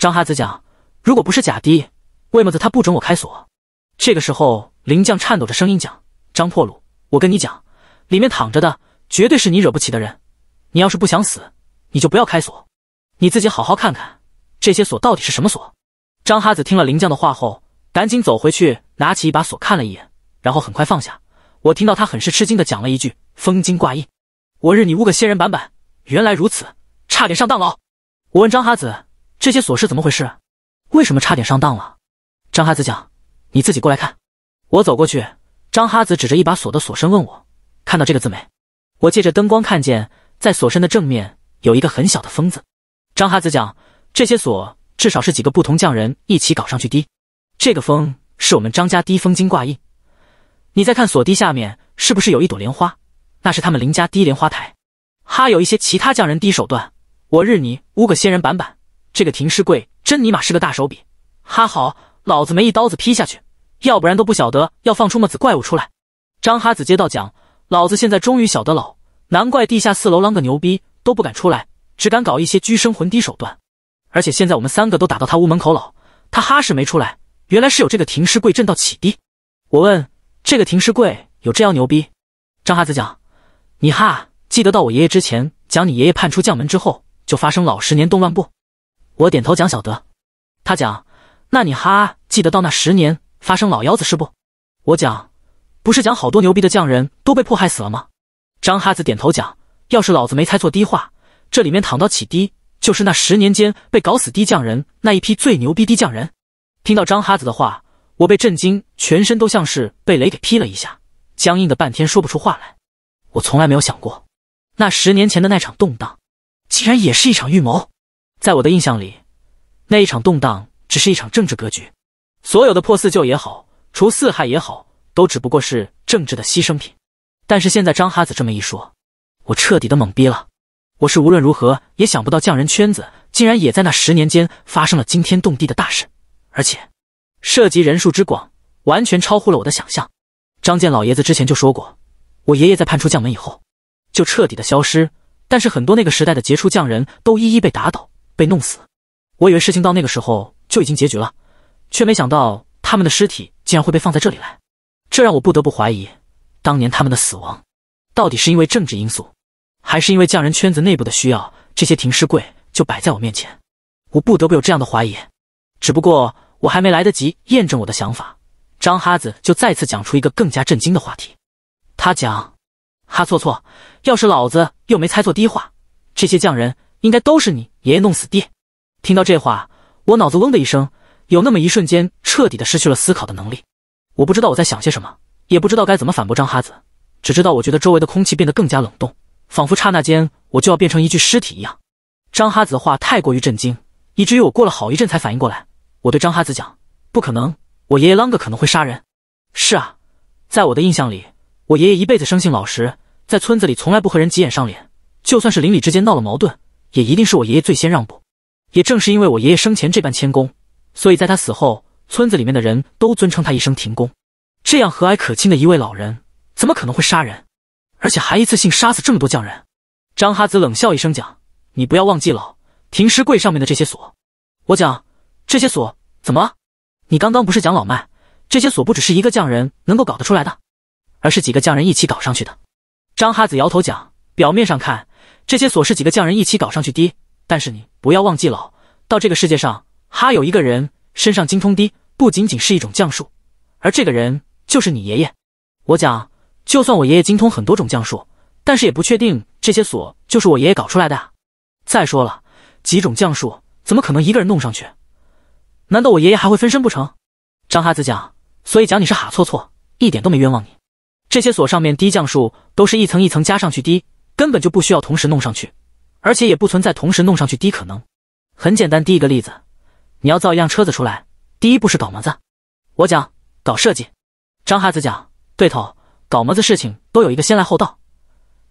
张哈子讲：“如果不是假的，为么子他不准我开锁？”这个时候，林将颤抖着声音讲：“张破鲁，我跟你讲，里面躺着的绝对是你惹不起的人。你要是不想死，你就不要开锁。你自己好好看看，这些锁到底是什么锁？”张哈子听了林将的话后，赶紧走回去，拿起一把锁看了一眼，然后很快放下。我听到他很是吃惊的讲了一句：“封金挂印，我日你屋个仙人板板！”原来如此，差点上当了。我问张哈子。这些锁是怎么回事？为什么差点上当了？张哈子讲，你自己过来看。我走过去，张哈子指着一把锁的锁身问我：“看到这个字没？”我借着灯光看见，在锁身的正面有一个很小的“封”字。张哈子讲，这些锁至少是几个不同匠人一起搞上去的。这个“风是我们张家滴风金挂印。你再看锁滴下面是不是有一朵莲花？那是他们林家滴莲花台。哈，有一些其他匠人滴手段。我日你五个仙人板板！这个停尸柜真尼玛是个大手笔，哈好，老子没一刀子劈下去，要不然都不晓得要放出么子怪物出来。张哈子接到讲，老子现在终于晓得老，难怪地下四楼啷个牛逼都不敢出来，只敢搞一些居生魂低手段。而且现在我们三个都打到他屋门口了，他哈是没出来，原来是有这个停尸柜震到起低。我问这个停尸柜有这样牛逼？张哈子讲，你哈记得到我爷爷之前讲你爷爷叛出将门之后，就发生老十年动乱不？我点头讲，小德，他讲，那你哈记得到那十年发生老腰子是不？我讲，不是讲好多牛逼的匠人都被迫害死了吗？张哈子点头讲，要是老子没猜错的话，这里面躺到起的就是那十年间被搞死的匠人那一批最牛逼的匠人。听到张哈子的话，我被震惊，全身都像是被雷给劈了一下，僵硬的半天说不出话来。我从来没有想过，那十年前的那场动荡，竟然也是一场预谋。在我的印象里，那一场动荡只是一场政治格局，所有的破四旧也好，除四害也好，都只不过是政治的牺牲品。但是现在张哈子这么一说，我彻底的懵逼了。我是无论如何也想不到匠人圈子竟然也在那十年间发生了惊天动地的大事，而且涉及人数之广，完全超乎了我的想象。张建老爷子之前就说过，我爷爷在叛出将门以后，就彻底的消失。但是很多那个时代的杰出匠人都一一被打倒。被弄死，我以为事情到那个时候就已经结局了，却没想到他们的尸体竟然会被放在这里来，这让我不得不怀疑，当年他们的死亡，到底是因为政治因素，还是因为匠人圈子内部的需要？这些停尸柜就摆在我面前，我不得不有这样的怀疑。只不过我还没来得及验证我的想法，张哈子就再次讲出一个更加震惊的话题。他讲，哈错错，要是老子又没猜错的话，这些匠人。应该都是你爷爷弄死的。听到这话，我脑子嗡的一声，有那么一瞬间彻底的失去了思考的能力。我不知道我在想些什么，也不知道该怎么反驳张哈子，只知道我觉得周围的空气变得更加冷冻，仿佛刹那间我就要变成一具尸体一样。张哈子的话太过于震惊，以至于我过了好一阵才反应过来。我对张哈子讲：“不可能，我爷爷啷个可能会杀人？”是啊，在我的印象里，我爷爷一辈子生性老实，在村子里从来不和人急眼上脸，就算是邻里之间闹了矛盾。也一定是我爷爷最先让步，也正是因为我爷爷生前这般谦恭，所以在他死后，村子里面的人都尊称他一声“停工。这样和蔼可亲的一位老人，怎么可能会杀人，而且还一次性杀死这么多匠人？张哈子冷笑一声讲：“你不要忘记了停尸柜上面的这些锁。”我讲，这些锁怎么？你刚刚不是讲老迈？这些锁不只是一个匠人能够搞得出来的，而是几个匠人一起搞上去的。张哈子摇头讲：“表面上看。”这些锁是几个匠人一起搞上去滴。但是你不要忘记了，到这个世界上哈有一个人身上精通滴，不仅仅是一种匠术，而这个人就是你爷爷。我讲，就算我爷爷精通很多种匠术，但是也不确定这些锁就是我爷爷搞出来的。再说了，几种匠术怎么可能一个人弄上去？难道我爷爷还会分身不成？张哈子讲，所以讲你是哈错错，一点都没冤枉你。这些锁上面滴降术都是一层一层加上去滴，根本就不需要同时弄上去，而且也不存在同时弄上去低可能。很简单，第一个例子，你要造一辆车子出来，第一步是搞么子？我讲搞设计，张哈子讲对头，搞么子事情都有一个先来后到。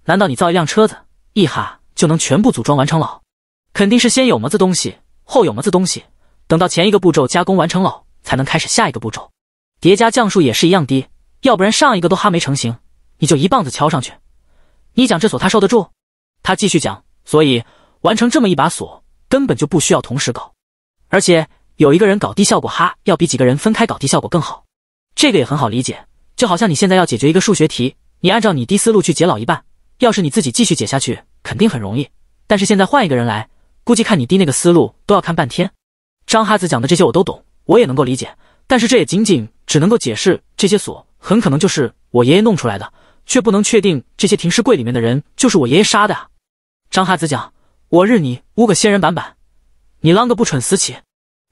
难道你造一辆车子一哈就能全部组装完成了？肯定是先有么子东西，后有么子东西，等到前一个步骤加工完成了，才能开始下一个步骤。叠加降数也是一样低，要不然上一个都哈没成型，你就一棒子敲上去。你讲这锁他受得住？他继续讲，所以完成这么一把锁根本就不需要同时搞，而且有一个人搞低效果哈，要比几个人分开搞低效果更好。这个也很好理解，就好像你现在要解决一个数学题，你按照你低思路去解，老一半；要是你自己继续解下去，肯定很容易。但是现在换一个人来，估计看你低那个思路都要看半天。张哈子讲的这些我都懂，我也能够理解，但是这也仅仅只能够解释这些锁很可能就是我爷爷弄出来的。却不能确定这些停尸柜里面的人就是我爷爷杀的啊！张哈子讲，我日你五个仙人板板，你啷个不蠢死起？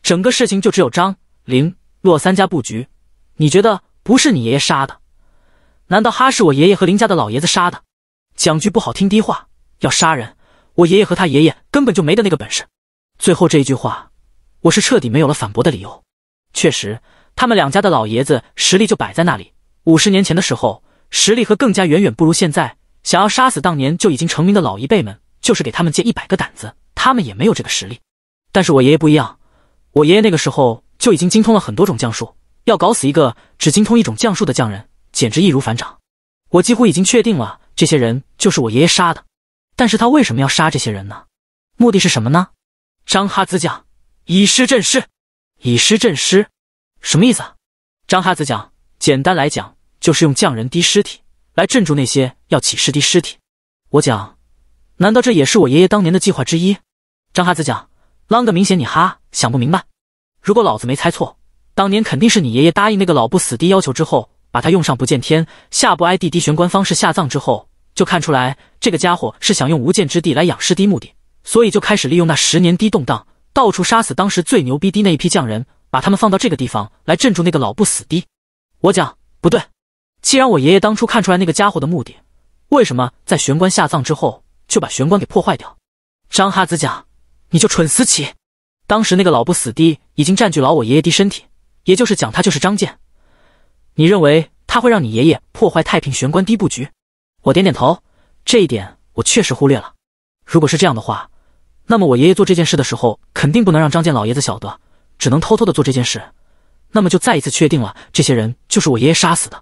整个事情就只有张、林、洛三家布局，你觉得不是你爷爷杀的？难道哈是我爷爷和林家的老爷子杀的？讲句不好听的话，要杀人，我爷爷和他爷爷根本就没得那个本事。最后这一句话，我是彻底没有了反驳的理由。确实，他们两家的老爷子实力就摆在那里，五十年前的时候。实力和更加远远不如现在，想要杀死当年就已经成名的老一辈们，就是给他们借一百个胆子，他们也没有这个实力。但是我爷爷不一样，我爷爷那个时候就已经精通了很多种将术，要搞死一个只精通一种将术的匠人，简直易如反掌。我几乎已经确定了，这些人就是我爷爷杀的。但是他为什么要杀这些人呢？目的是什么呢？张哈子讲，以师镇师，以师镇师，什么意思？张哈子讲，简单来讲。就是用匠人滴尸体来镇住那些要起尸滴尸体，我讲，难道这也是我爷爷当年的计划之一？张哈子讲，啷个明显你哈想不明白？如果老子没猜错，当年肯定是你爷爷答应那个老不死滴要求之后，把他用上不见天下不挨地滴玄关方式下葬之后，就看出来这个家伙是想用无间之地来养尸滴目的，所以就开始利用那十年滴动荡，到处杀死当时最牛逼滴那一批匠人，把他们放到这个地方来镇住那个老不死滴。我讲不对。既然我爷爷当初看出来那个家伙的目的，为什么在玄关下葬之后就把玄关给破坏掉？张哈子讲，你就蠢死起！当时那个老不死的已经占据老我爷爷的身体，也就是讲他就是张健。你认为他会让你爷爷破坏太平玄关低布局？我点点头，这一点我确实忽略了。如果是这样的话，那么我爷爷做这件事的时候肯定不能让张健老爷子晓得，只能偷偷的做这件事。那么就再一次确定了，这些人就是我爷爷杀死的。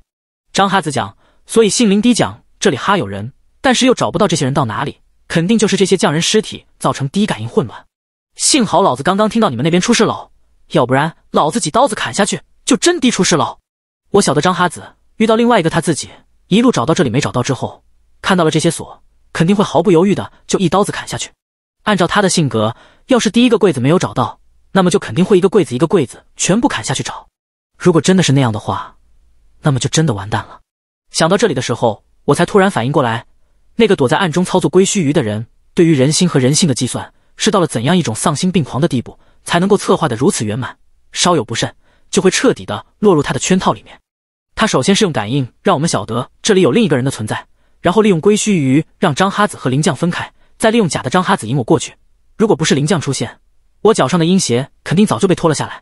张哈子讲，所以杏林低讲，这里哈有人，但是又找不到这些人到哪里，肯定就是这些匠人尸体造成低感应混乱。幸好老子刚刚听到你们那边出事了，要不然老子几刀子砍下去就真低出事了。我晓得张哈子遇到另外一个他自己，一路找到这里没找到之后，看到了这些锁，肯定会毫不犹豫的就一刀子砍下去。按照他的性格，要是第一个柜子没有找到，那么就肯定会一个柜子一个柜子全部砍下去找。如果真的是那样的话。那么就真的完蛋了。想到这里的时候，我才突然反应过来，那个躲在暗中操作龟须鱼的人，对于人心和人性的计算是到了怎样一种丧心病狂的地步，才能够策划的如此圆满？稍有不慎，就会彻底的落入他的圈套里面。他首先是用感应让我们晓得这里有另一个人的存在，然后利用龟须鱼让张哈子和灵将分开，再利用假的张哈子引我过去。如果不是灵将出现，我脚上的阴鞋肯定早就被脱了下来。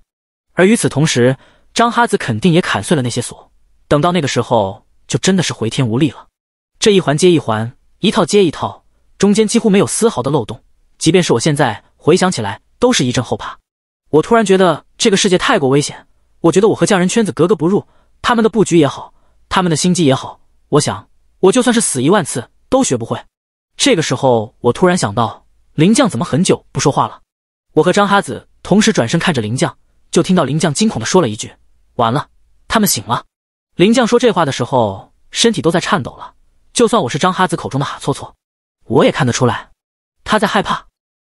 而与此同时，张哈子肯定也砍碎了那些锁。等到那个时候，就真的是回天无力了。这一环接一环，一套接一套，中间几乎没有丝毫的漏洞。即便是我现在回想起来，都是一阵后怕。我突然觉得这个世界太过危险，我觉得我和匠人圈子格格不入。他们的布局也好，他们的心机也好，我想我就算是死一万次都学不会。这个时候，我突然想到，灵将怎么很久不说话了？我和张哈子同时转身看着灵将，就听到灵将惊恐地说了一句：“完了，他们醒了。”林将说这话的时候，身体都在颤抖了。就算我是张哈子口中的哈错错，我也看得出来他在害怕。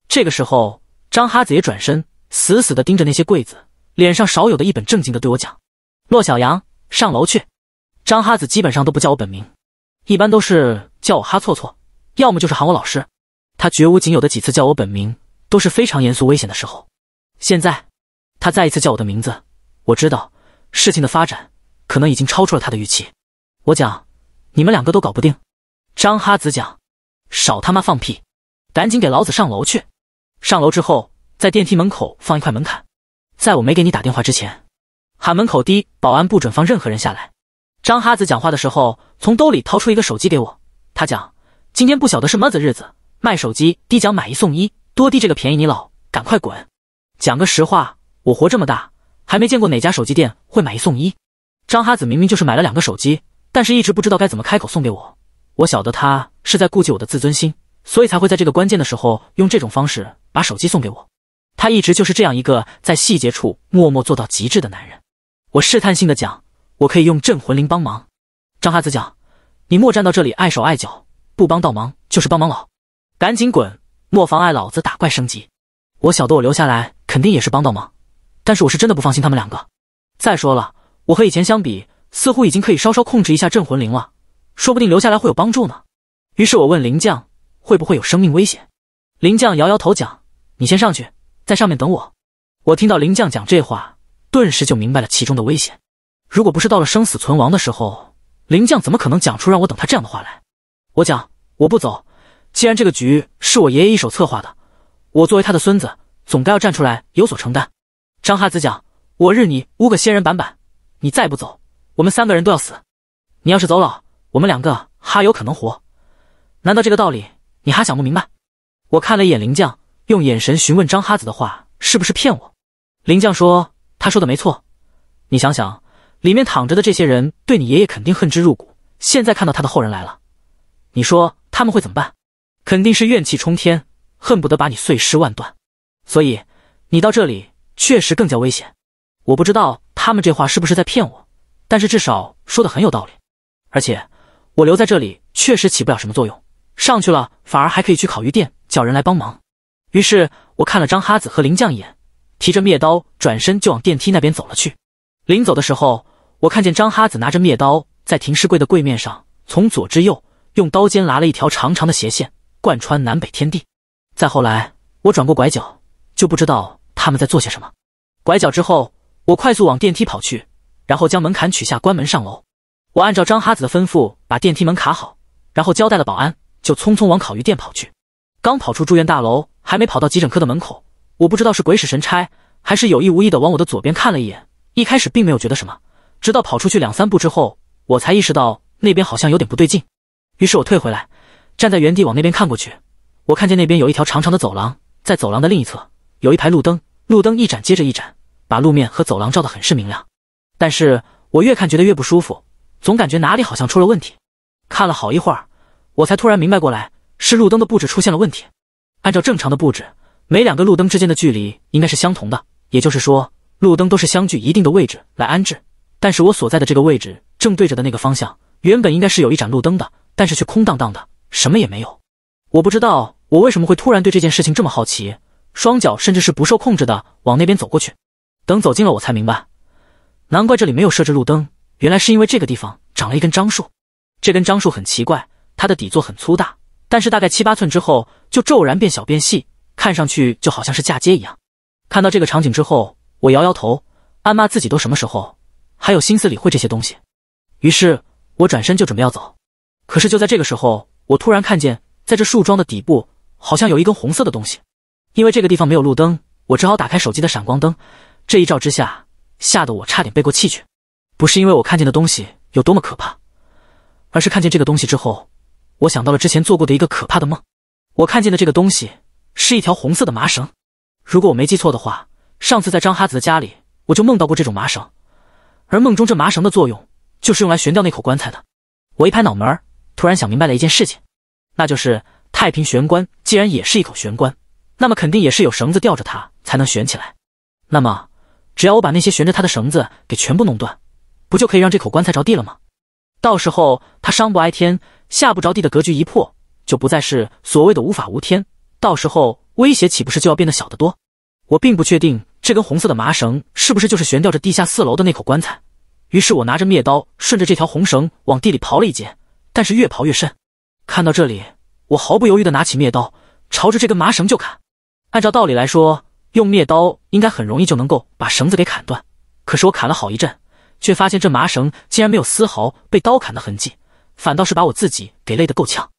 这个时候，张哈子也转身，死死地盯着那些柜子，脸上少有的一本正经地对我讲：“骆小阳，上楼去。”张哈子基本上都不叫我本名，一般都是叫我哈错错，要么就是喊我老师。他绝无仅有的几次叫我本名，都是非常严肃危险的时候。现在，他再一次叫我的名字，我知道事情的发展。可能已经超出了他的预期。我讲，你们两个都搞不定。张哈子讲，少他妈放屁，赶紧给老子上楼去。上楼之后，在电梯门口放一块门槛。在我没给你打电话之前，喊门口低，保安不准放任何人下来。张哈子讲话的时候，从兜里掏出一个手机给我。他讲，今天不晓得是么子日子，卖手机低奖买一送一，多低这个便宜你老，赶快滚。讲个实话，我活这么大，还没见过哪家手机店会买一送一。张哈子明明就是买了两个手机，但是一直不知道该怎么开口送给我。我晓得他是在顾忌我的自尊心，所以才会在这个关键的时候用这种方式把手机送给我。他一直就是这样一个在细节处默默做到极致的男人。我试探性的讲，我可以用镇魂铃帮忙。张哈子讲，你莫站到这里碍手碍脚，不帮倒忙就是帮忙老，赶紧滚，莫妨碍老子打怪升级。我晓得我留下来肯定也是帮倒忙，但是我是真的不放心他们两个。再说了。我和以前相比，似乎已经可以稍稍控制一下镇魂灵了，说不定留下来会有帮助呢。于是我问灵将会不会有生命危险，灵将摇摇头讲：“你先上去，在上面等我。”我听到灵将讲这话，顿时就明白了其中的危险。如果不是到了生死存亡的时候，灵将怎么可能讲出让我等他这样的话来？我讲我不走，既然这个局是我爷爷一手策划的，我作为他的孙子，总该要站出来有所承担。张哈子讲：“我日你五个仙人板板！”你再不走，我们三个人都要死。你要是走了，我们两个哈有可能活。难道这个道理你还想不明白？我看了一眼林将，用眼神询问张哈子的话是不是骗我。林将说：“他说的没错。你想想，里面躺着的这些人对你爷爷肯定恨之入骨，现在看到他的后人来了，你说他们会怎么办？肯定是怨气冲天，恨不得把你碎尸万段。所以你到这里确实更加危险。我不知道。”他们这话是不是在骗我？但是至少说的很有道理，而且我留在这里确实起不了什么作用，上去了反而还可以去烤鱼店叫人来帮忙。于是我看了张哈子和林将一眼，提着灭刀转身就往电梯那边走了去。临走的时候，我看见张哈子拿着灭刀在停尸柜的柜面上，从左至右用刀尖拉了一条长长的斜线，贯穿南北天地。再后来，我转过拐角，就不知道他们在做些什么。拐角之后。我快速往电梯跑去，然后将门槛取下，关门上楼。我按照张哈子的吩咐，把电梯门卡好，然后交代了保安，就匆匆往烤鱼店跑去。刚跑出住院大楼，还没跑到急诊科的门口，我不知道是鬼使神差，还是有意无意的往我的左边看了一眼。一开始并没有觉得什么，直到跑出去两三步之后，我才意识到那边好像有点不对劲。于是我退回来，站在原地往那边看过去。我看见那边有一条长长的走廊，在走廊的另一侧有一排路灯，路灯一盏接着一盏。把路面和走廊照得很是明亮，但是我越看觉得越不舒服，总感觉哪里好像出了问题。看了好一会儿，我才突然明白过来，是路灯的布置出现了问题。按照正常的布置，每两个路灯之间的距离应该是相同的，也就是说，路灯都是相距一定的位置来安置。但是我所在的这个位置正对着的那个方向，原本应该是有一盏路灯的，但是却空荡荡的，什么也没有。我不知道我为什么会突然对这件事情这么好奇，双脚甚至是不受控制的往那边走过去。等走近了，我才明白，难怪这里没有设置路灯，原来是因为这个地方长了一根樟树。这根樟树很奇怪，它的底座很粗大，但是大概七八寸之后就骤然变小变细，看上去就好像是嫁接一样。看到这个场景之后，我摇摇头，暗骂自己都什么时候，还有心思理会这些东西。于是，我转身就准备要走。可是就在这个时候，我突然看见，在这树桩的底部好像有一根红色的东西。因为这个地方没有路灯，我只好打开手机的闪光灯。这一照之下，吓得我差点背过气去。不是因为我看见的东西有多么可怕，而是看见这个东西之后，我想到了之前做过的一个可怕的梦。我看见的这个东西是一条红色的麻绳。如果我没记错的话，上次在张哈子的家里，我就梦到过这种麻绳。而梦中这麻绳的作用，就是用来悬吊那口棺材的。我一拍脑门，突然想明白了一件事情，那就是太平玄关既然也是一口玄关，那么肯定也是有绳子吊着它才能悬起来。那么。只要我把那些悬着他的绳子给全部弄断，不就可以让这口棺材着地了吗？到时候他上不挨天，下不着地的格局一破，就不再是所谓的无法无天。到时候威胁岂不是就要变得小得多？我并不确定这根红色的麻绳是不是就是悬吊着地下四楼的那口棺材，于是我拿着灭刀顺着这条红绳往地里刨了一截，但是越刨越深。看到这里，我毫不犹豫地拿起灭刀，朝着这根麻绳就砍。按照道理来说。用灭刀应该很容易就能够把绳子给砍断，可是我砍了好一阵，却发现这麻绳竟然没有丝毫被刀砍的痕迹，反倒是把我自己给累得够呛。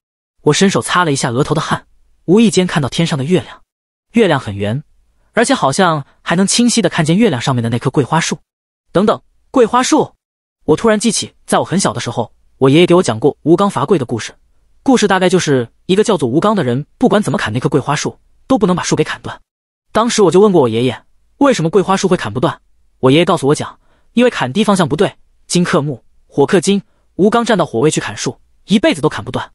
我伸手擦了一下额头的汗，无意间看到天上的月亮，月亮很圆，而且好像还能清晰的看见月亮上面的那棵桂花树。等等，桂花树！我突然记起，在我很小的时候，我爷爷给我讲过吴刚伐桂的故事。故事大概就是一个叫做吴刚的人，不管怎么砍那棵桂花树，都不能把树给砍断。当时我就问过我爷爷，为什么桂花树会砍不断？我爷爷告诉我讲，因为砍地方向不对，金克木，火克金，吴刚站到火位去砍树，一辈子都砍不断。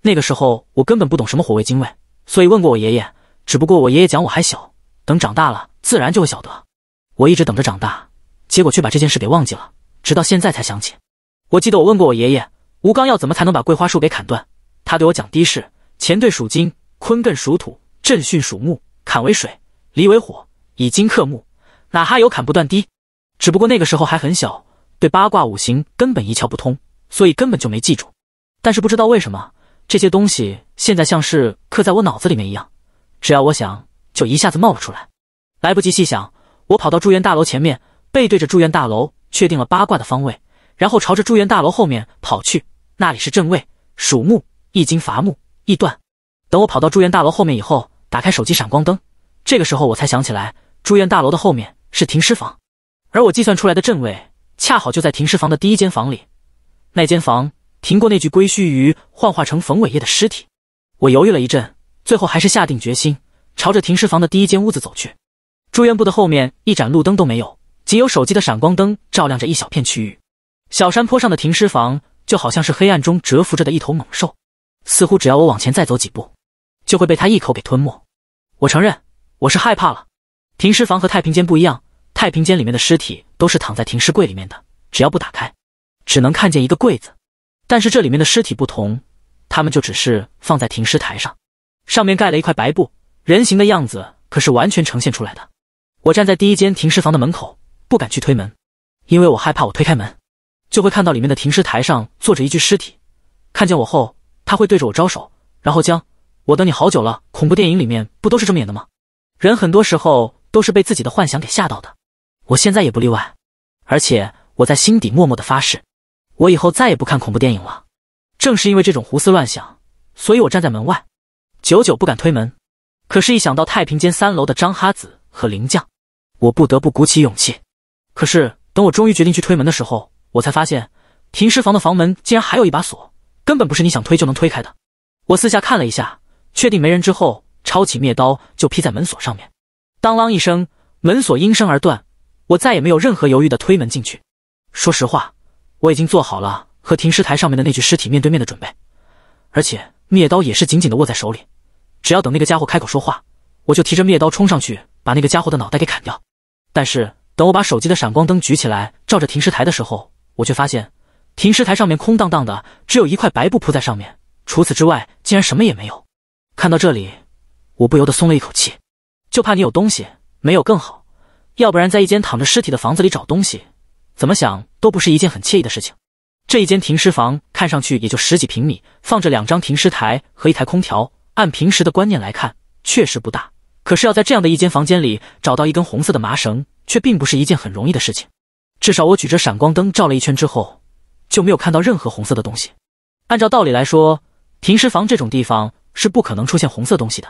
那个时候我根本不懂什么火位金位，所以问过我爷爷。只不过我爷爷讲我还小，等长大了自然就会晓得。我一直等着长大，结果却把这件事给忘记了，直到现在才想起。我记得我问过我爷爷，吴刚要怎么才能把桂花树给砍断？他对我讲的是乾兑属金，坤艮属土，震巽属木，坎为水。离为火，以金克木，哪哈有砍不断滴？只不过那个时候还很小，对八卦五行根本一窍不通，所以根本就没记住。但是不知道为什么，这些东西现在像是刻在我脑子里面一样，只要我想，就一下子冒了出来。来不及细想，我跑到住院大楼前面，背对着住院大楼，确定了八卦的方位，然后朝着住院大楼后面跑去。那里是正位，属木，易金伐木，易断。等我跑到住院大楼后面以后，打开手机闪光灯。这个时候我才想起来，住院大楼的后面是停尸房，而我计算出来的阵位恰好就在停尸房的第一间房里。那间房停过那具归墟于幻化成冯伟业的尸体。我犹豫了一阵，最后还是下定决心，朝着停尸房的第一间屋子走去。住院部的后面一盏路灯都没有，仅有手机的闪光灯照亮着一小片区域。小山坡上的停尸房就好像是黑暗中蛰伏着的一头猛兽，似乎只要我往前再走几步，就会被它一口给吞没。我承认。我是害怕了。停尸房和太平间不一样，太平间里面的尸体都是躺在停尸柜里面的，只要不打开，只能看见一个柜子。但是这里面的尸体不同，他们就只是放在停尸台上，上面盖了一块白布，人形的样子可是完全呈现出来的。我站在第一间停尸房的门口，不敢去推门，因为我害怕，我推开门，就会看到里面的停尸台上坐着一具尸体，看见我后，他会对着我招手，然后将我等你好久了。恐怖电影里面不都是这么演的吗？人很多时候都是被自己的幻想给吓到的，我现在也不例外。而且我在心底默默的发誓，我以后再也不看恐怖电影了。正是因为这种胡思乱想，所以我站在门外，久久不敢推门。可是，一想到太平间三楼的张哈子和林将，我不得不鼓起勇气。可是，等我终于决定去推门的时候，我才发现，停尸房的房门竟然还有一把锁，根本不是你想推就能推开的。我四下看了一下，确定没人之后。抄起灭刀就劈在门锁上面，当啷一声，门锁应声而断。我再也没有任何犹豫的推门进去。说实话，我已经做好了和停尸台上面的那具尸体面对面的准备，而且灭刀也是紧紧的握在手里。只要等那个家伙开口说话，我就提着灭刀冲上去把那个家伙的脑袋给砍掉。但是等我把手机的闪光灯举起来照着停尸台的时候，我却发现停尸台上面空荡荡的，只有一块白布铺在上面，除此之外竟然什么也没有。看到这里。我不由得松了一口气，就怕你有东西没有更好，要不然在一间躺着尸体的房子里找东西，怎么想都不是一件很惬意的事情。这一间停尸房看上去也就十几平米，放着两张停尸台和一台空调，按平时的观念来看确实不大。可是要在这样的一间房间里找到一根红色的麻绳，却并不是一件很容易的事情。至少我举着闪光灯照了一圈之后，就没有看到任何红色的东西。按照道理来说，停尸房这种地方是不可能出现红色东西的。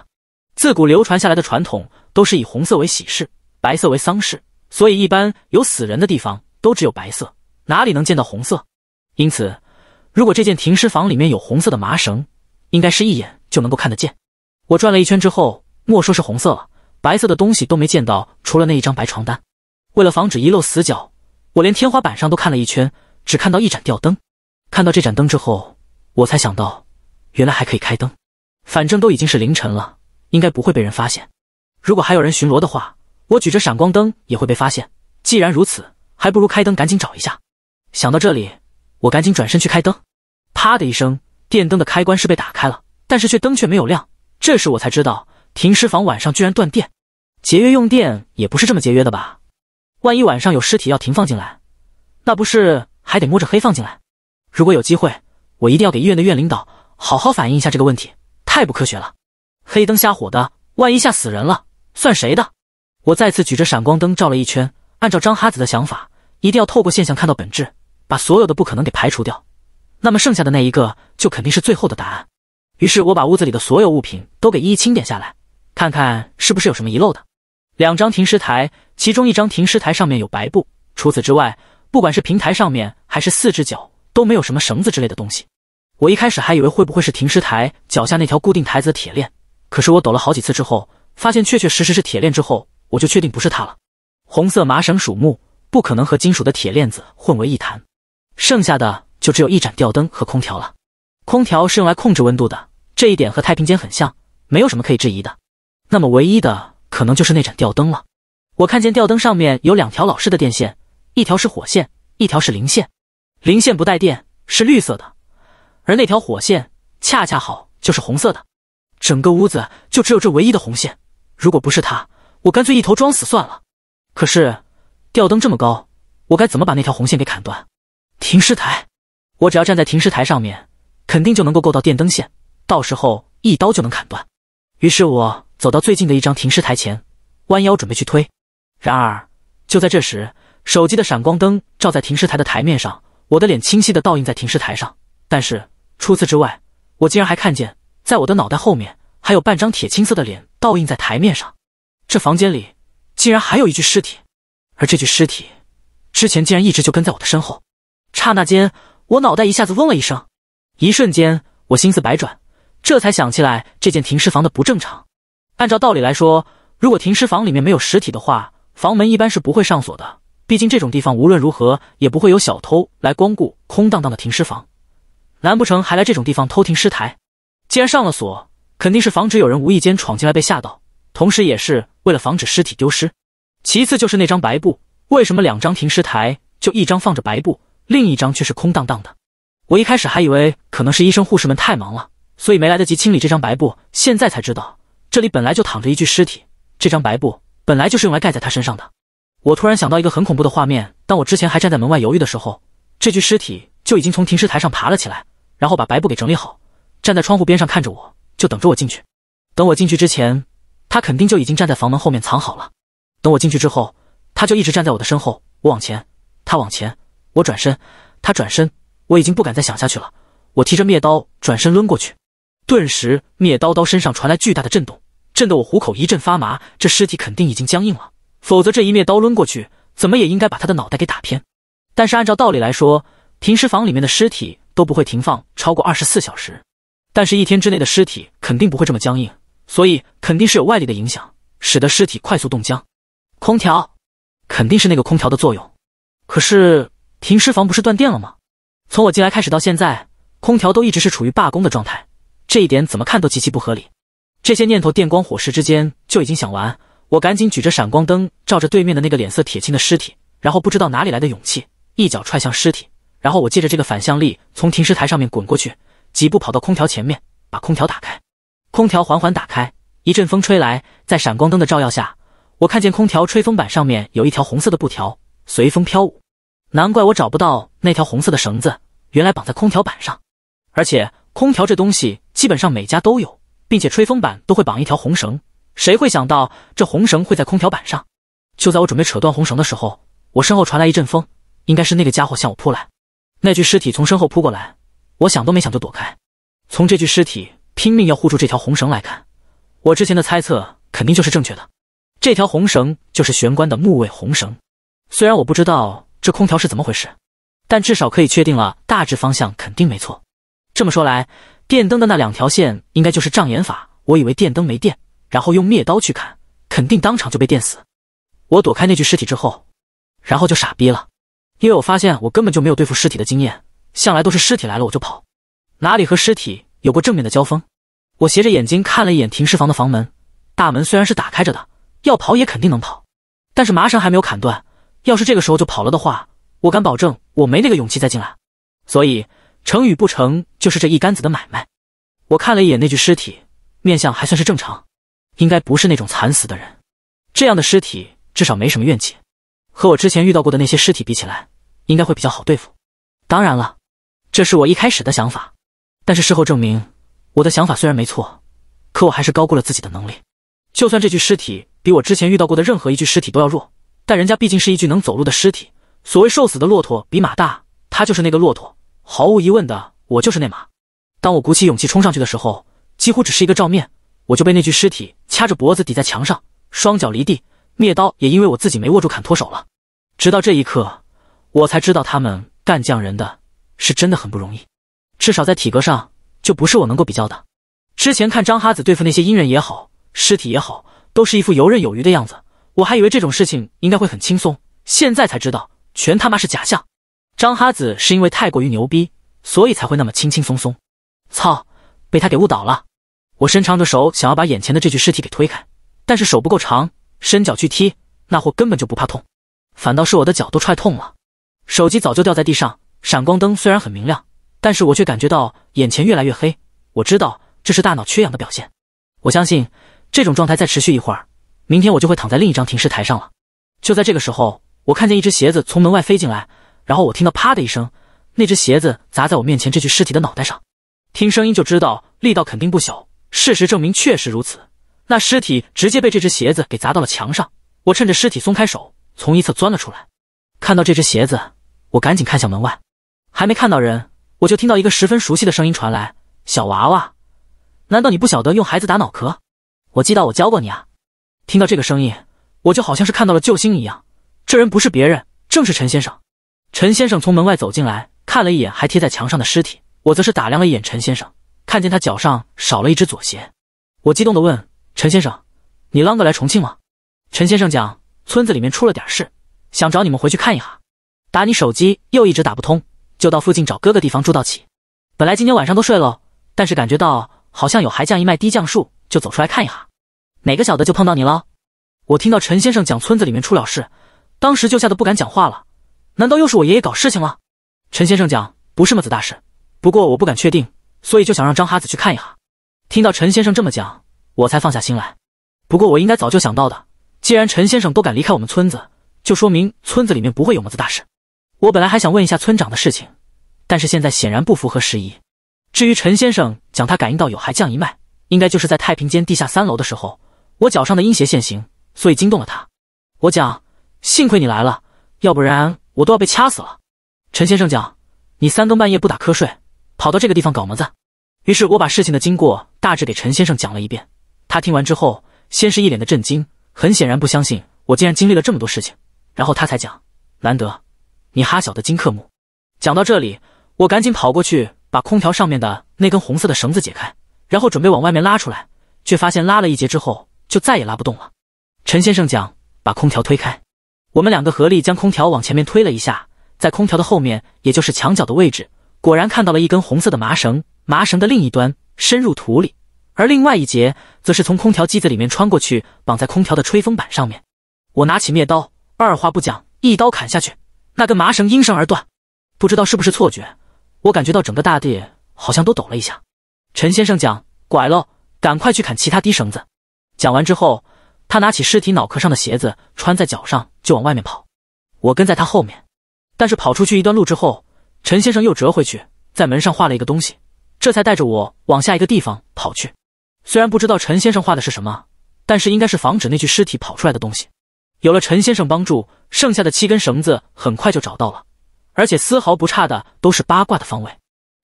自古流传下来的传统都是以红色为喜事，白色为丧事，所以一般有死人的地方都只有白色，哪里能见到红色？因此，如果这间停尸房里面有红色的麻绳，应该是一眼就能够看得见。我转了一圈之后，莫说是红色了，白色的东西都没见到，除了那一张白床单。为了防止遗漏死角，我连天花板上都看了一圈，只看到一盏吊灯。看到这盏灯之后，我才想到，原来还可以开灯。反正都已经是凌晨了。应该不会被人发现。如果还有人巡逻的话，我举着闪光灯也会被发现。既然如此，还不如开灯赶紧找一下。想到这里，我赶紧转身去开灯。啪的一声，电灯的开关是被打开了，但是却灯却没有亮。这时我才知道，停尸房晚上居然断电。节约用电也不是这么节约的吧？万一晚上有尸体要停放进来，那不是还得摸着黑放进来？如果有机会，我一定要给医院的院领导好好反映一下这个问题，太不科学了。黑灯瞎火的，万一吓死人了，算谁的？我再次举着闪光灯照了一圈。按照张哈子的想法，一定要透过现象看到本质，把所有的不可能给排除掉，那么剩下的那一个就肯定是最后的答案。于是我把屋子里的所有物品都给一一清点下来，看看是不是有什么遗漏的。两张停尸台，其中一张停尸台上面有白布，除此之外，不管是平台上面还是四只脚，都没有什么绳子之类的东西。我一开始还以为会不会是停尸台脚下那条固定台子的铁链。可是我抖了好几次之后，发现确确实实是铁链，之后我就确定不是它了。红色麻绳属木，不可能和金属的铁链子混为一谈。剩下的就只有一盏吊灯和空调了。空调是用来控制温度的，这一点和太平间很像，没有什么可以质疑的。那么唯一的可能就是那盏吊灯了。我看见吊灯上面有两条老式的电线，一条是火线，一条是零线。零线不带电，是绿色的，而那条火线恰恰好就是红色的。整个屋子就只有这唯一的红线，如果不是他，我干脆一头装死算了。可是吊灯这么高，我该怎么把那条红线给砍断？停尸台，我只要站在停尸台上面，肯定就能够够到电灯线，到时候一刀就能砍断。于是，我走到最近的一张停尸台前，弯腰准备去推。然而，就在这时，手机的闪光灯照在停尸台的台面上，我的脸清晰的倒映在停尸台上。但是，除此之外，我竟然还看见。在我的脑袋后面，还有半张铁青色的脸倒映在台面上。这房间里竟然还有一具尸体，而这具尸体之前竟然一直就跟在我的身后。刹那间，我脑袋一下子嗡了一声。一瞬间，我心思百转，这才想起来这间停尸房的不正常。按照道理来说，如果停尸房里面没有尸体的话，房门一般是不会上锁的。毕竟这种地方无论如何也不会有小偷来光顾空荡荡的停尸房，难不成还来这种地方偷停尸台？既然上了锁，肯定是防止有人无意间闯进来被吓到，同时也是为了防止尸体丢失。其次就是那张白布，为什么两张停尸台就一张放着白布，另一张却是空荡荡的？我一开始还以为可能是医生护士们太忙了，所以没来得及清理这张白布。现在才知道，这里本来就躺着一具尸体，这张白布本来就是用来盖在他身上的。我突然想到一个很恐怖的画面：当我之前还站在门外犹豫的时候，这具尸体就已经从停尸台上爬了起来，然后把白布给整理好。站在窗户边上看着我，就等着我进去。等我进去之前，他肯定就已经站在房门后面藏好了。等我进去之后，他就一直站在我的身后。我往前，他往前；我转身，他转身。我已经不敢再想下去了。我提着灭刀转身抡过去，顿时灭刀刀身上传来巨大的震动，震得我虎口一阵发麻。这尸体肯定已经僵硬了，否则这一灭刀抡过去，怎么也应该把他的脑袋给打偏。但是按照道理来说，停尸房里面的尸体都不会停放超过二十四小时。但是，一天之内的尸体肯定不会这么僵硬，所以肯定是有外力的影响，使得尸体快速冻僵。空调，肯定是那个空调的作用。可是，停尸房不是断电了吗？从我进来开始到现在，空调都一直是处于罢工的状态，这一点怎么看都极其不合理。这些念头电光火石之间就已经想完，我赶紧举着闪光灯照着对面的那个脸色铁青的尸体，然后不知道哪里来的勇气，一脚踹向尸体，然后我借着这个反向力，从停尸台上面滚过去。几步跑到空调前面，把空调打开。空调缓缓打开，一阵风吹来，在闪光灯的照耀下，我看见空调吹风板上面有一条红色的布条，随风飘舞。难怪我找不到那条红色的绳子，原来绑在空调板上。而且空调这东西基本上每家都有，并且吹风板都会绑一条红绳，谁会想到这红绳会在空调板上？就在我准备扯断红绳的时候，我身后传来一阵风，应该是那个家伙向我扑来。那具尸体从身后扑过来。我想都没想就躲开。从这具尸体拼命要护住这条红绳来看，我之前的猜测肯定就是正确的。这条红绳就是玄关的木卫红绳。虽然我不知道这空调是怎么回事，但至少可以确定了大致方向肯定没错。这么说来，电灯的那两条线应该就是障眼法。我以为电灯没电，然后用灭刀去砍，肯定当场就被电死。我躲开那具尸体之后，然后就傻逼了，因为我发现我根本就没有对付尸体的经验。向来都是尸体来了我就跑，哪里和尸体有过正面的交锋？我斜着眼睛看了一眼停尸房的房门，大门虽然是打开着的，要跑也肯定能跑，但是麻绳还没有砍断。要是这个时候就跑了的话，我敢保证我没那个勇气再进来。所以成与不成就是这一杆子的买卖。我看了一眼那具尸体，面相还算是正常，应该不是那种惨死的人。这样的尸体至少没什么怨气，和我之前遇到过的那些尸体比起来，应该会比较好对付。当然了。这是我一开始的想法，但是事后证明，我的想法虽然没错，可我还是高估了自己的能力。就算这具尸体比我之前遇到过的任何一具尸体都要弱，但人家毕竟是一具能走路的尸体。所谓瘦死的骆驼比马大，他就是那个骆驼，毫无疑问的，我就是那马。当我鼓起勇气冲上去的时候，几乎只是一个照面，我就被那具尸体掐着脖子抵在墙上，双脚离地，灭刀也因为我自己没握住砍脱手了。直到这一刻，我才知道他们干将人的。是真的很不容易，至少在体格上就不是我能够比较的。之前看张哈子对付那些阴人也好，尸体也好，都是一副游刃有余的样子，我还以为这种事情应该会很轻松，现在才知道全他妈是假象。张哈子是因为太过于牛逼，所以才会那么轻轻松松。操，被他给误导了。我伸长着手想要把眼前的这具尸体给推开，但是手不够长，伸脚去踢那货根本就不怕痛，反倒是我的脚都踹痛了。手机早就掉在地上。闪光灯虽然很明亮，但是我却感觉到眼前越来越黑。我知道这是大脑缺氧的表现。我相信这种状态再持续一会儿，明天我就会躺在另一张停尸台上了。就在这个时候，我看见一只鞋子从门外飞进来，然后我听到啪的一声，那只鞋子砸在我面前这具尸体的脑袋上。听声音就知道力道肯定不小。事实证明确实如此，那尸体直接被这只鞋子给砸到了墙上。我趁着尸体松开手，从一侧钻了出来。看到这只鞋子，我赶紧看向门外。还没看到人，我就听到一个十分熟悉的声音传来：“小娃娃，难道你不晓得用孩子打脑壳？我记得我教过你啊！”听到这个声音，我就好像是看到了救星一样。这人不是别人，正是陈先生。陈先生从门外走进来，看了一眼还贴在墙上的尸体，我则是打量了一眼陈先生，看见他脚上少了一只左鞋。我激动地问：“陈先生，你啷个来重庆吗？”陈先生讲：“村子里面出了点事，想找你们回去看一下。打你手机又一直打不通。”就到附近找哥哥地方住到起。本来今天晚上都睡了，但是感觉到好像有还降一脉低降数，就走出来看一下。哪个小的就碰到你了。我听到陈先生讲村子里面出了事，当时就吓得不敢讲话了。难道又是我爷爷搞事情了？陈先生讲不是么子大事，不过我不敢确定，所以就想让张哈子去看一下。听到陈先生这么讲，我才放下心来。不过我应该早就想到的，既然陈先生都敢离开我们村子，就说明村子里面不会有么子大事。我本来还想问一下村长的事情，但是现在显然不符合时宜。至于陈先生讲他感应到有还降一脉，应该就是在太平间地下三楼的时候，我脚上的阴邪现形，所以惊动了他。我讲，幸亏你来了，要不然我都要被掐死了。陈先生讲，你三更半夜不打瞌睡，跑到这个地方搞么子？于是我把事情的经过大致给陈先生讲了一遍。他听完之后，先是一脸的震惊，很显然不相信我竟然经历了这么多事情。然后他才讲，难得。你哈小的金克木？讲到这里，我赶紧跑过去把空调上面的那根红色的绳子解开，然后准备往外面拉出来，却发现拉了一截之后就再也拉不动了。陈先生讲，把空调推开。我们两个合力将空调往前面推了一下，在空调的后面，也就是墙角的位置，果然看到了一根红色的麻绳。麻绳的另一端深入土里，而另外一节则是从空调机子里面穿过去，绑在空调的吹风板上面。我拿起灭刀，二话不讲，一刀砍下去。那根麻绳因声而断，不知道是不是错觉，我感觉到整个大地好像都抖了一下。陈先生讲：“拐了，赶快去砍其他低绳子。”讲完之后，他拿起尸体脑壳上的鞋子穿在脚上，就往外面跑。我跟在他后面，但是跑出去一段路之后，陈先生又折回去，在门上画了一个东西，这才带着我往下一个地方跑去。虽然不知道陈先生画的是什么，但是应该是防止那具尸体跑出来的东西。有了陈先生帮助。剩下的七根绳子很快就找到了，而且丝毫不差的都是八卦的方位。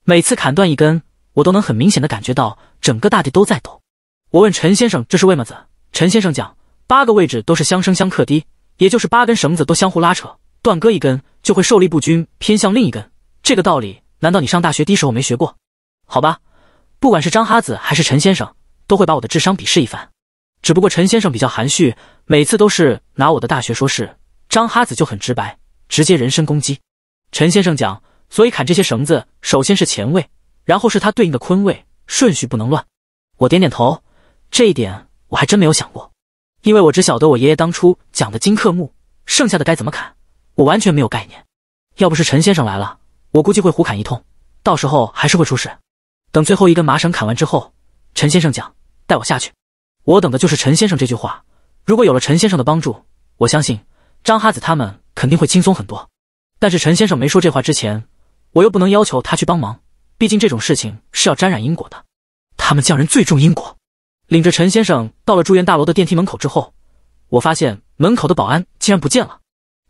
每次砍断一根，我都能很明显的感觉到整个大地都在抖。我问陈先生这是为嘛子？陈先生讲八个位置都是相生相克的，也就是八根绳子都相互拉扯，断割一根就会受力不均，偏向另一根。这个道理难道你上大学的时候没学过？好吧，不管是张哈子还是陈先生，都会把我的智商鄙视一番。只不过陈先生比较含蓄，每次都是拿我的大学说事。张哈子就很直白，直接人身攻击。陈先生讲，所以砍这些绳子，首先是乾位，然后是他对应的坤位，顺序不能乱。我点点头，这一点我还真没有想过，因为我只晓得我爷爷当初讲的金克木，剩下的该怎么砍，我完全没有概念。要不是陈先生来了，我估计会胡砍一通，到时候还是会出事。等最后一根麻绳砍完之后，陈先生讲带我下去。我等的就是陈先生这句话。如果有了陈先生的帮助，我相信。张哈子他们肯定会轻松很多，但是陈先生没说这话之前，我又不能要求他去帮忙，毕竟这种事情是要沾染因果的。他们匠人最重因果。领着陈先生到了住院大楼的电梯门口之后，我发现门口的保安竟然不见了，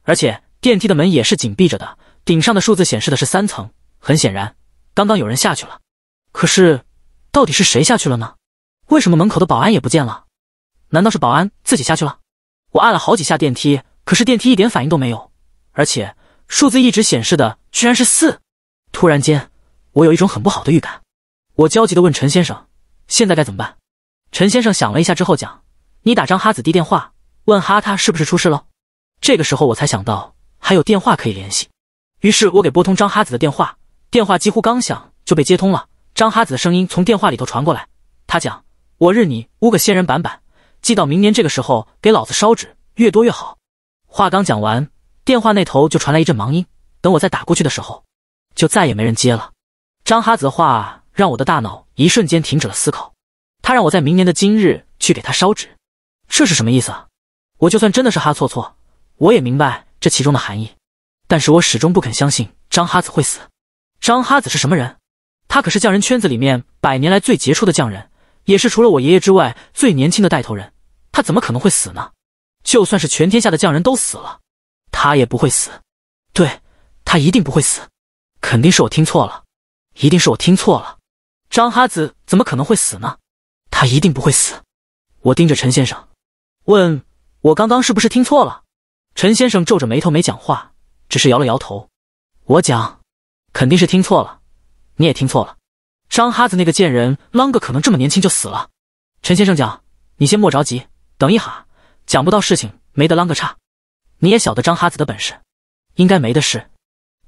而且电梯的门也是紧闭着的，顶上的数字显示的是三层，很显然刚刚有人下去了。可是，到底是谁下去了呢？为什么门口的保安也不见了？难道是保安自己下去了？我按了好几下电梯。可是电梯一点反应都没有，而且数字一直显示的居然是四。突然间，我有一种很不好的预感。我焦急地问陈先生：“现在该怎么办？”陈先生想了一下之后讲：“你打张哈子的电话，问哈他是不是出事了。”这个时候我才想到还有电话可以联系。于是我给拨通张哈子的电话，电话几乎刚响就被接通了。张哈子的声音从电话里头传过来，他讲：“我日你乌个仙人板板，记到明年这个时候给老子烧纸，越多越好。”话刚讲完，电话那头就传来一阵忙音。等我再打过去的时候，就再也没人接了。张哈子的话让我的大脑一瞬间停止了思考。他让我在明年的今日去给他烧纸，这是什么意思啊？我就算真的是哈错错，我也明白这其中的含义。但是我始终不肯相信张哈子会死。张哈子是什么人？他可是匠人圈子里面百年来最杰出的匠人，也是除了我爷爷之外最年轻的带头人。他怎么可能会死呢？就算是全天下的匠人都死了，他也不会死。对，他一定不会死。肯定是我听错了，一定是我听错了。张哈子怎么可能会死呢？他一定不会死。我盯着陈先生，问我刚刚是不是听错了？陈先生皱着眉头没讲话，只是摇了摇头。我讲，肯定是听错了，你也听错了。张哈子那个贱人啷个可能这么年轻就死了？陈先生讲，你先莫着急，等一哈。讲不到事情没得啷个差，你也晓得张哈子的本事，应该没的事。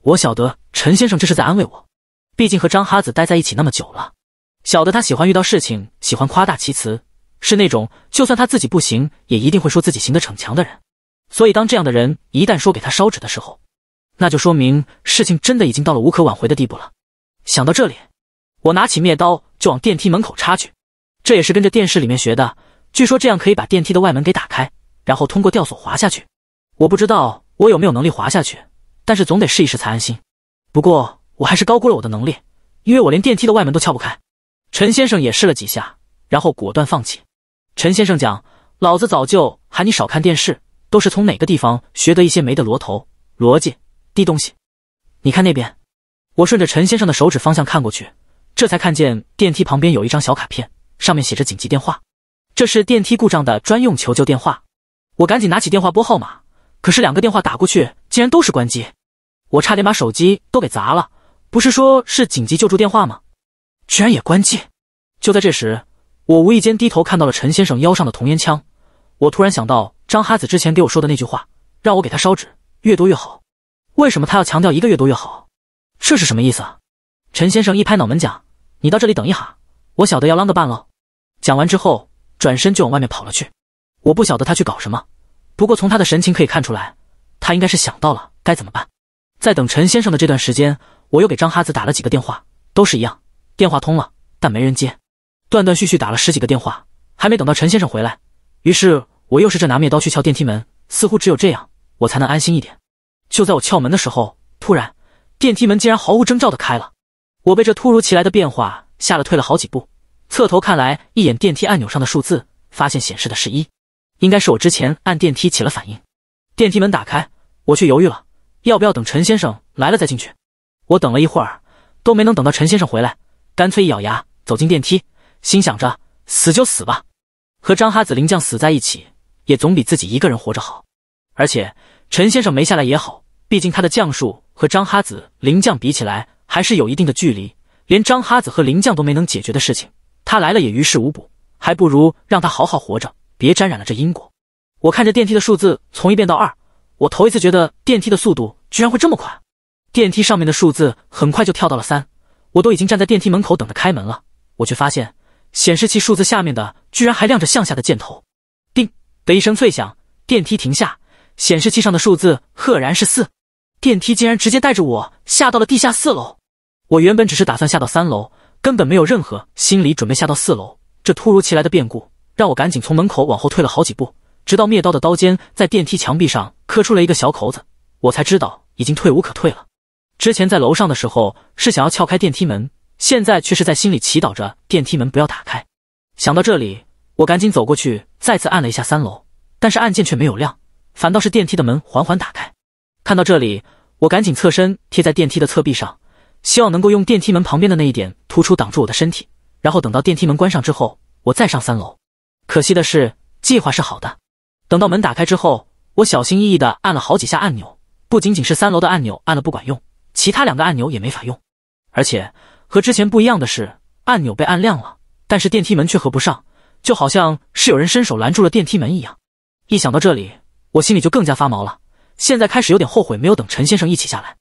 我晓得陈先生这是在安慰我，毕竟和张哈子待在一起那么久了，晓得他喜欢遇到事情喜欢夸大其词，是那种就算他自己不行也一定会说自己行得逞强的人。所以当这样的人一旦说给他烧纸的时候，那就说明事情真的已经到了无可挽回的地步了。想到这里，我拿起灭刀就往电梯门口插去，这也是跟着电视里面学的。据说这样可以把电梯的外门给打开，然后通过吊索滑下去。我不知道我有没有能力滑下去，但是总得试一试才安心。不过我还是高估了我的能力，因为我连电梯的外门都撬不开。陈先生也试了几下，然后果断放弃。陈先生讲：“老子早就喊你少看电视，都是从哪个地方学得一些没的罗头逻辑的东西。”你看那边，我顺着陈先生的手指方向看过去，这才看见电梯旁边有一张小卡片，上面写着紧急电话。这是电梯故障的专用求救电话，我赶紧拿起电话拨号码，可是两个电话打过去竟然都是关机，我差点把手机都给砸了。不是说是紧急救助电话吗？居然也关机。就在这时，我无意间低头看到了陈先生腰上的铜烟枪，我突然想到张哈子之前给我说的那句话，让我给他烧纸，越多越好。为什么他要强调一个越多越好？这是什么意思啊？陈先生一拍脑门讲：“你到这里等一哈，我晓得要啷个办喽。”讲完之后。转身就往外面跑了去，我不晓得他去搞什么，不过从他的神情可以看出来，他应该是想到了该怎么办。在等陈先生的这段时间，我又给张哈子打了几个电话，都是一样，电话通了，但没人接。断断续续打了十几个电话，还没等到陈先生回来，于是我又是这拿灭刀去撬电梯门，似乎只有这样我才能安心一点。就在我撬门的时候，突然电梯门竟然毫无征兆的开了，我被这突如其来的变化吓了退了好几步。侧头看来一眼电梯按钮上的数字，发现显示的是“一”，应该是我之前按电梯起了反应。电梯门打开，我却犹豫了，要不要等陈先生来了再进去？我等了一会儿，都没能等到陈先生回来，干脆一咬牙走进电梯，心想着死就死吧，和张哈子灵将死在一起，也总比自己一个人活着好。而且陈先生没下来也好，毕竟他的将术和张哈子灵将比起来还是有一定的距离，连张哈子和灵将都没能解决的事情。他来了也于事无补，还不如让他好好活着，别沾染了这因果。我看着电梯的数字从一变到二，我头一次觉得电梯的速度居然会这么快。电梯上面的数字很快就跳到了三，我都已经站在电梯门口等着开门了，我却发现显示器数字下面的居然还亮着向下的箭头。叮的一声脆响，电梯停下，显示器上的数字赫然是四，电梯竟然直接带着我下到了地下四楼。我原本只是打算下到三楼。根本没有任何心理准备下到四楼，这突如其来的变故让我赶紧从门口往后退了好几步，直到灭刀的刀尖在电梯墙壁上磕出了一个小口子，我才知道已经退无可退了。之前在楼上的时候是想要撬开电梯门，现在却是在心里祈祷着电梯门不要打开。想到这里，我赶紧走过去，再次按了一下三楼，但是按键却没有亮，反倒是电梯的门缓缓打开。看到这里，我赶紧侧身贴在电梯的侧壁上。希望能够用电梯门旁边的那一点突出挡住我的身体，然后等到电梯门关上之后，我再上三楼。可惜的是，计划是好的。等到门打开之后，我小心翼翼的按了好几下按钮，不仅仅是三楼的按钮按了不管用，其他两个按钮也没法用。而且和之前不一样的是，按钮被按亮了，但是电梯门却合不上，就好像是有人伸手拦住了电梯门一样。一想到这里，我心里就更加发毛了。现在开始有点后悔没有等陈先生一起下来。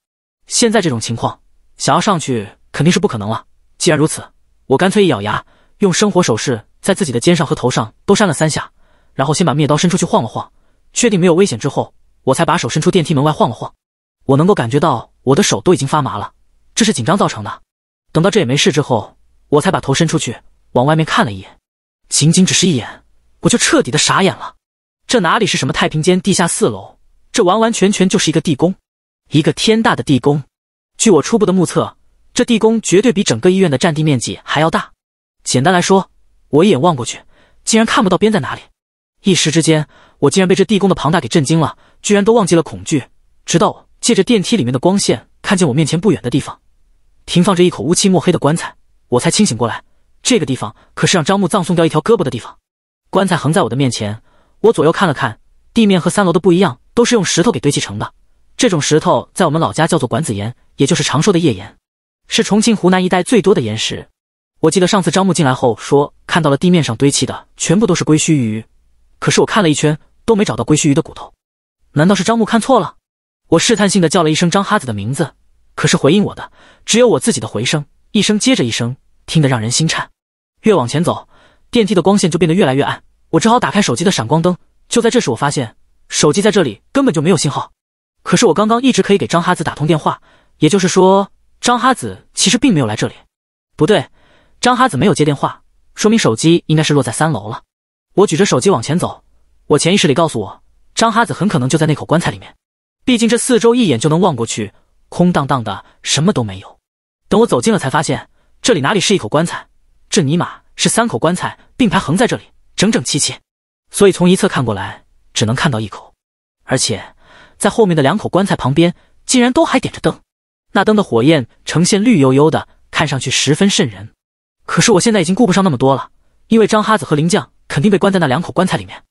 现在这种情况。想要上去肯定是不可能了。既然如此，我干脆一咬牙，用生活手势在自己的肩上和头上都扇了三下，然后先把灭刀伸出去晃了晃，确定没有危险之后，我才把手伸出电梯门外晃了晃。我能够感觉到我的手都已经发麻了，这是紧张造成的。等到这也没事之后，我才把头伸出去往外面看了一眼，仅仅只是一眼，我就彻底的傻眼了。这哪里是什么太平间地下四楼？这完完全全就是一个地宫，一个天大的地宫。据我初步的目测，这地宫绝对比整个医院的占地面积还要大。简单来说，我一眼望过去，竟然看不到边在哪里。一时之间，我竟然被这地宫的庞大给震惊了，居然都忘记了恐惧。直到我借着电梯里面的光线，看见我面前不远的地方停放着一口乌漆墨黑的棺材，我才清醒过来。这个地方可是让张木葬送掉一条胳膊的地方。棺材横在我的面前，我左右看了看，地面和三楼的不一样，都是用石头给堆砌成的。这种石头在我们老家叫做管子岩，也就是常说的页岩，是重庆湖南一带最多的岩石。我记得上次张木进来后说看到了地面上堆砌的全部都是龟须鱼，可是我看了一圈都没找到龟须鱼的骨头，难道是张木看错了？我试探性的叫了一声张哈子的名字，可是回应我的只有我自己的回声，一声接着一声，听得让人心颤。越往前走，电梯的光线就变得越来越暗，我只好打开手机的闪光灯。就在这时，我发现手机在这里根本就没有信号。可是我刚刚一直可以给张哈子打通电话，也就是说，张哈子其实并没有来这里。不对，张哈子没有接电话，说明手机应该是落在三楼了。我举着手机往前走，我潜意识里告诉我，张哈子很可能就在那口棺材里面。毕竟这四周一眼就能望过去，空荡荡的，什么都没有。等我走近了，才发现这里哪里是一口棺材，这尼玛是三口棺材并排横在这里，整整齐齐。所以从一侧看过来，只能看到一口，而且。在后面的两口棺材旁边，竟然都还点着灯，那灯的火焰呈现绿油油的，看上去十分瘆人。可是我现在已经顾不上那么多了，因为张哈子和林将肯定被关在那两口棺材里面。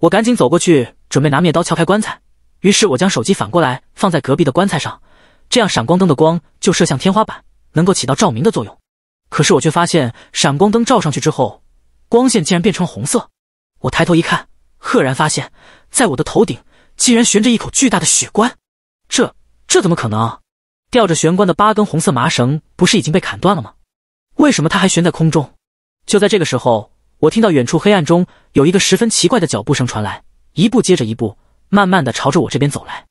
我赶紧走过去，准备拿灭刀撬开棺材。于是我将手机反过来放在隔壁的棺材上，这样闪光灯的光就射向天花板，能够起到照明的作用。可是我却发现，闪光灯照上去之后，光线竟然变成了红色。我抬头一看，赫然发现，在我的头顶。竟然悬着一口巨大的血棺，这这怎么可能？吊着玄关的八根红色麻绳不是已经被砍断了吗？为什么它还悬在空中？就在这个时候，我听到远处黑暗中有一个十分奇怪的脚步声传来，一步接着一步，慢慢的朝着我这边走来。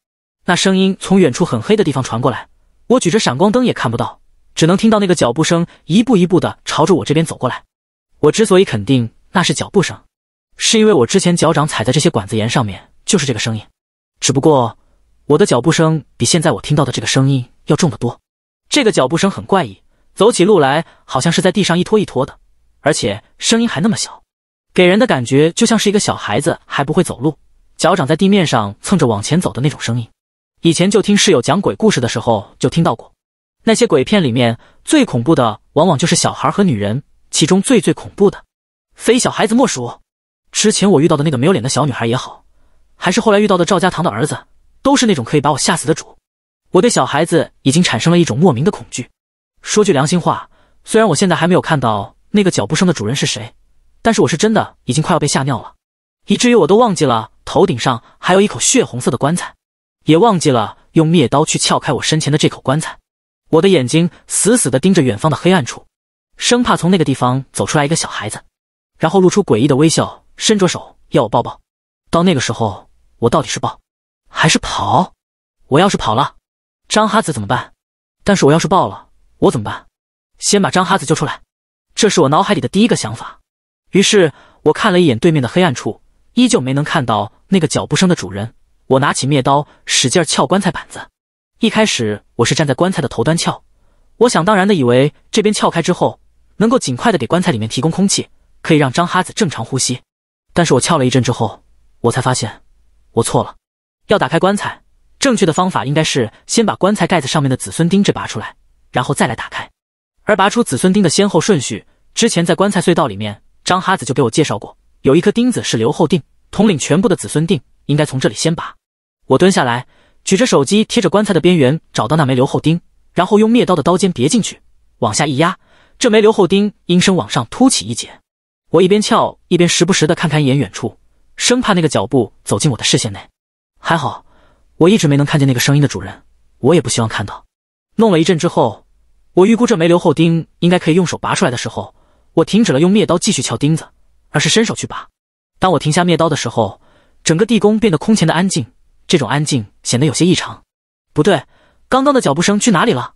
那声音从远处很黑的地方传过来，我举着闪光灯也看不到，只能听到那个脚步声一步一步的朝着我这边走过来。我之所以肯定那是脚步声，是因为我之前脚掌踩在这些管子岩上面就是这个声音。只不过，我的脚步声比现在我听到的这个声音要重得多。这个脚步声很怪异，走起路来好像是在地上一拖一拖的，而且声音还那么小，给人的感觉就像是一个小孩子还不会走路，脚掌在地面上蹭着往前走的那种声音。以前就听室友讲鬼故事的时候就听到过，那些鬼片里面最恐怖的往往就是小孩和女人，其中最最恐怖的，非小孩子莫属。之前我遇到的那个没有脸的小女孩也好。还是后来遇到的赵家堂的儿子，都是那种可以把我吓死的主。我对小孩子已经产生了一种莫名的恐惧。说句良心话，虽然我现在还没有看到那个脚步声的主人是谁，但是我是真的已经快要被吓尿了，以至于我都忘记了头顶上还有一口血红色的棺材，也忘记了用灭刀去撬开我身前的这口棺材。我的眼睛死死地盯着远方的黑暗处，生怕从那个地方走出来一个小孩子，然后露出诡异的微笑，伸着手要我抱抱。到那个时候。我到底是报还是跑？我要是跑了，张哈子怎么办？但是我要是报了，我怎么办？先把张哈子救出来，这是我脑海里的第一个想法。于是我看了一眼对面的黑暗处，依旧没能看到那个脚步声的主人。我拿起灭刀，使劲撬棺材板子。一开始我是站在棺材的头端撬，我想当然的以为这边撬开之后，能够尽快的给棺材里面提供空气，可以让张哈子正常呼吸。但是我撬了一阵之后，我才发现。我错了，要打开棺材，正确的方法应该是先把棺材盖子上面的子孙钉这拔出来，然后再来打开。而拔出子孙钉的先后顺序，之前在棺材隧道里面，张哈子就给我介绍过，有一颗钉子是留后钉，统领全部的子孙钉，应该从这里先拔。我蹲下来，举着手机贴着棺材的边缘，找到那枚留后钉，然后用灭刀的刀尖别进去，往下一压，这枚留后钉应声往上凸起一截。我一边撬，一边时不时的看看一眼远处。生怕那个脚步走进我的视线内，还好我一直没能看见那个声音的主人，我也不希望看到。弄了一阵之后，我预估这枚留后钉应该可以用手拔出来的时候，我停止了用灭刀继续撬钉子，而是伸手去拔。当我停下灭刀的时候，整个地宫变得空前的安静，这种安静显得有些异常。不对，刚刚的脚步声去哪里了？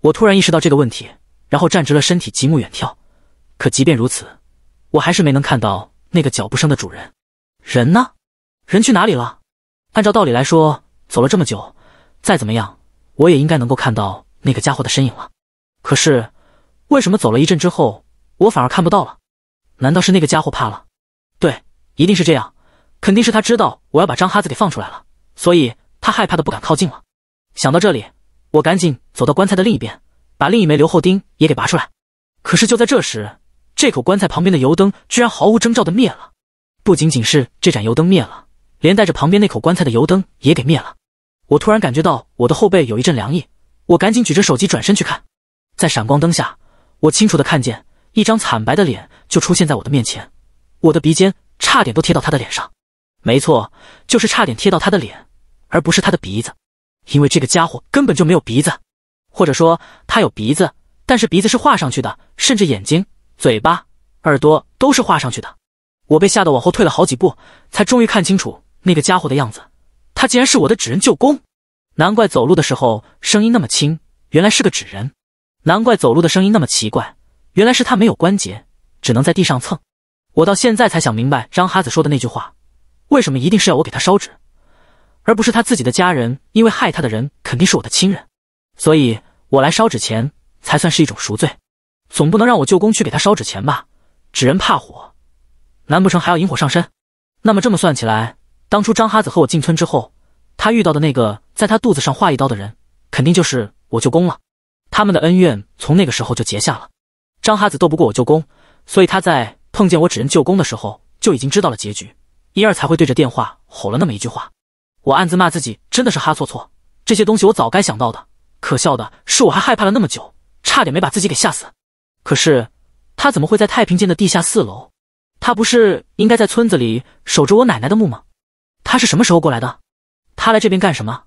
我突然意识到这个问题，然后站直了身体，极目远眺。可即便如此，我还是没能看到那个脚步声的主人。人呢？人去哪里了？按照道理来说，走了这么久，再怎么样，我也应该能够看到那个家伙的身影了。可是，为什么走了一阵之后，我反而看不到了？难道是那个家伙怕了？对，一定是这样，肯定是他知道我要把张哈子给放出来了，所以他害怕的不敢靠近了。想到这里，我赶紧走到棺材的另一边，把另一枚留后钉也给拔出来。可是就在这时，这口棺材旁边的油灯居然毫无征兆的灭了。不仅仅是这盏油灯灭了，连带着旁边那口棺材的油灯也给灭了。我突然感觉到我的后背有一阵凉意，我赶紧举着手机转身去看，在闪光灯下，我清楚的看见一张惨白的脸就出现在我的面前，我的鼻尖差点都贴到他的脸上。没错，就是差点贴到他的脸，而不是他的鼻子，因为这个家伙根本就没有鼻子，或者说他有鼻子，但是鼻子是画上去的，甚至眼睛、嘴巴、耳朵都是画上去的。我被吓得往后退了好几步，才终于看清楚那个家伙的样子。他竟然是我的纸人舅公，难怪走路的时候声音那么轻，原来是个纸人。难怪走路的声音那么奇怪，原来是他没有关节，只能在地上蹭。我到现在才想明白张哈子说的那句话：为什么一定是要我给他烧纸，而不是他自己的家人？因为害他的人肯定是我的亲人，所以我来烧纸钱才算是一种赎罪。总不能让我舅公去给他烧纸钱吧？纸人怕火。难不成还要引火上身？那么这么算起来，当初张哈子和我进村之后，他遇到的那个在他肚子上划一刀的人，肯定就是我舅公了。他们的恩怨从那个时候就结下了。张哈子斗不过我舅公，所以他在碰见我指认舅公的时候，就已经知道了结局，因而才会对着电话吼了那么一句话。我暗自骂自己，真的是哈错错，这些东西我早该想到的。可笑的是，我还害怕了那么久，差点没把自己给吓死。可是，他怎么会在太平间的地下四楼？他不是应该在村子里守着我奶奶的墓吗？他是什么时候过来的？他来这边干什么？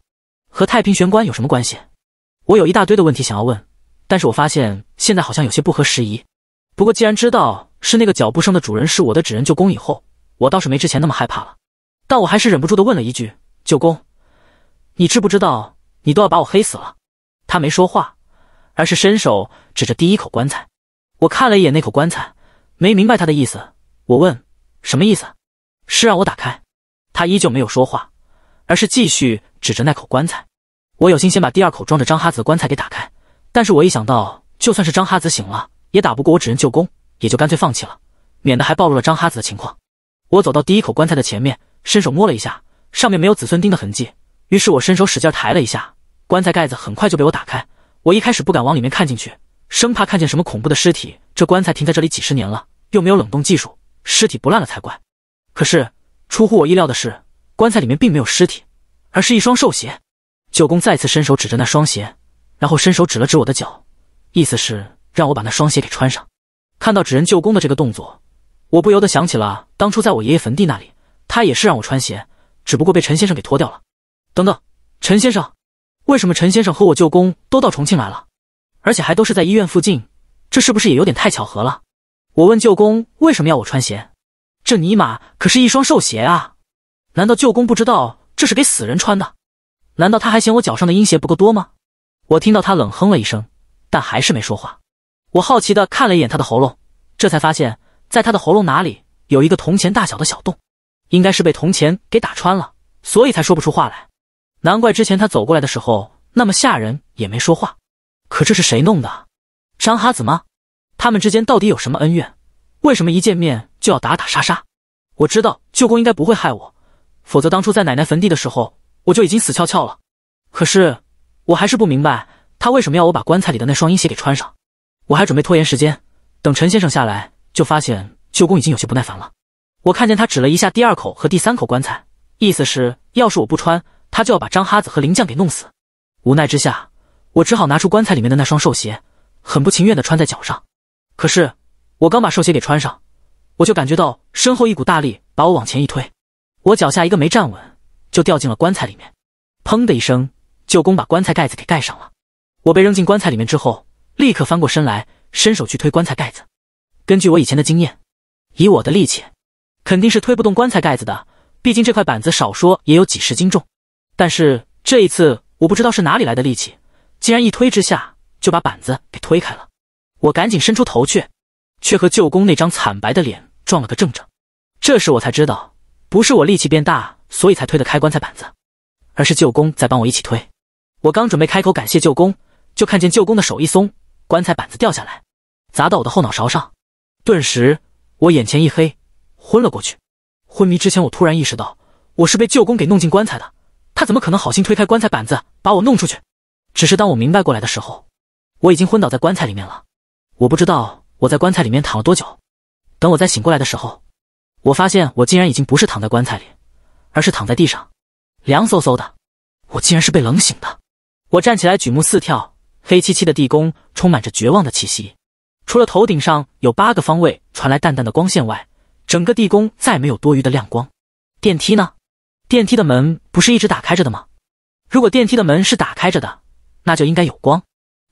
和太平玄关有什么关系？我有一大堆的问题想要问，但是我发现现在好像有些不合时宜。不过既然知道是那个脚步声的主人是我的纸人舅公以后，我倒是没之前那么害怕了。但我还是忍不住的问了一句：“舅公，你知不知道？你都要把我黑死了。”他没说话，而是伸手指着第一口棺材。我看了一眼那口棺材，没明白他的意思。我问：“什么意思？是让我打开？”他依旧没有说话，而是继续指着那口棺材。我有心先把第二口装着张哈子的棺材给打开，但是我一想到就算是张哈子醒了，也打不过我指认舅公，也就干脆放弃了，免得还暴露了张哈子的情况。我走到第一口棺材的前面，伸手摸了一下，上面没有子孙钉的痕迹。于是我伸手使劲抬了一下棺材盖子，很快就被我打开。我一开始不敢往里面看进去，生怕看见什么恐怖的尸体。这棺材停在这里几十年了，又没有冷冻技术。尸体不烂了才怪。可是出乎我意料的是，棺材里面并没有尸体，而是一双寿鞋。舅公再次伸手指着那双鞋，然后伸手指了指我的脚，意思是让我把那双鞋给穿上。看到纸人舅公的这个动作，我不由得想起了当初在我爷爷坟地那里，他也是让我穿鞋，只不过被陈先生给脱掉了。等等，陈先生，为什么陈先生和我舅公都到重庆来了，而且还都是在医院附近？这是不是也有点太巧合了？我问舅公为什么要我穿鞋，这尼玛可是一双兽鞋啊！难道舅公不知道这是给死人穿的？难道他还嫌我脚上的阴鞋不够多吗？我听到他冷哼了一声，但还是没说话。我好奇地看了一眼他的喉咙，这才发现，在他的喉咙哪里有一个铜钱大小的小洞，应该是被铜钱给打穿了，所以才说不出话来。难怪之前他走过来的时候那么吓人也没说话。可这是谁弄的？张哈子吗？他们之间到底有什么恩怨？为什么一见面就要打打杀杀？我知道舅公应该不会害我，否则当初在奶奶坟地的时候我就已经死翘翘了。可是我还是不明白他为什么要我把棺材里的那双阴鞋给穿上。我还准备拖延时间，等陈先生下来，就发现舅公已经有些不耐烦了。我看见他指了一下第二口和第三口棺材，意思是要是我不穿，他就要把张哈子和林将给弄死。无奈之下，我只好拿出棺材里面的那双兽鞋，很不情愿地穿在脚上。可是，我刚把寿鞋给穿上，我就感觉到身后一股大力把我往前一推，我脚下一个没站稳，就掉进了棺材里面。砰的一声，舅公把棺材盖子给盖上了。我被扔进棺材里面之后，立刻翻过身来，伸手去推棺材盖子。根据我以前的经验，以我的力气，肯定是推不动棺材盖子的，毕竟这块板子少说也有几十斤重。但是这一次，我不知道是哪里来的力气，竟然一推之下就把板子给推开了。我赶紧伸出头去，却和舅公那张惨白的脸撞了个正正。这时我才知道，不是我力气变大，所以才推得开棺材板子，而是舅公在帮我一起推。我刚准备开口感谢舅公，就看见舅公的手一松，棺材板子掉下来，砸到我的后脑勺上。顿时，我眼前一黑，昏了过去。昏迷之前，我突然意识到，我是被舅公给弄进棺材的。他怎么可能好心推开棺材板子把我弄出去？只是当我明白过来的时候，我已经昏倒在棺材里面了。我不知道我在棺材里面躺了多久，等我再醒过来的时候，我发现我竟然已经不是躺在棺材里，而是躺在地上，凉飕飕的。我竟然是被冷醒的。我站起来，举目四眺，黑漆漆的地宫充满着绝望的气息。除了头顶上有八个方位传来淡淡的光线外，整个地宫再没有多余的亮光。电梯呢？电梯的门不是一直打开着的吗？如果电梯的门是打开着的，那就应该有光。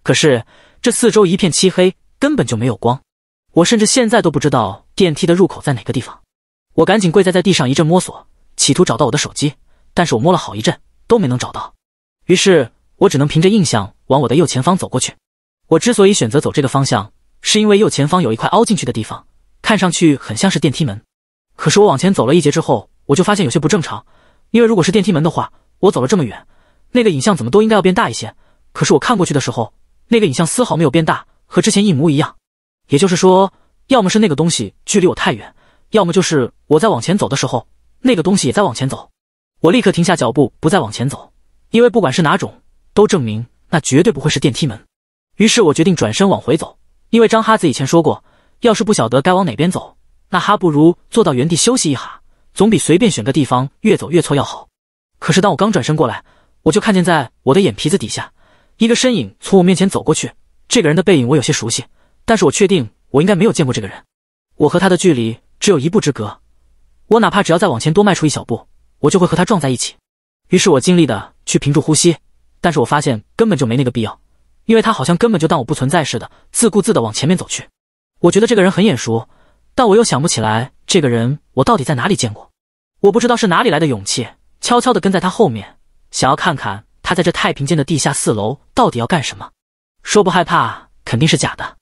可是这四周一片漆黑。根本就没有光，我甚至现在都不知道电梯的入口在哪个地方。我赶紧跪在在地上一阵摸索，企图找到我的手机，但是我摸了好一阵都没能找到，于是我只能凭着印象往我的右前方走过去。我之所以选择走这个方向，是因为右前方有一块凹进去的地方，看上去很像是电梯门。可是我往前走了一截之后，我就发现有些不正常，因为如果是电梯门的话，我走了这么远，那个影像怎么都应该要变大一些。可是我看过去的时候，那个影像丝毫没有变大。和之前一模一样，也就是说，要么是那个东西距离我太远，要么就是我在往前走的时候，那个东西也在往前走。我立刻停下脚步，不再往前走，因为不管是哪种，都证明那绝对不会是电梯门。于是我决定转身往回走，因为张哈子以前说过，要是不晓得该往哪边走，那哈不如坐到原地休息一哈，总比随便选个地方越走越错要好。可是当我刚转身过来，我就看见在我的眼皮子底下，一个身影从我面前走过去。这个人的背影我有些熟悉，但是我确定我应该没有见过这个人。我和他的距离只有一步之隔，我哪怕只要再往前多迈出一小步，我就会和他撞在一起。于是我尽力的去屏住呼吸，但是我发现根本就没那个必要，因为他好像根本就当我不存在似的，自顾自的往前面走去。我觉得这个人很眼熟，但我又想不起来这个人我到底在哪里见过。我不知道是哪里来的勇气，悄悄的跟在他后面，想要看看他在这太平间的地下四楼到底要干什么。说不害怕肯定是假的，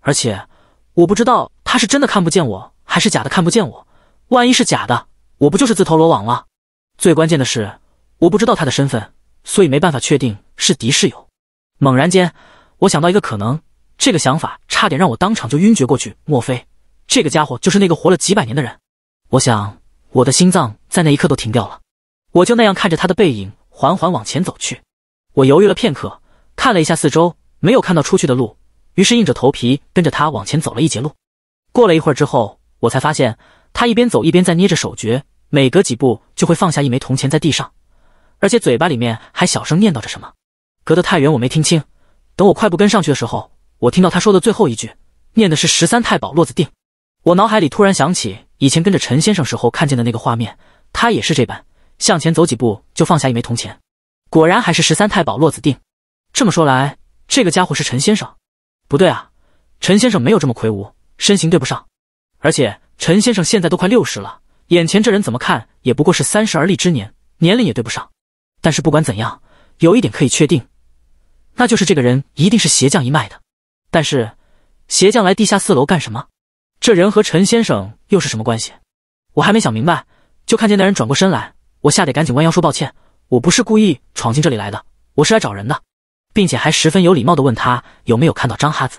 而且我不知道他是真的看不见我还是假的看不见我。万一是假的，我不就是自投罗网了？最关键的是，我不知道他的身份，所以没办法确定是敌是友。猛然间，我想到一个可能，这个想法差点让我当场就晕厥过去。莫非这个家伙就是那个活了几百年的人？我想，我的心脏在那一刻都停掉了。我就那样看着他的背影，缓缓往前走去。我犹豫了片刻，看了一下四周。没有看到出去的路，于是硬着头皮跟着他往前走了一截路。过了一会儿之后，我才发现他一边走一边在捏着手诀，每隔几步就会放下一枚铜钱在地上，而且嘴巴里面还小声念叨着什么。隔得太远我没听清。等我快步跟上去的时候，我听到他说的最后一句，念的是“十三太保落子定”。我脑海里突然想起以前跟着陈先生时候看见的那个画面，他也是这般向前走几步就放下一枚铜钱。果然还是十三太保落子定。这么说来。这个家伙是陈先生，不对啊，陈先生没有这么魁梧，身形对不上，而且陈先生现在都快六十了，眼前这人怎么看也不过是三十而立之年，年龄也对不上。但是不管怎样，有一点可以确定，那就是这个人一定是鞋匠一脉的。但是鞋匠来地下四楼干什么？这人和陈先生又是什么关系？我还没想明白，就看见那人转过身来，我吓得赶紧弯腰说抱歉，我不是故意闯进这里来的，我是来找人的。并且还十分有礼貌地问他有没有看到张哈子，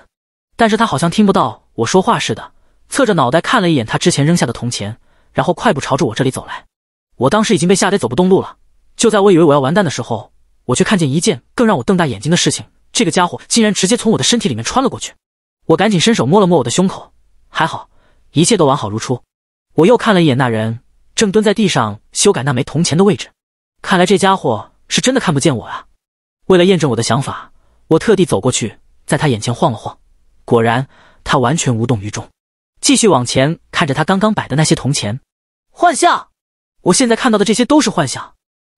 但是他好像听不到我说话似的，侧着脑袋看了一眼他之前扔下的铜钱，然后快步朝着我这里走来。我当时已经被吓得走不动路了，就在我以为我要完蛋的时候，我却看见一件更让我瞪大眼睛的事情，这个家伙竟然直接从我的身体里面穿了过去。我赶紧伸手摸了摸我的胸口，还好，一切都完好如初。我又看了一眼那人，正蹲在地上修改那枚铜钱的位置，看来这家伙是真的看不见我啊。为了验证我的想法，我特地走过去，在他眼前晃了晃，果然他完全无动于衷，继续往前看着他刚刚摆的那些铜钱。幻象，我现在看到的这些都是幻象，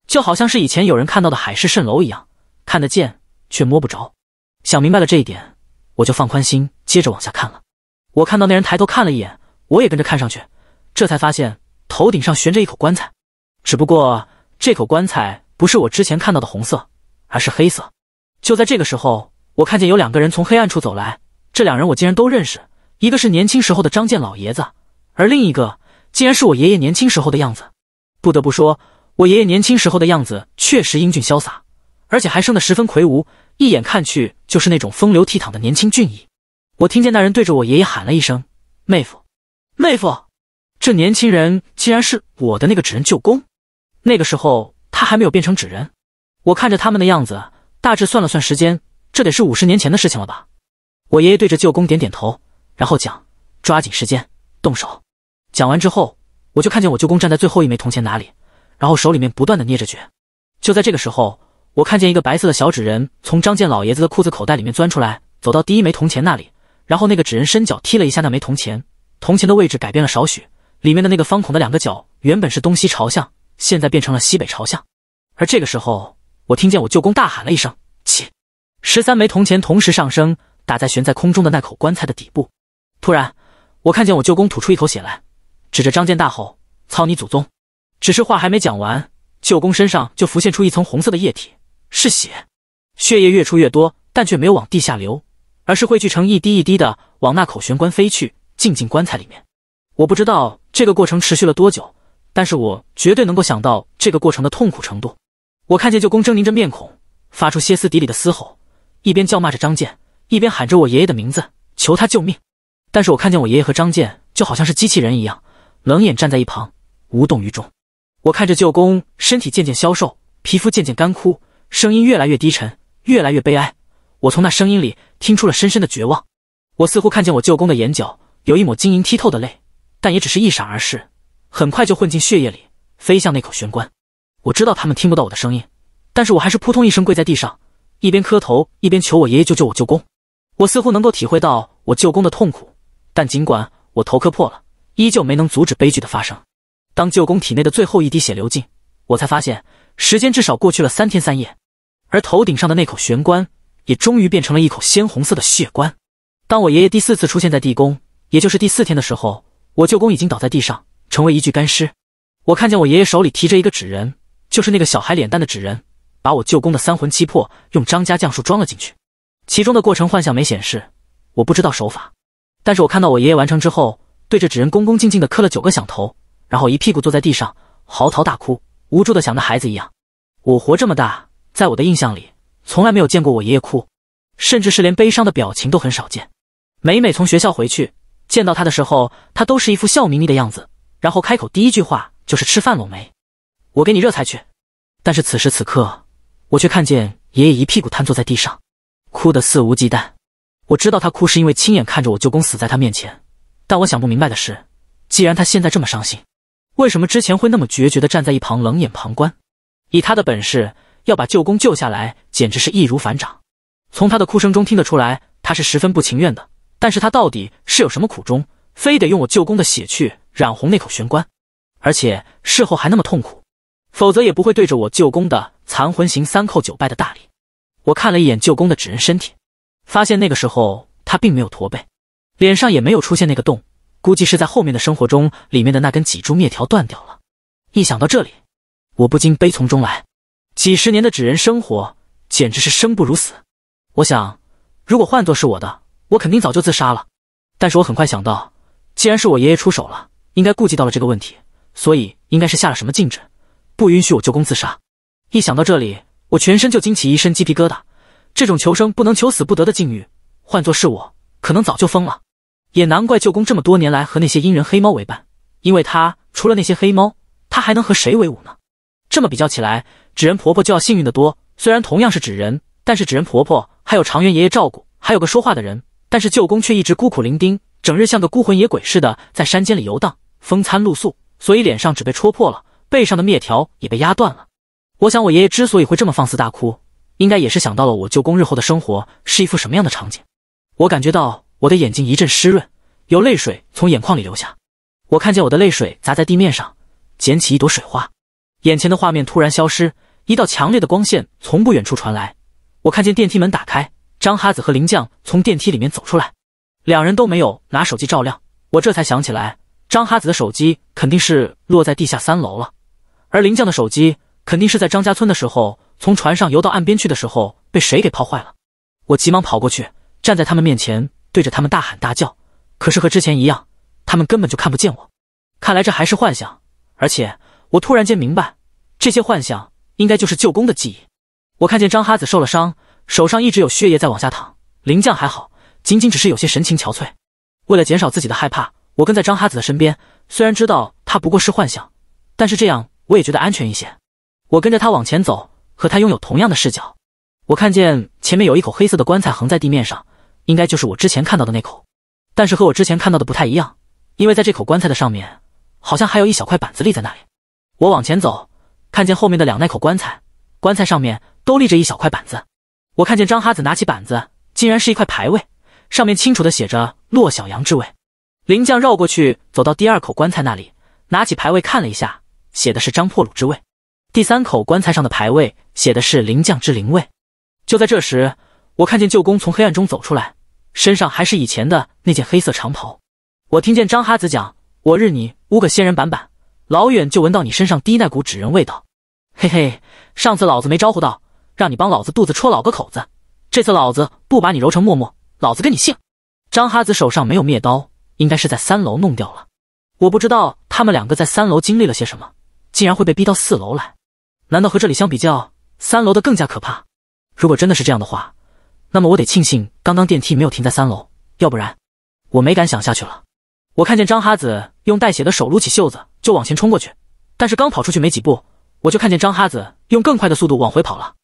就好像是以前有人看到的海市蜃楼一样，看得见却摸不着。想明白了这一点，我就放宽心，接着往下看了。我看到那人抬头看了一眼，我也跟着看上去，这才发现头顶上悬着一口棺材，只不过这口棺材不是我之前看到的红色。而是黑色。就在这个时候，我看见有两个人从黑暗处走来，这两人我竟然都认识，一个是年轻时候的张健老爷子，而另一个竟然是我爷爷年轻时候的样子。不得不说，我爷爷年轻时候的样子确实英俊潇洒，而且还生得十分魁梧，一眼看去就是那种风流倜傥的年轻俊逸。我听见那人对着我爷爷喊了一声：“妹夫，妹夫！”这年轻人竟然是我的那个纸人舅公，那个时候他还没有变成纸人。我看着他们的样子，大致算了算时间，这得是五十年前的事情了吧？我爷爷对着舅公点点头，然后讲：“抓紧时间动手。”讲完之后，我就看见我舅公站在最后一枚铜钱哪里，然后手里面不断的捏着诀。就在这个时候，我看见一个白色的小纸人从张健老爷子的裤子口袋里面钻出来，走到第一枚铜钱那里，然后那个纸人伸脚踢了一下那枚铜钱，铜钱的位置改变了少许，里面的那个方孔的两个角原本是东西朝向，现在变成了西北朝向。而这个时候。我听见我舅公大喊了一声“起”，十三枚铜钱同时上升，打在悬在空中的那口棺材的底部。突然，我看见我舅公吐出一口血来，指着张健大吼：“操你祖宗！”只是话还没讲完，舅公身上就浮现出一层红色的液体，是血。血液越出越多，但却没有往地下流，而是汇聚成一滴一滴的往那口悬棺飞去，浸进棺材里面。我不知道这个过程持续了多久，但是我绝对能够想到这个过程的痛苦程度。我看见舅公狰狞着面孔，发出歇斯底里的嘶吼，一边叫骂着张健，一边喊着我爷爷的名字，求他救命。但是我看见我爷爷和张健就好像是机器人一样，冷眼站在一旁，无动于衷。我看着舅公身体渐渐消瘦，皮肤渐渐干枯，声音越来越低沉，越来越悲哀。我从那声音里听出了深深的绝望。我似乎看见我舅公的眼角有一抹晶莹剔透的泪，但也只是一闪而逝，很快就混进血液里，飞向那口玄棺。我知道他们听不到我的声音，但是我还是扑通一声跪在地上，一边磕头一边求我爷爷救救我舅公。我似乎能够体会到我舅公的痛苦，但尽管我头磕破了，依旧没能阻止悲剧的发生。当舅公体内的最后一滴血流尽，我才发现时间至少过去了三天三夜，而头顶上的那口玄棺也终于变成了一口鲜红色的血棺。当我爷爷第四次出现在地宫，也就是第四天的时候，我舅公已经倒在地上，成为一具干尸。我看见我爷爷手里提着一个纸人。就是那个小孩脸蛋的纸人，把我舅公的三魂七魄用张家将术装了进去，其中的过程幻象没显示，我不知道手法，但是我看到我爷爷完成之后，对着纸人恭恭敬敬的磕了九个响头，然后一屁股坐在地上嚎啕大哭，无助的像那孩子一样。我活这么大，在我的印象里，从来没有见过我爷爷哭，甚至是连悲伤的表情都很少见。每每从学校回去见到他的时候，他都是一副笑眯眯的样子，然后开口第一句话就是吃饭了没。我给你热菜去，但是此时此刻，我却看见爷爷一屁股瘫坐在地上，哭得肆无忌惮。我知道他哭是因为亲眼看着我舅公死在他面前，但我想不明白的是，既然他现在这么伤心，为什么之前会那么决绝地站在一旁冷眼旁观？以他的本事，要把舅公救下来简直是易如反掌。从他的哭声中听得出来，他是十分不情愿的。但是他到底是有什么苦衷，非得用我舅公的血去染红那口玄棺？而且事后还那么痛苦。否则也不会对着我舅公的残魂行三叩九拜的大礼。我看了一眼舅公的纸人身体，发现那个时候他并没有驼背，脸上也没有出现那个洞，估计是在后面的生活中里面的那根脊柱面条断掉了。一想到这里，我不禁悲从中来。几十年的纸人生活，简直是生不如死。我想，如果换做是我的，我肯定早就自杀了。但是我很快想到，既然是我爷爷出手了，应该顾及到了这个问题，所以应该是下了什么禁制。不允许我舅公自杀。一想到这里，我全身就惊起一身鸡皮疙瘩。这种求生不能、求死不得的境遇，换作是我，可能早就疯了。也难怪舅公这么多年来和那些阴人黑猫为伴，因为他除了那些黑猫，他还能和谁为伍呢？这么比较起来，纸人婆婆就要幸运的多。虽然同样是纸人，但是纸人婆婆还有长元爷爷照顾，还有个说话的人，但是舅公却一直孤苦伶仃，整日像个孤魂野鬼似的在山间里游荡，风餐露宿，所以脸上只被戳破了。背上的面条也被压断了。我想，我爷爷之所以会这么放肆大哭，应该也是想到了我舅公日后的生活是一副什么样的场景。我感觉到我的眼睛一阵湿润，有泪水从眼眶里流下。我看见我的泪水砸在地面上，捡起一朵水花。眼前的画面突然消失，一道强烈的光线从不远处传来。我看见电梯门打开，张哈子和林酱从电梯里面走出来，两人都没有拿手机照亮。我这才想起来，张哈子的手机肯定是落在地下三楼了。而林将的手机肯定是在张家村的时候，从船上游到岸边去的时候被水给泡坏了。我急忙跑过去，站在他们面前，对着他们大喊大叫。可是和之前一样，他们根本就看不见我。看来这还是幻想。而且我突然间明白，这些幻想应该就是舅公的记忆。我看见张哈子受了伤，手上一直有血液在往下淌。林将还好，仅仅只是有些神情憔悴。为了减少自己的害怕，我跟在张哈子的身边。虽然知道他不过是幻想，但是这样。我也觉得安全一些，我跟着他往前走，和他拥有同样的视角。我看见前面有一口黑色的棺材横在地面上，应该就是我之前看到的那口，但是和我之前看到的不太一样，因为在这口棺材的上面好像还有一小块板子立在那里。我往前走，看见后面的两那口棺材，棺材上面都立着一小块板子。我看见张哈子拿起板子，竟然是一块牌位，上面清楚的写着“骆小阳之位”。林将绕过去，走到第二口棺材那里，拿起牌位看了一下。写的是张破鲁之位，第三口棺材上的牌位写的是灵将之灵位。就在这时，我看见舅公从黑暗中走出来，身上还是以前的那件黑色长袍。我听见张哈子讲：“我日你污个仙人板板，老远就闻到你身上滴那股纸人味道。”嘿嘿，上次老子没招呼到，让你帮老子肚子戳老个口子，这次老子不把你揉成沫沫，老子跟你姓。张哈子手上没有灭刀，应该是在三楼弄掉了。我不知道他们两个在三楼经历了些什么。竟然会被逼到四楼来，难道和这里相比较，三楼的更加可怕？如果真的是这样的话，那么我得庆幸刚刚电梯没有停在三楼，要不然我没敢想下去了。我看见张哈子用带血的手撸起袖子就往前冲过去，但是刚跑出去没几步，我就看见张哈子用更快的速度往回跑了。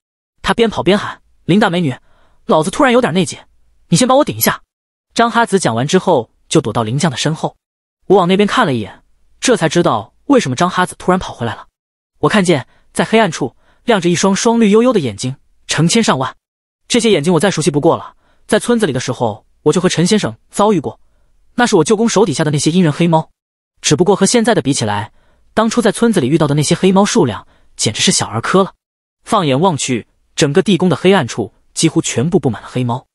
他边跑边喊：“林大美女，老子突然有点内急，你先帮我顶一下。”张哈子讲完之后就躲到林将的身后。我往那边看了一眼，这才知道。为什么张哈子突然跑回来了？我看见在黑暗处亮着一双双绿幽幽的眼睛，成千上万。这些眼睛我再熟悉不过了，在村子里的时候我就和陈先生遭遇过，那是我舅公手底下的那些阴人黑猫。只不过和现在的比起来，当初在村子里遇到的那些黑猫数量简直是小儿科了。放眼望去，整个地宫的黑暗处几乎全部布满了黑猫。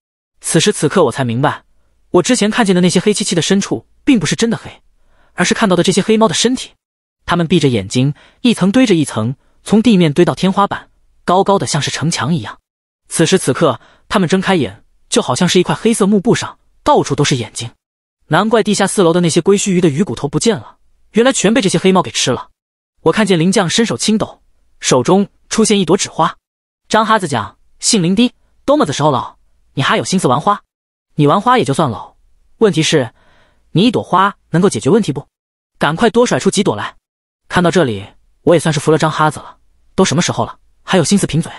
此时此刻我才明白，我之前看见的那些黑漆漆的深处并不是真的黑，而是看到的这些黑猫的身体。他们闭着眼睛，一层堆着一层，从地面堆到天花板，高高的像是城墙一样。此时此刻，他们睁开眼，就好像是一块黑色幕布上到处都是眼睛。难怪地下四楼的那些龟须鱼的鱼骨头不见了，原来全被这些黑猫给吃了。我看见灵将伸手轻抖，手中出现一朵纸花。张哈子讲，姓林的，多么的时候老，你还有心思玩花？你玩花也就算了，问题是，你一朵花能够解决问题不？赶快多甩出几朵来。看到这里，我也算是服了张哈子了。都什么时候了，还有心思贫嘴？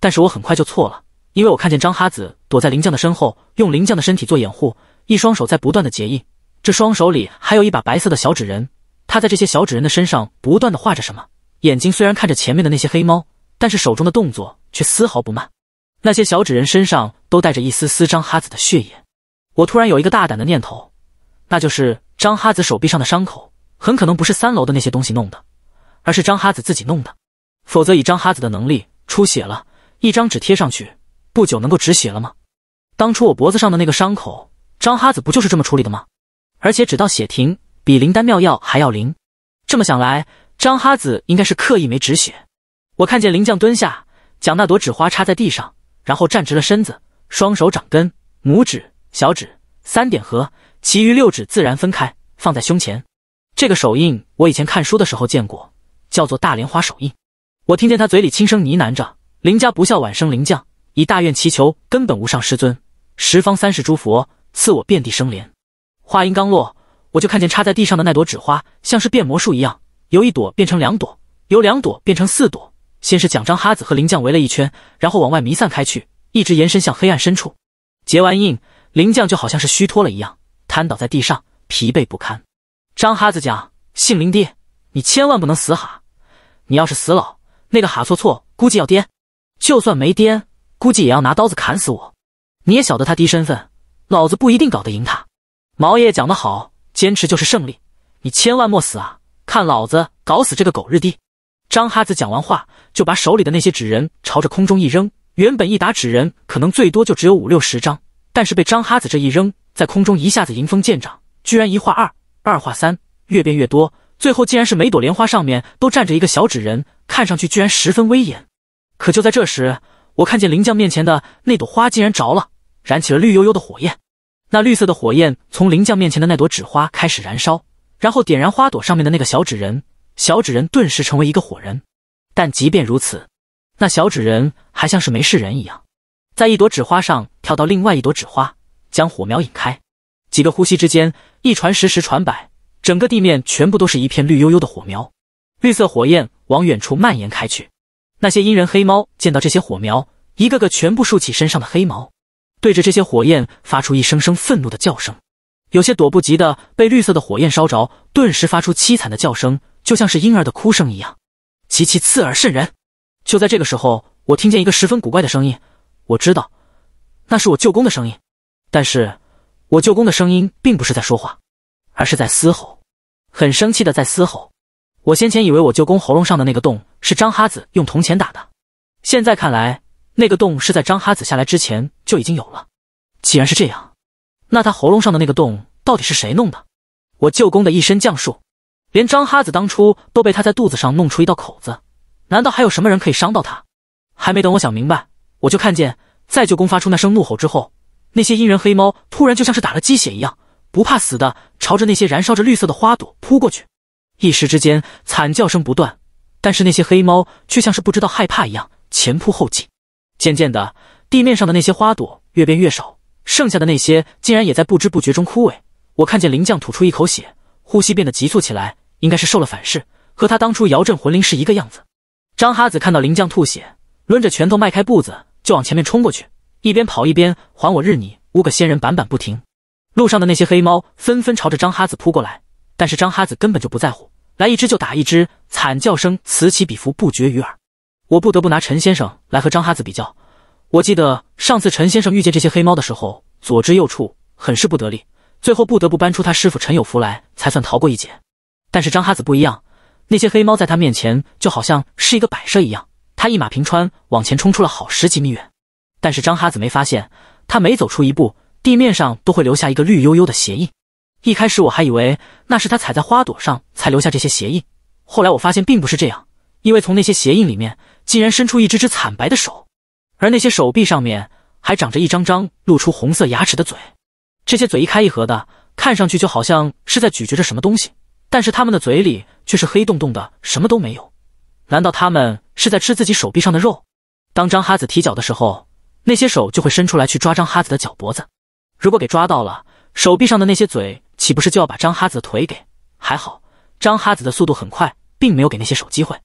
但是我很快就错了，因为我看见张哈子躲在灵将的身后，用灵将的身体做掩护，一双手在不断的结印，这双手里还有一把白色的小纸人，他在这些小纸人的身上不断的画着什么。眼睛虽然看着前面的那些黑猫，但是手中的动作却丝毫不慢。那些小纸人身上都带着一丝丝张哈子的血液。我突然有一个大胆的念头，那就是张哈子手臂上的伤口。很可能不是三楼的那些东西弄的，而是张哈子自己弄的，否则以张哈子的能力，出血了一张纸贴上去，不久能够止血了吗？当初我脖子上的那个伤口，张哈子不就是这么处理的吗？而且止到血停比灵丹妙药还要灵，这么想来，张哈子应该是刻意没止血。我看见灵将蹲下，将那朵纸花插在地上，然后站直了身子，双手掌根、拇指、小指三点合，其余六指自然分开，放在胸前。这个手印我以前看书的时候见过，叫做大莲花手印。我听见他嘴里轻声呢喃着：“林家不孝，晚生灵将以大愿祈求，根本无上师尊，十方三世诸佛赐我遍地生莲。”话音刚落，我就看见插在地上的那朵纸花，像是变魔术一样，由一朵变成两朵，由两朵变成四朵。先是蒋章哈子和林将围了一圈，然后往外弥散开去，一直延伸向黑暗深处。结完印，林将就好像是虚脱了一样，瘫倒在地上，疲惫不堪。张哈子讲：“姓林的，你千万不能死哈！你要是死老，那个哈错错估计要颠，就算没颠，估计也要拿刀子砍死我。你也晓得他低身份，老子不一定搞得赢他。毛爷讲得好，坚持就是胜利。你千万莫死啊！看老子搞死这个狗日的！”张哈子讲完话，就把手里的那些纸人朝着空中一扔。原本一打纸人可能最多就只有五六十张，但是被张哈子这一扔，在空中一下子迎风见长，居然一画二。二话三，越变越多，最后竟然是每朵莲花上面都站着一个小纸人，看上去居然十分威严。可就在这时，我看见灵将面前的那朵花竟然着了，燃起了绿油油的火焰。那绿色的火焰从灵将面前的那朵纸花开始燃烧，然后点燃花朵上面的那个小纸人，小纸人顿时成为一个火人。但即便如此，那小纸人还像是没事人一样，在一朵纸花上跳到另外一朵纸花，将火苗引开。几个呼吸之间，一传十，十传百，整个地面全部都是一片绿油油的火苗，绿色火焰往远处蔓延开去。那些阴人黑猫见到这些火苗，一个个全部竖起身上的黑毛，对着这些火焰发出一声声愤怒的叫声。有些躲不及的被绿色的火焰烧着，顿时发出凄惨的叫声，就像是婴儿的哭声一样，极其刺耳渗人。就在这个时候，我听见一个十分古怪的声音，我知道那是我舅公的声音，但是。我舅公的声音并不是在说话，而是在嘶吼，很生气的在嘶吼。我先前以为我舅公喉咙上的那个洞是张哈子用铜钱打的，现在看来，那个洞是在张哈子下来之前就已经有了。既然是这样，那他喉咙上的那个洞到底是谁弄的？我舅公的一身将术，连张哈子当初都被他在肚子上弄出一道口子，难道还有什么人可以伤到他？还没等我想明白，我就看见在舅公发出那声怒吼之后。那些阴人黑猫突然就像是打了鸡血一样，不怕死的朝着那些燃烧着绿色的花朵扑过去，一时之间惨叫声不断。但是那些黑猫却像是不知道害怕一样，前仆后继。渐渐的，地面上的那些花朵越变越少，剩下的那些竟然也在不知不觉中枯萎。我看见灵将吐出一口血，呼吸变得急促起来，应该是受了反噬，和他当初摇震魂灵是一个样子。张哈子看到灵将吐血，抡着拳头迈开步子就往前面冲过去。一边跑一边还我日你五个仙人板板不停，路上的那些黑猫纷纷朝着张哈子扑过来，但是张哈子根本就不在乎，来一只就打一只，惨叫声此起彼伏，不绝于耳。我不得不拿陈先生来和张哈子比较。我记得上次陈先生遇见这些黑猫的时候，左支右绌，很是不得力，最后不得不搬出他师傅陈有福来，才算逃过一劫。但是张哈子不一样，那些黑猫在他面前就好像是一个摆设一样，他一马平川往前冲出了好十几米远。但是张哈子没发现，他每走出一步，地面上都会留下一个绿油油的鞋印。一开始我还以为那是他踩在花朵上才留下这些鞋印，后来我发现并不是这样，因为从那些鞋印里面竟然伸出一只只惨白的手，而那些手臂上面还长着一张张露出红色牙齿的嘴。这些嘴一开一合的，看上去就好像是在咀嚼着什么东西，但是他们的嘴里却是黑洞洞的，什么都没有。难道他们是在吃自己手臂上的肉？当张哈子提脚的时候。那些手就会伸出来去抓张哈子的脚脖子，如果给抓到了，手臂上的那些嘴岂不是就要把张哈子的腿给？还好，张哈子的速度很快，并没有给那些手机会。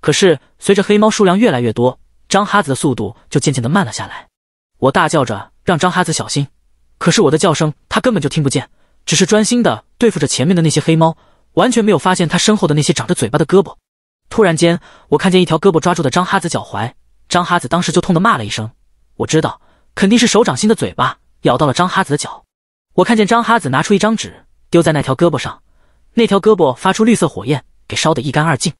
可是随着黑猫数量越来越多，张哈子的速度就渐渐的慢了下来。我大叫着让张哈子小心，可是我的叫声他根本就听不见，只是专心的对付着前面的那些黑猫，完全没有发现他身后的那些长着嘴巴的胳膊。突然间，我看见一条胳膊抓住的张哈子脚踝，张哈子当时就痛的骂了一声。我知道，肯定是手掌心的嘴巴咬到了张哈子的脚。我看见张哈子拿出一张纸丢在那条胳膊上，那条胳膊发出绿色火焰，给烧得一干二净。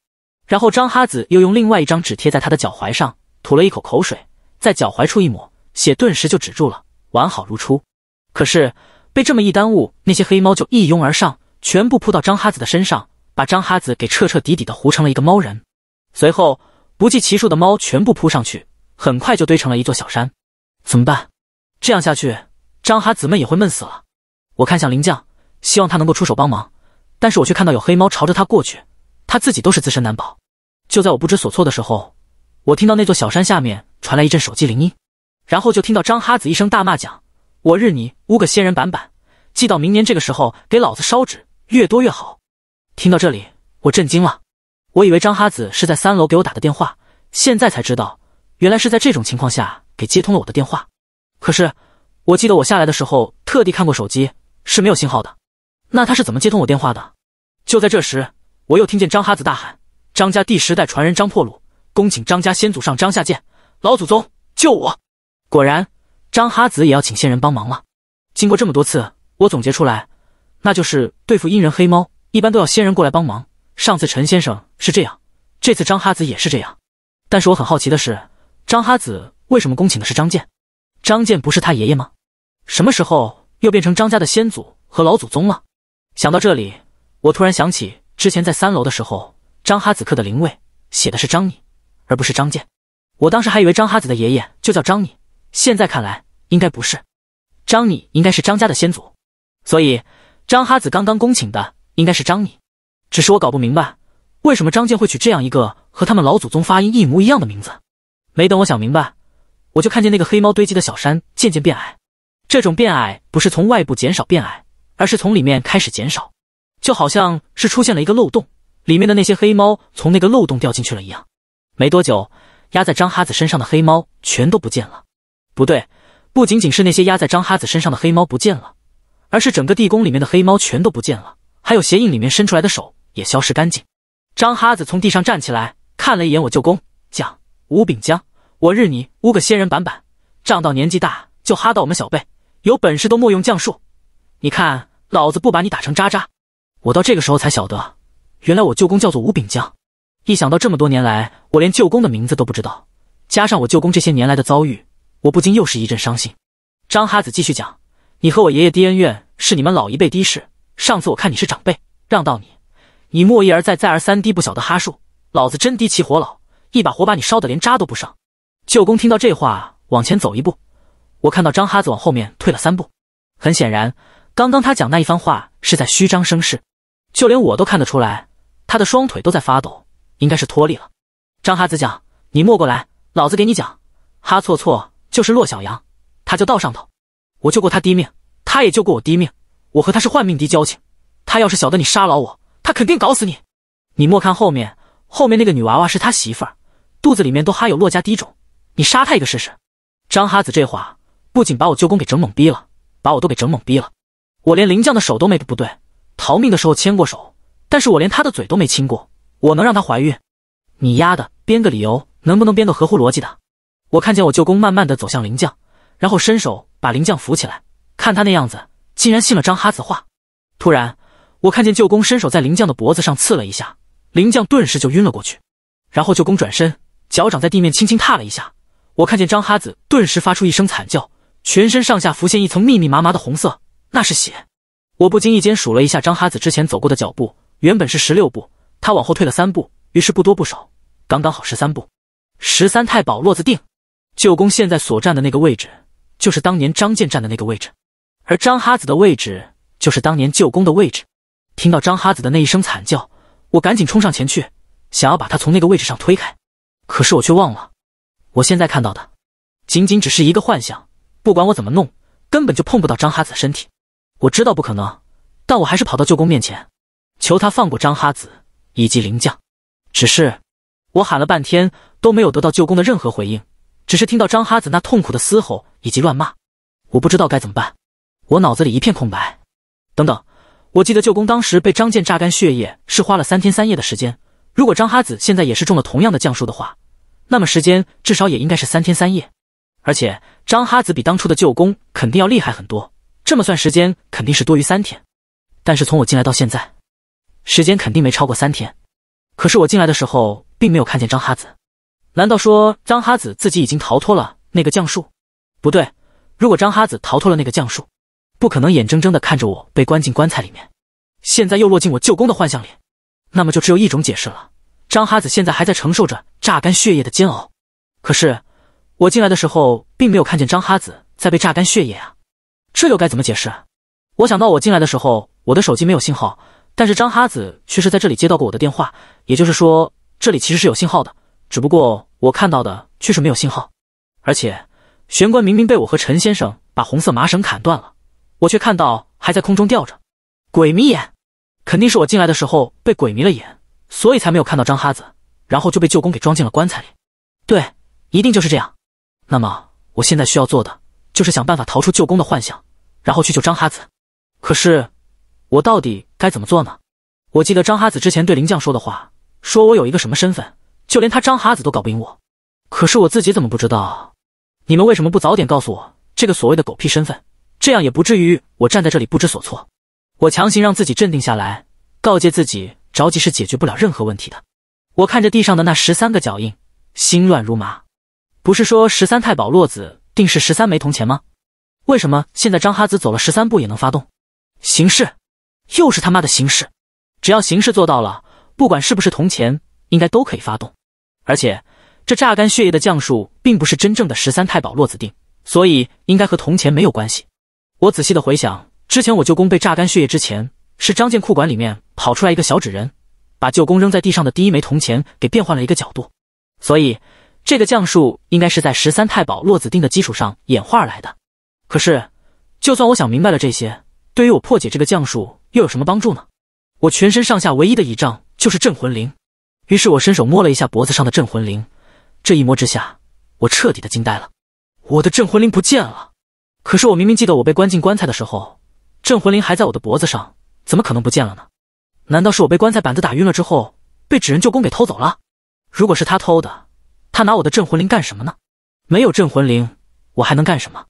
然后张哈子又用另外一张纸贴在他的脚踝上，吐了一口口水，在脚踝处一抹，血顿时就止住了，完好如初。可是被这么一耽误，那些黑猫就一拥而上，全部扑到张哈子的身上，把张哈子给彻彻底底的糊成了一个猫人。随后，不计其数的猫全部扑上去。很快就堆成了一座小山，怎么办？这样下去，张哈子们也会闷死了。我看向林将，希望他能够出手帮忙，但是我却看到有黑猫朝着他过去，他自己都是自身难保。就在我不知所措的时候，我听到那座小山下面传来一阵手机铃音，然后就听到张哈子一声大骂：“讲我日你乌个仙人板板，记到明年这个时候给老子烧纸，越多越好。”听到这里，我震惊了。我以为张哈子是在三楼给我打的电话，现在才知道。原来是在这种情况下给接通了我的电话，可是我记得我下来的时候特地看过手机是没有信号的，那他是怎么接通我电话的？就在这时，我又听见张哈子大喊：“张家第十代传人张破鲁，恭请张家先祖上张下见，老祖宗救我！”果然，张哈子也要请仙人帮忙了。经过这么多次，我总结出来，那就是对付阴人黑猫一般都要仙人过来帮忙。上次陈先生是这样，这次张哈子也是这样。但是我很好奇的是。张哈子为什么恭请的是张健？张健不是他爷爷吗？什么时候又变成张家的先祖和老祖宗了？想到这里，我突然想起之前在三楼的时候，张哈子刻的灵位写的是张你，而不是张健。我当时还以为张哈子的爷爷就叫张你，现在看来应该不是。张你应该是张家的先祖，所以张哈子刚刚恭请的应该是张你。只是我搞不明白，为什么张健会取这样一个和他们老祖宗发音一模一样的名字。没等我想明白，我就看见那个黑猫堆积的小山渐渐变矮。这种变矮不是从外部减少变矮，而是从里面开始减少，就好像是出现了一个漏洞，里面的那些黑猫从那个漏洞掉进去了一样。没多久，压在张哈子身上的黑猫全都不见了。不对，不仅仅是那些压在张哈子身上的黑猫不见了，而是整个地宫里面的黑猫全都不见了，还有鞋印里面伸出来的手也消失干净。张哈子从地上站起来，看了一眼我舅公讲：“吴炳江。我日你污个仙人板板，仗到年纪大就哈到我们小辈，有本事都莫用降术。你看老子不把你打成渣渣。我到这个时候才晓得，原来我舅公叫做吴炳江。一想到这么多年来我连舅公的名字都不知道，加上我舅公这些年来的遭遇，我不禁又是一阵伤心。张哈子继续讲，你和我爷爷的恩怨是你们老一辈的事。上次我看你是长辈，让到你，你莫一而再再而三低不晓得哈术，老子真低起火老一把火把你烧的连渣都不剩。舅公听到这话，往前走一步，我看到张哈子往后面退了三步。很显然，刚刚他讲那一番话是在虚张声势，就连我都看得出来，他的双腿都在发抖，应该是脱力了。张哈子讲：“你莫过来，老子给你讲，哈错错就是洛小阳，他就到上头。我救过他低命，他也救过我低命，我和他是换命敌交情。他要是晓得你杀老我，他肯定搞死你。你莫看后面，后面那个女娃娃是他媳妇儿，肚子里面都哈有洛家的种。”你杀他一个试试！张哈子这话不仅把我舅公给整懵逼了，把我都给整懵逼了。我连林将的手都没不对，逃命的时候牵过手，但是我连他的嘴都没亲过，我能让他怀孕？你丫的编个理由，能不能编个合乎逻辑的？我看见我舅公慢慢的走向林将，然后伸手把林将扶起来，看他那样子，竟然信了张哈子话。突然，我看见舅公伸手在林将的脖子上刺了一下，林将顿时就晕了过去。然后舅公转身，脚掌在地面轻轻踏了一下。我看见张哈子，顿时发出一声惨叫，全身上下浮现一层密密麻麻的红色，那是血。我不经意间数了一下张哈子之前走过的脚步，原本是十六步，他往后退了三步，于是不多不少，刚刚好十三步。十三太保落子定，舅公现在所站的那个位置，就是当年张健站的那个位置，而张哈子的位置，就是当年舅公的位置。听到张哈子的那一声惨叫，我赶紧冲上前去，想要把他从那个位置上推开，可是我却忘了。我现在看到的，仅仅只是一个幻想。不管我怎么弄，根本就碰不到张哈子的身体。我知道不可能，但我还是跑到舅公面前，求他放过张哈子以及灵将。只是我喊了半天都没有得到舅公的任何回应，只是听到张哈子那痛苦的嘶吼以及乱骂。我不知道该怎么办，我脑子里一片空白。等等，我记得舅公当时被张健榨干血液是花了三天三夜的时间。如果张哈子现在也是中了同样的降术的话，那么时间至少也应该是三天三夜，而且张哈子比当初的舅公肯定要厉害很多。这么算时间肯定是多于三天，但是从我进来到现在，时间肯定没超过三天。可是我进来的时候并没有看见张哈子，难道说张哈子自己已经逃脱了那个降术？不对，如果张哈子逃脱了那个降术，不可能眼睁睁的看着我被关进棺材里面，现在又落进我舅公的幻象里。那么就只有一种解释了：张哈子现在还在承受着。榨干血液的煎熬，可是我进来的时候并没有看见张哈子在被榨干血液啊，这又该怎么解释？我想到我进来的时候，我的手机没有信号，但是张哈子却是在这里接到过我的电话，也就是说这里其实是有信号的，只不过我看到的却是没有信号。而且玄关明明被我和陈先生把红色麻绳砍断了，我却看到还在空中吊着，鬼迷眼，肯定是我进来的时候被鬼迷了眼，所以才没有看到张哈子。然后就被舅公给装进了棺材里，对，一定就是这样。那么我现在需要做的就是想办法逃出舅公的幻想，然后去救张哈子。可是我到底该怎么做呢？我记得张哈子之前对林将说的话，说我有一个什么身份，就连他张哈子都搞不赢我。可是我自己怎么不知道？你们为什么不早点告诉我这个所谓的狗屁身份？这样也不至于我站在这里不知所措。我强行让自己镇定下来，告诫自己，着急是解决不了任何问题的。我看着地上的那十三个脚印，心乱如麻。不是说十三太保落子定是十三枚铜钱吗？为什么现在张哈子走了十三步也能发动？形式，又是他妈的形式。只要形式做到了，不管是不是铜钱，应该都可以发动。而且这榨干血液的降术并不是真正的十三太保落子定，所以应该和铜钱没有关系。我仔细的回想，之前我舅公被榨干血液之前，是张建库管里面跑出来一个小纸人。把舅公扔在地上的第一枚铜钱给变换了一个角度，所以这个将术应该是在十三太保落子定的基础上演化而来的。可是，就算我想明白了这些，对于我破解这个将术又有什么帮助呢？我全身上下唯一的倚仗就是镇魂铃。于是我伸手摸了一下脖子上的镇魂铃，这一摸之下，我彻底的惊呆了。我的镇魂铃不见了！可是我明明记得我被关进棺材的时候，镇魂铃还在我的脖子上，怎么可能不见了呢？难道是我被棺材板子打晕了之后，被纸人旧公给偷走了？如果是他偷的，他拿我的镇魂铃干什么呢？没有镇魂铃，我还能干什么？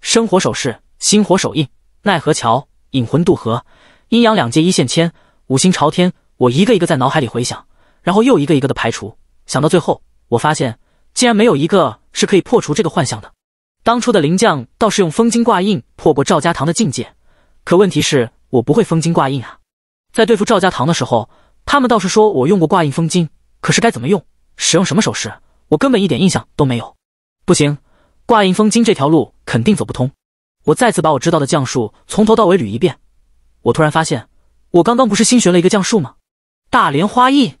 生火手势、星火手印、奈何桥、引魂渡河、阴阳两界一线牵、五星朝天，我一个一个在脑海里回想，然后又一个一个的排除。想到最后，我发现竟然没有一个是可以破除这个幻象的。当初的灵将倒是用封金挂印破过赵家堂的境界，可问题是，我不会封金挂印啊。在对付赵家堂的时候，他们倒是说我用过挂印封金，可是该怎么用，使用什么手势，我根本一点印象都没有。不行，挂印封金这条路肯定走不通。我再次把我知道的降术从头到尾捋一遍，我突然发现，我刚刚不是新学了一个降术吗？大莲花印。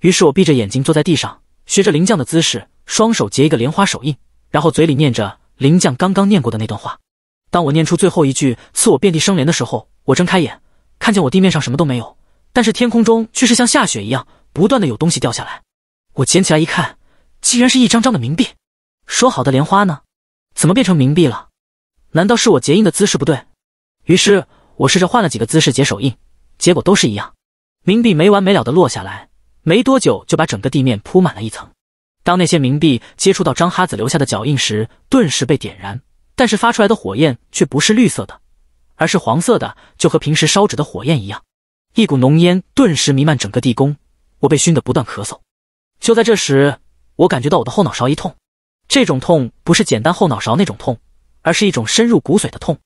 于是我闭着眼睛坐在地上，学着灵将的姿势，双手结一个莲花手印，然后嘴里念着灵将刚刚念过的那段话。当我念出最后一句赐我遍地生莲的时候，我睁开眼。看见我地面上什么都没有，但是天空中却是像下雪一样，不断的有东西掉下来。我捡起来一看，竟然是一张张的冥币。说好的莲花呢？怎么变成冥币了？难道是我结印的姿势不对？于是我试着换了几个姿势结手印，结果都是一样。冥币没完没了的落下来，没多久就把整个地面铺满了一层。当那些冥币接触到张哈子留下的脚印时，顿时被点燃，但是发出来的火焰却不是绿色的。而是黄色的，就和平时烧纸的火焰一样，一股浓烟顿时弥漫整个地宫，我被熏得不断咳嗽。就在这时，我感觉到我的后脑勺一痛，这种痛不是简单后脑勺那种痛，而是一种深入骨髓的痛，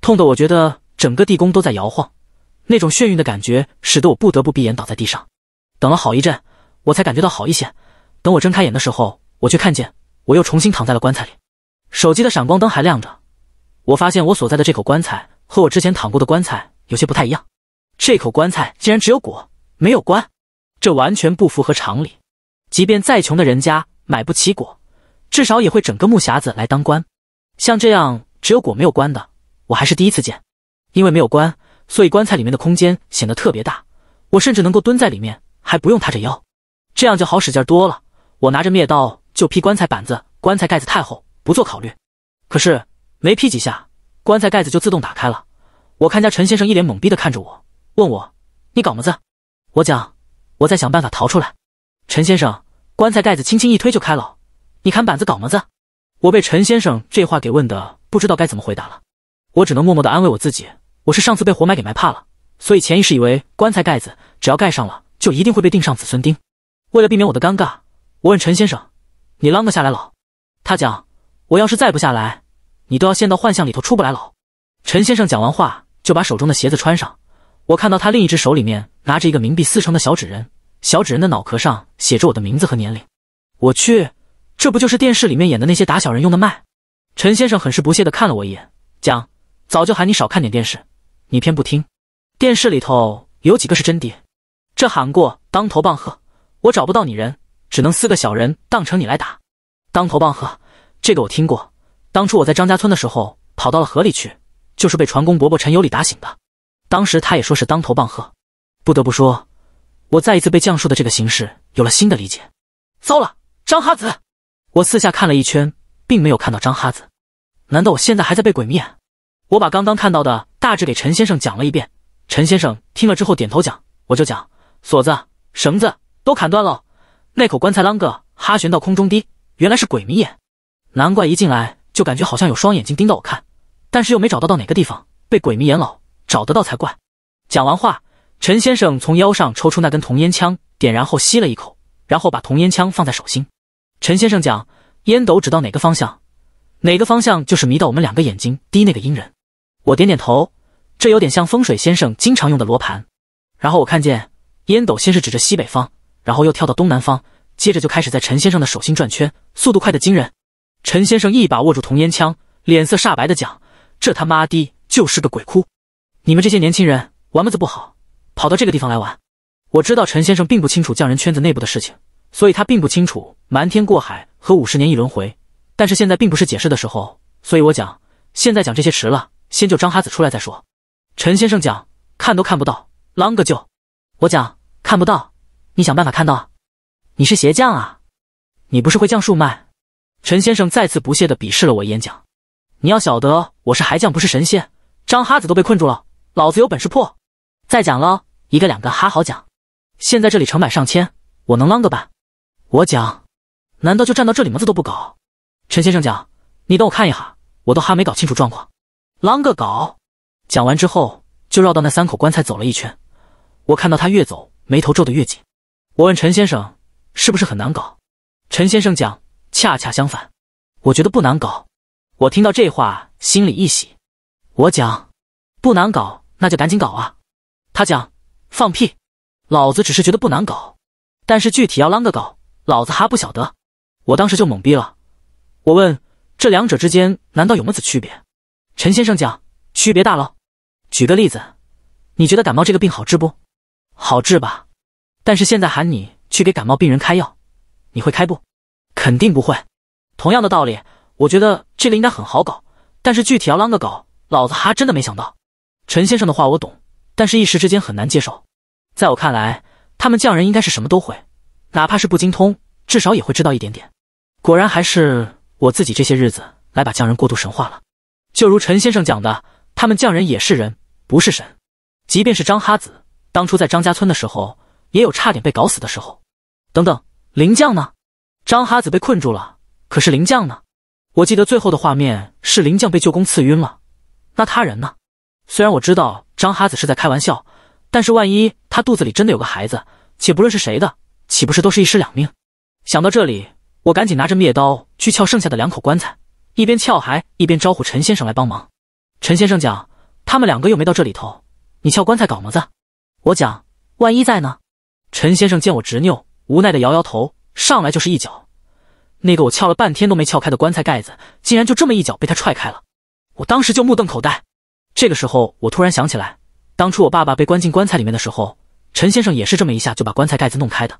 痛得我觉得整个地宫都在摇晃，那种眩晕的感觉使得我不得不闭眼倒在地上。等了好一阵，我才感觉到好一些。等我睁开眼的时候，我却看见我又重新躺在了棺材里，手机的闪光灯还亮着，我发现我所在的这口棺材。和我之前躺过的棺材有些不太一样，这口棺材竟然只有椁没有棺，这完全不符合常理。即便再穷的人家买不起椁，至少也会整个木匣子来当棺。像这样只有椁没有棺的，我还是第一次见。因为没有棺，所以棺材里面的空间显得特别大，我甚至能够蹲在里面，还不用塌着腰，这样就好使劲多了。我拿着灭刀就劈棺材板子，棺材盖子太厚，不做考虑。可是没劈几下。棺材盖子就自动打开了，我看家陈先生一脸懵逼的看着我，问我：“你搞么子？”我讲：“我在想办法逃出来。”陈先生，棺材盖子轻轻一推就开了，你砍板子搞么子？我被陈先生这话给问的不知道该怎么回答了，我只能默默的安慰我自己，我是上次被活埋给埋怕了，所以潜意识以为棺材盖子只要盖上了就一定会被钉上子孙钉。为了避免我的尴尬，我问陈先生：“你啷个下来了？”他讲：“我要是再不下来。”你都要陷到幻象里头出不来喽！陈先生讲完话，就把手中的鞋子穿上。我看到他另一只手里面拿着一个冥币撕成的小纸人，小纸人的脑壳上写着我的名字和年龄。我去，这不就是电视里面演的那些打小人用的麦？陈先生很是不屑的看了我一眼，讲，早就喊你少看点电视，你偏不听。电视里头有几个是真爹？这喊过当头棒喝，我找不到你人，只能撕个小人当成你来打。当头棒喝，这个我听过。当初我在张家村的时候，跑到了河里去，就是被船工伯伯陈有礼打醒的。当时他也说是当头棒喝。不得不说，我再一次被降术的这个形式有了新的理解。糟了，张哈子！我四下看了一圈，并没有看到张哈子。难道我现在还在被鬼迷？我把刚刚看到的大致给陈先生讲了一遍。陈先生听了之后点头讲，我就讲锁子绳子都砍断了，那口棺材啷个哈旋到空中滴，原来是鬼迷眼。难怪一进来。就感觉好像有双眼睛盯到我看，但是又没找到到哪个地方被鬼迷眼老找得到才怪。讲完话，陈先生从腰上抽出那根铜烟枪，点燃后吸了一口，然后把铜烟枪放在手心。陈先生讲，烟斗指到哪个方向，哪个方向就是迷到我们两个眼睛滴那个阴人。我点点头，这有点像风水先生经常用的罗盘。然后我看见烟斗先是指着西北方，然后又跳到东南方，接着就开始在陈先生的手心转圈，速度快的惊人。陈先生一把握住铜烟枪，脸色煞白的讲：“这他妈的就是个鬼哭！你们这些年轻人玩么子不好，跑到这个地方来玩？”我知道陈先生并不清楚匠人圈子内部的事情，所以他并不清楚“瞒天过海”和“五十年一轮回”。但是现在并不是解释的时候，所以我讲，现在讲这些迟了，先救张哈子出来再说。陈先生讲：“看都看不到，啷个救？”我讲：“看不到，你想办法看到。你是鞋匠啊，你不是会降术吗？”陈先生再次不屑地鄙视了我一眼，讲：“你要晓得我是还将不是神仙，张哈子都被困住了，老子有本事破。再讲了一个两个哈好讲，现在这里成百上千，我能啷个办？我讲，难道就站到这里么子都不搞？”陈先生讲：“你等我看一下，我都哈没搞清楚状况，啷个搞？”讲完之后，就绕到那三口棺材走了一圈。我看到他越走，眉头皱得越紧。我问陈先生：“是不是很难搞？”陈先生讲。恰恰相反，我觉得不难搞。我听到这话心里一喜。我讲，不难搞，那就赶紧搞啊。他讲，放屁！老子只是觉得不难搞，但是具体要啷个搞，老子还不晓得。我当时就懵逼了。我问，这两者之间难道有么子区别？陈先生讲，区别大了。举个例子，你觉得感冒这个病好治不？好治吧。但是现在喊你去给感冒病人开药，你会开不？肯定不会，同样的道理，我觉得这个应该很好搞，但是具体要啷个搞，老子哈真的没想到。陈先生的话我懂，但是一时之间很难接受。在我看来，他们匠人应该是什么都会，哪怕是不精通，至少也会知道一点点。果然还是我自己这些日子来把匠人过度神化了。就如陈先生讲的，他们匠人也是人，不是神。即便是张哈子当初在张家村的时候，也有差点被搞死的时候。等等，灵匠呢？张哈子被困住了，可是灵将呢？我记得最后的画面是灵将被舅公刺晕了，那他人呢？虽然我知道张哈子是在开玩笑，但是万一他肚子里真的有个孩子，且不论是谁的，岂不是都是一尸两命？想到这里，我赶紧拿着灭刀去撬剩下的两口棺材，一边撬还一边招呼陈先生来帮忙。陈先生讲：“他们两个又没到这里头，你撬棺材搞么子？”我讲：“万一在呢？”陈先生见我执拗，无奈的摇摇头。上来就是一脚，那个我撬了半天都没撬开的棺材盖子，竟然就这么一脚被他踹开了。我当时就目瞪口呆。这个时候，我突然想起来，当初我爸爸被关进棺材里面的时候，陈先生也是这么一下就把棺材盖子弄开的。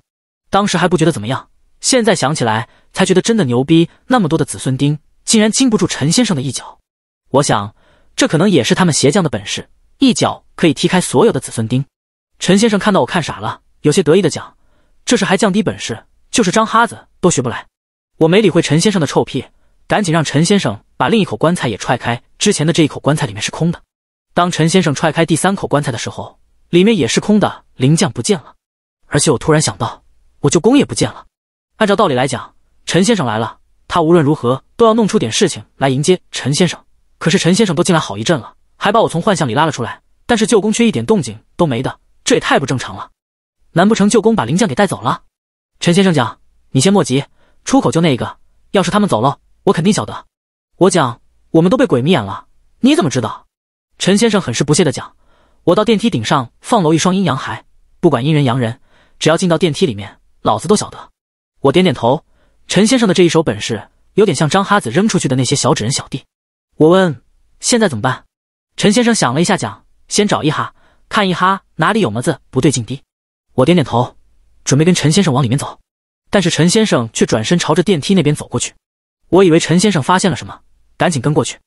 当时还不觉得怎么样，现在想起来才觉得真的牛逼。那么多的子孙丁，竟然经不住陈先生的一脚。我想，这可能也是他们鞋匠的本事，一脚可以踢开所有的子孙丁。陈先生看到我看傻了，有些得意的讲：“这是还降低本事。”就是张哈子都学不来。我没理会陈先生的臭屁，赶紧让陈先生把另一口棺材也踹开。之前的这一口棺材里面是空的。当陈先生踹开第三口棺材的时候，里面也是空的，灵将不见了。而且我突然想到，我舅公也不见了。按照道理来讲，陈先生来了，他无论如何都要弄出点事情来迎接陈先生。可是陈先生都进来好一阵了，还把我从幻象里拉了出来，但是舅公却一点动静都没的，这也太不正常了。难不成舅公把灵将给带走了？陈先生讲：“你先莫急，出口就那一个。要是他们走了，我肯定晓得。”我讲：“我们都被鬼迷眼了，你怎么知道？”陈先生很是不屑的讲：“我到电梯顶上放楼一双阴阳鞋，不管阴人阳人，只要进到电梯里面，老子都晓得。”我点点头。陈先生的这一手本事，有点像张哈子扔出去的那些小纸人小弟。我问：“现在怎么办？”陈先生想了一下，讲：“先找一哈，看一哈哪里有么子不对劲的。”我点点头。准备跟陈先生往里面走，但是陈先生却转身朝着电梯那边走过去。我以为陈先生发现了什么，赶紧跟过去。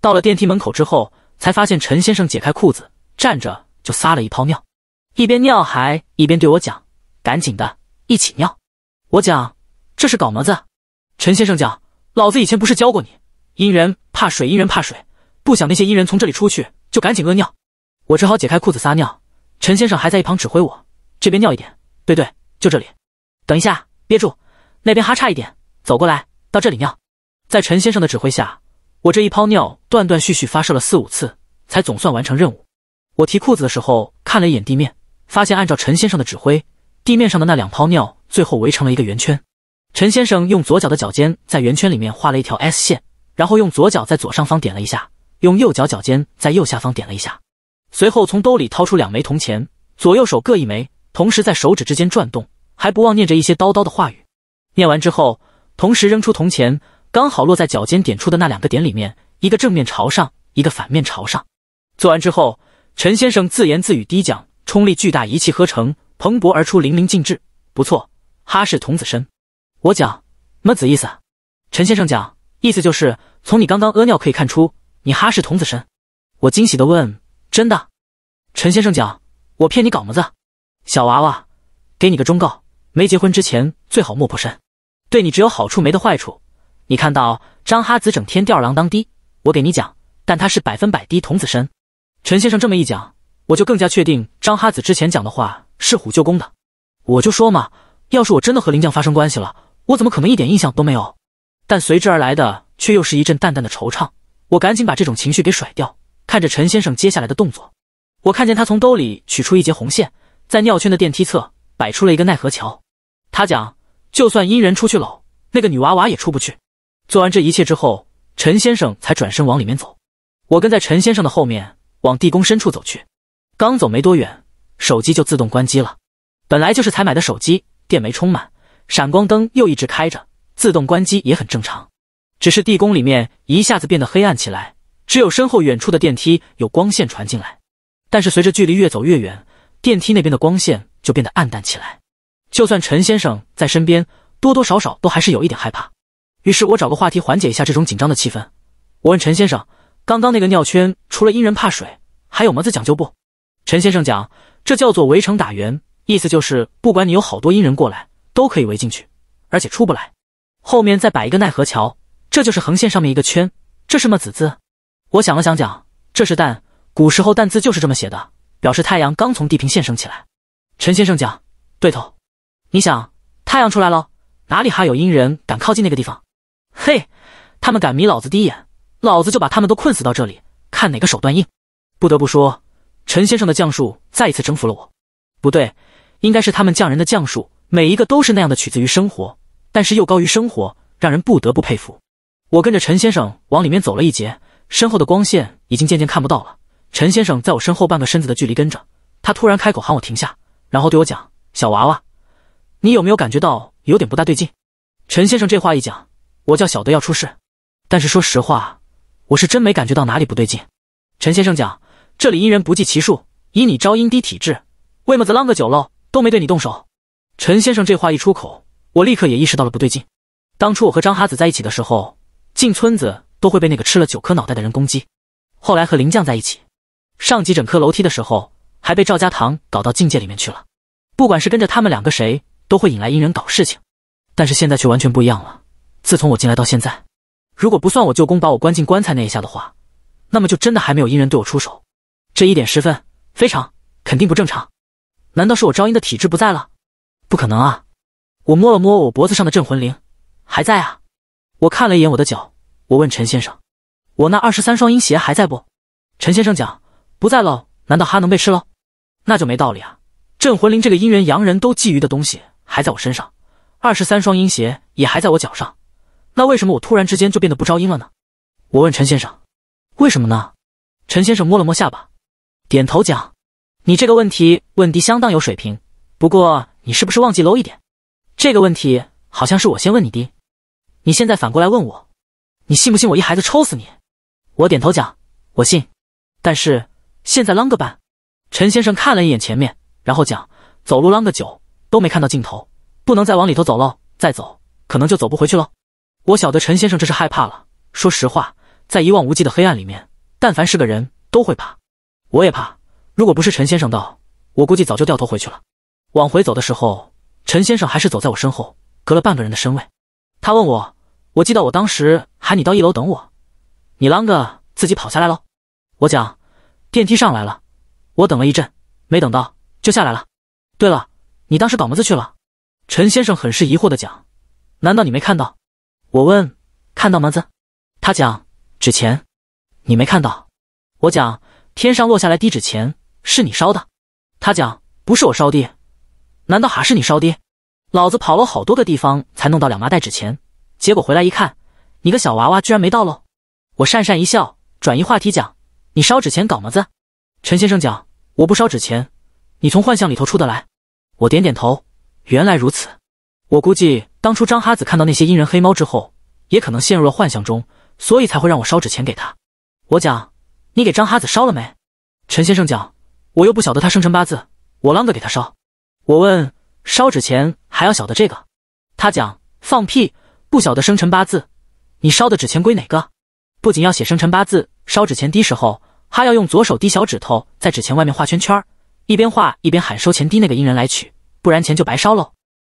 到了电梯门口之后，才发现陈先生解开裤子站着就撒了一泡尿，一边尿还一边对我讲：“赶紧的，一起尿。”我讲：“这是搞么子？”陈先生讲：“老子以前不是教过你，阴人怕水，阴人怕水，不想那些阴人从这里出去，就赶紧屙尿。”我只好解开裤子撒尿。陈先生还在一旁指挥我：“这边尿一点，对对。”就这里，等一下，憋住，那边哈差一点，走过来，到这里尿。在陈先生的指挥下，我这一泡尿断断续续发射了四五次，才总算完成任务。我提裤子的时候看了一眼地面，发现按照陈先生的指挥，地面上的那两泡尿最后围成了一个圆圈。陈先生用左脚的脚尖在圆圈里面画了一条 S 线，然后用左脚在左上方点了一下，用右脚脚尖在右下方点了一下，随后从兜里掏出两枚铜钱，左右手各一枚。同时在手指之间转动，还不忘念着一些叨叨的话语。念完之后，同时扔出铜钱，刚好落在脚尖点出的那两个点里面，一个正面朝上，一个反面朝上。做完之后，陈先生自言自语低讲：“冲力巨大，一气呵成，蓬勃而出，淋漓尽致。不错，哈氏童子身。我讲么子意思？”陈先生讲：“意思就是从你刚刚屙尿可以看出，你哈氏童子身。”我惊喜的问：“真的？”陈先生讲：“我骗你搞么子？”小娃娃，给你个忠告：没结婚之前最好莫破身，对你只有好处没的坏处。你看到张哈子整天吊儿郎当的，我给你讲，但他是百分百滴童子身。陈先生这么一讲，我就更加确定张哈子之前讲的话是虎舅公的。我就说嘛，要是我真的和林酱发生关系了，我怎么可能一点印象都没有？但随之而来的却又是一阵淡淡的惆怅。我赶紧把这种情绪给甩掉，看着陈先生接下来的动作，我看见他从兜里取出一截红线。在尿圈的电梯侧摆出了一个奈何桥，他讲，就算阴人出去搂，那个女娃娃也出不去。做完这一切之后，陈先生才转身往里面走，我跟在陈先生的后面往地宫深处走去。刚走没多远，手机就自动关机了。本来就是才买的手机，电没充满，闪光灯又一直开着，自动关机也很正常。只是地宫里面一下子变得黑暗起来，只有身后远处的电梯有光线传进来。但是随着距离越走越远。电梯那边的光线就变得暗淡起来，就算陈先生在身边，多多少少都还是有一点害怕。于是我找个话题缓解一下这种紧张的气氛。我问陈先生：“刚刚那个尿圈，除了阴人怕水，还有么子讲究不？”陈先生讲：“这叫做围城打圆，意思就是不管你有好多阴人过来，都可以围进去，而且出不来。后面再摆一个奈何桥，这就是横线上面一个圈，这是么子字？”我想了想，讲：“这是‘蛋’，古时候‘蛋’字就是这么写的。”表示太阳刚从地平线升起来。陈先生讲：“对头，你想太阳出来了，哪里还有阴人敢靠近那个地方？嘿，他们敢迷老子第一眼，老子就把他们都困死到这里，看哪个手段硬。”不得不说，陈先生的将术再一次征服了我。不对，应该是他们匠人的将术，每一个都是那样的取自于生活，但是又高于生活，让人不得不佩服。我跟着陈先生往里面走了一截，身后的光线已经渐渐看不到了。陈先生在我身后半个身子的距离跟着他，突然开口喊我停下，然后对我讲：“小娃娃，你有没有感觉到有点不大对劲？”陈先生这话一讲，我叫小的要出事。但是说实话，我是真没感觉到哪里不对劲。陈先生讲：“这里阴人不计其数，以你招阴低体质，为么子啷个久了都没对你动手？”陈先生这话一出口，我立刻也意识到了不对劲。当初我和张哈子在一起的时候，进村子都会被那个吃了九颗脑袋的人攻击。后来和林将在一起。上几整颗楼梯的时候，还被赵家堂搞到境界里面去了。不管是跟着他们两个谁，都会引来阴人搞事情。但是现在却完全不一样了。自从我进来到现在，如果不算我舅公把我关进棺材那一下的话，那么就真的还没有阴人对我出手。这一点十分非常肯定不正常。难道是我招阴的体质不在了？不可能啊！我摸了摸我脖子上的镇魂铃，还在啊。我看了一眼我的脚，我问陈先生：“我那二十三双阴鞋还在不？”陈先生讲。不在喽？难道哈能被吃喽？那就没道理啊！镇魂铃这个阴人、阳人都觊觎的东西还在我身上，二十三双阴邪也还在我脚上，那为什么我突然之间就变得不招阴了呢？我问陈先生，为什么呢？陈先生摸了摸下巴，点头讲：“你这个问题问的相当有水平，不过你是不是忘记 low 一点？这个问题好像是我先问你的，你现在反过来问我，你信不信我一孩子抽死你？”我点头讲：“我信，但是。”现在啷个办？陈先生看了一眼前面，然后讲：“走路啷个久都没看到尽头，不能再往里头走喽。再走可能就走不回去了。”我晓得陈先生这是害怕了。说实话，在一望无际的黑暗里面，但凡是个人都会怕。我也怕。如果不是陈先生道，我估计早就掉头回去了。往回走的时候，陈先生还是走在我身后，隔了半个人的身位。他问我：“我记得我当时喊你到一楼等我，你啷个自己跑下来喽？”我讲。电梯上来了，我等了一阵，没等到，就下来了。对了，你当时搞么子去了？陈先生很是疑惑的讲：“难道你没看到？”我问：“看到么子？”他讲：“纸钱。”你没看到？我讲：“天上落下来滴纸钱，是你烧的。”他讲：“不是我烧的，难道还是你烧的？”老子跑了好多个地方才弄到两麻袋纸钱，结果回来一看，你个小娃娃居然没到喽！我讪讪一笑，转移话题讲。你烧纸钱搞么子？陈先生讲，我不烧纸钱，你从幻象里头出得来。我点点头，原来如此。我估计当初张哈子看到那些阴人黑猫之后，也可能陷入了幻象中，所以才会让我烧纸钱给他。我讲，你给张哈子烧了没？陈先生讲，我又不晓得他生辰八字，我啷个给他烧？我问，烧纸钱还要晓得这个？他讲，放屁，不晓得生辰八字，你烧的纸钱归哪个？不仅要写生辰八字，烧纸钱滴时候，哈要用左手滴小指头在纸钱外面画圈圈，一边画一边喊收钱滴那个阴人来取，不然钱就白烧喽。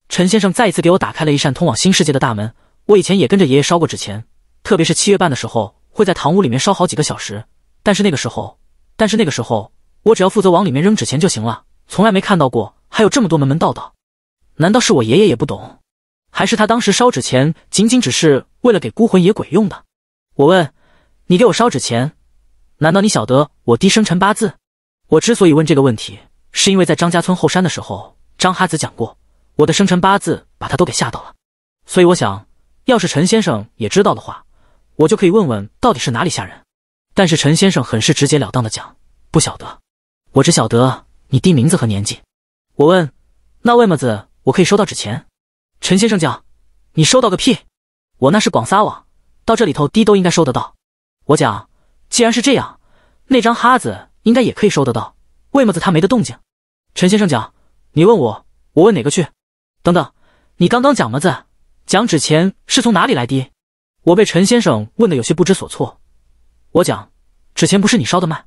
陈先生再一次给我打开了一扇通往新世界的大门。我以前也跟着爷爷烧过纸钱，特别是七月半的时候，会在堂屋里面烧好几个小时。但是那个时候，但是那个时候我只要负责往里面扔纸钱就行了，从来没看到过还有这么多门门道道。难道是我爷爷也不懂，还是他当时烧纸钱仅仅只是为了给孤魂野鬼用的？我问。你给我烧纸钱，难道你晓得我低生辰八字？我之所以问这个问题，是因为在张家村后山的时候，张哈子讲过我的生辰八字，把他都给吓到了。所以我想，要是陈先生也知道的话，我就可以问问到底是哪里吓人。但是陈先生很是直截了当的讲，不晓得，我只晓得你的名字和年纪。我问，那为么子，我可以收到纸钱？陈先生讲，你收到个屁！我那是广撒网，到这里头滴都应该收得到。我讲，既然是这样，那张哈子应该也可以收得到。为么子他没得动静？陈先生讲，你问我，我问哪个去？等等，你刚刚讲么子？讲纸钱是从哪里来的？我被陈先生问的有些不知所措。我讲，纸钱不是你烧的吗？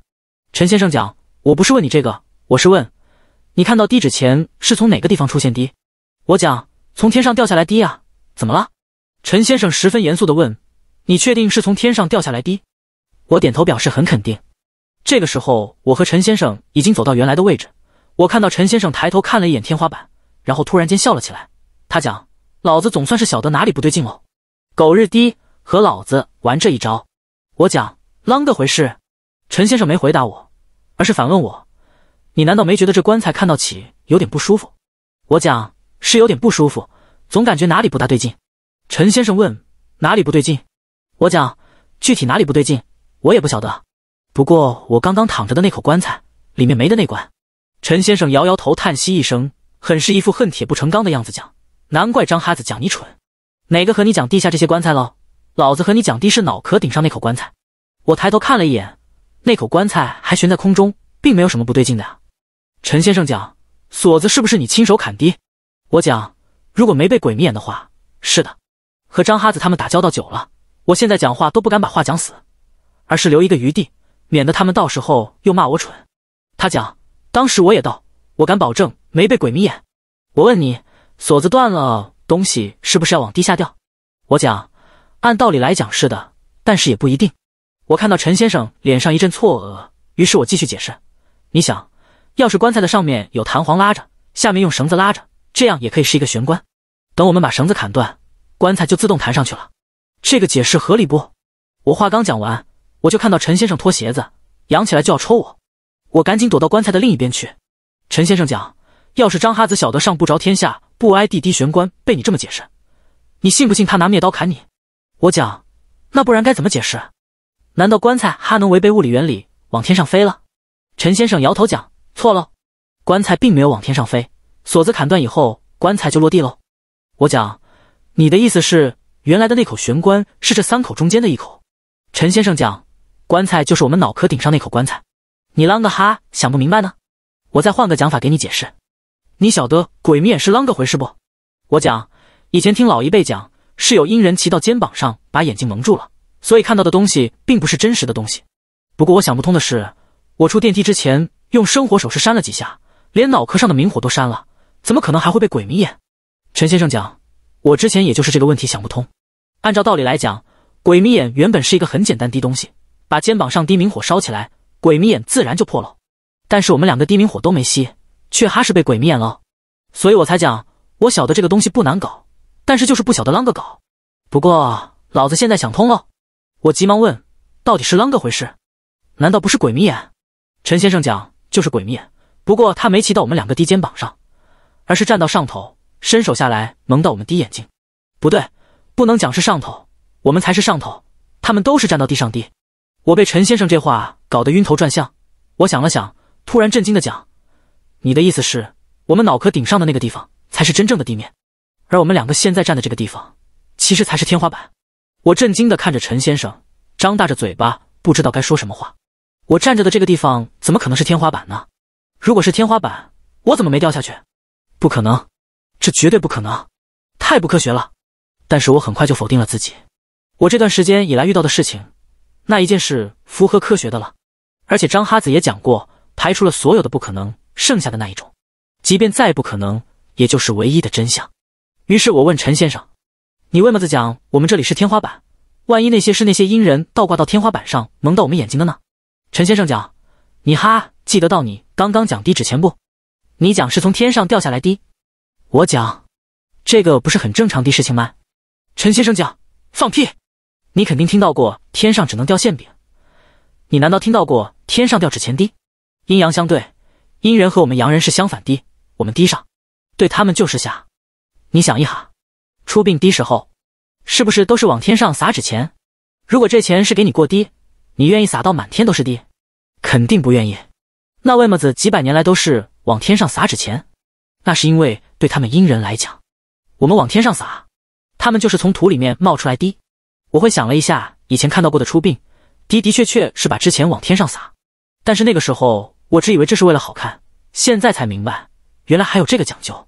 陈先生讲，我不是问你这个，我是问，你看到滴纸钱是从哪个地方出现的？我讲，从天上掉下来滴啊！怎么了？陈先生十分严肃地问，你确定是从天上掉下来滴？我点头表示很肯定。这个时候，我和陈先生已经走到原来的位置。我看到陈先生抬头看了一眼天花板，然后突然间笑了起来。他讲：“老子总算是晓得哪里不对劲喽，狗日的和老子玩这一招。”我讲：“啷个回事？”陈先生没回答我，而是反问我：“你难道没觉得这棺材看到起有点不舒服？”我讲：“是有点不舒服，总感觉哪里不大对劲。”陈先生问：“哪里不对劲？”我讲：“具体哪里不对劲？”我也不晓得，不过我刚刚躺着的那口棺材里面没的那棺。陈先生摇摇头，叹息一声，很是一副恨铁不成钢的样子，讲：“难怪张哈子讲你蠢，哪个和你讲地下这些棺材喽？老子和你讲的是脑壳顶上那口棺材。”我抬头看了一眼，那口棺材还悬在空中，并没有什么不对劲的呀。陈先生讲：“锁子是不是你亲手砍的？”我讲：“如果没被鬼迷眼的话，是的。和张哈子他们打交道久了，我现在讲话都不敢把话讲死。”而是留一个余地，免得他们到时候又骂我蠢。他讲，当时我也道，我敢保证没被鬼迷眼。我问你，锁子断了，东西是不是要往地下掉？我讲，按道理来讲是的，但是也不一定。我看到陈先生脸上一阵错愕，于是我继续解释。你想，要是棺材的上面有弹簧拉着，下面用绳子拉着，这样也可以是一个玄关。等我们把绳子砍断，棺材就自动弹上去了。这个解释合理不？我话刚讲完。我就看到陈先生脱鞋子，扬起来就要抽我，我赶紧躲到棺材的另一边去。陈先生讲：“要是张哈子晓得上不着天下不挨地，低悬棺被你这么解释，你信不信他拿灭刀砍你？”我讲：“那不然该怎么解释？难道棺材哈能违背物理原理往天上飞了？”陈先生摇头讲：“错了，棺材并没有往天上飞，锁子砍断以后，棺材就落地喽。”我讲：“你的意思是原来的那口悬棺是这三口中间的一口？”陈先生讲。棺材就是我们脑壳顶上那口棺材，你啷个哈想不明白呢？我再换个讲法给你解释。你晓得鬼迷眼是啷个回事不？我讲，以前听老一辈讲，是有阴人骑到肩膀上，把眼睛蒙住了，所以看到的东西并不是真实的东西。不过我想不通的是，我出电梯之前用生火手势扇了几下，连脑壳上的明火都扇了，怎么可能还会被鬼迷眼？陈先生讲，我之前也就是这个问题想不通。按照道理来讲，鬼迷眼原本是一个很简单的东西。把肩膀上低明火烧起来，鬼迷眼自然就破了。但是我们两个低明火都没熄，却哈是被鬼迷眼了。所以我才讲，我晓得这个东西不难搞，但是就是不晓得啷个搞。不过老子现在想通喽。我急忙问，到底是啷个回事？难道不是鬼迷眼？陈先生讲就是鬼迷眼，不过他没骑到我们两个低肩膀上，而是站到上头，伸手下来蒙到我们低眼睛。不对，不能讲是上头，我们才是上头，他们都是站到地上低。我被陈先生这话搞得晕头转向，我想了想，突然震惊的讲：“你的意思是，我们脑壳顶上的那个地方才是真正的地面，而我们两个现在站的这个地方，其实才是天花板。”我震惊的看着陈先生，张大着嘴巴，不知道该说什么话。我站着的这个地方怎么可能是天花板呢？如果是天花板，我怎么没掉下去？不可能，这绝对不可能，太不科学了。但是我很快就否定了自己，我这段时间以来遇到的事情。那一件事符合科学的了，而且张哈子也讲过，排除了所有的不可能，剩下的那一种，即便再不可能，也就是唯一的真相。于是我问陈先生：“你为么子讲我们这里是天花板？万一那些是那些阴人倒挂到天花板上蒙到我们眼睛的呢？”陈先生讲：“你哈记得到你刚刚讲低纸钱不？你讲是从天上掉下来的，我讲这个不是很正常的事情吗？”陈先生讲：“放屁。”你肯定听到过天上只能掉馅饼，你难道听到过天上掉纸钱低？阴阳相对，阴人和我们阳人是相反滴，我们低上，对他们就是下。你想一哈，出殡低时候，是不是都是往天上撒纸钱？如果这钱是给你过低，你愿意撒到满天都是低？肯定不愿意。那为么子几百年来都是往天上撒纸钱，那是因为对他们阴人来讲，我们往天上撒，他们就是从土里面冒出来滴。我会想了一下以前看到过的出殡，的的确确是把之前往天上撒。但是那个时候我只以为这是为了好看，现在才明白，原来还有这个讲究。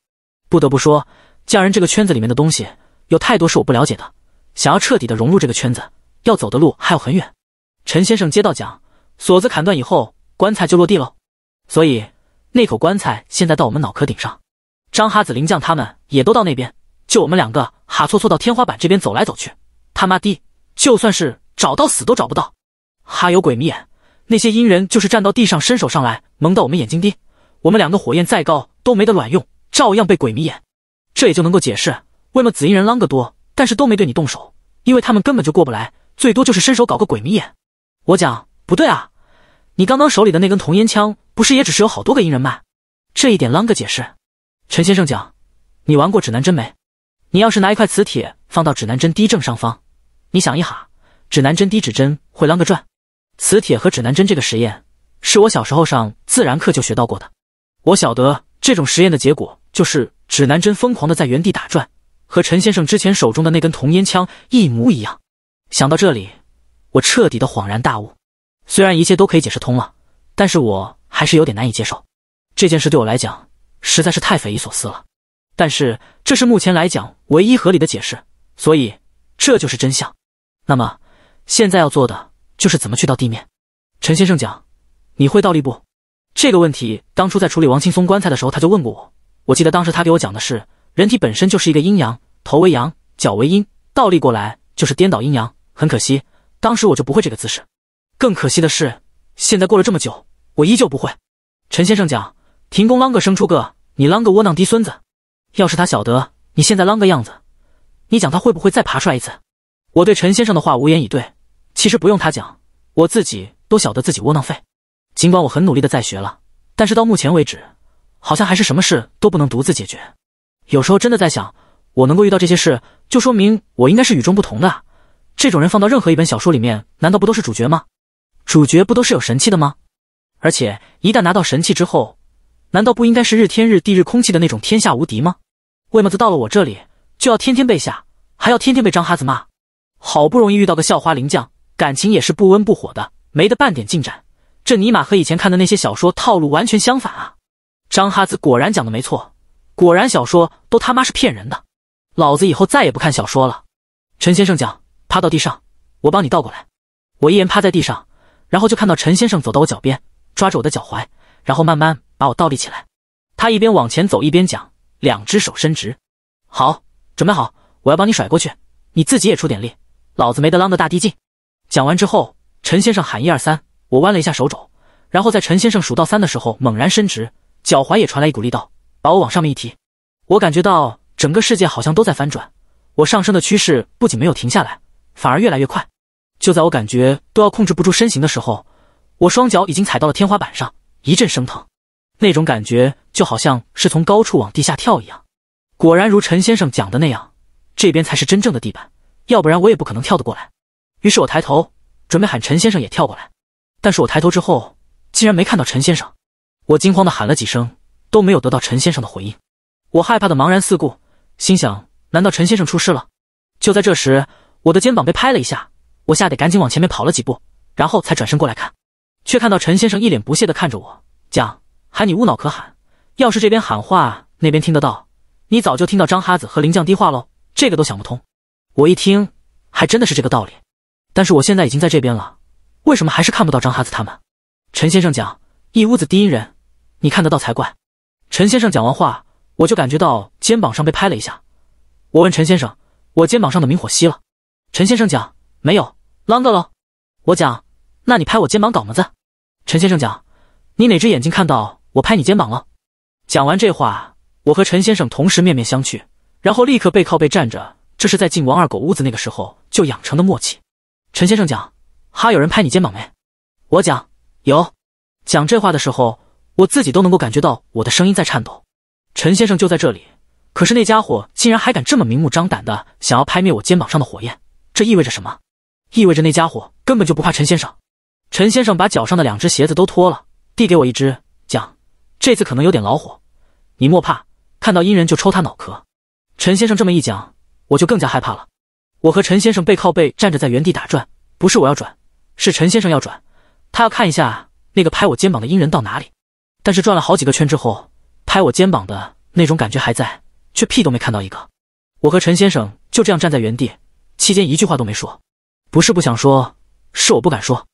不得不说，匠人这个圈子里面的东西，有太多是我不了解的。想要彻底的融入这个圈子，要走的路还有很远。陈先生接到讲，锁子砍断以后，棺材就落地喽。所以那口棺材现在到我们脑壳顶上。张哈子、林将他们也都到那边，就我们两个哈搓搓到天花板这边走来走去。他妈的，就算是找到死都找不到。哈，有鬼迷眼，那些阴人就是站到地上伸手上来蒙到我们眼睛的。我们两个火焰再高都没得卵用，照样被鬼迷眼。这也就能够解释，为什么紫阴人啷个多，但是都没对你动手，因为他们根本就过不来，最多就是伸手搞个鬼迷眼。我讲不对啊，你刚刚手里的那根铜烟枪，不是也只是有好多个阴人吗？这一点啷个解释？陈先生讲，你玩过指南针没？你要是拿一块磁铁放到指南针的正上方。你想一哈，指南针低指针会啷个转？磁铁和指南针这个实验是我小时候上自然课就学到过的。我晓得这种实验的结果就是指南针疯狂的在原地打转，和陈先生之前手中的那根铜烟枪一模一样。想到这里，我彻底的恍然大悟。虽然一切都可以解释通了，但是我还是有点难以接受。这件事对我来讲实在是太匪夷所思了。但是这是目前来讲唯一合理的解释，所以这就是真相。那么，现在要做的就是怎么去到地面。陈先生讲：“你会倒立不？”这个问题当初在处理王青松棺材的时候，他就问过我。我记得当时他给我讲的是，人体本身就是一个阴阳，头为阳，脚为阴，倒立过来就是颠倒阴阳。很可惜，当时我就不会这个姿势。更可惜的是，现在过了这么久，我依旧不会。陈先生讲：“停工啷个生出个你啷个窝囊逼孙子？要是他晓得你现在啷个样子，你讲他会不会再爬出来一次？”我对陈先生的话无言以对。其实不用他讲，我自己都晓得自己窝囊废。尽管我很努力的在学了，但是到目前为止，好像还是什么事都不能独自解决。有时候真的在想，我能够遇到这些事，就说明我应该是与众不同的。这种人放到任何一本小说里面，难道不都是主角吗？主角不都是有神器的吗？而且一旦拿到神器之后，难道不应该是日天日地日空气的那种天下无敌吗？为么子到了我这里就要天天被吓，还要天天被张哈子骂？好不容易遇到个校花灵将，感情也是不温不火的，没得半点进展。这尼玛和以前看的那些小说套路完全相反啊！张哈子果然讲的没错，果然小说都他妈是骗人的。老子以后再也不看小说了。陈先生讲，趴到地上，我帮你倒过来。我一言趴在地上，然后就看到陈先生走到我脚边，抓着我的脚踝，然后慢慢把我倒立起来。他一边往前走，一边讲，两只手伸直，好，准备好，我要帮你甩过去，你自己也出点力。老子没得啷个大滴劲。讲完之后，陈先生喊一二三，我弯了一下手肘，然后在陈先生数到三的时候，猛然伸直，脚踝也传来一股力道，把我往上面一提。我感觉到整个世界好像都在翻转，我上升的趋势不仅没有停下来，反而越来越快。就在我感觉都要控制不住身形的时候，我双脚已经踩到了天花板上，一阵生疼。那种感觉就好像是从高处往地下跳一样。果然如陈先生讲的那样，这边才是真正的地板。要不然我也不可能跳得过来。于是我抬头，准备喊陈先生也跳过来，但是我抬头之后竟然没看到陈先生。我惊慌的喊了几声，都没有得到陈先生的回应。我害怕的茫然四顾，心想：难道陈先生出事了？就在这时，我的肩膀被拍了一下，我吓得赶紧往前面跑了几步，然后才转身过来看，却看到陈先生一脸不屑的看着我，讲：“喊你无脑壳喊，要是这边喊话那边听得到，你早就听到张哈子和林降低话喽。这个都想不通。”我一听，还真的是这个道理，但是我现在已经在这边了，为什么还是看不到张哈子他们？陈先生讲一屋子音人，你看得到才怪。陈先生讲完话，我就感觉到肩膀上被拍了一下。我问陈先生，我肩膀上的明火熄了？陈先生讲没有，啷个了？我讲，那你拍我肩膀搞么子？陈先生讲，你哪只眼睛看到我拍你肩膀了？讲完这话，我和陈先生同时面面相觑，然后立刻背靠背站着。这是在进王二狗屋子那个时候就养成的默契。陈先生讲：“哈，有人拍你肩膀没？”我讲：“有。”讲这话的时候，我自己都能够感觉到我的声音在颤抖。陈先生就在这里，可是那家伙竟然还敢这么明目张胆的想要拍灭我肩膀上的火焰，这意味着什么？意味着那家伙根本就不怕陈先生。陈先生把脚上的两只鞋子都脱了，递给我一只，讲：“这次可能有点恼火，你莫怕，看到阴人就抽他脑壳。”陈先生这么一讲。我就更加害怕了。我和陈先生背靠背站着，在原地打转。不是我要转，是陈先生要转。他要看一下那个拍我肩膀的阴人到哪里。但是转了好几个圈之后，拍我肩膀的那种感觉还在，却屁都没看到一个。我和陈先生就这样站在原地，期间一句话都没说。不是不想说，是我不敢说。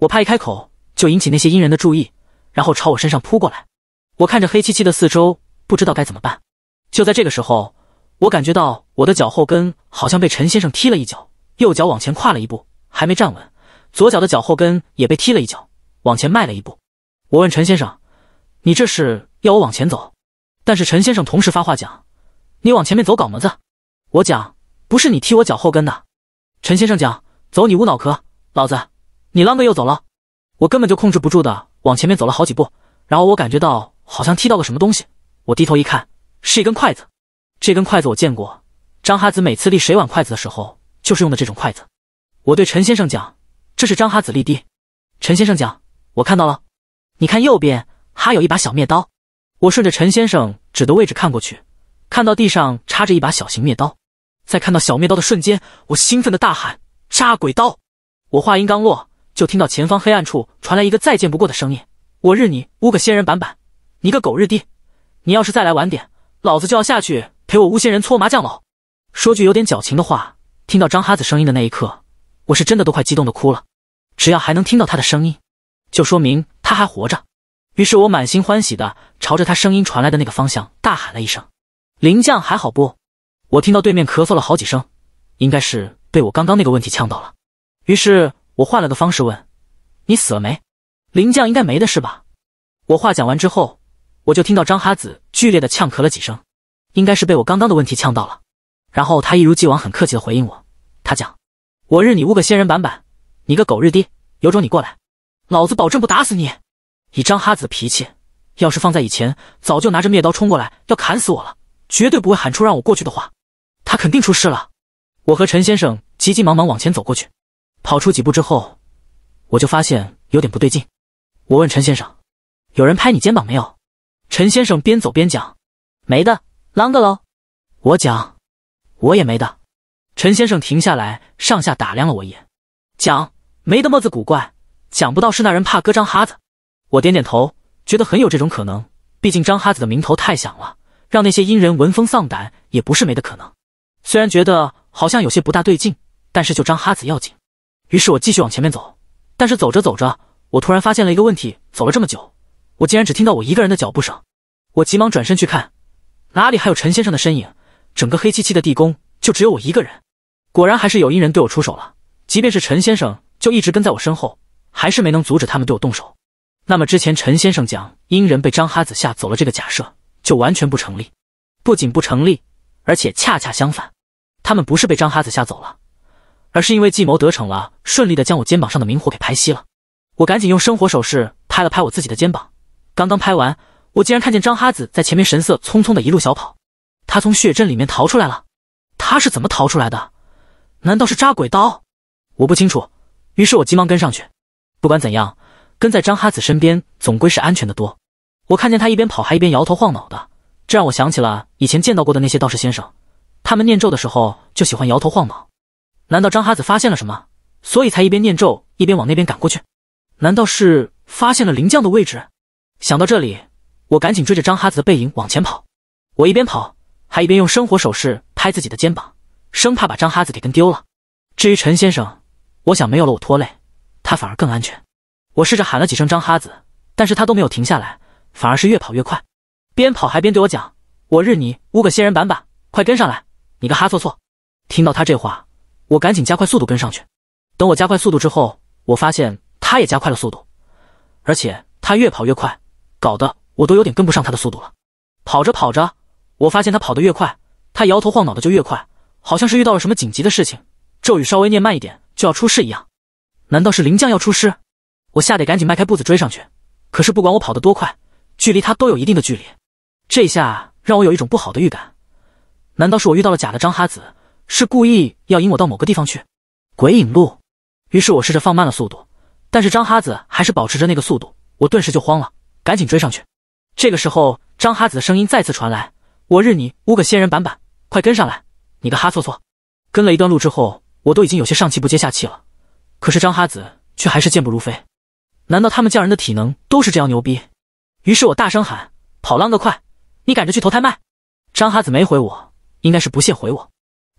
我怕一开口就引起那些阴人的注意，然后朝我身上扑过来。我看着黑漆漆的四周，不知道该怎么办。就在这个时候。我感觉到我的脚后跟好像被陈先生踢了一脚，右脚往前跨了一步，还没站稳，左脚的脚后跟也被踢了一脚，往前迈了一步。我问陈先生：“你这是要我往前走？”但是陈先生同时发话讲：“你往前面走搞么子？”我讲：“不是你踢我脚后跟的。”陈先生讲：“走你无脑壳，老子，你啷个又走了？”我根本就控制不住的往前面走了好几步，然后我感觉到好像踢到了什么东西，我低头一看，是一根筷子。这根筷子我见过，张哈子每次立水碗筷子的时候就是用的这种筷子。我对陈先生讲：“这是张哈子立的。”陈先生讲：“我看到了。”你看右边还有一把小灭刀。我顺着陈先生指的位置看过去，看到地上插着一把小型灭刀。在看到小灭刀的瞬间，我兴奋的大喊：“杀鬼刀！”我话音刚落，就听到前方黑暗处传来一个再见不过的声音：“我日你乌个仙人板板，你个狗日的！你要是再来晚点，老子就要下去。”陪我乌仙人搓麻将喽！说句有点矫情的话，听到张哈子声音的那一刻，我是真的都快激动的哭了。只要还能听到他的声音，就说明他还活着。于是我满心欢喜的朝着他声音传来的那个方向大喊了一声：“灵将还好不？”我听到对面咳嗽了好几声，应该是被我刚刚那个问题呛到了。于是我换了个方式问：“你死了没？”灵将应该没的是吧？我话讲完之后，我就听到张哈子剧烈的呛咳了几声。应该是被我刚刚的问题呛到了，然后他一如既往很客气的回应我。他讲：“我日你污个仙人板板，你个狗日的，有种你过来，老子保证不打死你。”以张哈子的脾气，要是放在以前，早就拿着灭刀冲过来要砍死我了，绝对不会喊出让我过去的话。他肯定出事了。我和陈先生急急忙忙往前走过去，跑出几步之后，我就发现有点不对劲。我问陈先生：“有人拍你肩膀没有？”陈先生边走边讲：“没的。”啷个喽？我讲，我也没的。陈先生停下来，上下打量了我一眼，讲没得么子古怪，想不到是那人怕哥张哈子。我点点头，觉得很有这种可能，毕竟张哈子的名头太响了，让那些阴人闻风丧胆也不是没的可能。虽然觉得好像有些不大对劲，但是就张哈子要紧。于是我继续往前面走，但是走着走着，我突然发现了一个问题：走了这么久，我竟然只听到我一个人的脚步声。我急忙转身去看。哪里还有陈先生的身影？整个黑漆漆的地宫就只有我一个人。果然还是有阴人对我出手了。即便是陈先生就一直跟在我身后，还是没能阻止他们对我动手。那么之前陈先生讲阴人被张哈子吓走了这个假设就完全不成立。不仅不成立，而且恰恰相反，他们不是被张哈子吓走了，而是因为计谋得逞了，顺利的将我肩膀上的明火给拍熄了。我赶紧用生火手势拍了拍我自己的肩膀，刚刚拍完。我竟然看见张哈子在前面，神色匆匆的一路小跑。他从血阵里面逃出来了，他是怎么逃出来的？难道是扎鬼刀？我不清楚。于是我急忙跟上去。不管怎样，跟在张哈子身边总归是安全的多。我看见他一边跑还一边摇头晃脑的，这让我想起了以前见到过的那些道士先生，他们念咒的时候就喜欢摇头晃脑。难道张哈子发现了什么，所以才一边念咒一边往那边赶过去？难道是发现了灵将的位置？想到这里。我赶紧追着张哈子的背影往前跑，我一边跑还一边用生活手势拍自己的肩膀，生怕把张哈子给跟丢了。至于陈先生，我想没有了我拖累，他反而更安全。我试着喊了几声张哈子，但是他都没有停下来，反而是越跑越快，边跑还边对我讲：“我日你五个仙人板板，快跟上来！你个哈错错！”听到他这话，我赶紧加快速度跟上去。等我加快速度之后，我发现他也加快了速度，而且他越跑越快，搞得……我都有点跟不上他的速度了，跑着跑着，我发现他跑得越快，他摇头晃脑的就越快，好像是遇到了什么紧急的事情，咒语稍微念慢一点就要出事一样。难道是灵将要出事？我吓得赶紧迈开步子追上去，可是不管我跑得多快，距离他都有一定的距离。这下让我有一种不好的预感，难道是我遇到了假的张哈子，是故意要引我到某个地方去？鬼引路。于是我试着放慢了速度，但是张哈子还是保持着那个速度，我顿时就慌了，赶紧追上去。这个时候，张哈子的声音再次传来：“我日你五个仙人板板，快跟上来！你个哈错错！”跟了一段路之后，我都已经有些上气不接下气了，可是张哈子却还是健步如飞。难道他们匠人的体能都是这样牛逼？于是我大声喊：“跑啷个快！你赶着去投胎卖！”张哈子没回我，应该是不屑回我。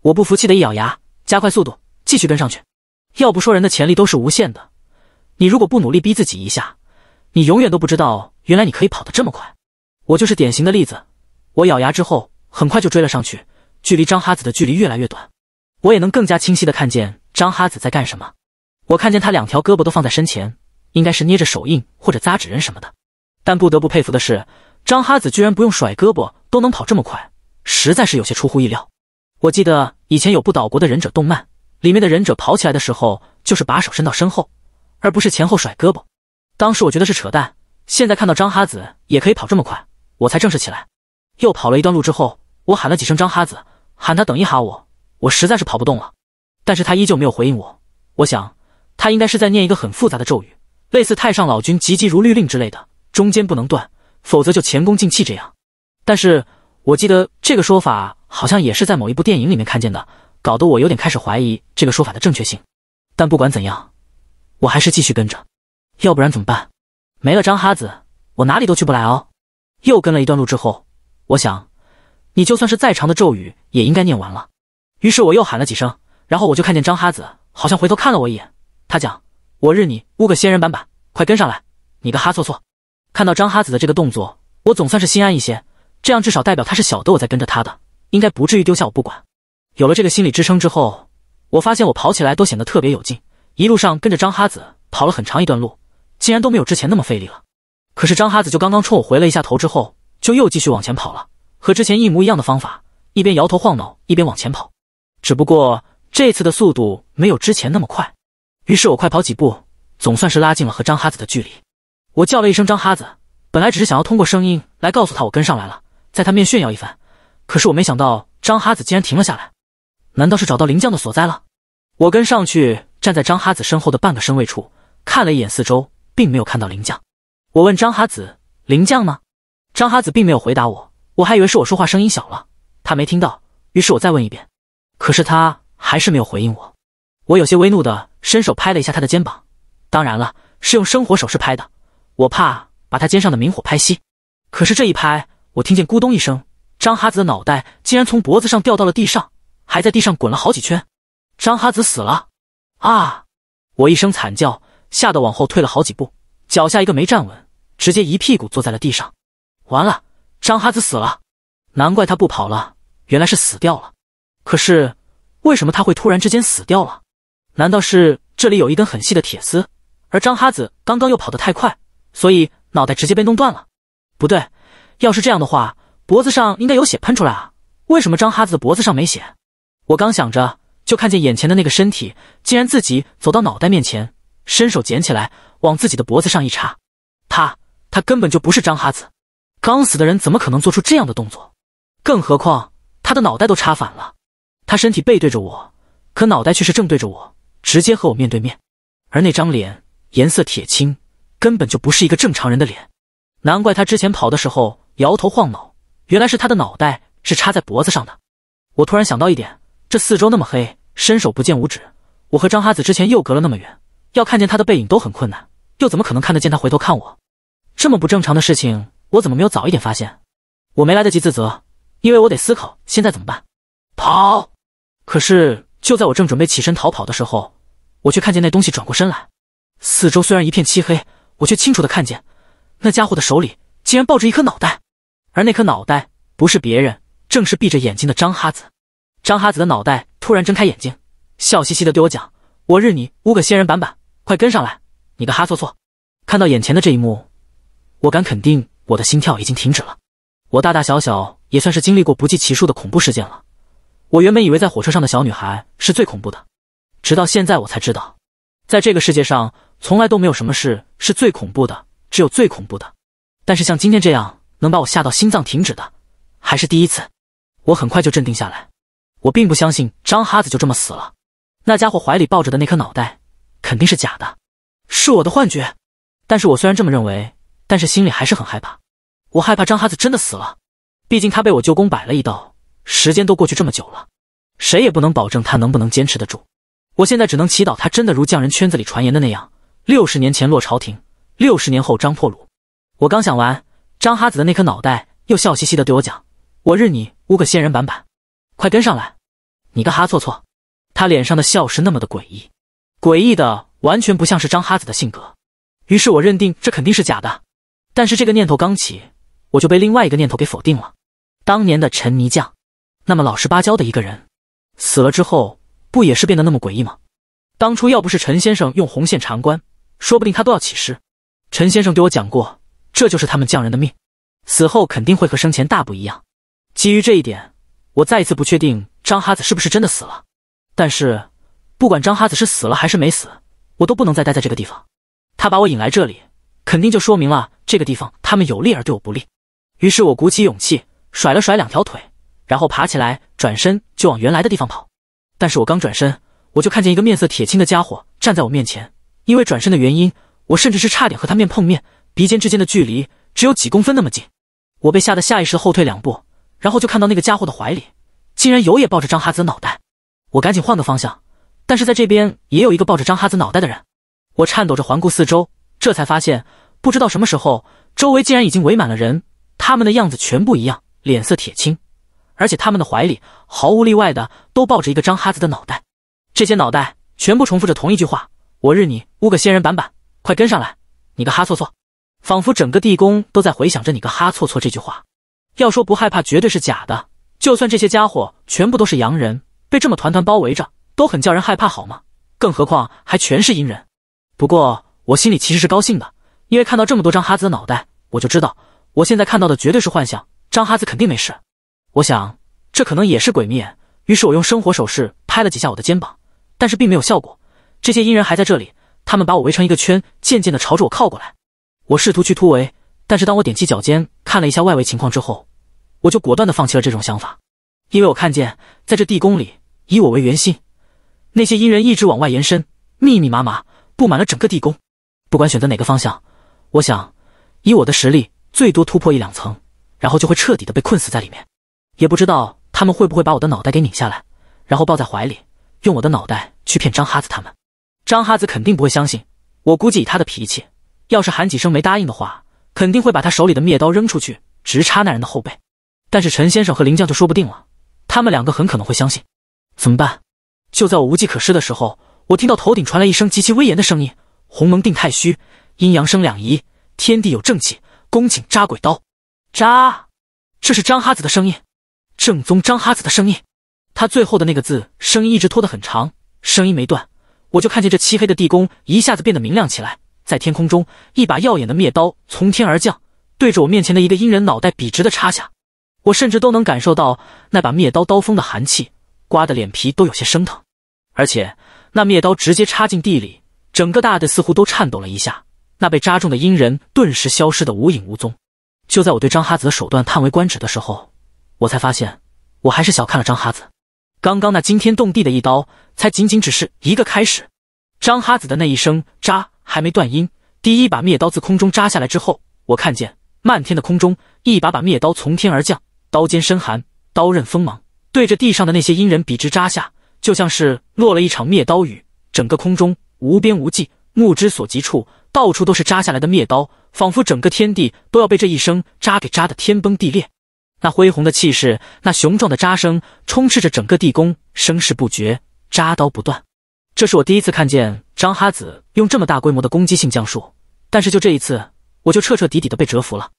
我不服气的一咬牙，加快速度继续跟上去。要不说人的潜力都是无限的，你如果不努力逼自己一下。你永远都不知道，原来你可以跑得这么快。我就是典型的例子。我咬牙之后，很快就追了上去，距离张哈子的距离越来越短。我也能更加清晰的看见张哈子在干什么。我看见他两条胳膊都放在身前，应该是捏着手印或者扎纸人什么的。但不得不佩服的是，张哈子居然不用甩胳膊都能跑这么快，实在是有些出乎意料。我记得以前有不倒国的忍者动漫，里面的忍者跑起来的时候就是把手伸到身后，而不是前后甩胳膊。当时我觉得是扯淡，现在看到张哈子也可以跑这么快，我才正式起来。又跑了一段路之后，我喊了几声张哈子，喊他等一哈我，我实在是跑不动了。但是他依旧没有回应我。我想他应该是在念一个很复杂的咒语，类似太上老君急急如律令之类的，中间不能断，否则就前功尽弃。这样。但是我记得这个说法好像也是在某一部电影里面看见的，搞得我有点开始怀疑这个说法的正确性。但不管怎样，我还是继续跟着。要不然怎么办？没了张哈子，我哪里都去不来哦。又跟了一段路之后，我想，你就算是再长的咒语也应该念完了。于是我又喊了几声，然后我就看见张哈子好像回头看了我一眼。他讲：“我日你乌个仙人板板，快跟上来！”你个哈错错。看到张哈子的这个动作，我总算是心安一些。这样至少代表他是晓得我在跟着他的，应该不至于丢下我不管。有了这个心理支撑之后，我发现我跑起来都显得特别有劲。一路上跟着张哈子跑了很长一段路。竟然都没有之前那么费力了。可是张哈子就刚刚冲我回了一下头，之后就又继续往前跑了，和之前一模一样的方法，一边摇头晃脑，一边往前跑。只不过这次的速度没有之前那么快。于是我快跑几步，总算是拉近了和张哈子的距离。我叫了一声张哈子，本来只是想要通过声音来告诉他我跟上来了，在他面炫耀一番。可是我没想到张哈子竟然停了下来，难道是找到灵将的所在了？我跟上去，站在张哈子身后的半个身位处，看了一眼四周。并没有看到灵将，我问张哈子：“灵将呢？”张哈子并没有回答我，我还以为是我说话声音小了，他没听到。于是我再问一遍，可是他还是没有回应我。我有些微怒的伸手拍了一下他的肩膀，当然了，是用生活手势拍的，我怕把他肩上的明火拍熄。可是这一拍，我听见咕咚一声，张哈子的脑袋竟然从脖子上掉到了地上，还在地上滚了好几圈。张哈子死了！啊！我一声惨叫。吓得往后退了好几步，脚下一个没站稳，直接一屁股坐在了地上。完了，张哈子死了，难怪他不跑了，原来是死掉了。可是为什么他会突然之间死掉了？难道是这里有一根很细的铁丝，而张哈子刚刚又跑得太快，所以脑袋直接被弄断了？不对，要是这样的话，脖子上应该有血喷出来啊，为什么张哈子的脖子上没血？我刚想着，就看见眼前的那个身体竟然自己走到脑袋面前。伸手捡起来，往自己的脖子上一插。他，他根本就不是张哈子，刚死的人怎么可能做出这样的动作？更何况他的脑袋都插反了，他身体背对着我，可脑袋却是正对着我，直接和我面对面。而那张脸颜色铁青，根本就不是一个正常人的脸。难怪他之前跑的时候摇头晃脑，原来是他的脑袋是插在脖子上的。我突然想到一点，这四周那么黑，伸手不见五指，我和张哈子之前又隔了那么远。要看见他的背影都很困难，又怎么可能看得见他回头看我？这么不正常的事情，我怎么没有早一点发现？我没来得及自责，因为我得思考现在怎么办，跑。可是，就在我正准备起身逃跑的时候，我却看见那东西转过身来。四周虽然一片漆黑，我却清楚的看见，那家伙的手里竟然抱着一颗脑袋，而那颗脑袋不是别人，正是闭着眼睛的张哈子。张哈子的脑袋突然睁开眼睛，笑嘻嘻的对我讲：“我日你五个仙人板板！”快跟上来！你个哈错错！看到眼前的这一幕，我敢肯定，我的心跳已经停止了。我大大小小也算是经历过不计其数的恐怖事件了。我原本以为在火车上的小女孩是最恐怖的，直到现在我才知道，在这个世界上，从来都没有什么事是最恐怖的，只有最恐怖的。但是像今天这样能把我吓到心脏停止的，还是第一次。我很快就镇定下来，我并不相信张哈子就这么死了。那家伙怀里抱着的那颗脑袋。肯定是假的，是我的幻觉。但是我虽然这么认为，但是心里还是很害怕。我害怕张哈子真的死了，毕竟他被我舅公摆了一道，时间都过去这么久了，谁也不能保证他能不能坚持得住。我现在只能祈祷他真的如匠人圈子里传言的那样，六十年前落朝廷，六十年后张破鲁。我刚想完，张哈子的那颗脑袋又笑嘻嘻的对我讲：“我日你乌个仙人板板，快跟上来，你个哈错错。”他脸上的笑是那么的诡异。诡异的，完全不像是张哈子的性格，于是我认定这肯定是假的。但是这个念头刚起，我就被另外一个念头给否定了。当年的陈泥匠，那么老实巴交的一个人，死了之后不也是变得那么诡异吗？当初要不是陈先生用红线缠棺，说不定他都要起尸。陈先生对我讲过，这就是他们匠人的命，死后肯定会和生前大不一样。基于这一点，我再一次不确定张哈子是不是真的死了。但是。不管张哈子是死了还是没死，我都不能再待在这个地方。他把我引来这里，肯定就说明了这个地方他们有利而对我不利。于是我鼓起勇气，甩了甩两条腿，然后爬起来，转身就往原来的地方跑。但是我刚转身，我就看见一个面色铁青的家伙站在我面前。因为转身的原因，我甚至是差点和他面碰面，鼻尖之间的距离只有几公分那么近。我被吓得下意识后退两步，然后就看到那个家伙的怀里竟然有也抱着张哈子的脑袋。我赶紧换个方向。但是在这边也有一个抱着张哈子脑袋的人，我颤抖着环顾四周，这才发现不知道什么时候周围竟然已经围满了人，他们的样子全部一样，脸色铁青，而且他们的怀里毫无例外的都抱着一个张哈子的脑袋，这些脑袋全部重复着同一句话：“我日你乌个仙人板板，快跟上来，你个哈错错！”仿佛整个地宫都在回想着“你个哈错错”这句话。要说不害怕绝对是假的，就算这些家伙全部都是洋人，被这么团团包围着。都很叫人害怕，好吗？更何况还全是阴人。不过我心里其实是高兴的，因为看到这么多张哈子的脑袋，我就知道我现在看到的绝对是幻象，张哈子肯定没事。我想这可能也是鬼面。于是我用生活手势拍了几下我的肩膀，但是并没有效果。这些阴人还在这里，他们把我围成一个圈，渐渐的朝着我靠过来。我试图去突围，但是当我踮起脚尖看了一下外围情况之后，我就果断的放弃了这种想法，因为我看见在这地宫里，以我为圆心。那些阴人一直往外延伸，密密麻麻布满了整个地宫。不管选择哪个方向，我想以我的实力，最多突破一两层，然后就会彻底的被困死在里面。也不知道他们会不会把我的脑袋给拧下来，然后抱在怀里，用我的脑袋去骗张哈子他们。张哈子肯定不会相信，我估计以他的脾气，要是喊几声没答应的话，肯定会把他手里的灭刀扔出去，直插那人的后背。但是陈先生和林将就说不定了，他们两个很可能会相信。怎么办？就在我无计可施的时候，我听到头顶传来一声极其威严的声音：“鸿蒙定太虚，阴阳生两仪，天地有正气，恭请扎鬼刀。”扎，这是张哈子的声音，正宗张哈子的声音。他最后的那个字，声音一直拖得很长，声音没断。我就看见这漆黑的地宫一下子变得明亮起来，在天空中，一把耀眼的灭刀从天而降，对着我面前的一个阴人脑袋笔直的插下。我甚至都能感受到那把灭刀刀锋的寒气，刮得脸皮都有些生疼。而且，那灭刀直接插进地里，整个大地似乎都颤抖了一下。那被扎中的阴人顿时消失的无影无踪。就在我对张哈子的手段叹为观止的时候，我才发现，我还是小看了张哈子。刚刚那惊天动地的一刀，才仅仅只是一个开始。张哈子的那一声“扎”还没断音，第一把灭刀自空中扎下来之后，我看见漫天的空中一把把灭刀从天而降，刀尖深寒，刀刃锋芒，对着地上的那些阴人笔直扎下。就像是落了一场灭刀雨，整个空中无边无际，目之所及处，到处都是扎下来的灭刀，仿佛整个天地都要被这一声扎给扎得天崩地裂。那恢宏的气势，那雄壮的扎声，充斥着整个地宫，声势不绝，扎刀不断。这是我第一次看见张哈子用这么大规模的攻击性降术，但是就这一次，我就彻彻底底的被折服了。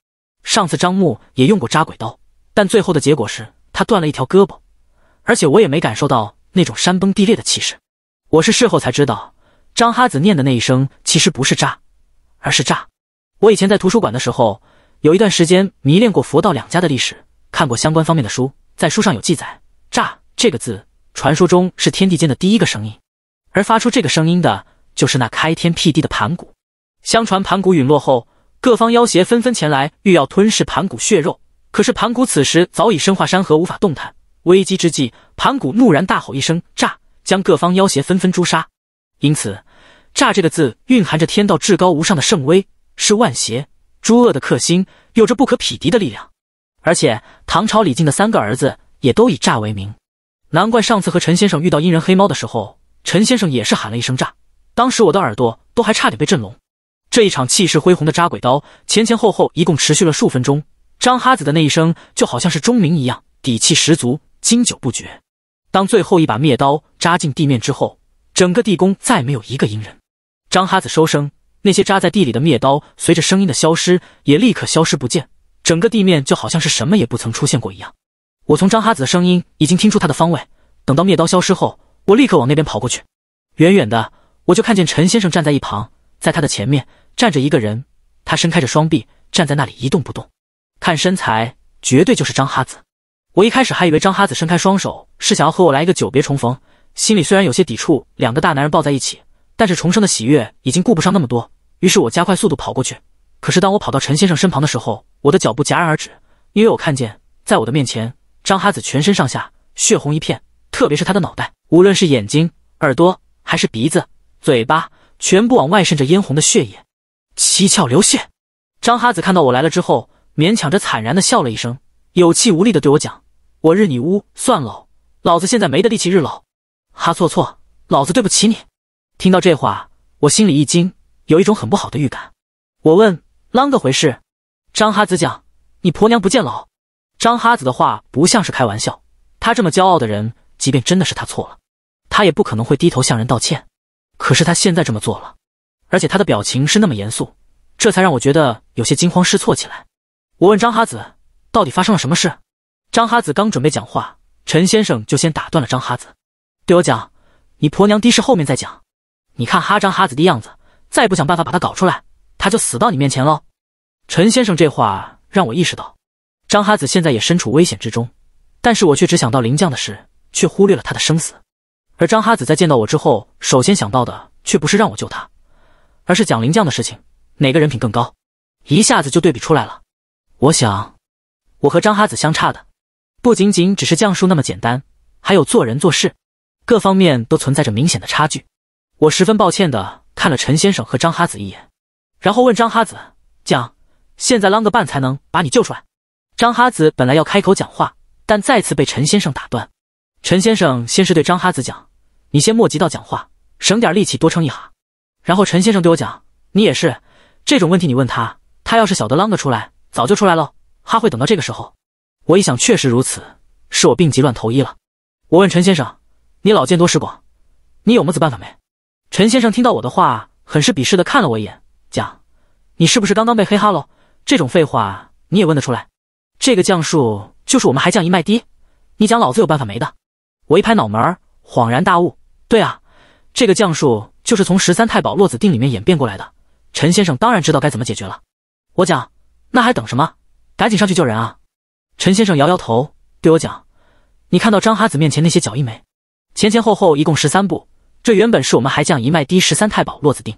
上次张木也用过扎鬼刀，但最后的结果是他断了一条胳膊，而且我也没感受到。那种山崩地裂的气势，我是事后才知道，张哈子念的那一声其实不是炸，而是炸。我以前在图书馆的时候，有一段时间迷恋过佛道两家的历史，看过相关方面的书，在书上有记载，炸这个字，传说中是天地间的第一个声音，而发出这个声音的就是那开天辟地的盘古。相传盘古陨落后，各方妖邪纷纷前来欲要吞噬盘古血肉，可是盘古此时早已身化山河，无法动弹。危机之际，盘古怒然大吼一声“炸”，将各方妖邪纷纷诛杀。因此，“炸”这个字蕴含着天道至高无上的圣威，是万邪诸恶的克星，有着不可匹敌的力量。而且，唐朝李靖的三个儿子也都以“炸”为名。难怪上次和陈先生遇到阴人黑猫的时候，陈先生也是喊了一声“炸”，当时我的耳朵都还差点被震聋。这一场气势恢宏的扎鬼刀，前前后后一共持续了数分钟。张哈子的那一声，就好像是钟鸣一样，底气十足。经久不绝。当最后一把灭刀扎进地面之后，整个地宫再没有一个阴人。张哈子收声，那些扎在地里的灭刀随着声音的消失，也立刻消失不见。整个地面就好像是什么也不曾出现过一样。我从张哈子的声音已经听出他的方位。等到灭刀消失后，我立刻往那边跑过去。远远的，我就看见陈先生站在一旁，在他的前面站着一个人，他伸开着双臂站在那里一动不动，看身材绝对就是张哈子。我一开始还以为张哈子伸开双手是想要和我来一个久别重逢，心里虽然有些抵触两个大男人抱在一起，但是重生的喜悦已经顾不上那么多。于是我加快速度跑过去，可是当我跑到陈先生身旁的时候，我的脚步戛然而止，因为我看见在我的面前，张哈子全身上下血红一片，特别是他的脑袋，无论是眼睛、耳朵还是鼻子、嘴巴，全部往外渗着嫣红的血液，七窍流血。张哈子看到我来了之后，勉强着惨然地笑了一声，有气无力地对我讲。我日你屋算老，老子现在没得力气日老。哈错错，老子对不起你。听到这话，我心里一惊，有一种很不好的预感。我问啷个回事？张哈子讲，你婆娘不见老。张哈子的话不像是开玩笑，他这么骄傲的人，即便真的是他错了，他也不可能会低头向人道歉。可是他现在这么做了，而且他的表情是那么严肃，这才让我觉得有些惊慌失措起来。我问张哈子，到底发生了什么事？张哈子刚准备讲话，陈先生就先打断了张哈子，对我讲：“你婆娘的事后面再讲。你看哈张哈子的样子，再不想办法把他搞出来，他就死到你面前喽。”陈先生这话让我意识到，张哈子现在也身处危险之中，但是我却只想到林将的事，却忽略了他的生死。而张哈子在见到我之后，首先想到的却不是让我救他，而是讲林将的事情，哪个人品更高，一下子就对比出来了。我想，我和张哈子相差的。不仅仅只是将术那么简单，还有做人做事，各方面都存在着明显的差距。我十分抱歉的看了陈先生和张哈子一眼，然后问张哈子：“讲，现在啷个办才能把你救出来？”张哈子本来要开口讲话，但再次被陈先生打断。陈先生先是对张哈子讲：“你先莫急到讲话，省点力气多撑一哈。”然后陈先生对我讲：“你也是，这种问题你问他，他要是晓得啷个出来，早就出来了，哈会等到这个时候。”我一想，确实如此，是我病急乱投医了。我问陈先生：“你老见多识广，你有么子办法没？”陈先生听到我的话，很是鄙视的看了我一眼，讲：“你是不是刚刚被黑哈喽？这种废话你也问得出来？这个降数就是我们还降一卖低，你讲老子有办法没的？”我一拍脑门，恍然大悟：“对啊，这个降数就是从十三太保落子定里面演变过来的。陈先生当然知道该怎么解决了。我讲，那还等什么？赶紧上去救人啊！”陈先生摇摇头，对我讲：“你看到张哈子面前那些脚印没？前前后后一共十三步，这原本是我们还将一脉第十三太保骆子定。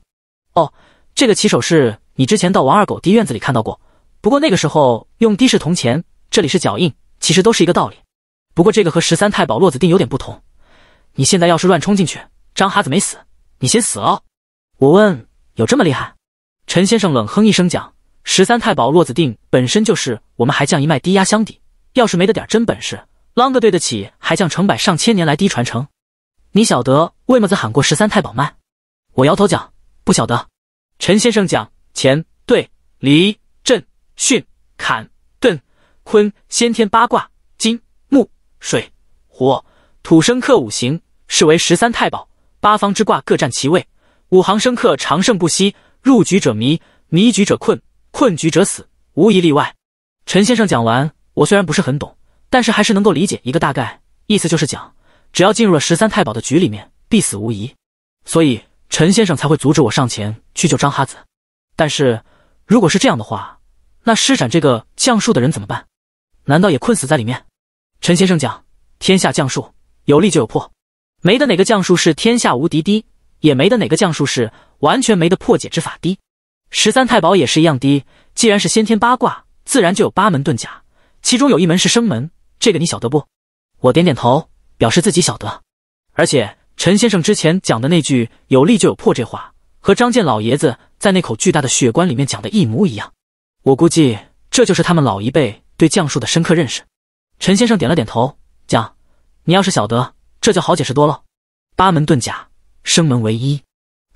哦，这个起手式你之前到王二狗的院子里看到过，不过那个时候用的是铜钱，这里是脚印，其实都是一个道理。不过这个和十三太保骆子定有点不同。你现在要是乱冲进去，张哈子没死，你先死了。”我问：“有这么厉害？”陈先生冷哼一声讲。十三太保洛子定本身就是我们还将一脉低压箱底，要是没得点真本事，啷个对得起还将成百上千年来低传承？你晓得为么子喊过十三太保吗？我摇头讲不晓得。陈先生讲乾兑离震巽坎艮坤先天八卦金木水火土生克五行是为十三太保，八方之卦各占其位，五行生克长盛不息，入局者迷，迷局者困。困局者死，无一例外。陈先生讲完，我虽然不是很懂，但是还是能够理解一个大概意思，就是讲，只要进入了十三太保的局里面，必死无疑。所以陈先生才会阻止我上前去救张哈子。但是如果是这样的话，那施展这个降术的人怎么办？难道也困死在里面？陈先生讲，天下降术，有利就有破，没的哪个降术是天下无敌的，也没的哪个降术是完全没的破解之法的。十三太保也是一样低。既然是先天八卦，自然就有八门遁甲，其中有一门是生门，这个你晓得不？我点点头，表示自己晓得。而且陈先生之前讲的那句“有利就有破”这话，和张健老爷子在那口巨大的血棺里面讲的一模一样。我估计这就是他们老一辈对将术的深刻认识。陈先生点了点头，讲：“你要是晓得，这就好解释多了。八门遁甲，生门唯一。”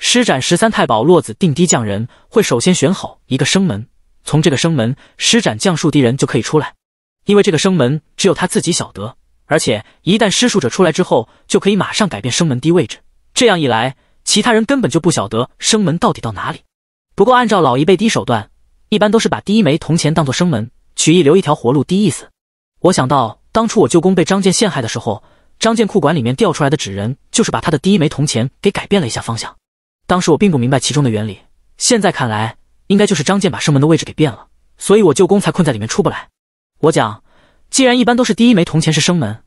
施展十三太保落子定低降人，会首先选好一个生门，从这个生门施展降术，敌人就可以出来。因为这个生门只有他自己晓得，而且一旦施术者出来之后，就可以马上改变生门低位置。这样一来，其他人根本就不晓得生门到底到哪里。不过，按照老一辈低手段，一般都是把第一枚铜钱当做生门，取意留一条活路低意思。我想到当初我舅公被张健陷害的时候，张健库管里面掉出来的纸人，就是把他的第一枚铜钱给改变了一下方向。当时我并不明白其中的原理，现在看来，应该就是张健把生门的位置给变了，所以我舅公才困在里面出不来。我讲，既然一般都是第一枚铜钱是生门，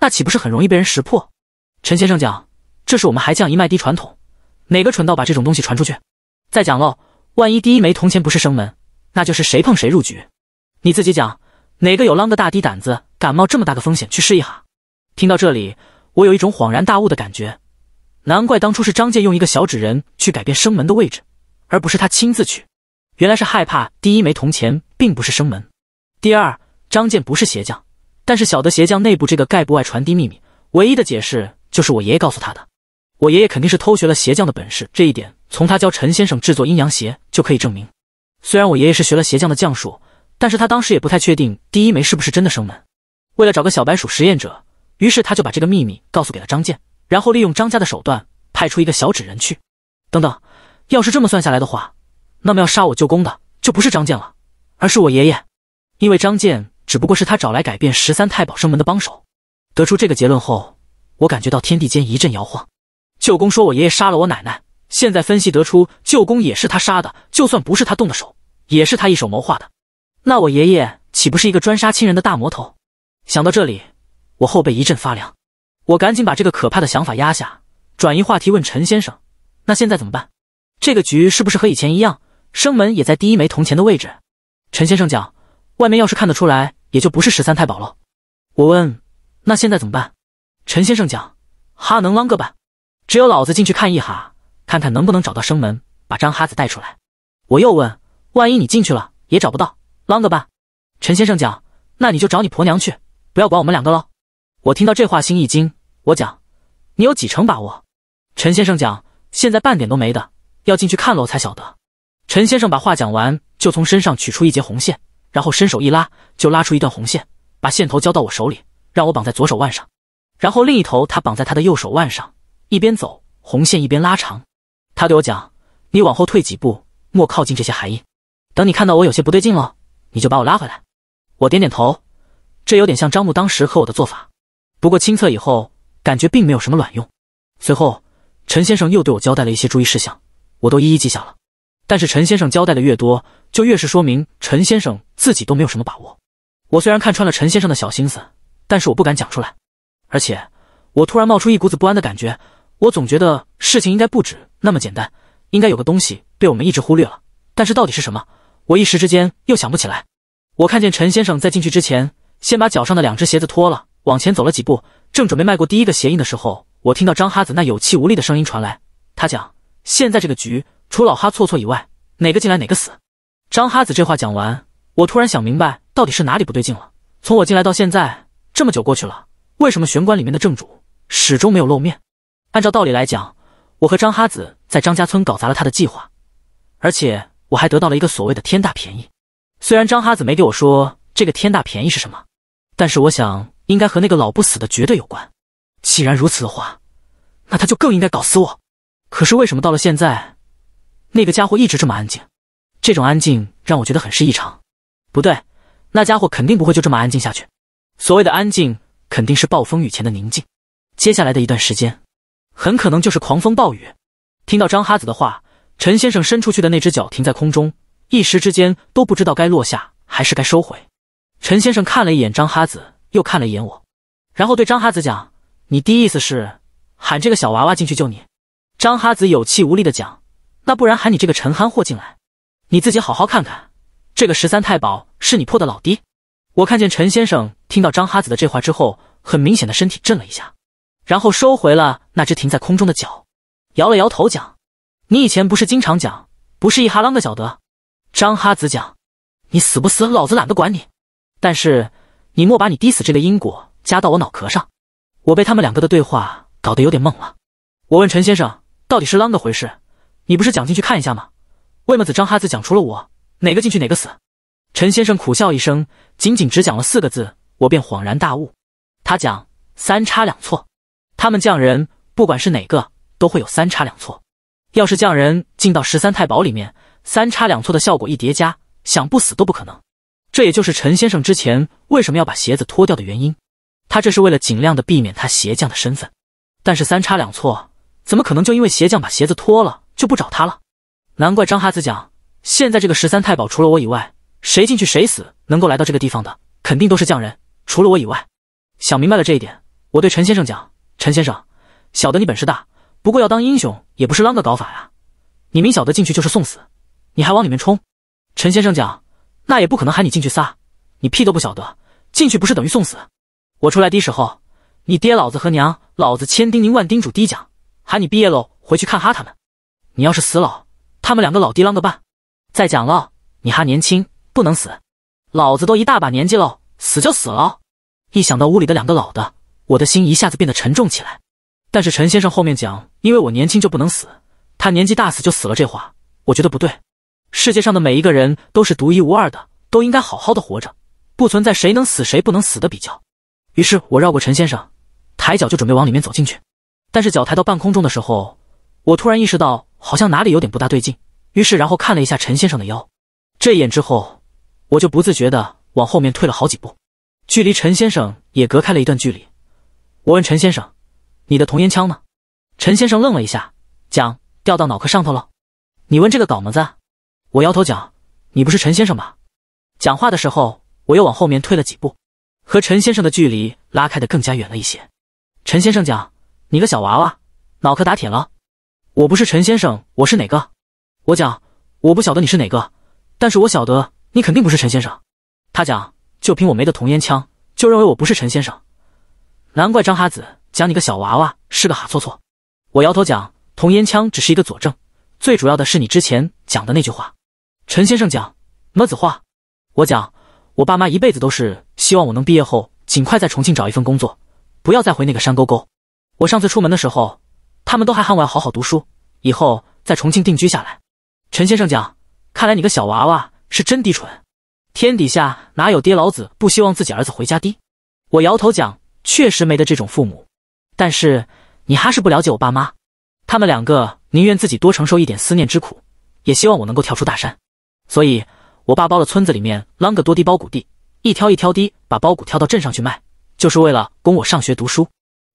那岂不是很容易被人识破？陈先生讲，这是我们还降一脉低传统，哪个蠢到把这种东西传出去？再讲喽，万一第一枚铜钱不是生门，那就是谁碰谁入局。你自己讲，哪个有啷个大滴胆子敢冒这么大的风险去试一哈？听到这里，我有一种恍然大悟的感觉。难怪当初是张健用一个小纸人去改变生门的位置，而不是他亲自去。原来是害怕第一枚铜钱并不是生门。第二，张健不是鞋匠，但是晓得鞋匠内部这个盖不外传的秘密，唯一的解释就是我爷爷告诉他的。我爷爷肯定是偷学了鞋匠的本事，这一点从他教陈先生制作阴阳鞋就可以证明。虽然我爷爷是学了鞋匠的匠术，但是他当时也不太确定第一枚是不是真的生门。为了找个小白鼠实验者，于是他就把这个秘密告诉给了张健，然后利用张家的手段派出一个小纸人去，等等，要是这么算下来的话，那么要杀我舅公的就不是张健了，而是我爷爷，因为张健只不过是他找来改变十三太保生门的帮手。得出这个结论后，我感觉到天地间一阵摇晃。舅公说我爷爷杀了我奶奶，现在分析得出舅公也是他杀的，就算不是他动的手，也是他一手谋划的。那我爷爷岂不是一个专杀亲人的大魔头？想到这里，我后背一阵发凉。我赶紧把这个可怕的想法压下，转移话题问陈先生：“那现在怎么办？这个局是不是和以前一样，生门也在第一枚铜钱的位置？”陈先生讲：“外面要是看得出来，也就不是十三太保了。”我问：“那现在怎么办？”陈先生讲：“哈能啷个办？只有老子进去看一哈，看看能不能找到生门，把张哈子带出来。”我又问：“万一你进去了也找不到，啷个办？”陈先生讲：“那你就找你婆娘去，不要管我们两个喽。”我听到这话，心一惊。我讲，你有几成把握？陈先生讲，现在半点都没的，要进去看了我才晓得。陈先生把话讲完，就从身上取出一截红线，然后伸手一拉，就拉出一段红线，把线头交到我手里，让我绑在左手腕上。然后另一头他绑在他的右手腕上，一边走，红线一边拉长。他对我讲：“你往后退几步，莫靠近这些海印。等你看到我有些不对劲了，你就把我拉回来。”我点点头。这有点像张木当时和我的做法，不过亲测以后。感觉并没有什么卵用。随后，陈先生又对我交代了一些注意事项，我都一一记下了。但是陈先生交代的越多，就越是说明陈先生自己都没有什么把握。我虽然看穿了陈先生的小心思，但是我不敢讲出来。而且，我突然冒出一股子不安的感觉，我总觉得事情应该不止那么简单，应该有个东西被我们一直忽略了。但是到底是什么，我一时之间又想不起来。我看见陈先生在进去之前，先把脚上的两只鞋子脱了，往前走了几步。正准备迈过第一个鞋印的时候，我听到张哈子那有气无力的声音传来。他讲：“现在这个局，除老哈错错以外，哪个进来哪个死。”张哈子这话讲完，我突然想明白，到底是哪里不对劲了？从我进来到现在，这么久过去了，为什么玄关里面的正主始终没有露面？按照道理来讲，我和张哈子在张家村搞砸了他的计划，而且我还得到了一个所谓的天大便宜。虽然张哈子没给我说这个天大便宜是什么，但是我想。应该和那个老不死的绝对有关，既然如此的话，那他就更应该搞死我。可是为什么到了现在，那个家伙一直这么安静？这种安静让我觉得很是异常。不对，那家伙肯定不会就这么安静下去。所谓的安静，肯定是暴风雨前的宁静。接下来的一段时间，很可能就是狂风暴雨。听到张哈子的话，陈先生伸出去的那只脚停在空中，一时之间都不知道该落下还是该收回。陈先生看了一眼张哈子。又看了一眼我，然后对张哈子讲：“你的意思是喊这个小娃娃进去救你？”张哈子有气无力的讲：“那不然喊你这个陈憨货进来，你自己好好看看，这个十三太保是你破的老爹。”我看见陈先生听到张哈子的这话之后，很明显的身体震了一下，然后收回了那只停在空中的脚，摇了摇头讲：“你以前不是经常讲，不是一哈啷个晓得？”张哈子讲：“你死不死，老子懒得管你。”但是。你莫把你滴死这个因果加到我脑壳上，我被他们两个的对话搞得有点懵了。我问陈先生，到底是啷个回事？你不是讲进去看一下吗？魏墨子、张哈子讲，出了我，哪个进去哪个死。陈先生苦笑一声，仅仅只讲了四个字，我便恍然大悟。他讲三差两错，他们匠人不管是哪个，都会有三差两错。要是匠人进到十三太保里面，三差两错的效果一叠加，想不死都不可能。这也就是陈先生之前为什么要把鞋子脱掉的原因，他这是为了尽量的避免他鞋匠的身份。但是三差两错，怎么可能就因为鞋匠把鞋子脱了就不找他了？难怪张哈子讲，现在这个十三太保除了我以外，谁进去谁死。能够来到这个地方的，肯定都是匠人。除了我以外，想明白了这一点，我对陈先生讲，陈先生，晓得你本事大，不过要当英雄也不是啷个搞法呀。你明晓得进去就是送死，你还往里面冲。陈先生讲。那也不可能喊你进去撒，你屁都不晓得，进去不是等于送死？我出来的时候，你爹老子和娘老子千叮咛万叮嘱的讲，喊你毕业喽回去看哈他们，你要是死老，他们两个老爹啷个办？再讲了，你还年轻，不能死，老子都一大把年纪喽，死就死了。一想到屋里的两个老的，我的心一下子变得沉重起来。但是陈先生后面讲，因为我年轻就不能死，他年纪大死就死了这话，我觉得不对。世界上的每一个人都是独一无二的，都应该好好的活着，不存在谁能死谁不能死的比较。于是我绕过陈先生，抬脚就准备往里面走进去，但是脚抬到半空中的时候，我突然意识到好像哪里有点不大对劲，于是然后看了一下陈先生的腰，这一眼之后，我就不自觉的往后面退了好几步，距离陈先生也隔开了一段距离。我问陈先生：“你的铜烟枪呢？”陈先生愣了一下，讲掉到脑壳上头了。你问这个搞么子？我摇头讲：“你不是陈先生吧？”讲话的时候，我又往后面退了几步，和陈先生的距离拉开的更加远了一些。陈先生讲：“你个小娃娃，脑壳打铁了。”“我不是陈先生，我是哪个？”我讲：“我不晓得你是哪个，但是我晓得你肯定不是陈先生。”他讲：“就凭我没的童烟枪，就认为我不是陈先生，难怪张哈子讲你个小娃娃是个哈错错。”我摇头讲：“童烟枪只是一个佐证，最主要的是你之前讲的那句话。”陈先生讲么子话？我讲，我爸妈一辈子都是希望我能毕业后尽快在重庆找一份工作，不要再回那个山沟沟。我上次出门的时候，他们都还喊我要好好读书，以后在重庆定居下来。陈先生讲，看来你个小娃娃是真低蠢。天底下哪有爹老子不希望自己儿子回家的？我摇头讲，确实没得这种父母。但是你还是不了解我爸妈，他们两个宁愿自己多承受一点思念之苦，也希望我能够跳出大山。所以，我爸包了村子里面啷个多地包谷地，一挑一挑地把包谷挑到镇上去卖，就是为了供我上学读书。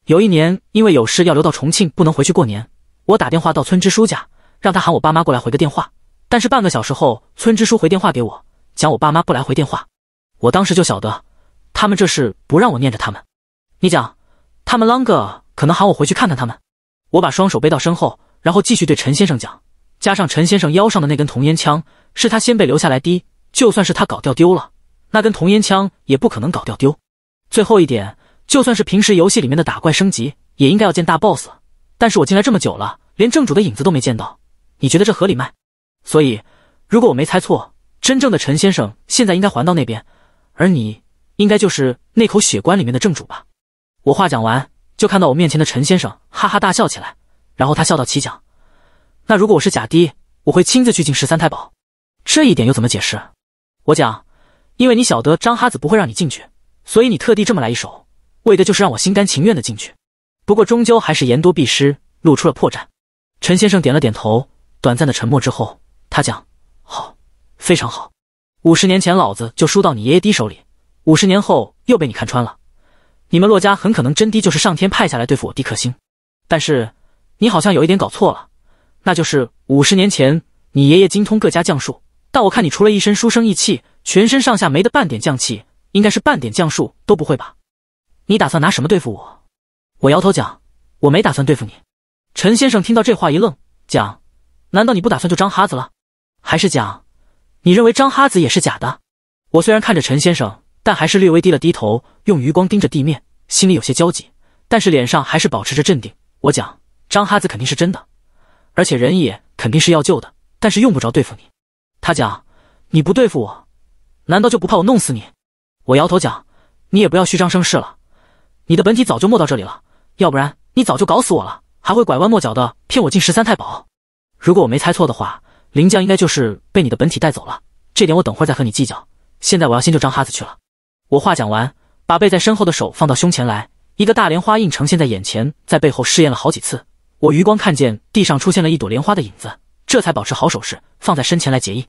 有一年，因为有事要留到重庆，不能回去过年，我打电话到村支书家，让他喊我爸妈过来回个电话。但是半个小时后，村支书回电话给我，讲我爸妈不来回电话。我当时就晓得，他们这是不让我念着他们。你讲，他们啷个可能喊我回去看看他们？我把双手背到身后，然后继续对陈先生讲。加上陈先生腰上的那根铜烟枪，是他先被留下来滴。就算是他搞掉丢了，那根铜烟枪也不可能搞掉丢。最后一点，就算是平时游戏里面的打怪升级，也应该要见大 boss。但是我进来这么久了，连正主的影子都没见到，你觉得这合理吗？所以，如果我没猜错，真正的陈先生现在应该还到那边，而你应该就是那口血棺里面的正主吧？我话讲完，就看到我面前的陈先生哈哈大笑起来，然后他笑道：“起讲。”那如果我是假的，我会亲自去进十三太保，这一点又怎么解释？我讲，因为你晓得张哈子不会让你进去，所以你特地这么来一手，为的就是让我心甘情愿的进去。不过终究还是言多必失，露出了破绽。陈先生点了点头，短暂的沉默之后，他讲：“好，非常好。五十年前老子就输到你爷爷的手里，五十年后又被你看穿了。你们洛家很可能真的就是上天派下来对付我地克星。但是你好像有一点搞错了。”那就是五十年前，你爷爷精通各家将术，但我看你除了一身书生意气，全身上下没得半点将气，应该是半点将术都不会吧？你打算拿什么对付我？我摇头讲，我没打算对付你。陈先生听到这话一愣，讲：难道你不打算救张哈子了？还是讲，你认为张哈子也是假的？我虽然看着陈先生，但还是略微低了低头，用余光盯着地面，心里有些焦急，但是脸上还是保持着镇定。我讲，张哈子肯定是真的。而且人也肯定是要救的，但是用不着对付你。他讲：“你不对付我，难道就不怕我弄死你？”我摇头讲：“你也不要虚张声势了，你的本体早就没到这里了，要不然你早就搞死我了，还会拐弯抹角的骗我进十三太保。如果我没猜错的话，林将应该就是被你的本体带走了，这点我等会再和你计较。现在我要先救张哈子去了。”我话讲完，把背在身后的手放到胸前来，一个大莲花印呈现在眼前，在背后试验了好几次。我余光看见地上出现了一朵莲花的影子，这才保持好手势放在身前来结印。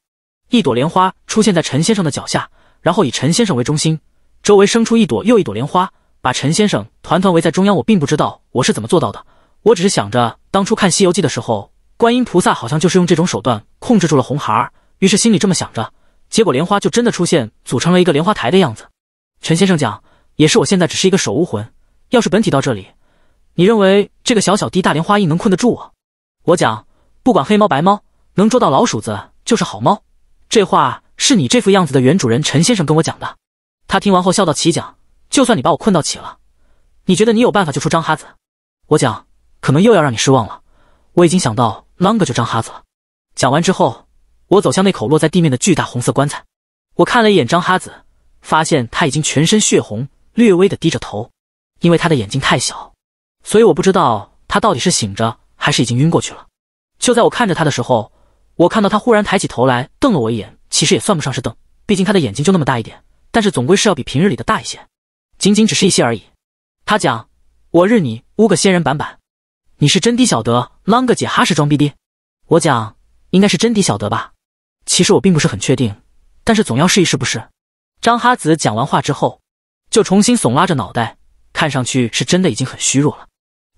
一朵莲花出现在陈先生的脚下，然后以陈先生为中心，周围生出一朵又一朵莲花，把陈先生团团围在中央。我并不知道我是怎么做到的，我只是想着当初看《西游记》的时候，观音菩萨好像就是用这种手段控制住了红孩儿，于是心里这么想着，结果莲花就真的出现，组成了一个莲花台的样子。陈先生讲，也是我现在只是一个手无魂，要是本体到这里。你认为这个小小滴大莲花印能困得住我？我讲，不管黑猫白猫，能捉到老鼠子就是好猫。这话是你这副样子的原主人陈先生跟我讲的。他听完后笑道：“起讲，就算你把我困到起了，你觉得你有办法救出张哈子？”我讲，可能又要让你失望了。我已经想到啷个救张哈子了。讲完之后，我走向那口落在地面的巨大红色棺材。我看了一眼张哈子，发现他已经全身血红，略微的低着头，因为他的眼睛太小。所以我不知道他到底是醒着还是已经晕过去了。就在我看着他的时候，我看到他忽然抬起头来，瞪了我一眼。其实也算不上是瞪，毕竟他的眼睛就那么大一点，但是总归是要比平日里的大一些。仅仅只是一些而已。他讲：“我日你乌个仙人板板，你是真的晓得啷个姐哈是装逼的。”我讲：“应该是真的晓得吧。”其实我并不是很确定，但是总要试一试不是？张哈子讲完话之后，就重新耸拉着脑袋，看上去是真的已经很虚弱了。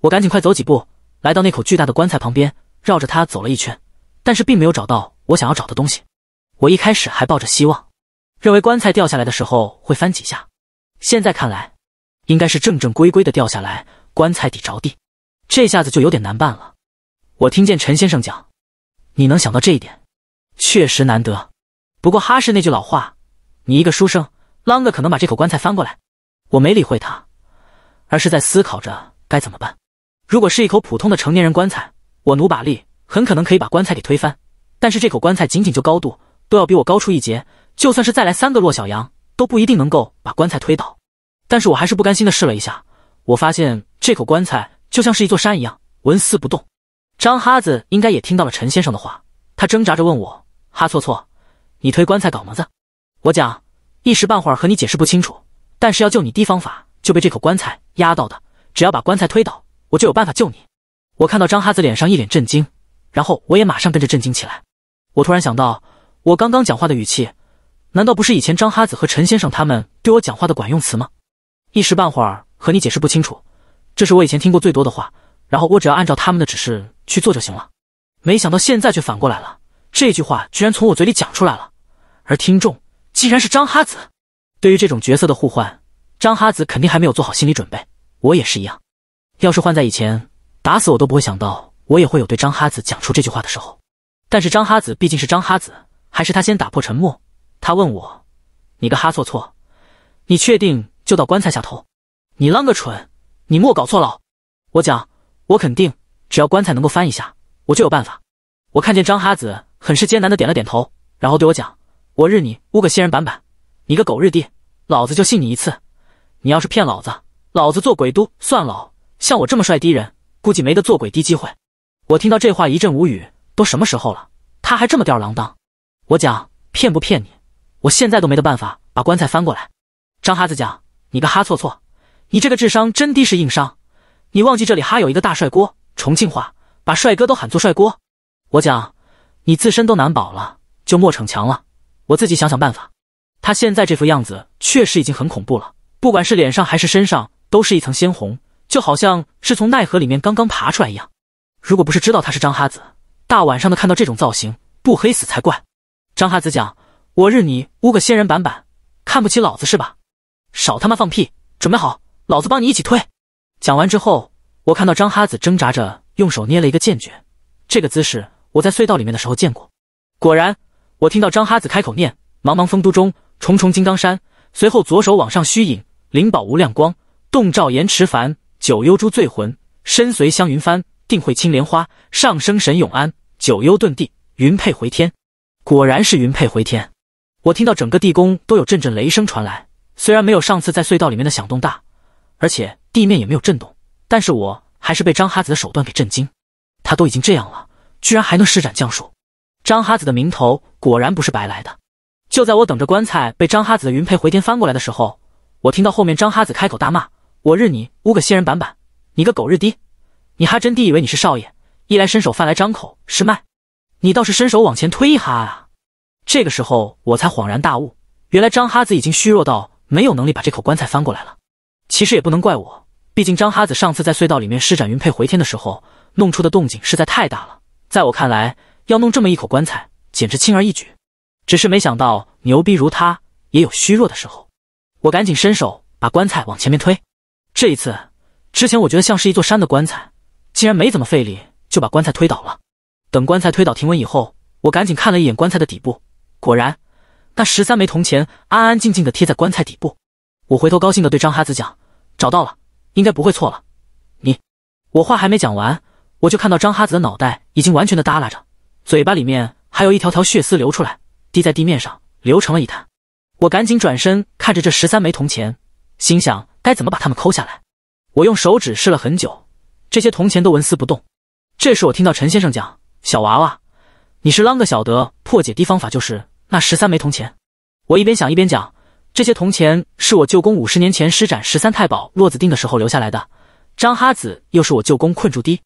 我赶紧快走几步，来到那口巨大的棺材旁边，绕着它走了一圈，但是并没有找到我想要找的东西。我一开始还抱着希望，认为棺材掉下来的时候会翻几下，现在看来，应该是正正规规的掉下来，棺材底着地，这下子就有点难办了。我听见陈先生讲：“你能想到这一点，确实难得。不过哈士那句老话，你一个书生，啷个可能把这口棺材翻过来？”我没理会他，而是在思考着该怎么办。如果是一口普通的成年人棺材，我努把力，很可能可以把棺材给推翻。但是这口棺材仅仅就高度都要比我高出一截，就算是再来三个骆小羊，都不一定能够把棺材推倒。但是我还是不甘心的试了一下，我发现这口棺材就像是一座山一样，纹丝不动。张哈子应该也听到了陈先生的话，他挣扎着问我：“哈错错，你推棺材搞么子？”我讲，一时半会儿和你解释不清楚，但是要救你低方法就被这口棺材压到的，只要把棺材推倒。我就有办法救你。我看到张哈子脸上一脸震惊，然后我也马上跟着震惊起来。我突然想到，我刚刚讲话的语气，难道不是以前张哈子和陈先生他们对我讲话的管用词吗？一时半会儿和你解释不清楚，这是我以前听过最多的话。然后我只要按照他们的指示去做就行了。没想到现在却反过来了，这句话居然从我嘴里讲出来了，而听众竟然是张哈子。对于这种角色的互换，张哈子肯定还没有做好心理准备，我也是一样。要是换在以前，打死我都不会想到我也会有对张哈子讲出这句话的时候。但是张哈子毕竟是张哈子，还是他先打破沉默。他问我：“你个哈错错，你确定就到棺材下头？你浪个蠢，你莫搞错了。”我讲，我肯定，只要棺材能够翻一下，我就有办法。我看见张哈子很是艰难的点了点头，然后对我讲：“我日你五个仙人板板，你个狗日的，老子就信你一次。你要是骗老子，老子做鬼都算了。”像我这么帅的人，估计没得做鬼的机会。我听到这话一阵无语，都什么时候了，他还这么吊儿郎当。我讲骗不骗你？我现在都没得办法把棺材翻过来。张哈子讲，你个哈错错，你这个智商真低是硬伤。你忘记这里哈有一个大帅锅，重庆话把帅哥都喊做帅锅。我讲，你自身都难保了，就莫逞强了，我自己想想办法。他现在这副样子确实已经很恐怖了，不管是脸上还是身上，都是一层鲜红。就好像是从奈何里面刚刚爬出来一样，如果不是知道他是张哈子，大晚上的看到这种造型，不黑死才怪。张哈子讲：“我日你污个仙人板板，看不起老子是吧？少他妈放屁！准备好，老子帮你一起推。”讲完之后，我看到张哈子挣扎着用手捏了一个剑诀，这个姿势我在隧道里面的时候见过。果然，我听到张哈子开口念：“茫茫丰都中，重重金刚山。”随后左手往上虚引，灵宝无量光，洞照延池凡。九幽珠醉魂，身随香云幡，定会青莲花上升神永安。九幽遁地，云佩回天。果然是云佩回天。我听到整个地宫都有阵阵雷声传来，虽然没有上次在隧道里面的响动大，而且地面也没有震动，但是我还是被张哈子的手段给震惊。他都已经这样了，居然还能施展将术。张哈子的名头果然不是白来的。就在我等着棺材被张哈子的云佩回天翻过来的时候，我听到后面张哈子开口大骂。我日你污个仙人板板！你个狗日的，你还真地以为你是少爷，衣来伸手饭来张口是卖，你倒是伸手往前推一哈啊！这个时候我才恍然大悟，原来张哈子已经虚弱到没有能力把这口棺材翻过来了。其实也不能怪我，毕竟张哈子上次在隧道里面施展云佩回天的时候弄出的动静实在太大了。在我看来，要弄这么一口棺材简直轻而易举，只是没想到牛逼如他也有虚弱的时候。我赶紧伸手把棺材往前面推。这一次，之前我觉得像是一座山的棺材，竟然没怎么费力就把棺材推倒了。等棺材推倒停稳以后，我赶紧看了一眼棺材的底部，果然，那十三枚铜钱安安静静的贴在棺材底部。我回头高兴的对张哈子讲：“找到了，应该不会错了。”你，我话还没讲完，我就看到张哈子的脑袋已经完全的耷拉着，嘴巴里面还有一条条血丝流出来，滴在地面上，流成了一滩。我赶紧转身看着这十三枚铜钱，心想。该怎么把他们抠下来？我用手指试了很久，这些铜钱都纹丝不动。这时我听到陈先生讲：“小娃娃，你是啷个晓得破解的方法？就是那十三枚铜钱。”我一边想一边讲：“这些铜钱是我舅公五十年前施展十三太保落子定的时候留下来的。张哈子又是我舅公困住的。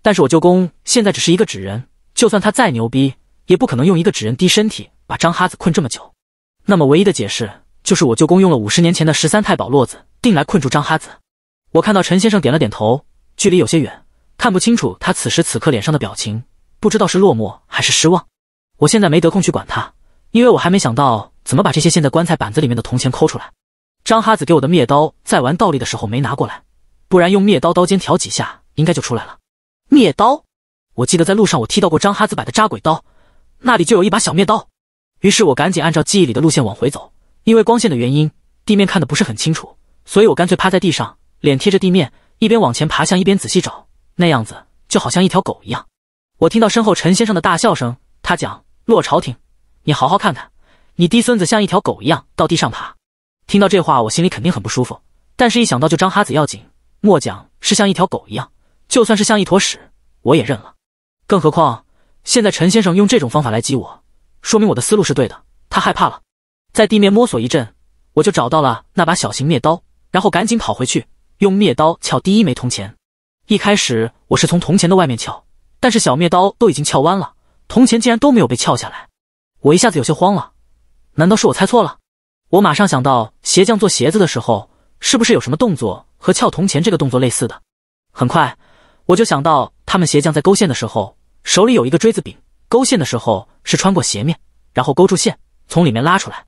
但是我舅公现在只是一个纸人，就算他再牛逼，也不可能用一个纸人滴身体把张哈子困这么久。那么唯一的解释。”就是我舅公用了五十年前的十三太保落子定来困住张哈子。我看到陈先生点了点头，距离有些远，看不清楚他此时此刻脸上的表情，不知道是落寞还是失望。我现在没得空去管他，因为我还没想到怎么把这些陷在棺材板子里面的铜钱抠出来。张哈子给我的灭刀在玩倒立的时候没拿过来，不然用灭刀刀尖挑几下，应该就出来了。灭刀，我记得在路上我踢到过张哈子摆的扎鬼刀，那里就有一把小灭刀。于是我赶紧按照记忆里的路线往回走。因为光线的原因，地面看得不是很清楚，所以我干脆趴在地上，脸贴着地面，一边往前爬向一边仔细找，那样子就好像一条狗一样。我听到身后陈先生的大笑声，他讲：“洛朝廷，你好好看看，你低孙子像一条狗一样到地上爬。”听到这话，我心里肯定很不舒服，但是一想到就张哈子要紧，莫讲是像一条狗一样，就算是像一坨屎，我也认了。更何况现在陈先生用这种方法来激我，说明我的思路是对的，他害怕了。在地面摸索一阵，我就找到了那把小型灭刀，然后赶紧跑回去用灭刀撬第一枚铜钱。一开始我是从铜钱的外面撬，但是小灭刀都已经撬弯了，铜钱竟然都没有被撬下来。我一下子有些慌了，难道是我猜错了？我马上想到鞋匠做鞋子的时候，是不是有什么动作和撬铜钱这个动作类似的？很快我就想到，他们鞋匠在勾线的时候，手里有一个锥子柄，勾线的时候是穿过鞋面，然后勾住线，从里面拉出来。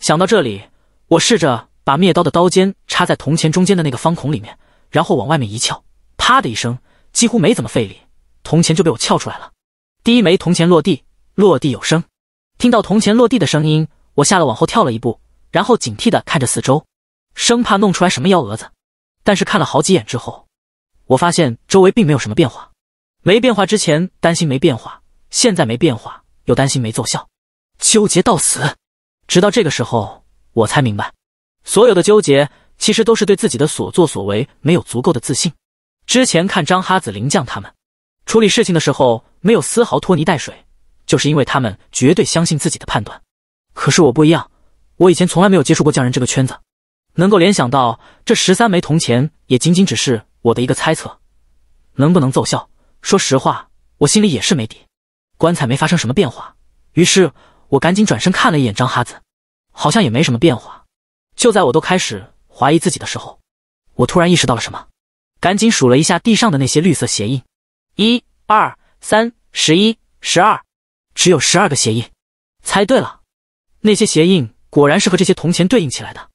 想到这里，我试着把灭刀的刀尖插在铜钱中间的那个方孔里面，然后往外面一撬，啪的一声，几乎没怎么费力，铜钱就被我撬出来了。第一枚铜钱落地，落地有声。听到铜钱落地的声音，我吓了，往后跳了一步，然后警惕地看着四周，生怕弄出来什么幺蛾子。但是看了好几眼之后，我发现周围并没有什么变化。没变化之前担心没变化，现在没变化又担心没奏效，纠结到死。直到这个时候，我才明白，所有的纠结其实都是对自己的所作所为没有足够的自信。之前看张哈子、林将他们处理事情的时候，没有丝毫拖泥带水，就是因为他们绝对相信自己的判断。可是我不一样，我以前从来没有接触过匠人这个圈子，能够联想到这十三枚铜钱，也仅仅只是我的一个猜测。能不能奏效？说实话，我心里也是没底。棺材没发生什么变化，于是。我赶紧转身看了一眼张哈子，好像也没什么变化。就在我都开始怀疑自己的时候，我突然意识到了什么，赶紧数了一下地上的那些绿色鞋印，一、二、三、十一、十二，只有十二个鞋印。猜对了，那些鞋印果然是和这些铜钱对应起来的。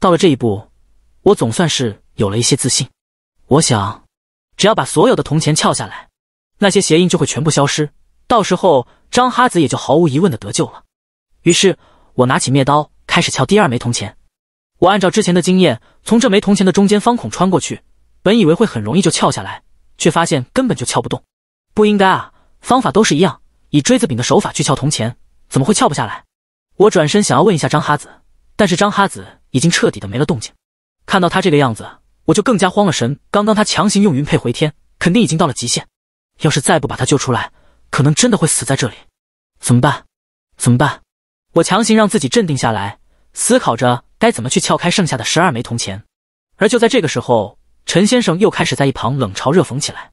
到了这一步，我总算是有了一些自信。我想，只要把所有的铜钱撬下来，那些鞋印就会全部消失。到时候张哈子也就毫无疑问的得救了。于是，我拿起灭刀开始撬第二枚铜钱。我按照之前的经验，从这枚铜钱的中间方孔穿过去。本以为会很容易就撬下来，却发现根本就撬不动。不应该啊，方法都是一样，以锥子柄的手法去撬铜钱，怎么会撬不下来？我转身想要问一下张哈子，但是张哈子已经彻底的没了动静。看到他这个样子，我就更加慌了神。刚刚他强行用云佩回天，肯定已经到了极限。要是再不把他救出来，可能真的会死在这里，怎么办？怎么办？我强行让自己镇定下来，思考着该怎么去撬开剩下的十二枚铜钱。而就在这个时候，陈先生又开始在一旁冷嘲热讽起来，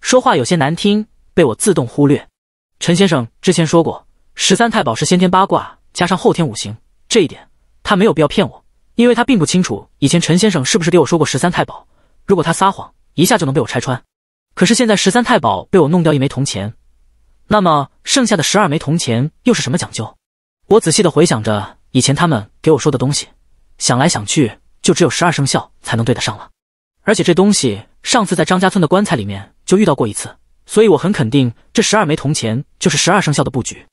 说话有些难听，被我自动忽略。陈先生之前说过，十三太保是先天八卦加上后天五行，这一点他没有必要骗我，因为他并不清楚以前陈先生是不是给我说过十三太保。如果他撒谎，一下就能被我拆穿。可是现在，十三太保被我弄掉一枚铜钱。那么剩下的十二枚铜钱又是什么讲究？我仔细的回想着以前他们给我说的东西，想来想去就只有十二生肖才能对得上了。而且这东西上次在张家村的棺材里面就遇到过一次，所以我很肯定这十二枚铜钱就是十二生肖的布局。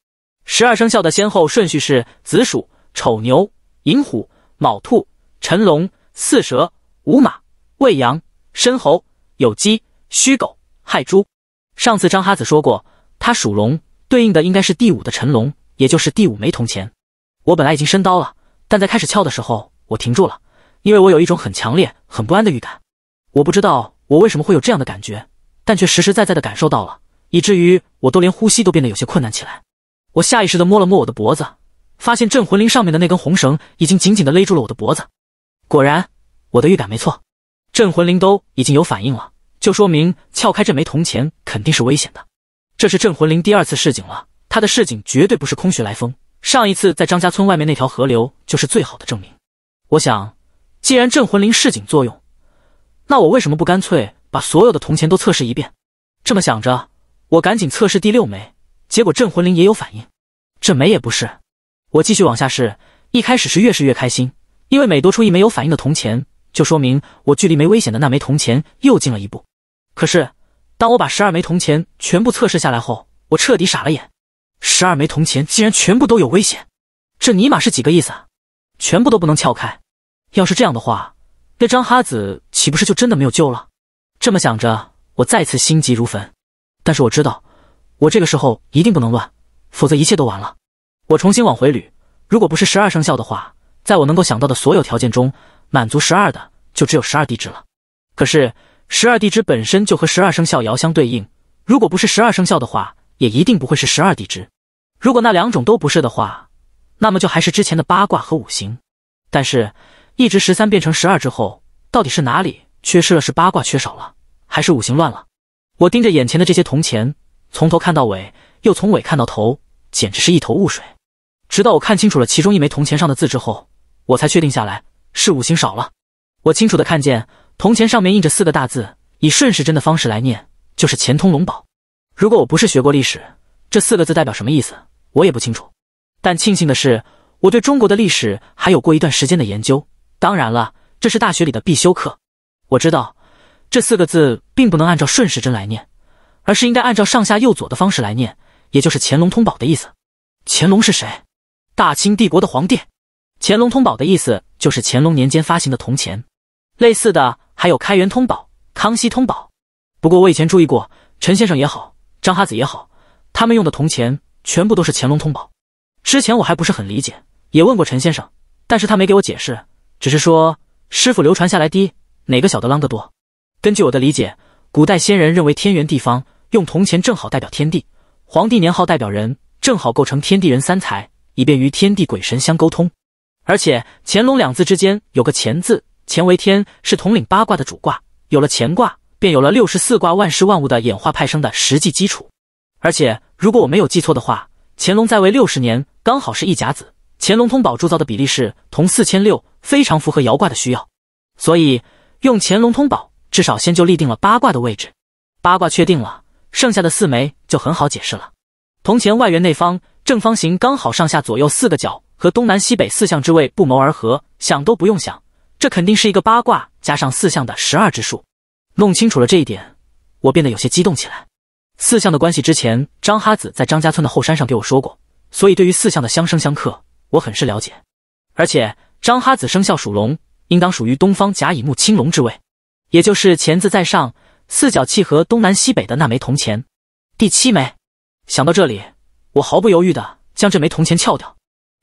十二生肖的先后顺序是：子鼠、丑牛、寅虎、卯兔、辰龙、巳蛇、午马、未羊、申猴、酉鸡、戌狗、亥猪。上次张哈子说过。他属龙，对应的应该是第五的辰龙，也就是第五枚铜钱。我本来已经伸刀了，但在开始撬的时候，我停住了，因为我有一种很强烈、很不安的预感。我不知道我为什么会有这样的感觉，但却实实在在的感受到了，以至于我都连呼吸都变得有些困难起来。我下意识的摸了摸我的脖子，发现镇魂铃上面的那根红绳已经紧紧的勒住了我的脖子。果然，我的预感没错，镇魂铃都已经有反应了，就说明撬开这枚铜钱肯定是危险的。这是镇魂铃第二次示警了，它的示警绝对不是空穴来风，上一次在张家村外面那条河流就是最好的证明。我想，既然镇魂铃示警作用，那我为什么不干脆把所有的铜钱都测试一遍？这么想着，我赶紧测试第六枚，结果镇魂铃也有反应，这枚也不是。我继续往下试，一开始是越试越开心，因为每多出一枚有反应的铜钱，就说明我距离没危险的那枚铜钱又近了一步。可是。当我把十二枚铜钱全部测试下来后，我彻底傻了眼，十二枚铜钱竟然全部都有危险，这尼玛是几个意思？啊？全部都不能撬开？要是这样的话，那张哈子岂不是就真的没有救了？这么想着，我再次心急如焚。但是我知道，我这个时候一定不能乱，否则一切都完了。我重新往回捋，如果不是十二生肖的话，在我能够想到的所有条件中，满足十二的就只有十二地支了。可是。十二地支本身就和十二生肖遥相对应，如果不是十二生肖的话，也一定不会是十二地支。如果那两种都不是的话，那么就还是之前的八卦和五行。但是，一直十三变成十二之后，到底是哪里缺失了？是八卦缺少了，还是五行乱了？我盯着眼前的这些铜钱，从头看到尾，又从尾看到头，简直是一头雾水。直到我看清楚了其中一枚铜钱上的字之后，我才确定下来是五行少了。我清楚的看见。铜钱上面印着四个大字，以顺时针的方式来念，就是“乾隆龙宝”。如果我不是学过历史，这四个字代表什么意思，我也不清楚。但庆幸的是，我对中国的历史还有过一段时间的研究，当然了，这是大学里的必修课。我知道，这四个字并不能按照顺时针来念，而是应该按照上下右左的方式来念，也就是“乾隆通宝”的意思。乾隆是谁？大清帝国的皇帝。乾隆通宝的意思就是乾隆年间发行的铜钱。类似的还有开元通宝、康熙通宝。不过我以前注意过，陈先生也好，张哈子也好，他们用的铜钱全部都是乾隆通宝。之前我还不是很理解，也问过陈先生，但是他没给我解释，只是说师傅流传下来的哪个小的啷个多。根据我的理解，古代先人认为天圆地方，用铜钱正好代表天地，皇帝年号代表人，正好构成天地人三才，以便于天地鬼神相沟通。而且乾隆两字之间有个乾字。乾为天是统领八卦的主卦，有了乾卦，便有了六十四卦万事万物的演化派生的实际基础。而且，如果我没有记错的话，乾隆在位六十年刚好是一甲子。乾隆通宝铸造的比例是铜四千六，非常符合爻卦的需要，所以用乾隆通宝，至少先就立定了八卦的位置。八卦确定了，剩下的四枚就很好解释了。铜钱外圆内方，正方形刚好上下左右四个角和东南西北四象之位不谋而合，想都不用想。这肯定是一个八卦加上四象的十二之数，弄清楚了这一点，我变得有些激动起来。四象的关系之前张哈子在张家村的后山上给我说过，所以对于四象的相生相克，我很是了解。而且张哈子生肖属龙，应当属于东方甲乙木青龙之位，也就是钳子在上，四角契合东南西北的那枚铜钱，第七枚。想到这里，我毫不犹豫的将这枚铜钱撬掉。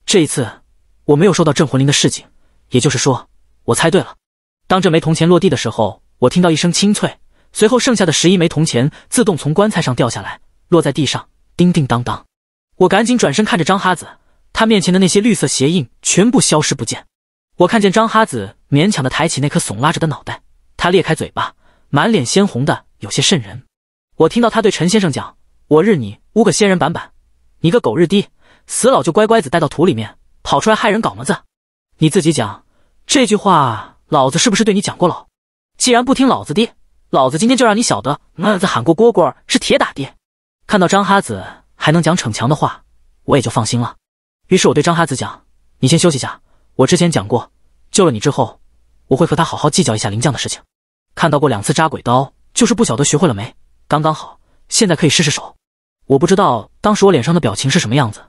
这一次我没有收到镇魂铃的示警，也就是说。我猜对了，当这枚铜钱落地的时候，我听到一声清脆，随后剩下的十一枚铜钱自动从棺材上掉下来，落在地上，叮叮当当。我赶紧转身看着张哈子，他面前的那些绿色鞋印全部消失不见。我看见张哈子勉强的抬起那颗耸拉着的脑袋，他裂开嘴巴，满脸鲜红的有些渗人。我听到他对陈先生讲：“我日你乌个仙人板板，你个狗日的，死老就乖乖子带到土里面，跑出来害人搞么子？你自己讲。”这句话，老子是不是对你讲过了？既然不听老子的，老子今天就让你晓得，老子喊过蝈蝈是铁打的。看到张哈子还能讲逞强的话，我也就放心了。于是我对张哈子讲：“你先休息下，我之前讲过，救了你之后，我会和他好好计较一下灵将的事情。”看到过两次扎鬼刀，就是不晓得学会了没。刚刚好，现在可以试试手。我不知道当时我脸上的表情是什么样子，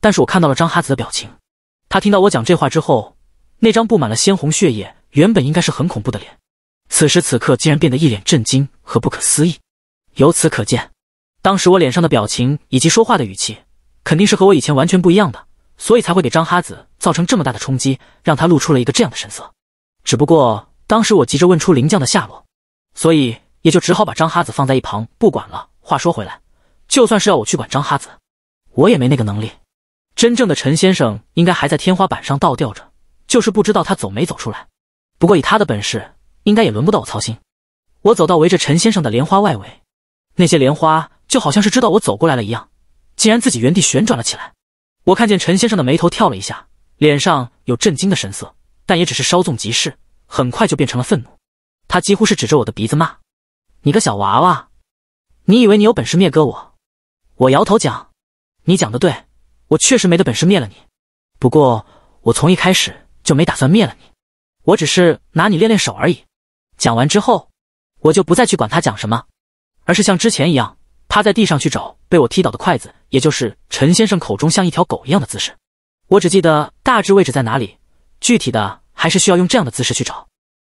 但是我看到了张哈子的表情。他听到我讲这话之后。那张布满了鲜红血液，原本应该是很恐怖的脸，此时此刻竟然变得一脸震惊和不可思议。由此可见，当时我脸上的表情以及说话的语气，肯定是和我以前完全不一样的，所以才会给张哈子造成这么大的冲击，让他露出了一个这样的神色。只不过当时我急着问出灵将的下落，所以也就只好把张哈子放在一旁不管了。话说回来，就算是要我去管张哈子，我也没那个能力。真正的陈先生应该还在天花板上倒吊着。就是不知道他走没走出来，不过以他的本事，应该也轮不到我操心。我走到围着陈先生的莲花外围，那些莲花就好像是知道我走过来了一样，竟然自己原地旋转了起来。我看见陈先生的眉头跳了一下，脸上有震惊的神色，但也只是稍纵即逝，很快就变成了愤怒。他几乎是指着我的鼻子骂：“你个小娃娃，你以为你有本事灭哥我？”我摇头讲：“你讲的对，我确实没的本事灭了你。不过我从一开始。”就没打算灭了你，我只是拿你练练手而已。讲完之后，我就不再去管他讲什么，而是像之前一样趴在地上去找被我踢倒的筷子，也就是陈先生口中像一条狗一样的姿势。我只记得大致位置在哪里，具体的还是需要用这样的姿势去找。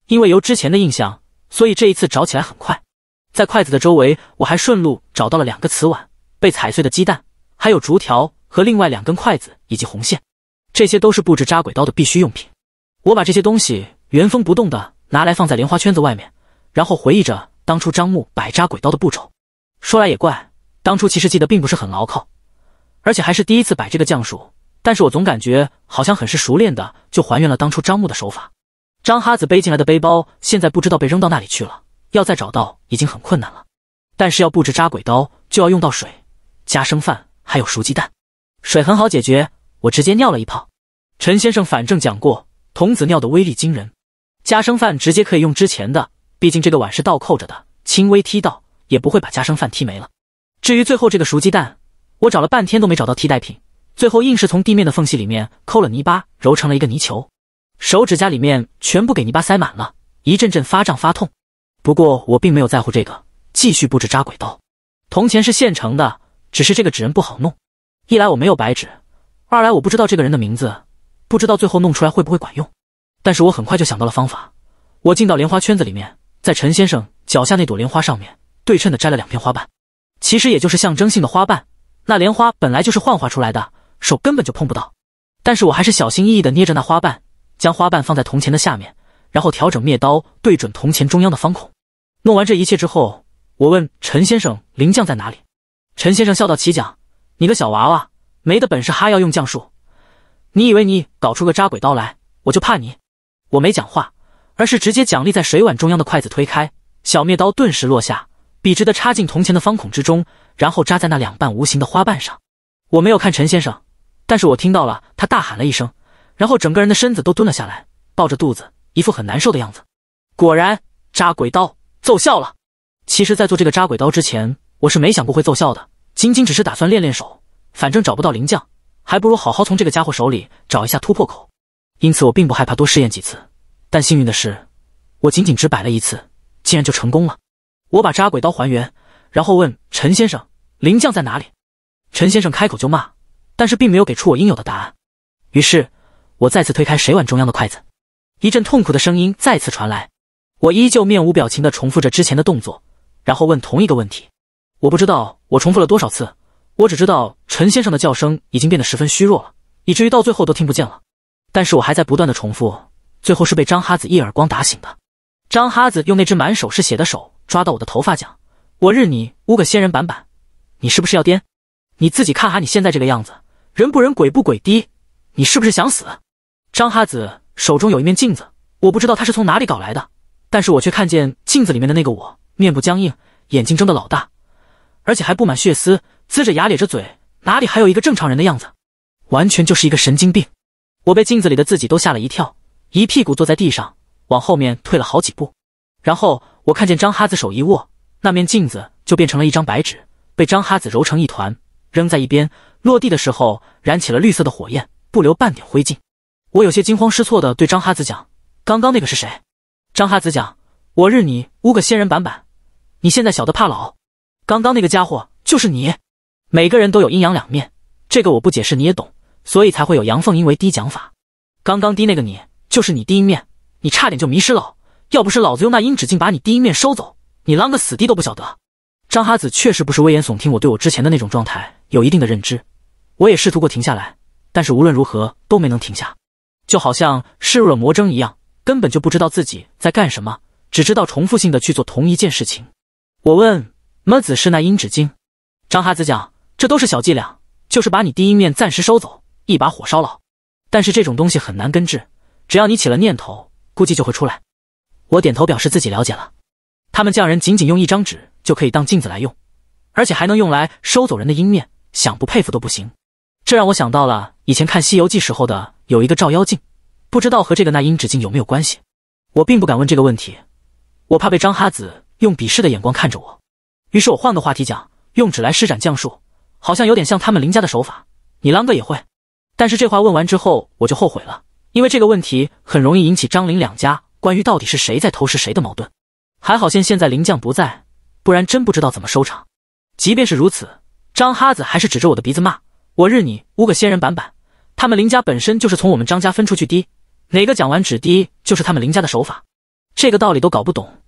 因为由之前的印象，所以这一次找起来很快。在筷子的周围，我还顺路找到了两个瓷碗、被踩碎的鸡蛋、还有竹条和另外两根筷子以及红线，这些都是布置扎鬼刀的必需用品。我把这些东西原封不动的拿来放在莲花圈子外面，然后回忆着当初张木摆扎鬼刀的步骤。说来也怪，当初其实记得并不是很牢靠，而且还是第一次摆这个将术，但是我总感觉好像很是熟练的就还原了当初张木的手法。张哈子背进来的背包现在不知道被扔到哪里去了，要再找到已经很困难了。但是要布置扎鬼刀就要用到水、加生饭还有熟鸡蛋，水很好解决，我直接尿了一泡。陈先生反正讲过。童子尿的威力惊人，加生饭直接可以用之前的，毕竟这个碗是倒扣着的，轻微踢到也不会把加生饭踢没了。至于最后这个熟鸡蛋，我找了半天都没找到替代品，最后硬是从地面的缝隙里面抠了泥巴，揉成了一个泥球，手指甲里面全部给泥巴塞满了，一阵阵发胀发痛。不过我并没有在乎这个，继续布置扎鬼刀。铜钱是现成的，只是这个纸人不好弄，一来我没有白纸，二来我不知道这个人的名字。不知道最后弄出来会不会管用，但是我很快就想到了方法。我进到莲花圈子里面，在陈先生脚下那朵莲花上面，对称的摘了两片花瓣，其实也就是象征性的花瓣。那莲花本来就是幻化出来的，手根本就碰不到。但是我还是小心翼翼的捏着那花瓣，将花瓣放在铜钱的下面，然后调整灭刀对准铜钱中央的方孔。弄完这一切之后，我问陈先生灵将在哪里。陈先生笑道：“起讲，你个小娃娃，没的本事哈，要用降术。”你以为你搞出个扎鬼刀来，我就怕你？我没讲话，而是直接奖励在水碗中央的筷子推开，小灭刀顿时落下，笔直的插进铜钱的方孔之中，然后扎在那两瓣无形的花瓣上。我没有看陈先生，但是我听到了他大喊了一声，然后整个人的身子都蹲了下来，抱着肚子，一副很难受的样子。果然，扎鬼刀奏效了。其实，在做这个扎鬼刀之前，我是没想过会奏效的，仅仅只是打算练练手，反正找不到灵匠。还不如好好从这个家伙手里找一下突破口。因此，我并不害怕多试验几次。但幸运的是，我仅仅只摆了一次，竟然就成功了。我把扎鬼刀还原，然后问陈先生：“灵将在哪里？”陈先生开口就骂，但是并没有给出我应有的答案。于是，我再次推开水碗中央的筷子，一阵痛苦的声音再次传来。我依旧面无表情地重复着之前的动作，然后问同一个问题。我不知道我重复了多少次。我只知道陈先生的叫声已经变得十分虚弱了，以至于到最后都听不见了。但是我还在不断的重复。最后是被张哈子一耳光打醒的。张哈子用那只满手是血的手抓到我的头发，讲：“我日你乌个仙人板板，你是不是要颠？你自己看哈，你现在这个样子，人不人，鬼不鬼的，你是不是想死？”张哈子手中有一面镜子，我不知道他是从哪里搞来的，但是我却看见镜子里面的那个我，面部僵硬，眼睛睁得老大，而且还布满血丝。呲着牙咧着嘴，哪里还有一个正常人的样子，完全就是一个神经病。我被镜子里的自己都吓了一跳，一屁股坐在地上，往后面退了好几步。然后我看见张哈子手一握，那面镜子就变成了一张白纸，被张哈子揉成一团，扔在一边。落地的时候燃起了绿色的火焰，不留半点灰烬。我有些惊慌失措地对张哈子讲：“刚刚那个是谁？”张哈子讲：“我日你五个仙人板板！你现在小的怕老。刚刚那个家伙就是你。”每个人都有阴阳两面，这个我不解释你也懂，所以才会有阳奉阴违低讲法。刚刚低那个你就是你第一面，你差点就迷失了，要不是老子用那阴纸镜把你第一面收走，你啷个死地都不晓得。张哈子确实不是危言耸听，我对我之前的那种状态有一定的认知，我也试图过停下来，但是无论如何都没能停下，就好像陷入了魔怔一样，根本就不知道自己在干什么，只知道重复性的去做同一件事情。我问么子是那阴纸镜，张哈子讲。这都是小伎俩，就是把你第一面暂时收走，一把火烧了。但是这种东西很难根治，只要你起了念头，估计就会出来。我点头表示自己了解了。他们匠人仅仅用一张纸就可以当镜子来用，而且还能用来收走人的阴面，想不佩服都不行。这让我想到了以前看《西游记》时候的有一个照妖镜，不知道和这个那阴纸镜有没有关系。我并不敢问这个问题，我怕被张哈子用鄙视的眼光看着我。于是我换个话题讲，用纸来施展降术。好像有点像他们林家的手法，你啷哥也会。但是这话问完之后，我就后悔了，因为这个问题很容易引起张林两家关于到底是谁在偷、食谁的矛盾。还好现现在林将不在，不然真不知道怎么收场。即便是如此，张哈子还是指着我的鼻子骂：“我日你污个仙人板板！他们林家本身就是从我们张家分出去滴，哪个讲完只滴就是他们林家的手法，这个道理都搞不懂，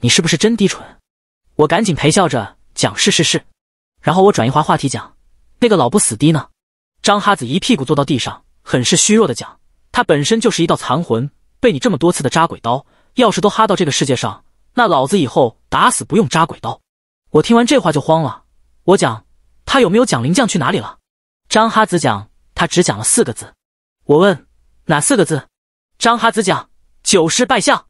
你是不是真低蠢？”我赶紧陪笑着讲：“是是是。”然后我转移话话题讲，那个老不死的呢？张哈子一屁股坐到地上，很是虚弱的讲：“他本身就是一道残魂，被你这么多次的扎鬼刀，要是都哈到这个世界上，那老子以后打死不用扎鬼刀。”我听完这话就慌了，我讲他有没有讲灵将去哪里了？张哈子讲他只讲了四个字。我问哪四个字？张哈子讲九师拜相。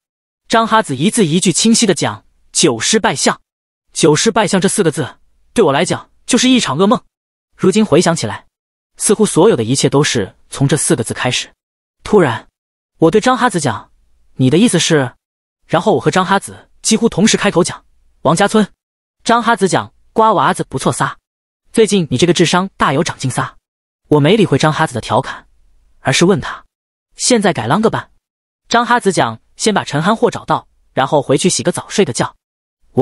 张哈子一字一句清晰的讲九师拜相，九师拜相这四个字。对我来讲就是一场噩梦，如今回想起来，似乎所有的一切都是从这四个字开始。突然，我对张哈子讲：“你的意思是？”然后我和张哈子几乎同时开口讲：“王家村。”张哈子讲：“瓜娃子不错撒，最近你这个智商大有长进撒。”我没理会张哈子的调侃，而是问他：“现在改啷个办？”张哈子讲：“先把陈憨货找到，然后回去洗个澡，睡个觉。”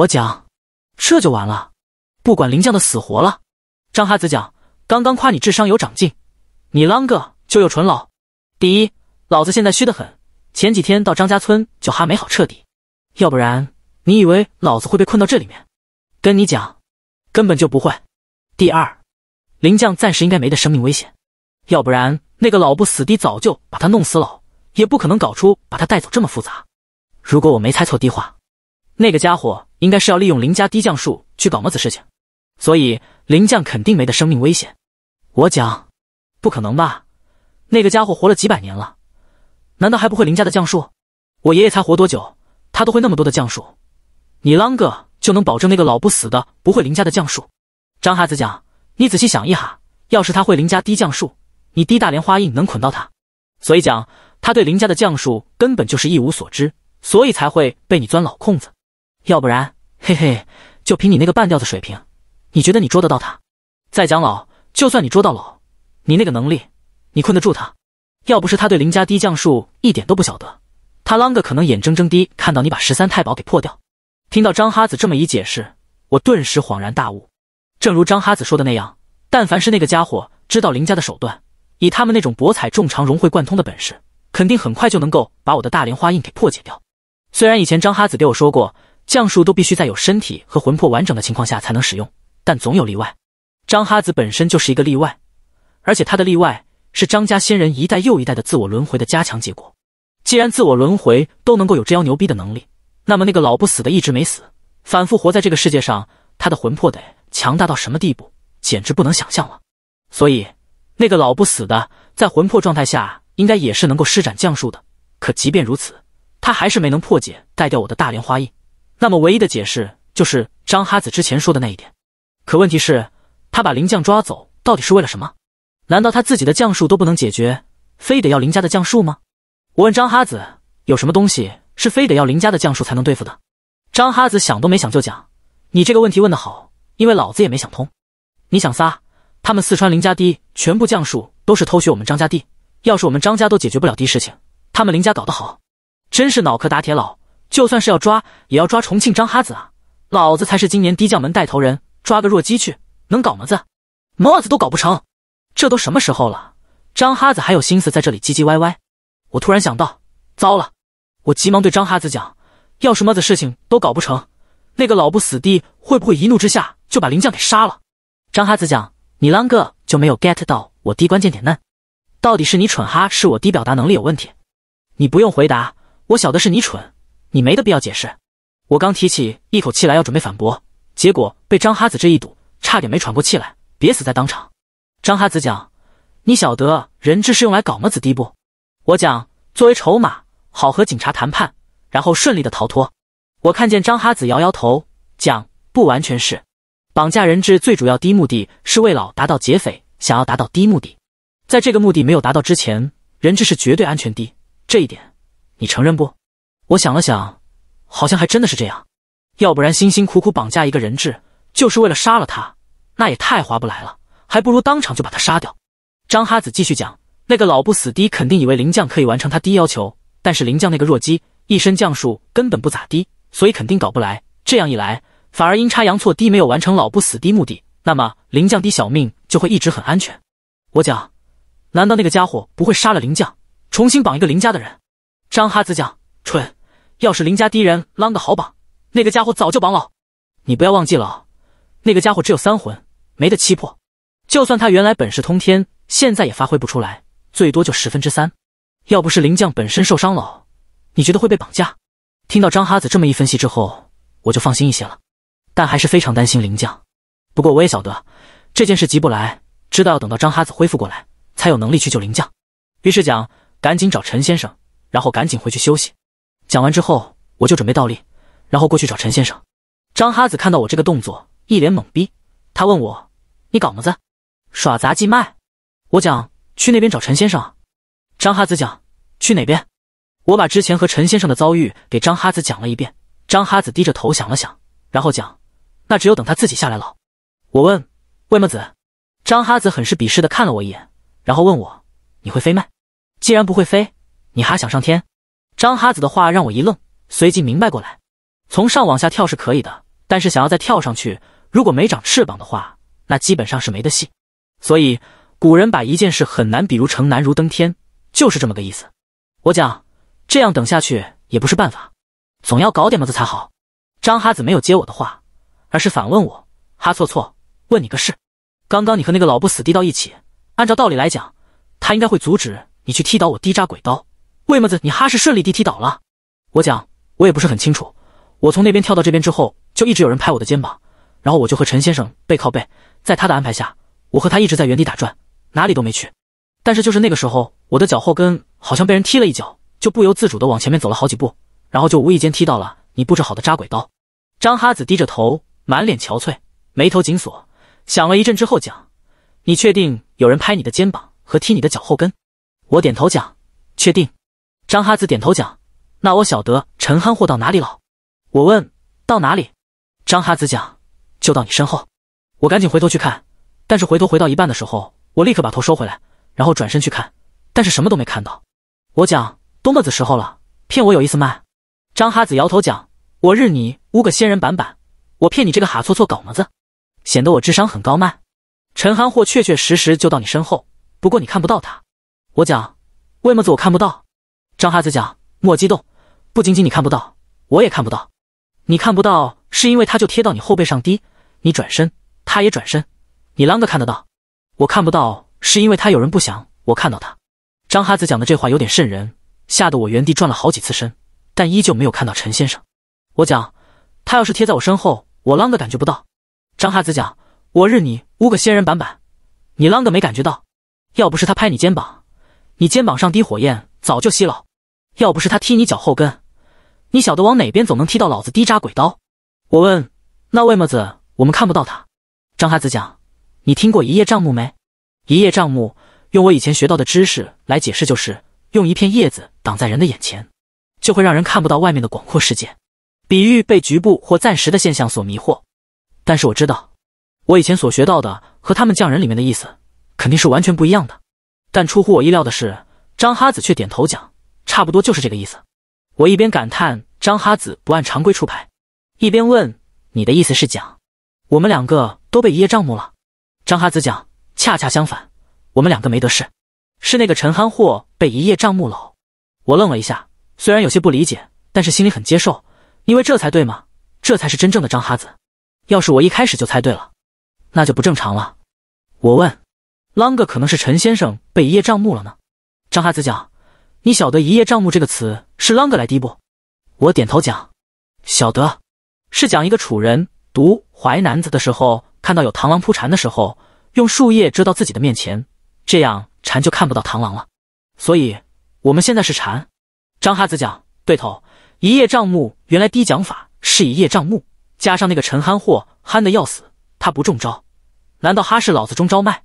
我讲：“这就完了。”不管林将的死活了，张哈子讲，刚刚夸你智商有长进，你啷个就又纯老。第一，老子现在虚得很，前几天到张家村就哈没好彻底，要不然你以为老子会被困到这里面？跟你讲，根本就不会。第二，林将暂时应该没得生命危险，要不然那个老不死的早就把他弄死了，也不可能搞出把他带走这么复杂。如果我没猜错的话，那个家伙应该是要利用林家低将术去搞么子事情。所以林将肯定没得生命危险。我讲，不可能吧？那个家伙活了几百年了，难道还不会林家的将术？我爷爷才活多久，他都会那么多的将术。你啷个就能保证那个老不死的不会林家的将术？张哈子讲，你仔细想一哈，要是他会林家低将术，你低大莲花印能捆到他？所以讲，他对林家的将术根本就是一无所知，所以才会被你钻老空子。要不然，嘿嘿，就凭你那个半吊子水平。你觉得你捉得到他？再讲老，就算你捉到老，你那个能力，你困得住他？要不是他对林家低将术一点都不晓得，他啷个可能眼睁睁地看到你把十三太保给破掉？听到张哈子这么一解释，我顿时恍然大悟。正如张哈子说的那样，但凡是那个家伙知道林家的手段，以他们那种博采众长、融会贯通的本事，肯定很快就能够把我的大莲花印给破解掉。虽然以前张哈子给我说过，将术都必须在有身体和魂魄完整的情况下才能使用。但总有例外，张哈子本身就是一个例外，而且他的例外是张家先人一代又一代的自我轮回的加强结果。既然自我轮回都能够有这妖牛逼的能力，那么那个老不死的一直没死，反复活在这个世界上，他的魂魄得强大到什么地步，简直不能想象了。所以，那个老不死的在魂魄状态下应该也是能够施展降术的。可即便如此，他还是没能破解带掉我的大莲花印。那么唯一的解释就是张哈子之前说的那一点。可问题是，他把林将抓走，到底是为了什么？难道他自己的将术都不能解决，非得要林家的将术吗？我问张哈子，有什么东西是非得要林家的将术才能对付的？张哈子想都没想就讲：“你这个问题问得好，因为老子也没想通。你想仨，他们四川林家的全部将术都是偷学我们张家的。要是我们张家都解决不了的事情，他们林家搞得好，真是脑壳打铁佬。就算是要抓，也要抓重庆张哈子啊！老子才是今年低将门带头人。”抓个弱鸡去，能搞么子？么子都搞不成。这都什么时候了，张哈子还有心思在这里唧唧歪歪？我突然想到，糟了！我急忙对张哈子讲：“要是么子事情都搞不成，那个老不死的会不会一怒之下就把灵将给杀了？”张哈子讲：“你啷个就没有 get 到我的关键点呢？到底是你蠢哈，是我低表达能力有问题？你不用回答，我晓得是你蠢，你没得必要解释。我刚提起一口气来，要准备反驳。”结果被张哈子这一堵，差点没喘过气来，别死在当场。张哈子讲：“你晓得人质是用来搞么子的不？”我讲：“作为筹码，好和警察谈判，然后顺利的逃脱。”我看见张哈子摇摇头，讲：“不完全是。绑架人质最主要第一目的是为了达到劫匪想要达到第一目的，在这个目的没有达到之前，人质是绝对安全的。这一点，你承认不？”我想了想，好像还真的是这样。要不然，辛辛苦苦绑架一个人质，就是为了杀了他，那也太划不来了，还不如当场就把他杀掉。张哈子继续讲，那个老不死的肯定以为林将可以完成他低要求，但是林将那个弱鸡，一身将术根本不咋低，所以肯定搞不来。这样一来，反而阴差阳错，低没有完成老不死的目的，那么林将低小命就会一直很安全。我讲，难道那个家伙不会杀了林将，重新绑一个林家的人？张哈子讲，蠢，要是林家低人啷个好绑？那个家伙早就绑了，你不要忘记了，那个家伙只有三魂，没得七魄，就算他原来本事通天，现在也发挥不出来，最多就十分之三。要不是灵将本身受伤了，你觉得会被绑架？听到张哈子这么一分析之后，我就放心一些了，但还是非常担心灵将。不过我也晓得这件事急不来，知道要等到张哈子恢复过来，才有能力去救灵将。于是讲，赶紧找陈先生，然后赶紧回去休息。讲完之后，我就准备倒立。然后过去找陈先生。张哈子看到我这个动作，一脸懵逼。他问我：“你搞么子？耍杂技卖？”我讲：“去那边找陈先生。”张哈子讲：“去哪边？”我把之前和陈先生的遭遇给张哈子讲了一遍。张哈子低着头想了想，然后讲：“那只有等他自己下来了。”我问：“为么子？”张哈子很是鄙视的看了我一眼，然后问我：“你会飞吗？既然不会飞，你还想上天？”张哈子的话让我一愣，随即明白过来。从上往下跳是可以的，但是想要再跳上去，如果没长翅膀的话，那基本上是没得戏。所以古人把一件事很难，比如城难如登天，就是这么个意思。我讲这样等下去也不是办法，总要搞点么子才好。张哈子没有接我的话，而是反问我：“哈错错，问你个事，刚刚你和那个老不死滴到一起，按照道理来讲，他应该会阻止你去踢倒我低渣鬼刀，为么子你哈是顺利地踢倒了？”我讲我也不是很清楚。我从那边跳到这边之后，就一直有人拍我的肩膀，然后我就和陈先生背靠背，在他的安排下，我和他一直在原地打转，哪里都没去。但是就是那个时候，我的脚后跟好像被人踢了一脚，就不由自主地往前面走了好几步，然后就无意间踢到了你布置好的扎鬼刀。张哈子低着头，满脸憔悴，眉头紧锁，想了一阵之后讲：“你确定有人拍你的肩膀和踢你的脚后跟？”我点头讲：“确定。”张哈子点头讲：“那我晓得陈憨货到哪里了。”我问到哪里，张哈子讲就到你身后。我赶紧回头去看，但是回头回到一半的时候，我立刻把头收回来，然后转身去看，但是什么都没看到。我讲多么子时候了，骗我有意思吗？张哈子摇头讲，我日你污个仙人板板，我骗你这个哈错错搞么子，显得我智商很高吗？陈憨货确确实实就到你身后，不过你看不到他。我讲为么子我看不到？张哈子讲莫激动，不仅仅你看不到，我也看不到。你看不到，是因为他就贴到你后背上滴；你转身，他也转身，你啷个看得到？我看不到，是因为他有人不想我看到他。张哈子讲的这话有点瘆人，吓得我原地转了好几次身，但依旧没有看到陈先生。我讲，他要是贴在我身后，我啷个感觉不到？张哈子讲，我日你污个仙人板板，你啷个没感觉到？要不是他拍你肩膀，你肩膀上滴火焰早就熄了；要不是他踢你脚后跟。你晓得往哪边走能踢到老子低渣鬼刀？我问。那为么子，我们看不到他。张哈子讲，你听过一叶障目没？一叶障目，用我以前学到的知识来解释，就是用一片叶子挡在人的眼前，就会让人看不到外面的广阔世界，比喻被局部或暂时的现象所迷惑。但是我知道，我以前所学到的和他们匠人里面的意思，肯定是完全不一样的。但出乎我意料的是，张哈子却点头讲，差不多就是这个意思。我一边感叹张哈子不按常规出牌，一边问你的意思是讲，我们两个都被一叶障目了？张哈子讲，恰恰相反，我们两个没得事，是那个陈憨货被一叶障目了。我愣了一下，虽然有些不理解，但是心里很接受，因为这才对嘛，这才是真正的张哈子。要是我一开始就猜对了，那就不正常了。我问，啷个可能是陈先生被一叶障目了呢？张哈子讲。你晓得“一叶障目”这个词是啷个来的不？我点头讲，晓得，是讲一个楚人读《淮南子》的时候，看到有螳螂扑蝉的时候，用树叶遮到自己的面前，这样蝉就看不到螳螂了。所以我们现在是蝉。张哈子讲，对头，“一叶障目”原来低讲法是一叶障目，加上那个陈憨货憨的要死，他不中招，难道哈是老子中招卖？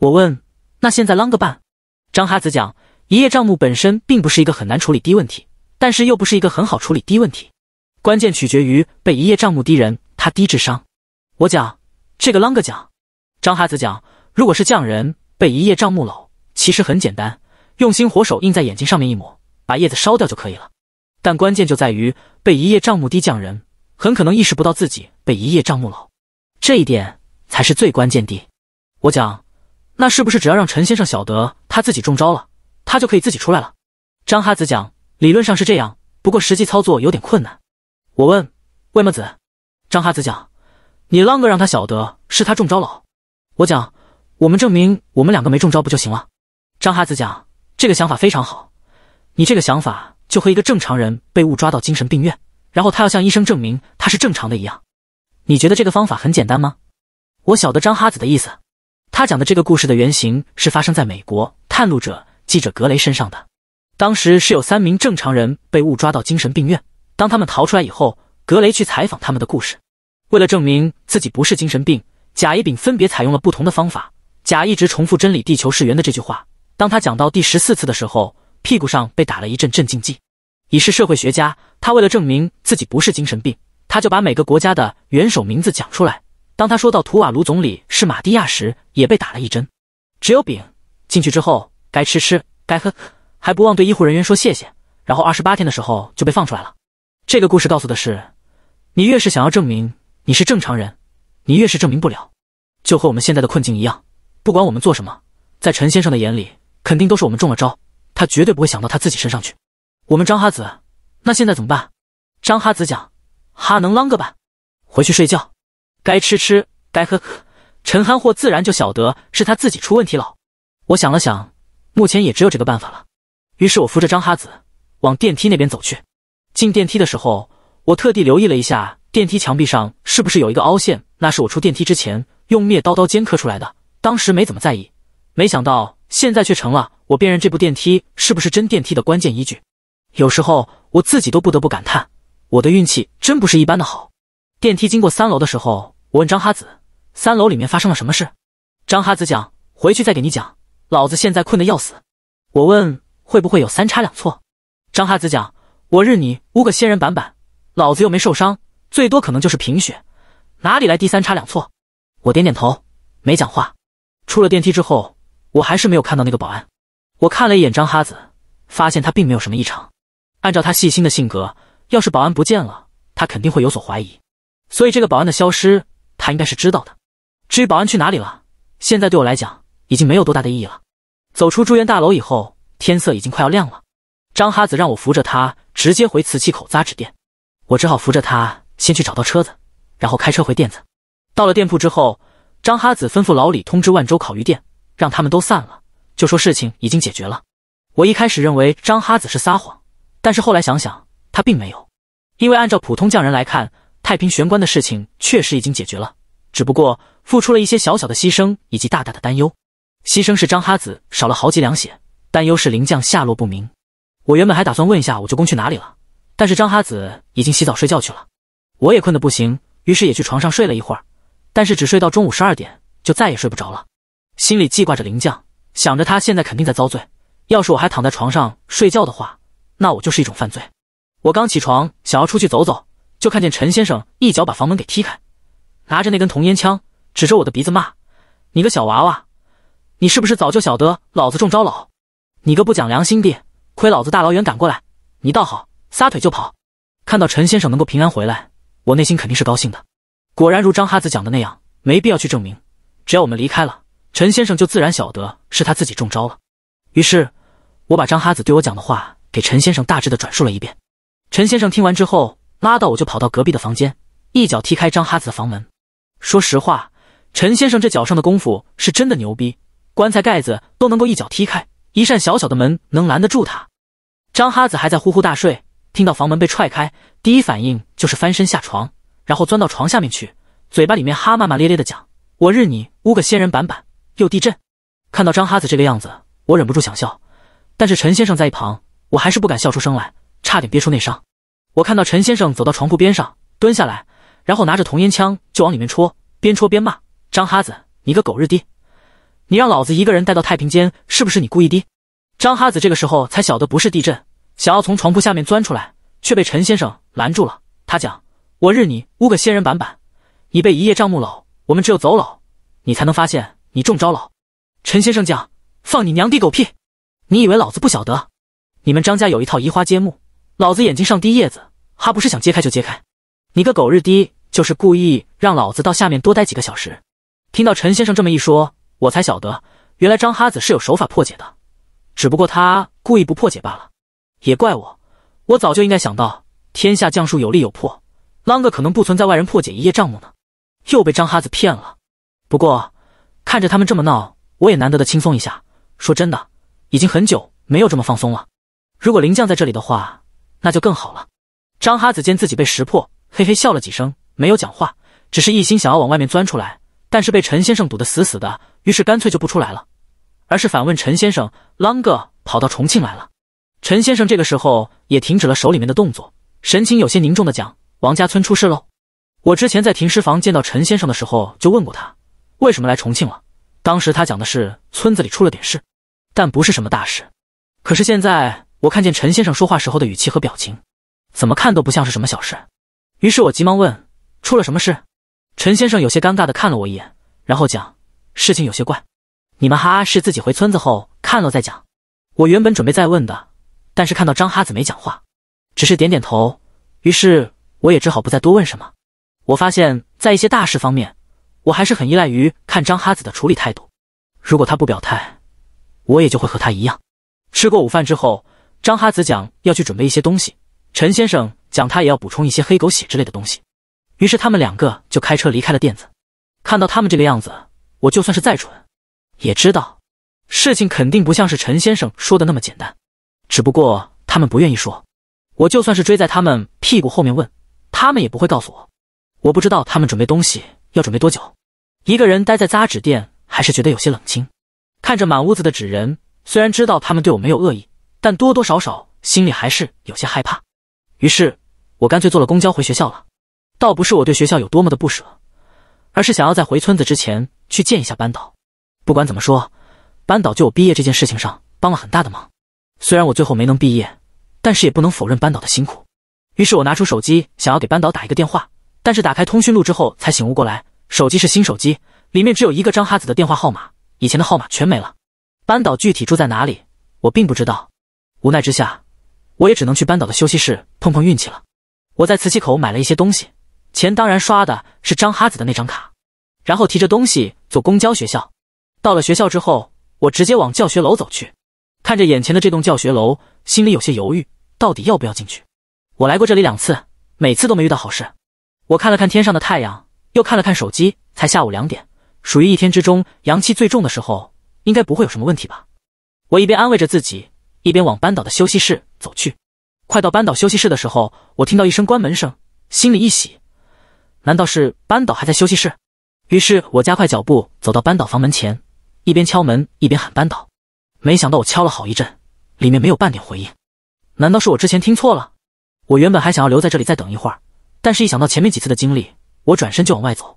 我问，那现在啷个办？张哈子讲。一叶障目本身并不是一个很难处理的问题，但是又不是一个很好处理的问题。关键取决于被一叶障目的人，他低智商。我讲，这个啷个讲？张哈子讲，如果是匠人被一叶障目老，其实很简单，用心火手印在眼睛上面一抹，把叶子烧掉就可以了。但关键就在于被一叶障目低匠人很可能意识不到自己被一叶障目老，这一点才是最关键的。我讲，那是不是只要让陈先生晓得他自己中招了？他就可以自己出来了。张哈子讲，理论上是这样，不过实际操作有点困难。我问，为么子？张哈子讲，你啷个让他晓得是他中招了？我讲，我们证明我们两个没中招不就行了？张哈子讲，这个想法非常好。你这个想法就和一个正常人被误抓到精神病院，然后他要向医生证明他是正常的一样。你觉得这个方法很简单吗？我晓得张哈子的意思。他讲的这个故事的原型是发生在美国《探路者》。记者格雷身上的，当时是有三名正常人被误抓到精神病院。当他们逃出来以后，格雷去采访他们的故事。为了证明自己不是精神病，甲、乙、丙分别采用了不同的方法。甲一直重复“真理地球是圆”的这句话，当他讲到第十四次的时候，屁股上被打了一阵镇静剂。乙是社会学家，他为了证明自己不是精神病，他就把每个国家的元首名字讲出来。当他说到图瓦卢总理是马蒂亚时，也被打了一针。只有丙进去之后。该吃吃，该喝喝，还不忘对医护人员说谢谢。然后二十八天的时候就被放出来了。这个故事告诉的是，你越是想要证明你是正常人，你越是证明不了。就和我们现在的困境一样，不管我们做什么，在陈先生的眼里肯定都是我们中了招，他绝对不会想到他自己身上去。我们张哈子，那现在怎么办？张哈子讲，哈能啷个办？回去睡觉，该吃吃，该喝喝。陈憨货自然就晓得是他自己出问题了。我想了想。目前也只有这个办法了，于是我扶着张哈子往电梯那边走去。进电梯的时候，我特地留意了一下电梯墙壁上是不是有一个凹陷，那是我出电梯之前用灭刀刀尖刻出来的，当时没怎么在意，没想到现在却成了我辨认这部电梯是不是真电梯的关键依据。有时候我自己都不得不感叹，我的运气真不是一般的好。电梯经过三楼的时候，我问张哈子：“三楼里面发生了什么事？”张哈子讲：“回去再给你讲。”老子现在困得要死，我问会不会有三差两错？张哈子讲，我日你污个仙人板板，老子又没受伤，最多可能就是贫血，哪里来第三差两错？我点点头，没讲话。出了电梯之后，我还是没有看到那个保安。我看了一眼张哈子，发现他并没有什么异常。按照他细心的性格，要是保安不见了，他肯定会有所怀疑。所以这个保安的消失，他应该是知道的。至于保安去哪里了，现在对我来讲。已经没有多大的意义了。走出住院大楼以后，天色已经快要亮了。张哈子让我扶着他直接回瓷器口扎纸店，我只好扶着他先去找到车子，然后开车回店子。到了店铺之后，张哈子吩咐老李通知万州烤鱼店，让他们都散了，就说事情已经解决了。我一开始认为张哈子是撒谎，但是后来想想他并没有，因为按照普通匠人来看，太平玄关的事情确实已经解决了，只不过付出了一些小小的牺牲以及大大的担忧。牺牲是张哈子少了好几两血，担忧是灵将下落不明。我原本还打算问一下我舅公去哪里了，但是张哈子已经洗澡睡觉去了，我也困得不行，于是也去床上睡了一会儿，但是只睡到中午十二点就再也睡不着了，心里记挂着灵将，想着他现在肯定在遭罪。要是我还躺在床上睡觉的话，那我就是一种犯罪。我刚起床想要出去走走，就看见陈先生一脚把房门给踢开，拿着那根铜烟枪指着我的鼻子骂：“你个小娃娃！”你是不是早就晓得老子中招了？你个不讲良心的！亏老子大老远赶过来，你倒好，撒腿就跑。看到陈先生能够平安回来，我内心肯定是高兴的。果然如张哈子讲的那样，没必要去证明。只要我们离开了，陈先生就自然晓得是他自己中招了。于是，我把张哈子对我讲的话给陈先生大致的转述了一遍。陈先生听完之后，拉到我就跑到隔壁的房间，一脚踢开张哈子的房门。说实话，陈先生这脚上的功夫是真的牛逼。棺材盖子都能够一脚踢开，一扇小小的门能拦得住他？张哈子还在呼呼大睡，听到房门被踹开，第一反应就是翻身下床，然后钻到床下面去，嘴巴里面哈骂骂咧咧的讲：“我日你污个仙人板板！”又地震，看到张哈子这个样子，我忍不住想笑，但是陈先生在一旁，我还是不敢笑出声来，差点憋出内伤。我看到陈先生走到床铺边上，蹲下来，然后拿着铜烟枪就往里面戳，边戳边骂：“张哈子，你个狗日的！”你让老子一个人带到太平间，是不是你故意的？张哈子这个时候才晓得不是地震，想要从床铺下面钻出来，却被陈先生拦住了。他讲：“我日你污个仙人板板，你被一叶障目老，我们只有走老，你才能发现你中招了。”陈先生讲：“放你娘的狗屁！你以为老子不晓得？你们张家有一套移花接木，老子眼睛上滴叶子，哈不是想揭开就揭开？你个狗日的，就是故意让老子到下面多待几个小时。”听到陈先生这么一说。我才晓得，原来张哈子是有手法破解的，只不过他故意不破解罢了。也怪我，我早就应该想到，天下将术有利有破，啷个可能不存在外人破解一叶障目呢？又被张哈子骗了。不过看着他们这么闹，我也难得的轻松一下。说真的，已经很久没有这么放松了。如果灵将在这里的话，那就更好了。张哈子见自己被识破，嘿嘿笑了几声，没有讲话，只是一心想要往外面钻出来，但是被陈先生堵得死死的。于是干脆就不出来了，而是反问陈先生：“啷个跑到重庆来了？”陈先生这个时候也停止了手里面的动作，神情有些凝重的讲：“王家村出事喽。”我之前在停尸房见到陈先生的时候就问过他为什么来重庆了，当时他讲的是村子里出了点事，但不是什么大事。可是现在我看见陈先生说话时候的语气和表情，怎么看都不像是什么小事。于是我急忙问：“出了什么事？”陈先生有些尴尬的看了我一眼，然后讲。事情有些怪，你们哈是自己回村子后看了再讲。我原本准备再问的，但是看到张哈子没讲话，只是点点头，于是我也只好不再多问什么。我发现，在一些大事方面，我还是很依赖于看张哈子的处理态度。如果他不表态，我也就会和他一样。吃过午饭之后，张哈子讲要去准备一些东西，陈先生讲他也要补充一些黑狗血之类的东西，于是他们两个就开车离开了店子。看到他们这个样子。我就算是再蠢，也知道事情肯定不像是陈先生说的那么简单。只不过他们不愿意说，我就算是追在他们屁股后面问，他们也不会告诉我。我不知道他们准备东西要准备多久。一个人待在扎纸店还是觉得有些冷清，看着满屋子的纸人，虽然知道他们对我没有恶意，但多多少少心里还是有些害怕。于是，我干脆坐了公交回学校了。倒不是我对学校有多么的不舍，而是想要在回村子之前。去见一下班导，不管怎么说，班导就我毕业这件事情上帮了很大的忙。虽然我最后没能毕业，但是也不能否认班导的辛苦。于是我拿出手机，想要给班导打一个电话，但是打开通讯录之后才醒悟过来，手机是新手机，里面只有一个张哈子的电话号码，以前的号码全没了。班导具体住在哪里，我并不知道。无奈之下，我也只能去班导的休息室碰碰运气了。我在瓷器口买了一些东西，钱当然刷的是张哈子的那张卡，然后提着东西。坐公交，学校到了学校之后，我直接往教学楼走去。看着眼前的这栋教学楼，心里有些犹豫，到底要不要进去？我来过这里两次，每次都没遇到好事。我看了看天上的太阳，又看了看手机，才下午两点，属于一天之中阳气最重的时候，应该不会有什么问题吧？我一边安慰着自己，一边往班导的休息室走去。快到班导休息室的时候，我听到一声关门声，心里一喜，难道是班导还在休息室？于是我加快脚步走到班导房门前，一边敲门一边喊班导。没想到我敲了好一阵，里面没有半点回应。难道是我之前听错了？我原本还想要留在这里再等一会儿，但是一想到前面几次的经历，我转身就往外走。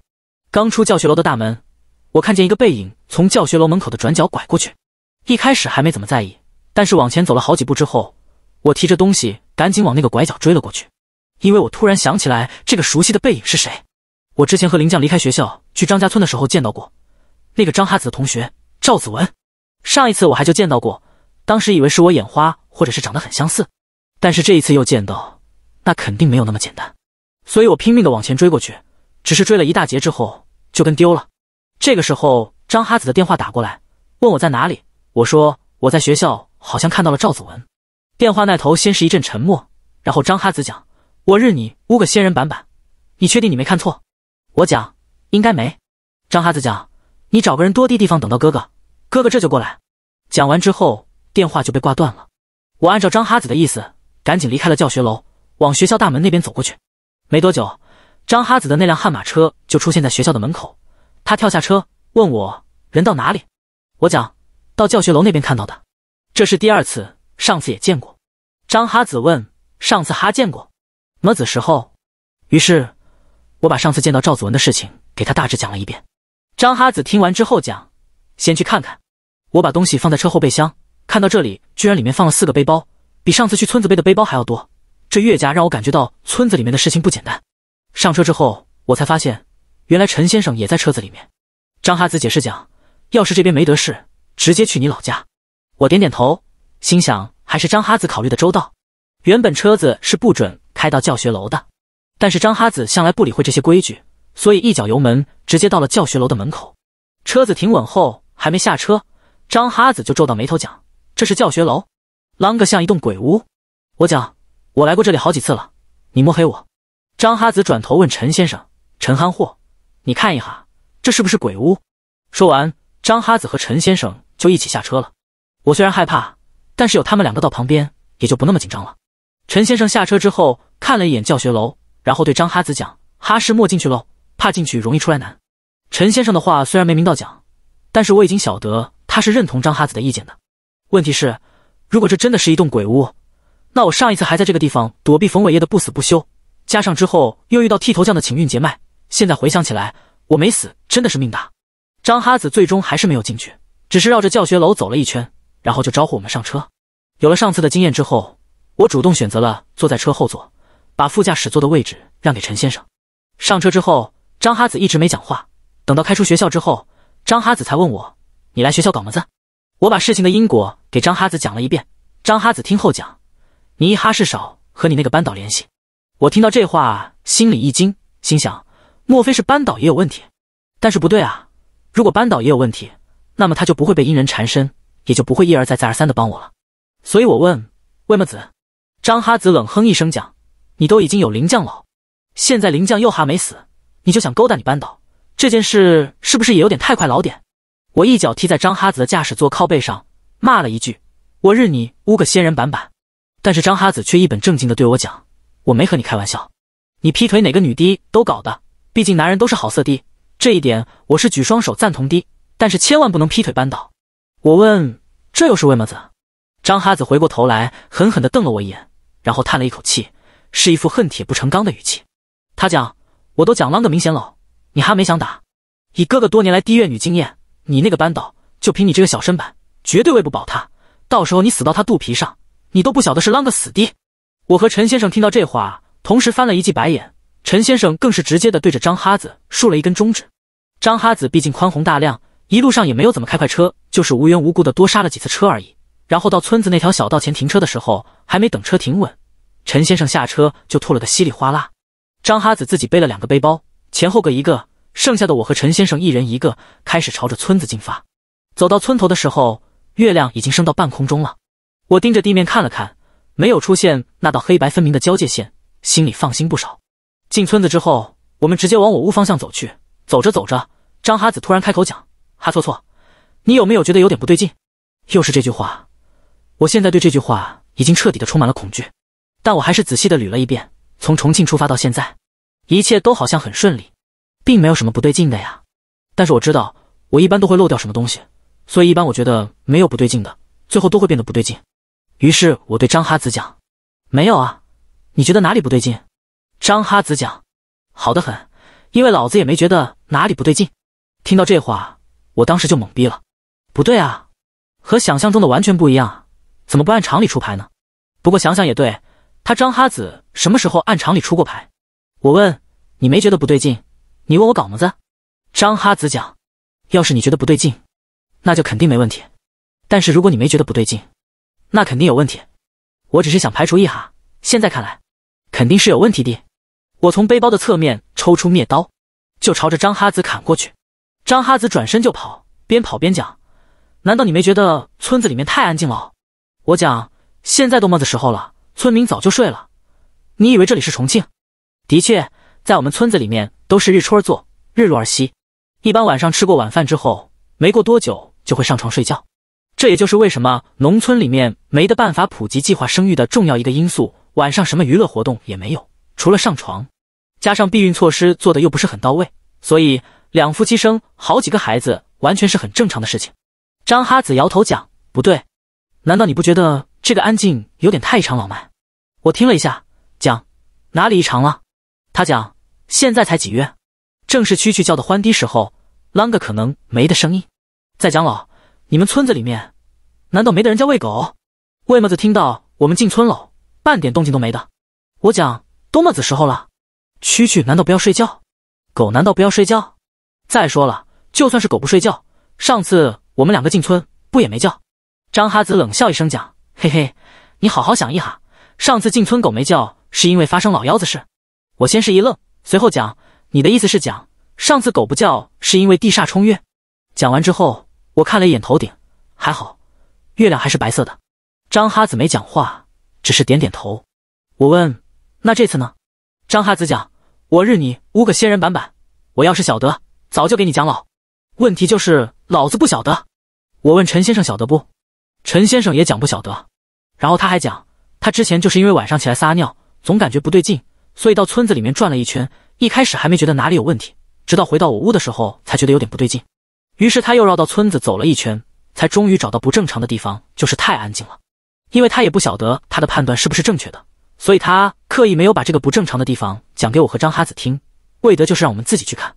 刚出教学楼的大门，我看见一个背影从教学楼门口的转角拐过去。一开始还没怎么在意，但是往前走了好几步之后，我提着东西赶紧往那个拐角追了过去，因为我突然想起来这个熟悉的背影是谁。我之前和林将离开学校去张家村的时候见到过，那个张哈子的同学赵子文。上一次我还就见到过，当时以为是我眼花或者是长得很相似，但是这一次又见到，那肯定没有那么简单。所以我拼命的往前追过去，只是追了一大截之后就跟丢了。这个时候张哈子的电话打过来，问我在哪里。我说我在学校好像看到了赵子文。电话那头先是一阵沉默，然后张哈子讲：“我日你五个仙人板板！你确定你没看错？”我讲，应该没。张哈子讲，你找个人多的地方等到哥哥，哥哥这就过来。讲完之后，电话就被挂断了。我按照张哈子的意思，赶紧离开了教学楼，往学校大门那边走过去。没多久，张哈子的那辆悍马车就出现在学校的门口。他跳下车，问我人到哪里。我讲，到教学楼那边看到的。这是第二次，上次也见过。张哈子问，上次哈见过么子时候？于是。我把上次见到赵子文的事情给他大致讲了一遍。张哈子听完之后讲：“先去看看。”我把东西放在车后备箱，看到这里居然里面放了四个背包，比上次去村子背的背包还要多。这岳家让我感觉到村子里面的事情不简单。上车之后，我才发现原来陈先生也在车子里面。张哈子解释讲：“要是这边没得事，直接去你老家。”我点点头，心想还是张哈子考虑的周到。原本车子是不准开到教学楼的。但是张哈子向来不理会这些规矩，所以一脚油门直接到了教学楼的门口。车子停稳后，还没下车，张哈子就皱到眉头讲：“这是教学楼，啷个像一栋鬼屋？”我讲，我来过这里好几次了，你摸黑我。”张哈子转头问陈先生：“陈憨货，你看一下，这是不是鬼屋？”说完，张哈子和陈先生就一起下车了。我虽然害怕，但是有他们两个到旁边，也就不那么紧张了。陈先生下车之后，看了一眼教学楼。然后对张哈子讲：“哈市莫进去喽，怕进去容易出来难。”陈先生的话虽然没明道讲，但是我已经晓得他是认同张哈子的意见的。问题是，如果这真的是一栋鬼屋，那我上一次还在这个地方躲避冯伟业的不死不休，加上之后又遇到剃头匠的情运结脉，现在回想起来，我没死真的是命大。张哈子最终还是没有进去，只是绕着教学楼走了一圈，然后就招呼我们上车。有了上次的经验之后，我主动选择了坐在车后座。把副驾驶座的位置让给陈先生。上车之后，张哈子一直没讲话。等到开出学校之后，张哈子才问我：“你来学校搞么子？”我把事情的因果给张哈子讲了一遍。张哈子听后讲：“你一哈事少，和你那个班导联系。”我听到这话，心里一惊，心想：莫非是班导也有问题？但是不对啊！如果班导也有问题，那么他就不会被阴人缠身，也就不会一而再、再而三的帮我了。所以我问：“为么子？”张哈子冷哼一声讲。你都已经有灵将了，现在灵将又还没死，你就想勾搭你扳倒，这件事是不是也有点太快老点？我一脚踢在张哈子的驾驶座靠背上，骂了一句：“我日你污个仙人板板！”但是张哈子却一本正经的对我讲：“我没和你开玩笑，你劈腿哪个女的都搞的，毕竟男人都是好色滴，这一点我是举双手赞同滴。但是千万不能劈腿扳倒。”我问：“这又是为么子？”张哈子回过头来，狠狠地瞪了我一眼，然后叹了一口气。是一副恨铁不成钢的语气，他讲，我都讲啷个明显老，你还没想打？以哥哥多年来低怨女经验，你那个扳倒，就凭你这个小身板，绝对喂不饱他。到时候你死到他肚皮上，你都不晓得是啷个死的。我和陈先生听到这话，同时翻了一记白眼。陈先生更是直接的对着张哈子竖了一根中指。张哈子毕竟宽宏大量，一路上也没有怎么开快车，就是无缘无故的多刹了几次车而已。然后到村子那条小道前停车的时候，还没等车停稳。陈先生下车就吐了个稀里哗啦，张哈子自己背了两个背包，前后各一个，剩下的我和陈先生一人一个，开始朝着村子进发。走到村头的时候，月亮已经升到半空中了。我盯着地面看了看，没有出现那道黑白分明的交界线，心里放心不少。进村子之后，我们直接往我屋方向走去。走着走着，张哈子突然开口讲：“哈错错，你有没有觉得有点不对劲？”又是这句话，我现在对这句话已经彻底的充满了恐惧。但我还是仔细的捋了一遍，从重庆出发到现在，一切都好像很顺利，并没有什么不对劲的呀。但是我知道，我一般都会漏掉什么东西，所以一般我觉得没有不对劲的，最后都会变得不对劲。于是我对张哈子讲：“没有啊，你觉得哪里不对劲？”张哈子讲：“好的很，因为老子也没觉得哪里不对劲。”听到这话，我当时就懵逼了。不对啊，和想象中的完全不一样，怎么不按常理出牌呢？不过想想也对。他张哈子什么时候按常理出过牌？我问。你没觉得不对劲？你问我搞么子？张哈子讲：“要是你觉得不对劲，那就肯定没问题；但是如果你没觉得不对劲，那肯定有问题。”我只是想排除一哈。现在看来，肯定是有问题的。我从背包的侧面抽出灭刀，就朝着张哈子砍过去。张哈子转身就跑，边跑边讲：“难道你没觉得村子里面太安静了？”我讲：“现在都么子时候了。”村民早就睡了，你以为这里是重庆？的确，在我们村子里面都是日出而作，日落而息，一般晚上吃过晚饭之后，没过多久就会上床睡觉。这也就是为什么农村里面没得办法普及计划生育的重要一个因素。晚上什么娱乐活动也没有，除了上床，加上避孕措施做的又不是很到位，所以两夫妻生好几个孩子完全是很正常的事情。张哈子摇头讲：“不对，难道你不觉得？”这个安静有点太异常老迈，我听了一下，讲哪里异常了？他讲现在才几月？正是蛐蛐叫的欢的时候，啷个可能没的声音？再讲老你们村子里面，难道没的人家喂狗？为么子听到我们进村喽，半点动静都没的。我讲多么子时候了？蛐蛐难道不要睡觉？狗难道不要睡觉？再说了，就算是狗不睡觉，上次我们两个进村不也没叫？张哈子冷笑一声讲。嘿嘿，你好好想一哈，上次进村狗没叫，是因为发生老腰子事。我先是一愣，随后讲，你的意思是讲，上次狗不叫，是因为地煞冲月。讲完之后，我看了一眼头顶，还好，月亮还是白色的。张哈子没讲话，只是点点头。我问，那这次呢？张哈子讲，我日你五个仙人板板！我要是晓得，早就给你讲老。问题就是，老子不晓得。我问陈先生晓得不？陈先生也讲不晓得，然后他还讲，他之前就是因为晚上起来撒尿，总感觉不对劲，所以到村子里面转了一圈，一开始还没觉得哪里有问题，直到回到我屋的时候才觉得有点不对劲。于是他又绕到村子走了一圈，才终于找到不正常的地方，就是太安静了。因为他也不晓得他的判断是不是正确的，所以他刻意没有把这个不正常的地方讲给我和张哈子听，为的就是让我们自己去看。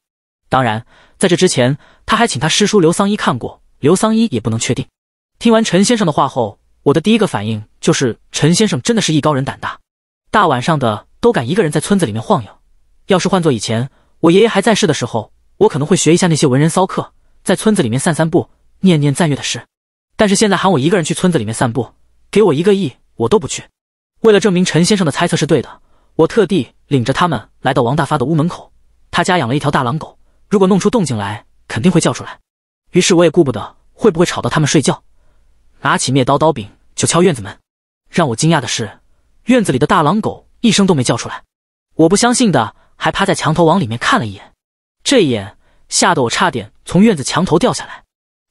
当然，在这之前，他还请他师叔刘桑一看过，刘桑一也不能确定。听完陈先生的话后，我的第一个反应就是陈先生真的是艺高人胆大，大晚上的都敢一个人在村子里面晃悠。要是换做以前，我爷爷还在世的时候，我可能会学一下那些文人骚客，在村子里面散散步，念念赞誉的事。但是现在喊我一个人去村子里面散步，给我一个亿我都不去。为了证明陈先生的猜测是对的，我特地领着他们来到王大发的屋门口。他家养了一条大狼狗，如果弄出动静来，肯定会叫出来。于是我也顾不得会不会吵到他们睡觉。拿起灭刀刀柄就敲院子门，让我惊讶的是，院子里的大狼狗一声都没叫出来。我不相信的，还趴在墙头往里面看了一眼。这一眼吓得我差点从院子墙头掉下来。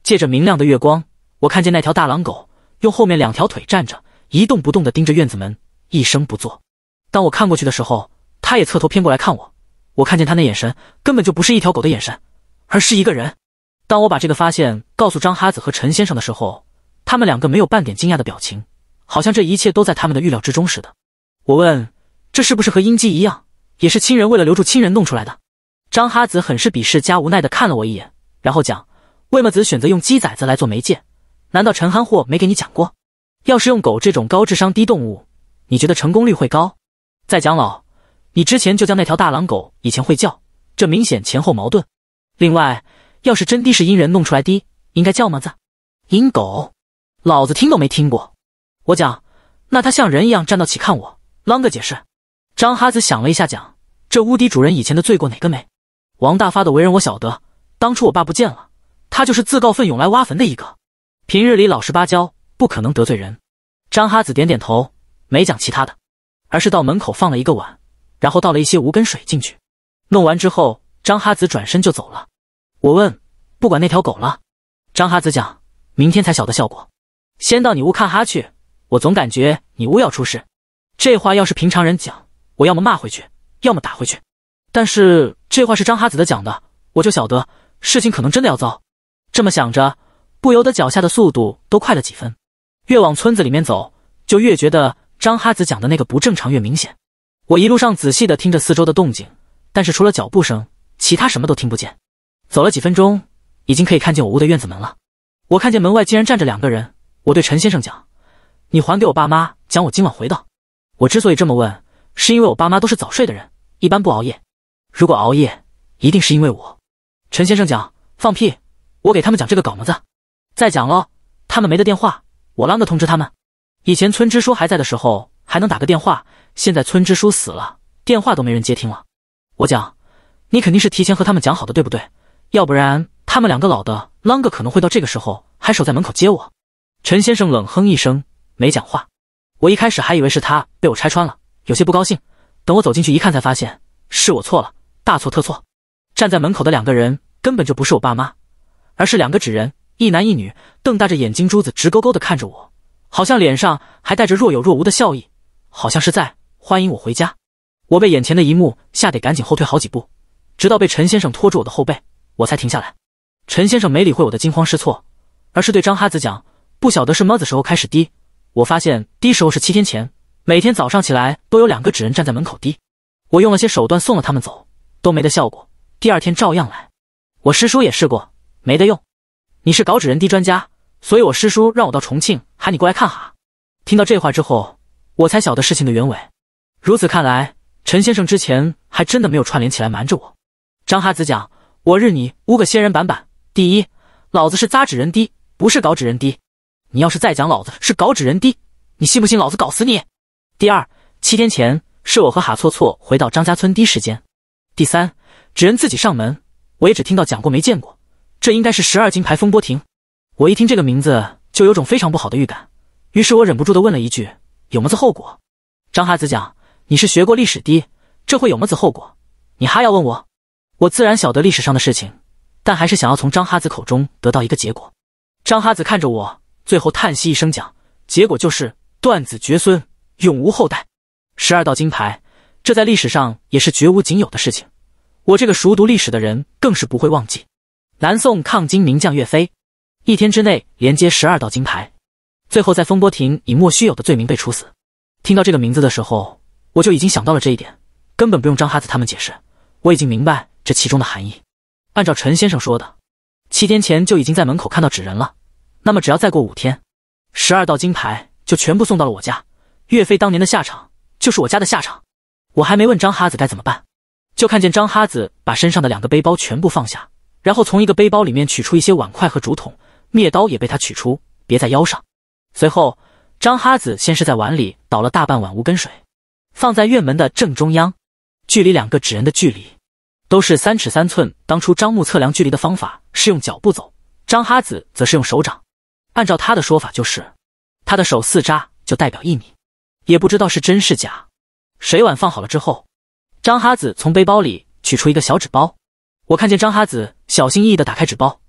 借着明亮的月光，我看见那条大狼狗用后面两条腿站着，一动不动地盯着院子门，一声不作。当我看过去的时候，它也侧头偏过来看我。我看见它那眼神根本就不是一条狗的眼神，而是一个人。当我把这个发现告诉张哈子和陈先生的时候，他们两个没有半点惊讶的表情，好像这一切都在他们的预料之中似的。我问：“这是不是和英姬一样，也是亲人为了留住亲人弄出来的？”张哈子很是鄙视加无奈的看了我一眼，然后讲：“魏墨子选择用鸡崽子来做媒介，难道陈憨货没给你讲过？要是用狗这种高智商低动物，你觉得成功率会高？再讲老，你之前就叫那条大狼狗以前会叫，这明显前后矛盾。另外，要是真的，是阴人弄出来的，应该叫么子？阴狗。”老子听都没听过，我讲，那他像人一样站到起看我啷个解释？张哈子想了一下，讲这屋底主人以前的罪过哪个没？王大发的为人我晓得，当初我爸不见了，他就是自告奋勇来挖坟的一个，平日里老实巴交，不可能得罪人。张哈子点点头，没讲其他的，而是到门口放了一个碗，然后倒了一些无根水进去。弄完之后，张哈子转身就走了。我问，不管那条狗了？张哈子讲，明天才晓得效果。先到你屋看哈去，我总感觉你屋要出事。这话要是平常人讲，我要么骂回去，要么打回去。但是这话是张哈子的讲的，我就晓得事情可能真的要糟。这么想着，不由得脚下的速度都快了几分。越往村子里面走，就越觉得张哈子讲的那个不正常越明显。我一路上仔细的听着四周的动静，但是除了脚步声，其他什么都听不见。走了几分钟，已经可以看见我屋的院子门了。我看见门外竟然站着两个人。我对陈先生讲，你还给我爸妈讲，我今晚回的。我之所以这么问，是因为我爸妈都是早睡的人，一般不熬夜。如果熬夜，一定是因为我。陈先生讲，放屁！我给他们讲这个搞么子？再讲喽，他们没的电话，我啷个通知他们？以前村支书还在的时候，还能打个电话。现在村支书死了，电话都没人接听了。我讲，你肯定是提前和他们讲好的，对不对？要不然他们两个老的啷个可能会到这个时候还守在门口接我？陈先生冷哼一声，没讲话。我一开始还以为是他被我拆穿了，有些不高兴。等我走进去一看，才发现是我错了，大错特错。站在门口的两个人根本就不是我爸妈，而是两个纸人，一男一女，瞪大着眼睛珠子，直勾勾的看着我，好像脸上还带着若有若无的笑意，好像是在欢迎我回家。我被眼前的一幕吓得赶紧后退好几步，直到被陈先生拖住我的后背，我才停下来。陈先生没理会我的惊慌失措，而是对张哈子讲。不晓得是么子时候开始滴，我发现滴时候是七天前，每天早上起来都有两个纸人站在门口滴。我用了些手段送了他们走，都没得效果，第二天照样来。我师叔也试过，没得用。你是搞纸人滴专家，所以我师叔让我到重庆喊你过来看哈。听到这话之后，我才晓得事情的原委。如此看来，陈先生之前还真的没有串联起来瞒着我。张哈子讲，我日你五个仙人板板！第一，老子是扎纸人滴，不是搞纸人滴。你要是再讲老子是搞纸人滴，你信不信老子搞死你？第二，七天前是我和哈错错回到张家村的时间。第三，纸人自己上门，我也只听到讲过，没见过。这应该是十二金牌风波亭。我一听这个名字，就有种非常不好的预感。于是我忍不住的问了一句：“有么子后果？”张哈子讲：“你是学过历史的，这会有么子后果？你哈要问我，我自然晓得历史上的事情，但还是想要从张哈子口中得到一个结果。”张哈子看着我。最后叹息一声，讲结果就是断子绝孙，永无后代。十二道金牌，这在历史上也是绝无仅有的事情。我这个熟读历史的人，更是不会忘记。南宋抗金名将岳飞，一天之内连接十二道金牌，最后在风波亭以莫须有的罪名被处死。听到这个名字的时候，我就已经想到了这一点，根本不用张哈子他们解释，我已经明白这其中的含义。按照陈先生说的，七天前就已经在门口看到纸人了。那么只要再过五天，十二道金牌就全部送到了我家。岳飞当年的下场就是我家的下场。我还没问张哈子该怎么办，就看见张哈子把身上的两个背包全部放下，然后从一个背包里面取出一些碗筷和竹筒，灭刀也被他取出，别在腰上。随后，张哈子先是在碗里倒了大半碗无根水，放在院门的正中央，距离两个纸人的距离都是三尺三寸。当初张木测量距离的方法是用脚步走，张哈子则是用手掌。按照他的说法，就是他的手四扎就代表一米，也不知道是真是假。水碗放好了之后，张哈子从背包里取出一个小纸包。我看见张哈子小心翼翼的打开纸包，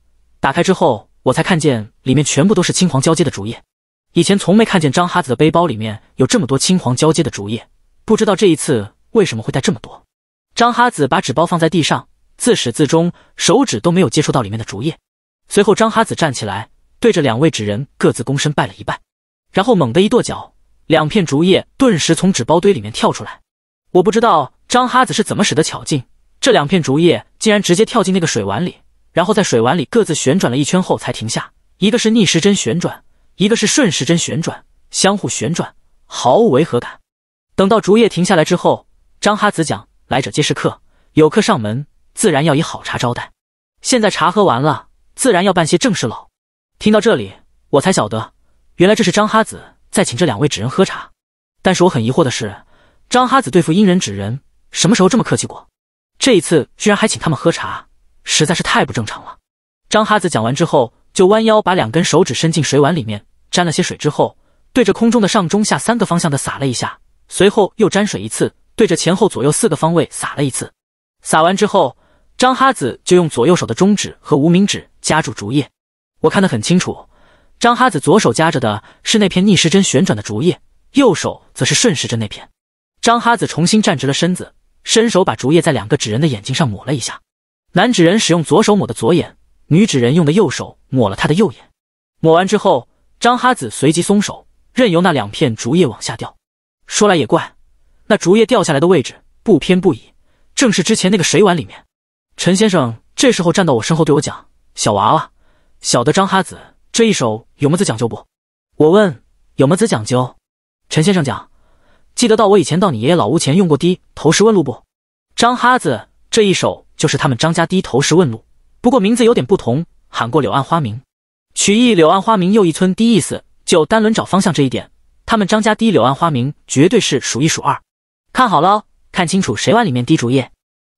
打开之后，我才看见里面全部都是青黄交接的竹叶。以前从没看见张哈子的背包里面有这么多青黄交接的竹叶，不知道这一次为什么会带这么多。张哈子把纸包放在地上，自始至终手指都没有接触到里面的竹叶。随后，张哈子站起来。对着两位纸人各自躬身拜了一拜，然后猛地一跺脚，两片竹叶顿时从纸包堆里面跳出来。我不知道张哈子是怎么使得巧劲，这两片竹叶竟然直接跳进那个水碗里，然后在水碗里各自旋转了一圈后才停下，一个是逆时针旋转，一个是顺时针旋转，相互旋转，毫无违和感。等到竹叶停下来之后，张哈子讲：“来者皆是客，有客上门，自然要以好茶招待。现在茶喝完了，自然要办些正事喽。”听到这里，我才晓得，原来这是张哈子在请这两位纸人喝茶。但是我很疑惑的是，张哈子对付阴人纸人，什么时候这么客气过？这一次居然还请他们喝茶，实在是太不正常了。张哈子讲完之后，就弯腰把两根手指伸进水碗里面，沾了些水之后，对着空中的上、中、下三个方向的撒了一下，随后又沾水一次，对着前后左右四个方位撒了一次。撒完之后，张哈子就用左右手的中指和无名指夹住竹叶。我看得很清楚，张哈子左手夹着的是那片逆时针旋转的竹叶，右手则是顺时针那片。张哈子重新站直了身子，伸手把竹叶在两个纸人的眼睛上抹了一下。男纸人使用左手抹的左眼，女纸人用的右手抹了他的右眼。抹完之后，张哈子随即松手，任由那两片竹叶往下掉。说来也怪，那竹叶掉下来的位置不偏不倚，正是之前那个水碗里面。陈先生这时候站到我身后，对我讲：“小娃娃。”小的张哈子这一手有么子讲究不？我问。有么子讲究？陈先生讲，记得到我以前到你爷爷老屋前用过的投石问路不？张哈子这一手就是他们张家低投石问路，不过名字有点不同，喊过柳暗花明。取意柳暗花明又一村的意思，就单轮找方向这一点，他们张家低柳暗花明绝对是数一数二。看好了，看清楚谁碗里面滴竹叶。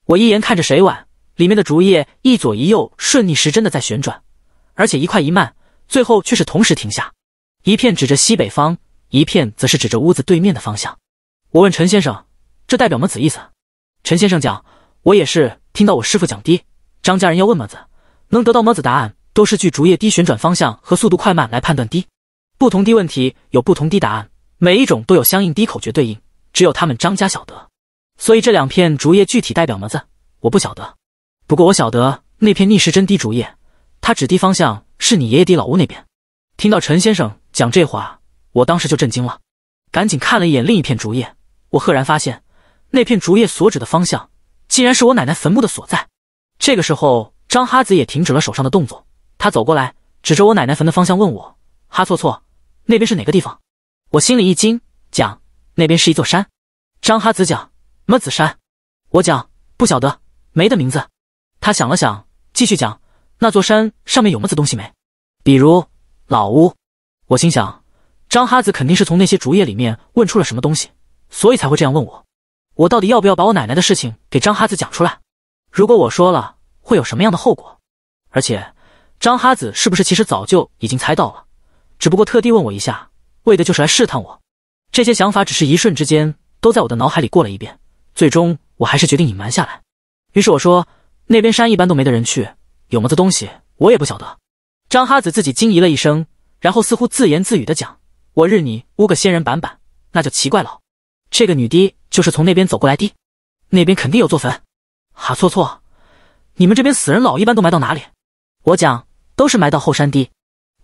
我一眼看着谁碗里面的竹叶，一左一右顺逆时针的在旋转。而且一块一慢，最后却是同时停下。一片指着西北方，一片则是指着屋子对面的方向。我问陈先生：“这代表么子意思？”陈先生讲：“我也是听到我师傅讲的。张家人要问么子，能得到么子答案，都是据竹叶低旋转方向和速度快慢来判断的。不同的问题有不同的答案，每一种都有相应低口诀对应。只有他们张家晓得，所以这两片竹叶具体代表么子，我不晓得。不过我晓得那片逆时针滴竹叶。”他指的方向是你爷爷的老屋那边。听到陈先生讲这话，我当时就震惊了，赶紧看了一眼另一片竹叶，我赫然发现，那片竹叶所指的方向竟然是我奶奶坟墓的所在。这个时候，张哈子也停止了手上的动作，他走过来，指着我奶奶坟的方向问我：“哈错错，那边是哪个地方？”我心里一惊，讲：“那边是一座山。”张哈子讲：“么子山？”我讲：“不晓得，没的名字。”他想了想，继续讲。那座山上面有么子东西没？比如老屋。我心想，张哈子肯定是从那些竹叶里面问出了什么东西，所以才会这样问我。我到底要不要把我奶奶的事情给张哈子讲出来？如果我说了，会有什么样的后果？而且，张哈子是不是其实早就已经猜到了，只不过特地问我一下，为的就是来试探我？这些想法只是一瞬之间，都在我的脑海里过了一遍。最终，我还是决定隐瞒下来。于是我说：“那边山一般都没得人去。”有么子东西，我也不晓得。张哈子自己惊疑了一声，然后似乎自言自语的讲：“我日你屋个仙人板板，那就奇怪了。这个女的，就是从那边走过来的，那边肯定有座坟。哈错错，你们这边死人老一般都埋到哪里？我讲，都是埋到后山的，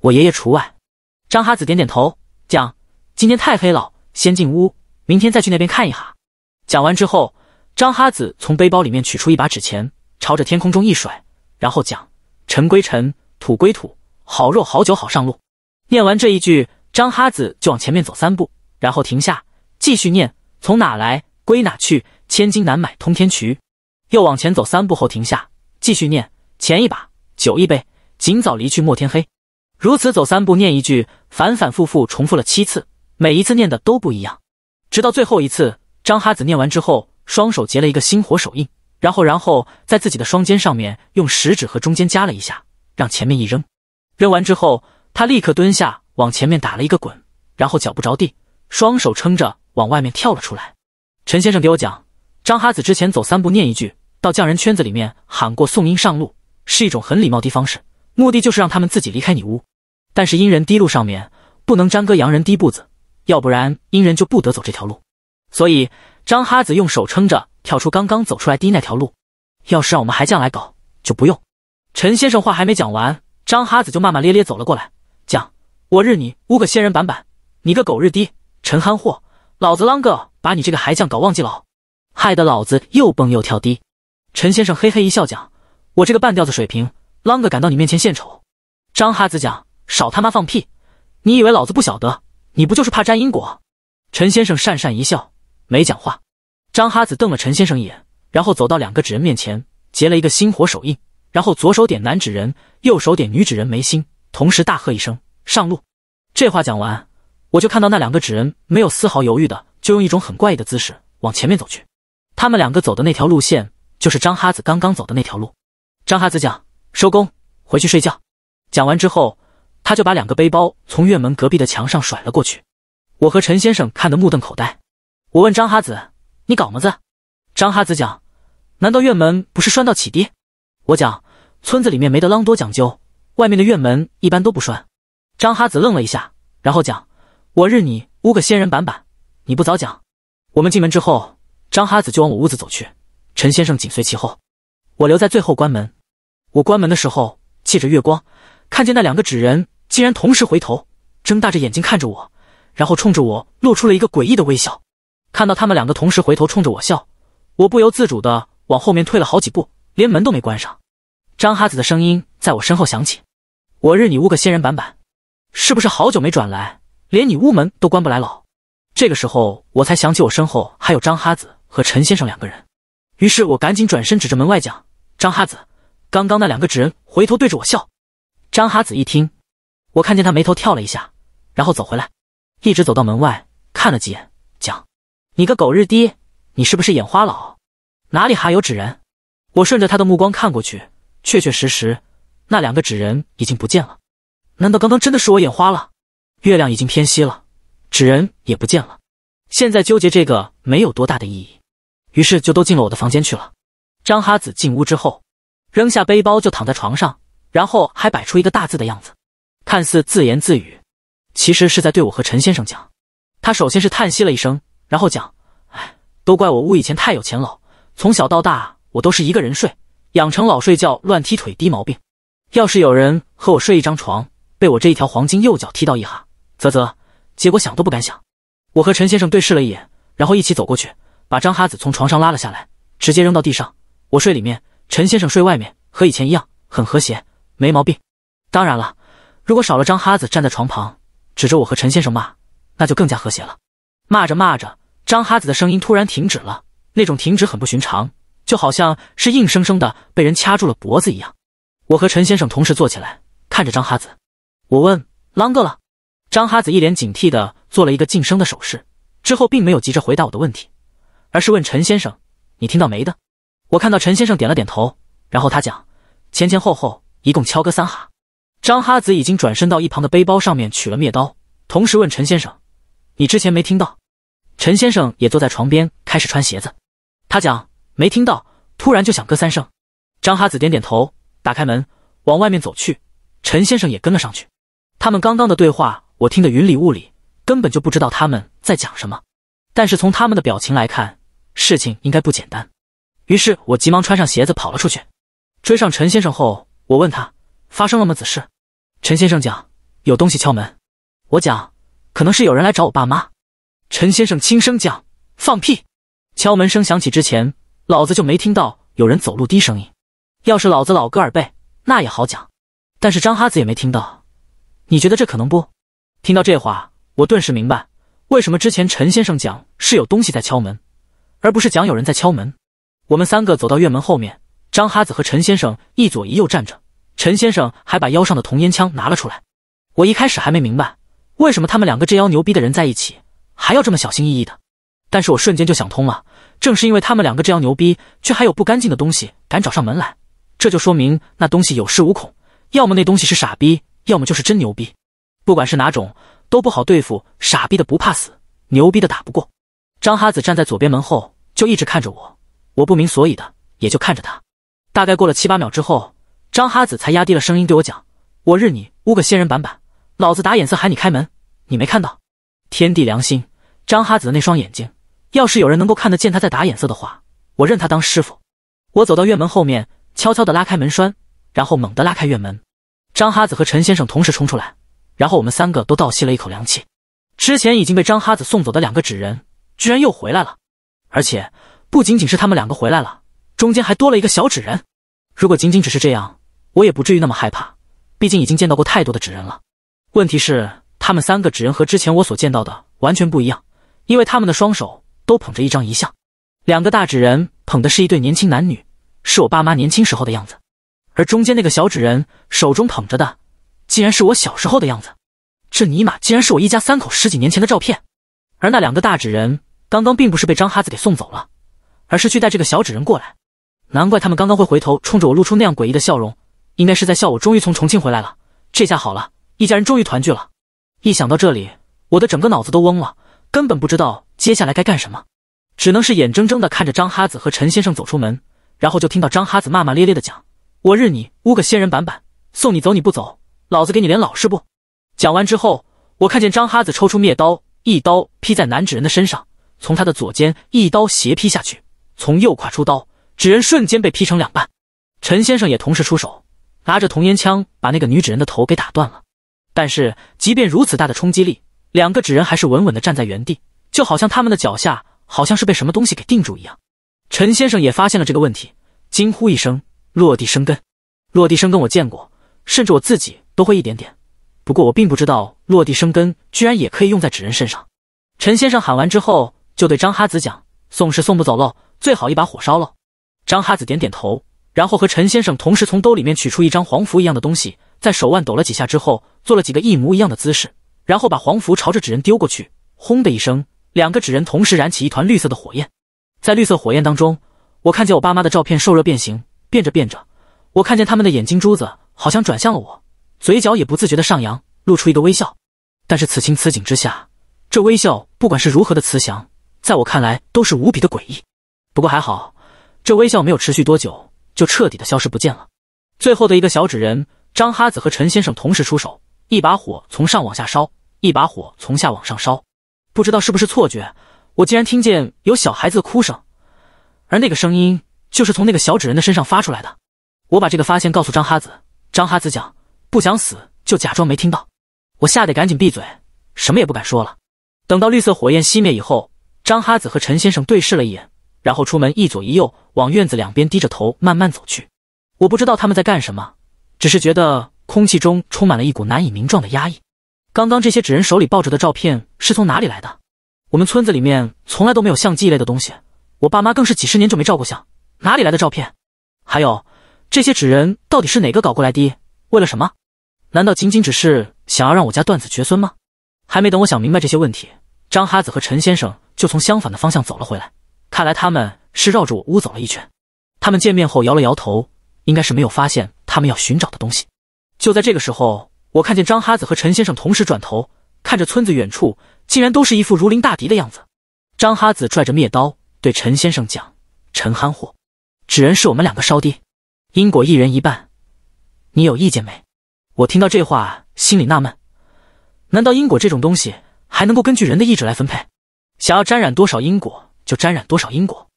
我爷爷除外。”张哈子点点头，讲：“今天太黑了，先进屋，明天再去那边看一哈。”讲完之后，张哈子从背包里面取出一把纸钱，朝着天空中一甩。然后讲，尘归尘，土归土，好肉好酒好上路。念完这一句，张哈子就往前面走三步，然后停下，继续念：从哪来，归哪去，千金难买通天渠。又往前走三步后停下，继续念：钱一把，酒一杯，尽早离去莫天黑。如此走三步念一句，反反复复重复了七次，每一次念的都不一样。直到最后一次，张哈子念完之后，双手结了一个星火手印。然后，然后在自己的双肩上面用食指和中间夹了一下，让前面一扔。扔完之后，他立刻蹲下，往前面打了一个滚，然后脚不着地，双手撑着往外面跳了出来。陈先生给我讲，张哈子之前走三步念一句，到匠人圈子里面喊过“送阴上路”，是一种很礼貌的方式，目的就是让他们自己离开你屋。但是阴人滴路上面不能沾搁阳人滴步子，要不然阴人就不得走这条路。所以。张哈子用手撑着跳出刚刚走出来的那条路，要是让我们还将来搞，就不用。陈先生话还没讲完，张哈子就骂骂咧咧走了过来，讲：“我日你乌个仙人板板，你个狗日的陈憨货，老子啷个把你这个还将搞忘记了，害得老子又蹦又跳的。”陈先生嘿嘿一笑，讲：“我这个半吊子水平，啷个敢到你面前献丑？”张哈子讲：“少他妈放屁，你以为老子不晓得？你不就是怕沾因果？”陈先生讪讪一笑。没讲话，张哈子瞪了陈先生一眼，然后走到两个纸人面前，结了一个星火手印，然后左手点男纸人，右手点女纸人眉心，同时大喝一声：“上路！”这话讲完，我就看到那两个纸人没有丝毫犹豫的，就用一种很怪异的姿势往前面走去。他们两个走的那条路线，就是张哈子刚刚走的那条路。张哈子讲：“收工，回去睡觉。”讲完之后，他就把两个背包从院门隔壁的墙上甩了过去。我和陈先生看得目瞪口呆。我问张哈子：“你搞么子？”张哈子讲：“难道院门不是拴到起的？”我讲：“村子里面没得啷多讲究，外面的院门一般都不拴。”张哈子愣了一下，然后讲：“我日你屋个仙人板板！你不早讲！”我们进门之后，张哈子就往我屋子走去，陈先生紧随其后，我留在最后关门。我关门的时候，借着月光，看见那两个纸人竟然同时回头，睁大着眼睛看着我，然后冲着我露出了一个诡异的微笑。看到他们两个同时回头冲着我笑，我不由自主的往后面退了好几步，连门都没关上。张哈子的声音在我身后响起：“我日你屋个仙人板板，是不是好久没转来，连你屋门都关不来了？”这个时候我才想起我身后还有张哈子和陈先生两个人，于是我赶紧转身指着门外讲：“张哈子，刚刚那两个纸人回头对着我笑。”张哈子一听，我看见他眉头跳了一下，然后走回来，一直走到门外看了几眼。你个狗日的，你是不是眼花了？哪里还有纸人？我顺着他的目光看过去，确确实实，那两个纸人已经不见了。难道刚刚真的是我眼花了？月亮已经偏西了，纸人也不见了。现在纠结这个没有多大的意义，于是就都进了我的房间去了。张哈子进屋之后，扔下背包就躺在床上，然后还摆出一个大字的样子，看似自言自语，其实是在对我和陈先生讲。他首先是叹息了一声。然后讲，哎，都怪我屋以前太有钱了，从小到大我都是一个人睡，养成老睡觉乱踢腿的毛病。要是有人和我睡一张床，被我这一条黄金右脚踢到一哈，啧啧，结果想都不敢想。我和陈先生对视了一眼，然后一起走过去，把张哈子从床上拉了下来，直接扔到地上。我睡里面，陈先生睡外面，和以前一样，很和谐，没毛病。当然了，如果少了张哈子站在床旁，指着我和陈先生骂，那就更加和谐了。骂着骂着，张哈子的声音突然停止了。那种停止很不寻常，就好像是硬生生的被人掐住了脖子一样。我和陈先生同时坐起来，看着张哈子。我问：“啷个了？”张哈子一脸警惕的做了一个噤声的手势，之后并没有急着回答我的问题，而是问陈先生：“你听到没的？”我看到陈先生点了点头，然后他讲：“前前后后一共敲个三哈。”张哈子已经转身到一旁的背包上面取了灭刀，同时问陈先生：“你之前没听到？”陈先生也坐在床边开始穿鞋子，他讲没听到，突然就想咯三声。张哈子点点头，打开门往外面走去，陈先生也跟了上去。他们刚刚的对话我听得云里雾里，根本就不知道他们在讲什么。但是从他们的表情来看，事情应该不简单。于是我急忙穿上鞋子跑了出去，追上陈先生后，我问他发生了么子事？陈先生讲有东西敲门，我讲可能是有人来找我爸妈。陈先生轻声讲：“放屁！”敲门声响起之前，老子就没听到有人走路低声音。要是老子老哥耳背，那也好讲。但是张哈子也没听到。你觉得这可能不？听到这话，我顿时明白为什么之前陈先生讲是有东西在敲门，而不是讲有人在敲门。我们三个走到院门后面，张哈子和陈先生一左一右站着，陈先生还把腰上的铜烟枪拿了出来。我一开始还没明白，为什么他们两个这妖牛逼的人在一起。还要这么小心翼翼的，但是我瞬间就想通了，正是因为他们两个这样牛逼，却还有不干净的东西敢找上门来，这就说明那东西有恃无恐，要么那东西是傻逼，要么就是真牛逼。不管是哪种，都不好对付。傻逼的不怕死，牛逼的打不过。张哈子站在左边门后，就一直看着我，我不明所以的也就看着他。大概过了七八秒之后，张哈子才压低了声音对我讲：“我日你乌个仙人板板，老子打眼色喊你开门，你没看到？天地良心！”张哈子的那双眼睛，要是有人能够看得见他在打眼色的话，我认他当师傅。我走到院门后面，悄悄地拉开门栓，然后猛地拉开院门。张哈子和陈先生同时冲出来，然后我们三个都倒吸了一口凉气。之前已经被张哈子送走的两个纸人，居然又回来了，而且不仅仅是他们两个回来了，中间还多了一个小纸人。如果仅仅只是这样，我也不至于那么害怕，毕竟已经见到过太多的纸人了。问题是，他们三个纸人和之前我所见到的完全不一样。因为他们的双手都捧着一张遗像，两个大纸人捧的是一对年轻男女，是我爸妈年轻时候的样子，而中间那个小纸人手中捧着的，竟然是我小时候的样子，这尼玛竟然是我一家三口十几年前的照片！而那两个大纸人刚刚并不是被张哈子给送走了，而是去带这个小纸人过来，难怪他们刚刚会回头冲着我露出那样诡异的笑容，应该是在笑我终于从重庆回来了，这下好了，一家人终于团聚了。一想到这里，我的整个脑子都嗡了。根本不知道接下来该干什么，只能是眼睁睁地看着张哈子和陈先生走出门，然后就听到张哈子骂骂咧咧的讲：“我日你污个仙人板板，送你走你不走，老子给你脸老实不！”讲完之后，我看见张哈子抽出灭刀，一刀劈在男纸人的身上，从他的左肩一刀斜劈下去，从右胯出刀，纸人瞬间被劈成两半。陈先生也同时出手，拿着铜烟枪把那个女纸人的头给打断了。但是即便如此大的冲击力。两个纸人还是稳稳地站在原地，就好像他们的脚下好像是被什么东西给定住一样。陈先生也发现了这个问题，惊呼一声：“落地生根！”落地生根我见过，甚至我自己都会一点点。不过我并不知道落地生根居然也可以用在纸人身上。陈先生喊完之后，就对张哈子讲：“送是送不走喽，最好一把火烧喽。”张哈子点点头，然后和陈先生同时从兜里面取出一张黄符一样的东西，在手腕抖了几下之后，做了几个一模一样的姿势。然后把黄符朝着纸人丢过去，轰的一声，两个纸人同时燃起一团绿色的火焰，在绿色火焰当中，我看见我爸妈的照片受热变形，变着变着，我看见他们的眼睛珠子好像转向了我，嘴角也不自觉的上扬，露出一个微笑。但是此情此景之下，这微笑不管是如何的慈祥，在我看来都是无比的诡异。不过还好，这微笑没有持续多久，就彻底的消失不见了。最后的一个小纸人，张哈子和陈先生同时出手，一把火从上往下烧。一把火从下往上烧，不知道是不是错觉，我竟然听见有小孩子的哭声，而那个声音就是从那个小纸人的身上发出来的。我把这个发现告诉张哈子，张哈子讲不想死就假装没听到。我吓得赶紧闭嘴，什么也不敢说了。等到绿色火焰熄灭以后，张哈子和陈先生对视了一眼，然后出门一左一右往院子两边低着头慢慢走去。我不知道他们在干什么，只是觉得空气中充满了一股难以名状的压抑。刚刚这些纸人手里抱着的照片是从哪里来的？我们村子里面从来都没有相机一类的东西，我爸妈更是几十年就没照过相，哪里来的照片？还有这些纸人到底是哪个搞过来的？为了什么？难道仅仅只是想要让我家断子绝孙吗？还没等我想明白这些问题，张哈子和陈先生就从相反的方向走了回来，看来他们是绕着我屋走了一圈。他们见面后摇了摇头，应该是没有发现他们要寻找的东西。就在这个时候。我看见张哈子和陈先生同时转头看着村子远处，竟然都是一副如临大敌的样子。张哈子拽着灭刀对陈先生讲：“陈憨货，纸人是我们两个烧的，因果一人一半，你有意见没？”我听到这话心里纳闷，难道因果这种东西还能够根据人的意志来分配？想要沾染多少因果就沾染多少因果？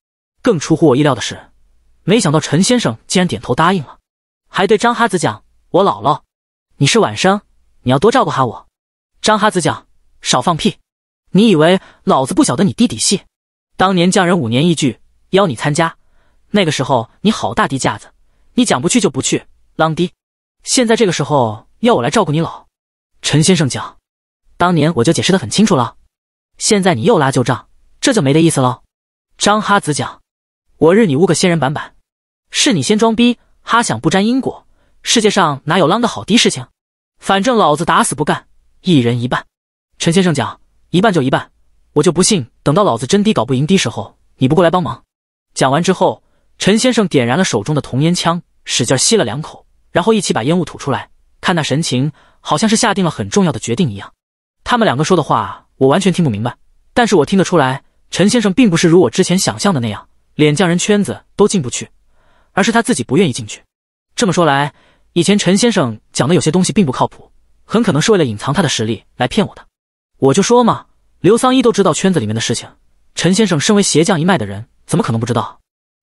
更出乎我意料的是，没想到陈先生竟然点头答应了，还对张哈子讲：“我姥姥。”你是晚生，你要多照顾哈我。张哈子讲，少放屁！你以为老子不晓得你低底细？当年匠人五年一聚，邀你参加，那个时候你好大的架子，你讲不去就不去，浪低。现在这个时候要我来照顾你老，陈先生讲，当年我就解释的很清楚了，现在你又拉旧账，这就没得意思喽。张哈子讲，我日你屋个仙人板板！是你先装逼，哈想不沾因果，世界上哪有浪的好低事情？反正老子打死不干，一人一半。陈先生讲，一半就一半，我就不信等到老子真的搞不赢的时候，你不过来帮忙。讲完之后，陈先生点燃了手中的铜烟枪，使劲吸了两口，然后一起把烟雾吐出来。看那神情，好像是下定了很重要的决定一样。他们两个说的话，我完全听不明白，但是我听得出来，陈先生并不是如我之前想象的那样，连匠人圈子都进不去，而是他自己不愿意进去。这么说来。以前陈先生讲的有些东西并不靠谱，很可能是为了隐藏他的实力来骗我的。我就说嘛，刘桑一都知道圈子里面的事情，陈先生身为鞋匠一脉的人，怎么可能不知道？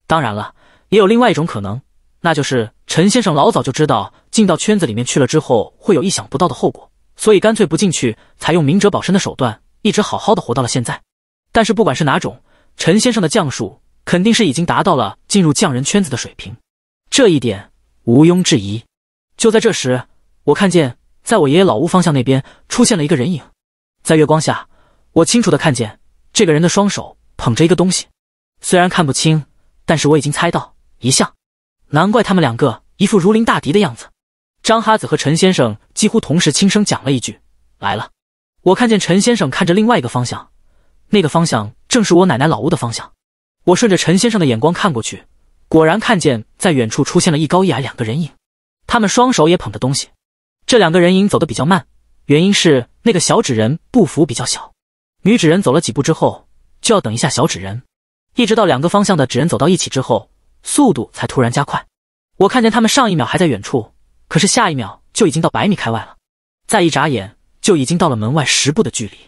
当然了，也有另外一种可能，那就是陈先生老早就知道进到圈子里面去了之后会有意想不到的后果，所以干脆不进去，采用明哲保身的手段，一直好好的活到了现在。但是不管是哪种，陈先生的将术肯定是已经达到了进入匠人圈子的水平，这一点毋庸置疑。就在这时，我看见在我爷爷老屋方向那边出现了一个人影，在月光下，我清楚的看见这个人的双手捧着一个东西，虽然看不清，但是我已经猜到遗像。难怪他们两个一副如临大敌的样子。张哈子和陈先生几乎同时轻声讲了一句：“来了。”我看见陈先生看着另外一个方向，那个方向正是我奶奶老屋的方向。我顺着陈先生的眼光看过去，果然看见在远处出现了一高一矮两个人影。他们双手也捧着东西，这两个人影走得比较慢，原因是那个小纸人步幅比较小。女纸人走了几步之后，就要等一下小纸人，一直到两个方向的纸人走到一起之后，速度才突然加快。我看见他们上一秒还在远处，可是下一秒就已经到百米开外了，再一眨眼就已经到了门外十步的距离。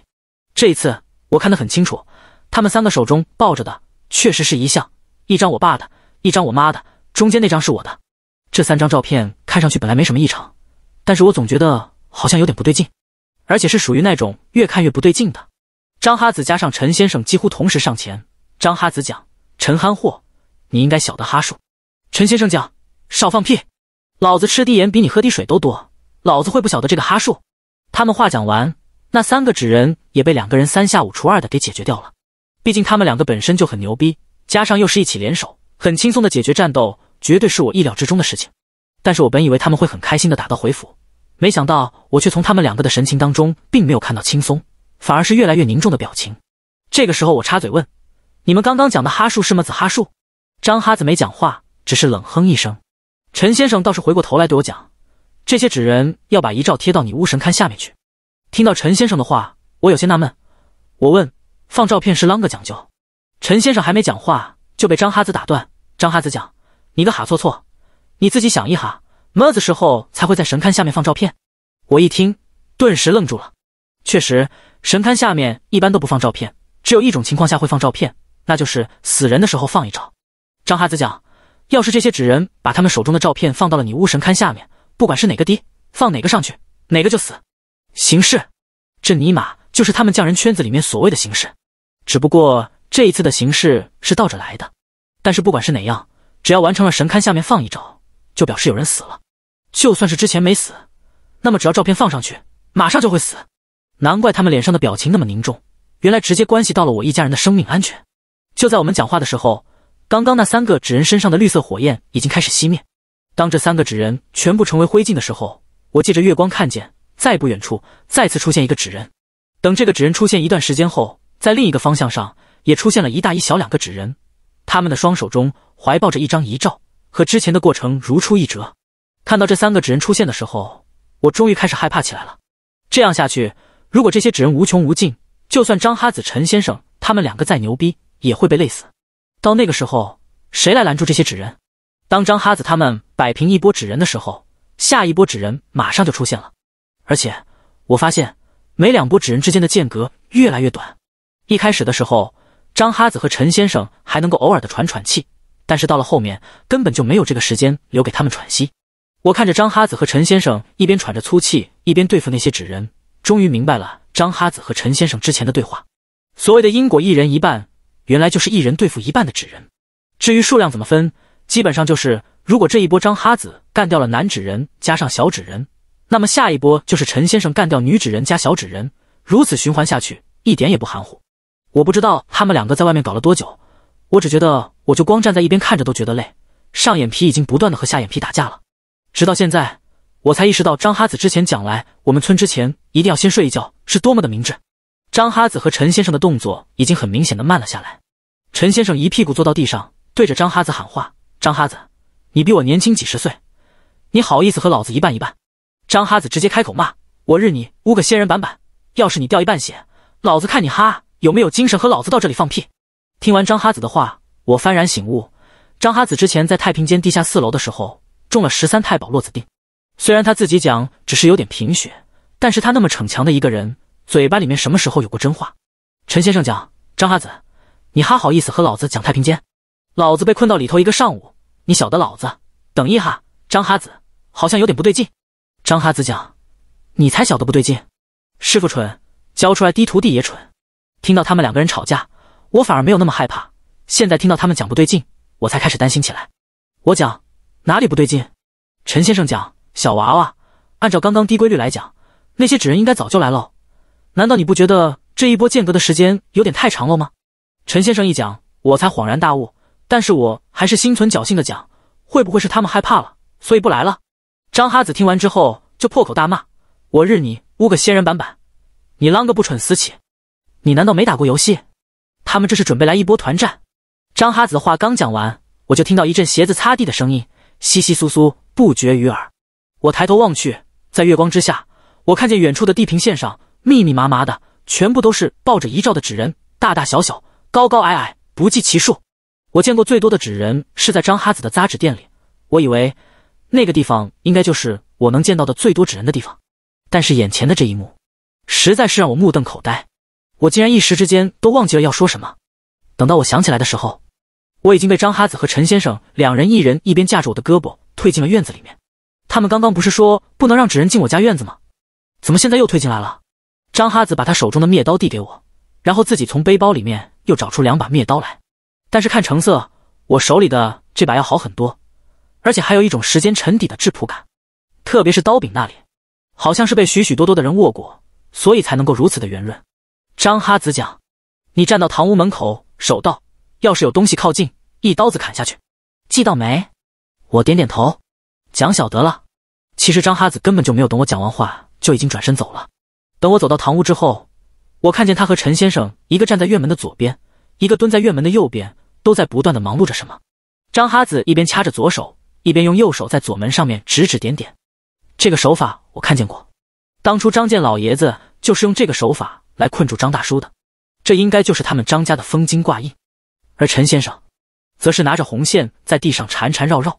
这一次我看得很清楚，他们三个手中抱着的确实是遗像，一张我爸的，一张我妈的，中间那张是我的。这三张照片看上去本来没什么异常，但是我总觉得好像有点不对劲，而且是属于那种越看越不对劲的。张哈子加上陈先生几乎同时上前。张哈子讲：“陈憨货，你应该晓得哈数。”陈先生讲：“少放屁，老子吃滴盐比你喝滴水都多，老子会不晓得这个哈数？”他们话讲完，那三个纸人也被两个人三下五除二的给解决掉了。毕竟他们两个本身就很牛逼，加上又是一起联手，很轻松的解决战斗。绝对是我意料之中的事情，但是我本以为他们会很开心的打道回府，没想到我却从他们两个的神情当中，并没有看到轻松，反而是越来越凝重的表情。这个时候我插嘴问：“你们刚刚讲的哈树是么子哈树？”张哈子没讲话，只是冷哼一声。陈先生倒是回过头来对我讲：“这些纸人要把遗照贴到你巫神龛下面去。”听到陈先生的话，我有些纳闷，我问：“放照片是啷个讲究？”陈先生还没讲话，就被张哈子打断。张哈子讲。你个哈错错，你自己想一哈，么子时候才会在神龛下面放照片？我一听，顿时愣住了。确实，神龛下面一般都不放照片，只有一种情况下会放照片，那就是死人的时候放一照。张哈子讲，要是这些纸人把他们手中的照片放到了你巫神龛下面，不管是哪个低，放哪个上去，哪个就死。形式，这尼玛就是他们匠人圈子里面所谓的形式，只不过这一次的形式是倒着来的。但是不管是哪样。只要完成了神龛，下面放一招，就表示有人死了。就算是之前没死，那么只要照片放上去，马上就会死。难怪他们脸上的表情那么凝重，原来直接关系到了我一家人的生命安全。就在我们讲话的时候，刚刚那三个纸人身上的绿色火焰已经开始熄灭。当这三个纸人全部成为灰烬的时候，我借着月光看见，在不远处再次出现一个纸人。等这个纸人出现一段时间后，在另一个方向上也出现了一大一小两个纸人，他们的双手中。怀抱着一张遗照，和之前的过程如出一辙。看到这三个纸人出现的时候，我终于开始害怕起来了。这样下去，如果这些纸人无穷无尽，就算张哈子、陈先生他们两个再牛逼，也会被累死。到那个时候，谁来拦住这些纸人？当张哈子他们摆平一波纸人的时候，下一波纸人马上就出现了。而且我发现，每两波纸人之间的间隔越来越短。一开始的时候，张哈子和陈先生还能够偶尔的喘喘气。但是到了后面，根本就没有这个时间留给他们喘息。我看着张哈子和陈先生一边喘着粗气，一边对付那些纸人，终于明白了张哈子和陈先生之前的对话。所谓的因果一人一半，原来就是一人对付一半的纸人。至于数量怎么分，基本上就是如果这一波张哈子干掉了男纸人加上小纸人，那么下一波就是陈先生干掉女纸人加小纸人，如此循环下去，一点也不含糊。我不知道他们两个在外面搞了多久。我只觉得，我就光站在一边看着都觉得累，上眼皮已经不断的和下眼皮打架了。直到现在，我才意识到张哈子之前讲来我们村之前一定要先睡一觉是多么的明智。张哈子和陈先生的动作已经很明显的慢了下来。陈先生一屁股坐到地上，对着张哈子喊话：“张哈子，你比我年轻几十岁，你好意思和老子一半一半？”张哈子直接开口骂：“我日你乌个仙人板板！要是你掉一半血，老子看你哈有没有精神和老子到这里放屁！”听完张哈子的话，我幡然醒悟。张哈子之前在太平间地下四楼的时候中了十三太保落子定，虽然他自己讲只是有点贫血，但是他那么逞强的一个人，嘴巴里面什么时候有过真话？陈先生讲，张哈子，你哈好意思和老子讲太平间？老子被困到里头一个上午，你晓得老子？等一哈，张哈子好像有点不对劲。张哈子讲，你才晓得不对劲。师傅蠢，教出来低徒弟也蠢。听到他们两个人吵架。我反而没有那么害怕，现在听到他们讲不对劲，我才开始担心起来。我讲哪里不对劲？陈先生讲小娃娃按照刚刚低规律来讲，那些纸人应该早就来了。难道你不觉得这一波间隔的时间有点太长了吗？陈先生一讲，我才恍然大悟。但是我还是心存侥幸的讲，会不会是他们害怕了，所以不来了？张哈子听完之后就破口大骂：“我日你污个仙人板板，你啷个不蠢死起？你难道没打过游戏？”他们这是准备来一波团战。张哈子的话刚讲完，我就听到一阵鞋子擦地的声音，稀稀疏疏，不绝于耳。我抬头望去，在月光之下，我看见远处的地平线上，密密麻麻的，全部都是抱着遗照的纸人，大大小小，高高矮矮，不计其数。我见过最多的纸人是在张哈子的扎纸店里，我以为那个地方应该就是我能见到的最多纸人的地方，但是眼前的这一幕，实在是让我目瞪口呆。我竟然一时之间都忘记了要说什么。等到我想起来的时候，我已经被张哈子和陈先生两人一人一边架着我的胳膊退进了院子里面。他们刚刚不是说不能让纸人进我家院子吗？怎么现在又推进来了？张哈子把他手中的灭刀递给我，然后自己从背包里面又找出两把灭刀来。但是看成色，我手里的这把要好很多，而且还有一种时间沉底的质朴感，特别是刀柄那里，好像是被许许多多的人握过，所以才能够如此的圆润。张哈子讲：“你站到堂屋门口守道，要是有东西靠近，一刀子砍下去，记到没？”我点点头，讲晓得了。其实张哈子根本就没有等我讲完话，就已经转身走了。等我走到堂屋之后，我看见他和陈先生一个站在院门的左边，一个蹲在院门的右边，都在不断的忙碌着什么。张哈子一边掐着左手，一边用右手在左门上面指指点点。这个手法我看见过，当初张建老爷子就是用这个手法。来困住张大叔的，这应该就是他们张家的封金挂印，而陈先生，则是拿着红线在地上缠缠绕绕，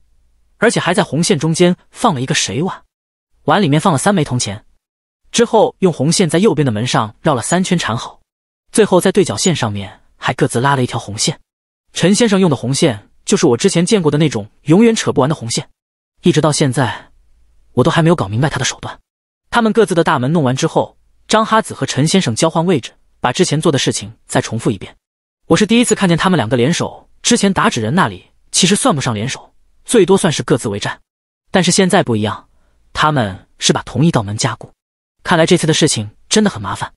而且还在红线中间放了一个水碗，碗里面放了三枚铜钱，之后用红线在右边的门上绕了三圈缠好，最后在对角线上面还各自拉了一条红线。陈先生用的红线就是我之前见过的那种永远扯不完的红线，一直到现在，我都还没有搞明白他的手段。他们各自的大门弄完之后。张哈子和陈先生交换位置，把之前做的事情再重复一遍。我是第一次看见他们两个联手。之前打纸人那里其实算不上联手，最多算是各自为战。但是现在不一样，他们是把同一道门加固。看来这次的事情真的很麻烦。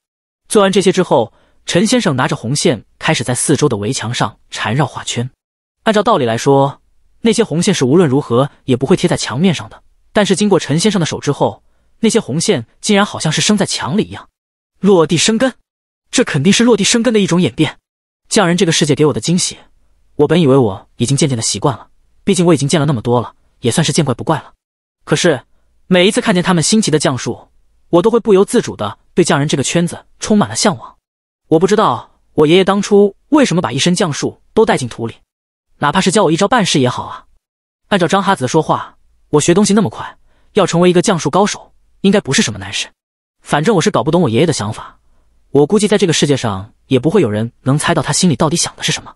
做完这些之后，陈先生拿着红线开始在四周的围墙上缠绕画圈。按照道理来说，那些红线是无论如何也不会贴在墙面上的。但是经过陈先生的手之后，那些红线竟然好像是生在墙里一样，落地生根，这肯定是落地生根的一种演变。匠人这个世界给我的惊喜，我本以为我已经渐渐的习惯了，毕竟我已经见了那么多了，也算是见怪不怪了。可是每一次看见他们新奇的降术，我都会不由自主的对匠人这个圈子充满了向往。我不知道我爷爷当初为什么把一身降术都带进土里，哪怕是教我一招半式也好啊。按照张哈子的说话，我学东西那么快，要成为一个降术高手。应该不是什么难事，反正我是搞不懂我爷爷的想法。我估计在这个世界上也不会有人能猜到他心里到底想的是什么。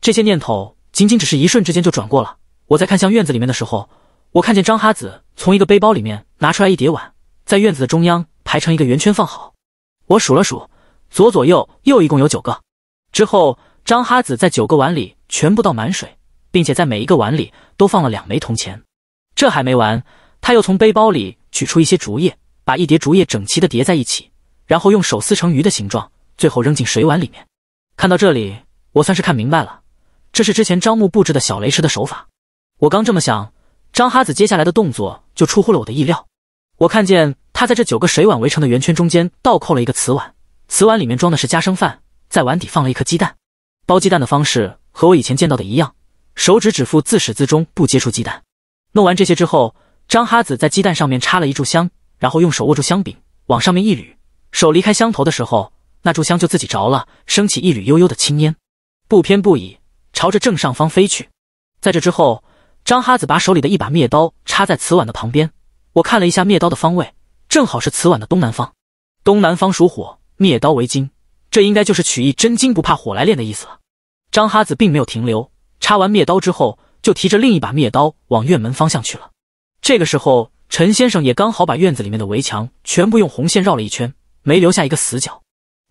这些念头仅仅只是一瞬之间就转过了。我在看向院子里面的时候，我看见张哈子从一个背包里面拿出来一叠碗，在院子的中央排成一个圆圈放好。我数了数，左左右右一共有九个。之后，张哈子在九个碗里全部倒满水，并且在每一个碗里都放了两枚铜钱。这还没完。他又从背包里取出一些竹叶，把一叠竹叶整齐的叠在一起，然后用手撕成鱼的形状，最后扔进水碗里面。看到这里，我算是看明白了，这是之前张木布置的小雷池的手法。我刚这么想，张哈子接下来的动作就出乎了我的意料。我看见他在这九个水碗围成的圆圈中间倒扣了一个瓷碗，瓷碗里面装的是夹生饭，在碗底放了一颗鸡蛋，包鸡蛋的方式和我以前见到的一样，手指指腹自始至终不接触鸡蛋。弄完这些之后。张哈子在鸡蛋上面插了一炷香，然后用手握住香柄，往上面一捋，手离开香头的时候，那炷香就自己着了，升起一缕悠悠的青烟，不偏不倚朝着正上方飞去。在这之后，张哈子把手里的一把灭刀插在瓷碗的旁边，我看了一下灭刀的方位，正好是瓷碗的东南方。东南方属火，灭刀为金，这应该就是取一真金不怕火来炼的意思了。张哈子并没有停留，插完灭刀之后，就提着另一把灭刀往院门方向去了。这个时候，陈先生也刚好把院子里面的围墙全部用红线绕了一圈，没留下一个死角。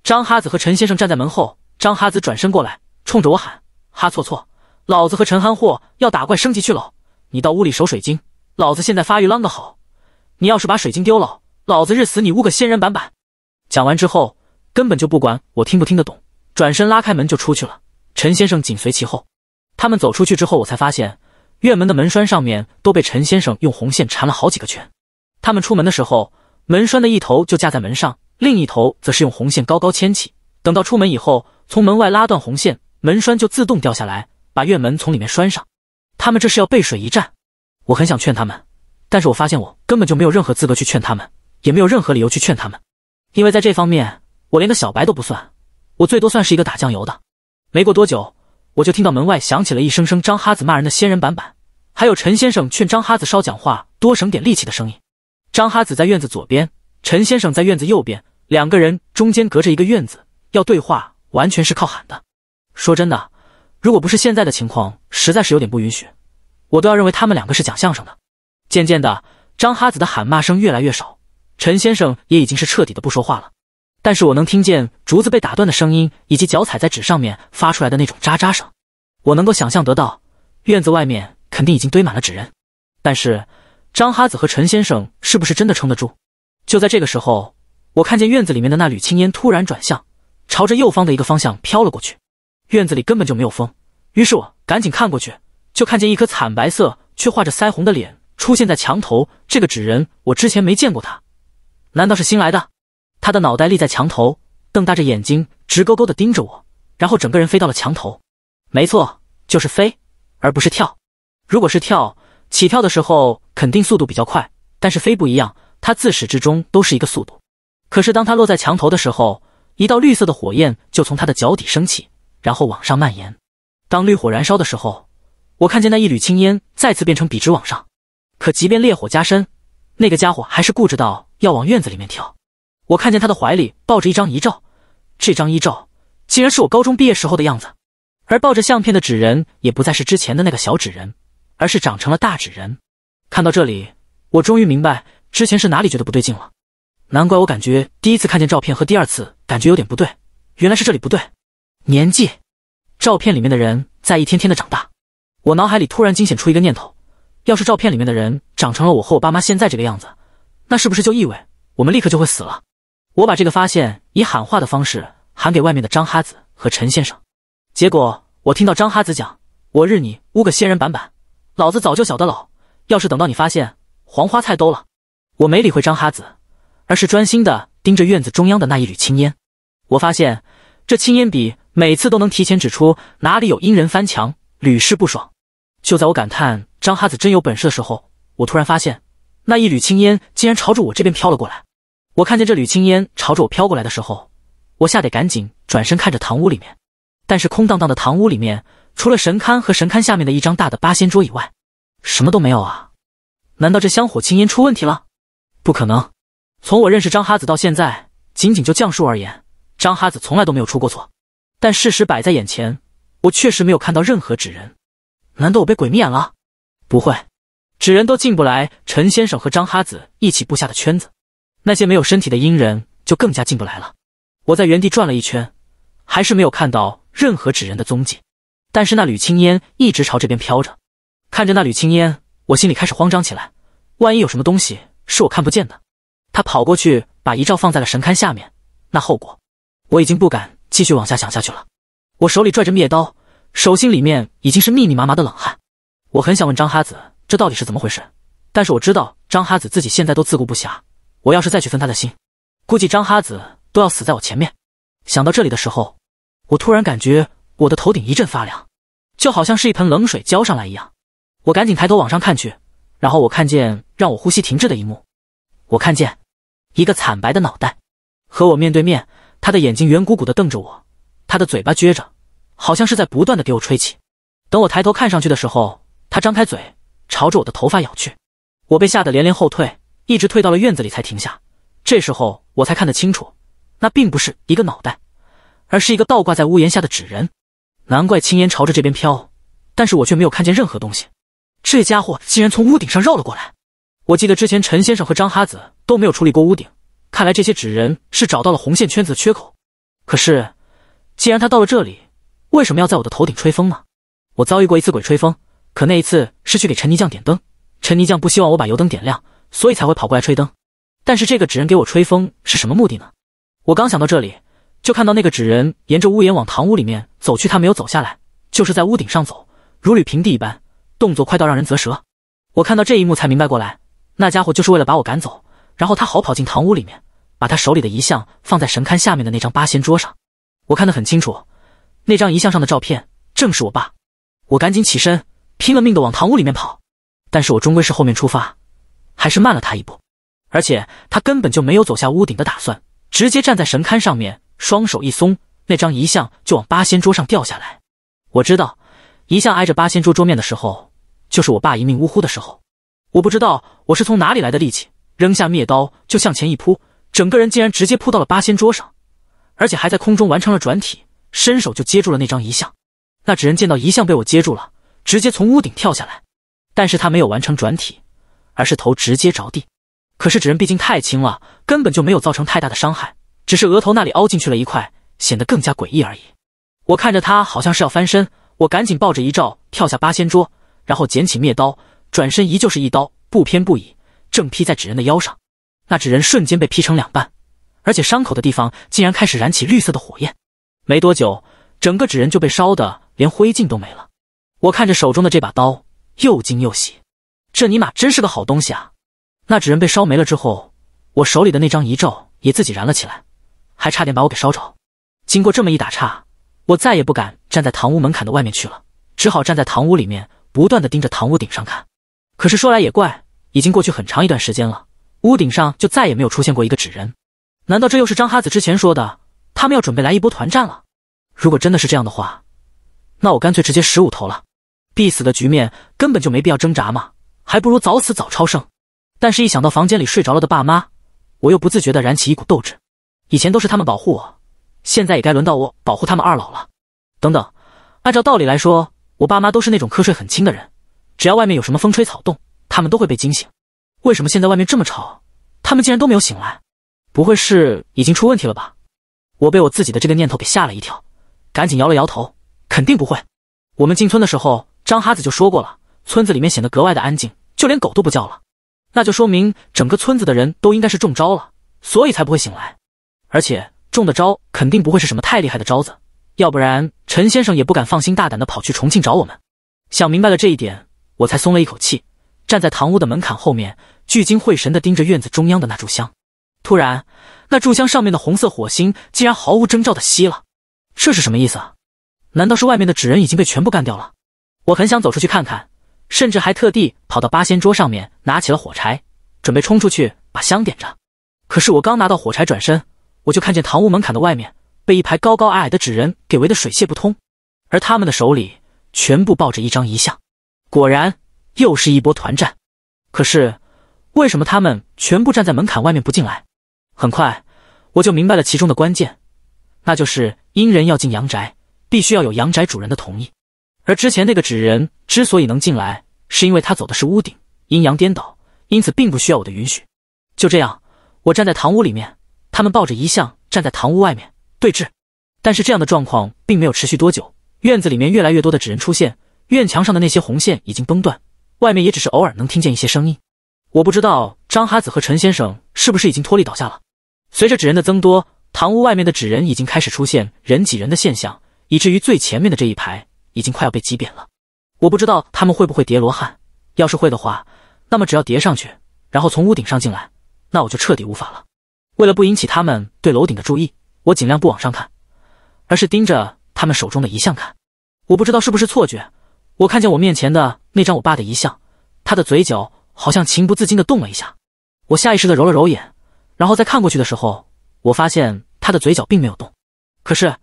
张哈子和陈先生站在门后，张哈子转身过来，冲着我喊：“哈错错，老子和陈憨货要打怪升级去了，你到屋里守水晶。老子现在发育啷个好，你要是把水晶丢了，老子日死你屋个仙人板板！”讲完之后，根本就不管我听不听得懂，转身拉开门就出去了。陈先生紧随其后。他们走出去之后，我才发现。院门的门栓上面都被陈先生用红线缠了好几个圈。他们出门的时候，门栓的一头就架在门上，另一头则是用红线高高牵起。等到出门以后，从门外拉断红线，门栓就自动掉下来，把院门从里面拴上。他们这是要背水一战。我很想劝他们，但是我发现我根本就没有任何资格去劝他们，也没有任何理由去劝他们，因为在这方面，我连个小白都不算，我最多算是一个打酱油的。没过多久。我就听到门外响起了一声声张哈子骂人的仙人板板，还有陈先生劝张哈子少讲话，多省点力气的声音。张哈子在院子左边，陈先生在院子右边，两个人中间隔着一个院子，要对话完全是靠喊的。说真的，如果不是现在的情况实在是有点不允许，我都要认为他们两个是讲相声的。渐渐的，张哈子的喊骂声越来越少，陈先生也已经是彻底的不说话了。但是我能听见竹子被打断的声音，以及脚踩在纸上面发出来的那种喳喳声。我能够想象得到，院子外面肯定已经堆满了纸人。但是张哈子和陈先生是不是真的撑得住？就在这个时候，我看见院子里面的那缕青烟突然转向，朝着右方的一个方向飘了过去。院子里根本就没有风，于是我赶紧看过去，就看见一颗惨白色却画着腮红的脸出现在墙头。这个纸人我之前没见过，他难道是新来的？他的脑袋立在墙头，瞪大着眼睛，直勾勾地盯着我，然后整个人飞到了墙头。没错，就是飞，而不是跳。如果是跳，起跳的时候肯定速度比较快，但是飞不一样，他自始至终都是一个速度。可是当他落在墙头的时候，一道绿色的火焰就从他的脚底升起，然后往上蔓延。当绿火燃烧的时候，我看见那一缕青烟再次变成笔直往上。可即便烈火加深，那个家伙还是固执到要往院子里面跳。我看见他的怀里抱着一张遗照，这张遗照竟然是我高中毕业时候的样子，而抱着相片的纸人也不再是之前的那个小纸人，而是长成了大纸人。看到这里，我终于明白之前是哪里觉得不对劲了，难怪我感觉第一次看见照片和第二次感觉有点不对，原来是这里不对。年纪，照片里面的人在一天天的长大，我脑海里突然惊醒出一个念头：要是照片里面的人长成了我和我爸妈现在这个样子，那是不是就意味我们立刻就会死了？我把这个发现以喊话的方式喊给外面的张哈子和陈先生，结果我听到张哈子讲：“我日你污个仙人板板，老子早就晓得老，要是等到你发现黄花菜都了。”我没理会张哈子，而是专心的盯着院子中央的那一缕青烟。我发现这青烟笔每次都能提前指出哪里有阴人翻墙，屡试不爽。就在我感叹张哈子真有本事的时候，我突然发现那一缕青烟竟然朝着我这边飘了过来。我看见这缕青烟朝着我飘过来的时候，我吓得赶紧转身看着堂屋里面，但是空荡荡的堂屋里面，除了神龛和神龛下面的一张大的八仙桌以外，什么都没有啊！难道这香火青烟出问题了？不可能，从我认识张哈子到现在，仅仅就降术而言，张哈子从来都没有出过错。但事实摆在眼前，我确实没有看到任何纸人，难道我被鬼迷眼了？不会，纸人都进不来陈先生和张哈子一起布下的圈子。那些没有身体的阴人就更加进不来了。我在原地转了一圈，还是没有看到任何纸人的踪迹。但是那缕青烟一直朝这边飘着。看着那缕青烟，我心里开始慌张起来。万一有什么东西是我看不见的？他跑过去把遗照放在了神龛下面，那后果我已经不敢继续往下想下去了。我手里拽着灭刀，手心里面已经是密密麻麻的冷汗。我很想问张哈子这到底是怎么回事，但是我知道张哈子自己现在都自顾不暇。我要是再去分他的心，估计张哈子都要死在我前面。想到这里的时候，我突然感觉我的头顶一阵发凉，就好像是一盆冷水浇上来一样。我赶紧抬头往上看去，然后我看见让我呼吸停滞的一幕。我看见一个惨白的脑袋和我面对面，他的眼睛圆鼓鼓的瞪着我，他的嘴巴撅着，好像是在不断的给我吹气。等我抬头看上去的时候，他张开嘴朝着我的头发咬去，我被吓得连连后退。一直退到了院子里才停下，这时候我才看得清楚，那并不是一个脑袋，而是一个倒挂在屋檐下的纸人。难怪青烟朝着这边飘，但是我却没有看见任何东西。这家伙竟然从屋顶上绕了过来。我记得之前陈先生和张哈子都没有处理过屋顶，看来这些纸人是找到了红线圈子的缺口。可是，既然他到了这里，为什么要在我的头顶吹风呢？我遭遇过一次鬼吹风，可那一次是去给陈泥匠点灯，陈泥匠不希望我把油灯点亮。所以才会跑过来吹灯，但是这个纸人给我吹风是什么目的呢？我刚想到这里，就看到那个纸人沿着屋檐往堂屋里面走去，他没有走下来，就是在屋顶上走，如履平地一般，动作快到让人啧舌。我看到这一幕才明白过来，那家伙就是为了把我赶走，然后他好跑进堂屋里面，把他手里的遗像放在神龛下面的那张八仙桌上。我看得很清楚，那张遗像上的照片正是我爸。我赶紧起身，拼了命的往堂屋里面跑，但是我终归是后面出发。还是慢了他一步，而且他根本就没有走下屋顶的打算，直接站在神龛上面，双手一松，那张遗像就往八仙桌上掉下来。我知道，遗像挨着八仙桌桌面的时候，就是我爸一命呜呼的时候。我不知道我是从哪里来的力气，扔下灭刀就向前一扑，整个人竟然直接扑到了八仙桌上，而且还在空中完成了转体，伸手就接住了那张遗像。那纸人见到遗像被我接住了，直接从屋顶跳下来，但是他没有完成转体。而是头直接着地，可是纸人毕竟太轻了，根本就没有造成太大的伤害，只是额头那里凹进去了一块，显得更加诡异而已。我看着他好像是要翻身，我赶紧抱着一照跳下八仙桌，然后捡起灭刀，转身依旧是一刀，不偏不倚，正劈在纸人的腰上。那纸人瞬间被劈成两半，而且伤口的地方竟然开始燃起绿色的火焰。没多久，整个纸人就被烧得连灰烬都没了。我看着手中的这把刀，又惊又喜。这尼玛真是个好东西啊！那纸人被烧没了之后，我手里的那张遗照也自己燃了起来，还差点把我给烧着。经过这么一打岔，我再也不敢站在堂屋门槛的外面去了，只好站在堂屋里面，不断的盯着堂屋顶上看。可是说来也怪，已经过去很长一段时间了，屋顶上就再也没有出现过一个纸人。难道这又是张哈子之前说的，他们要准备来一波团战了？如果真的是这样的话，那我干脆直接十五投了，必死的局面根本就没必要挣扎嘛！还不如早死早超生，但是，一想到房间里睡着了的爸妈，我又不自觉的燃起一股斗志。以前都是他们保护我，现在也该轮到我保护他们二老了。等等，按照道理来说，我爸妈都是那种瞌睡很轻的人，只要外面有什么风吹草动，他们都会被惊醒。为什么现在外面这么吵，他们竟然都没有醒来？不会是已经出问题了吧？我被我自己的这个念头给吓了一跳，赶紧摇了摇头，肯定不会。我们进村的时候，张哈子就说过了，村子里面显得格外的安静。就连狗都不叫了，那就说明整个村子的人都应该是中招了，所以才不会醒来。而且中的招肯定不会是什么太厉害的招子，要不然陈先生也不敢放心大胆的跑去重庆找我们。想明白了这一点，我才松了一口气，站在堂屋的门槛后面，聚精会神地盯着院子中央的那炷香。突然，那炷香上面的红色火星竟然毫无征兆的熄了，这是什么意思？难道是外面的纸人已经被全部干掉了？我很想走出去看看。甚至还特地跑到八仙桌上面拿起了火柴，准备冲出去把香点着。可是我刚拿到火柴转身，我就看见堂屋门槛的外面被一排高高矮矮的纸人给围得水泄不通，而他们的手里全部抱着一张遗像。果然又是一波团战。可是为什么他们全部站在门槛外面不进来？很快我就明白了其中的关键，那就是阴人要进阳宅，必须要有阳宅主人的同意。而之前那个纸人之所以能进来，是因为他走的是屋顶，阴阳颠倒，因此并不需要我的允许。就这样，我站在堂屋里面，他们抱着遗像站在堂屋外面对峙。但是这样的状况并没有持续多久，院子里面越来越多的纸人出现，院墙上的那些红线已经崩断，外面也只是偶尔能听见一些声音。我不知道张哈子和陈先生是不是已经脱离倒下了。随着纸人的增多，堂屋外面的纸人已经开始出现人挤人的现象，以至于最前面的这一排。已经快要被挤扁了，我不知道他们会不会叠罗汉。要是会的话，那么只要叠上去，然后从屋顶上进来，那我就彻底无法了。为了不引起他们对楼顶的注意，我尽量不往上看，而是盯着他们手中的遗像看。我不知道是不是错觉，我看见我面前的那张我爸的遗像，他的嘴角好像情不自禁地动了一下。我下意识地揉了揉眼，然后再看过去的时候，我发现他的嘴角并没有动。可是，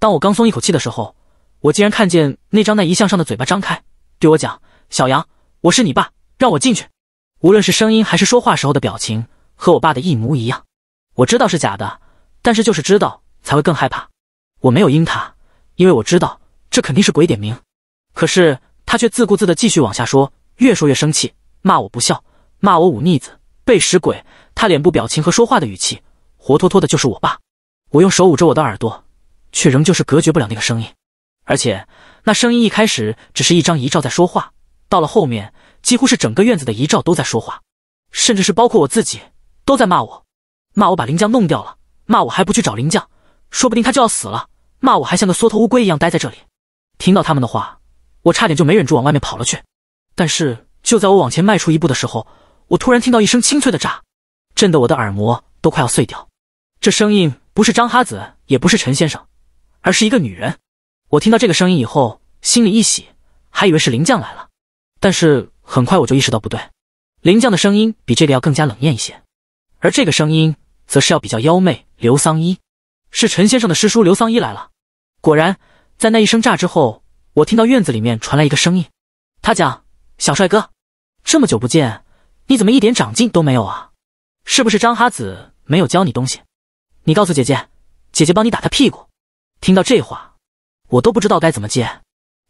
当我刚松一口气的时候，我竟然看见那张那遗像上的嘴巴张开，对我讲：“小杨，我是你爸，让我进去。”无论是声音还是说话时候的表情，和我爸的一模一样。我知道是假的，但是就是知道才会更害怕。我没有应他，因为我知道这肯定是鬼点名。可是他却自顾自的继续往下说，越说越生气，骂我不孝，骂我忤逆子，背时鬼。他脸部表情和说话的语气，活脱脱的就是我爸。我用手捂着我的耳朵，却仍旧是隔绝不了那个声音。而且，那声音一开始只是一张遗照在说话，到了后面几乎是整个院子的遗照都在说话，甚至是包括我自己都在骂我，骂我把林江弄掉了，骂我还不去找林江，说不定他就要死了，骂我还像个缩头乌龟一样待在这里。听到他们的话，我差点就没忍住往外面跑了去。但是就在我往前迈出一步的时候，我突然听到一声清脆的炸，震得我的耳膜都快要碎掉。这声音不是张哈子，也不是陈先生，而是一个女人。我听到这个声音以后，心里一喜，还以为是灵将来了。但是很快我就意识到不对，灵将的声音比这个要更加冷艳一些，而这个声音则是要比较妖媚。刘桑一，是陈先生的师叔刘桑一来了。果然，在那一声炸之后，我听到院子里面传来一个声音，他讲：“小帅哥，这么久不见，你怎么一点长进都没有啊？是不是张哈子没有教你东西？你告诉姐姐，姐姐帮你打他屁股。”听到这话。我都不知道该怎么接。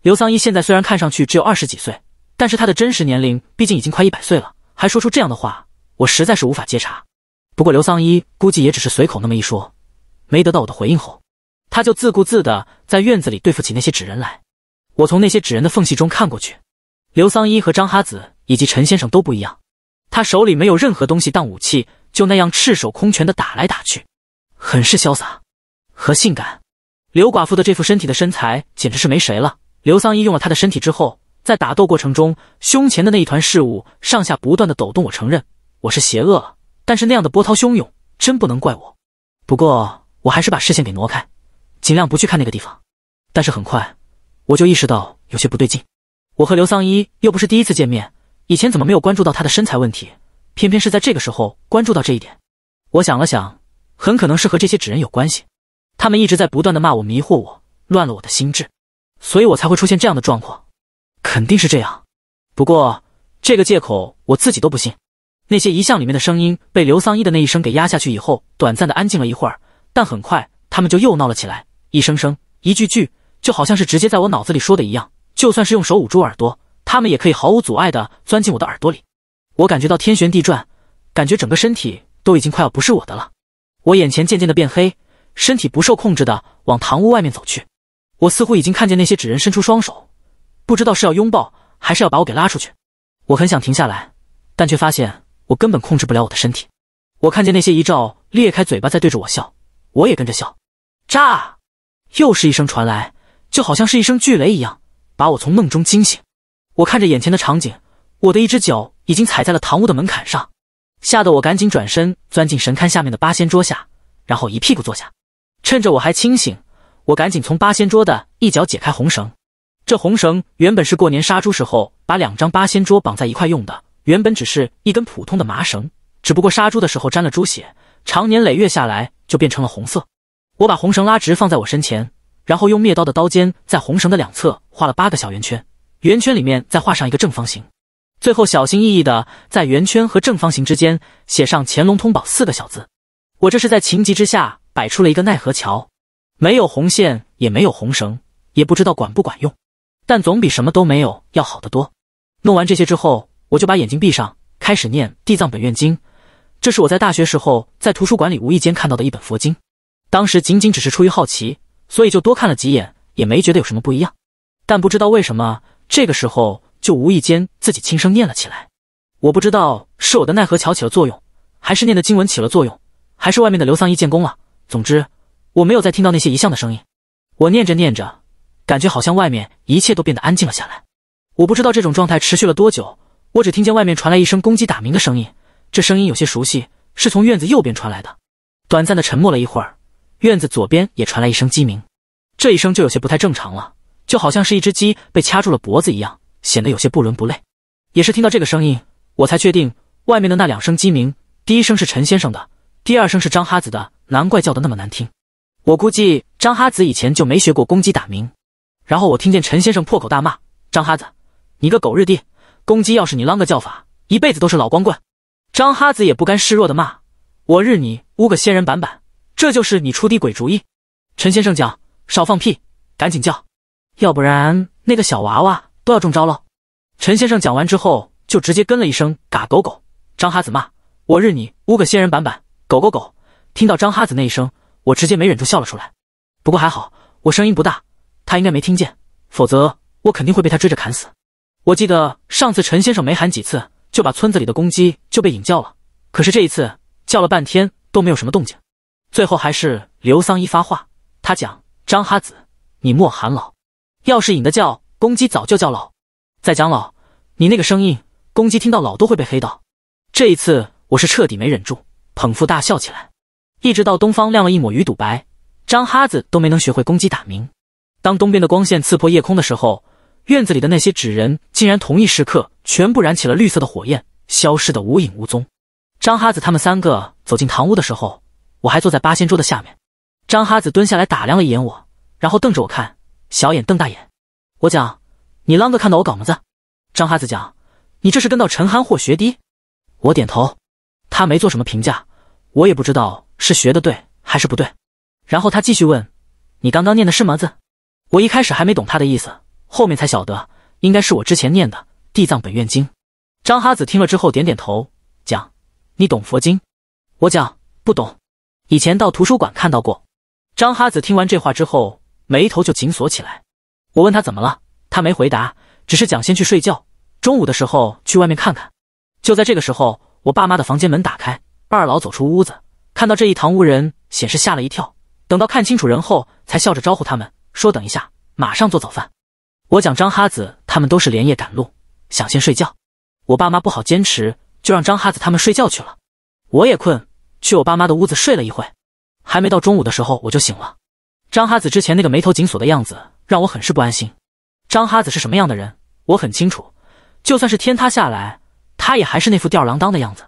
刘桑一现在虽然看上去只有二十几岁，但是他的真实年龄毕竟已经快一百岁了，还说出这样的话，我实在是无法接茬。不过刘桑一估计也只是随口那么一说，没得到我的回应后，他就自顾自的在院子里对付起那些纸人来。我从那些纸人的缝隙中看过去，刘桑一和张哈子以及陈先生都不一样，他手里没有任何东西当武器，就那样赤手空拳的打来打去，很是潇洒和性感。刘寡妇的这副身体的身材简直是没谁了。刘桑一用了她的身体之后，在打斗过程中，胸前的那一团事物上下不断的抖动。我承认我是邪恶了，但是那样的波涛汹涌真不能怪我。不过我还是把视线给挪开，尽量不去看那个地方。但是很快我就意识到有些不对劲。我和刘桑一又不是第一次见面，以前怎么没有关注到她的身材问题？偏偏是在这个时候关注到这一点。我想了想，很可能是和这些纸人有关系。他们一直在不断的骂我，迷惑我，乱了我的心智，所以我才会出现这样的状况，肯定是这样。不过这个借口我自己都不信。那些遗像里面的声音被刘桑一的那一声给压下去以后，短暂的安静了一会儿，但很快他们就又闹了起来，一声声，一句句，就好像是直接在我脑子里说的一样。就算是用手捂住耳朵，他们也可以毫无阻碍的钻进我的耳朵里。我感觉到天旋地转，感觉整个身体都已经快要不是我的了。我眼前渐渐的变黑。身体不受控制的往堂屋外面走去，我似乎已经看见那些纸人伸出双手，不知道是要拥抱还是要把我给拉出去。我很想停下来，但却发现我根本控制不了我的身体。我看见那些遗照裂开嘴巴在对着我笑，我也跟着笑。炸！又是一声传来，就好像是一声巨雷一样，把我从梦中惊醒。我看着眼前的场景，我的一只脚已经踩在了堂屋的门槛上，吓得我赶紧转身钻进神龛下面的八仙桌下，然后一屁股坐下。趁着我还清醒，我赶紧从八仙桌的一角解开红绳。这红绳原本是过年杀猪时候把两张八仙桌绑在一块用的，原本只是一根普通的麻绳，只不过杀猪的时候沾了猪血，常年累月下来就变成了红色。我把红绳拉直放在我身前，然后用灭刀的刀尖在红绳的两侧画了八个小圆圈，圆圈里面再画上一个正方形，最后小心翼翼的在圆圈和正方形之间写上“乾隆通宝”四个小字。我这是在情急之下。摆出了一个奈何桥，没有红线，也没有红绳，也不知道管不管用，但总比什么都没有要好得多。弄完这些之后，我就把眼睛闭上，开始念《地藏本愿经》，这是我在大学时候在图书馆里无意间看到的一本佛经，当时仅仅只是出于好奇，所以就多看了几眼，也没觉得有什么不一样。但不知道为什么，这个时候就无意间自己轻声念了起来。我不知道是我的奈何桥起了作用，还是念的经文起了作用，还是外面的刘丧义建功了。总之，我没有再听到那些遗像的声音。我念着念着，感觉好像外面一切都变得安静了下来。我不知道这种状态持续了多久，我只听见外面传来一声公鸡打鸣的声音。这声音有些熟悉，是从院子右边传来的。短暂的沉默了一会儿，院子左边也传来一声鸡鸣。这一声就有些不太正常了，就好像是一只鸡被掐住了脖子一样，显得有些不伦不类。也是听到这个声音，我才确定外面的那两声鸡鸣，第一声是陈先生的。第二声是张哈子的，难怪叫的那么难听。我估计张哈子以前就没学过公鸡打鸣。然后我听见陈先生破口大骂：“张哈子，你个狗日的！公鸡要是你啷个叫法，一辈子都是老光棍。”张哈子也不甘示弱的骂：“我日你污个仙人板板，这就是你出的鬼主意。”陈先生讲：“少放屁，赶紧叫，要不然那个小娃娃都要中招喽。”陈先生讲完之后，就直接跟了一声“嘎狗狗”。张哈子骂：“我日你污个仙人板板！”狗狗狗，听到张哈子那一声，我直接没忍住笑了出来。不过还好，我声音不大，他应该没听见，否则我肯定会被他追着砍死。我记得上次陈先生没喊几次，就把村子里的公鸡就被引叫了。可是这一次叫了半天都没有什么动静，最后还是刘桑一发话，他讲：“张哈子，你莫喊老，要是引的叫公鸡，早就叫老。再讲老，你那个声音，公鸡听到老都会被黑到。”这一次我是彻底没忍住。捧腹大笑起来，一直到东方亮了一抹鱼肚白，张哈子都没能学会公鸡打鸣。当东边的光线刺破夜空的时候，院子里的那些纸人竟然同一时刻全部燃起了绿色的火焰，消失的无影无踪。张哈子他们三个走进堂屋的时候，我还坐在八仙桌的下面。张哈子蹲下来打量了一眼我，然后瞪着我看，小眼瞪大眼。我讲：“你啷个看到我搞么子？”张哈子讲：“你这是跟到陈憨货学滴。”我点头，他没做什么评价。我也不知道是学的对还是不对，然后他继续问：“你刚刚念的是么子？”我一开始还没懂他的意思，后面才晓得应该是我之前念的《地藏本愿经》。张哈子听了之后点点头，讲：“你懂佛经？”我讲：“不懂。”以前到图书馆看到过。张哈子听完这话之后，眉头就紧锁起来。我问他怎么了，他没回答，只是讲先去睡觉，中午的时候去外面看看。就在这个时候，我爸妈的房间门打开。二老走出屋子，看到这一堂屋人，显是吓了一跳，等到看清楚人后，才笑着招呼他们说：“等一下，马上做早饭。”我讲张哈子他们都是连夜赶路，想先睡觉。我爸妈不好坚持，就让张哈子他们睡觉去了。我也困，去我爸妈的屋子睡了一会。还没到中午的时候，我就醒了。张哈子之前那个眉头紧锁的样子让我很是不安心。张哈子是什么样的人，我很清楚，就算是天塌下来，他也还是那副吊儿郎当的样子。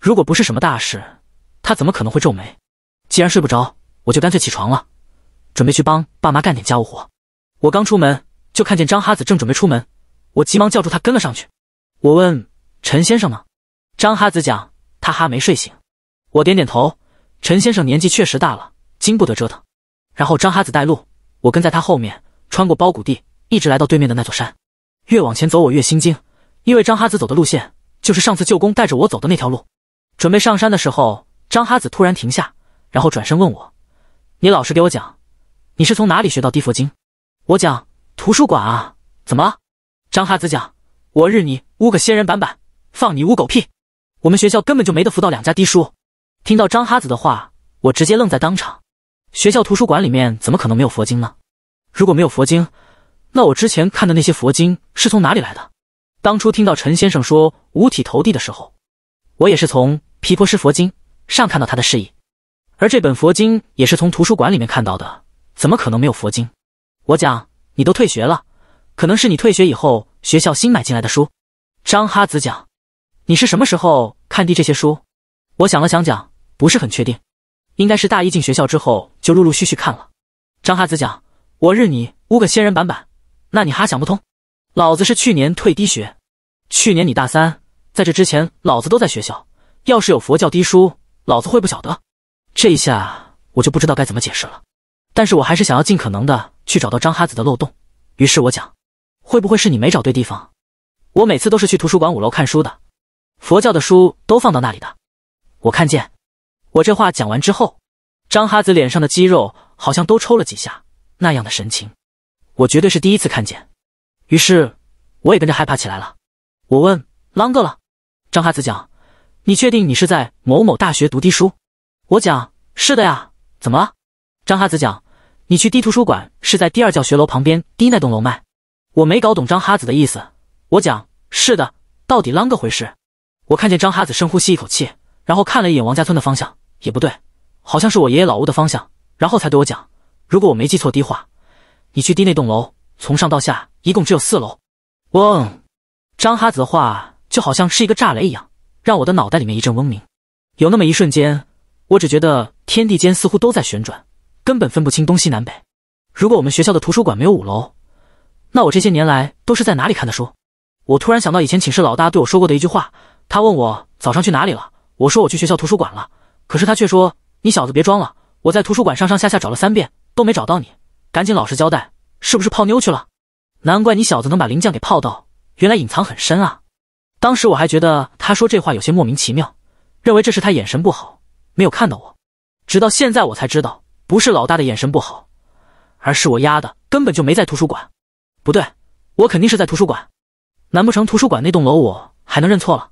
如果不是什么大事，他怎么可能会皱眉？既然睡不着，我就干脆起床了，准备去帮爸妈干点家务活。我刚出门，就看见张哈子正准备出门，我急忙叫住他，跟了上去。我问：“陈先生呢？”张哈子讲：“他哈没睡醒。”我点点头。陈先生年纪确实大了，经不得折腾。然后张哈子带路，我跟在他后面，穿过包谷地，一直来到对面的那座山。越往前走，我越心惊，因为张哈子走的路线就是上次舅公带着我走的那条路。准备上山的时候，张哈子突然停下，然后转身问我：“你老实给我讲，你是从哪里学到《地佛经》？”我讲：“图书馆啊。”怎么？张哈子讲：“我日你乌个仙人板板，放你乌狗屁！我们学校根本就没得辅导两家低书。”听到张哈子的话，我直接愣在当场。学校图书馆里面怎么可能没有佛经呢？如果没有佛经，那我之前看的那些佛经是从哪里来的？当初听到陈先生说五体投地的时候，我也是从……皮婆是佛经上看到他的示意，而这本佛经也是从图书馆里面看到的，怎么可能没有佛经？我讲，你都退学了，可能是你退学以后学校新买进来的书。张哈子讲，你是什么时候看的这些书？我想了想讲，不是很确定，应该是大一进学校之后就陆陆续续看了。张哈子讲，我日你五个仙人板板，那你哈想不通？老子是去年退低学，去年你大三，在这之前老子都在学校。要是有佛教低书，老子会不晓得。这一下我就不知道该怎么解释了。但是我还是想要尽可能的去找到张哈子的漏洞。于是我讲，会不会是你没找对地方？我每次都是去图书馆五楼看书的，佛教的书都放到那里的。我看见。我这话讲完之后，张哈子脸上的肌肉好像都抽了几下，那样的神情，我绝对是第一次看见。于是我也跟着害怕起来了。我问啷个了，张哈子讲。你确定你是在某某大学读的书？我讲是的呀，怎么了？张哈子讲，你去低图书馆是在第二教学楼旁边低那栋楼卖。我没搞懂张哈子的意思。我讲是的，到底啷个回事？我看见张哈子深呼吸一口气，然后看了一眼王家村的方向，也不对，好像是我爷爷老屋的方向，然后才对我讲，如果我没记错的话，你去低那栋楼，从上到下一共只有四楼。哦，张哈子的话就好像是一个炸雷一样。让我的脑袋里面一阵嗡鸣，有那么一瞬间，我只觉得天地间似乎都在旋转，根本分不清东西南北。如果我们学校的图书馆没有五楼，那我这些年来都是在哪里看的书？我突然想到以前寝室老大对我说过的一句话，他问我早上去哪里了，我说我去学校图书馆了，可是他却说：“你小子别装了，我在图书馆上上下下找了三遍都没找到你，赶紧老实交代，是不是泡妞去了？难怪你小子能把灵将给泡到，原来隐藏很深啊！”当时我还觉得他说这话有些莫名其妙，认为这是他眼神不好没有看到我。直到现在我才知道，不是老大的眼神不好，而是我丫的根本就没在图书馆。不对，我肯定是在图书馆。难不成图书馆那栋楼我还能认错了？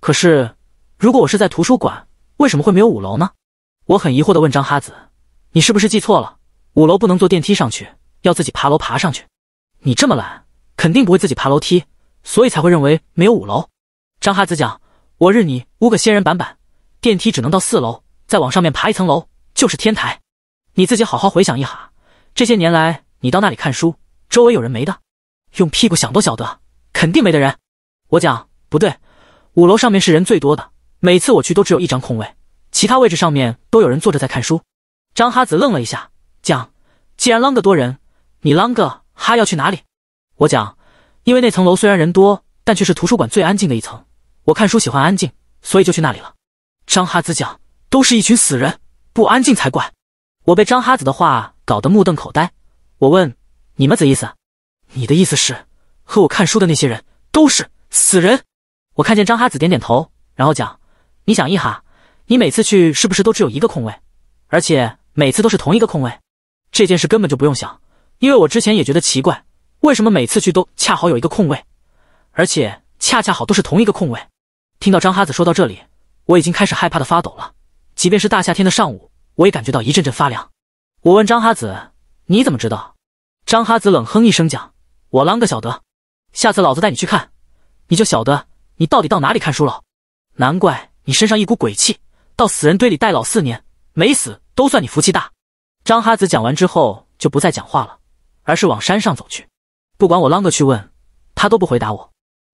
可是如果我是在图书馆，为什么会没有五楼呢？我很疑惑的问张哈子：“你是不是记错了？五楼不能坐电梯上去，要自己爬楼爬上去。你这么懒，肯定不会自己爬楼梯。”所以才会认为没有五楼。张哈子讲：“我日你五个仙人板板！电梯只能到四楼，再往上面爬一层楼就是天台。你自己好好回想一哈，这些年来你到那里看书，周围有人没的？用屁股想都晓得，肯定没的人。我讲不对，五楼上面是人最多的，每次我去都只有一张空位，其他位置上面都有人坐着在看书。”张哈子愣了一下，讲：“既然啷个多人，你啷个哈要去哪里？”我讲。因为那层楼虽然人多，但却是图书馆最安静的一层。我看书喜欢安静，所以就去那里了。张哈子讲，都是一群死人，不安静才怪。我被张哈子的话搞得目瞪口呆。我问你们子意思？你的意思是和我看书的那些人都是死人？我看见张哈子点点头，然后讲，你想一哈，你每次去是不是都只有一个空位？而且每次都是同一个空位？这件事根本就不用想，因为我之前也觉得奇怪。为什么每次去都恰好有一个空位，而且恰恰好都是同一个空位？听到张哈子说到这里，我已经开始害怕的发抖了。即便是大夏天的上午，我也感觉到一阵阵发凉。我问张哈子：“你怎么知道？”张哈子冷哼一声讲：“我啷个晓得？下次老子带你去看，你就晓得你到底到哪里看书了。难怪你身上一股鬼气，到死人堆里待老四年没死都算你福气大。”张哈子讲完之后就不再讲话了，而是往山上走去。不管我啷个去问，他都不回答我。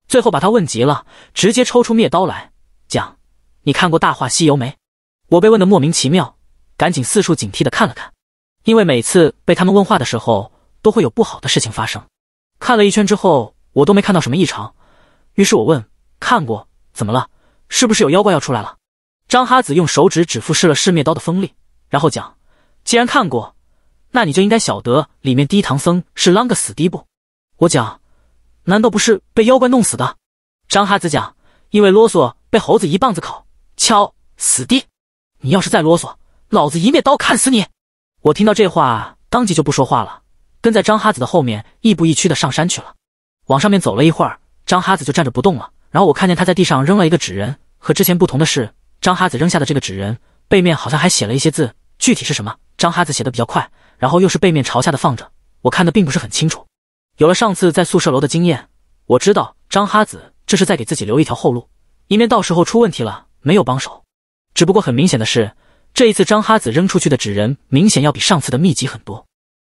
最后把他问急了，直接抽出灭刀来讲：“你看过《大话西游》没？”我被问得莫名其妙，赶紧四处警惕的看了看，因为每次被他们问话的时候都会有不好的事情发生。看了一圈之后，我都没看到什么异常，于是我问：“看过，怎么了？是不是有妖怪要出来了？”张哈子用手指指腹试了试灭刀的锋利，然后讲：“既然看过，那你就应该晓得里面低唐僧是啷个死低不？”我讲，难道不是被妖怪弄死的？张哈子讲，因为啰嗦被猴子一棒子烤敲死地。你要是再啰嗦，老子一面刀砍死你！我听到这话，当即就不说话了，跟在张哈子的后面，亦步亦趋的上山去了。往上面走了一会儿，张哈子就站着不动了。然后我看见他在地上扔了一个纸人，和之前不同的是，张哈子扔下的这个纸人背面好像还写了一些字，具体是什么？张哈子写的比较快，然后又是背面朝下的放着，我看的并不是很清楚。有了上次在宿舍楼的经验，我知道张哈子这是在给自己留一条后路，以免到时候出问题了没有帮手。只不过很明显的是，这一次张哈子扔出去的纸人明显要比上次的密集很多。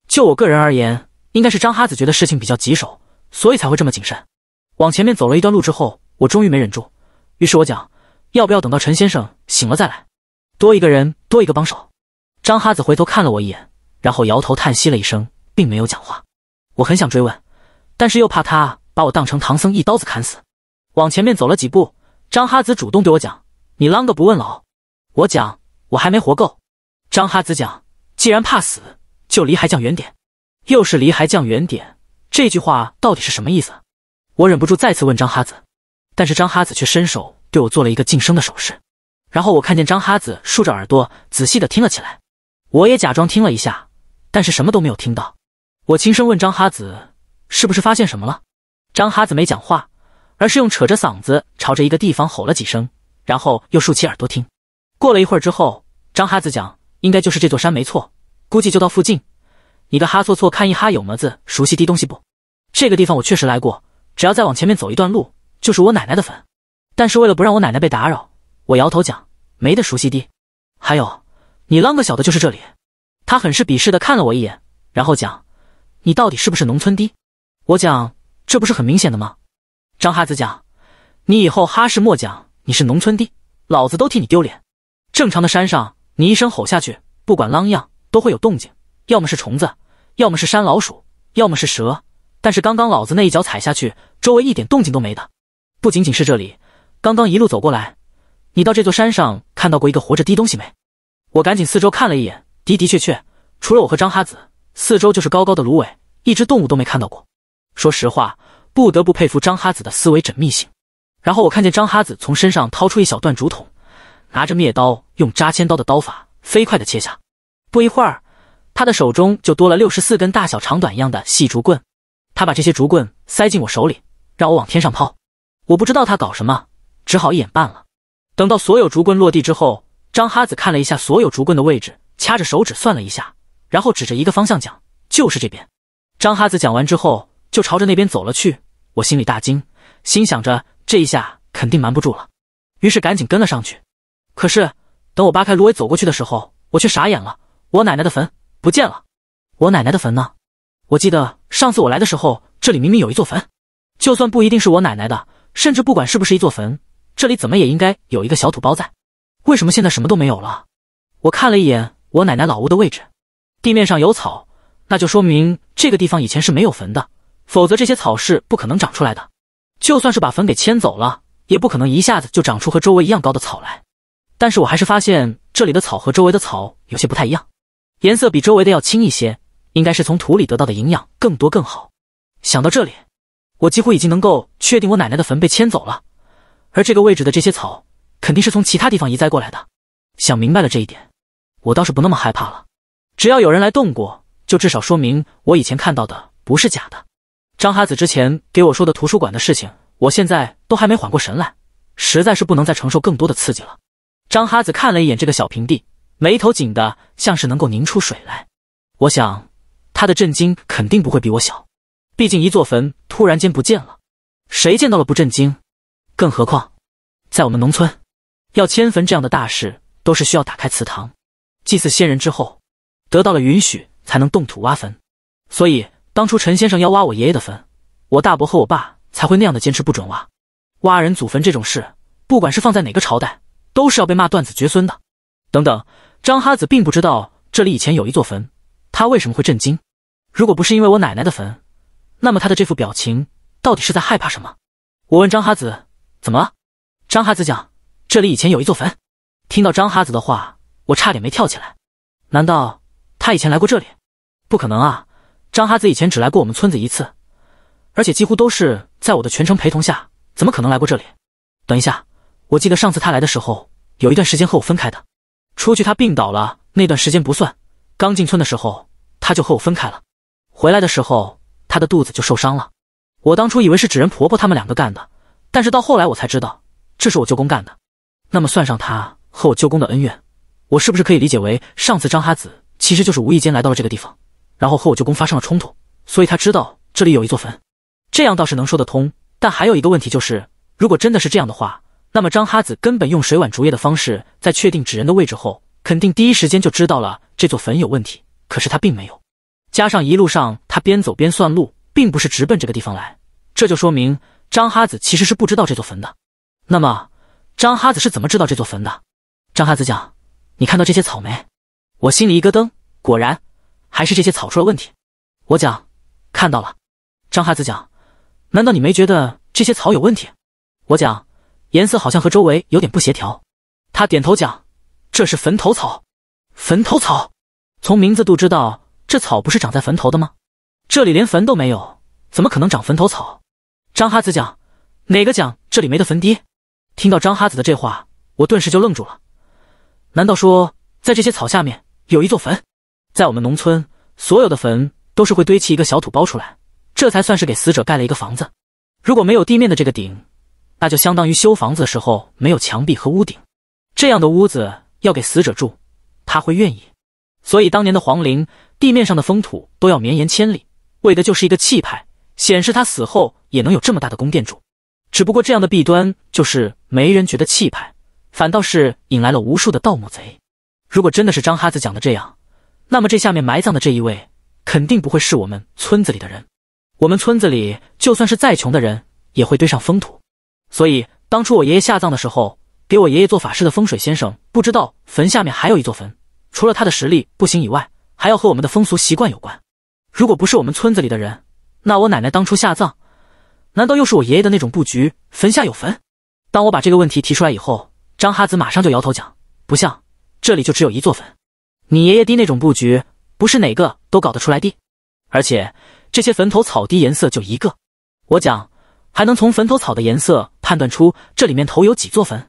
就我个人而言，应该是张哈子觉得事情比较棘手，所以才会这么谨慎。往前面走了一段路之后，我终于没忍住，于是我讲，要不要等到陈先生醒了再来？多一个人，多一个帮手。张哈子回头看了我一眼，然后摇头叹息了一声，并没有讲话。我很想追问，但是又怕他把我当成唐僧，一刀子砍死。往前面走了几步，张哈子主动对我讲：“你啷个不问老？”我讲：“我还没活够。”张哈子讲：“既然怕死，就离海酱远点。”又是离海酱远点，这句话到底是什么意思？我忍不住再次问张哈子，但是张哈子却伸手对我做了一个噤声的手势，然后我看见张哈子竖着耳朵仔细的听了起来，我也假装听了一下，但是什么都没有听到。我轻声问张哈子：“是不是发现什么了？”张哈子没讲话，而是用扯着嗓子朝着一个地方吼了几声，然后又竖起耳朵听。过了一会儿之后，张哈子讲：“应该就是这座山没错，估计就到附近。”“你个哈错错看一哈有么子熟悉的东西不？”“这个地方我确实来过，只要再往前面走一段路，就是我奶奶的坟。”“但是为了不让我奶奶被打扰，我摇头讲没得熟悉的。还有，你啷个晓得就是这里。”他很是鄙视的看了我一眼，然后讲。你到底是不是农村的？我讲，这不是很明显的吗？张哈子讲，你以后哈市莫讲你是农村的，老子都替你丢脸。正常的山上，你一声吼下去，不管啷样都会有动静，要么是虫子，要么是山老鼠，要么是蛇。但是刚刚老子那一脚踩下去，周围一点动静都没的。不仅仅是这里，刚刚一路走过来，你到这座山上看到过一个活着的东西没？我赶紧四周看了一眼，的的确确，除了我和张哈子。四周就是高高的芦苇，一只动物都没看到过。说实话，不得不佩服张哈子的思维缜密性。然后我看见张哈子从身上掏出一小段竹筒，拿着篾刀，用扎千刀的刀法，飞快的切下。不一会儿，他的手中就多了六十四根大小长短一样的细竹棍。他把这些竹棍塞进我手里，让我往天上抛。我不知道他搞什么，只好一眼半了。等到所有竹棍落地之后，张哈子看了一下所有竹棍的位置，掐着手指算了一下。然后指着一个方向讲，就是这边。张哈子讲完之后，就朝着那边走了去。我心里大惊，心想着这一下肯定瞒不住了，于是赶紧跟了上去。可是等我扒开芦苇走过去的时候，我却傻眼了：我奶奶的坟不见了！我奶奶的坟呢？我记得上次我来的时候，这里明明有一座坟，就算不一定是我奶奶的，甚至不管是不是一座坟，这里怎么也应该有一个小土包在。为什么现在什么都没有了？我看了一眼我奶奶老屋的位置。地面上有草，那就说明这个地方以前是没有坟的，否则这些草是不可能长出来的。就算是把坟给迁走了，也不可能一下子就长出和周围一样高的草来。但是我还是发现这里的草和周围的草有些不太一样，颜色比周围的要青一些，应该是从土里得到的营养更多更好。想到这里，我几乎已经能够确定我奶奶的坟被迁走了，而这个位置的这些草肯定是从其他地方移栽过来的。想明白了这一点，我倒是不那么害怕了。只要有人来动过，就至少说明我以前看到的不是假的。张哈子之前给我说的图书馆的事情，我现在都还没缓过神来，实在是不能再承受更多的刺激了。张哈子看了一眼这个小平地，眉头紧的像是能够凝出水来。我想，他的震惊肯定不会比我小，毕竟一座坟突然间不见了，谁见到了不震惊？更何况，在我们农村，要迁坟这样的大事，都是需要打开祠堂，祭祀先人之后。得到了允许才能动土挖坟，所以当初陈先生要挖我爷爷的坟，我大伯和我爸才会那样的坚持不准挖。挖人祖坟这种事，不管是放在哪个朝代，都是要被骂断子绝孙的。等等，张哈子并不知道这里以前有一座坟，他为什么会震惊？如果不是因为我奶奶的坟，那么他的这副表情到底是在害怕什么？我问张哈子怎么了。张哈子讲，这里以前有一座坟。听到张哈子的话，我差点没跳起来。难道？他以前来过这里，不可能啊！张哈子以前只来过我们村子一次，而且几乎都是在我的全程陪同下，怎么可能来过这里？等一下，我记得上次他来的时候，有一段时间和我分开的，出去他病倒了，那段时间不算。刚进村的时候他就和我分开了，回来的时候他的肚子就受伤了。我当初以为是纸人婆婆他们两个干的，但是到后来我才知道，这是我舅公干的。那么算上他和我舅公的恩怨，我是不是可以理解为上次张哈子？其实就是无意间来到了这个地方，然后和我舅公发生了冲突，所以他知道这里有一座坟，这样倒是能说得通。但还有一个问题就是，如果真的是这样的话，那么张哈子根本用水碗竹叶的方式在确定纸人的位置后，肯定第一时间就知道了这座坟有问题。可是他并没有，加上一路上他边走边算路，并不是直奔这个地方来，这就说明张哈子其实是不知道这座坟的。那么张哈子是怎么知道这座坟的？张哈子讲，你看到这些草莓？我心里一咯噔，果然还是这些草出了问题。我讲看到了，张哈子讲，难道你没觉得这些草有问题？我讲颜色好像和周围有点不协调。他点头讲，这是坟头草。坟头草，从名字都知道这草不是长在坟头的吗？这里连坟都没有，怎么可能长坟头草？张哈子讲，哪个讲这里没得坟地？听到张哈子的这话，我顿时就愣住了。难道说在这些草下面？有一座坟，在我们农村，所有的坟都是会堆砌一个小土包出来，这才算是给死者盖了一个房子。如果没有地面的这个顶，那就相当于修房子的时候没有墙壁和屋顶，这样的屋子要给死者住，他会愿意？所以当年的皇陵地面上的封土都要绵延千里，为的就是一个气派，显示他死后也能有这么大的宫殿住。只不过这样的弊端就是没人觉得气派，反倒是引来了无数的盗墓贼。如果真的是张哈子讲的这样，那么这下面埋葬的这一位肯定不会是我们村子里的人。我们村子里就算是再穷的人也会堆上封土，所以当初我爷爷下葬的时候，给我爷爷做法事的风水先生不知道坟下面还有一座坟。除了他的实力不行以外，还要和我们的风俗习惯有关。如果不是我们村子里的人，那我奶奶当初下葬，难道又是我爷爷的那种布局？坟下有坟？当我把这个问题提出来以后，张哈子马上就摇头讲：不像。这里就只有一座坟，你爷爷的那种布局不是哪个都搞得出来的。而且这些坟头草的颜色就一个，我讲还能从坟头草的颜色判断出这里面头有几座坟。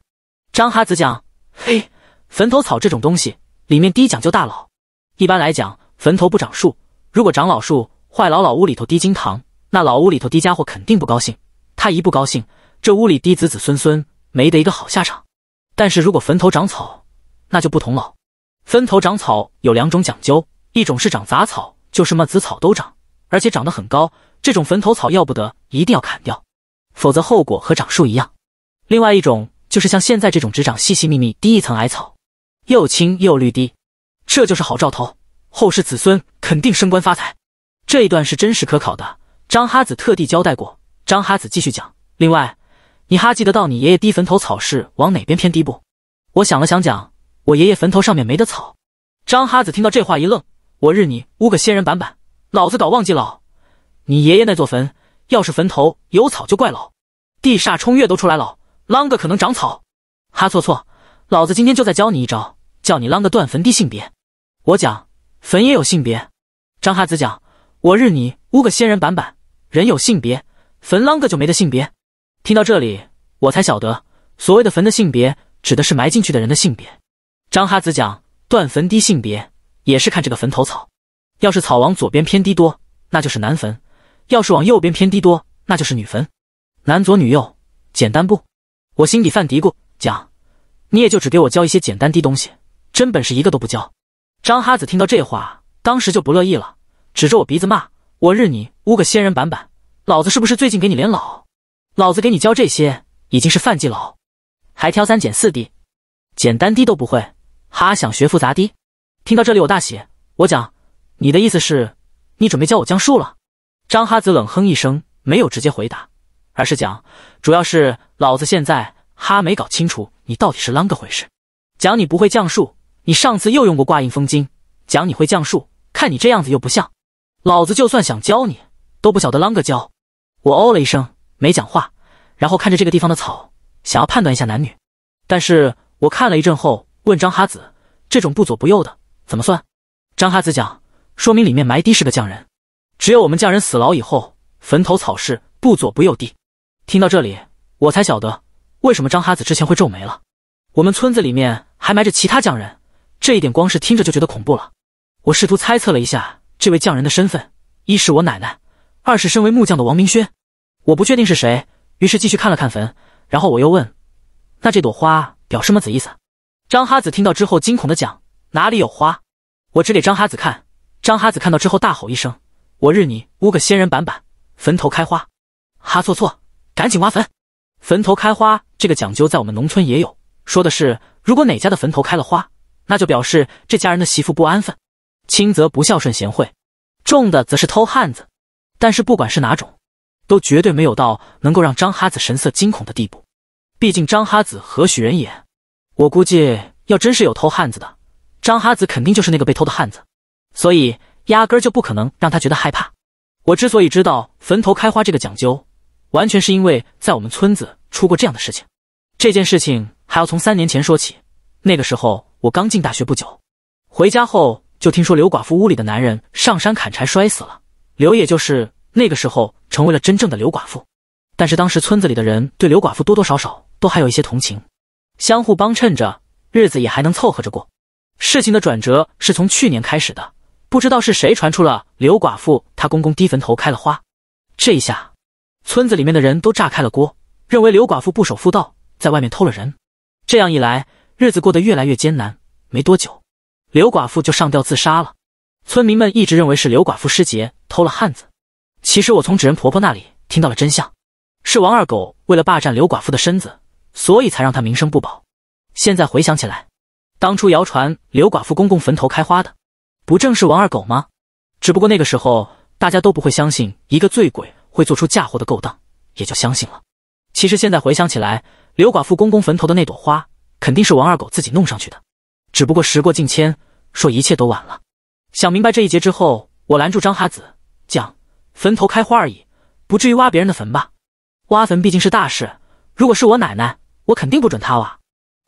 张哈子讲，嘿，坟头草这种东西里面滴讲究大佬。一般来讲，坟头不长树，如果长老树，坏老老屋里头滴金堂，那老屋里头滴家伙肯定不高兴。他一不高兴，这屋里滴子子孙孙没得一个好下场。但是如果坟头长草，那就不同了，坟头长草有两种讲究，一种是长杂草，就什么紫草都长，而且长得很高，这种坟头草要不得，一定要砍掉，否则后果和长树一样。另外一种就是像现在这种只长细细密密低一层矮草，又青又绿滴，这就是好兆头，后世子孙肯定升官发财。这一段是真实可考的，张哈子特地交代过。张哈子继续讲，另外，你哈记得到你爷爷低坟头草是往哪边偏低不？我想了想讲。我爷爷坟头上面没得草。张哈子听到这话一愣：“我日你乌个仙人板板，老子搞忘记老。你爷爷那座坟，要是坟头有草，就怪老。地煞冲月都出来了，啷个可能长草？哈错错，老子今天就在教你一招，叫你啷个断坟地性别。我讲坟也有性别。张哈子讲：我日你乌个仙人板板，人有性别，坟啷个就没的性别？听到这里，我才晓得，所谓的坟的性别，指的是埋进去的人的性别。”张哈子讲断坟低性别也是看这个坟头草，要是草往左边偏低多，那就是男坟；要是往右边偏低多，那就是女坟。男左女右，简单不？我心底犯嘀咕。讲，你也就只给我教一些简单滴东西，真本事一个都不教。张哈子听到这话，当时就不乐意了，指着我鼻子骂：“我日你污个仙人板板！老子是不是最近给你脸老？老子给你教这些已经是犯忌老，还挑三拣四的，简单低都不会。”哈想学复杂的，听到这里我大喜。我讲，你的意思是，你准备教我降术了？张哈子冷哼一声，没有直接回答，而是讲，主要是老子现在哈没搞清楚你到底是啷个回事。讲你不会降术，你上次又用过挂印封经。讲你会降术，看你这样子又不像。老子就算想教你，都不晓得啷个教。我哦了一声，没讲话，然后看着这个地方的草，想要判断一下男女。但是我看了一阵后。问张哈子，这种不左不右的怎么算？张哈子讲，说明里面埋的是个匠人，只有我们匠人死牢以后，坟头草是不左不右的。听到这里，我才晓得为什么张哈子之前会皱眉了。我们村子里面还埋着其他匠人，这一点光是听着就觉得恐怖了。我试图猜测了一下这位匠人的身份，一是我奶奶，二是身为木匠的王明轩。我不确定是谁，于是继续看了看坟，然后我又问，那这朵花表示么子意思？张哈子听到之后，惊恐的讲：“哪里有花？我只给张哈子看。”张哈子看到之后，大吼一声：“我日你乌个仙人板板，坟头开花！”“哈错错，赶紧挖坟！”“坟头开花”这个讲究在我们农村也有，说的是如果哪家的坟头开了花，那就表示这家人的媳妇不安分，轻则不孝顺贤惠，重的则是偷汉子。但是不管是哪种，都绝对没有到能够让张哈子神色惊恐的地步，毕竟张哈子何许人也？我估计，要真是有偷汉子的，张哈子肯定就是那个被偷的汉子，所以压根就不可能让他觉得害怕。我之所以知道坟头开花这个讲究，完全是因为在我们村子出过这样的事情。这件事情还要从三年前说起。那个时候我刚进大学不久，回家后就听说刘寡妇屋里的男人上山砍柴摔死了。刘也就是那个时候成为了真正的刘寡妇。但是当时村子里的人对刘寡妇多多少少都还有一些同情。相互帮衬着，日子也还能凑合着过。事情的转折是从去年开始的，不知道是谁传出了刘寡妇她公公低坟头开了花。这一下，村子里面的人都炸开了锅，认为刘寡妇不守妇道，在外面偷了人。这样一来，日子过得越来越艰难。没多久，刘寡妇就上吊自杀了。村民们一直认为是刘寡妇失节偷了汉子。其实我从纸人婆婆那里听到了真相，是王二狗为了霸占刘寡妇的身子。所以才让他名声不保。现在回想起来，当初谣传刘寡妇公公坟头开花的，不正是王二狗吗？只不过那个时候大家都不会相信一个醉鬼会做出嫁祸的勾当，也就相信了。其实现在回想起来，刘寡妇公公坟头的那朵花，肯定是王二狗自己弄上去的。只不过时过境迁，说一切都晚了。想明白这一节之后，我拦住张哈子，讲坟头开花而已，不至于挖别人的坟吧？挖坟毕竟是大事。如果是我奶奶，我肯定不准他挖；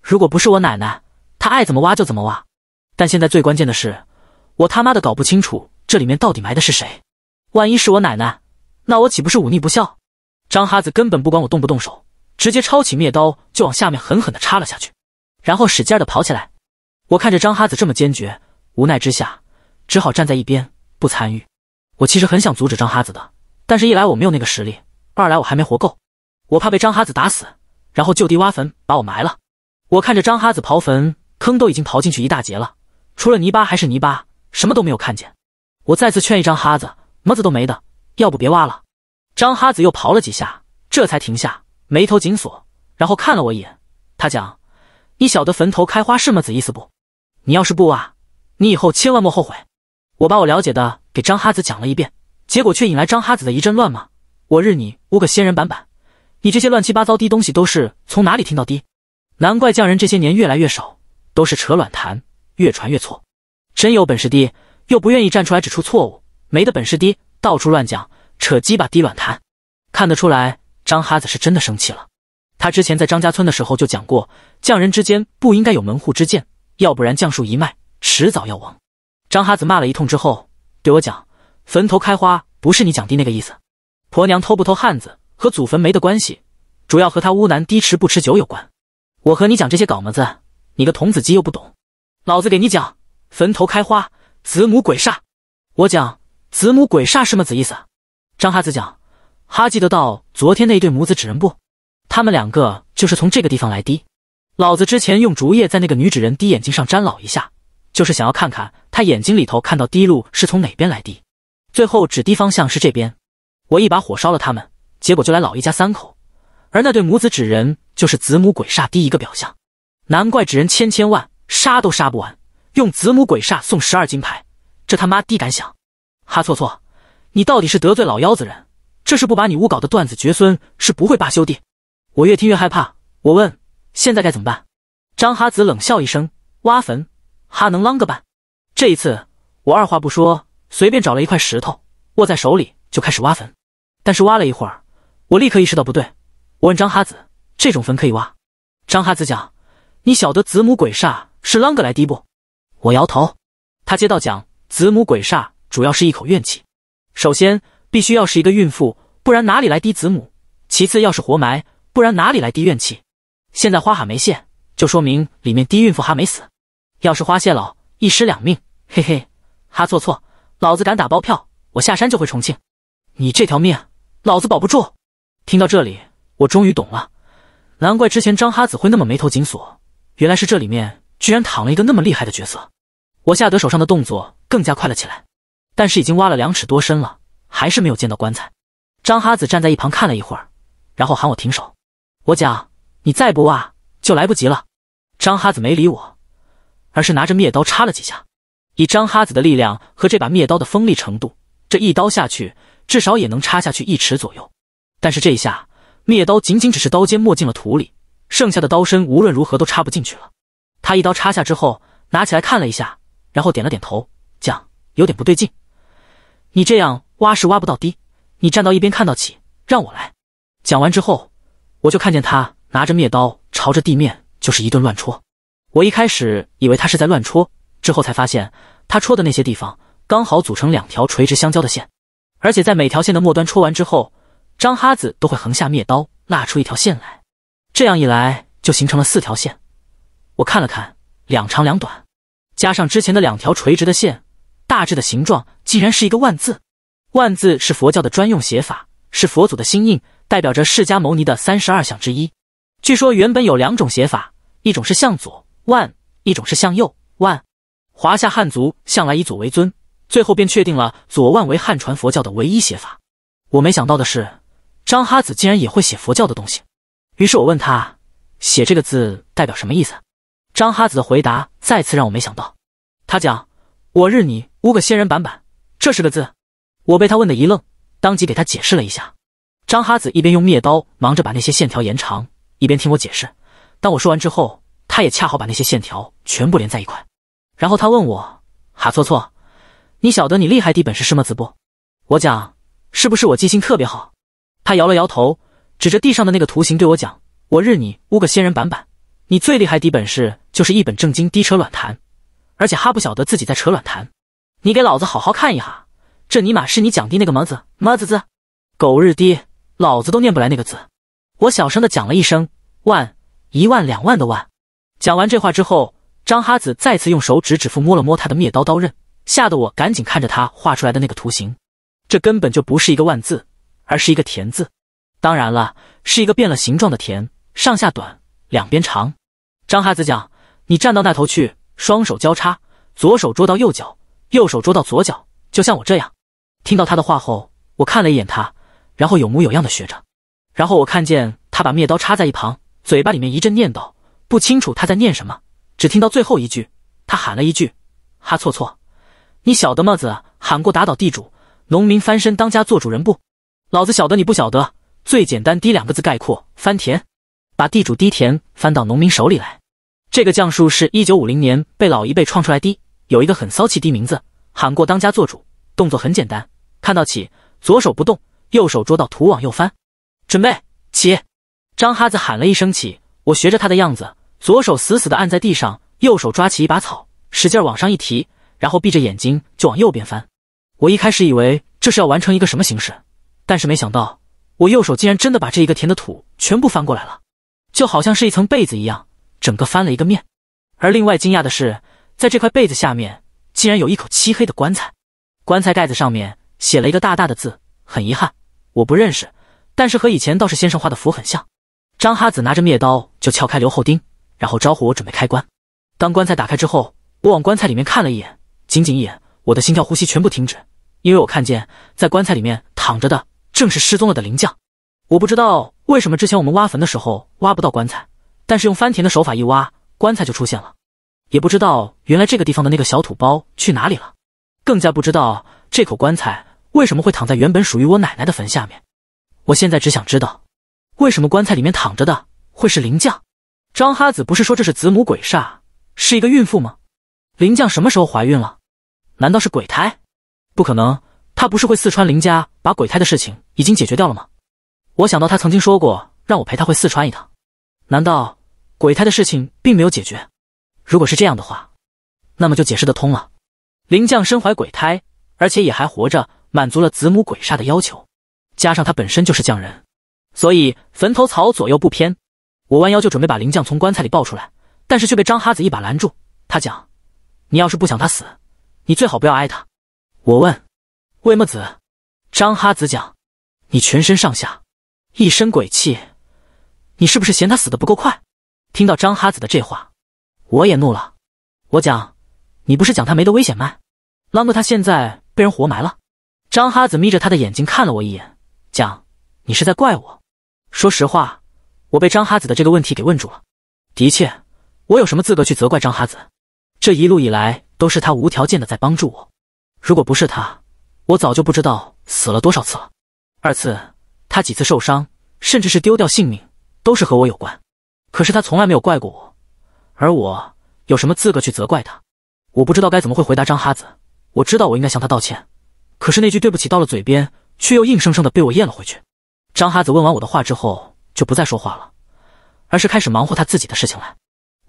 如果不是我奶奶，他爱怎么挖就怎么挖。但现在最关键的是，我他妈的搞不清楚这里面到底埋的是谁。万一是我奶奶，那我岂不是忤逆不孝？张哈子根本不管我动不动手，直接抄起灭刀就往下面狠狠的插了下去，然后使劲的跑起来。我看着张哈子这么坚决，无奈之下只好站在一边不参与。我其实很想阻止张哈子的，但是一来我没有那个实力，二来我还没活够。我怕被张哈子打死，然后就地挖坟把我埋了。我看着张哈子刨坟，坑都已经刨进去一大截了，除了泥巴还是泥巴，什么都没有看见。我再次劝一张哈子，么子都没的，要不别挖了。张哈子又刨了几下，这才停下，眉头紧锁，然后看了我一眼。他讲：“你晓得坟头开花是么子意思不？你要是不挖，你以后千万莫后悔。”我把我了解的给张哈子讲了一遍，结果却引来张哈子的一阵乱骂：“我日你五个仙人板板！”你这些乱七八糟的东西都是从哪里听到的？难怪匠人这些年越来越少，都是扯卵谈，越传越错。真有本事的又不愿意站出来指出错误，没的本事的到处乱讲，扯鸡巴的卵谈。看得出来，张哈子是真的生气了。他之前在张家村的时候就讲过，匠人之间不应该有门户之见，要不然匠术一脉迟早要亡。张哈子骂了一通之后，对我讲：“坟头开花不是你讲的那个意思。”婆娘偷不偷汉子？和祖坟没的关系，主要和他屋南滴池不吃酒有关。我和你讲这些搞么子，你个童子鸡又不懂。老子给你讲，坟头开花，子母鬼煞。我讲子母鬼煞是么子意思？张哈子讲，哈记得到昨天那对母子指人不？他们两个就是从这个地方来滴。老子之前用竹叶在那个女纸人滴眼睛上粘牢一下，就是想要看看他眼睛里头看到滴露是从哪边来滴。最后指滴方向是这边，我一把火烧了他们。结果就来老一家三口，而那对母子纸人就是子母鬼煞第一个表象，难怪纸人千千万，杀都杀不完。用子母鬼煞送十二金牌，这他妈低敢想！哈错错，你到底是得罪老妖子人，这是不把你误搞的断子绝孙是不会罢休的。我越听越害怕，我问现在该怎么办？张哈子冷笑一声：“挖坟，哈能啷个办？”这一次我二话不说，随便找了一块石头握在手里就开始挖坟，但是挖了一会儿。我立刻意识到不对，我问张哈子：“这种坟可以挖？”张哈子讲：“你晓得子母鬼煞是啷个来滴不？”我摇头。他接到讲：“子母鬼煞主要是一口怨气，首先必须要是一个孕妇，不然哪里来滴子母？其次要是活埋，不然哪里来滴怨气？现在花还没谢，就说明里面滴孕妇还没死。要是花谢了，一尸两命。嘿嘿，哈错错，老子敢打包票，我下山就回重庆。你这条命，老子保不住。”听到这里，我终于懂了，难怪之前张哈子会那么眉头紧锁，原来是这里面居然躺了一个那么厉害的角色。我夏德手上的动作更加快了起来，但是已经挖了两尺多深了，还是没有见到棺材。张哈子站在一旁看了一会儿，然后喊我停手。我讲，你再不挖就来不及了。张哈子没理我，而是拿着灭刀插了几下。以张哈子的力量和这把灭刀的锋利程度，这一刀下去，至少也能插下去一尺左右。但是这一下，灭刀仅仅只是刀尖没进了土里，剩下的刀身无论如何都插不进去了。他一刀插下之后，拿起来看了一下，然后点了点头，讲有点不对劲。你这样挖是挖不到底，你站到一边看到起，让我来。讲完之后，我就看见他拿着灭刀朝着地面就是一顿乱戳。我一开始以为他是在乱戳，之后才发现他戳的那些地方刚好组成两条垂直相交的线，而且在每条线的末端戳完之后。张哈子都会横下灭刀，拉出一条线来，这样一来就形成了四条线。我看了看，两长两短，加上之前的两条垂直的线，大致的形状竟然是一个万字。万字是佛教的专用写法，是佛祖的心印，代表着释迦牟尼的三十二相之一。据说原本有两种写法，一种是向左万，一种是向右万。华夏汉族向来以左为尊，最后便确定了左万为汉传佛教的唯一写法。我没想到的是。张哈子竟然也会写佛教的东西，于是我问他：“写这个字代表什么意思？”张哈子的回答再次让我没想到。他讲：“我日你五个仙人板板，这是个字。”我被他问得一愣，当即给他解释了一下。张哈子一边用灭刀忙着把那些线条延长，一边听我解释。当我说完之后，他也恰好把那些线条全部连在一块。然后他问我：“哈错错，你晓得你厉害地本事什么子不？”我讲：“是不是我记性特别好？”他摇了摇头，指着地上的那个图形对我讲：“我日你污个仙人板板！你最厉害的本事就是一本正经低扯卵谈，而且哈不晓得自己在扯卵谈。你给老子好好看一下，这尼玛是你讲的那个么子么子字？狗日的，老子都念不来那个字。”我小声的讲了一声“万一万两万的万”，讲完这话之后，张哈子再次用手指指腹摸了摸他的灭刀刀刃，吓得我赶紧看着他画出来的那个图形，这根本就不是一个万字。而是一个田字，当然了，是一个变了形状的田，上下短，两边长。张哈子讲：“你站到那头去，双手交叉，左手捉到右脚，右手捉到左脚，就像我这样。”听到他的话后，我看了一眼他，然后有模有样的学着。然后我看见他把灭刀插在一旁，嘴巴里面一阵念叨，不清楚他在念什么，只听到最后一句，他喊了一句：“哈错错，你晓得么子喊过打倒地主，农民翻身当家做主人不？”老子晓得你不晓得，最简单，滴两个字概括：翻田，把地主滴田翻到农民手里来。这个降数是一九五零年被老一辈创出来滴，有一个很骚气滴名字，喊过“当家做主”。动作很简单，看到起，左手不动，右手捉到土往右翻。准备起，张哈子喊了一声起，我学着他的样子，左手死死的按在地上，右手抓起一把草，使劲往上一提，然后闭着眼睛就往右边翻。我一开始以为这是要完成一个什么形式。但是没想到，我右手竟然真的把这一个填的土全部翻过来了，就好像是一层被子一样，整个翻了一个面。而另外惊讶的是，在这块被子下面竟然有一口漆黑的棺材，棺材盖子上面写了一个大大的字，很遗憾我不认识，但是和以前道士先生画的符很像。张哈子拿着灭刀就撬开刘后钉，然后招呼我准备开棺。当棺材打开之后，我往棺材里面看了一眼，仅仅一眼，我的心跳呼吸全部停止，因为我看见在棺材里面躺着的。正是失踪了的灵将，我不知道为什么之前我们挖坟的时候挖不到棺材，但是用翻田的手法一挖，棺材就出现了。也不知道原来这个地方的那个小土包去哪里了，更加不知道这口棺材为什么会躺在原本属于我奶奶的坟下面。我现在只想知道，为什么棺材里面躺着的会是灵将？张哈子不是说这是子母鬼煞，是一个孕妇吗？灵将什么时候怀孕了？难道是鬼胎？不可能。他不是会四川林家把鬼胎的事情已经解决掉了吗？我想到他曾经说过让我陪他回四川一趟，难道鬼胎的事情并没有解决？如果是这样的话，那么就解释得通了。林将身怀鬼胎，而且也还活着，满足了子母鬼煞的要求，加上他本身就是匠人，所以坟头草左右不偏。我弯腰就准备把林将从棺材里抱出来，但是却被张哈子一把拦住。他讲：“你要是不想他死，你最好不要挨他。”我问。魏墨子，张哈子讲，你全身上下，一身鬼气，你是不是嫌他死的不够快？听到张哈子的这话，我也怒了。我讲，你不是讲他没得危险吗？啷个他现在被人活埋了？张哈子眯着他的眼睛看了我一眼，讲，你是在怪我？说实话，我被张哈子的这个问题给问住了。的确，我有什么资格去责怪张哈子？这一路以来都是他无条件的在帮助我，如果不是他。我早就不知道死了多少次了，二次，他几次受伤，甚至是丢掉性命，都是和我有关。可是他从来没有怪过我，而我有什么资格去责怪他？我不知道该怎么会回答张哈子，我知道我应该向他道歉，可是那句对不起到了嘴边，却又硬生生的被我咽了回去。张哈子问完我的话之后，就不再说话了，而是开始忙活他自己的事情来。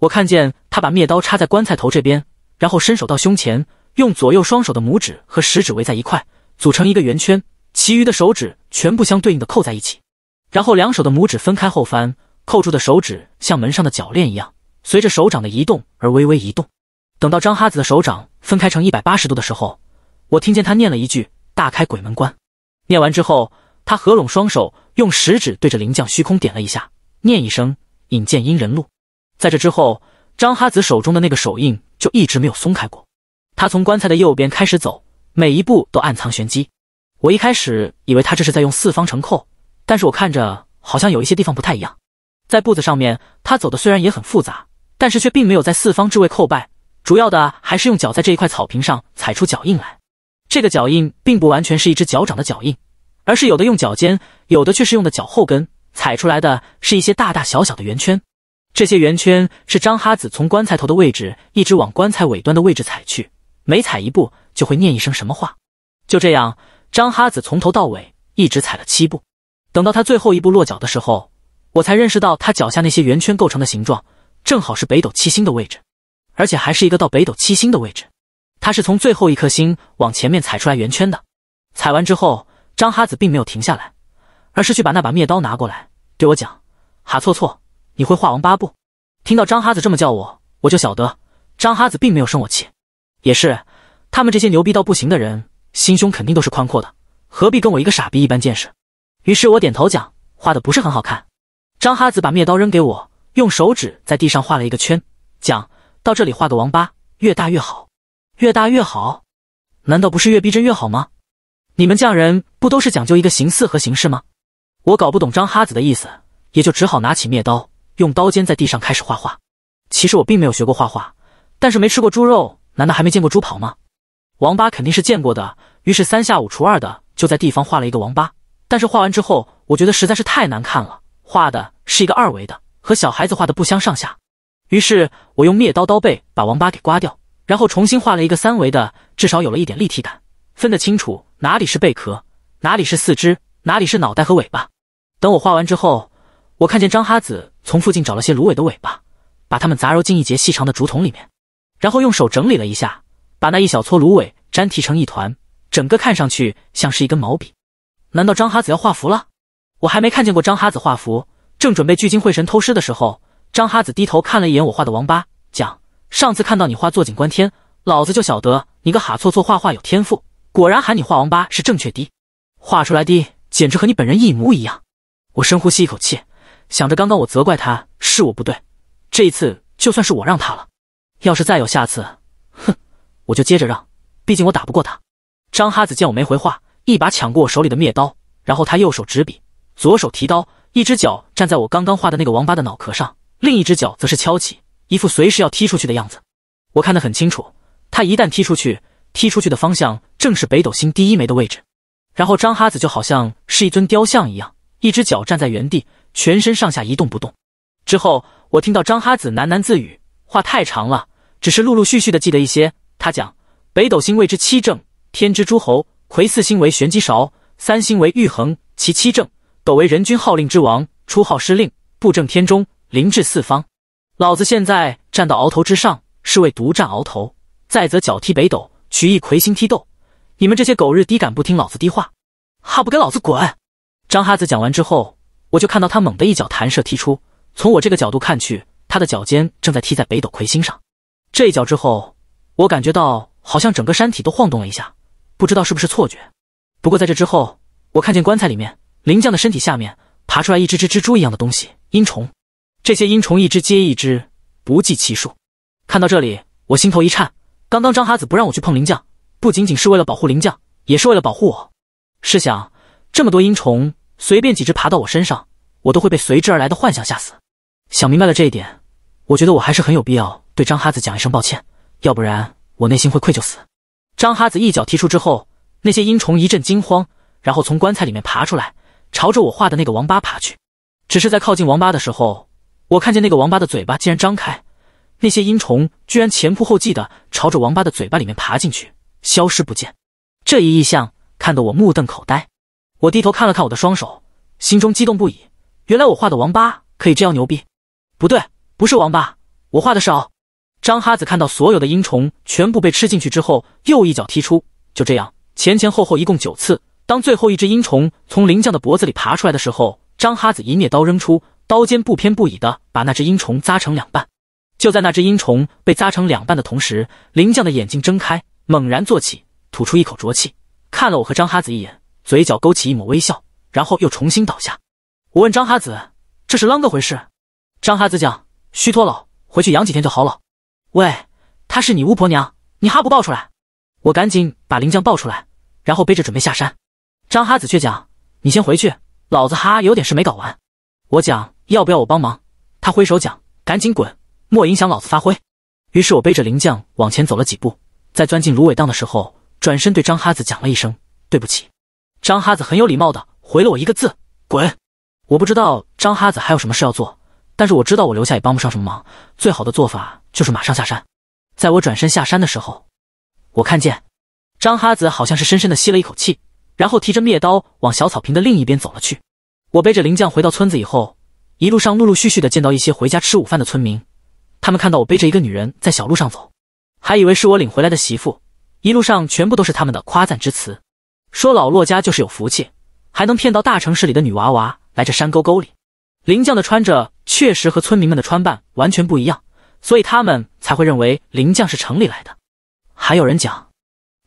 我看见他把灭刀插在棺材头这边，然后伸手到胸前。用左右双手的拇指和食指围在一块，组成一个圆圈，其余的手指全部相对应的扣在一起，然后两手的拇指分开后翻，扣住的手指像门上的铰链一样，随着手掌的移动而微微移动。等到张哈子的手掌分开成一百八十度的时候，我听见他念了一句“大开鬼门关”。念完之后，他合拢双手，用食指对着灵将虚空点了一下，念一声“引剑阴人路”。在这之后，张哈子手中的那个手印就一直没有松开过。他从棺材的右边开始走，每一步都暗藏玄机。我一开始以为他这是在用四方成扣，但是我看着好像有一些地方不太一样。在步子上面，他走的虽然也很复杂，但是却并没有在四方之位叩拜，主要的还是用脚在这一块草坪上踩出脚印来。这个脚印并不完全是一只脚掌的脚印，而是有的用脚尖，有的却是用的脚后跟，踩出来的是一些大大小小的圆圈。这些圆圈是张哈子从棺材头的位置一直往棺材尾端的位置踩去。每踩一步就会念一声什么话，就这样，张哈子从头到尾一直踩了七步。等到他最后一步落脚的时候，我才认识到他脚下那些圆圈构成的形状，正好是北斗七星的位置，而且还是一个到北斗七星的位置。他是从最后一颗星往前面踩出来圆圈的。踩完之后，张哈子并没有停下来，而是去把那把灭刀拿过来，对我讲：“哈错错，你会画王八不？”听到张哈子这么叫我，我就晓得张哈子并没有生我气。也是，他们这些牛逼到不行的人，心胸肯定都是宽阔的，何必跟我一个傻逼一般见识？于是我点头讲，画的不是很好看。张哈子把灭刀扔给我，用手指在地上画了一个圈，讲到这里画个王八，越大越好，越大越好，难道不是越逼真越好吗？你们匠人不都是讲究一个形似和形式吗？我搞不懂张哈子的意思，也就只好拿起灭刀，用刀尖在地上开始画画。其实我并没有学过画画，但是没吃过猪肉。难道还没见过猪跑吗？王八肯定是见过的，于是三下五除二的就在地方画了一个王八。但是画完之后，我觉得实在是太难看了，画的是一个二维的，和小孩子画的不相上下。于是我用灭刀刀背把王八给刮掉，然后重新画了一个三维的，至少有了一点立体感，分得清楚哪里是贝壳，哪里是四肢，哪里是脑袋和尾巴。等我画完之后，我看见张哈子从附近找了些芦苇的尾巴，把它们杂糅进一节细长的竹筒里面。然后用手整理了一下，把那一小撮芦苇粘提成一团，整个看上去像是一根毛笔。难道张哈子要画符了？我还没看见过张哈子画符，正准备聚精会神偷师的时候，张哈子低头看了一眼我画的王八，讲：“上次看到你画坐井观天，老子就晓得你个哈错错画画有天赋，果然喊你画王八是正确的，画出来的简直和你本人一模一样。”我深呼吸一口气，想着刚刚我责怪他是我不对，这一次就算是我让他了。要是再有下次，哼，我就接着让。毕竟我打不过他。张哈子见我没回话，一把抢过我手里的灭刀，然后他右手执笔，左手提刀，一只脚站在我刚刚画的那个王八的脑壳上，另一只脚则是敲起，一副随时要踢出去的样子。我看得很清楚，他一旦踢出去，踢出去的方向正是北斗星第一枚的位置。然后张哈子就好像是一尊雕像一样，一只脚站在原地，全身上下一动不动。之后，我听到张哈子喃喃自语：“话太长了。”只是陆陆续续的记得一些，他讲北斗星谓之七正，天之诸侯，魁四星为玄机勺，三星为玉衡，其七正斗为人君号令之王，出号施令，布政天中，临治四方。老子现在站到鳌头之上，是为独占鳌头。再则脚踢北斗，取一魁星踢斗。你们这些狗日低杆不听老子的话，哈不给老子滚！张哈子讲完之后，我就看到他猛地一脚弹射踢出，从我这个角度看去，他的脚尖正在踢在北斗魁星上。这一脚之后，我感觉到好像整个山体都晃动了一下，不知道是不是错觉。不过在这之后，我看见棺材里面灵将的身体下面爬出来一只只蜘蛛一样的东西——阴虫。这些阴虫一只接一只，不计其数。看到这里，我心头一颤。刚刚张哈子不让我去碰灵将，不仅仅是为了保护灵将，也是为了保护我。试想，这么多阴虫，随便几只爬到我身上，我都会被随之而来的幻想吓死。想明白了这一点，我觉得我还是很有必要。对张哈子讲一声抱歉，要不然我内心会愧疚死。张哈子一脚踢出之后，那些阴虫一阵惊慌，然后从棺材里面爬出来，朝着我画的那个王八爬去。只是在靠近王八的时候，我看见那个王八的嘴巴竟然张开，那些阴虫居然前仆后继的朝着王八的嘴巴里面爬进去，消失不见。这一异象看得我目瞪口呆。我低头看了看我的双手，心中激动不已。原来我画的王八可以这样牛逼。不对，不是王八，我画的是鳌。张哈子看到所有的阴虫全部被吃进去之后，又一脚踢出。就这样，前前后后一共九次。当最后一只阴虫从灵将的脖子里爬出来的时候，张哈子一灭刀扔出，刀尖不偏不倚的把那只阴虫扎成两半。就在那只阴虫被扎成两半的同时，灵将的眼睛睁开，猛然坐起，吐出一口浊气，看了我和张哈子一眼，嘴角勾起一抹微笑，然后又重新倒下。我问张哈子：“这是啷个回事？”张哈子讲：“虚脱了，回去养几天就好了。”喂，她是你巫婆娘，你哈不抱出来？我赶紧把灵将抱出来，然后背着准备下山。张哈子却讲：“你先回去，老子哈有点事没搞完。”我讲：“要不要我帮忙？”他挥手讲：“赶紧滚，莫影响老子发挥。”于是我背着灵将往前走了几步，在钻进芦苇荡的时候，转身对张哈子讲了一声：“对不起。”张哈子很有礼貌的回了我一个字：“滚。”我不知道张哈子还有什么事要做，但是我知道我留下也帮不上什么忙，最好的做法。就是马上下山，在我转身下山的时候，我看见张哈子好像是深深的吸了一口气，然后提着灭刀往小草坪的另一边走了去。我背着灵将回到村子以后，一路上陆陆续续的见到一些回家吃午饭的村民，他们看到我背着一个女人在小路上走，还以为是我领回来的媳妇，一路上全部都是他们的夸赞之词，说老骆家就是有福气，还能骗到大城市里的女娃娃来这山沟沟里。灵将的穿着确实和村民们的穿扮完全不一样。所以他们才会认为林将是城里来的。还有人讲，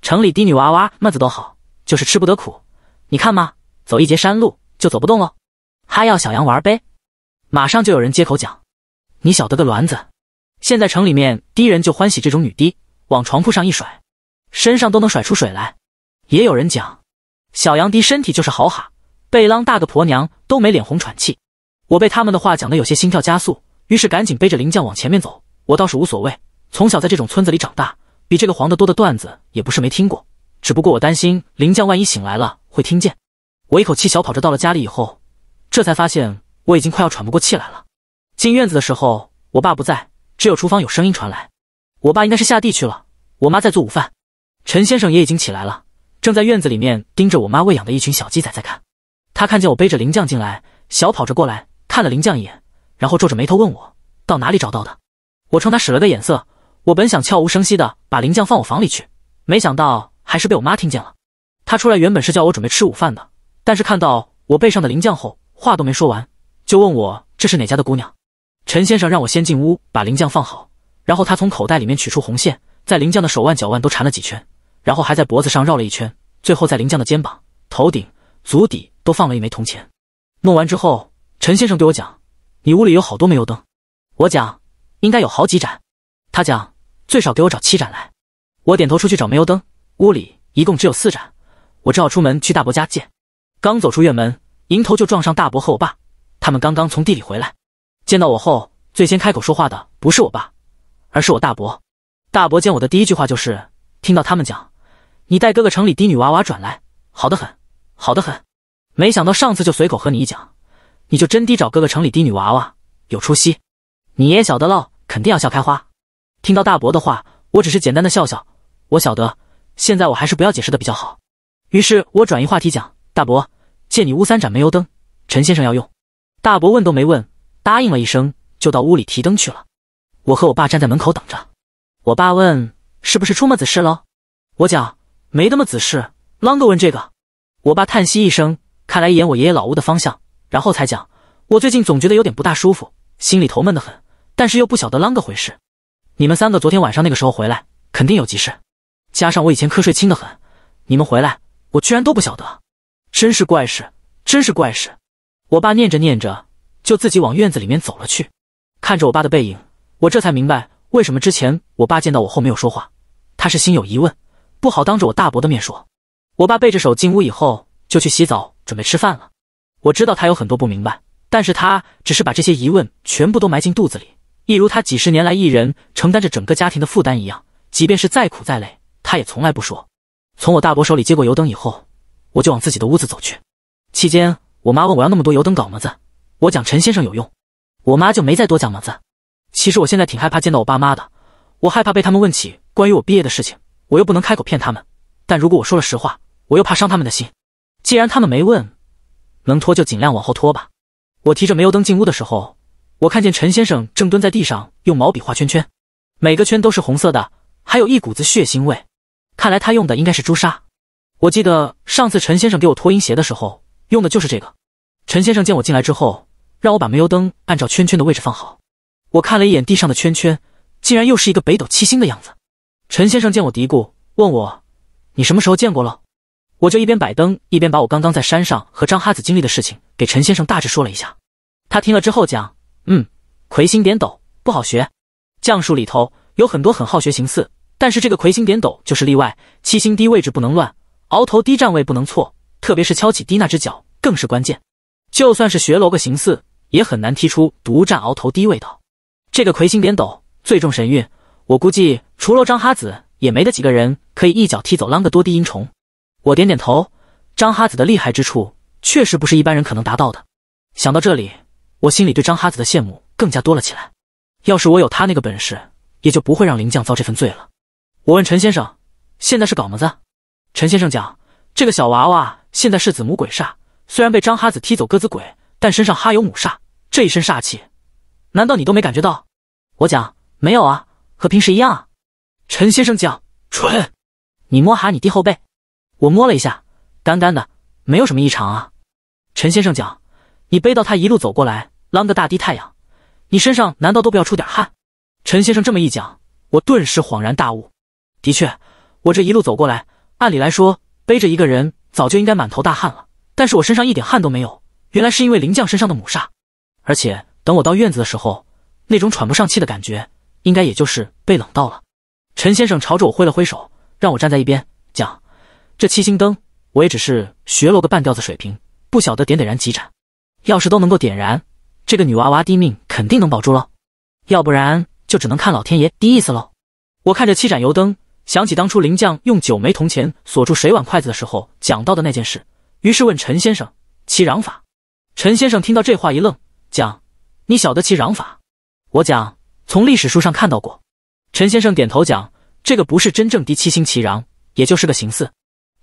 城里低女娃娃妹子都好，就是吃不得苦。你看嘛，走一截山路就走不动喽。还要小羊玩呗？马上就有人接口讲，你晓得个卵子？现在城里面低人就欢喜这种女低，往床铺上一甩，身上都能甩出水来。也有人讲，小羊低身体就是好哈，贝浪大个婆娘都没脸红喘气。我被他们的话讲得有些心跳加速，于是赶紧背着林将往前面走。我倒是无所谓，从小在这种村子里长大，比这个黄的多的段子也不是没听过。只不过我担心林将万一醒来了会听见。我一口气小跑着到了家里以后，这才发现我已经快要喘不过气来了。进院子的时候，我爸不在，只有厨房有声音传来。我爸应该是下地去了，我妈在做午饭。陈先生也已经起来了，正在院子里面盯着我妈喂养的一群小鸡仔在看。他看见我背着林将进来，小跑着过来，看了林将一眼，然后皱着眉头问我到哪里找到的。我冲他使了个眼色，我本想悄无声息的把灵将放我房里去，没想到还是被我妈听见了。她出来原本是叫我准备吃午饭的，但是看到我背上的灵将后，话都没说完，就问我这是哪家的姑娘。陈先生让我先进屋把灵将放好，然后他从口袋里面取出红线，在灵将的手腕、脚腕都缠了几圈，然后还在脖子上绕了一圈，最后在灵将的肩膀、头顶、足底都放了一枚铜钱。弄完之后，陈先生对我讲：“你屋里有好多煤油灯。”我讲。应该有好几盏，他讲最少给我找七盏来。我点头出去找煤油灯，屋里一共只有四盏，我只好出门去大伯家借。刚走出院门，迎头就撞上大伯和我爸，他们刚刚从地里回来。见到我后，最先开口说话的不是我爸，而是我大伯。大伯见我的第一句话就是听到他们讲：“你带哥哥城里滴女娃娃转来，好的很，好的很。”没想到上次就随口和你一讲，你就真滴找哥哥城里滴女娃娃，有出息。你也晓得了。肯定要笑开花。听到大伯的话，我只是简单的笑笑。我晓得，现在我还是不要解释的比较好。于是我转移话题讲，大伯借你屋三盏煤油灯，陈先生要用。大伯问都没问，答应了一声就到屋里提灯去了。我和我爸站在门口等着。我爸问是不是出么子事喽？我讲没那么子事。啷个问这个？我爸叹息一声，看一眼我爷爷老屋的方向，然后才讲，我最近总觉得有点不大舒服，心里头闷得很。但是又不晓得啷个回事，你们三个昨天晚上那个时候回来，肯定有急事。加上我以前瞌睡轻的很，你们回来我居然都不晓得，真是怪事，真是怪事。我爸念着念着，就自己往院子里面走了去。看着我爸的背影，我这才明白为什么之前我爸见到我后没有说话，他是心有疑问，不好当着我大伯的面说。我爸背着手进屋以后，就去洗澡，准备吃饭了。我知道他有很多不明白，但是他只是把这些疑问全部都埋进肚子里。一如他几十年来一人承担着整个家庭的负担一样，即便是再苦再累，他也从来不说。从我大伯手里接过油灯以后，我就往自己的屋子走去。期间，我妈问我要那么多油灯搞么子，我讲陈先生有用，我妈就没再多讲么子。其实我现在挺害怕见到我爸妈的，我害怕被他们问起关于我毕业的事情，我又不能开口骗他们。但如果我说了实话，我又怕伤他们的心。既然他们没问，能拖就尽量往后拖吧。我提着煤油灯进屋的时候。我看见陈先生正蹲在地上用毛笔画圈圈，每个圈都是红色的，还有一股子血腥味，看来他用的应该是朱砂。我记得上次陈先生给我脱阴鞋的时候用的就是这个。陈先生见我进来之后，让我把煤油灯按照圈圈的位置放好。我看了一眼地上的圈圈，竟然又是一个北斗七星的样子。陈先生见我嘀咕，问我你什么时候见过了？”我就一边摆灯，一边把我刚刚在山上和张哈子经历的事情给陈先生大致说了一下。他听了之后讲。嗯，魁星点斗不好学，将术里头有很多很好学形似，但是这个魁星点斗就是例外。七星低位置不能乱，鳌头低站位不能错，特别是敲起低那只脚更是关键。就算是学楼个形似，也很难踢出独占鳌头低味道。这个魁星点斗最重神韵，我估计除了张哈子，也没得几个人可以一脚踢走啷个多低音虫。我点点头，张哈子的厉害之处确实不是一般人可能达到的。想到这里。我心里对张哈子的羡慕更加多了起来。要是我有他那个本事，也就不会让灵将遭这份罪了。我问陈先生：“现在是搞么子？”陈先生讲：“这个小娃娃现在是子母鬼煞，虽然被张哈子踢走鸽子鬼，但身上哈有母煞，这一身煞气，难道你都没感觉到？”我讲：“没有啊，和平时一样啊。”陈先生讲：“蠢，你摸哈你弟后背。”我摸了一下，干干的，没有什么异常啊。陈先生讲：“你背到他一路走过来。”啷个大滴太阳，你身上难道都不要出点汗？陈先生这么一讲，我顿时恍然大悟。的确，我这一路走过来，按理来说背着一个人早就应该满头大汗了，但是我身上一点汗都没有。原来是因为林将身上的母煞。而且等我到院子的时候，那种喘不上气的感觉，应该也就是被冷到了。陈先生朝着我挥了挥手，让我站在一边讲。这七星灯，我也只是学了个半吊子水平，不晓得点点燃几盏。要是都能够点燃。这个女娃娃的命肯定能保住喽，要不然就只能看老天爷的意思喽。我看着七盏油灯，想起当初灵将用九枚铜钱锁住水碗筷子的时候讲到的那件事，于是问陈先生：“七穰法。”陈先生听到这话一愣，讲：“你晓得七穰法？”我讲：“从历史书上看到过。”陈先生点头讲：“这个不是真正的七星其穰，也就是个形似。”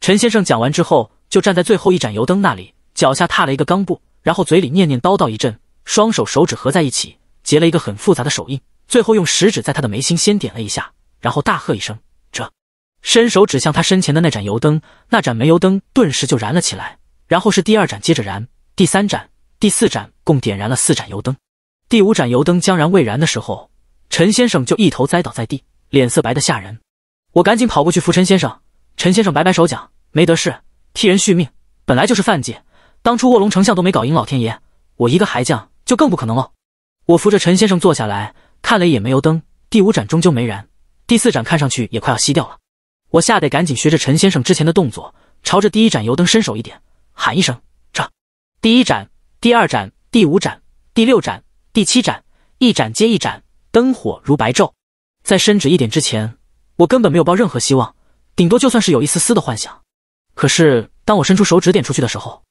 陈先生讲完之后，就站在最后一盏油灯那里，脚下踏了一个钢布，然后嘴里念念叨叨一阵。双手手指合在一起，结了一个很复杂的手印，最后用食指在他的眉心先点了一下，然后大喝一声：“这！”伸手指向他身前的那盏油灯，那盏煤油灯顿时就燃了起来，然后是第二盏，接着燃，第三盏，第四盏，共点燃了四盏油灯。第五盏油灯将燃未燃的时候，陈先生就一头栽倒在地，脸色白得吓人。我赶紧跑过去扶陈先生，陈先生摆摆手讲：“没得事，替人续命本来就是犯贱，当初卧龙丞相都没搞赢老天爷，我一个孩将。”就更不可能喽！我扶着陈先生坐下来看了一眼煤油灯，第五盏终究没燃，第四盏看上去也快要熄掉了。我吓得赶紧学着陈先生之前的动作，朝着第一盏油灯伸手一点，喊一声“这”，第一盏，第二盏，第五盏，第六盏，第七盏，一盏接一盏，灯火如白昼。在伸指一点之前，我根本没有抱任何希望，顶多就算是有一丝丝的幻想。可是当我伸出手指点出去的时候，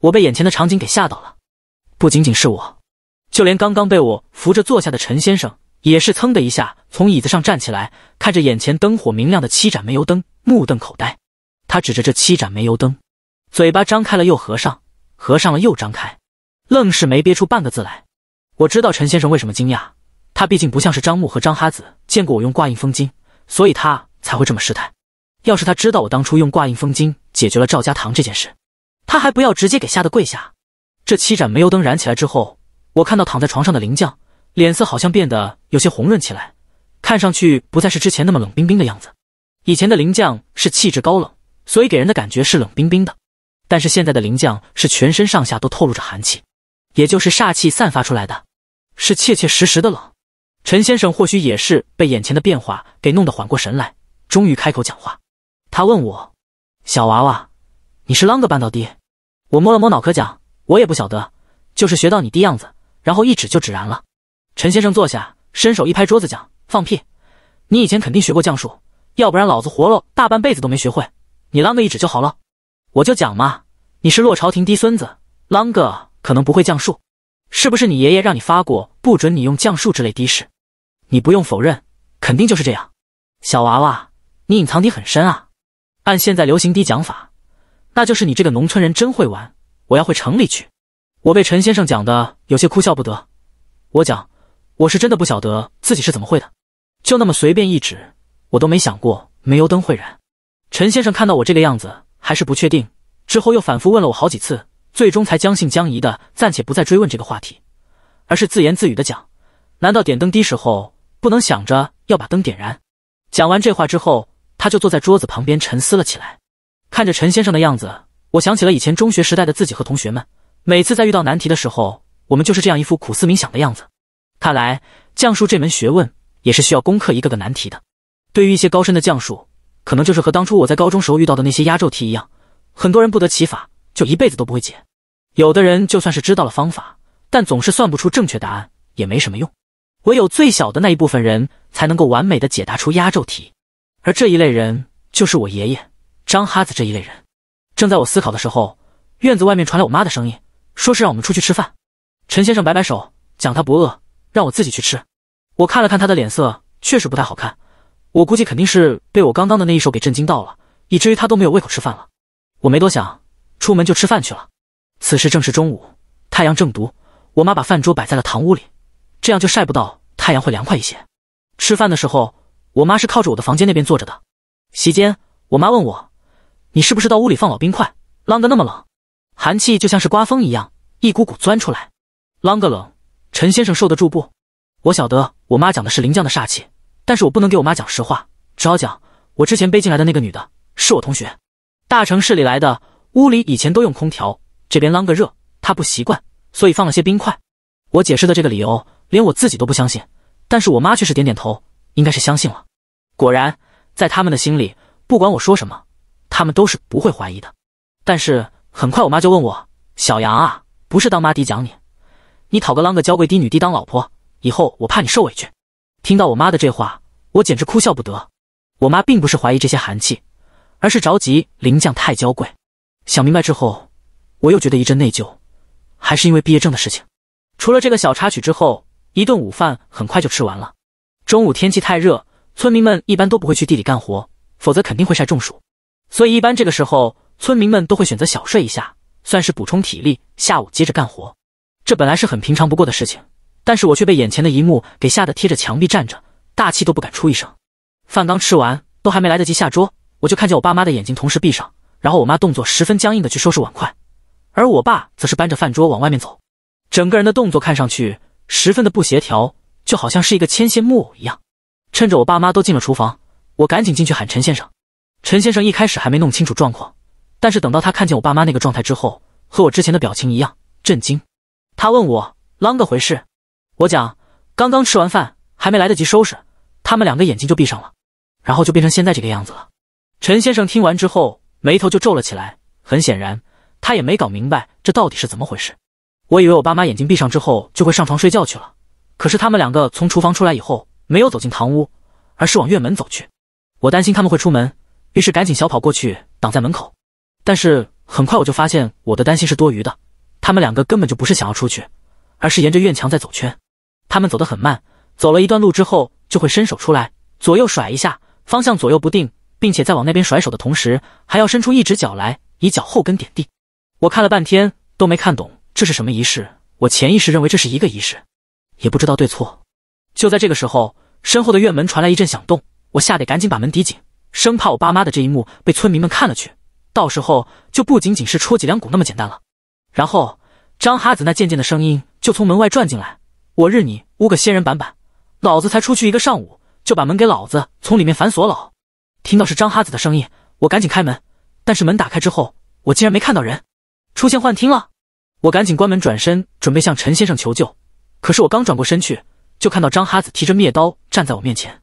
我被眼前的场景给吓到了。不仅仅是我，就连刚刚被我扶着坐下的陈先生，也是噌的一下从椅子上站起来，看着眼前灯火明亮的七盏煤油灯，目瞪口呆。他指着这七盏煤油灯，嘴巴张开了又合上，合上了又张开，愣是没憋出半个字来。我知道陈先生为什么惊讶，他毕竟不像是张木和张哈子见过我用挂印封金，所以他才会这么失态。要是他知道我当初用挂印封金解决了赵家堂这件事，他还不要直接给吓得跪下。这七盏煤油灯燃起来之后，我看到躺在床上的灵将，脸色好像变得有些红润起来，看上去不再是之前那么冷冰冰的样子。以前的灵将是气质高冷，所以给人的感觉是冷冰冰的。但是现在的灵将是全身上下都透露着寒气，也就是煞气散发出来的，是切切实实的冷。陈先生或许也是被眼前的变化给弄得缓过神来，终于开口讲话。他问我：“小娃娃，你是啷个办到的？”我摸了摸脑壳讲。我也不晓得，就是学到你的样子，然后一指就指燃了。陈先生坐下，伸手一拍桌子，讲：“放屁！你以前肯定学过降术，要不然老子活了大半辈子都没学会。你啷个一指就好了？我就讲嘛，你是落朝廷嫡孙子，啷个可能不会降术？是不是你爷爷让你发过不准你用降术之类的事？你不用否认，肯定就是这样。小娃娃，你隐藏的很深啊。按现在流行的讲法，那就是你这个农村人真会玩。”我要回城里去，我被陈先生讲的有些哭笑不得。我讲，我是真的不晓得自己是怎么会的，就那么随便一指，我都没想过煤油灯会燃。陈先生看到我这个样子，还是不确定，之后又反复问了我好几次，最终才将信将疑的暂且不再追问这个话题，而是自言自语的讲：“难道点灯的时候不能想着要把灯点燃？”讲完这话之后，他就坐在桌子旁边沉思了起来，看着陈先生的样子。我想起了以前中学时代的自己和同学们，每次在遇到难题的时候，我们就是这样一副苦思冥想的样子。看来降术这门学问也是需要攻克一个个难题的。对于一些高深的降术，可能就是和当初我在高中时候遇到的那些压轴题一样，很多人不得其法，就一辈子都不会解。有的人就算是知道了方法，但总是算不出正确答案，也没什么用。唯有最小的那一部分人才能够完美的解答出压轴题，而这一类人就是我爷爷张哈子这一类人。正在我思考的时候，院子外面传来我妈的声音，说是让我们出去吃饭。陈先生摆摆手，讲他不饿，让我自己去吃。我看了看他的脸色，确实不太好看。我估计肯定是被我刚刚的那一手给震惊到了，以至于他都没有胃口吃饭了。我没多想，出门就吃饭去了。此时正是中午，太阳正毒。我妈把饭桌摆在了堂屋里，这样就晒不到太阳，会凉快一些。吃饭的时候，我妈是靠着我的房间那边坐着的。席间，我妈问我。你是不是到屋里放老冰块，啷个那么冷？寒气就像是刮风一样，一股股钻出来，啷个冷？陈先生受得住不？我晓得我妈讲的是林江的煞气，但是我不能给我妈讲实话，只好讲我之前背进来的那个女的是我同学，大城市里来的，屋里以前都用空调，这边啷个热，她不习惯，所以放了些冰块。我解释的这个理由，连我自己都不相信，但是我妈却是点点头，应该是相信了。果然，在他们的心里，不管我说什么。他们都是不会怀疑的，但是很快我妈就问我：“小杨啊，不是当妈的讲你，你讨个啷个娇贵的女的当老婆，以后我怕你受委屈。”听到我妈的这话，我简直哭笑不得。我妈并不是怀疑这些寒气，而是着急林酱太娇贵。想明白之后，我又觉得一阵内疚，还是因为毕业证的事情。除了这个小插曲之后，一顿午饭很快就吃完了。中午天气太热，村民们一般都不会去地里干活，否则肯定会晒中暑。所以一般这个时候，村民们都会选择小睡一下，算是补充体力。下午接着干活，这本来是很平常不过的事情。但是我却被眼前的一幕给吓得贴着墙壁站着，大气都不敢出一声。饭刚吃完，都还没来得及下桌，我就看见我爸妈的眼睛同时闭上，然后我妈动作十分僵硬的去收拾碗筷，而我爸则是搬着饭桌往外面走，整个人的动作看上去十分的不协调，就好像是一个牵线木偶一样。趁着我爸妈都进了厨房，我赶紧进去喊陈先生。陈先生一开始还没弄清楚状况，但是等到他看见我爸妈那个状态之后，和我之前的表情一样震惊。他问我啷个回事，我讲刚刚吃完饭还没来得及收拾，他们两个眼睛就闭上了，然后就变成现在这个样子了。陈先生听完之后，眉头就皱了起来。很显然，他也没搞明白这到底是怎么回事。我以为我爸妈眼睛闭上之后就会上床睡觉去了，可是他们两个从厨房出来以后，没有走进堂屋，而是往院门走去。我担心他们会出门。于是赶紧小跑过去，挡在门口。但是很快我就发现我的担心是多余的，他们两个根本就不是想要出去，而是沿着院墙在走圈。他们走得很慢，走了一段路之后就会伸手出来，左右甩一下，方向左右不定，并且在往那边甩手的同时，还要伸出一只脚来，以脚后跟点地。我看了半天都没看懂这是什么仪式，我潜意识认为这是一个仪式，也不知道对错。就在这个时候，身后的院门传来一阵响动，我吓得赶紧把门抵紧。生怕我爸妈的这一幕被村民们看了去，到时候就不仅仅是戳脊梁骨那么简单了。然后张哈子那渐渐的声音就从门外转进来，我日你屋个仙人板板，老子才出去一个上午，就把门给老子从里面反锁了。听到是张哈子的声音，我赶紧开门，但是门打开之后，我竟然没看到人，出现幻听了。我赶紧关门转身，准备向陈先生求救，可是我刚转过身去，就看到张哈子提着灭刀站在我面前。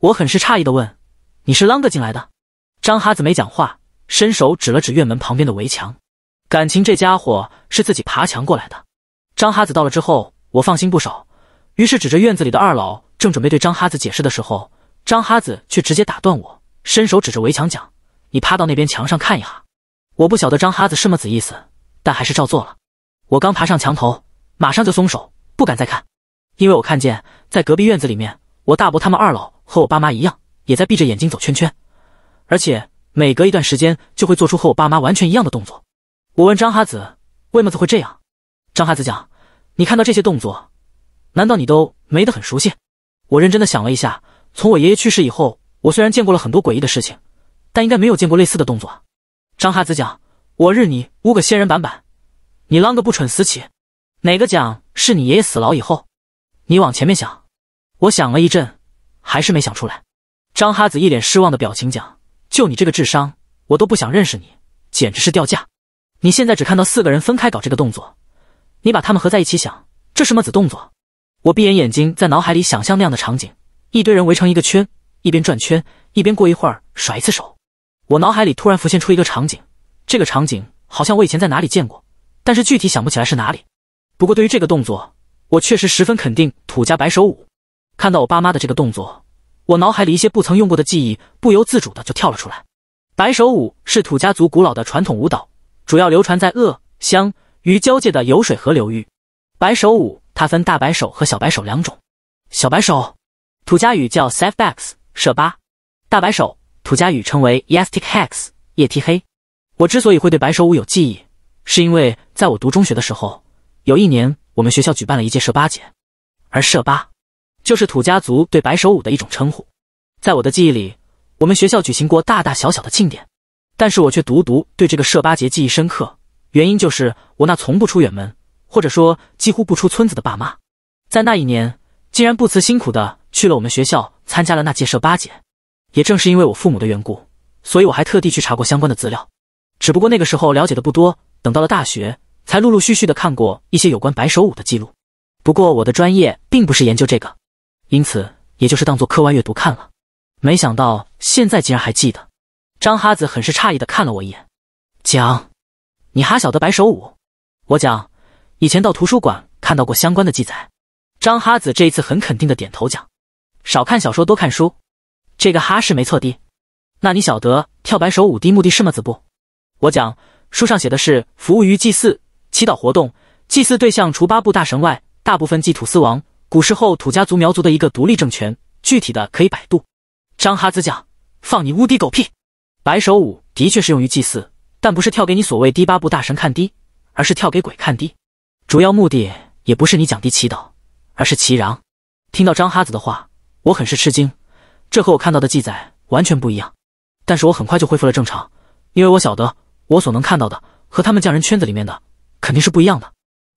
我很是诧异的问。你是啷个进来的？张哈子没讲话，伸手指了指院门旁边的围墙，感情这家伙是自己爬墙过来的。张哈子到了之后，我放心不少，于是指着院子里的二老，正准备对张哈子解释的时候，张哈子却直接打断我，伸手指着围墙讲：“你趴到那边墙上看一下。”我不晓得张哈子什么子意思，但还是照做了。我刚爬上墙头，马上就松手，不敢再看，因为我看见在隔壁院子里面，我大伯他们二老和我爸妈一样。也在闭着眼睛走圈圈，而且每隔一段时间就会做出和我爸妈完全一样的动作。我问张哈子：“为么子会这样？”张哈子讲：“你看到这些动作，难道你都没得很熟悉？”我认真的想了一下，从我爷爷去世以后，我虽然见过了很多诡异的事情，但应该没有见过类似的动作张哈子讲：“我日你五个仙人板板，你啷个不蠢死起？哪个讲是你爷爷死牢以后？你往前面想。”我想了一阵，还是没想出来。张哈子一脸失望的表情，讲：“就你这个智商，我都不想认识你，简直是掉价。你现在只看到四个人分开搞这个动作，你把他们合在一起想，这什么子动作？”我闭眼，眼睛在脑海里想象那样的场景：一堆人围成一个圈，一边转圈，一边过一会儿甩一次手。我脑海里突然浮现出一个场景，这个场景好像我以前在哪里见过，但是具体想不起来是哪里。不过对于这个动作，我确实十分肯定土家白手舞。看到我爸妈的这个动作。我脑海里一些不曾用过的记忆，不由自主的就跳了出来。白手舞是土家族古老的传统舞蹈，主要流传在鄂湘渝交界的酉水河流域。白手舞它分大白手和小白手两种。小白手，土家语叫 s e t b a s 社巴；大白手，土家语称为 yestic hex，夜啼黑。我之所以会对白手舞有记忆，是因为在我读中学的时候，有一年我们学校举办了一届社巴节，而社巴。就是土家族对白手舞的一种称呼，在我的记忆里，我们学校举行过大大小小的庆典，但是我却独独对这个社巴节记忆深刻。原因就是我那从不出远门，或者说几乎不出村子的爸妈，在那一年竟然不辞辛苦的去了我们学校参加了那届社巴节。也正是因为我父母的缘故，所以我还特地去查过相关的资料，只不过那个时候了解的不多，等到了大学才陆陆续续的看过一些有关白手舞的记录。不过我的专业并不是研究这个。因此，也就是当做课外阅读看了，没想到现在竟然还记得。张哈子很是诧异的看了我一眼，讲，你还晓得白手舞？我讲，以前到图书馆看到过相关的记载。张哈子这一次很肯定的点头讲，少看小说，多看书，这个哈是没错的。那你晓得跳白手舞的目的是么子不？我讲，书上写的是服务于祭祀、祈祷活动，祭祀对象除八部大神外，大部分祭土司王。古时候土家族、苗族的一个独立政权，具体的可以百度。张哈子讲，放你乌迪狗屁！白手舞的确是用于祭祀，但不是跳给你所谓第八部大神看低，而是跳给鬼看低。主要目的也不是你讲低祈祷，而是祈禳。听到张哈子的话，我很是吃惊，这和我看到的记载完全不一样。但是我很快就恢复了正常，因为我晓得我所能看到的和他们匠人圈子里面的肯定是不一样的。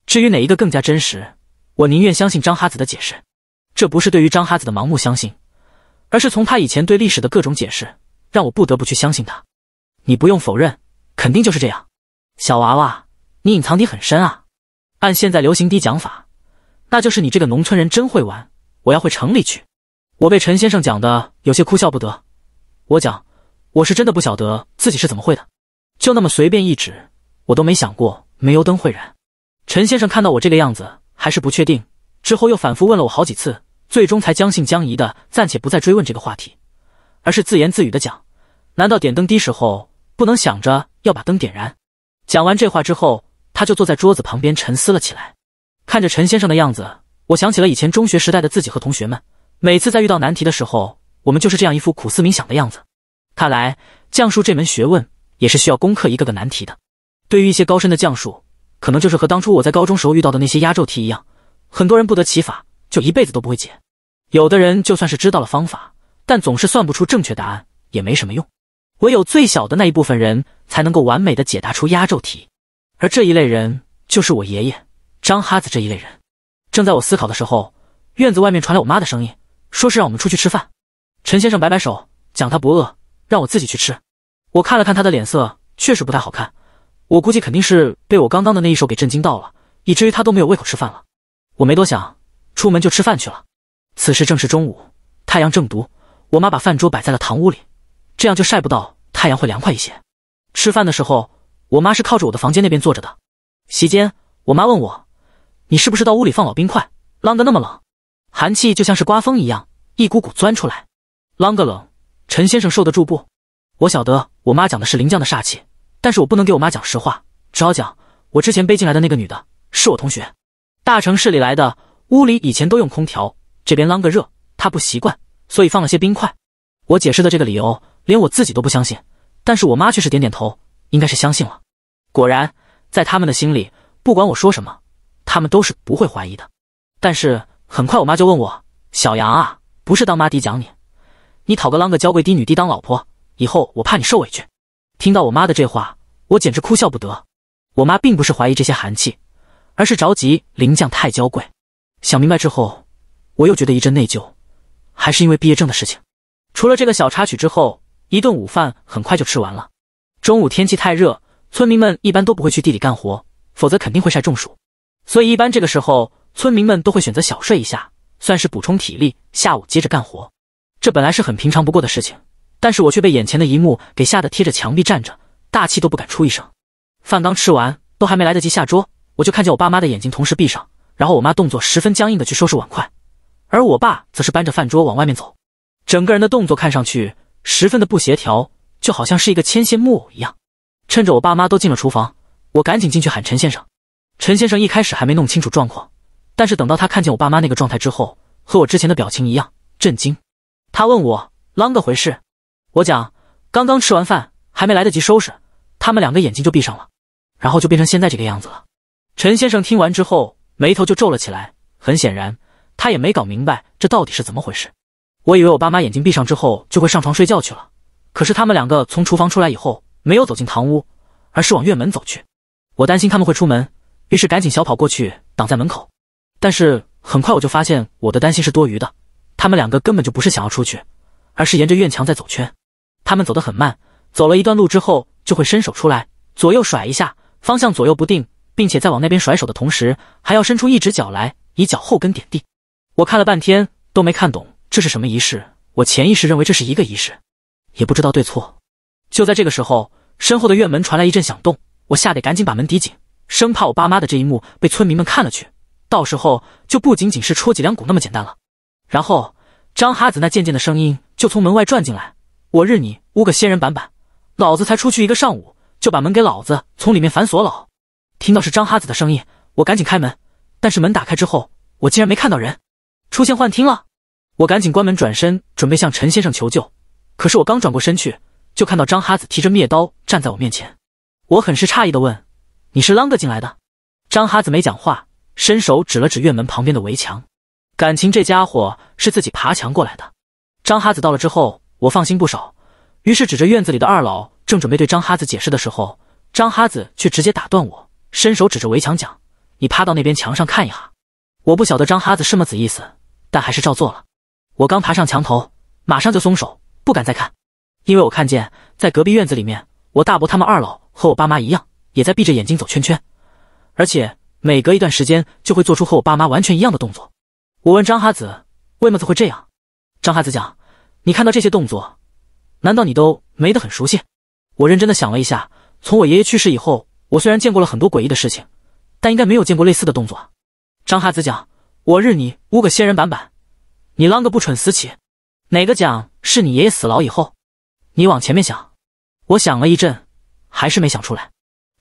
至于哪一个更加真实？我宁愿相信张哈子的解释，这不是对于张哈子的盲目相信，而是从他以前对历史的各种解释，让我不得不去相信他。你不用否认，肯定就是这样。小娃娃，你隐藏的很深啊！按现在流行的讲法，那就是你这个农村人真会玩。我要回城里去。我被陈先生讲的有些哭笑不得。我讲，我是真的不晓得自己是怎么会的，就那么随便一指，我都没想过煤油灯会燃。陈先生看到我这个样子。还是不确定，之后又反复问了我好几次，最终才将信将疑的暂且不再追问这个话题，而是自言自语的讲：“难道点灯的时候不能想着要把灯点燃？”讲完这话之后，他就坐在桌子旁边沉思了起来。看着陈先生的样子，我想起了以前中学时代的自己和同学们，每次在遇到难题的时候，我们就是这样一副苦思冥想的样子。看来降术这门学问也是需要攻克一个个难题的。对于一些高深的降术。可能就是和当初我在高中时候遇到的那些压轴题一样，很多人不得其法，就一辈子都不会解；有的人就算是知道了方法，但总是算不出正确答案，也没什么用。唯有最小的那一部分人才能够完美的解答出压轴题，而这一类人就是我爷爷张哈子这一类人。正在我思考的时候，院子外面传来我妈的声音，说是让我们出去吃饭。陈先生摆摆手，讲他不饿，让我自己去吃。我看了看他的脸色，确实不太好看。我估计肯定是被我刚刚的那一手给震惊到了，以至于他都没有胃口吃饭了。我没多想，出门就吃饭去了。此时正是中午，太阳正毒。我妈把饭桌摆在了堂屋里，这样就晒不到太阳，会凉快一些。吃饭的时候，我妈是靠着我的房间那边坐着的。席间，我妈问我：“你是不是到屋里放老冰块？啷个那么冷？寒气就像是刮风一样，一股股钻出来。啷个冷？陈先生受得住不？”我晓得，我妈讲的是临江的煞气。但是我不能给我妈讲实话，只好讲我之前背进来的那个女的是我同学，大城市里来的。屋里以前都用空调，这边啷个热，她不习惯，所以放了些冰块。我解释的这个理由，连我自己都不相信，但是我妈却是点点头，应该是相信了。果然，在他们的心里，不管我说什么，他们都是不会怀疑的。但是很快，我妈就问我：“小杨啊，不是当妈的讲你，你讨个啷个娇贵的女的当老婆，以后我怕你受委屈。”听到我妈的这话，我简直哭笑不得。我妈并不是怀疑这些寒气，而是着急灵将太娇贵。想明白之后，我又觉得一阵内疚，还是因为毕业证的事情。除了这个小插曲之后，一顿午饭很快就吃完了。中午天气太热，村民们一般都不会去地里干活，否则肯定会晒中暑。所以一般这个时候，村民们都会选择小睡一下，算是补充体力。下午接着干活，这本来是很平常不过的事情。但是我却被眼前的一幕给吓得贴着墙壁站着，大气都不敢出一声。饭刚吃完，都还没来得及下桌，我就看见我爸妈的眼睛同时闭上，然后我妈动作十分僵硬的去收拾碗筷，而我爸则是搬着饭桌往外面走，整个人的动作看上去十分的不协调，就好像是一个牵线木偶一样。趁着我爸妈都进了厨房，我赶紧进去喊陈先生。陈先生一开始还没弄清楚状况，但是等到他看见我爸妈那个状态之后，和我之前的表情一样震惊。他问我啷个回事？我讲，刚刚吃完饭，还没来得及收拾，他们两个眼睛就闭上了，然后就变成现在这个样子了。陈先生听完之后，眉头就皱了起来，很显然，他也没搞明白这到底是怎么回事。我以为我爸妈眼睛闭上之后就会上床睡觉去了，可是他们两个从厨房出来以后，没有走进堂屋，而是往院门走去。我担心他们会出门，于是赶紧小跑过去挡在门口。但是很快我就发现我的担心是多余的，他们两个根本就不是想要出去，而是沿着院墙在走圈。他们走得很慢，走了一段路之后就会伸手出来，左右甩一下，方向左右不定，并且在往那边甩手的同时，还要伸出一只脚来，以脚后跟点地。我看了半天都没看懂这是什么仪式，我潜意识认为这是一个仪式，也不知道对错。就在这个时候，身后的院门传来一阵响动，我吓得赶紧把门抵紧，生怕我爸妈的这一幕被村民们看了去，到时候就不仅仅是戳脊梁骨那么简单了。然后张哈子那渐渐的声音就从门外转进来。我日你屋个仙人板板！老子才出去一个上午，就把门给老子从里面反锁了。听到是张哈子的声音，我赶紧开门，但是门打开之后，我竟然没看到人，出现幻听了。我赶紧关门，转身准备向陈先生求救，可是我刚转过身去，就看到张哈子提着灭刀站在我面前。我很是诧异的问：“你是啷个进来的？”张哈子没讲话，伸手指了指院门旁边的围墙，感情这家伙是自己爬墙过来的。张哈子到了之后。我放心不少，于是指着院子里的二老，正准备对张哈子解释的时候，张哈子却直接打断我，伸手指着围墙讲：“你趴到那边墙上看一下。”我不晓得张哈子什么子意思，但还是照做了。我刚爬上墙头，马上就松手，不敢再看，因为我看见在隔壁院子里面，我大伯他们二老和我爸妈一样，也在闭着眼睛走圈圈，而且每隔一段时间就会做出和我爸妈完全一样的动作。我问张哈子：“为么子会这样？”张哈子讲。你看到这些动作，难道你都没得很熟悉？我认真的想了一下，从我爷爷去世以后，我虽然见过了很多诡异的事情，但应该没有见过类似的动作。张哈子讲，我日你五个仙人板板，你啷个不蠢死起？哪个讲是你爷爷死牢以后？你往前面想。我想了一阵，还是没想出来。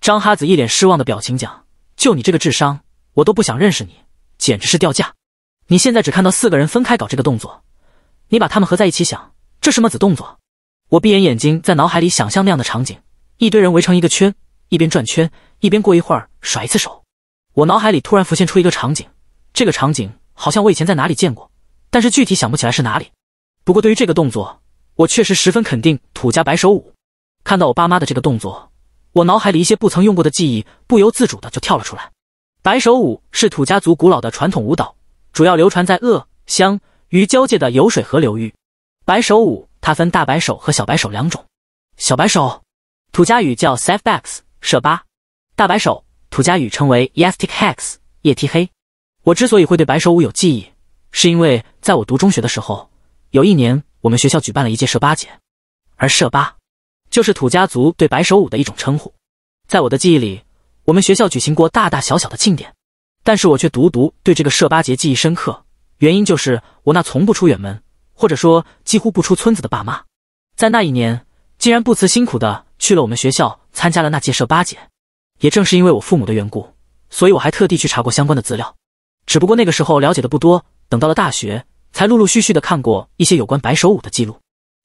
张哈子一脸失望的表情讲，就你这个智商，我都不想认识你，简直是掉价。你现在只看到四个人分开搞这个动作。你把他们合在一起想，这是什么子动作？我闭眼，眼睛在脑海里想象那样的场景：一堆人围成一个圈，一边转圈，一边过一会儿甩一次手。我脑海里突然浮现出一个场景，这个场景好像我以前在哪里见过，但是具体想不起来是哪里。不过对于这个动作，我确实十分肯定。土家白手舞，看到我爸妈的这个动作，我脑海里一些不曾用过的记忆不由自主的就跳了出来。白手舞是土家族古老的传统舞蹈，主要流传在鄂湘。与交界的酉水河流域，白手舞它分大白手和小白手两种。小白手土家语叫 Safax 社巴，大白手土家语称为 Eastic Hex 叶梯黑。我之所以会对白手舞有记忆，是因为在我读中学的时候，有一年我们学校举办了一届社巴节，而社巴就是土家族对白手舞的一种称呼。在我的记忆里，我们学校举行过大大小小的庆典，但是我却独独对这个社巴节记忆深刻。原因就是我那从不出远门，或者说几乎不出村子的爸妈，在那一年竟然不辞辛苦的去了我们学校参加了那届社八届。也正是因为我父母的缘故，所以我还特地去查过相关的资料。只不过那个时候了解的不多，等到了大学才陆陆续续的看过一些有关白手舞的记录。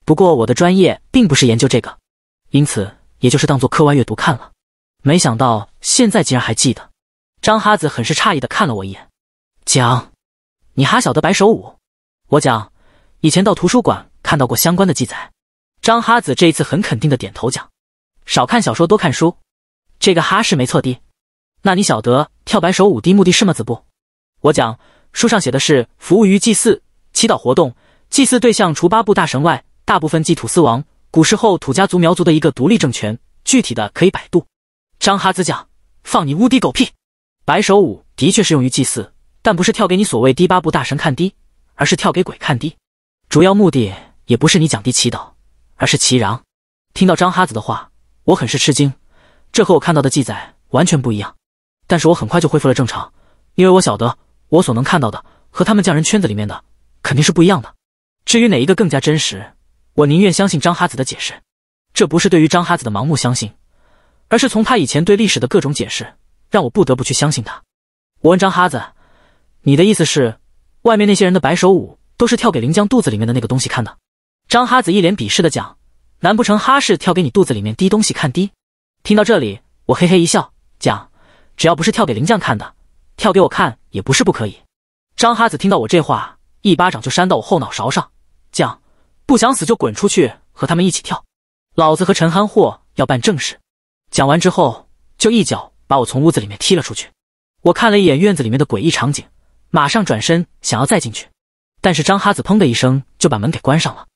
不过我的专业并不是研究这个，因此也就是当做课外阅读看了。没想到现在竟然还记得。张哈子很是诧异的看了我一眼，讲。你哈晓得白手舞？我讲，以前到图书馆看到过相关的记载。张哈子这一次很肯定的点头讲：“少看小说，多看书。”这个哈是没错的。那你晓得跳白手舞的目的是么子不？我讲，书上写的是服务于祭祀、祈祷活动。祭祀对象除八部大神外，大部分祭土司王。古时候土家族、苗族的一个独立政权，具体的可以百度。张哈子讲：“放你乌的狗屁！白手舞的确是用于祭祀。”但不是跳给你所谓第八部大神看低，而是跳给鬼看低。主要目的也不是你讲低祈祷，而是祈禳。听到张哈子的话，我很是吃惊，这和我看到的记载完全不一样。但是我很快就恢复了正常，因为我晓得我所能看到的和他们匠人圈子里面的肯定是不一样的。至于哪一个更加真实，我宁愿相信张哈子的解释。这不是对于张哈子的盲目相信，而是从他以前对历史的各种解释，让我不得不去相信他。我问张哈子。你的意思是，外面那些人的白手舞都是跳给林江肚子里面的那个东西看的？张哈子一脸鄙视的讲：“难不成哈是跳给你肚子里面滴东西看滴？”听到这里，我嘿嘿一笑，讲：“只要不是跳给林江看的，跳给我看也不是不可以。”张哈子听到我这话，一巴掌就扇到我后脑勺上，讲：“不想死就滚出去和他们一起跳，老子和陈憨货要办正事。”讲完之后，就一脚把我从屋子里面踢了出去。我看了一眼院子里面的诡异场景。马上转身想要再进去，但是张哈子砰的一声就把门给关上了。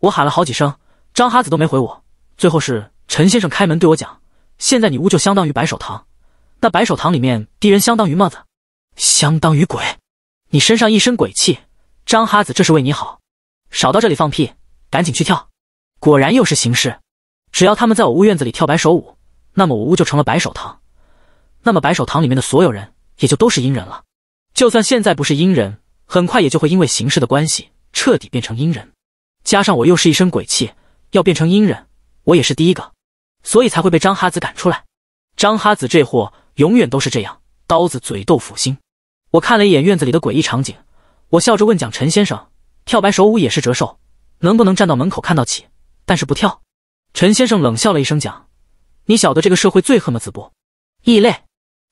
我喊了好几声，张哈子都没回我。最后是陈先生开门对我讲：“现在你屋就相当于白首堂，那白首堂里面敌人相当于帽子？相当于鬼。你身上一身鬼气，张哈子这是为你好。少到这里放屁，赶紧去跳。果然又是形式。只要他们在我屋院子里跳白首舞，那么我屋就成了白首堂，那么白首堂里面的所有人也就都是阴人了。”就算现在不是阴人，很快也就会因为形势的关系彻底变成阴人。加上我又是一身鬼气，要变成阴人，我也是第一个，所以才会被张哈子赶出来。张哈子这货永远都是这样，刀子嘴豆腐心。我看了一眼院子里的诡异场景，我笑着问蒋陈先生：“跳白手舞也是折寿，能不能站到门口看到起，但是不跳？”陈先生冷笑了一声，讲：“你晓得这个社会最恨么子不？异类。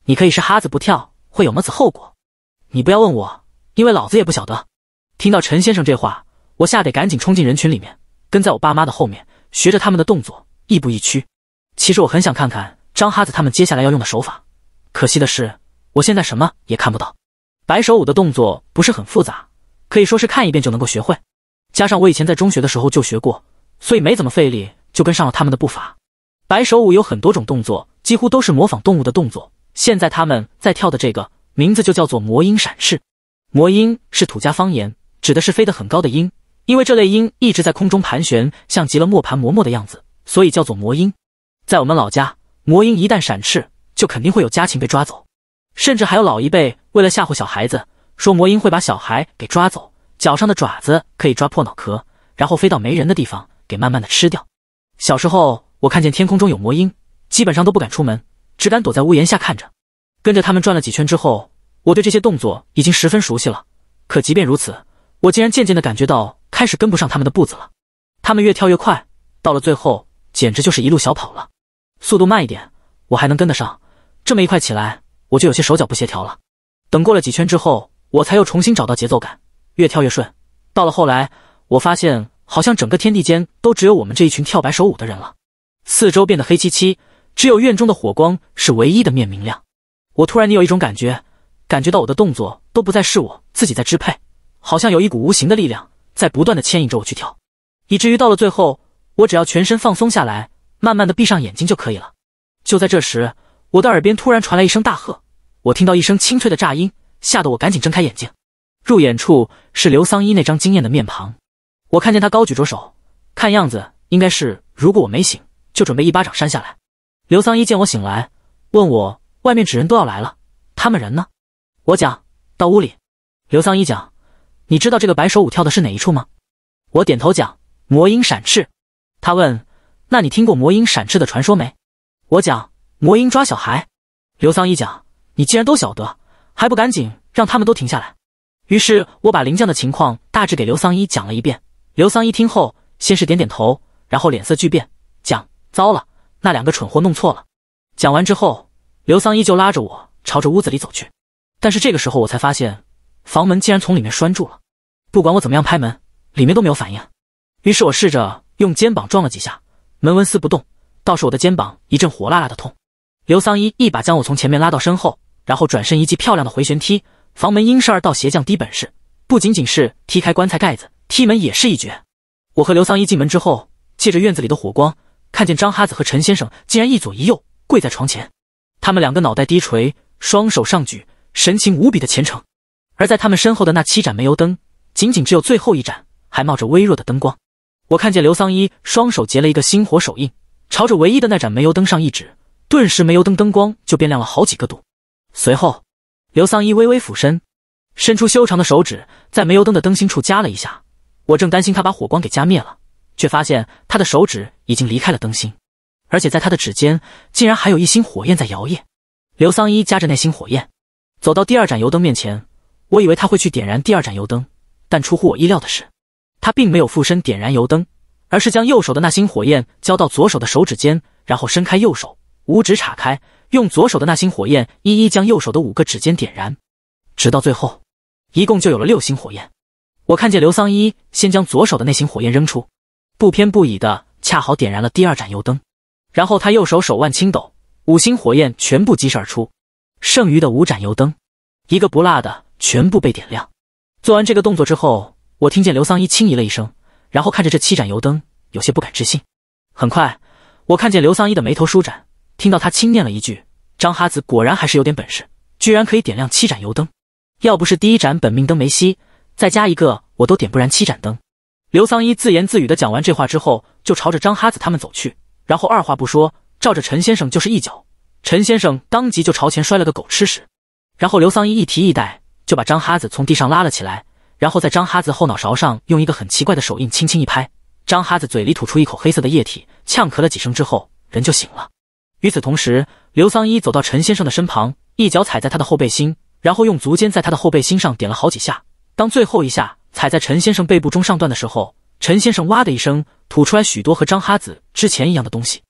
你可以是哈子不跳，会有么子后果？”你不要问我，因为老子也不晓得。听到陈先生这话，我吓得赶紧冲进人群里面，跟在我爸妈的后面，学着他们的动作，亦步亦趋。其实我很想看看张哈子他们接下来要用的手法，可惜的是，我现在什么也看不到。白手舞的动作不是很复杂，可以说是看一遍就能够学会。加上我以前在中学的时候就学过，所以没怎么费力就跟上了他们的步伐。白手舞有很多种动作，几乎都是模仿动物的动作。现在他们在跳的这个。名字就叫做魔鹰闪翅。魔鹰是土家方言，指的是飞得很高的鹰，因为这类鹰一直在空中盘旋，像极了磨盘磨磨的样子，所以叫做魔鹰。在我们老家，魔鹰一旦闪翅，就肯定会有家禽被抓走，甚至还有老一辈为了吓唬小孩子，说魔鹰会把小孩给抓走，脚上的爪子可以抓破脑壳，然后飞到没人的地方给慢慢的吃掉。小时候，我看见天空中有魔鹰，基本上都不敢出门，只敢躲在屋檐下看着。跟着他们转了几圈之后，我对这些动作已经十分熟悉了。可即便如此，我竟然渐渐的感觉到开始跟不上他们的步子了。他们越跳越快，到了最后简直就是一路小跑了。速度慢一点，我还能跟得上；这么一快起来，我就有些手脚不协调了。等过了几圈之后，我才又重新找到节奏感，越跳越顺。到了后来，我发现好像整个天地间都只有我们这一群跳白手舞的人了。四周变得黑漆漆，只有院中的火光是唯一的面明亮。我突然，你有一种感觉，感觉到我的动作都不再是我自己在支配，好像有一股无形的力量在不断的牵引着我去跳，以至于到了最后，我只要全身放松下来，慢慢的闭上眼睛就可以了。就在这时，我的耳边突然传来一声大喝，我听到一声清脆的炸音，吓得我赶紧睁开眼睛，入眼处是刘桑一那张惊艳的面庞，我看见他高举着手，看样子应该是如果我没醒，就准备一巴掌扇下来。刘桑一见我醒来，问我。外面纸人都要来了，他们人呢？我讲到屋里，刘桑一讲，你知道这个白手舞跳的是哪一处吗？我点头讲魔音闪翅。他问，那你听过魔音闪翅的传说没？我讲魔音抓小孩。刘桑一讲，你既然都晓得，还不赶紧让他们都停下来？于是我把林将的情况大致给刘桑一讲了一遍。刘桑一听后，先是点点头，然后脸色巨变，讲糟了，那两个蠢货弄错了。讲完之后。刘桑一就拉着我朝着屋子里走去，但是这个时候我才发现，房门竟然从里面拴住了。不管我怎么样拍门，里面都没有反应。于是我试着用肩膀撞了几下，门纹丝不动，倒是我的肩膀一阵火辣辣的痛。刘桑一一把将我从前面拉到身后，然后转身一记漂亮的回旋踢，房门因势而到鞋匠低本事，不仅仅是踢开棺材盖子，踢门也是一绝。我和刘桑一进门之后，借着院子里的火光，看见张哈子和陈先生竟然一左一右跪在床前。他们两个脑袋低垂，双手上举，神情无比的虔诚。而在他们身后的那七盏煤油灯，仅仅只有最后一盏还冒着微弱的灯光。我看见刘桑一双手结了一个星火手印，朝着唯一的那盏煤油灯上一指，顿时煤油灯灯光就变亮了好几个度。随后，刘桑一微微俯身，伸出修长的手指在煤油灯的灯芯处夹了一下。我正担心他把火光给夹灭了，却发现他的手指已经离开了灯芯。而且在他的指尖竟然还有一星火焰在摇曳，刘桑一夹着那星火焰，走到第二盏油灯面前。我以为他会去点燃第二盏油灯，但出乎我意料的是，他并没有附身点燃油灯，而是将右手的那星火焰交到左手的手指间，然后伸开右手，五指岔开，用左手的那星火焰一一将右手的五个指尖点燃，直到最后，一共就有了六星火焰。我看见刘桑一先将左手的那星火焰扔出，不偏不倚的恰好点燃了第二盏油灯。然后他右手手腕轻抖，五星火焰全部激射而出，剩余的五盏油灯，一个不落的全部被点亮。做完这个动作之后，我听见刘桑一轻咦了一声，然后看着这七盏油灯，有些不敢置信。很快，我看见刘桑一的眉头舒展，听到他轻念了一句：“张哈子果然还是有点本事，居然可以点亮七盏油灯。要不是第一盏本命灯没熄，再加一个我都点不燃七盏灯。”刘桑一自言自语的讲完这话之后，就朝着张哈子他们走去。然后二话不说，照着陈先生就是一脚，陈先生当即就朝前摔了个狗吃屎。然后刘桑一一提一带就把张哈子从地上拉了起来，然后在张哈子后脑勺上用一个很奇怪的手印轻轻一拍，张哈子嘴里吐出一口黑色的液体，呛咳了几声之后人就醒了。与此同时，刘桑一走到陈先生的身旁，一脚踩在他的后背心，然后用足尖在他的后背心上点了好几下，当最后一下踩在陈先生背部中上段的时候。陈先生哇的一声，吐出来许多和张哈子之前一样的东西。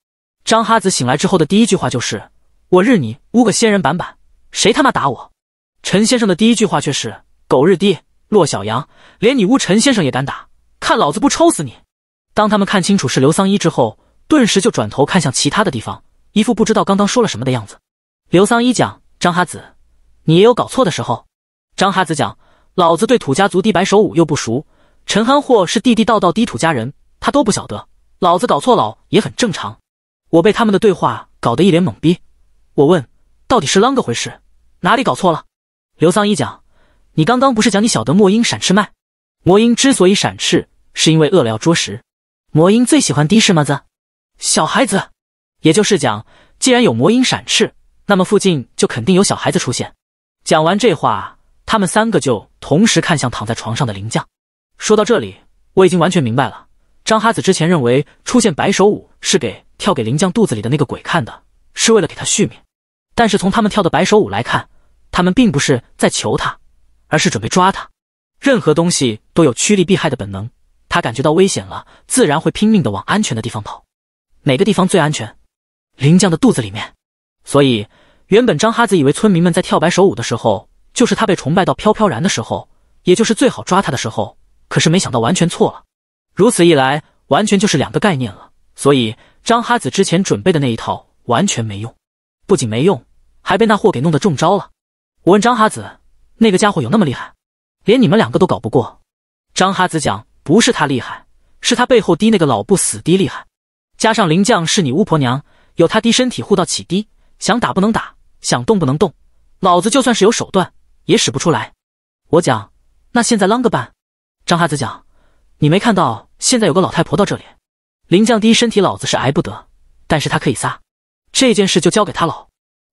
张哈子醒来之后的第一句话就是：“我日你污个仙人板板，谁他妈打我？”陈先生的第一句话却是：“狗日的，骆小羊，连你污陈先生也敢打，看老子不抽死你！”当他们看清楚是刘桑一之后，顿时就转头看向其他的地方，一副不知道刚刚说了什么的样子。刘桑一讲：“张哈子，你也有搞错的时候。”张哈子讲：“老子对土家族地摆手舞又不熟。”陈憨货是地地道道低土家人，他都不晓得，老子搞错老也很正常。我被他们的对话搞得一脸懵逼。我问，到底是啷个回事？哪里搞错了？刘桑一讲，你刚刚不是讲你晓得魔鹰闪翅吗？魔鹰之所以闪翅，是因为饿了要捉食。魔鹰最喜欢的士么子？小孩子。也就是讲，既然有魔鹰闪翅，那么附近就肯定有小孩子出现。讲完这话，他们三个就同时看向躺在床上的灵将。说到这里，我已经完全明白了。张哈子之前认为出现白手舞是给跳给林将肚子里的那个鬼看的，是为了给他续命。但是从他们跳的白手舞来看，他们并不是在求他，而是准备抓他。任何东西都有趋利避害的本能，他感觉到危险了，自然会拼命的往安全的地方跑。哪个地方最安全？林将的肚子里面。所以，原本张哈子以为村民们在跳白手舞的时候，就是他被崇拜到飘飘然的时候，也就是最好抓他的时候。可是没想到完全错了，如此一来完全就是两个概念了，所以张哈子之前准备的那一套完全没用，不仅没用，还被那货给弄得中招了。我问张哈子，那个家伙有那么厉害，连你们两个都搞不过？张哈子讲，不是他厉害，是他背后滴那个老不死滴厉害，加上灵将是你巫婆娘，有他滴身体护到起滴，想打不能打，想动不能动，老子就算是有手段也使不出来。我讲，那现在啷个办？张哈子讲：“你没看到，现在有个老太婆到这里，灵降低身体，老子是挨不得，但是他可以撒，这件事就交给他老。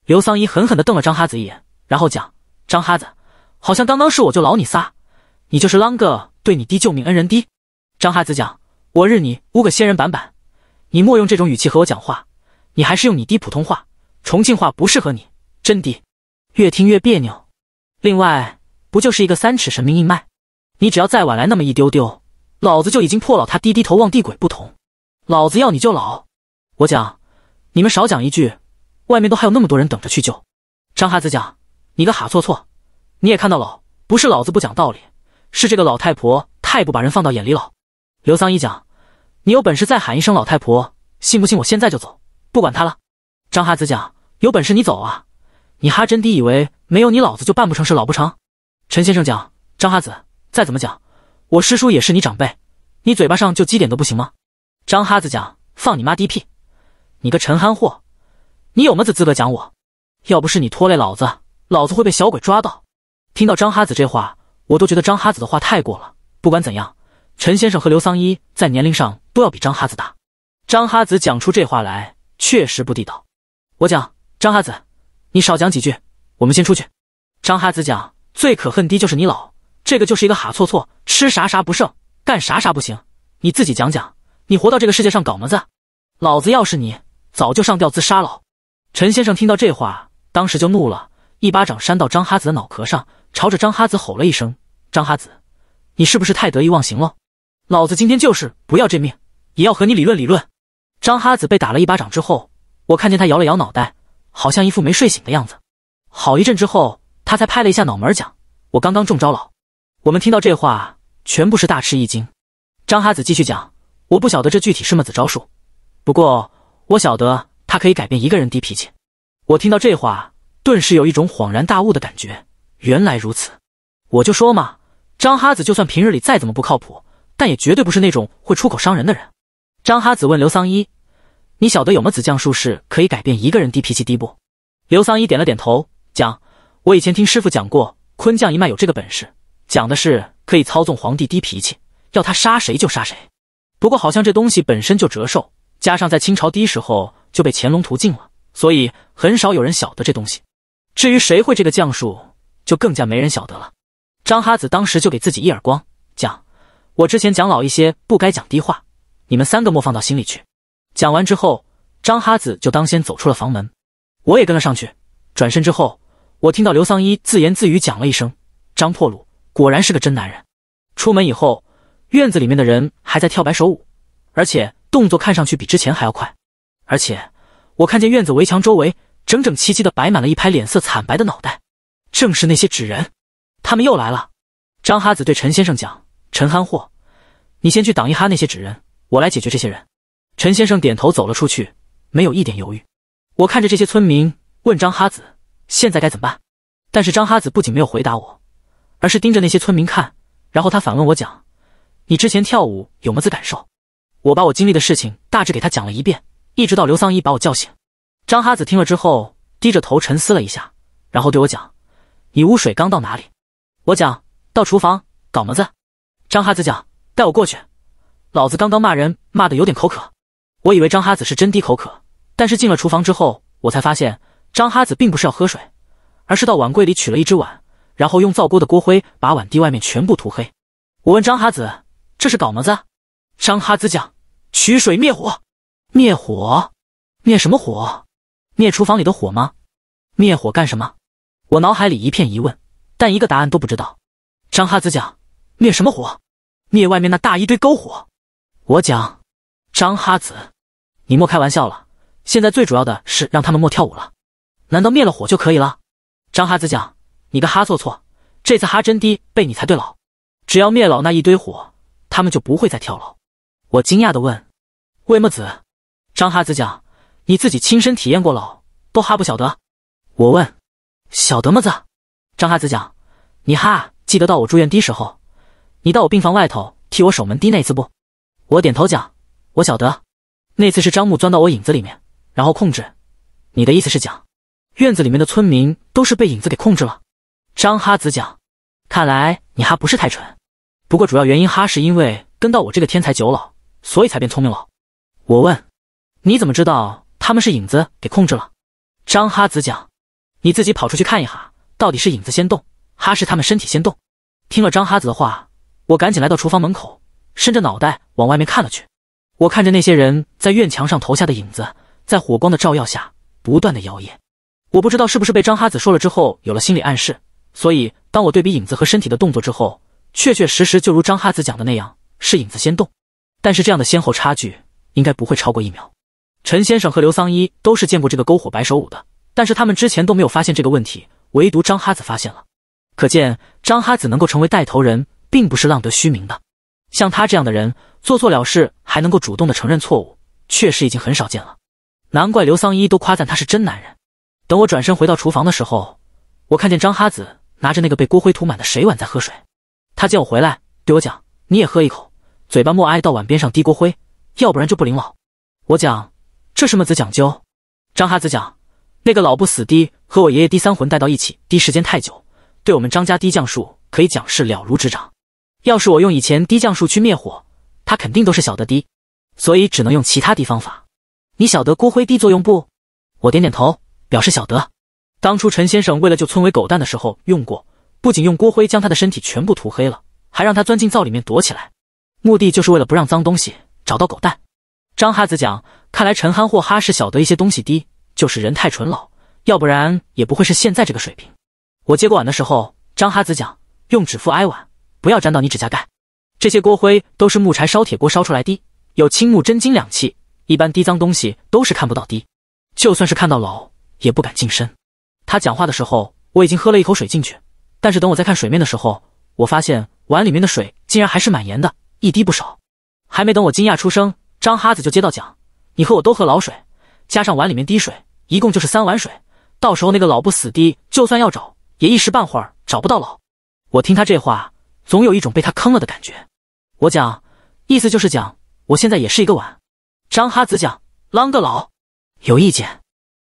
刘桑一狠狠地瞪了张哈子一眼，然后讲：“张哈子，好像刚刚是我就牢你撒，你就是啷个对你爹救命恩人滴。”张哈子讲：“我日你污个仙人板板，你莫用这种语气和我讲话，你还是用你滴普通话，重庆话不适合你，真的，越听越别扭。另外，不就是一个三尺神明硬脉？”你只要再晚来那么一丢丢，老子就已经破老。他低低头望地，鬼不同。老子要你救老。我讲，你们少讲一句，外面都还有那么多人等着去救。张哈子讲，你个哈错错，你也看到了，不是老子不讲道理，是这个老太婆太不把人放到眼里了。刘桑一讲，你有本事再喊一声老太婆，信不信我现在就走，不管他了。张哈子讲，有本事你走啊，你哈真的以为没有你老子就办不成事老不成？陈先生讲，张哈子。再怎么讲，我师叔也是你长辈，你嘴巴上就积点都不行吗？张哈子讲，放你妈低屁！你个陈憨货，你有么子资格讲我？要不是你拖累老子，老子会被小鬼抓到。听到张哈子这话，我都觉得张哈子的话太过了。不管怎样，陈先生和刘桑一在年龄上都要比张哈子大，张哈子讲出这话来确实不地道。我讲，张哈子，你少讲几句，我们先出去。张哈子讲，最可恨的就是你老。这个就是一个哈错错，吃啥啥不剩，干啥啥不行。你自己讲讲，你活到这个世界上搞么子？老子要是你，早就上吊自杀了。陈先生听到这话，当时就怒了，一巴掌扇到张哈子的脑壳上，朝着张哈子吼了一声：“张哈子，你是不是太得意忘形了？老子今天就是不要这命，也要和你理论理论。”张哈子被打了一巴掌之后，我看见他摇了摇脑袋，好像一副没睡醒的样子。好一阵之后，他才拍了一下脑门，讲：“我刚刚中招了。”我们听到这话，全部是大吃一惊。张哈子继续讲：“我不晓得这具体是么子招数，不过我晓得他可以改变一个人低脾气。”我听到这话，顿时有一种恍然大悟的感觉。原来如此，我就说嘛，张哈子就算平日里再怎么不靠谱，但也绝对不是那种会出口伤人的人。张哈子问刘桑一：“你晓得有么子降术士可以改变一个人低脾气低不？”刘桑一点了点头，讲：“我以前听师傅讲过，坤降一脉有这个本事。”讲的是可以操纵皇帝低脾气，要他杀谁就杀谁。不过好像这东西本身就折寿，加上在清朝低时候就被乾隆屠尽了，所以很少有人晓得这东西。至于谁会这个降术，就更加没人晓得了。张哈子当时就给自己一耳光，讲我之前讲老一些不该讲低话，你们三个莫放到心里去。讲完之后，张哈子就当先走出了房门，我也跟了上去。转身之后，我听到刘桑一自言自语讲了一声：“张破鲁。”果然是个真男人。出门以后，院子里面的人还在跳摆手舞，而且动作看上去比之前还要快。而且我看见院子围墙周围整整齐齐的摆满了一排脸色惨白的脑袋，正是那些纸人。他们又来了。张哈子对陈先生讲：“陈憨货，你先去挡一哈那些纸人，我来解决这些人。”陈先生点头走了出去，没有一点犹豫。我看着这些村民，问张哈子：“现在该怎么办？”但是张哈子不仅没有回答我。而是盯着那些村民看，然后他反问我讲：“你之前跳舞有么子感受？”我把我经历的事情大致给他讲了一遍，一直到刘桑一把我叫醒。张哈子听了之后，低着头沉思了一下，然后对我讲：“你污水缸到哪里？”我讲：“到厨房搞么子？”张哈子讲：“带我过去。”老子刚刚骂人骂的有点口渴，我以为张哈子是真滴口渴，但是进了厨房之后，我才发现张哈子并不是要喝水，而是到碗柜里取了一只碗。然后用灶锅的锅灰把碗底外面全部涂黑。我问张哈子：“这是搞么子？”张哈子讲：“取水灭火。”灭火？灭什么火？灭厨房里的火吗？灭火干什么？我脑海里一片疑问，但一个答案都不知道。张哈子讲：“灭什么火？灭外面那大一堆篝火。”我讲：“张哈子，你莫开玩笑了。现在最主要的是让他们莫跳舞了。难道灭了火就可以了？”张哈子讲。你个哈错错，这次哈真低被你猜对了。只要灭老那一堆火，他们就不会再跳楼。我惊讶的问：“为么子？”张哈子讲：“你自己亲身体验过老，都哈不晓得。”我问：“晓得么子？”张哈子讲：“你哈记得到我住院的时候，你到我病房外头替我守门的那次不？”我点头讲：“我晓得。那次是张木钻到我影子里面，然后控制。你的意思是讲，院子里面的村民都是被影子给控制了？”张哈子讲：“看来你哈不是太蠢，不过主要原因哈是因为跟到我这个天才九老，所以才变聪明了。”我问：“你怎么知道他们是影子给控制了？”张哈子讲：“你自己跑出去看一哈，到底是影子先动，哈是他们身体先动。”听了张哈子的话，我赶紧来到厨房门口，伸着脑袋往外面看了去。我看着那些人在院墙上投下的影子，在火光的照耀下不断的摇曳。我不知道是不是被张哈子说了之后有了心理暗示。所以，当我对比影子和身体的动作之后，确确实实就如张哈子讲的那样，是影子先动。但是这样的先后差距应该不会超过一秒。陈先生和刘桑一都是见过这个篝火白手舞的，但是他们之前都没有发现这个问题，唯独张哈子发现了。可见张哈子能够成为带头人，并不是浪得虚名的。像他这样的人，做错了事还能够主动的承认错误，确实已经很少见了。难怪刘桑一都夸赞他是真男人。等我转身回到厨房的时候，我看见张哈子。拿着那个被锅灰涂满的水碗在喝水，他见我回来，对我讲：“你也喝一口，嘴巴默哀到碗边上滴锅灰，要不然就不灵了。”我讲：“这是么子讲究？”张哈子讲：“那个老不死滴和我爷爷滴三魂带到一起滴时间太久，对我们张家滴降术可以讲是了如指掌。要是我用以前滴降术去灭火，他肯定都是晓得滴，所以只能用其他滴方法。你晓得锅灰滴作用不？”我点点头，表示晓得。当初陈先生为了救村委狗蛋的时候用过，不仅用锅灰将他的身体全部涂黑了，还让他钻进灶里面躲起来，目的就是为了不让脏东西找到狗蛋。张哈子讲，看来陈憨货哈是晓得一些东西滴，就是人太纯老，要不然也不会是现在这个水平。我接过碗的时候，张哈子讲，用指腹挨碗，不要沾到你指甲盖。这些锅灰都是木柴烧铁锅烧出来的，有青木真金两气，一般滴脏东西都是看不到滴，就算是看到老也不敢近身。他讲话的时候，我已经喝了一口水进去，但是等我再看水面的时候，我发现碗里面的水竟然还是满盐的，一滴不少。还没等我惊讶出声，张哈子就接到讲：“你和我都喝老水，加上碗里面滴水，一共就是三碗水。到时候那个老不死的，就算要找，也一时半会儿找不到老。”我听他这话，总有一种被他坑了的感觉。我讲，意思就是讲，我现在也是一个碗。张哈子讲：“啷个老？有意见？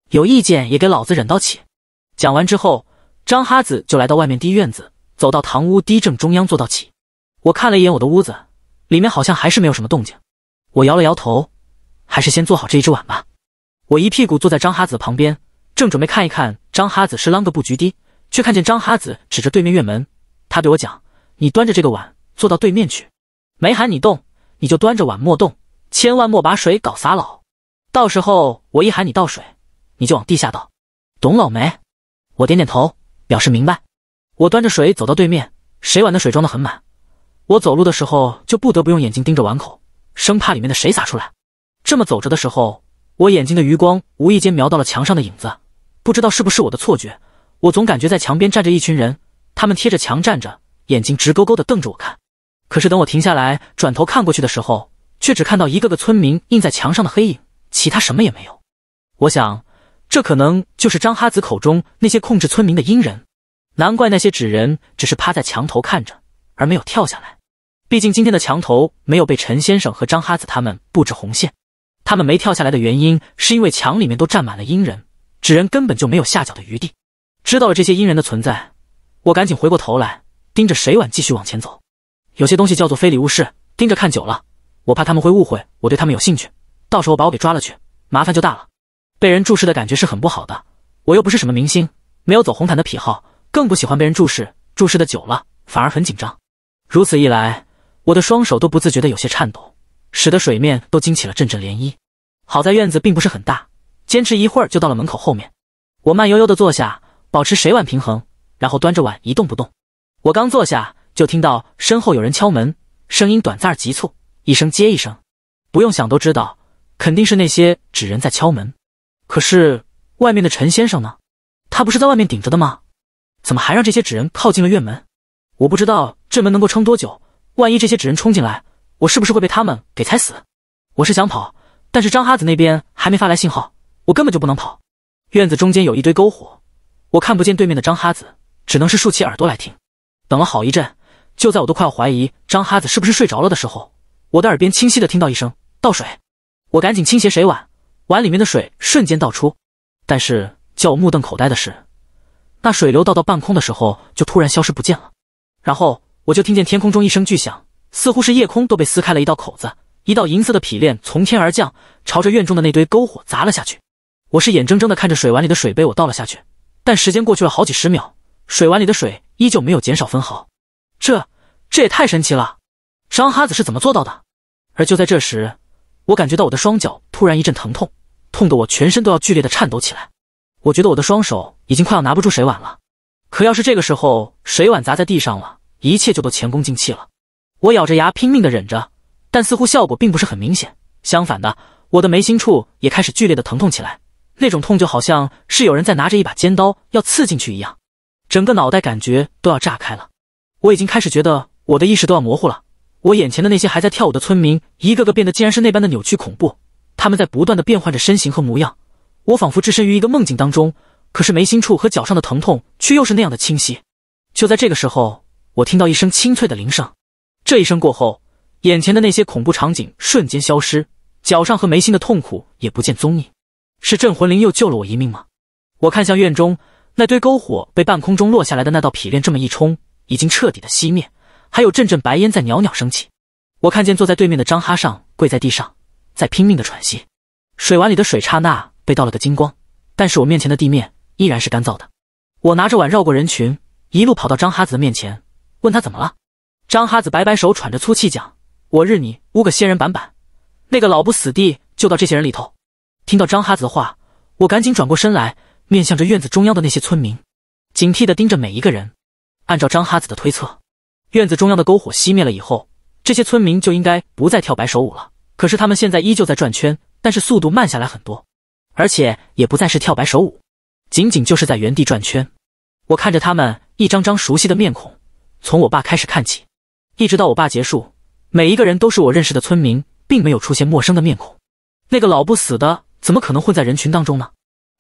有意见也给老子忍到起。”讲完之后，张哈子就来到外面滴院子，走到堂屋滴正中央坐到起。我看了一眼我的屋子，里面好像还是没有什么动静。我摇了摇头，还是先做好这一只碗吧。我一屁股坐在张哈子的旁边，正准备看一看张哈子是啷个布局的，却看见张哈子指着对面院门。他对我讲：“你端着这个碗坐到对面去，没喊你动，你就端着碗莫动，千万莫把水搞洒了。到时候我一喊你倒水，你就往地下倒，懂老没？”我点点头，表示明白。我端着水走到对面，水碗的水装得很满。我走路的时候就不得不用眼睛盯着碗口，生怕里面的水洒出来。这么走着的时候，我眼睛的余光无意间瞄到了墙上的影子，不知道是不是我的错觉，我总感觉在墙边站着一群人，他们贴着墙站着，眼睛直勾勾地瞪着我看。可是等我停下来转头看过去的时候，却只看到一个个村民印在墙上的黑影，其他什么也没有。我想。这可能就是张哈子口中那些控制村民的阴人，难怪那些纸人只是趴在墙头看着，而没有跳下来。毕竟今天的墙头没有被陈先生和张哈子他们布置红线，他们没跳下来的原因是因为墙里面都站满了阴人，纸人根本就没有下脚的余地。知道了这些阴人的存在，我赶紧回过头来盯着水碗，继续往前走。有些东西叫做非礼勿视，盯着看久了，我怕他们会误会我对他们有兴趣，到时候把我给抓了去，麻烦就大了。被人注视的感觉是很不好的，我又不是什么明星，没有走红毯的癖好，更不喜欢被人注视。注视的久了，反而很紧张。如此一来，我的双手都不自觉的有些颤抖，使得水面都惊起了阵阵涟漪。好在院子并不是很大，坚持一会儿就到了门口后面。我慢悠悠的坐下，保持水碗平衡，然后端着碗一动不动。我刚坐下，就听到身后有人敲门，声音短暂急促，一声接一声。不用想都知道，肯定是那些纸人在敲门。可是外面的陈先生呢？他不是在外面顶着的吗？怎么还让这些纸人靠近了院门？我不知道这门能够撑多久，万一这些纸人冲进来，我是不是会被他们给踩死？我是想跑，但是张哈子那边还没发来信号，我根本就不能跑。院子中间有一堆篝火，我看不见对面的张哈子，只能是竖起耳朵来听。等了好一阵，就在我都快要怀疑张哈子是不是睡着了的时候，我的耳边清晰的听到一声倒水，我赶紧倾斜水碗。碗里面的水瞬间倒出，但是叫我目瞪口呆的是，那水流倒到半空的时候就突然消失不见了。然后我就听见天空中一声巨响，似乎是夜空都被撕开了一道口子，一道银色的劈链从天而降，朝着院中的那堆篝火砸了下去。我是眼睁睁的看着水碗里的水被我倒了下去，但时间过去了好几十秒，水碗里的水依旧没有减少分毫。这，这也太神奇了！张哈子是怎么做到的？而就在这时，我感觉到我的双脚突然一阵疼痛。痛得我全身都要剧烈的颤抖起来，我觉得我的双手已经快要拿不住水碗了。可要是这个时候水碗砸在地上了，一切就都前功尽弃了。我咬着牙拼命的忍着，但似乎效果并不是很明显。相反的，我的眉心处也开始剧烈的疼痛起来，那种痛就好像是有人在拿着一把尖刀要刺进去一样，整个脑袋感觉都要炸开了。我已经开始觉得我的意识都要模糊了，我眼前的那些还在跳舞的村民，一个个变得竟然是那般的扭曲恐怖。他们在不断的变换着身形和模样，我仿佛置身于一个梦境当中，可是眉心处和脚上的疼痛却又是那样的清晰。就在这个时候，我听到一声清脆的铃声，这一声过后，眼前的那些恐怖场景瞬间消失，脚上和眉心的痛苦也不见踪影。是镇魂铃又救了我一命吗？我看向院中那堆篝火，被半空中落下来的那道匹链这么一冲，已经彻底的熄灭，还有阵阵白烟在袅袅升起。我看见坐在对面的张哈上跪在地上。在拼命的喘息，水碗里的水刹那被倒了个精光，但是我面前的地面依然是干燥的。我拿着碗绕过人群，一路跑到张哈子的面前，问他怎么了。张哈子摆摆手，喘着粗气讲：“我日你污个仙人板板，那个老不死地就到这些人里头。”听到张哈子的话，我赶紧转过身来，面向着院子中央的那些村民，警惕的盯着每一个人。按照张哈子的推测，院子中央的篝火熄灭了以后，这些村民就应该不再跳白手舞了。可是他们现在依旧在转圈，但是速度慢下来很多，而且也不再是跳白手舞，仅仅就是在原地转圈。我看着他们一张张熟悉的面孔，从我爸开始看起，一直到我爸结束，每一个人都是我认识的村民，并没有出现陌生的面孔。那个老不死的怎么可能混在人群当中呢？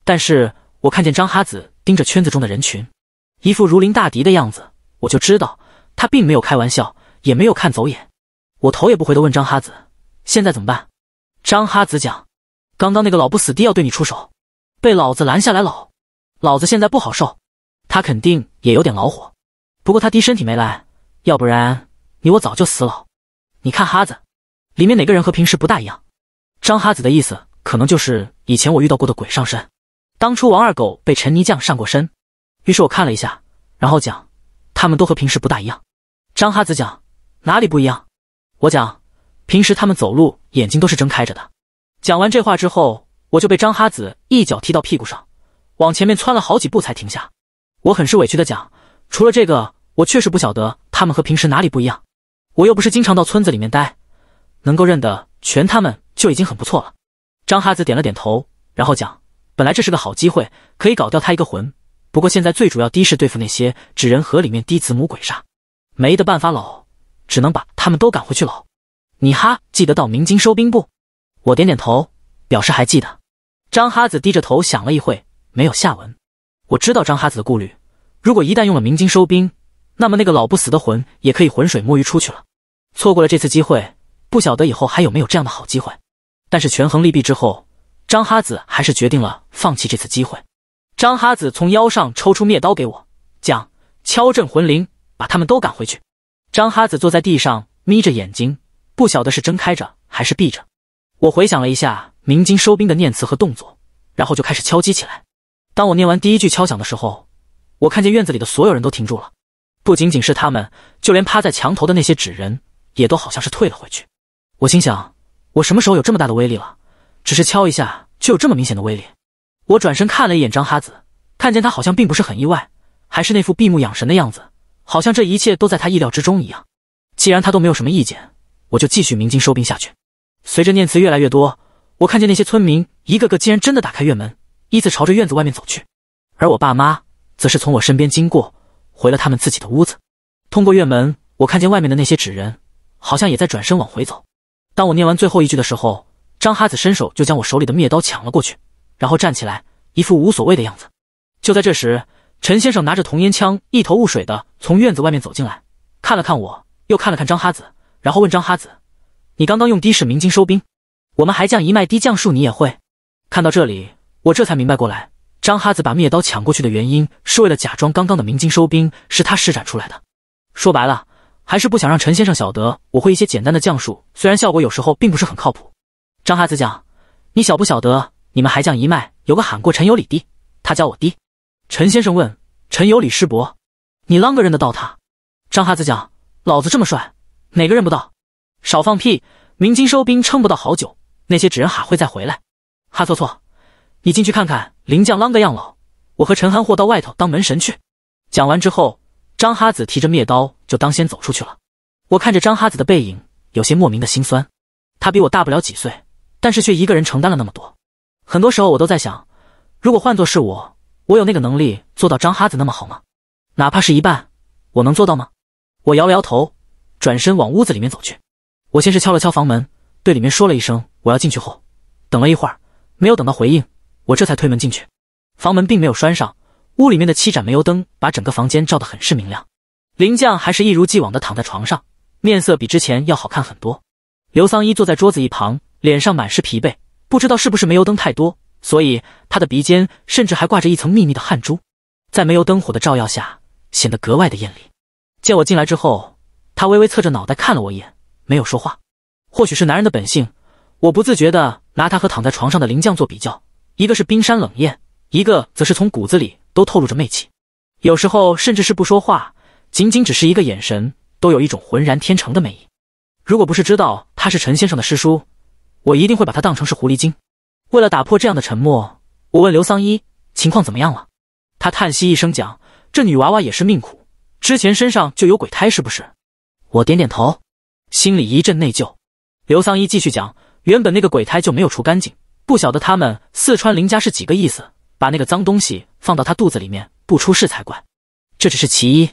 但是我看见张哈子盯着圈子中的人群，一副如临大敌的样子，我就知道他并没有开玩笑，也没有看走眼。我头也不回的问张哈子。现在怎么办？张哈子讲，刚刚那个老不死的要对你出手，被老子拦下来了。老子现在不好受，他肯定也有点恼火。不过他爹身体没来，要不然你我早就死了。你看哈子，里面哪个人和平时不大一样？张哈子的意思可能就是以前我遇到过的鬼上身。当初王二狗被陈泥匠上过身，于是我看了一下，然后讲，他们都和平时不大一样。张哈子讲，哪里不一样？我讲。平时他们走路眼睛都是睁开着的。讲完这话之后，我就被张哈子一脚踢到屁股上，往前面窜了好几步才停下。我很是委屈的讲，除了这个，我确实不晓得他们和平时哪里不一样。我又不是经常到村子里面待，能够认得全他们就已经很不错了。张哈子点了点头，然后讲，本来这是个好机会，可以搞掉他一个魂。不过现在最主要的，是对付那些纸人河里面低子母鬼煞，没得办法，喽，只能把他们都赶回去喽。你哈记得到明金收兵不？我点点头，表示还记得。张哈子低着头想了一会，没有下文。我知道张哈子的顾虑，如果一旦用了明金收兵，那么那个老不死的魂也可以浑水摸鱼出去了。错过了这次机会，不晓得以后还有没有这样的好机会。但是权衡利弊之后，张哈子还是决定了放弃这次机会。张哈子从腰上抽出灭刀给我，讲敲震魂铃，把他们都赶回去。张哈子坐在地上，眯着眼睛。不晓得是睁开着还是闭着，我回想了一下“鸣金收兵”的念词和动作，然后就开始敲击起来。当我念完第一句敲响的时候，我看见院子里的所有人都停住了，不仅仅是他们，就连趴在墙头的那些纸人也都好像是退了回去。我心想，我什么时候有这么大的威力了？只是敲一下就有这么明显的威力。我转身看了一眼张哈子，看见他好像并不是很意外，还是那副闭目养神的样子，好像这一切都在他意料之中一样。既然他都没有什么意见。我就继续鸣金收兵下去。随着念词越来越多，我看见那些村民一个个竟然真的打开院门，依次朝着院子外面走去。而我爸妈则是从我身边经过，回了他们自己的屋子。通过院门，我看见外面的那些纸人，好像也在转身往回走。当我念完最后一句的时候，张哈子伸手就将我手里的灭刀抢了过去，然后站起来，一副无所谓的样子。就在这时，陈先生拿着铜烟枪，一头雾水的从院子外面走进来，看了看我，又看了看张哈子。然后问张哈子：“你刚刚用的士明金收兵，我们还将一脉低降术你也会？”看到这里，我这才明白过来，张哈子把灭刀抢过去的原因是为了假装刚刚的明金收兵是他施展出来的。说白了，还是不想让陈先生晓得我会一些简单的降术，虽然效果有时候并不是很靠谱。张哈子讲：“你晓不晓得，你们还将一脉有个喊过陈有礼的，他叫我的。”陈先生问：“陈有礼师伯，你啷个认得到他？”张哈子讲：“老子这么帅。”哪个认不到？少放屁！明金收兵，撑不到好久，那些纸人哈会再回来。哈错错，你进去看看林将啷个样了。我和陈憨货到外头当门神去。讲完之后，张哈子提着灭刀就当先走出去了。我看着张哈子的背影，有些莫名的心酸。他比我大不了几岁，但是却一个人承担了那么多。很多时候我都在想，如果换做是我，我有那个能力做到张哈子那么好吗？哪怕是一半，我能做到吗？我摇了摇头。转身往屋子里面走去，我先是敲了敲房门，对里面说了一声“我要进去”。后，等了一会儿，没有等到回应，我这才推门进去。房门并没有拴上，屋里面的七盏煤油灯把整个房间照得很是明亮。林酱还是一如既往的躺在床上，面色比之前要好看很多。刘桑一坐在桌子一旁，脸上满是疲惫，不知道是不是煤油灯太多，所以他的鼻尖甚至还挂着一层密密的汗珠，在煤油灯火的照耀下显得格外的艳丽。见我进来之后。他微微侧着脑袋看了我一眼，没有说话。或许是男人的本性，我不自觉的拿他和躺在床上的灵将做比较，一个是冰山冷艳，一个则是从骨子里都透露着媚气。有时候甚至是不说话，仅仅只是一个眼神，都有一种浑然天成的美。如果不是知道他是陈先生的师叔，我一定会把他当成是狐狸精。为了打破这样的沉默，我问刘桑一情况怎么样了。他叹息一声，讲这女娃娃也是命苦，之前身上就有鬼胎，是不是？我点点头，心里一阵内疚。刘桑一继续讲，原本那个鬼胎就没有除干净，不晓得他们四川林家是几个意思，把那个脏东西放到他肚子里面，不出事才怪。这只是其一，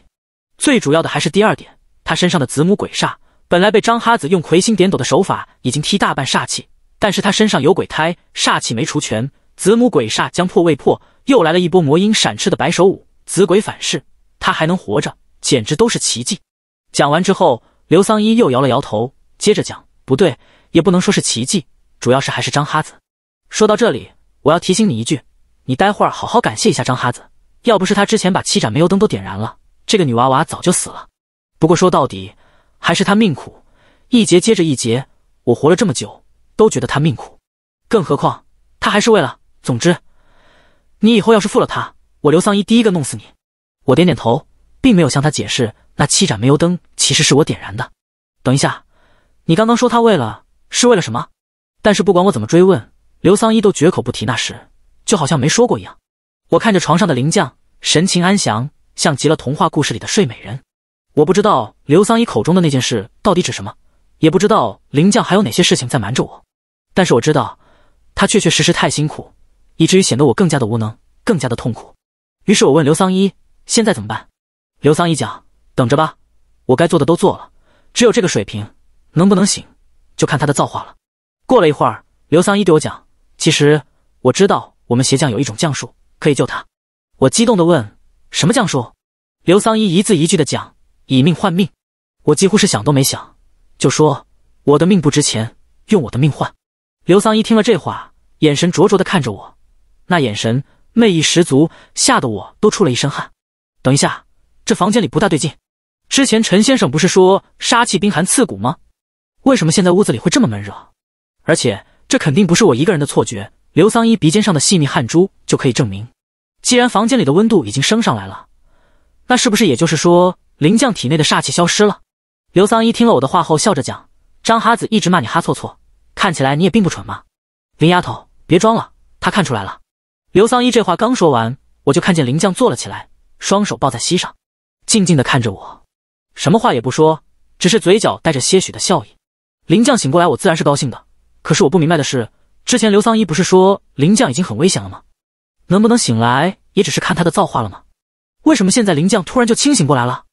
最主要的还是第二点，他身上的子母鬼煞本来被张哈子用魁星点斗的手法已经踢大半煞气，但是他身上有鬼胎，煞气没除全，子母鬼煞将破未破，又来了一波魔音闪翅的白手舞子鬼反噬，他还能活着，简直都是奇迹。讲完之后，刘桑一又摇了摇头，接着讲：“不对，也不能说是奇迹，主要是还是张哈子。”说到这里，我要提醒你一句，你待会儿好好感谢一下张哈子，要不是他之前把七盏煤油灯都点燃了，这个女娃娃早就死了。不过说到底，还是他命苦，一劫接着一劫。我活了这么久，都觉得他命苦，更何况他还是为了……总之，你以后要是负了他，我刘桑一第一个弄死你。”我点点头。并没有向他解释，那七盏煤油灯其实是我点燃的。等一下，你刚刚说他为了是为了什么？但是不管我怎么追问，刘桑一都绝口不提那事，就好像没说过一样。我看着床上的林将，神情安详，像极了童话故事里的睡美人。我不知道刘桑一口中的那件事到底指什么，也不知道林将还有哪些事情在瞒着我。但是我知道，他确确实实太辛苦，以至于显得我更加的无能，更加的痛苦。于是我问刘桑一，现在怎么办？刘桑一讲，等着吧，我该做的都做了，只有这个水平，能不能醒就看他的造化了。过了一会儿，刘桑一对我讲：“其实我知道，我们鞋匠有一种降术可以救他。”我激动的问：“什么降术？”刘桑一一字一句的讲：“以命换命。”我几乎是想都没想，就说：“我的命不值钱，用我的命换。”刘桑一听了这话，眼神灼灼的看着我，那眼神魅意十足，吓得我都出了一身汗。等一下。这房间里不大对劲，之前陈先生不是说杀气冰寒刺骨吗？为什么现在屋子里会这么闷热？而且这肯定不是我一个人的错觉，刘桑一鼻尖上的细密汗珠就可以证明。既然房间里的温度已经升上来了，那是不是也就是说林将体内的煞气消失了？刘桑一听了我的话后笑着讲：“张哈子一直骂你哈错错，看起来你也并不蠢嘛。”林丫头，别装了，他看出来了。刘桑一这话刚说完，我就看见林将坐了起来，双手抱在膝上。静静的看着我，什么话也不说，只是嘴角带着些许的笑意。林将醒过来，我自然是高兴的。可是我不明白的是，之前刘桑一不是说林将已经很危险了吗？能不能醒来，也只是看他的造化了吗？为什么现在林将突然就清醒过来了？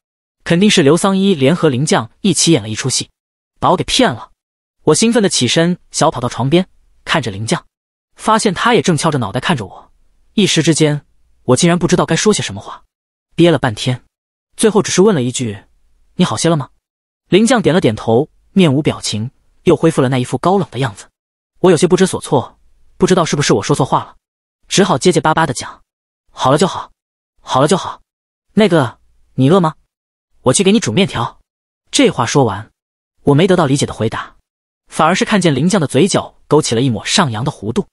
肯定是刘桑一联合林将一起演了一出戏，把我给骗了。我兴奋的起身，小跑到床边，看着林将，发现他也正翘着脑袋看着我，一时之间，我竟然不知道该说些什么话，憋了半天。最后只是问了一句：“你好些了吗？”林将点了点头，面无表情，又恢复了那一副高冷的样子。我有些不知所措，不知道是不是我说错话了，只好结结巴巴的讲：“好了就好，好了就好。”那个，你饿吗？我去给你煮面条。”这话说完，我没得到理解的回答，反而是看见林将的嘴角勾起了一抹上扬的弧度。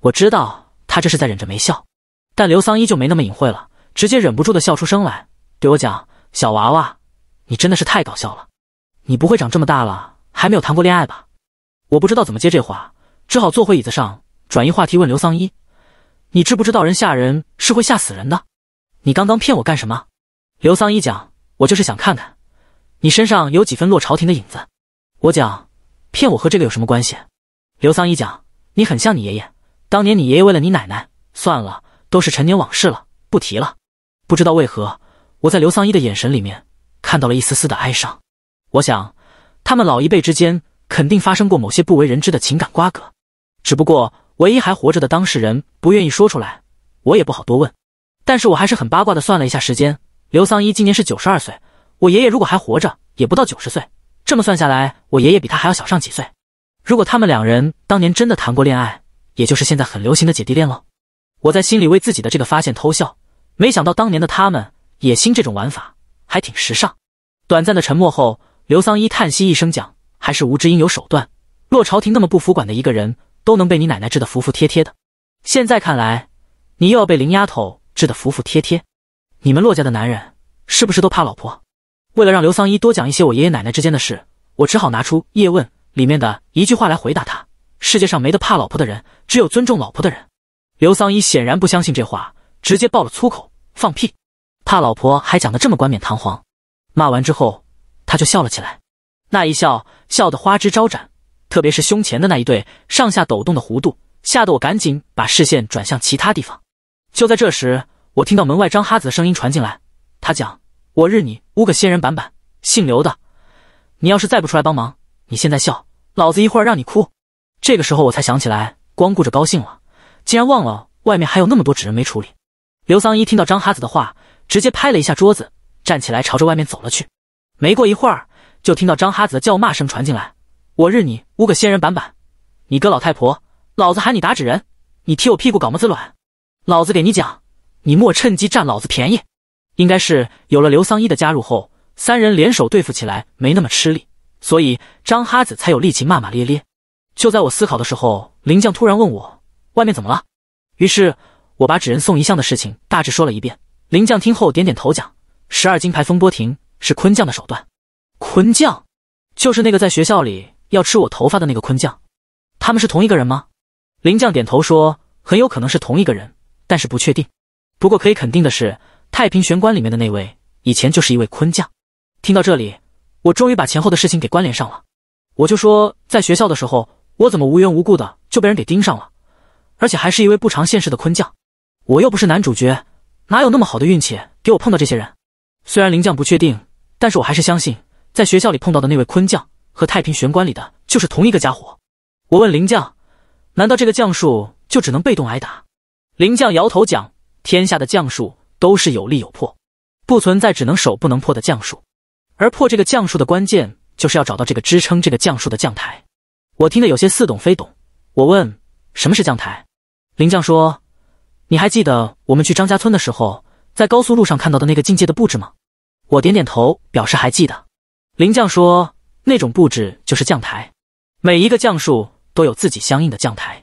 我知道他这是在忍着没笑，但刘桑依旧没那么隐晦了，直接忍不住的笑出声来。对我讲，小娃娃，你真的是太搞笑了，你不会长这么大了还没有谈过恋爱吧？我不知道怎么接这话，只好坐回椅子上，转移话题问刘桑一：“你知不知道人吓人是会吓死人的？你刚刚骗我干什么？”刘桑一讲：“我就是想看看你身上有几分落朝廷的影子。”我讲：“骗我和这个有什么关系？”刘桑一讲：“你很像你爷爷，当年你爷爷为了你奶奶……算了，都是陈年往事了，不提了。不知道为何。”我在刘桑一的眼神里面看到了一丝丝的哀伤，我想他们老一辈之间肯定发生过某些不为人知的情感瓜葛，只不过唯一还活着的当事人不愿意说出来，我也不好多问。但是我还是很八卦的算了一下时间，刘桑一今年是九十二岁，我爷爷如果还活着也不到九十岁，这么算下来，我爷爷比他还要小上几岁。如果他们两人当年真的谈过恋爱，也就是现在很流行的姐弟恋喽。我在心里为自己的这个发现偷笑，没想到当年的他们。野心这种玩法还挺时尚。短暂的沉默后，刘桑一叹息一声，讲：“还是吴知音有手段，洛朝廷那么不服管的一个人，都能被你奶奶治得服服帖帖的。现在看来，你又要被林丫头治得服服帖帖。你们洛家的男人是不是都怕老婆？”为了让刘桑一多讲一些我爷爷奶奶之间的事，我只好拿出《叶问》里面的一句话来回答他：“世界上没得怕老婆的人，只有尊重老婆的人。”刘桑一显然不相信这话，直接爆了粗口：“放屁！”怕老婆还讲得这么冠冕堂皇，骂完之后他就笑了起来，那一笑笑得花枝招展，特别是胸前的那一对上下抖动的弧度，吓得我赶紧把视线转向其他地方。就在这时，我听到门外张哈子的声音传进来，他讲：“我日你五个仙人板板，姓刘的，你要是再不出来帮忙，你现在笑，老子一会儿让你哭。”这个时候我才想起来，光顾着高兴了，竟然忘了外面还有那么多纸人没处理。刘桑一听到张哈子的话。直接拍了一下桌子，站起来朝着外面走了去。没过一会儿，就听到张哈子的叫骂声传进来：“我日你五个仙人板板！你个老太婆，老子喊你打纸人，你踢我屁股搞么子卵？老子给你讲，你莫趁机占老子便宜！”应该是有了刘桑一的加入后，三人联手对付起来没那么吃力，所以张哈子才有力气骂骂咧咧。就在我思考的时候，林将突然问我：“外面怎么了？”于是我把纸人送遗像的事情大致说了一遍。林将听后点点头，讲：“十二金牌风波亭是坤将的手段。坤将就是那个在学校里要吃我头发的那个坤将。他们是同一个人吗？”林将点头说：“很有可能是同一个人，但是不确定。不过可以肯定的是，太平玄关里面的那位以前就是一位坤将。”听到这里，我终于把前后的事情给关联上了。我就说，在学校的时候，我怎么无缘无故的就被人给盯上了，而且还是一位不常现世的坤将。我又不是男主角。哪有那么好的运气给我碰到这些人？虽然灵将不确定，但是我还是相信，在学校里碰到的那位坤将和太平玄关里的就是同一个家伙。我问灵将：“难道这个将术就只能被动挨打？”灵将摇头讲：“天下的将术都是有利有破，不存在只能守不能破的将术。而破这个将术的关键，就是要找到这个支撑这个将术的将台。”我听得有些似懂非懂，我问：“什么是将台？”灵将说。你还记得我们去张家村的时候，在高速路上看到的那个境界的布置吗？我点点头，表示还记得。林将说，那种布置就是将台，每一个将术都有自己相应的将台。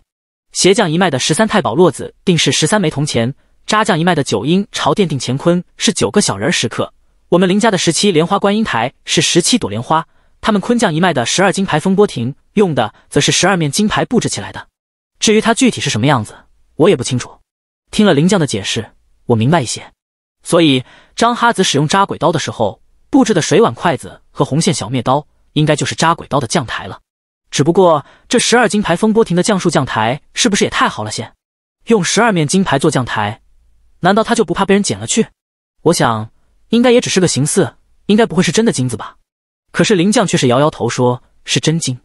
邪将一脉的十三太保落子定是十三枚铜钱，扎将一脉的九阴朝奠定乾坤是九个小人时刻。我们林家的十七莲花观音台是十七朵莲花。他们坤将一脉的十二金牌风波亭用的则是十二面金牌布置起来的。至于它具体是什么样子，我也不清楚。听了林将的解释，我明白一些。所以张哈子使用扎鬼刀的时候布置的水碗、筷子和红线小灭刀，应该就是扎鬼刀的降台了。只不过这十二金牌风波亭的降术降台是不是也太好了些？用十二面金牌做降台，难道他就不怕被人捡了去？我想应该也只是个形似，应该不会是真的金子吧？可是林将却是摇摇头说：“是真金。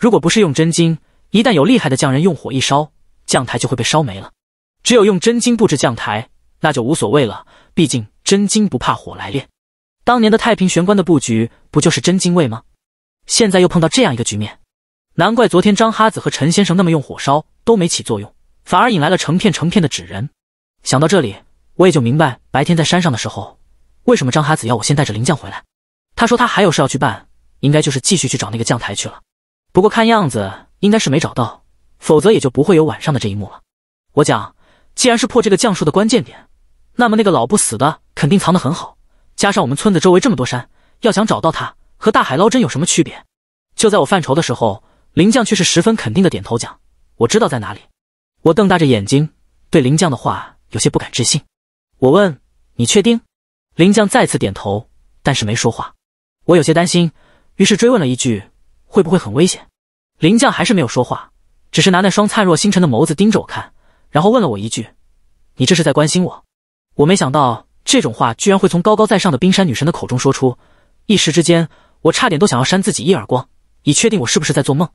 如果不是用真金，一旦有厉害的匠人用火一烧，降台就会被烧没了。”只有用真金布置将台，那就无所谓了。毕竟真金不怕火来炼。当年的太平玄关的布局不就是真金位吗？现在又碰到这样一个局面，难怪昨天张哈子和陈先生那么用火烧都没起作用，反而引来了成片成片的纸人。想到这里，我也就明白白天在山上的时候，为什么张哈子要我先带着灵将回来。他说他还有事要去办，应该就是继续去找那个将台去了。不过看样子应该是没找到，否则也就不会有晚上的这一幕了。我讲。既然是破这个降术的关键点，那么那个老不死的肯定藏得很好。加上我们村子周围这么多山，要想找到他，和大海捞针有什么区别？就在我犯愁的时候，林将却是十分肯定的点头讲：“我知道在哪里。”我瞪大着眼睛，对林将的话有些不敢置信。我问：“你确定？”林将再次点头，但是没说话。我有些担心，于是追问了一句：“会不会很危险？”林将还是没有说话，只是拿那双灿若星辰的眸子盯着我看。然后问了我一句：“你这是在关心我？”我没想到这种话居然会从高高在上的冰山女神的口中说出，一时之间我差点都想要扇自己一耳光，以确定我是不是在做梦。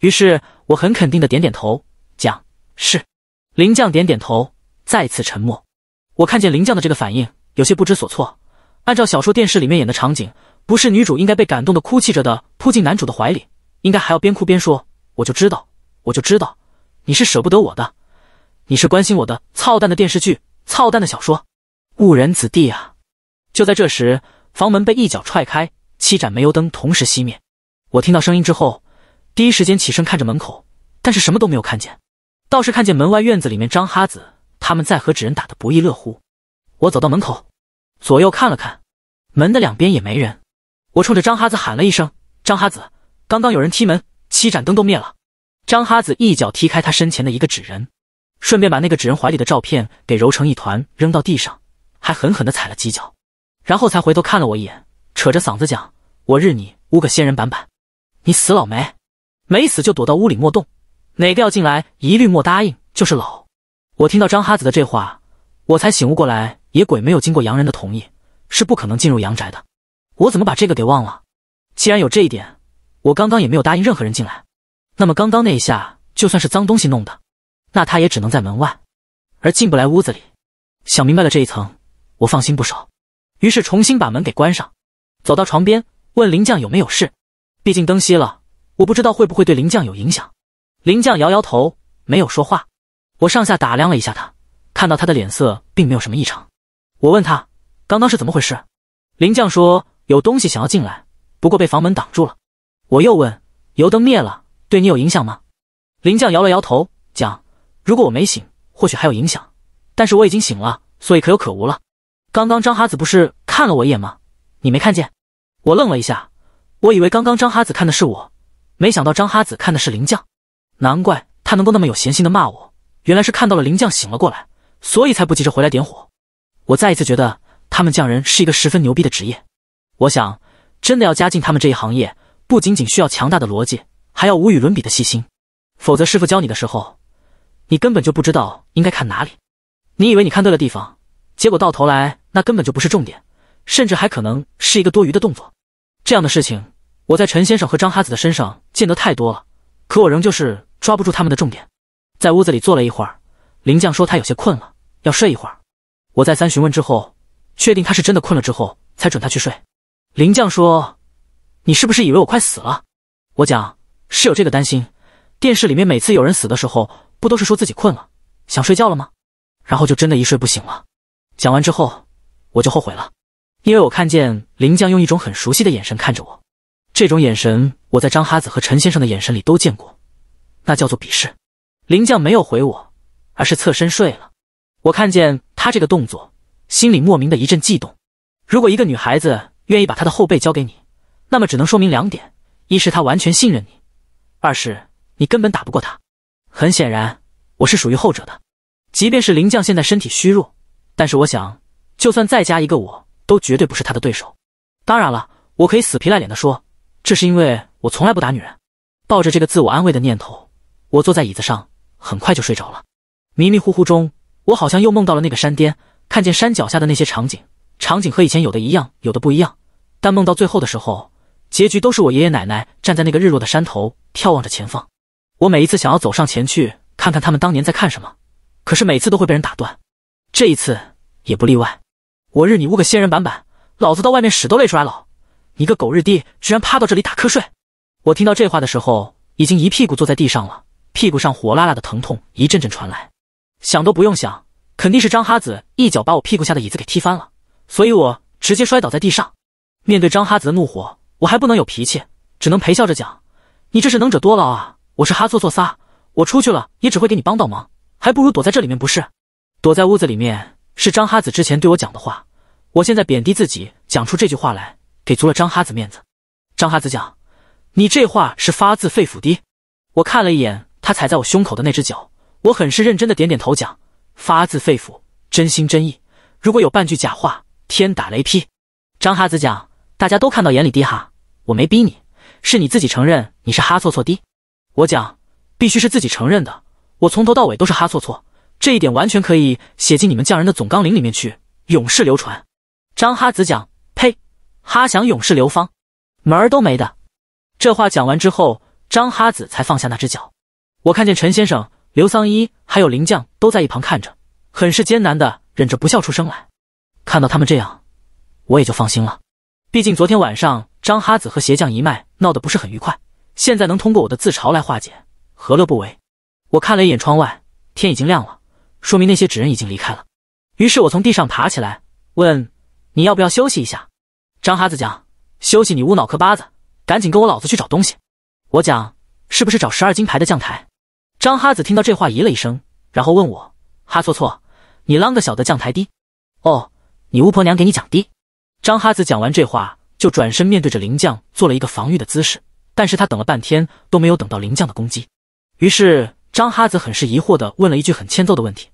于是我很肯定的点点头，讲是。林将点点头，再次沉默。我看见林将的这个反应，有些不知所措。按照小说、电视里面演的场景，不是女主应该被感动的哭泣着的扑进男主的怀里，应该还要边哭边说：“我就知道，我就知道，你是舍不得我的。”你是关心我的操蛋的电视剧，操蛋的小说，误人子弟啊！就在这时，房门被一脚踹开，七盏煤油灯同时熄灭。我听到声音之后，第一时间起身看着门口，但是什么都没有看见，倒是看见门外院子里面张哈子他们在和纸人打得不亦乐乎。我走到门口，左右看了看，门的两边也没人。我冲着张哈子喊了一声：“张哈子，刚刚有人踢门，七盏灯都灭了。”张哈子一脚踢开他身前的一个纸人。顺便把那个纸人怀里的照片给揉成一团，扔到地上，还狠狠地踩了几脚，然后才回头看了我一眼，扯着嗓子讲：“我日你污个仙人板板，你死老没？没死就躲到屋里莫动，哪个要进来一律莫答应，就是老。”我听到张哈子的这话，我才醒悟过来，野鬼没有经过洋人的同意，是不可能进入阳宅的。我怎么把这个给忘了？既然有这一点，我刚刚也没有答应任何人进来，那么刚刚那一下就算是脏东西弄的。那他也只能在门外，而进不来屋子里。想明白了这一层，我放心不少。于是重新把门给关上，走到床边问林将有没有事。毕竟灯熄了，我不知道会不会对林将有影响。林将摇摇头，没有说话。我上下打量了一下他，看到他的脸色并没有什么异常。我问他刚刚是怎么回事。林将说有东西想要进来，不过被房门挡住了。我又问油灯灭了对你有影响吗？林将摇了摇头，讲。如果我没醒，或许还有影响，但是我已经醒了，所以可有可无了。刚刚张哈子不是看了我一眼吗？你没看见？我愣了一下，我以为刚刚张哈子看的是我，没想到张哈子看的是灵将。难怪他能够那么有闲心的骂我，原来是看到了灵将醒了过来，所以才不急着回来点火。我再一次觉得他们匠人是一个十分牛逼的职业。我想，真的要加进他们这一行业，不仅仅需要强大的逻辑，还要无与伦比的细心，否则师傅教你的时候。你根本就不知道应该看哪里，你以为你看对了地方，结果到头来那根本就不是重点，甚至还可能是一个多余的动作。这样的事情我在陈先生和张哈子的身上见得太多了，可我仍旧是抓不住他们的重点。在屋子里坐了一会儿，林将说他有些困了，要睡一会儿。我再三询问之后，确定他是真的困了之后，才准他去睡。林将说：“你是不是以为我快死了？”我讲是有这个担心。电视里面每次有人死的时候。不都是说自己困了，想睡觉了吗？然后就真的一睡不醒了。讲完之后，我就后悔了，因为我看见林酱用一种很熟悉的眼神看着我，这种眼神我在张哈子和陈先生的眼神里都见过，那叫做鄙视。林酱没有回我，而是侧身睡了。我看见他这个动作，心里莫名的一阵悸动。如果一个女孩子愿意把她的后背交给你，那么只能说明两点：一是她完全信任你，二是你根本打不过她。很显然，我是属于后者的。即便是灵将现在身体虚弱，但是我想，就算再加一个我，都绝对不是他的对手。当然了，我可以死皮赖脸的说，这是因为我从来不打女人。抱着这个自我安慰的念头，我坐在椅子上，很快就睡着了。迷迷糊糊中，我好像又梦到了那个山巅，看见山脚下的那些场景，场景和以前有的一样，有的不一样。但梦到最后的时候，结局都是我爷爷奶奶站在那个日落的山头，眺望着前方。我每一次想要走上前去看看他们当年在看什么，可是每次都会被人打断，这一次也不例外。我日你屋个仙人板板，老子到外面屎都累出来了，你个狗日的居然趴到这里打瞌睡！我听到这话的时候，已经一屁股坐在地上了，屁股上火辣辣的疼痛一阵阵传来。想都不用想，肯定是张哈子一脚把我屁股下的椅子给踢翻了，所以我直接摔倒在地上。面对张哈子的怒火，我还不能有脾气，只能陪笑着讲：“你这是能者多劳啊。”我是哈错错撒，我出去了也只会给你帮倒忙，还不如躲在这里面不是？躲在屋子里面是张哈子之前对我讲的话，我现在贬低自己讲出这句话来，给足了张哈子面子。张哈子讲，你这话是发自肺腑的。我看了一眼他踩在我胸口的那只脚，我很是认真的点点头讲，发自肺腑，真心真意。如果有半句假话，天打雷劈。张哈子讲，大家都看到眼里滴哈，我没逼你，是你自己承认你是哈错错的。我讲，必须是自己承认的。我从头到尾都是哈错错，这一点完全可以写进你们匠人的总纲领里面去，永世流传。张哈子讲：“呸，哈想永世流芳，门儿都没的。”这话讲完之后，张哈子才放下那只脚。我看见陈先生、刘桑一还有林将都在一旁看着，很是艰难的忍着不笑出声来。看到他们这样，我也就放心了。毕竟昨天晚上，张哈子和鞋匠一脉闹得不是很愉快。现在能通过我的自嘲来化解，何乐不为？我看了一眼窗外，天已经亮了，说明那些纸人已经离开了。于是我从地上爬起来，问：“你要不要休息一下？”张哈子讲：“休息你乌脑壳巴子，赶紧跟我老子去找东西。”我讲：“是不是找十二金牌的将台？”张哈子听到这话，咦了一声，然后问我：“哈错错，你啷个晓得将台低？哦，你巫婆娘给你讲低。”张哈子讲完这话，就转身面对着灵将，做了一个防御的姿势。但是他等了半天都没有等到灵将的攻击，于是张哈子很是疑惑的问了一句很欠揍的问题。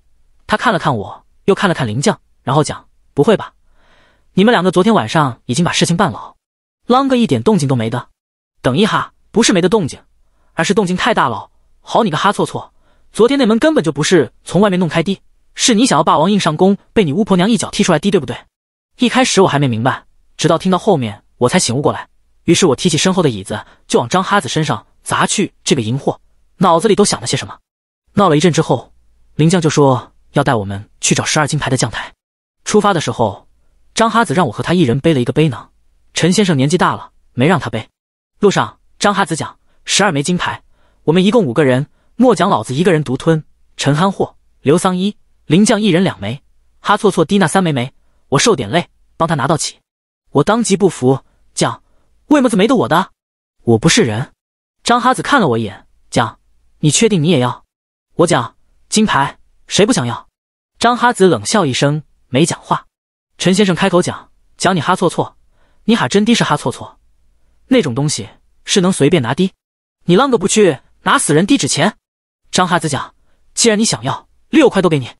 他看了看我，又看了看灵将，然后讲：“不会吧？你们两个昨天晚上已经把事情办了？啷个一点动静都没的？等一哈，不是没得动静，而是动静太大了。好你个哈错错，昨天那门根本就不是从外面弄开的，是你想要霸王硬上弓，被你巫婆娘一脚踢出来的，对不对？一开始我还没明白，直到听到后面我才醒悟过来。”于是我提起身后的椅子就往张哈子身上砸去。这个淫货脑子里都想了些什么？闹了一阵之后，林将就说要带我们去找十二金牌的将台。出发的时候，张哈子让我和他一人背了一个背囊。陈先生年纪大了，没让他背。路上，张哈子讲十二枚金牌，我们一共五个人，莫讲老子一个人独吞。陈憨货、刘桑一、林将一人两枚，哈错错低那三枚枚，我受点累帮他拿到起。我当即不服，讲。为么子没得我的？我不是人。张哈子看了我一眼，讲：“你确定你也要？”我讲：“金牌谁不想要？”张哈子冷笑一声，没讲话。陈先生开口讲：“讲你哈错错，你哈真的是哈错错。那种东西是能随便拿的，你啷个不去拿死人滴纸钱？”张哈子讲：“既然你想要，六块都给你。”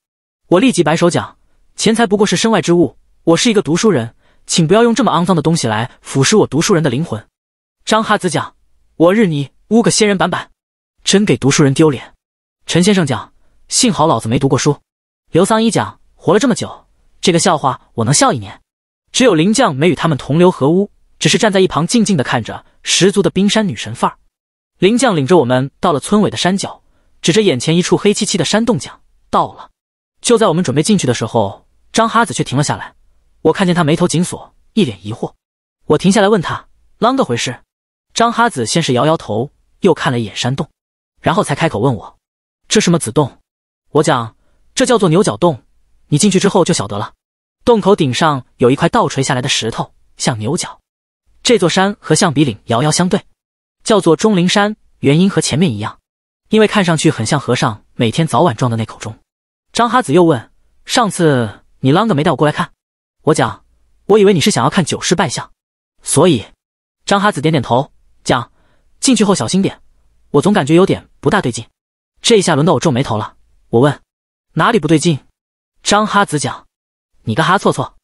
我立即摆手讲：“钱财不过是身外之物，我是一个读书人。”请不要用这么肮脏的东西来腐蚀我读书人的灵魂。张哈子讲：“我日你污个仙人板板，真给读书人丢脸。”陈先生讲：“幸好老子没读过书。”刘桑一讲：“活了这么久，这个笑话我能笑一年。”只有林将没与他们同流合污，只是站在一旁静静的看着，十足的冰山女神范儿。林将领着我们到了村尾的山脚，指着眼前一处黑漆漆的山洞讲：“到了。”就在我们准备进去的时候，张哈子却停了下来。我看见他眉头紧锁，一脸疑惑。我停下来问他啷个回事。张哈子先是摇摇头，又看了一眼山洞，然后才开口问我：“这什么子洞？”我讲：“这叫做牛角洞。你进去之后就晓得了。洞口顶上有一块倒垂下来的石头，像牛角。这座山和象鼻岭遥遥相对，叫做钟灵山。原因和前面一样，因为看上去很像和尚每天早晚撞的那口钟。”张哈子又问：“上次你啷个没带我过来看？”我讲，我以为你是想要看九世败相，所以张哈子点点头讲，进去后小心点，我总感觉有点不大对劲。这一下轮到我皱眉头了，我问哪里不对劲？张哈子讲，你个哈错错，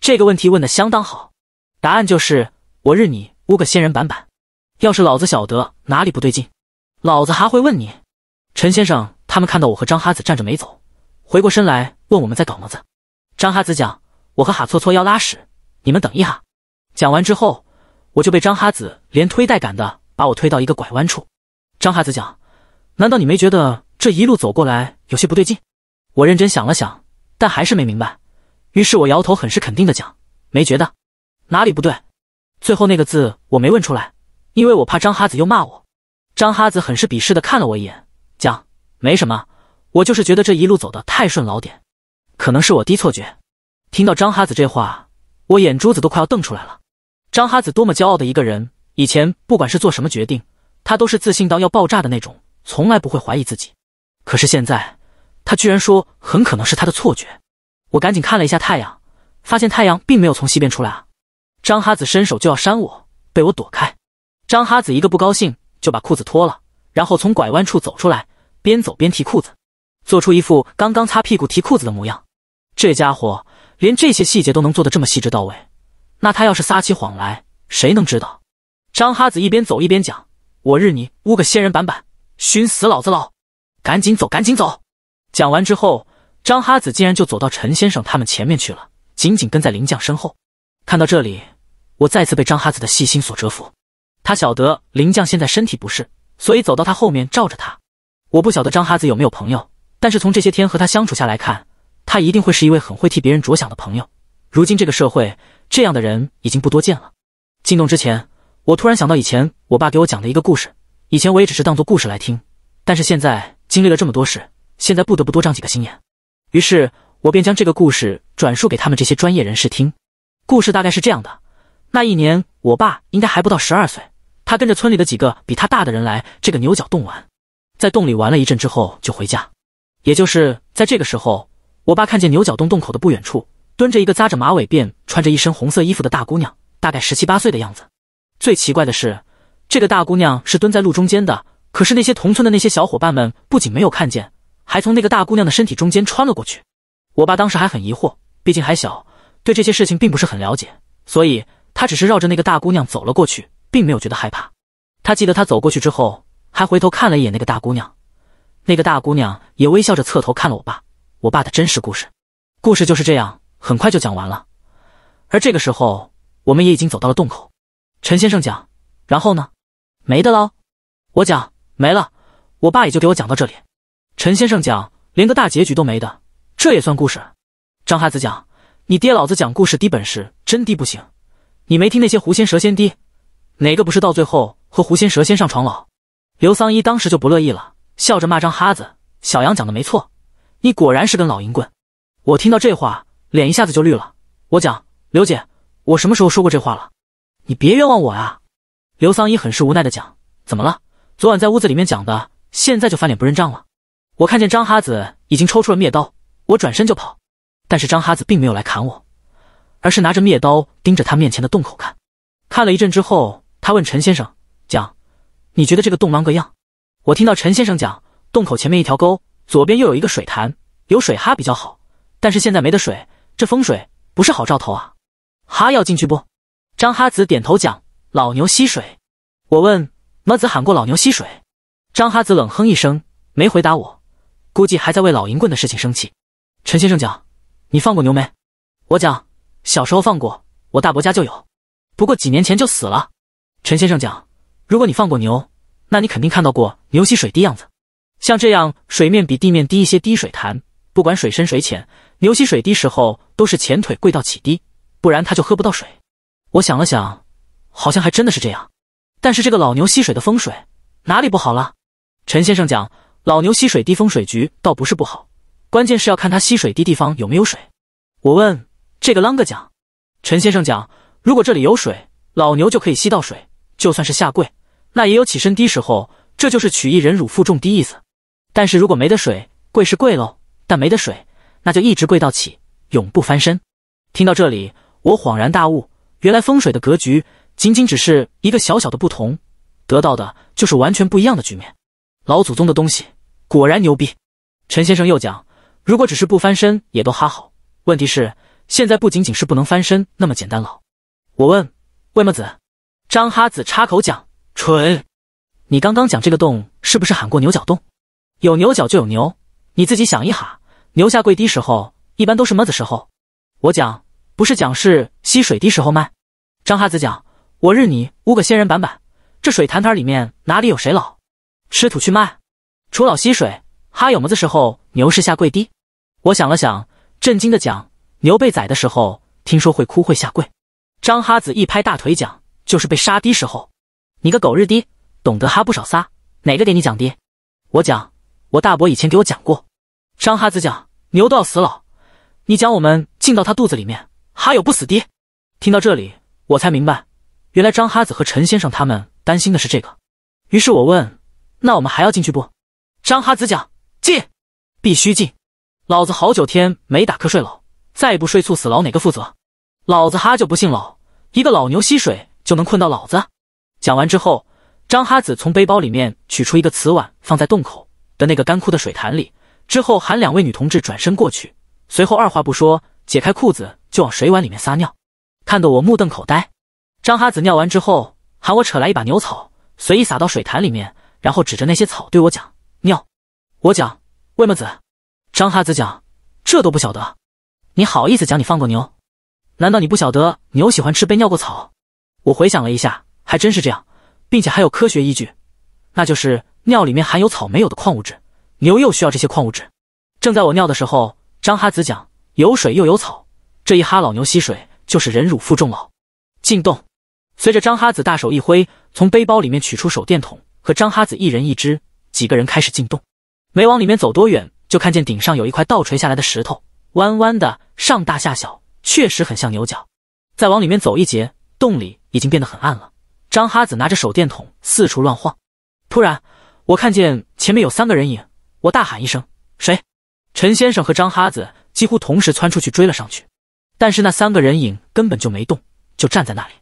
这个问题问的相当好，答案就是我日你乌个仙人板板，要是老子晓得哪里不对劲，老子还会问你。陈先生他们看到我和张哈子站着没走，回过身来问我们在搞么子。张哈子讲。我和哈搓搓要拉屎，你们等一下。”讲完之后，我就被张哈子连推带赶的把我推到一个拐弯处。张哈子讲：“难道你没觉得这一路走过来有些不对劲？”我认真想了想，但还是没明白。于是我摇头，很是肯定的讲：“没觉得哪里不对。”最后那个字我没问出来，因为我怕张哈子又骂我。张哈子很是鄙视的看了我一眼，讲：“没什么，我就是觉得这一路走的太顺老点，可能是我低错觉。”听到张哈子这话，我眼珠子都快要瞪出来了。张哈子多么骄傲的一个人，以前不管是做什么决定，他都是自信到要爆炸的那种，从来不会怀疑自己。可是现在，他居然说很可能是他的错觉。我赶紧看了一下太阳，发现太阳并没有从西边出来啊！张哈子伸手就要扇我，被我躲开。张哈子一个不高兴，就把裤子脱了，然后从拐弯处走出来，边走边提裤子，做出一副刚刚擦屁股提裤子的模样。这家伙。连这些细节都能做得这么细致到位，那他要是撒起谎来，谁能知道？张哈子一边走一边讲：“我日你屋个仙人板板，熏死老子了！赶紧走，赶紧走！”讲完之后，张哈子竟然就走到陈先生他们前面去了，紧紧跟在林将身后。看到这里，我再次被张哈子的细心所折服。他晓得林将现在身体不适，所以走到他后面罩着他。我不晓得张哈子有没有朋友，但是从这些天和他相处下来看。他一定会是一位很会替别人着想的朋友。如今这个社会，这样的人已经不多见了。进洞之前，我突然想到以前我爸给我讲的一个故事。以前我也只是当做故事来听，但是现在经历了这么多事，现在不得不多长几个心眼。于是，我便将这个故事转述给他们这些专业人士听。故事大概是这样的：那一年，我爸应该还不到十二岁，他跟着村里的几个比他大的人来这个牛角洞玩，在洞里玩了一阵之后就回家。也就是在这个时候。我爸看见牛角洞洞口的不远处蹲着一个扎着马尾辫、穿着一身红色衣服的大姑娘，大概十七八岁的样子。最奇怪的是，这个大姑娘是蹲在路中间的，可是那些同村的那些小伙伴们不仅没有看见，还从那个大姑娘的身体中间穿了过去。我爸当时还很疑惑，毕竟还小，对这些事情并不是很了解，所以他只是绕着那个大姑娘走了过去，并没有觉得害怕。他记得他走过去之后，还回头看了一眼那个大姑娘，那个大姑娘也微笑着侧头看了我爸。我爸的真实故事，故事就是这样，很快就讲完了。而这个时候，我们也已经走到了洞口。陈先生讲，然后呢？没的喽。我讲没了，我爸也就给我讲到这里。陈先生讲，连个大结局都没的，这也算故事？张哈子讲，你爹老子讲故事低本事，真低不行。你没听那些狐仙蛇仙低，哪个不是到最后和狐仙蛇仙上床了？刘桑一当时就不乐意了，笑着骂张哈子：“小杨讲的没错。”你果然是根老淫棍，我听到这话，脸一下子就绿了。我讲，刘姐，我什么时候说过这话了？你别冤枉我啊！刘桑一很是无奈的讲，怎么了？昨晚在屋子里面讲的，现在就翻脸不认账了。我看见张哈子已经抽出了灭刀，我转身就跑。但是张哈子并没有来砍我，而是拿着灭刀盯着他面前的洞口看。看了一阵之后，他问陈先生，讲，你觉得这个洞啷个样？我听到陈先生讲，洞口前面一条沟。左边又有一个水潭，有水哈比较好，但是现在没得水，这风水不是好兆头啊！哈要进去不？张哈子点头讲：“老牛吸水。”我问：“么子喊过老牛吸水？”张哈子冷哼一声，没回答我，估计还在为老银棍的事情生气。陈先生讲：“你放过牛没？”我讲：“小时候放过，我大伯家就有，不过几年前就死了。”陈先生讲：“如果你放过牛，那你肯定看到过牛吸水的样子。”像这样，水面比地面低一些，滴水潭。不管水深水浅，牛吸水滴时候都是前腿跪到起滴，不然它就喝不到水。我想了想，好像还真的是这样。但是这个老牛吸水的风水哪里不好了？陈先生讲，老牛吸水滴风水局倒不是不好，关键是要看它吸水滴地方有没有水。我问这个啷个讲？陈先生讲，如果这里有水，老牛就可以吸到水，就算是下跪，那也有起身滴时候，这就是取义忍辱负重的意思。但是如果没得水，贵是贵喽，但没得水，那就一直贵到起，永不翻身。听到这里，我恍然大悟，原来风水的格局仅仅只是一个小小的不同，得到的就是完全不一样的局面。老祖宗的东西果然牛逼。陈先生又讲，如果只是不翻身，也都哈好。问题是现在不仅仅是不能翻身那么简单了。我问魏墨子，张哈子插口讲，蠢，你刚刚讲这个洞是不是喊过牛角洞？有牛角就有牛，你自己想一哈，牛下跪低时候一般都是么子时候？我讲不是讲是吸水滴时候卖。张哈子讲，我日你污个仙人板板，这水潭潭里面哪里有谁老吃土去卖，除老吸水哈有么子时候牛是下跪低？我想了想，震惊的讲，牛被宰的时候听说会哭会下跪。张哈子一拍大腿讲，就是被杀低时候。你个狗日滴，懂得哈不少撒，哪个给你讲滴？我讲。我大伯以前给我讲过，张哈子讲牛都要死老，你讲我们进到他肚子里面哈有不死的。听到这里，我才明白，原来张哈子和陈先生他们担心的是这个。于是我问：“那我们还要进去不？”张哈子讲：“进，必须进。老子好九天没打瞌睡了，再不睡猝死，老哪个负责？老子哈就不信老一个老牛吸水就能困到老子。”讲完之后，张哈子从背包里面取出一个瓷碗，放在洞口。的那个干枯的水潭里，之后喊两位女同志转身过去，随后二话不说解开裤子就往水碗里面撒尿，看得我目瞪口呆。张哈子尿完之后喊我扯来一把牛草，随意撒到水潭里面，然后指着那些草对我讲：“尿。”我讲：“为么子？”张哈子讲：“这都不晓得，你好意思讲你放过牛？难道你不晓得牛喜欢吃被尿过草？”我回想了一下，还真是这样，并且还有科学依据，那就是。尿里面含有草没有的矿物质，牛又需要这些矿物质。正在我尿的时候，张哈子讲有水又有草，这一哈老牛吸水就是忍辱负重了。进洞，随着张哈子大手一挥，从背包里面取出手电筒，和张哈子一人一支，几个人开始进洞。没往里面走多远，就看见顶上有一块倒垂下来的石头，弯弯的，上大下小，确实很像牛角。再往里面走一截，洞里已经变得很暗了。张哈子拿着手电筒四处乱晃，突然。我看见前面有三个人影，我大喊一声：“谁？”陈先生和张哈子几乎同时窜出去追了上去，但是那三个人影根本就没动，就站在那里。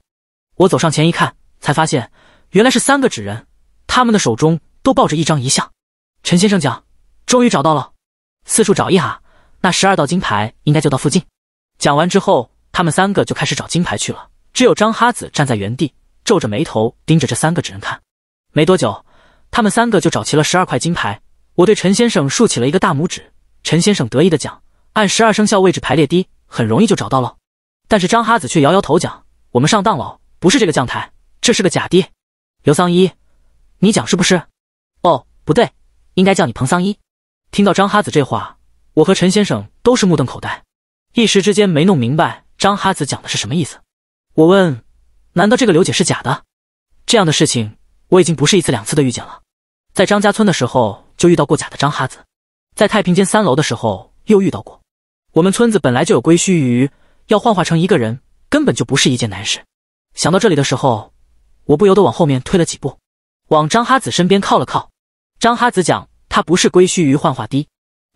我走上前一看，才发现原来是三个纸人，他们的手中都抱着一张遗像。陈先生讲：“终于找到了，四处找一哈，那十二道金牌应该就到附近。”讲完之后，他们三个就开始找金牌去了，只有张哈子站在原地，皱着眉头盯着这三个纸人看。没多久。他们三个就找齐了十二块金牌。我对陈先生竖起了一个大拇指。陈先生得意的讲：“按十二生肖位置排列，低很容易就找到了。”但是张哈子却摇摇头讲：“我们上当了，不是这个将台，这是个假的。”刘桑一，你讲是不是？哦，不对，应该叫你彭桑一。听到张哈子这话，我和陈先生都是目瞪口呆，一时之间没弄明白张哈子讲的是什么意思。我问：“难道这个刘姐是假的？”这样的事情。我已经不是一次两次的遇见了，在张家村的时候就遇到过假的张哈子，在太平间三楼的时候又遇到过。我们村子本来就有归墟鱼，要幻化成一个人，根本就不是一件难事。想到这里的时候，我不由得往后面退了几步，往张哈子身边靠了靠。张哈子讲，他不是归墟鱼幻化滴，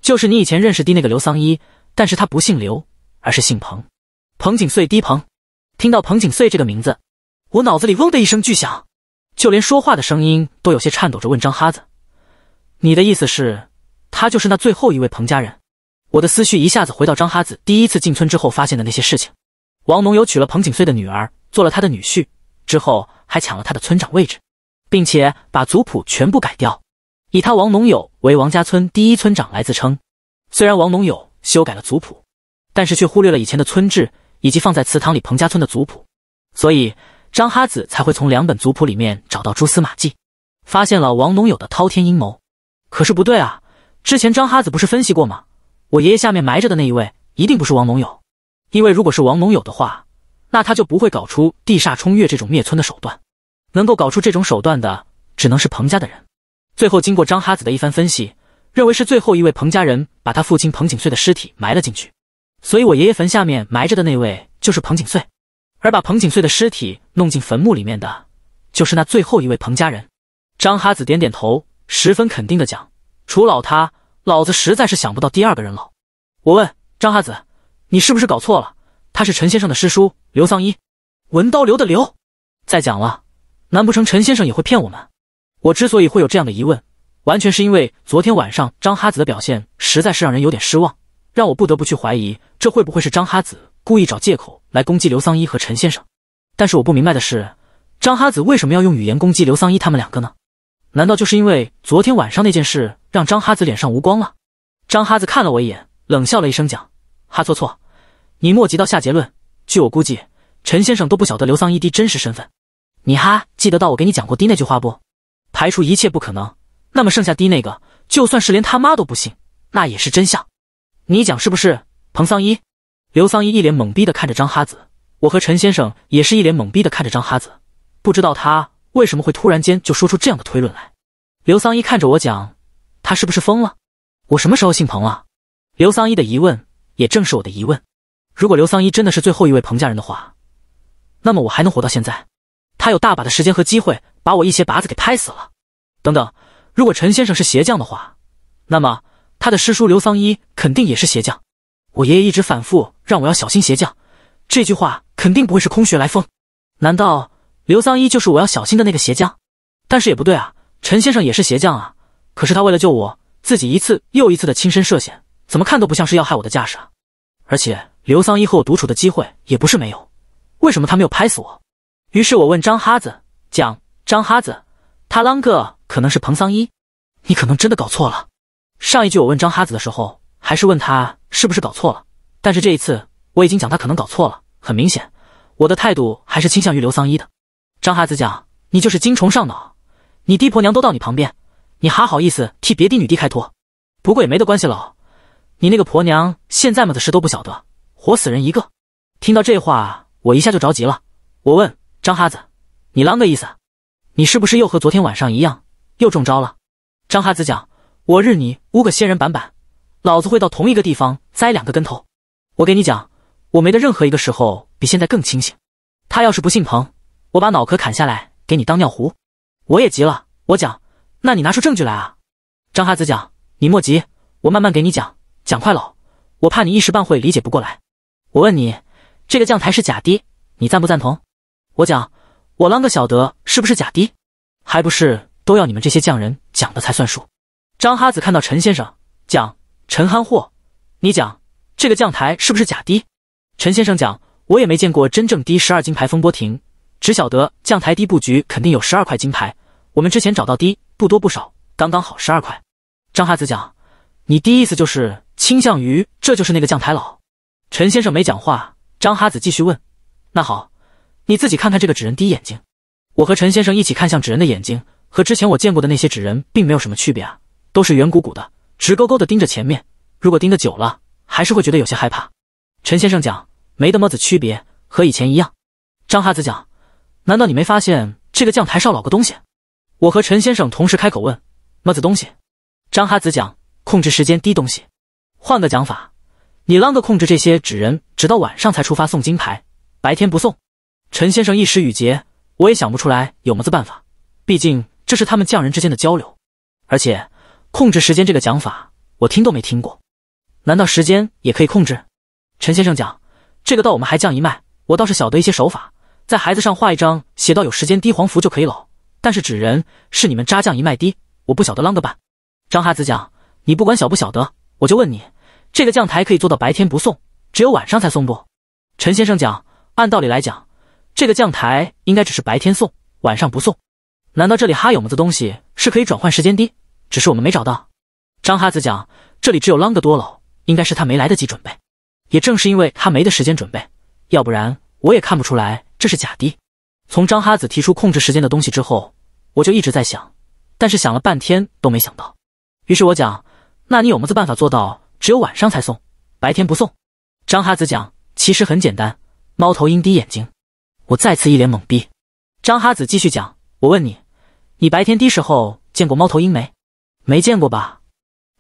就是你以前认识的那个刘桑一，但是他不姓刘，而是姓彭，彭景岁低彭。听到彭景岁这个名字，我脑子里嗡的一声巨响。就连说话的声音都有些颤抖着问张哈子：“你的意思是，他就是那最后一位彭家人？”我的思绪一下子回到张哈子第一次进村之后发现的那些事情：王农友娶了彭景岁的女儿，做了他的女婿，之后还抢了他的村长位置，并且把族谱全部改掉，以他王农友为王家村第一村长来自称。虽然王农友修改了族谱，但是却忽略了以前的村志以及放在祠堂里彭家村的族谱，所以。张哈子才会从两本族谱里面找到蛛丝马迹，发现了王农友的滔天阴谋。可是不对啊，之前张哈子不是分析过吗？我爷爷下面埋着的那一位一定不是王农友，因为如果是王农友的话，那他就不会搞出地煞冲月这种灭村的手段。能够搞出这种手段的，只能是彭家的人。最后经过张哈子的一番分析，认为是最后一位彭家人把他父亲彭景岁的尸体埋了进去，所以我爷爷坟下面埋着的那位就是彭景岁，而把彭景岁的尸体。弄进坟墓里面的，就是那最后一位彭家人。张哈子点点头，十分肯定的讲：“除老他，老子实在是想不到第二个人了。”我问张哈子：“你是不是搞错了？他是陈先生的师叔刘桑一，文刀刘的刘。”再讲了，难不成陈先生也会骗我们？我之所以会有这样的疑问，完全是因为昨天晚上张哈子的表现实在是让人有点失望，让我不得不去怀疑，这会不会是张哈子故意找借口来攻击刘桑一和陈先生？但是我不明白的是，张哈子为什么要用语言攻击刘桑一他们两个呢？难道就是因为昨天晚上那件事让张哈子脸上无光了？张哈子看了我一眼，冷笑了一声，讲：“哈错错，你莫急到下结论。据我估计，陈先生都不晓得刘桑一的真实身份。你哈记得到我给你讲过的那句话不？排除一切不可能，那么剩下的那个，就算是连他妈都不信，那也是真相。你讲是不是？”彭桑一，刘桑一一脸懵逼的看着张哈子。我和陈先生也是一脸懵逼的看着张哈子，不知道他为什么会突然间就说出这样的推论来。刘桑一看着我讲，他是不是疯了？我什么时候姓彭了？刘桑一的疑问也正是我的疑问。如果刘桑一真的是最后一位彭家人的话，那么我还能活到现在？他有大把的时间和机会把我一鞋拔子给拍死了。等等，如果陈先生是鞋匠的话，那么他的师叔刘桑一肯定也是鞋匠。我爷爷一直反复让我要小心鞋匠这句话。肯定不会是空穴来风，难道刘桑一就是我要小心的那个鞋匠？但是也不对啊，陈先生也是鞋匠啊，可是他为了救我，自己一次又一次的亲身涉险，怎么看都不像是要害我的架势啊！而且刘桑一和我独处的机会也不是没有，为什么他没有拍死我？于是我问张哈子讲，张哈子，他啷个可能是彭桑一？你可能真的搞错了。上一句我问张哈子的时候，还是问他是不是搞错了，但是这一次我已经讲他可能搞错了，很明显。我的态度还是倾向于刘桑一的。张哈子讲，你就是精虫上脑，你爹婆娘都到你旁边，你还好意思替别的女帝开脱？不过也没得关系喽，你那个婆娘现在么的事都不晓得，活死人一个。听到这话，我一下就着急了。我问张哈子，你啷个意思？你是不是又和昨天晚上一样，又中招了？张哈子讲，我日你五个仙人板板，老子会到同一个地方栽两个跟头。我给你讲，我没得任何一个时候。你现在更清醒，他要是不信彭，我把脑壳砍下来给你当尿壶。我也急了，我讲，那你拿出证据来啊！张哈子讲，你莫急，我慢慢给你讲，讲快了，我怕你一时半会理解不过来。我问你，这个将台是假的，你赞不赞同？我讲，我啷个晓得是不是假的？还不是都要你们这些匠人讲的才算数。张哈子看到陈先生讲，陈憨货，你讲这个将台是不是假的？陈先生讲。我也没见过真正低十二金牌风波亭，只晓得将台低布局肯定有十二块金牌。我们之前找到低不多不少，刚刚好十二块。张哈子讲，你的意思就是倾向于这就是那个将台佬？陈先生没讲话。张哈子继续问，那好，你自己看看这个纸人低眼睛。我和陈先生一起看向纸人的眼睛，和之前我见过的那些纸人并没有什么区别啊，都是圆鼓鼓的，直勾勾的盯着前面。如果盯得久了，还是会觉得有些害怕。陈先生讲。没的么子区别，和以前一样。张哈子讲，难道你没发现这个将台上老个东西？我和陈先生同时开口问么子东西。张哈子讲，控制时间低东西。换个讲法，你啷个控制这些纸人，直到晚上才出发送金牌，白天不送？陈先生一时语结，我也想不出来有么子办法，毕竟这是他们匠人之间的交流，而且控制时间这个讲法我听都没听过。难道时间也可以控制？陈先生讲。这个道我们还降一脉，我倒是晓得一些手法，在孩子上画一张，写到有时间低黄符就可以老。但是纸人是你们扎降一脉低，我不晓得啷个办。张哈子讲，你不管晓不晓得，我就问你，这个降台可以做到白天不送，只有晚上才送不？陈先生讲，按道理来讲，这个降台应该只是白天送，晚上不送。难道这里哈有么子东西是可以转换时间低？只是我们没找到。张哈子讲，这里只有啷个多喽，应该是他没来得及准备。也正是因为他没得时间准备，要不然我也看不出来这是假的。从张哈子提出控制时间的东西之后，我就一直在想，但是想了半天都没想到。于是我讲：“那你有么子办法做到只有晚上才送，白天不送？”张哈子讲：“其实很简单，猫头鹰滴眼睛。”我再次一脸懵逼。张哈子继续讲：“我问你，你白天滴时候见过猫头鹰没？没见过吧？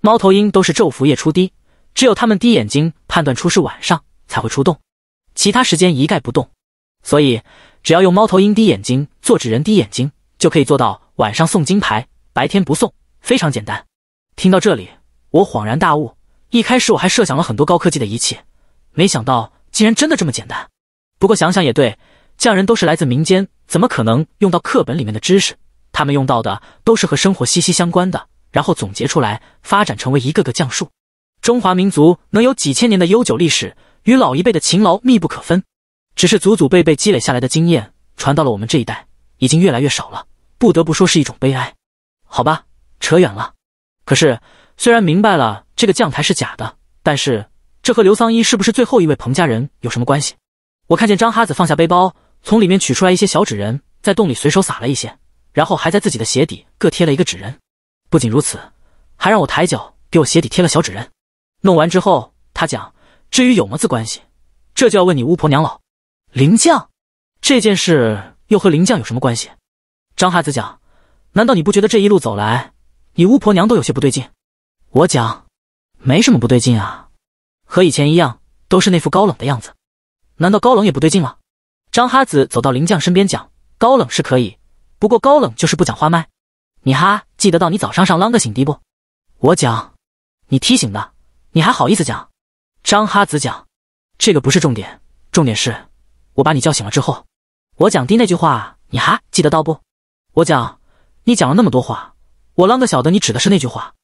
猫头鹰都是昼伏夜出滴，只有他们滴眼睛判断出是晚上才会出动，其他时间一概不动。所以，只要用猫头鹰滴眼睛做纸人滴眼睛，就可以做到晚上送金牌，白天不送，非常简单。听到这里，我恍然大悟。一开始我还设想了很多高科技的仪器，没想到竟然真的这么简单。不过想想也对，匠人都是来自民间，怎么可能用到课本里面的知识？他们用到的都是和生活息息相关的，然后总结出来，发展成为一个个匠术。中华民族能有几千年的悠久历史，与老一辈的勤劳密不可分，只是祖祖辈辈积累下来的经验传到了我们这一代，已经越来越少了，不得不说是一种悲哀。好吧，扯远了。可是，虽然明白了这个将台是假的，但是这和刘桑一是不是最后一位彭家人有什么关系？我看见张哈子放下背包，从里面取出来一些小纸人，在洞里随手撒了一些，然后还在自己的鞋底各贴了一个纸人。不仅如此，还让我抬脚给我鞋底贴了小纸人。弄完之后，他讲：“至于有么子关系，这就要问你巫婆娘老灵将。”这件事又和灵将有什么关系？张哈子讲：“难道你不觉得这一路走来，你巫婆娘都有些不对劲？”我讲：“没什么不对劲啊，和以前一样，都是那副高冷的样子。难道高冷也不对劲了？”张哈子走到灵将身边讲：“高冷是可以，不过高冷就是不讲话麦。你哈记得到你早上上啷个醒的不？”我讲：“你提醒的。”你还好意思讲？张哈子讲，这个不是重点，重点是，我把你叫醒了之后，我讲的那句话你还记得到不？我讲，你讲了那么多话，我啷个晓得你指的是那句话？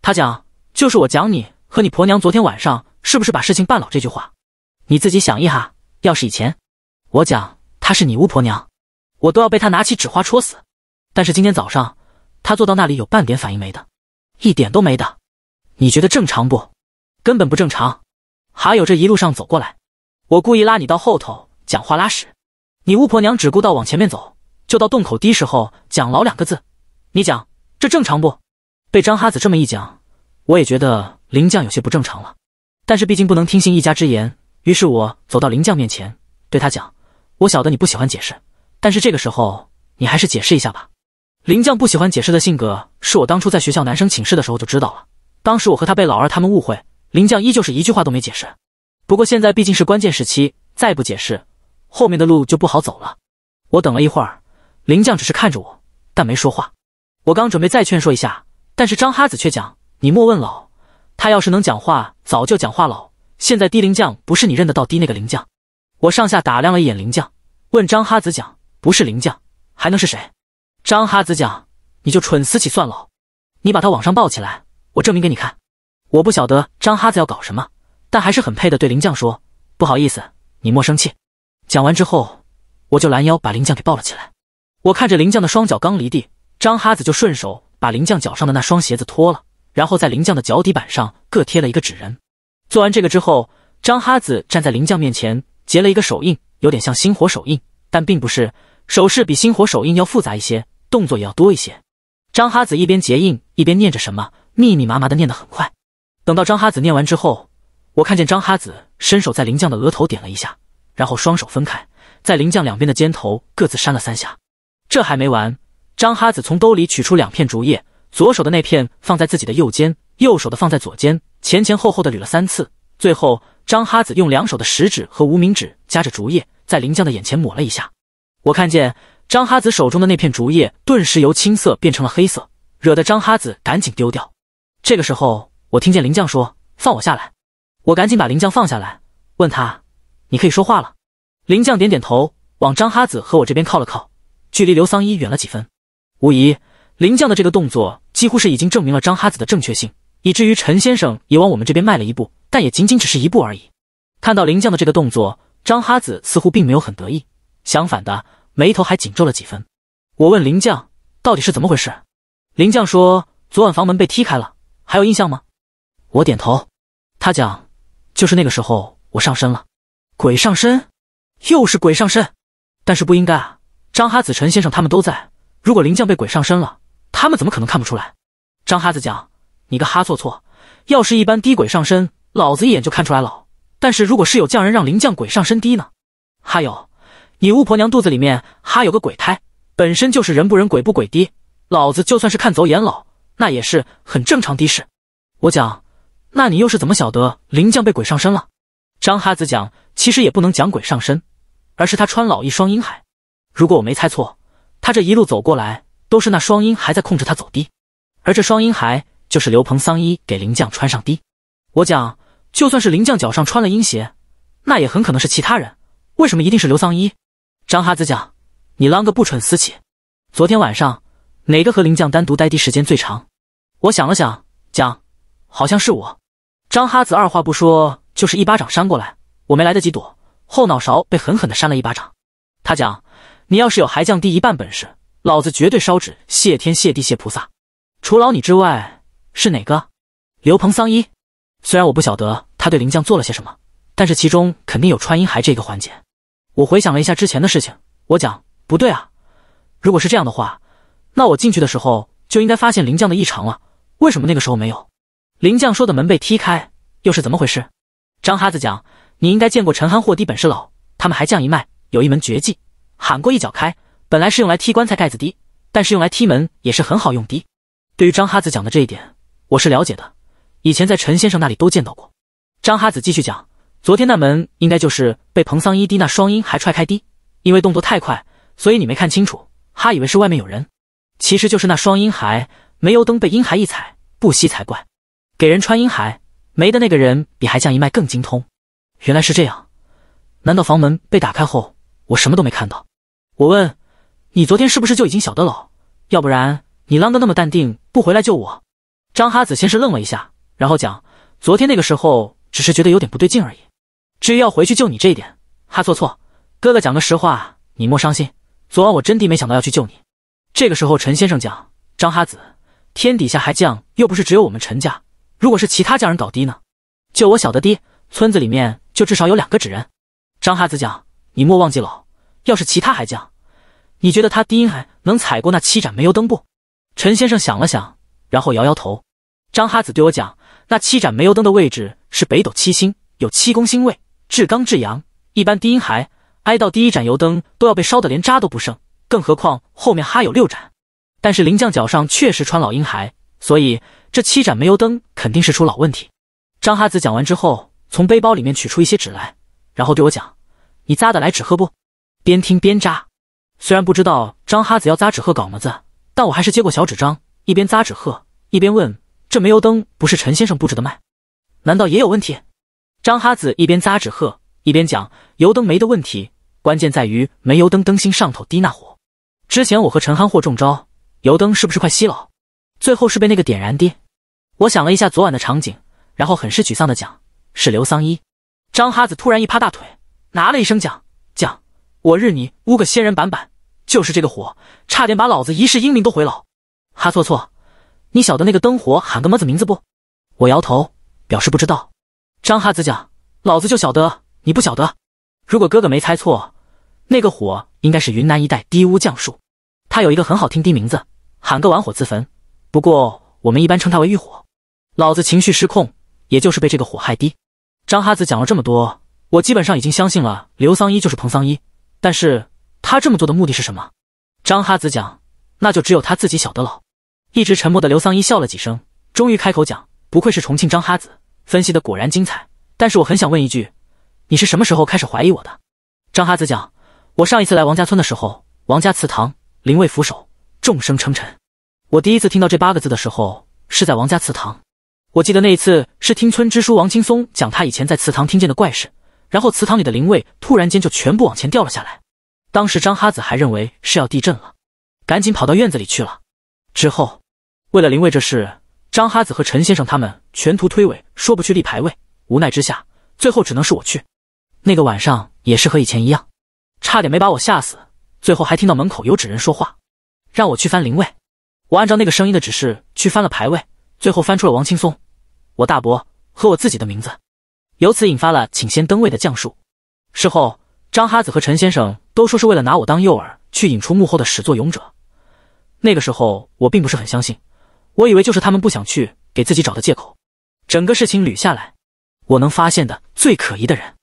他讲，就是我讲你和你婆娘昨天晚上是不是把事情办老这句话，你自己想一哈。要是以前，我讲，她是你巫婆娘，我都要被她拿起纸花戳死。但是今天早上，她坐到那里有半点反应没的，一点都没的，你觉得正常不？根本不正常，还有这一路上走过来，我故意拉你到后头讲话拉屎，你巫婆娘只顾到往前面走，就到洞口的时候讲“老”两个字，你讲这正常不？被张哈子这么一讲，我也觉得林将有些不正常了。但是毕竟不能听信一家之言，于是我走到林将面前，对他讲：“我晓得你不喜欢解释，但是这个时候你还是解释一下吧。”林将不喜欢解释的性格，是我当初在学校男生寝室的时候就知道了。当时我和他被老二他们误会。灵将依旧是一句话都没解释，不过现在毕竟是关键时期，再不解释，后面的路就不好走了。我等了一会儿，灵将只是看着我，但没说话。我刚准备再劝说一下，但是张哈子却讲：“你莫问老，他要是能讲话，早就讲话了。现在低灵将不是你认得到低那个灵将。”我上下打量了一眼灵将，问张哈子：“讲不是灵将，还能是谁？”张哈子讲：“你就蠢死起算了，你把他往上抱起来，我证明给你看。”我不晓得张哈子要搞什么，但还是很配的对林将说：“不好意思，你莫生气。”讲完之后，我就拦腰把林将给抱了起来。我看着林将的双脚刚离地，张哈子就顺手把林将脚上的那双鞋子脱了，然后在林将的脚底板上各贴了一个纸人。做完这个之后，张哈子站在林将面前结了一个手印，有点像星火手印，但并不是。手势比星火手印要复杂一些，动作也要多一些。张哈子一边结印一边念着什么，密密麻麻的念得很快。等到张哈子念完之后，我看见张哈子伸手在林将的额头点了一下，然后双手分开，在林将两边的肩头各自扇了三下。这还没完，张哈子从兜里取出两片竹叶，左手的那片放在自己的右肩，右手的放在左肩，前前后后的捋了三次。最后，张哈子用两手的食指和无名指夹着竹叶，在林将的眼前抹了一下。我看见张哈子手中的那片竹叶顿时由青色变成了黑色，惹得张哈子赶紧丢掉。这个时候。我听见林将说：“放我下来。”我赶紧把林将放下来，问他：“你可以说话了？”林将点点头，往张哈子和我这边靠了靠，距离刘桑一远了几分。无疑，林将的这个动作几乎是已经证明了张哈子的正确性，以至于陈先生也往我们这边迈了一步，但也仅仅只是一步而已。看到林将的这个动作，张哈子似乎并没有很得意，相反的，眉头还紧皱了几分。我问林将：“到底是怎么回事？”林将说：“昨晚房门被踢开了，还有印象吗？”我点头，他讲，就是那个时候我上身了，鬼上身，又是鬼上身，但是不应该啊，张哈子、陈先生他们都在，如果灵将被鬼上身了，他们怎么可能看不出来？张哈子讲，你个哈错错，要是一般低鬼上身，老子一眼就看出来了，但是如果是有匠人让灵将鬼上身低呢？还有，你巫婆娘肚子里面哈有个鬼胎，本身就是人不人鬼不鬼的，老子就算是看走眼老，那也是很正常的事。我讲。那你又是怎么晓得灵将被鬼上身了？张哈子讲，其实也不能讲鬼上身，而是他穿老一双阴海。如果我没猜错，他这一路走过来都是那双阴还在控制他走低，而这双阴还就是刘鹏桑一给灵将穿上低。我讲，就算是灵将脚上穿了阴鞋，那也很可能是其他人。为什么一定是刘桑一？张哈子讲，你啷个不蠢私起？昨天晚上哪个和灵将单独待低时间最长？我想了想，讲，好像是我。张哈子二话不说，就是一巴掌扇过来，我没来得及躲，后脑勺被狠狠的扇了一巴掌。他讲：“你要是有还降低一半本事，老子绝对烧纸谢天谢地谢菩萨。除老你之外，是哪个？”刘鹏桑一。虽然我不晓得他对灵将做了些什么，但是其中肯定有穿阴海这个环节。我回想了一下之前的事情，我讲：“不对啊，如果是这样的话，那我进去的时候就应该发现灵将的异常了，为什么那个时候没有？”林将说的门被踢开，又是怎么回事？张哈子讲，你应该见过陈憨货低本事老，他们还将一脉有一门绝技，喊过一脚开，本来是用来踢棺材盖子低，但是用来踢门也是很好用的。对于张哈子讲的这一点，我是了解的，以前在陈先生那里都见到过。张哈子继续讲，昨天那门应该就是被彭桑一滴那双音还踹开的，因为动作太快，所以你没看清楚，哈以为是外面有人，其实就是那双音骸，煤油灯被阴孩一踩不熄才怪。给人穿阴海，没的那个人比还将一脉更精通。原来是这样，难道房门被打开后，我什么都没看到？我问，你昨天是不是就已经晓得了？要不然你啷个那么淡定，不回来救我？张哈子先是愣了一下，然后讲，昨天那个时候只是觉得有点不对劲而已。至于要回去救你这一点，哈错错，哥哥讲个实话，你莫伤心。昨晚我真的没想到要去救你。这个时候，陈先生讲，张哈子，天底下还将又不是只有我们陈家。如果是其他匠人搞低呢？就我晓得低，村子里面就至少有两个纸人。张哈子讲，你莫忘记喽，要是其他还匠，你觉得他低音还能踩过那七盏煤油灯不？陈先生想了想，然后摇摇头。张哈子对我讲，那七盏煤油灯的位置是北斗七星，有七宫星位，至刚至阳。一般低音还挨到第一盏油灯都要被烧得连渣都不剩，更何况后面哈有六盏。但是林将脚上确实穿老鹰鞋，所以。这七盏煤油灯肯定是出老问题。张哈子讲完之后，从背包里面取出一些纸来，然后对我讲：“你扎的来纸鹤不？”边听边扎。虽然不知道张哈子要扎纸鹤搞么子，但我还是接过小纸张，一边扎纸鹤一边问：“这煤油灯不是陈先生布置的吗？难道也有问题？”张哈子一边扎纸鹤一边讲：“油灯没的问题，关键在于煤油灯灯芯上头滴那火。之前我和陈憨货中招，油灯是不是快熄了？”最后是被那个点燃的，我想了一下昨晚的场景，然后很是沮丧的讲：“是刘桑一。”张哈子突然一趴大腿，拿了一声讲：“讲，我日你屋个仙人板板，就是这个火，差点把老子一世英名都毁了。”哈错错，你晓得那个灯火喊个么子名字不？我摇头表示不知道。张哈子讲：“老子就晓得，你不晓得。如果哥哥没猜错，那个火应该是云南一带低污降术，它有一个很好听的名字，喊个玩火自焚。”不过，我们一般称它为欲火。老子情绪失控，也就是被这个火害低。张哈子讲了这么多，我基本上已经相信了刘桑一就是彭桑一。但是，他这么做的目的是什么？张哈子讲，那就只有他自己晓得了。一直沉默的刘桑一笑了几声，终于开口讲：“不愧是重庆张哈子，分析的果然精彩。”但是，我很想问一句，你是什么时候开始怀疑我的？张哈子讲：“我上一次来王家村的时候，王家祠堂灵位扶手，众生称臣。”我第一次听到这八个字的时候，是在王家祠堂。我记得那一次是听村支书王青松讲他以前在祠堂听见的怪事，然后祠堂里的灵位突然间就全部往前掉了下来。当时张哈子还认为是要地震了，赶紧跑到院子里去了。之后，为了灵位这事，张哈子和陈先生他们全图推诿，说不去立牌位。无奈之下，最后只能是我去。那个晚上也是和以前一样，差点没把我吓死。最后还听到门口有纸人说话，让我去翻灵位。我按照那个声音的指示去翻了牌位，最后翻出了王青松，我大伯和我自己的名字，由此引发了请先登位的降术。事后，张哈子和陈先生都说是为了拿我当诱饵去引出幕后的始作俑者。那个时候我并不是很相信，我以为就是他们不想去给自己找的借口。整个事情捋下来，我能发现的最可疑的人，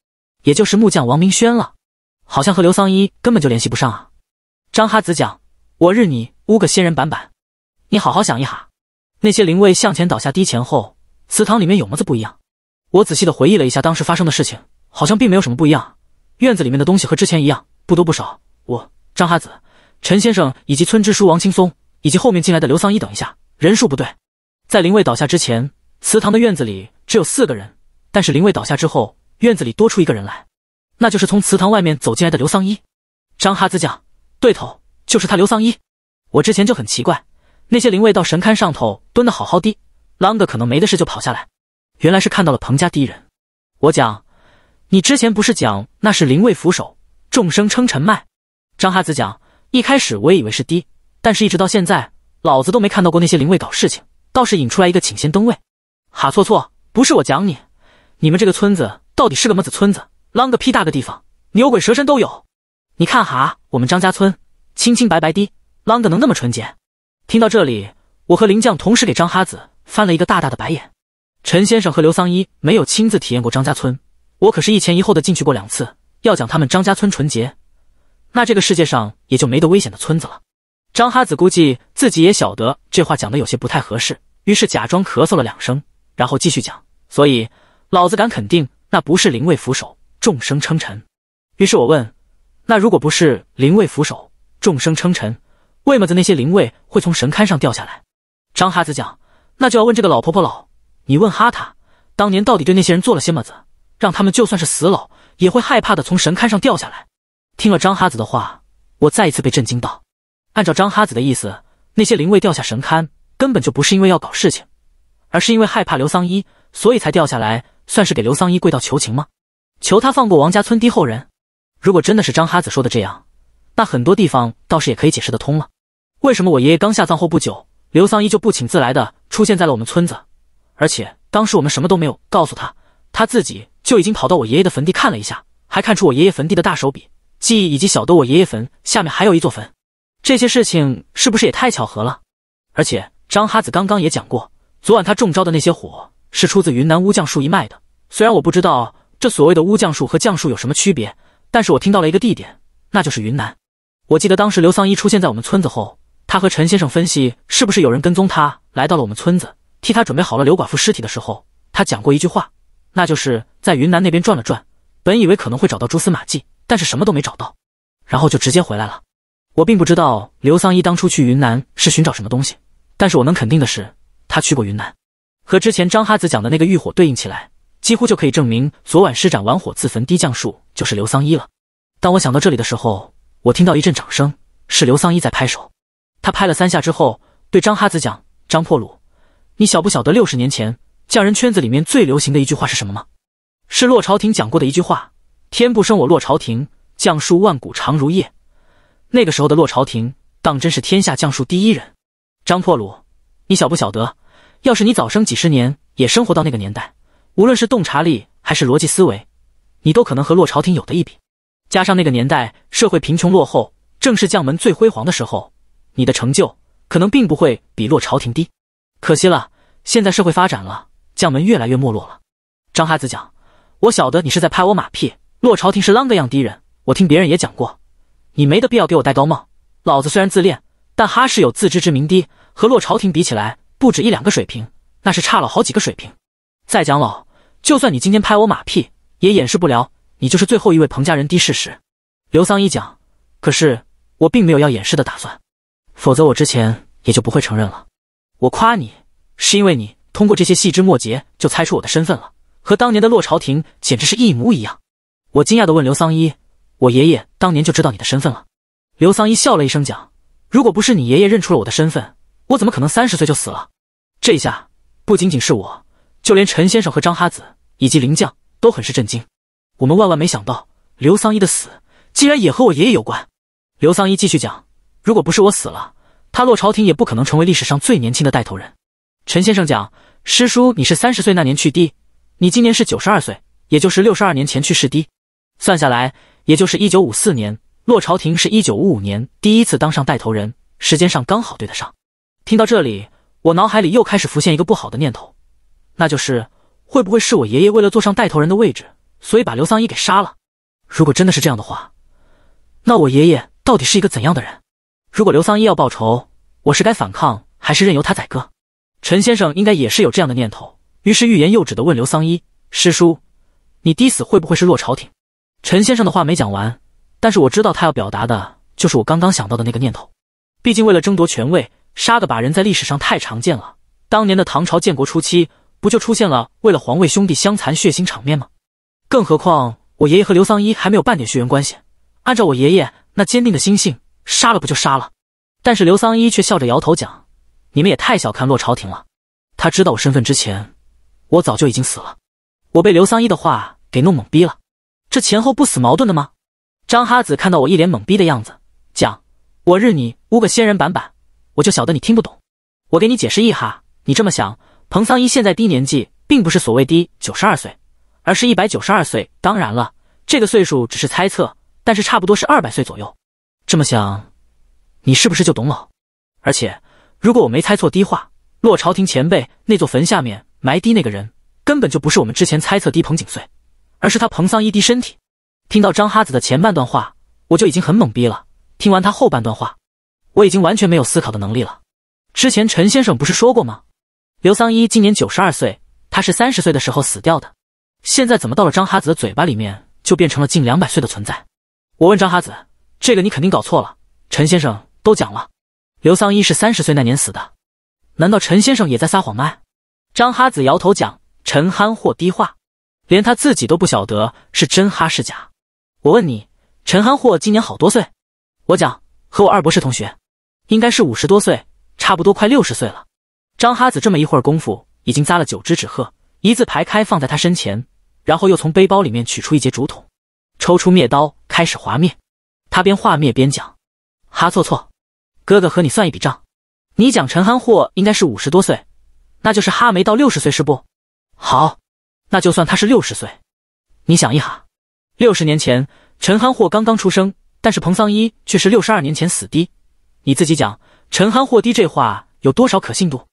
也就是木匠王明轩了。好像和刘桑一根本就联系不上啊。张哈子讲：“我日你乌个仙人板板！”你好好想一哈，那些灵位向前倒下低前后，祠堂里面有么子不一样？我仔细的回忆了一下当时发生的事情，好像并没有什么不一样。院子里面的东西和之前一样，不多不少。我张哈子、陈先生以及村支书王青松以及后面进来的刘桑一，等一下，人数不对。在灵位倒下之前，祠堂的院子里只有四个人，但是灵位倒下之后，院子里多出一个人来，那就是从祠堂外面走进来的刘桑一。张哈子讲，对头，就是他刘桑一。我之前就很奇怪。那些灵位到神龛上头蹲的好好的，啷个可能没的事就跑下来，原来是看到了彭家低人。我讲，你之前不是讲那是灵位扶手众生称臣迈？张哈子讲，一开始我也以为是低，但是一直到现在，老子都没看到过那些灵位搞事情，倒是引出来一个请仙登位。哈错错，不是我讲你，你们这个村子到底是个么子村子？啷个屁大个地方，牛鬼蛇神都有。你看哈，我们张家村清清白白的，啷个能那么纯洁？听到这里，我和林将同时给张哈子翻了一个大大的白眼。陈先生和刘桑一没有亲自体验过张家村，我可是一前一后的进去过两次。要讲他们张家村纯洁，那这个世界上也就没得危险的村子了。张哈子估计自己也晓得这话讲的有些不太合适，于是假装咳嗽了两声，然后继续讲。所以老子敢肯定，那不是灵位扶手众生称臣。于是我问，那如果不是灵位扶手众生称臣？为么子那些灵位会从神龛上掉下来？张哈子讲，那就要问这个老婆婆老。你问哈她，当年到底对那些人做了些么子，让他们就算是死老也会害怕的从神龛上掉下来？听了张哈子的话，我再一次被震惊到。按照张哈子的意思，那些灵位掉下神龛，根本就不是因为要搞事情，而是因为害怕刘桑一，所以才掉下来，算是给刘桑一跪到求情吗？求他放过王家村低后人？如果真的是张哈子说的这样，那很多地方倒是也可以解释得通了。为什么我爷爷刚下葬后不久，刘丧一就不请自来的出现在了我们村子，而且当时我们什么都没有告诉他，他自己就已经跑到我爷爷的坟地看了一下，还看出我爷爷坟地的大手笔，记忆以及晓得我爷爷坟下面还有一座坟，这些事情是不是也太巧合了？而且张哈子刚刚也讲过，昨晚他中招的那些火是出自云南巫降术一脉的。虽然我不知道这所谓的巫降术和降术有什么区别，但是我听到了一个地点，那就是云南。我记得当时刘丧一出现在我们村子后。他和陈先生分析，是不是有人跟踪他来到了我们村子，替他准备好了刘寡妇尸体的时候，他讲过一句话，那就是在云南那边转了转，本以为可能会找到蛛丝马迹，但是什么都没找到，然后就直接回来了。我并不知道刘桑一当初去云南是寻找什么东西，但是我能肯定的是，他去过云南，和之前张哈子讲的那个浴火对应起来，几乎就可以证明昨晚施展完火自焚低降术就是刘桑一了。当我想到这里的时候，我听到一阵掌声，是刘桑一在拍手。他拍了三下之后，对张哈子讲：“张破鲁，你晓不晓得六十年前匠人圈子里面最流行的一句话是什么吗？是洛朝廷讲过的一句话：‘天不生我洛朝廷，匠术万古长如夜。’那个时候的洛朝廷当真是天下匠术第一人。张破鲁，你晓不晓得？要是你早生几十年，也生活到那个年代，无论是洞察力还是逻辑思维，你都可能和洛朝廷有的一比。加上那个年代社会贫穷落后，正是匠门最辉煌的时候。”你的成就可能并不会比洛朝廷低，可惜了，现在社会发展了，将门越来越没落了。张哈子讲，我晓得你是在拍我马屁。洛朝廷是啷个样的人，我听别人也讲过，你没得必要给我戴高帽。老子虽然自恋，但哈是有自知之明的，和洛朝廷比起来，不止一两个水平，那是差了好几个水平。再讲老，就算你今天拍我马屁，也掩饰不了你就是最后一位彭家人的事实。刘桑一讲，可是我并没有要掩饰的打算。否则我之前也就不会承认了。我夸你，是因为你通过这些细枝末节就猜出我的身份了，和当年的洛朝廷简直是一模一样。我惊讶地问刘桑一：“我爷爷当年就知道你的身份了？”刘桑一笑了一声讲：“如果不是你爷爷认出了我的身份，我怎么可能三十岁就死了？”这一下，不仅仅是我，就连陈先生和张哈子以及林将都很是震惊。我们万万没想到，刘桑一的死竟然也和我爷爷有关。刘桑一继续讲。如果不是我死了，他洛朝廷也不可能成为历史上最年轻的带头人。陈先生讲，师叔，你是三十岁那年去的，你今年是九十二岁，也就是六十二年前去世的，算下来也就是一九五四年。洛朝廷是一九五五年第一次当上带头人，时间上刚好对得上。听到这里，我脑海里又开始浮现一个不好的念头，那就是会不会是我爷爷为了坐上带头人的位置，所以把刘桑一给杀了？如果真的是这样的话，那我爷爷到底是一个怎样的人？如果刘桑一要报仇，我是该反抗还是任由他宰割？陈先生应该也是有这样的念头，于是欲言又止的问刘桑一师叔：“你爹死会不会是落朝廷？”陈先生的话没讲完，但是我知道他要表达的就是我刚刚想到的那个念头。毕竟为了争夺权位，杀个把人在历史上太常见了。当年的唐朝建国初期，不就出现了为了皇位兄弟相残血腥场面吗？更何况我爷爷和刘桑一还没有半点血缘关系，按照我爷爷那坚定的心性。杀了不就杀了？但是刘桑一却笑着摇头讲：“你们也太小看洛朝廷了。他知道我身份之前，我早就已经死了。”我被刘桑一的话给弄懵逼了，这前后不死矛盾的吗？张哈子看到我一脸懵逼的样子，讲：“我日你五个仙人板板，我就晓得你听不懂。我给你解释一哈，你这么想，彭桑一现在低年纪，并不是所谓低九十二岁，而是一百九十二岁。当然了，这个岁数只是猜测，但是差不多是二百岁左右。”这么想，你是不是就懂了？而且，如果我没猜错的话，洛朝廷前辈那座坟下面埋的那个人，根本就不是我们之前猜测的彭景岁，而是他彭桑一的身体。听到张哈子的前半段话，我就已经很懵逼了。听完他后半段话，我已经完全没有思考的能力了。之前陈先生不是说过吗？刘桑一今年九十二岁，他是三十岁的时候死掉的，现在怎么到了张哈子的嘴巴里面，就变成了近两百岁的存在？我问张哈子。这个你肯定搞错了，陈先生都讲了，刘桑一是三十岁那年死的，难道陈先生也在撒谎吗？张哈子摇头讲，陈憨货低话，连他自己都不晓得是真哈是假。我问你，陈憨货今年好多岁？我讲和我二博士同学，应该是五十多岁，差不多快六十岁了。张哈子这么一会儿功夫，已经扎了九只纸鹤，一字排开放在他身前，然后又从背包里面取出一截竹筒，抽出篾刀开始划灭。他边画灭边讲：“哈错错，哥哥和你算一笔账，你讲陈憨货应该是五十多岁，那就是哈没到六十岁是不？好，那就算他是六十岁，你想一哈，六十年前陈憨货刚刚出生，但是彭桑一却是六十二年前死的，你自己讲陈憨货低这话有多少可信度？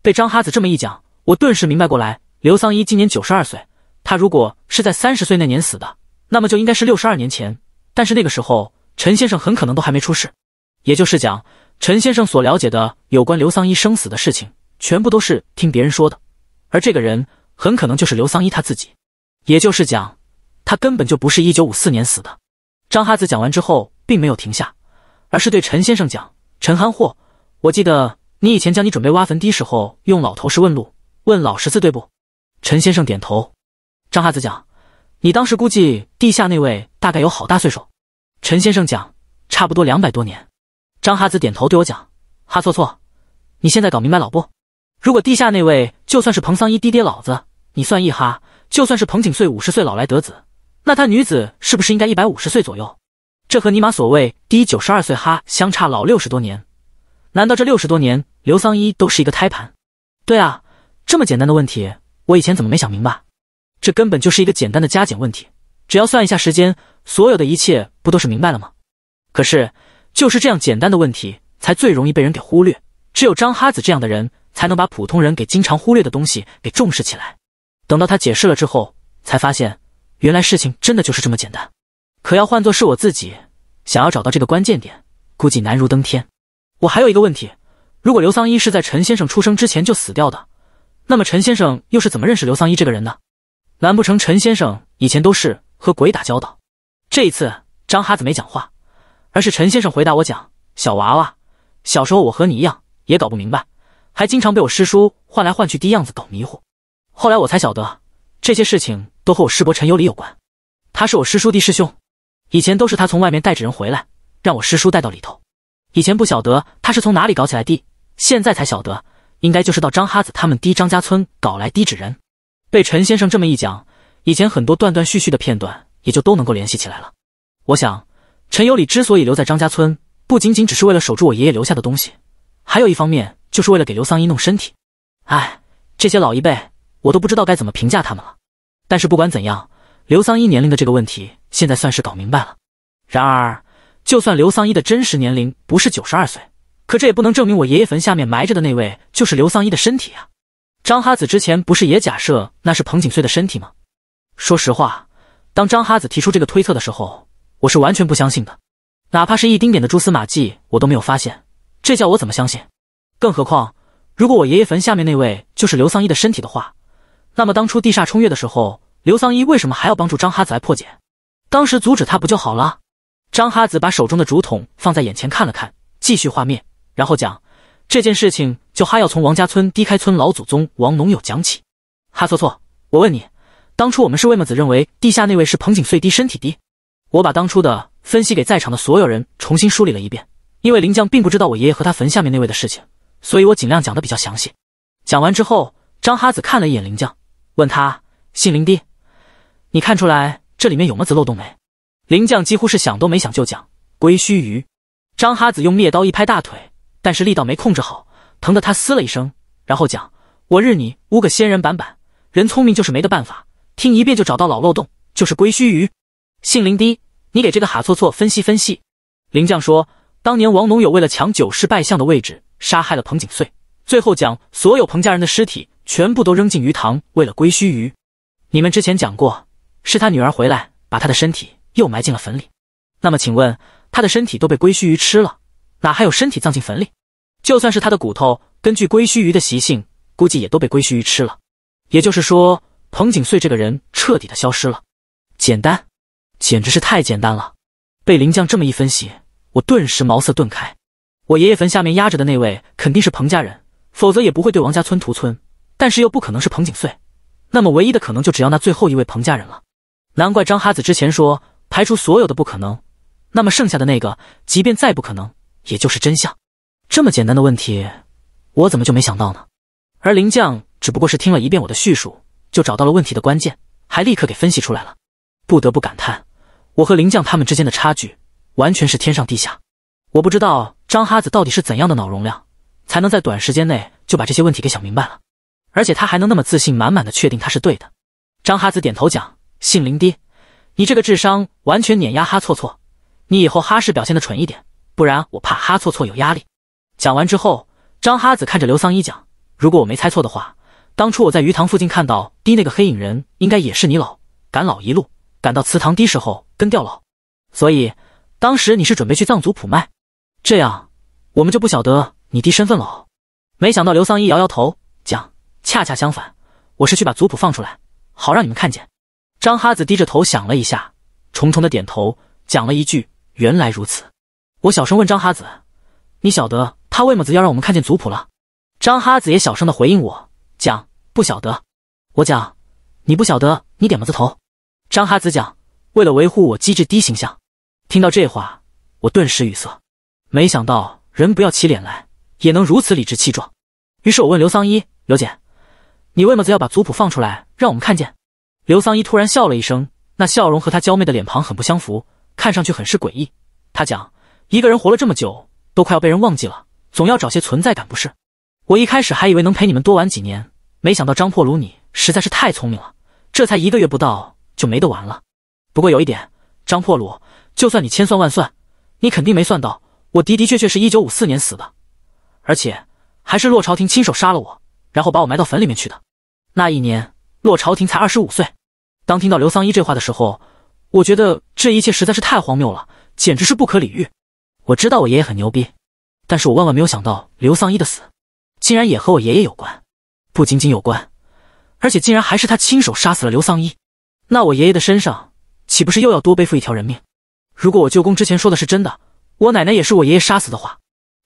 被张哈子这么一讲，我顿时明白过来，刘桑一今年九十二岁，他如果是在三十岁那年死的，那么就应该是六十二年前，但是那个时候。”陈先生很可能都还没出事，也就是讲，陈先生所了解的有关刘桑一生死的事情，全部都是听别人说的，而这个人很可能就是刘桑一他自己，也就是讲，他根本就不是一九五四年死的。张哈子讲完之后，并没有停下，而是对陈先生讲：“陈憨货，我记得你以前将你准备挖坟地时候，用老头石问路，问老十四对不？”陈先生点头。张哈子讲：“你当时估计地下那位大概有好大岁数。”陈先生讲，差不多两百多年。张哈子点头对我讲，哈错错，你现在搞明白老不？如果地下那位就算是彭桑一爹爹老子，你算一哈，就算是彭景岁五十岁老来得子，那他女子是不是应该一百五十岁左右？这和尼玛所谓低九十二岁哈相差老六十多年，难道这六十多年刘桑一都是一个胎盘？对啊，这么简单的问题，我以前怎么没想明白？这根本就是一个简单的加减问题。只要算一下时间，所有的一切不都是明白了吗？可是，就是这样简单的问题，才最容易被人给忽略。只有张哈子这样的人，才能把普通人给经常忽略的东西给重视起来。等到他解释了之后，才发现原来事情真的就是这么简单。可要换做是我自己，想要找到这个关键点，估计难如登天。我还有一个问题：如果刘桑一是在陈先生出生之前就死掉的，那么陈先生又是怎么认识刘桑一这个人呢？难不成陈先生以前都是？和鬼打交道，这一次张哈子没讲话，而是陈先生回答我讲：“小娃娃，小时候我和你一样，也搞不明白，还经常被我师叔换来换去的样子搞迷糊。后来我才晓得，这些事情都和我师伯陈有礼有关。他是我师叔的师兄，以前都是他从外面带着人回来，让我师叔带到里头。以前不晓得他是从哪里搞起来的，现在才晓得，应该就是到张哈子他们的张家村搞来的纸人。”被陈先生这么一讲。以前很多断断续续的片段也就都能够联系起来了。我想，陈有礼之所以留在张家村，不仅仅只是为了守住我爷爷留下的东西，还有一方面就是为了给刘桑一弄身体。哎，这些老一辈，我都不知道该怎么评价他们了。但是不管怎样，刘桑一年龄的这个问题现在算是搞明白了。然而，就算刘桑一的真实年龄不是九十二岁，可这也不能证明我爷爷坟下面埋着的那位就是刘桑一的身体啊。张哈子之前不是也假设那是彭景岁的身体吗？说实话，当张哈子提出这个推测的时候，我是完全不相信的。哪怕是一丁点的蛛丝马迹，我都没有发现，这叫我怎么相信？更何况，如果我爷爷坟下面那位就是刘桑一的身体的话，那么当初地煞冲月的时候，刘桑一为什么还要帮助张哈子来破解？当时阻止他不就好了？张哈子把手中的竹筒放在眼前看了看，继续画面，然后讲这件事情就哈要从王家村低开村老祖宗王农友讲起。哈错错，我问你。当初我们是为么子认为地下那位是彭景岁低身体低，我把当初的分析给在场的所有人重新梳理了一遍。因为灵将并不知道我爷爷和他坟下面那位的事情，所以我尽量讲的比较详细。讲完之后，张哈子看了一眼灵将，问他：“姓灵的，你看出来这里面有么子漏洞没？”灵将几乎是想都没想就讲：“归须于。张哈子用灭刀一拍大腿，但是力道没控制好，疼得他嘶了一声，然后讲：“我日你乌个仙人板板，人聪明就是没的办法。”听一遍就找到老漏洞，就是龟须鱼。姓林的，你给这个哈错错分析分析。林将说，当年王农友为了抢九世拜相的位置，杀害了彭景岁，最后将所有彭家人的尸体全部都扔进鱼塘，为了龟须鱼。你们之前讲过，是他女儿回来把他的身体又埋进了坟里。那么请问，他的身体都被龟须鱼吃了，哪还有身体葬进坟里？就算是他的骨头，根据龟须鱼的习性，估计也都被龟须鱼吃了。也就是说。彭景岁这个人彻底的消失了，简单，简直是太简单了。被林将这么一分析，我顿时茅塞顿开。我爷爷坟下面压着的那位肯定是彭家人，否则也不会对王家村屠村。但是又不可能是彭景岁，那么唯一的可能就只要那最后一位彭家人了。难怪张哈子之前说，排除所有的不可能，那么剩下的那个，即便再不可能，也就是真相。这么简单的问题，我怎么就没想到呢？而林将只不过是听了一遍我的叙述。就找到了问题的关键，还立刻给分析出来了，不得不感叹我和林将他们之间的差距完全是天上地下。我不知道张哈子到底是怎样的脑容量，才能在短时间内就把这些问题给想明白了，而且他还能那么自信满满的确定他是对的。张哈子点头讲：“姓林的，你这个智商完全碾压哈错错，你以后哈是表现的蠢一点，不然我怕哈错错有压力。”讲完之后，张哈子看着刘桑一讲：“如果我没猜错的话。”当初我在鱼塘附近看到滴那个黑影人，应该也是你老赶老一路赶到祠堂的，时候跟掉老。所以当时你是准备去藏族谱卖，这样我们就不晓得你滴身份了。没想到刘桑一摇摇头讲：“恰恰相反，我是去把族谱放出来，好让你们看见。”张哈子低着头想了一下，重重的点头，讲了一句：“原来如此。”我小声问张哈子：“你晓得他为么子要让我们看见族谱了？”张哈子也小声的回应我讲。不晓得，我讲，你不晓得，你点么子头？张哈子讲，为了维护我机智低形象。听到这话，我顿时语塞。没想到人不要起脸来，也能如此理直气壮。于是我问刘桑一，刘姐，你为么子要把族谱放出来让我们看见？刘桑一突然笑了一声，那笑容和她娇媚的脸庞很不相符，看上去很是诡异。她讲，一个人活了这么久，都快要被人忘记了，总要找些存在感不是？我一开始还以为能陪你们多玩几年。没想到张破鲁，你实在是太聪明了。这才一个月不到就没得玩了。不过有一点，张破鲁，就算你千算万算，你肯定没算到我的的确确是一九五四年死的，而且还是洛朝廷亲手杀了我，然后把我埋到坟里面去的。那一年，洛朝廷才二十五岁。当听到刘桑一这话的时候，我觉得这一切实在是太荒谬了，简直是不可理喻。我知道我爷爷很牛逼，但是我万万没有想到刘桑一的死，竟然也和我爷爷有关。不仅仅有关，而且竟然还是他亲手杀死了刘桑一，那我爷爷的身上岂不是又要多背负一条人命？如果我舅公之前说的是真的，我奶奶也是我爷爷杀死的话，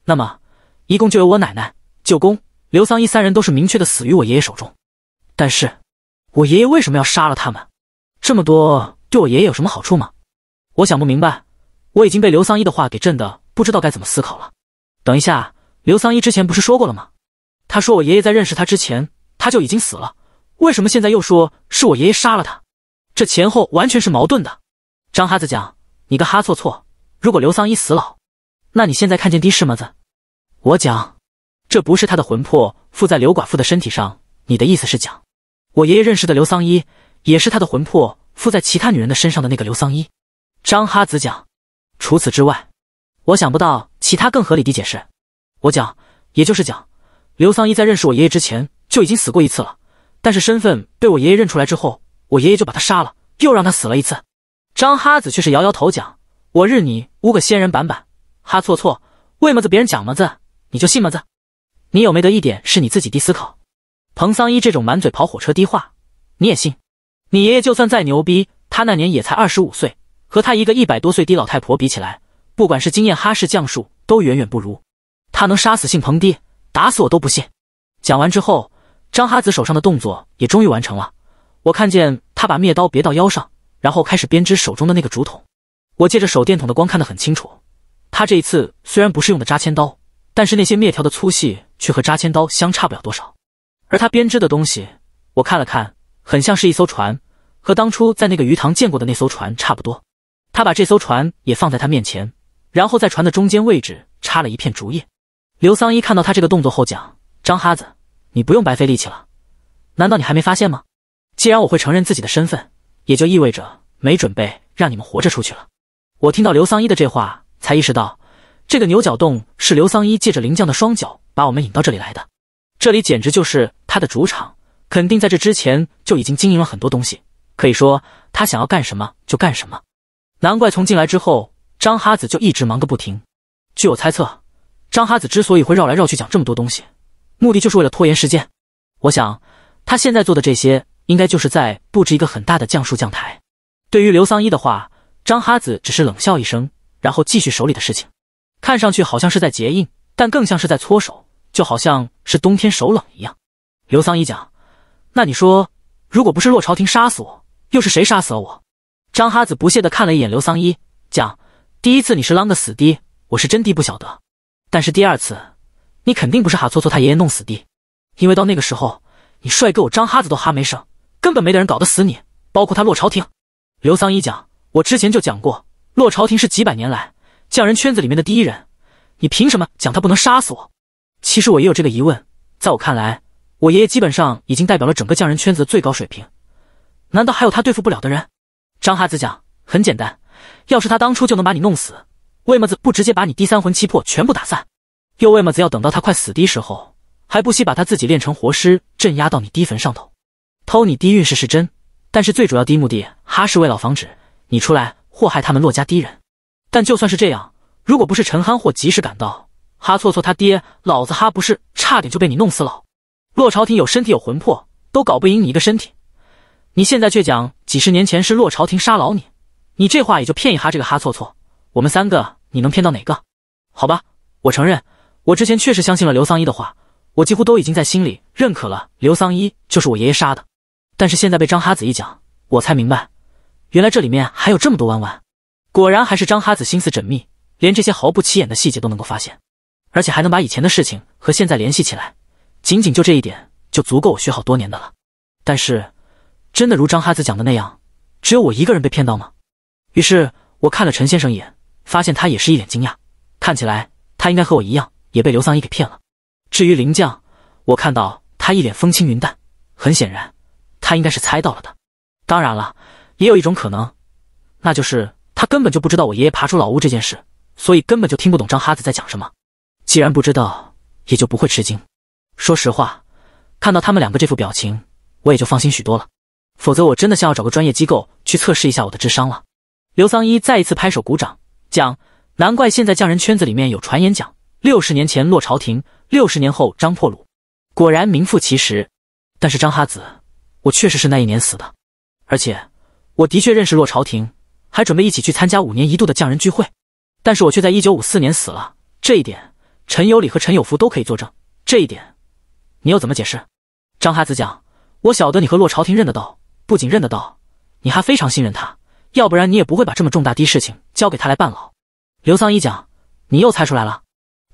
那么一共就有我奶奶、舅公、刘桑一三人都是明确的死于我爷爷手中。但是，我爷爷为什么要杀了他们？这么多对我爷爷有什么好处吗？我想不明白。我已经被刘桑一的话给震的不知道该怎么思考了。等一下，刘桑一之前不是说过了吗？他说：“我爷爷在认识他之前，他就已经死了。为什么现在又说是我爷爷杀了他？这前后完全是矛盾的。”张哈子讲：“你个哈错错！如果刘桑一死老，那你现在看见的是么子？”我讲：“这不是他的魂魄附在刘寡妇的身体上。你的意思是讲，我爷爷认识的刘桑一，也是他的魂魄附在其他女人的身上的那个刘桑一？”张哈子讲：“除此之外，我想不到其他更合理的解释。”我讲：“也就是讲。”刘桑一在认识我爷爷之前就已经死过一次了，但是身份被我爷爷认出来之后，我爷爷就把他杀了，又让他死了一次。张哈子却是摇摇头讲：“我日你污个仙人板板，哈错错，为么子别人讲么子你就信么子？你有没得一点是你自己的思考？彭桑一这种满嘴跑火车低话你也信？你爷爷就算再牛逼，他那年也才二十五岁，和他一个一百多岁的老太婆比起来，不管是经验哈氏将术都远远不如，他能杀死姓彭爹，打死我都不信。讲完之后，张哈子手上的动作也终于完成了。我看见他把篾刀别到腰上，然后开始编织手中的那个竹筒。我借着手电筒的光看得很清楚，他这一次虽然不是用的扎千刀，但是那些灭条的粗细却和扎千刀相差不了多少。而他编织的东西，我看了看，很像是一艘船，和当初在那个鱼塘见过的那艘船差不多。他把这艘船也放在他面前，然后在船的中间位置插了一片竹叶。刘桑一看到他这个动作后讲：“张哈子，你不用白费力气了。难道你还没发现吗？既然我会承认自己的身份，也就意味着没准备让你们活着出去了。”我听到刘桑一的这话，才意识到这个牛角洞是刘桑一借着灵将的双脚把我们引到这里来的。这里简直就是他的主场，肯定在这之前就已经经营了很多东西。可以说，他想要干什么就干什么。难怪从进来之后，张哈子就一直忙个不停。据我猜测。张哈子之所以会绕来绕去讲这么多东西，目的就是为了拖延时间。我想，他现在做的这些，应该就是在布置一个很大的降术降台。对于刘桑一的话，张哈子只是冷笑一声，然后继续手里的事情，看上去好像是在结印，但更像是在搓手，就好像是冬天手冷一样。刘桑一讲：“那你说，如果不是洛朝廷杀死我，又是谁杀死了我？”张哈子不屑地看了一眼刘桑一，讲：“第一次你是啷个死的？我是真的不晓得。”但是第二次，你肯定不是哈搓搓他爷爷弄死的，因为到那个时候，你帅哥我张哈子都哈没剩，根本没得人搞得死你，包括他洛朝廷。刘桑一讲，我之前就讲过，洛朝廷是几百年来匠人圈子里面的第一人，你凭什么讲他不能杀死我？其实我也有这个疑问，在我看来，我爷爷基本上已经代表了整个匠人圈子的最高水平，难道还有他对付不了的人？张哈子讲，很简单，要是他当初就能把你弄死。为么子不直接把你第三魂七魄全部打散？又为么子要等到他快死的时候，还不惜把他自己练成活尸，镇压到你低坟上头？偷你低运势是真，但是最主要的目的哈是为老防止你出来祸害他们洛家的人。但就算是这样，如果不是陈憨货及时赶到，哈错错他爹老子哈不是差点就被你弄死了。洛朝廷有身体有魂魄，都搞不赢你一个身体。你现在却讲几十年前是洛朝廷杀老你，你这话也就骗一哈这个哈错错。我们三个，你能骗到哪个？好吧，我承认，我之前确实相信了刘桑一的话，我几乎都已经在心里认可了刘桑一就是我爷爷杀的。但是现在被张哈子一讲，我才明白，原来这里面还有这么多弯弯。果然还是张哈子心思缜密，连这些毫不起眼的细节都能够发现，而且还能把以前的事情和现在联系起来。仅仅就这一点，就足够我学好多年的了。但是，真的如张哈子讲的那样，只有我一个人被骗到吗？于是我看了陈先生一眼。发现他也是一脸惊讶，看起来他应该和我一样也被刘丧一给骗了。至于林将，我看到他一脸风轻云淡，很显然他应该是猜到了的。当然了，也有一种可能，那就是他根本就不知道我爷爷爬出老屋这件事，所以根本就听不懂张哈子在讲什么。既然不知道，也就不会吃惊。说实话，看到他们两个这副表情，我也就放心许多了。否则我真的想要找个专业机构去测试一下我的智商了。刘丧一再一次拍手鼓掌。讲，难怪现在匠人圈子里面有传言讲，六十年前落朝廷，六十年后张破鲁，果然名副其实。但是张哈子，我确实是那一年死的，而且我的确认识落朝廷，还准备一起去参加五年一度的匠人聚会。但是我却在一九五四年死了，这一点陈有礼和陈有福都可以作证。这一点，你又怎么解释？张哈子讲，我晓得你和洛朝廷认得到，不仅认得到，你还非常信任他。要不然你也不会把这么重大的事情交给他来办了。刘丧一讲，你又猜出来了。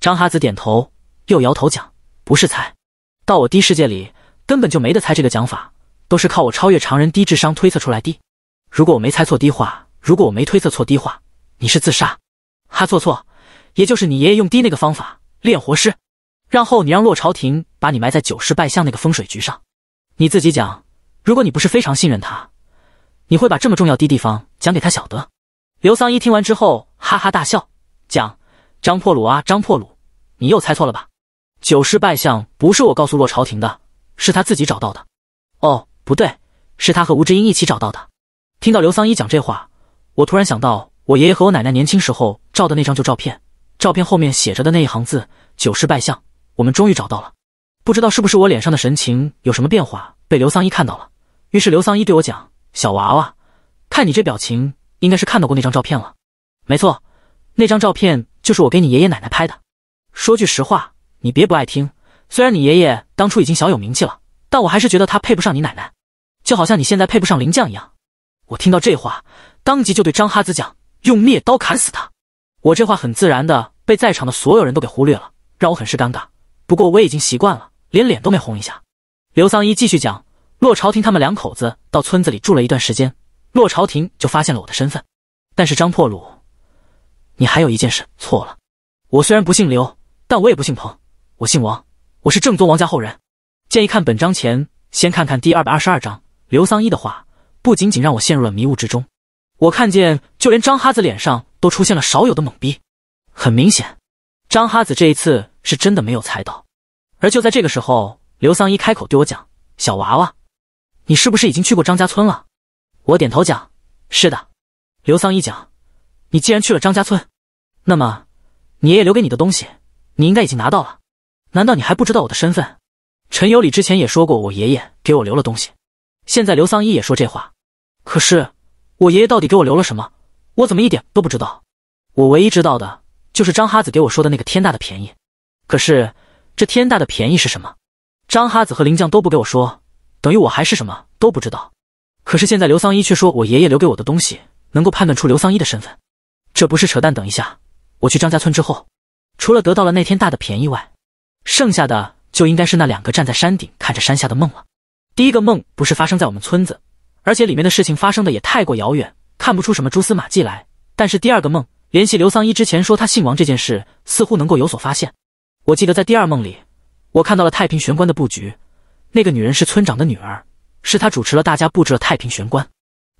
张哈子点头又摇头讲，不是猜。到我低世界里根本就没得猜这个讲法，都是靠我超越常人低智商推测出来的。如果我没猜错的话，如果我没推测错的话，你是自杀？哈错错，也就是你爷爷用的那个方法练活尸，然后你让洛朝廷把你埋在九世拜相那个风水局上。你自己讲，如果你不是非常信任他。你会把这么重要的地方讲给他晓得？刘桑一听完之后哈哈大笑，讲张破鲁啊，张破鲁，你又猜错了吧？九世拜相不是我告诉洛朝廷的，是他自己找到的。哦，不对，是他和吴志音一起找到的。听到刘桑一讲这话，我突然想到我爷爷和我奶奶年轻时候照的那张旧照片，照片后面写着的那一行字“九世拜相”，我们终于找到了。不知道是不是我脸上的神情有什么变化被刘桑一看到了，于是刘桑一对我讲。小娃娃，看你这表情，应该是看到过那张照片了。没错，那张照片就是我给你爷爷奶奶拍的。说句实话，你别不爱听。虽然你爷爷当初已经小有名气了，但我还是觉得他配不上你奶奶，就好像你现在配不上林酱一样。我听到这话，当即就对张哈子讲：“用灭刀砍死他。”我这话很自然的被在场的所有人都给忽略了，让我很是尴尬。不过我已经习惯了，连脸都没红一下。刘桑一继续讲。洛朝廷他们两口子到村子里住了一段时间，洛朝廷就发现了我的身份。但是张破鲁，你还有一件事错了。我虽然不姓刘，但我也不姓彭，我姓王，我是正宗王家后人。建议看本章前先看看第二百二十二章。刘桑一的话不仅仅让我陷入了迷雾之中，我看见就连张哈子脸上都出现了少有的懵逼。很明显，张哈子这一次是真的没有猜到。而就在这个时候，刘桑一开口对我讲：“小娃娃。”你是不是已经去过张家村了？我点头讲，是的。刘桑一讲，你既然去了张家村，那么你爷爷留给你的东西，你应该已经拿到了。难道你还不知道我的身份？陈有礼之前也说过，我爷爷给我留了东西。现在刘桑一也说这话。可是我爷爷到底给我留了什么？我怎么一点都不知道？我唯一知道的就是张哈子给我说的那个天大的便宜。可是这天大的便宜是什么？张哈子和林将都不给我说。等于我还是什么都不知道，可是现在刘桑一却说我爷爷留给我的东西能够判断出刘桑一的身份，这不是扯淡。等一下，我去张家村之后，除了得到了那天大的便宜外，剩下的就应该是那两个站在山顶看着山下的梦了。第一个梦不是发生在我们村子，而且里面的事情发生的也太过遥远，看不出什么蛛丝马迹来。但是第二个梦，联系刘桑一之前说他姓王这件事，似乎能够有所发现。我记得在第二梦里，我看到了太平玄关的布局。那个女人是村长的女儿，是他主持了大家布置了太平玄关。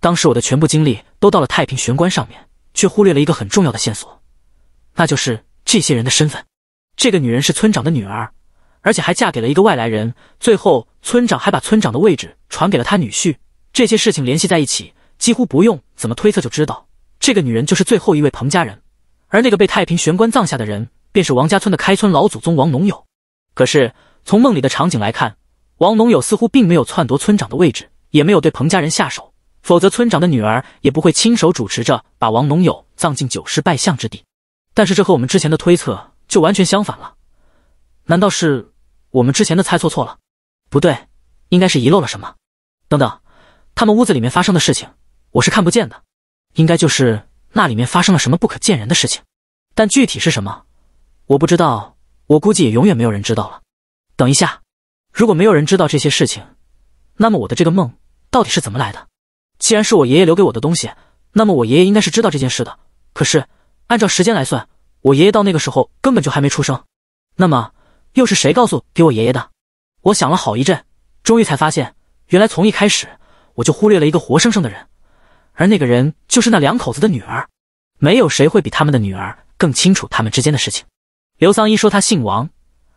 当时我的全部精力都到了太平玄关上面，却忽略了一个很重要的线索，那就是这些人的身份。这个女人是村长的女儿，而且还嫁给了一个外来人。最后，村长还把村长的位置传给了他女婿。这些事情联系在一起，几乎不用怎么推测就知道，这个女人就是最后一位彭家人。而那个被太平玄关葬下的人，便是王家村的开村老祖宗王农友。可是从梦里的场景来看，王农友似乎并没有篡夺村长的位置，也没有对彭家人下手，否则村长的女儿也不会亲手主持着把王农友葬进九世拜相之地。但是这和我们之前的推测就完全相反了。难道是我们之前的猜测错了？不对，应该是遗漏了什么？等等，他们屋子里面发生的事情我是看不见的，应该就是那里面发生了什么不可见人的事情。但具体是什么，我不知道，我估计也永远没有人知道了。等一下。如果没有人知道这些事情，那么我的这个梦到底是怎么来的？既然是我爷爷留给我的东西，那么我爷爷应该是知道这件事的。可是按照时间来算，我爷爷到那个时候根本就还没出生。那么又是谁告诉给我爷爷的？我想了好一阵，终于才发现，原来从一开始我就忽略了一个活生生的人，而那个人就是那两口子的女儿。没有谁会比他们的女儿更清楚他们之间的事情。刘桑一说他姓王，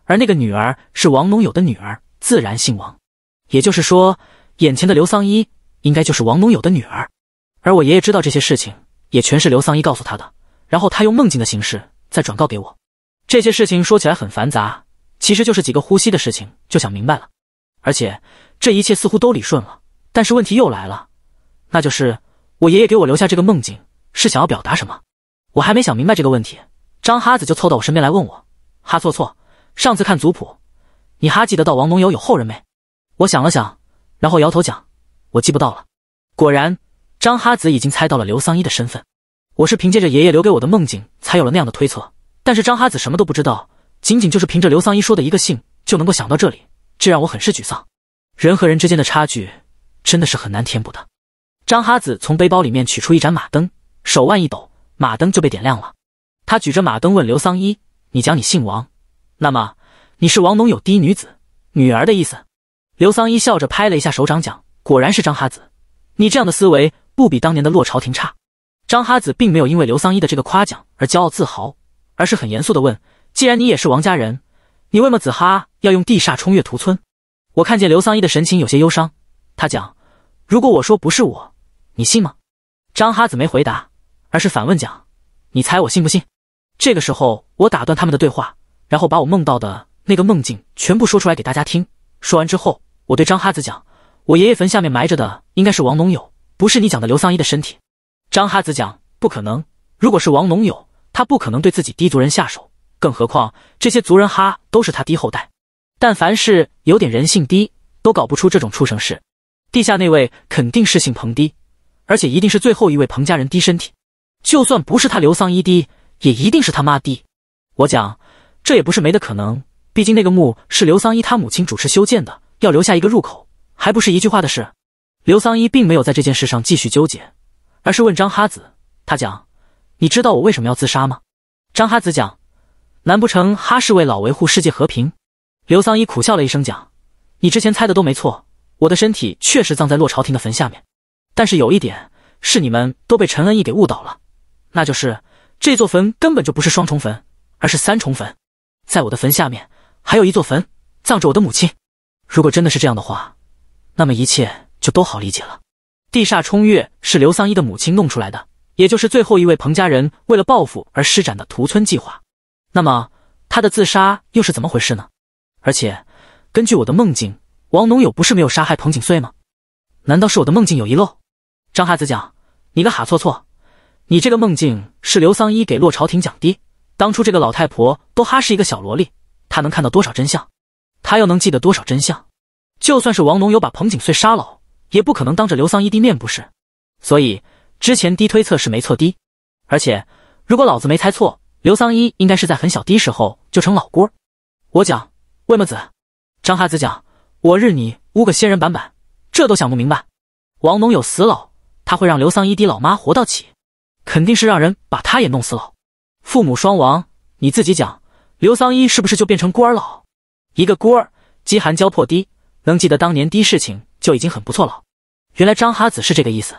而那个女儿是王农友的女儿。自然姓王，也就是说，眼前的刘桑一应该就是王龙友的女儿。而我爷爷知道这些事情，也全是刘桑一告诉他的。然后他用梦境的形式再转告给我。这些事情说起来很繁杂，其实就是几个呼吸的事情就想明白了。而且这一切似乎都理顺了，但是问题又来了，那就是我爷爷给我留下这个梦境是想要表达什么？我还没想明白这个问题，张哈子就凑到我身边来问我：“哈错错，上次看族谱。”你哈记得到王龙友有后人没？我想了想，然后摇头讲：“我记不到了。”果然，张哈子已经猜到了刘桑一的身份。我是凭借着爷爷留给我的梦境才有了那样的推测，但是张哈子什么都不知道，仅仅就是凭着刘桑一说的一个姓就能够想到这里，这让我很是沮丧。人和人之间的差距真的是很难填补的。张哈子从背包里面取出一盏马灯，手腕一抖，马灯就被点亮了。他举着马灯问刘桑一：“你讲你姓王，那么？”你是王农友第一女子女儿的意思？刘桑一笑着拍了一下手掌，讲：“果然是张哈子，你这样的思维不比当年的洛朝廷差。”张哈子并没有因为刘桑一的这个夸奖而骄傲自豪，而是很严肃的问：“既然你也是王家人，你为么子哈要用地煞冲越屠村？”我看见刘桑一的神情有些忧伤，他讲：“如果我说不是我，你信吗？”张哈子没回答，而是反问讲：“你猜我信不信？”这个时候，我打断他们的对话，然后把我梦到的。那个梦境全部说出来给大家听。说完之后，我对张哈子讲：“我爷爷坟下面埋着的应该是王农友，不是你讲的刘桑一的身体。”张哈子讲：“不可能，如果是王农友，他不可能对自己低族人下手，更何况这些族人哈都是他低后代。但凡是有点人性低，都搞不出这种畜生事。地下那位肯定是姓彭低，而且一定是最后一位彭家人低身体。就算不是他刘桑一低，也一定是他妈低。我讲，这也不是没的可能。”毕竟那个墓是刘桑一他母亲主持修建的，要留下一个入口，还不是一句话的事。刘桑一并没有在这件事上继续纠结，而是问张哈子：“他讲，你知道我为什么要自杀吗？”张哈子讲：“难不成哈是为老维护世界和平？”刘桑一苦笑了一声，讲：“你之前猜的都没错，我的身体确实葬在洛朝廷的坟下面，但是有一点是你们都被陈恩义给误导了，那就是这座坟根本就不是双重坟，而是三重坟，在我的坟下面。”还有一座坟，葬着我的母亲。如果真的是这样的话，那么一切就都好理解了。地煞冲月是刘桑一的母亲弄出来的，也就是最后一位彭家人为了报复而施展的屠村计划。那么他的自杀又是怎么回事呢？而且，根据我的梦境，王农友不是没有杀害彭景岁吗？难道是我的梦境有遗漏？张哈子讲，你个哈错错，你这个梦境是刘桑一给洛朝廷讲的。当初这个老太婆都哈是一个小萝莉。他能看到多少真相？他又能记得多少真相？就算是王农有把彭景岁杀了，也不可能当着刘桑一的面不是？所以之前低推测是没错的。而且如果老子没猜错，刘桑一应该是在很小低时候就成老郭。我讲，魏墨子，张哈子讲，我日你污个仙人板板，这都想不明白。王农有死老，他会让刘桑一的老妈活到起，肯定是让人把他也弄死了。父母双亡，你自己讲。刘桑一是不是就变成孤儿了？一个孤儿，饥寒交迫的，能记得当年的事情就已经很不错了。原来张哈子是这个意思。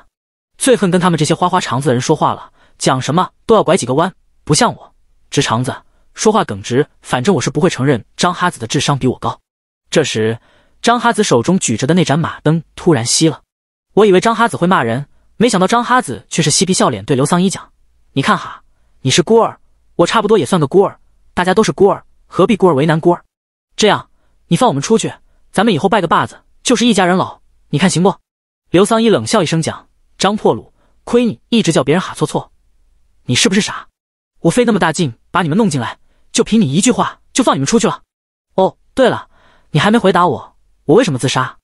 最恨跟他们这些花花肠子的人说话了，讲什么都要拐几个弯，不像我直肠子，说话耿直。反正我是不会承认张哈子的智商比我高。这时，张哈子手中举着的那盏马灯突然熄了。我以为张哈子会骂人，没想到张哈子却是嬉皮笑脸对刘桑一讲：“你看哈，你是孤儿，我差不多也算个孤儿。”大家都是孤儿，何必孤儿为难孤儿？这样，你放我们出去，咱们以后拜个把子就是一家人了。你看行不？刘桑一冷笑一声，讲：“张破鲁，亏你一直叫别人哈错错，你是不是傻？我费那么大劲把你们弄进来，就凭你一句话就放你们出去了？哦，对了，你还没回答我，我为什么自杀？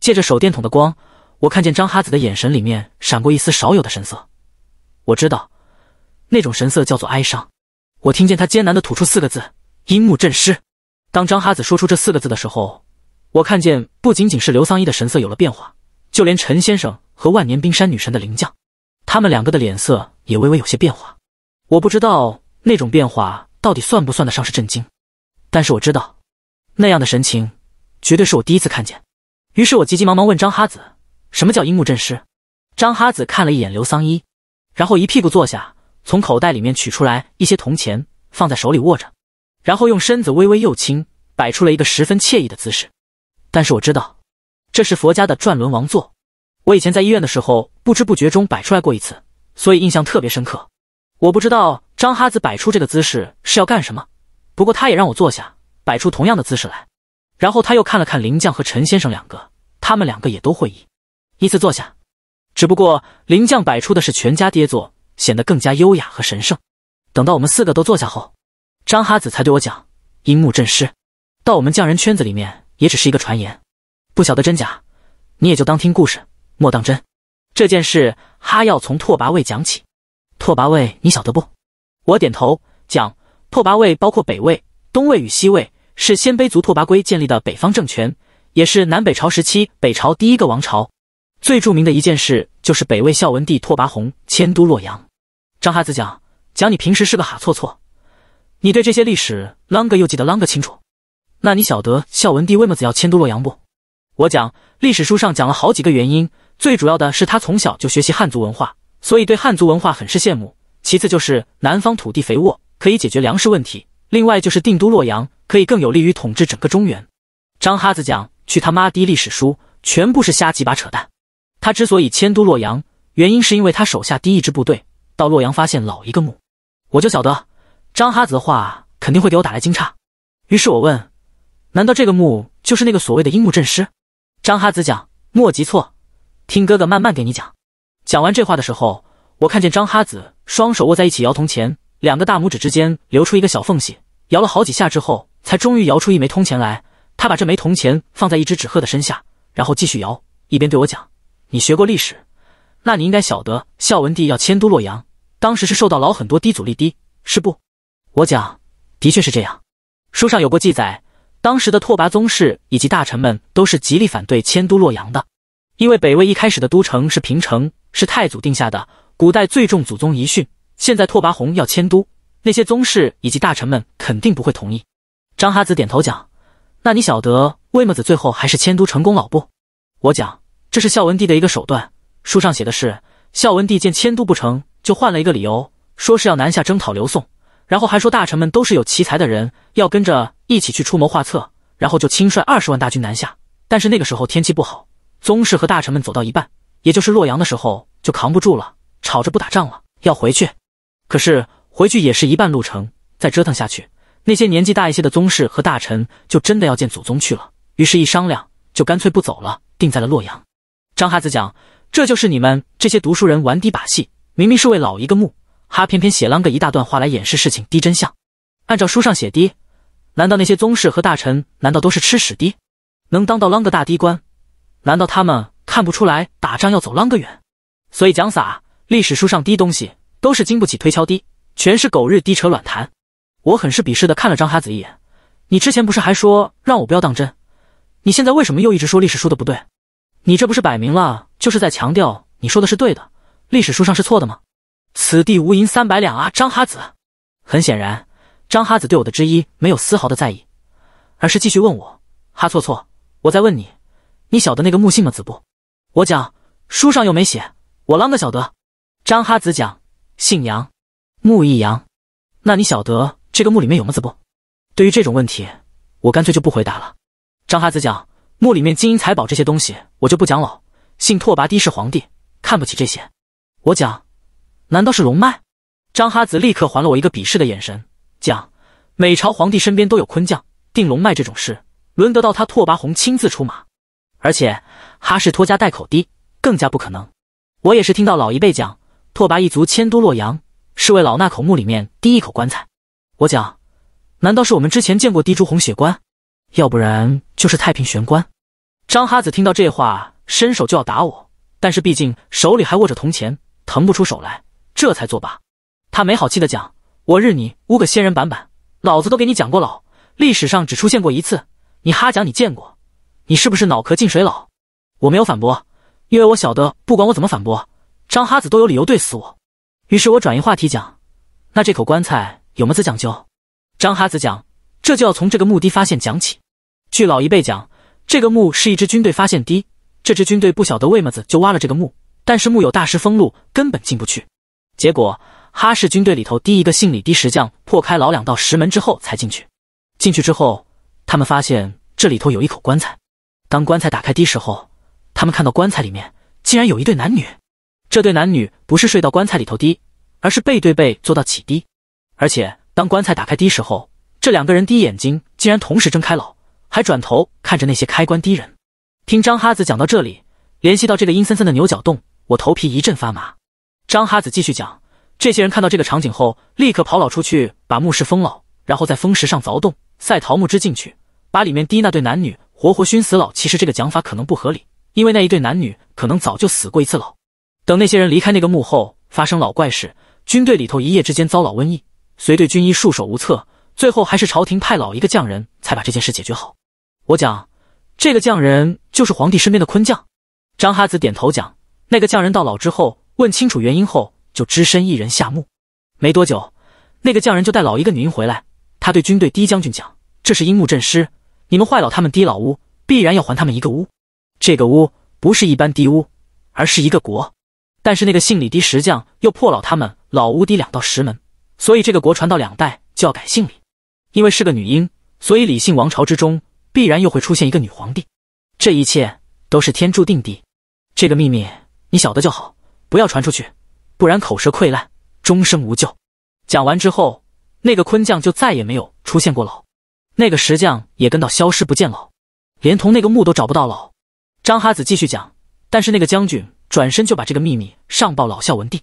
借着手电筒的光，我看见张哈子的眼神里面闪过一丝少有的神色。我知道，那种神色叫做哀伤。”我听见他艰难的吐出四个字：“樱木镇尸。”当张哈子说出这四个字的时候，我看见不仅仅是刘桑一的神色有了变化，就连陈先生和万年冰山女神的灵将，他们两个的脸色也微微有些变化。我不知道那种变化到底算不算得上是震惊，但是我知道那样的神情绝对是我第一次看见。于是我急急忙忙问张哈子：“什么叫樱木镇尸？”张哈子看了一眼刘桑一，然后一屁股坐下。从口袋里面取出来一些铜钱，放在手里握着，然后用身子微微右倾，摆出了一个十分惬意的姿势。但是我知道，这是佛家的转轮王座。我以前在医院的时候，不知不觉中摆出来过一次，所以印象特别深刻。我不知道张哈子摆出这个姿势是要干什么，不过他也让我坐下，摆出同样的姿势来。然后他又看了看林将和陈先生两个，他们两个也都会意，依次坐下。只不过林将摆出的是全家跌坐。显得更加优雅和神圣。等到我们四个都坐下后，张哈子才对我讲：“樱木阵师，到我们匠人圈子里面也只是一个传言，不晓得真假，你也就当听故事，莫当真。”这件事哈要从拓跋魏讲起。拓跋魏你晓得不？我点头讲：拓跋魏包括北魏、东魏与西魏，是鲜卑族拓跋圭建立的北方政权，也是南北朝时期北朝第一个王朝。最著名的一件事就是北魏孝文帝拓跋宏迁都洛阳。张哈子讲讲，你平时是个哈错错，你对这些历史啷个又记得啷个清楚？那你晓得孝文帝为么子要迁都洛阳不？我讲历史书上讲了好几个原因，最主要的是他从小就学习汉族文化，所以对汉族文化很是羡慕。其次就是南方土地肥沃，可以解决粮食问题。另外就是定都洛阳可以更有利于统治整个中原。张哈子讲，去他妈的历史书，全部是瞎鸡巴扯淡。他之所以迁都洛阳，原因是因为他手下第一支部队。到洛阳发现老一个墓，我就晓得张哈子的话肯定会给我打来惊诧。于是我问：“难道这个墓就是那个所谓的樱木镇尸？”张哈子讲：“莫急错，听哥哥慢慢给你讲。”讲完这话的时候，我看见张哈子双手握在一起摇铜钱，两个大拇指之间留出一个小缝隙，摇了好几下之后，才终于摇出一枚铜钱来。他把这枚铜钱放在一只纸鹤的身下，然后继续摇，一边对我讲：“你学过历史，那你应该晓得孝文帝要迁都洛阳。”当时是受到老很多低阻力低是不？我讲，的确是这样。书上有过记载，当时的拓跋宗室以及大臣们都是极力反对迁都洛阳的，因为北魏一开始的都城是平城，是太祖定下的。古代最重祖宗遗训，现在拓跋宏要迁都，那些宗室以及大臣们肯定不会同意。张哈子点头讲：“那你晓得为墨么子最后还是迁都成功了不？”我讲，这是孝文帝的一个手段。书上写的是，孝文帝见迁都不成。就换了一个理由，说是要南下征讨刘宋，然后还说大臣们都是有奇才的人，要跟着一起去出谋划策，然后就亲率二十万大军南下。但是那个时候天气不好，宗室和大臣们走到一半，也就是洛阳的时候就扛不住了，吵着不打仗了，要回去。可是回去也是一半路程，再折腾下去，那些年纪大一些的宗室和大臣就真的要见祖宗去了。于是，一商量，就干脆不走了，定在了洛阳。张哈子讲，这就是你们这些读书人玩的把戏。明明是为老一个墓，哈，偏偏写啷个一大段话来掩饰事情，低真相。按照书上写的，难道那些宗室和大臣难道都是吃屎的？能当到啷个大低官？难道他们看不出来打仗要走啷个远？所以蒋洒，历史书上低东西都是经不起推敲的，全是狗日低扯卵谈。我很是鄙视的看了张哈子一眼，你之前不是还说让我不要当真，你现在为什么又一直说历史书的不对？你这不是摆明了就是在强调你说的是对的？历史书上是错的吗？此地无银三百两啊！张哈子，很显然，张哈子对我的之一没有丝毫的在意，而是继续问我：“哈错错，我在问你，你晓得那个墓姓吗？子不？我讲书上又没写，我啷个晓得？”张哈子讲：“姓杨，木易杨。那你晓得这个墓里面有么子不？”对于这种问题，我干脆就不回答了。张哈子讲：“墓里面金银财宝这些东西，我就不讲了。姓拓跋的，是皇帝，看不起这些。”我讲，难道是龙脉？张哈子立刻还了我一个鄙视的眼神。讲，每朝皇帝身边都有坤将定龙脉这种事，轮得到他拓跋宏亲自出马？而且哈氏拖家带口的，更加不可能。我也是听到老一辈讲，拓跋一族迁都洛阳，是为老纳口墓里面第一口棺材。我讲，难道是我们之前见过滴珠红血棺？要不然就是太平玄关。张哈子听到这话，伸手就要打我，但是毕竟手里还握着铜钱。腾不出手来，这才作罢。他没好气的讲：“我日你污个仙人板板，老子都给你讲过，老历史上只出现过一次。你哈讲你见过，你是不是脑壳进水老？”我没有反驳，因为我晓得不管我怎么反驳，张哈子都有理由怼死我。于是我转移话题讲：“那这口棺材有么子讲究？”张哈子讲：“这就要从这个墓地发现讲起。据老一辈讲，这个墓是一支军队发现的。这支军队不晓得为么子就挖了这个墓。”但是木有大师封路，根本进不去。结果哈氏军队里头第一个姓李的石匠破开老两道石门之后才进去。进去之后，他们发现这里头有一口棺材。当棺材打开的时候，他们看到棺材里面竟然有一对男女。这对男女不是睡到棺材里头滴，而是背对背坐到起滴。而且当棺材打开的时候，这两个人滴眼睛竟然同时睁开了，还转头看着那些开棺滴人。听张哈子讲到这里，联系到这个阴森森的牛角洞。我头皮一阵发麻，张哈子继续讲，这些人看到这个场景后，立刻跑老出去把墓室封老，然后在封石上凿洞塞桃木枝进去，把里面滴那对男女活活熏死老。其实这个讲法可能不合理，因为那一对男女可能早就死过一次老。等那些人离开那个墓后，发生老怪事，军队里头一夜之间遭老瘟疫，随队军医束手无策，最后还是朝廷派老一个匠人才把这件事解决好。我讲，这个匠人就是皇帝身边的坤匠。张哈子点头讲。那个匠人到老之后，问清楚原因后，就只身一人下墓。没多久，那个匠人就带老一个女婴回来。他对军队低将军讲：“这是樱木镇尸，你们坏老他们低老屋，必然要还他们一个屋。这个屋不是一般低屋，而是一个国。但是那个姓李的石匠又破老他们老屋低两道石门，所以这个国传到两代就要改姓李。因为是个女婴，所以李姓王朝之中必然又会出现一个女皇帝。这一切都是天注定的。这个秘密。”你晓得就好，不要传出去，不然口舌溃烂，终生无救。讲完之后，那个坤将就再也没有出现过了，那个石将也跟到消失不见了，连同那个墓都找不到了。张哈子继续讲，但是那个将军转身就把这个秘密上报老孝文帝。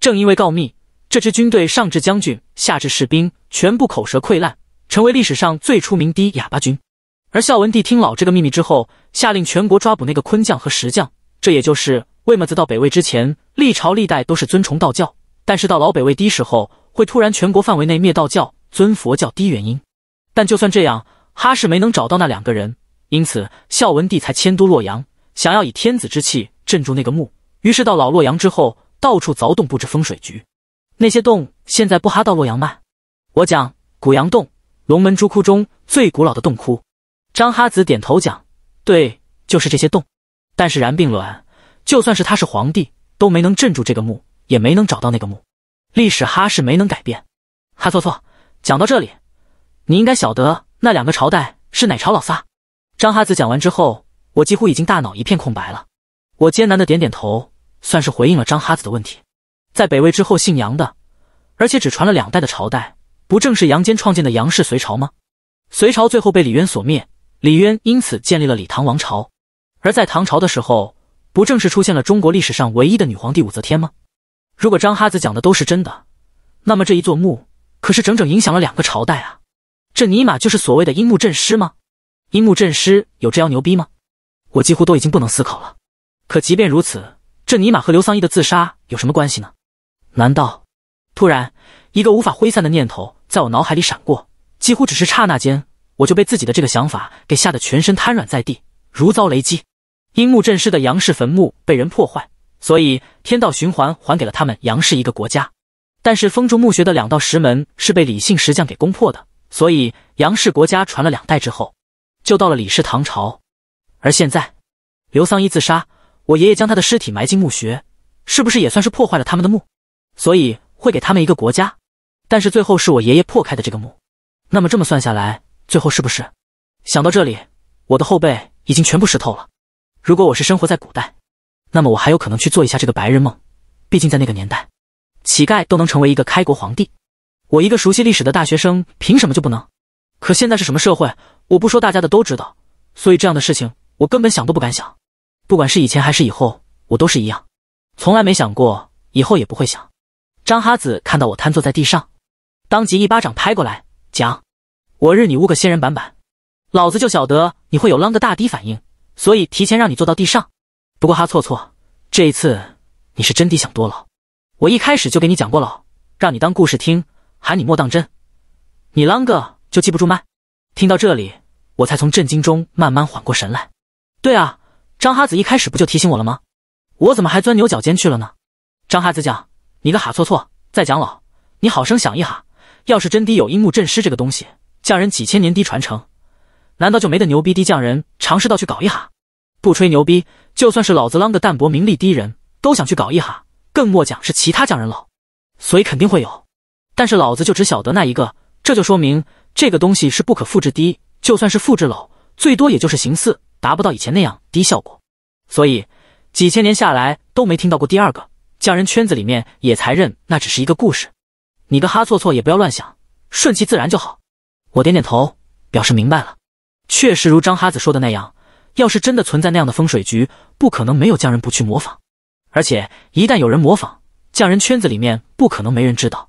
正因为告密，这支军队上至将军，下至士兵，全部口舌溃烂，成为历史上最出名的哑巴军。而孝文帝听老这个秘密之后，下令全国抓捕那个坤将和石将。这也就是为么子到北魏之前历朝历代都是尊崇道教，但是到老北魏的时候会突然全国范围内灭道教尊佛教低原因。但就算这样，哈氏没能找到那两个人，因此孝文帝才迁都洛阳，想要以天子之气镇住那个墓。于是到老洛阳之后，到处凿洞布置风水局。那些洞现在不哈到洛阳吗？我讲古阳洞、龙门朱窟中最古老的洞窟。张哈子点头讲，对，就是这些洞。但是然并卵，就算是他是皇帝，都没能镇住这个墓，也没能找到那个墓。历史哈氏没能改变，哈错错。讲到这里，你应该晓得那两个朝代是哪朝老撒。张哈子讲完之后，我几乎已经大脑一片空白了。我艰难的点点头，算是回应了张哈子的问题。在北魏之后姓杨的，而且只传了两代的朝代，不正是杨坚创建的杨氏隋朝吗？隋朝最后被李渊所灭，李渊因此建立了李唐王朝。而在唐朝的时候，不正是出现了中国历史上唯一的女皇帝武则天吗？如果张哈子讲的都是真的，那么这一座墓可是整整影响了两个朝代啊！这尼玛就是所谓的“樱木镇尸”吗？樱木镇尸有这样牛逼吗？我几乎都已经不能思考了。可即便如此，这尼玛和刘桑义的自杀有什么关系呢？难道……突然，一个无法挥散的念头在我脑海里闪过，几乎只是刹那间，我就被自己的这个想法给吓得全身瘫软在地，如遭雷击。樱木镇尸的杨氏坟墓被人破坏，所以天道循环还给了他们杨氏一个国家。但是封住墓穴的两道石门是被李姓石匠给攻破的，所以杨氏国家传了两代之后，就到了李氏唐朝。而现在，刘丧一自杀，我爷爷将他的尸体埋进墓穴，是不是也算是破坏了他们的墓？所以会给他们一个国家，但是最后是我爷爷破开的这个墓。那么这么算下来，最后是不是？想到这里，我的后背已经全部湿透了。如果我是生活在古代，那么我还有可能去做一下这个白日梦，毕竟在那个年代，乞丐都能成为一个开国皇帝。我一个熟悉历史的大学生，凭什么就不能？可现在是什么社会，我不说大家的都知道，所以这样的事情我根本想都不敢想。不管是以前还是以后，我都是一样，从来没想过，以后也不会想。张哈子看到我瘫坐在地上，当即一巴掌拍过来，讲：“我日你屋个仙人板板，老子就晓得你会有啷个大滴反应。”所以提前让你坐到地上，不过哈错错，这一次你是真的想多了。我一开始就给你讲过了，让你当故事听，喊你莫当真。你啷个就记不住嘛？听到这里，我才从震惊中慢慢缓过神来。对啊，张哈子一开始不就提醒我了吗？我怎么还钻牛角尖去了呢？张哈子讲，你个哈错错，再讲老，你好生想一哈，要是真的有樱木镇尸这个东西，匠人几千年滴传承。难道就没得牛逼低匠人尝试到去搞一哈？不吹牛逼，就算是老子啷个淡泊名利低人，都想去搞一哈。更莫讲是其他匠人了，所以肯定会有。但是老子就只晓得那一个，这就说明这个东西是不可复制低。就算是复制喽，最多也就是形似，达不到以前那样低效果。所以几千年下来都没听到过第二个匠人圈子里面也才认那只是一个故事。你个哈错错也不要乱想，顺其自然就好。我点点头，表示明白了。确实如张哈子说的那样，要是真的存在那样的风水局，不可能没有匠人不去模仿。而且一旦有人模仿，匠人圈子里面不可能没人知道。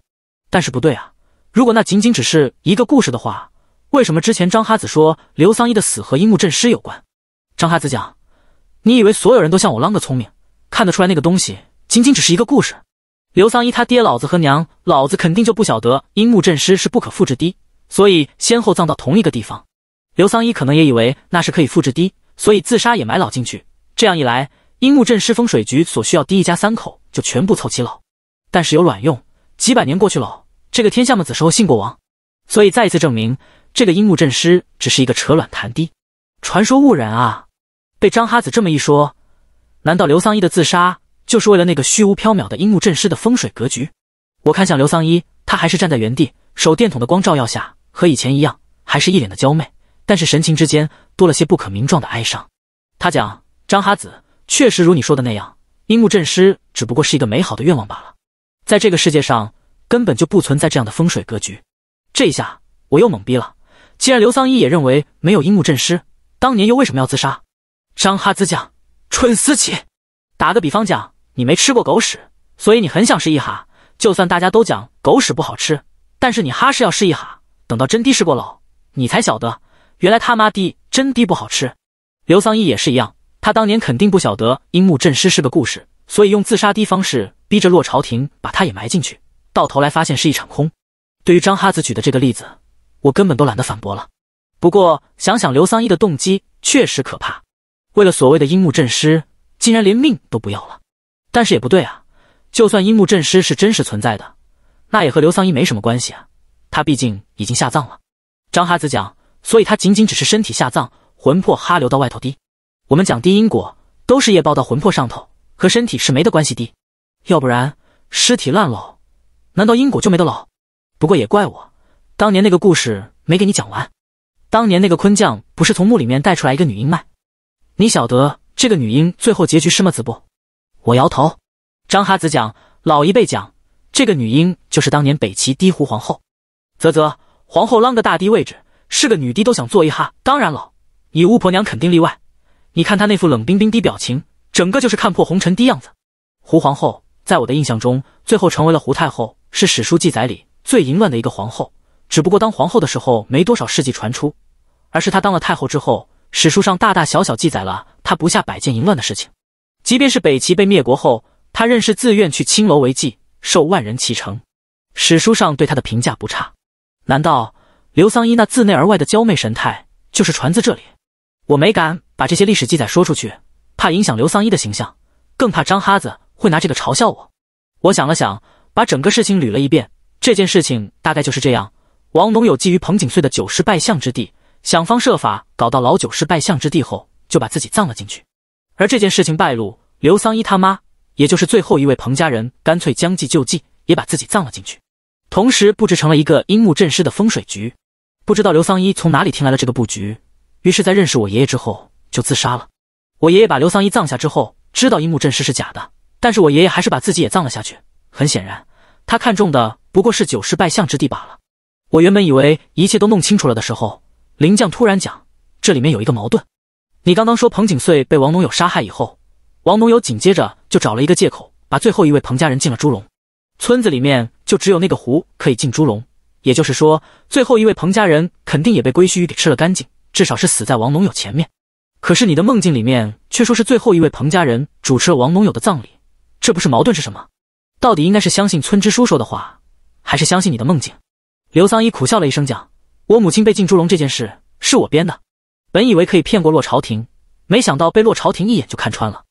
但是不对啊，如果那仅仅只是一个故事的话，为什么之前张哈子说刘桑一的死和樱木镇尸有关？张哈子讲，你以为所有人都像我啷个聪明，看得出来那个东西仅仅只是一个故事？刘桑一他爹老子和娘老子肯定就不晓得樱木镇尸是不可复制的，所以先后葬到同一个地方。刘桑一可能也以为那是可以复制滴，所以自杀也埋老进去。这样一来，樱木镇师风水局所需要滴一家三口就全部凑齐了。但是有卵用，几百年过去了，这个天下么子时候信过王？所以再一次证明，这个樱木镇师只是一个扯卵谈滴传说误人啊！被张哈子这么一说，难道刘桑一的自杀就是为了那个虚无缥缈的樱木镇师的风水格局？我看向刘桑一，他还是站在原地，手电筒的光照耀下，和以前一样，还是一脸的娇媚。但是神情之间多了些不可名状的哀伤。他讲：“张哈子确实如你说的那样，樱木镇师只不过是一个美好的愿望罢了。在这个世界上根本就不存在这样的风水格局。”这一下我又懵逼了。既然刘桑一也认为没有樱木镇师，当年又为什么要自杀？张哈子讲：“蠢思起！打个比方讲，你没吃过狗屎，所以你很想试一哈。就算大家都讲狗屎不好吃，但是你哈是要试一哈。等到真的试过了，你才晓得。”原来他妈的真滴不好吃，刘桑一也是一样，他当年肯定不晓得樱木镇尸是个故事，所以用自杀的方式逼着洛朝廷把他也埋进去，到头来发现是一场空。对于张哈子举的这个例子，我根本都懒得反驳了。不过想想刘桑一的动机确实可怕，为了所谓的樱木镇尸，竟然连命都不要了。但是也不对啊，就算樱木镇尸是真实存在的，那也和刘桑一没什么关系啊，他毕竟已经下葬了。张哈子讲。所以，他仅仅只是身体下葬，魂魄哈流到外头滴。我们讲低因果，都是业报到魂魄上头，和身体是没的关系滴。要不然尸体烂喽，难道因果就没得喽？不过也怪我，当年那个故事没给你讲完。当年那个坤将不是从墓里面带出来一个女婴吗？你晓得这个女婴最后结局是么子不？我摇头。张哈子讲，老一辈讲，这个女婴就是当年北齐低胡皇后。啧啧，皇后啷个大低位置？是个女的都想做一哈，当然了，你巫婆娘肯定例外。你看她那副冷冰冰的表情，整个就是看破红尘的样子。胡皇后在我的印象中，最后成为了胡太后，是史书记载里最淫乱的一个皇后。只不过当皇后的时候没多少事迹传出，而是她当了太后之后，史书上大大小小记载了她不下百件淫乱的事情。即便是北齐被灭国后，她仍是自愿去青楼为妓，受万人骑乘。史书上对她的评价不差。难道？刘桑一那自内而外的娇媚神态，就是传自这里。我没敢把这些历史记载说出去，怕影响刘桑一的形象，更怕张哈子会拿这个嘲笑我。我想了想，把整个事情捋了一遍。这件事情大概就是这样：王农有觊觎彭景岁的九世拜相之地，想方设法搞到老九世拜相之地后，就把自己葬了进去。而这件事情败露，刘桑一他妈，也就是最后一位彭家人，干脆将计就计，也把自己葬了进去，同时布置成了一个阴木镇尸的风水局。不知道刘桑一从哪里听来了这个布局，于是，在认识我爷爷之后就自杀了。我爷爷把刘桑一葬下之后，知道樱木镇尸是假的，但是我爷爷还是把自己也葬了下去。很显然，他看中的不过是九世拜相之地罢了。我原本以为一切都弄清楚了的时候，灵将突然讲，这里面有一个矛盾。你刚刚说彭景岁被王农友杀害以后，王农友紧接着就找了一个借口，把最后一位彭家人进了猪笼。村子里面就只有那个湖可以进猪笼。也就是说，最后一位彭家人肯定也被归墟给吃了干净，至少是死在王龙友前面。可是你的梦境里面却说是最后一位彭家人主持了王龙友的葬礼，这不是矛盾是什么？到底应该是相信村支书说的话，还是相信你的梦境？刘桑一苦笑了一声，讲：“我母亲被进猪笼这件事是我编的，本以为可以骗过洛朝廷，没想到被洛朝廷一眼就看穿了。”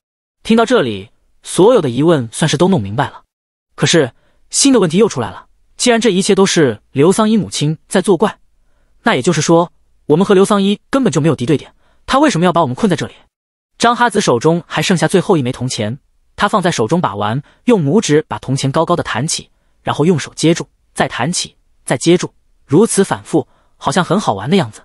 听到这里，所有的疑问算是都弄明白了。可是新的问题又出来了。既然这一切都是刘桑一母亲在作怪，那也就是说，我们和刘桑一根本就没有敌对点。他为什么要把我们困在这里？张哈子手中还剩下最后一枚铜钱，他放在手中把玩，用拇指把铜钱高高的弹起，然后用手接住，再弹起，再接住，如此反复，好像很好玩的样子。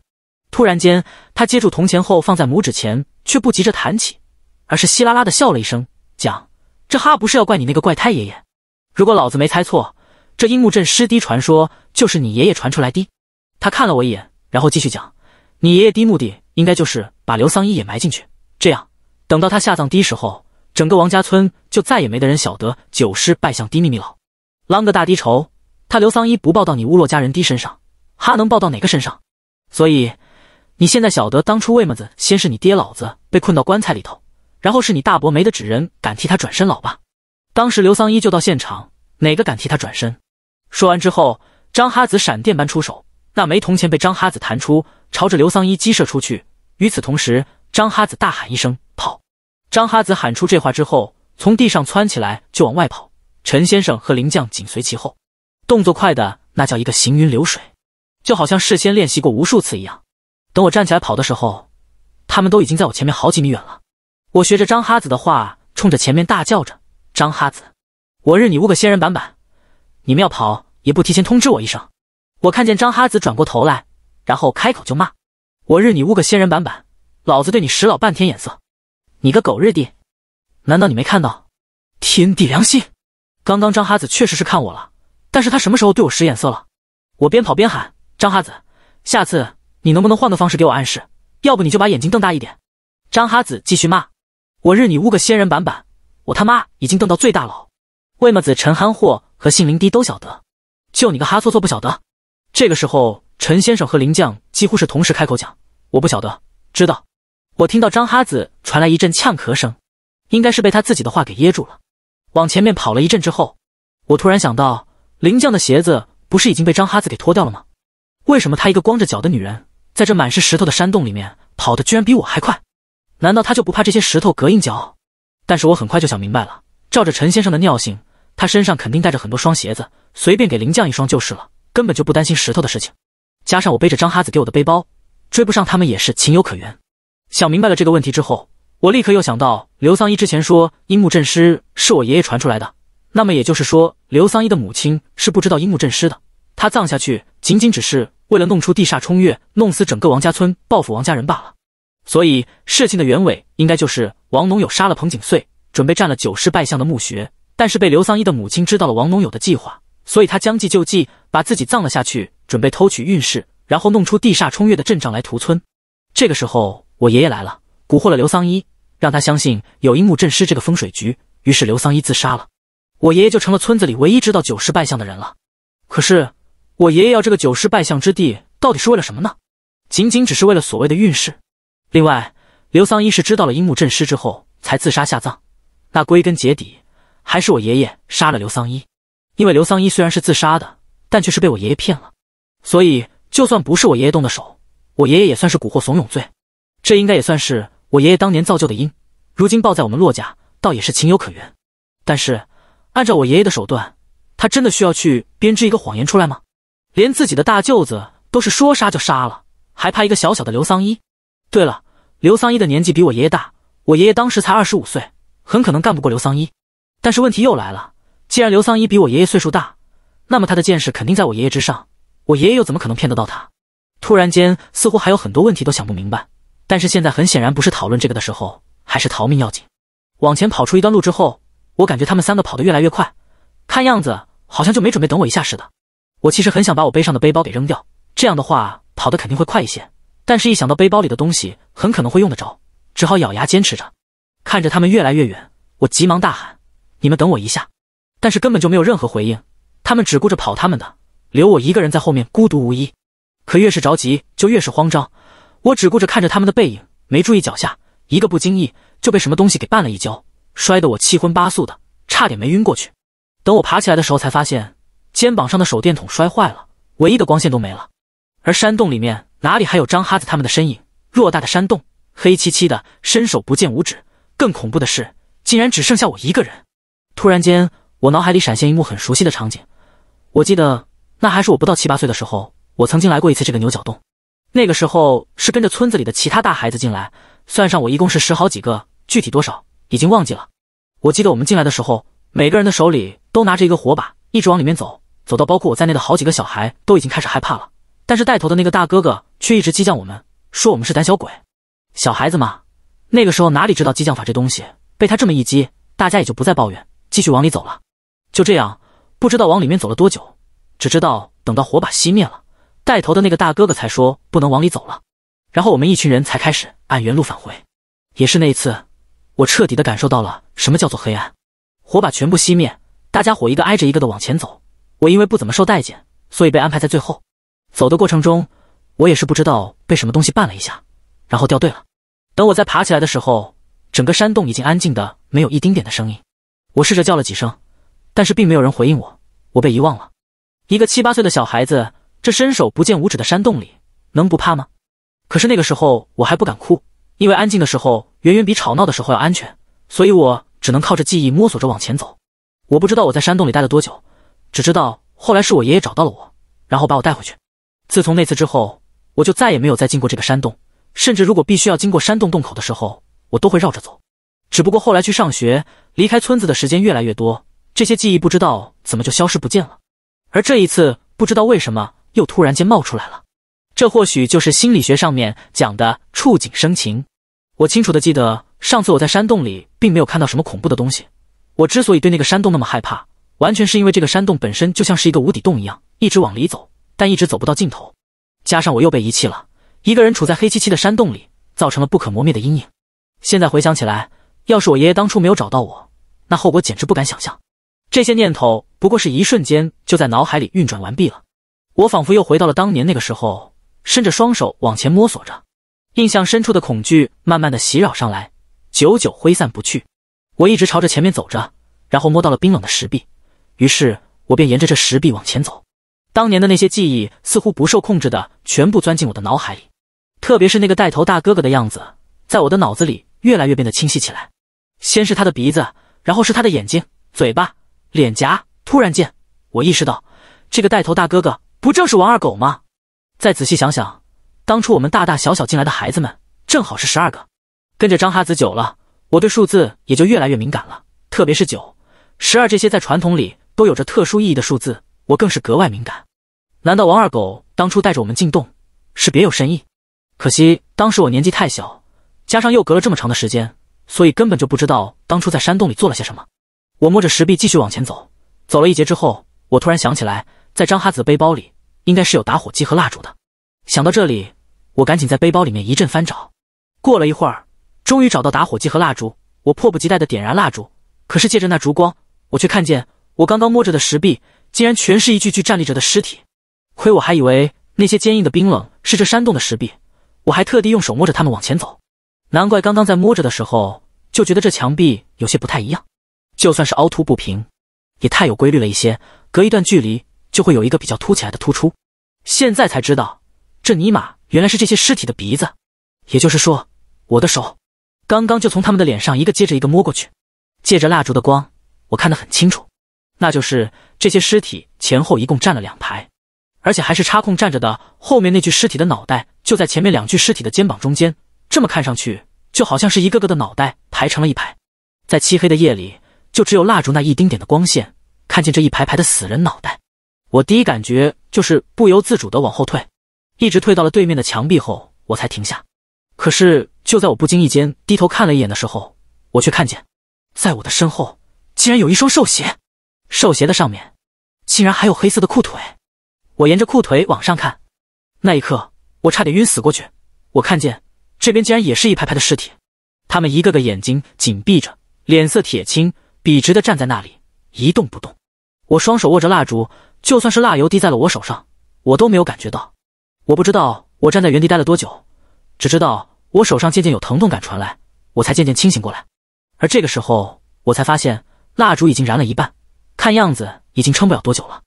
突然间，他接住铜钱后放在拇指前，却不急着弹起，而是稀拉拉的笑了一声，讲：“这哈不是要怪你那个怪胎爷爷。如果老子没猜错。”这樱木镇尸滴传说就是你爷爷传出来的。他看了我一眼，然后继续讲：“你爷爷滴目的应该就是把刘桑一也埋进去，这样等到他下葬滴时候，整个王家村就再也没得人晓得九尸拜相低秘密了。啷个大低仇，他刘桑一不报到你乌洛家人滴身上，哈能报到哪个身上？所以你现在晓得当初为么子先是你爹老子被困到棺材里头，然后是你大伯没得纸人敢替他转身老吧？当时刘桑一就到现场，哪个敢替他转身？”说完之后，张哈子闪电般出手，那枚铜钱被张哈子弹出，朝着刘桑一击射出去。与此同时，张哈子大喊一声：“跑！”张哈子喊出这话之后，从地上窜起来就往外跑。陈先生和林将紧随其后，动作快的那叫一个行云流水，就好像事先练习过无数次一样。等我站起来跑的时候，他们都已经在我前面好几米远了。我学着张哈子的话，冲着前面大叫着：“张哈子，我日你污个仙人板板！”你们要跑也不提前通知我一声。我看见张哈子转过头来，然后开口就骂：“我日你污个仙人板板！”老子对你使老半天眼色，你个狗日的！难道你没看到？天地良心，刚刚张哈子确实是看我了，但是他什么时候对我使眼色了？我边跑边喊：“张哈子，下次你能不能换个方式给我暗示？要不你就把眼睛瞪大一点。”张哈子继续骂：“我日你污个仙人板板！”我他妈已经瞪到最大了。魏么子陈憨货。和姓林的都晓得，就你个哈搓搓不晓得。这个时候，陈先生和林将几乎是同时开口讲：“我不晓得，知道。”我听到张哈子传来一阵呛咳声，应该是被他自己的话给噎住了。往前面跑了一阵之后，我突然想到，林将的鞋子不是已经被张哈子给脱掉了吗？为什么她一个光着脚的女人，在这满是石头的山洞里面跑的居然比我还快？难道她就不怕这些石头膈硬脚？但是我很快就想明白了，照着陈先生的尿性。他身上肯定带着很多双鞋子，随便给林将一双就是了，根本就不担心石头的事情。加上我背着张哈子给我的背包，追不上他们也是情有可原。想明白了这个问题之后，我立刻又想到刘桑一之前说樱木镇师是我爷爷传出来的，那么也就是说刘桑一的母亲是不知道樱木镇师的，他葬下去仅仅只是为了弄出地煞冲月，弄死整个王家村，报复王家人罢了。所以事情的原委应该就是王农友杀了彭景岁，准备占了九世拜相的墓穴。但是被刘桑一的母亲知道了王农友的计划，所以他将计就计，把自己葬了下去，准备偷取运势，然后弄出地煞冲月的阵仗来屠村。这个时候，我爷爷来了，蛊惑了刘桑一，让他相信有樱木镇尸这个风水局，于是刘桑一自杀了，我爷爷就成了村子里唯一知道九世败相的人了。可是，我爷爷要这个九世败相之地，到底是为了什么呢？仅仅只是为了所谓的运势？另外，刘桑一是知道了樱木镇尸之后才自杀下葬，那归根结底。还是我爷爷杀了刘桑一，因为刘桑一虽然是自杀的，但却是被我爷爷骗了，所以就算不是我爷爷动的手，我爷爷也算是蛊惑怂恿罪，这应该也算是我爷爷当年造就的因，如今报在我们骆家，倒也是情有可原。但是按照我爷爷的手段，他真的需要去编织一个谎言出来吗？连自己的大舅子都是说杀就杀了，还怕一个小小的刘桑一？对了，刘桑一的年纪比我爷爷大，我爷爷当时才二十五岁，很可能干不过刘桑一。但是问题又来了，既然刘桑一比我爷爷岁数大，那么他的见识肯定在我爷爷之上，我爷爷又怎么可能骗得到他？突然间，似乎还有很多问题都想不明白。但是现在很显然不是讨论这个的时候，还是逃命要紧。往前跑出一段路之后，我感觉他们三个跑得越来越快，看样子好像就没准备等我一下似的。我其实很想把我背上的背包给扔掉，这样的话跑得肯定会快一些。但是一想到背包里的东西很可能会用得着，只好咬牙坚持着。看着他们越来越远，我急忙大喊。你们等我一下，但是根本就没有任何回应，他们只顾着跑他们的，留我一个人在后面孤独无依。可越是着急就越是慌张，我只顾着看着他们的背影，没注意脚下，一个不经意就被什么东西给绊了一跤，摔得我七荤八素的，差点没晕过去。等我爬起来的时候，才发现肩膀上的手电筒摔坏了，唯一的光线都没了。而山洞里面哪里还有张哈子他们的身影？偌大的山洞黑漆漆的，伸手不见五指。更恐怖的是，竟然只剩下我一个人。突然间，我脑海里闪现一幕很熟悉的场景。我记得那还是我不到七八岁的时候，我曾经来过一次这个牛角洞。那个时候是跟着村子里的其他大孩子进来，算上我一共是十好几个，具体多少已经忘记了。我记得我们进来的时候，每个人的手里都拿着一个火把，一直往里面走。走到包括我在内的好几个小孩都已经开始害怕了，但是带头的那个大哥哥却一直激将我们，说我们是胆小鬼。小孩子嘛，那个时候哪里知道激将法这东西？被他这么一激，大家也就不再抱怨。继续往里走了，就这样，不知道往里面走了多久，只知道等到火把熄灭了，带头的那个大哥哥才说不能往里走了，然后我们一群人才开始按原路返回。也是那一次，我彻底的感受到了什么叫做黑暗。火把全部熄灭，大家伙一个挨着一个的往前走。我因为不怎么受待见，所以被安排在最后。走的过程中，我也是不知道被什么东西绊了一下，然后掉队了。等我再爬起来的时候，整个山洞已经安静的没有一丁点的声音。我试着叫了几声，但是并没有人回应我。我被遗忘了。一个七八岁的小孩子，这伸手不见五指的山洞里，能不怕吗？可是那个时候我还不敢哭，因为安静的时候远远比吵闹的时候要安全，所以我只能靠着记忆摸索着往前走。我不知道我在山洞里待了多久，只知道后来是我爷爷找到了我，然后把我带回去。自从那次之后，我就再也没有再进过这个山洞，甚至如果必须要经过山洞洞口的时候，我都会绕着走。只不过后来去上学，离开村子的时间越来越多，这些记忆不知道怎么就消失不见了。而这一次，不知道为什么又突然间冒出来了。这或许就是心理学上面讲的触景生情。我清楚的记得，上次我在山洞里并没有看到什么恐怖的东西。我之所以对那个山洞那么害怕，完全是因为这个山洞本身就像是一个无底洞一样，一直往里走，但一直走不到尽头。加上我又被遗弃了，一个人处在黑漆漆的山洞里，造成了不可磨灭的阴影。现在回想起来。要是我爷爷当初没有找到我，那后果简直不敢想象。这些念头不过是一瞬间，就在脑海里运转完毕了。我仿佛又回到了当年那个时候，伸着双手往前摸索着，印象深处的恐惧慢慢的袭扰上来，久久挥散不去。我一直朝着前面走着，然后摸到了冰冷的石壁，于是我便沿着这石壁往前走。当年的那些记忆似乎不受控制的全部钻进我的脑海里，特别是那个带头大哥哥的样子，在我的脑子里越来越变得清晰起来。先是他的鼻子，然后是他的眼睛、嘴巴、脸颊。突然间，我意识到，这个带头大哥哥不正是王二狗吗？再仔细想想，当初我们大大小小进来的孩子们，正好是十二个。跟着张哈子久了，我对数字也就越来越敏感了。特别是九、十二这些在传统里都有着特殊意义的数字，我更是格外敏感。难道王二狗当初带着我们进洞，是别有深意？可惜当时我年纪太小，加上又隔了这么长的时间。所以根本就不知道当初在山洞里做了些什么。我摸着石壁继续往前走，走了一截之后，我突然想起来，在张哈子的背包里应该是有打火机和蜡烛的。想到这里，我赶紧在背包里面一阵翻找。过了一会儿，终于找到打火机和蜡烛。我迫不及待的点燃蜡烛，可是借着那烛光，我却看见我刚刚摸着的石壁，竟然全是一具具站立着的尸体。亏我还以为那些坚硬的冰冷是这山洞的石壁，我还特地用手摸着它们往前走。难怪刚刚在摸着的时候就觉得这墙壁有些不太一样，就算是凹凸不平，也太有规律了一些。隔一段距离就会有一个比较凸起来的突出。现在才知道，这尼玛原来是这些尸体的鼻子。也就是说，我的手刚刚就从他们的脸上一个接着一个摸过去，借着蜡烛的光，我看得很清楚，那就是这些尸体前后一共站了两排，而且还是插空站着的。后面那具尸体的脑袋就在前面两具尸体的肩膀中间。这么看上去就好像是一个个的脑袋排成了一排，在漆黑的夜里，就只有蜡烛那一丁点的光线，看见这一排排的死人脑袋。我第一感觉就是不由自主的往后退，一直退到了对面的墙壁后，我才停下。可是就在我不经意间低头看了一眼的时候，我却看见，在我的身后竟然有一双兽鞋，兽鞋的上面竟然还有黑色的裤腿。我沿着裤腿往上看，那一刻我差点晕死过去。我看见。这边竟然也是一排排的尸体，他们一个个眼睛紧闭着，脸色铁青，笔直的站在那里一动不动。我双手握着蜡烛，就算是蜡油滴在了我手上，我都没有感觉到。我不知道我站在原地待了多久，只知道我手上渐渐有疼痛感传来，我才渐渐清醒过来。而这个时候，我才发现蜡烛已经燃了一半，看样子已经撑不了多久了。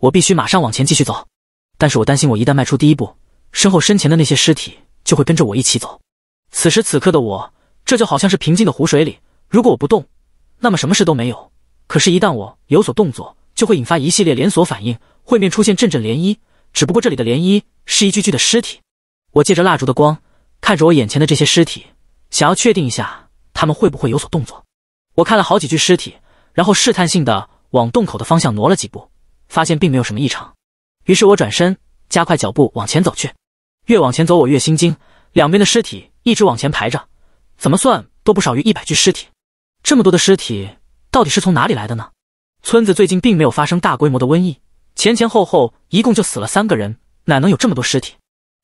我必须马上往前继续走，但是我担心我一旦迈出第一步，身后身前的那些尸体。就会跟着我一起走。此时此刻的我，这就好像是平静的湖水里，如果我不动，那么什么事都没有。可是，一旦我有所动作，就会引发一系列连锁反应，会面出现阵阵涟漪。只不过这里的涟漪是一具具的尸体。我借着蜡烛的光，看着我眼前的这些尸体，想要确定一下他们会不会有所动作。我看了好几具尸体，然后试探性的往洞口的方向挪了几步，发现并没有什么异常。于是我转身，加快脚步往前走去。越往前走，我越心惊。两边的尸体一直往前排着，怎么算都不少于一百具尸体。这么多的尸体到底是从哪里来的呢？村子最近并没有发生大规模的瘟疫，前前后后一共就死了三个人，哪能有这么多尸体？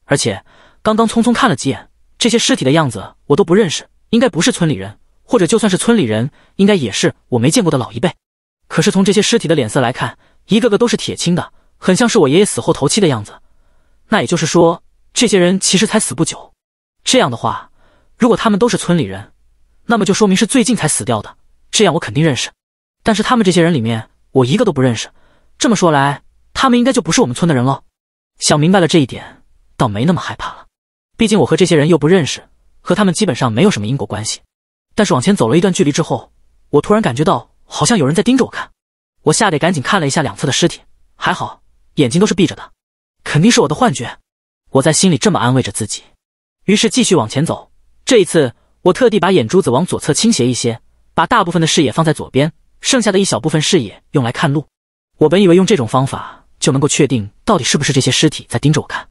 而且刚刚匆匆看了几眼，这些尸体的样子我都不认识，应该不是村里人，或者就算是村里人，应该也是我没见过的老一辈。可是从这些尸体的脸色来看，一个个都是铁青的，很像是我爷爷死后头七的样子。那也就是说。这些人其实才死不久，这样的话，如果他们都是村里人，那么就说明是最近才死掉的。这样我肯定认识。但是他们这些人里面，我一个都不认识。这么说来，他们应该就不是我们村的人喽。想明白了这一点，倒没那么害怕了。毕竟我和这些人又不认识，和他们基本上没有什么因果关系。但是往前走了一段距离之后，我突然感觉到好像有人在盯着我看，我吓得赶紧看了一下两侧的尸体，还好眼睛都是闭着的，肯定是我的幻觉。我在心里这么安慰着自己，于是继续往前走。这一次，我特地把眼珠子往左侧倾斜一些，把大部分的视野放在左边，剩下的一小部分视野用来看路。我本以为用这种方法就能够确定到底是不是这些尸体在盯着我看，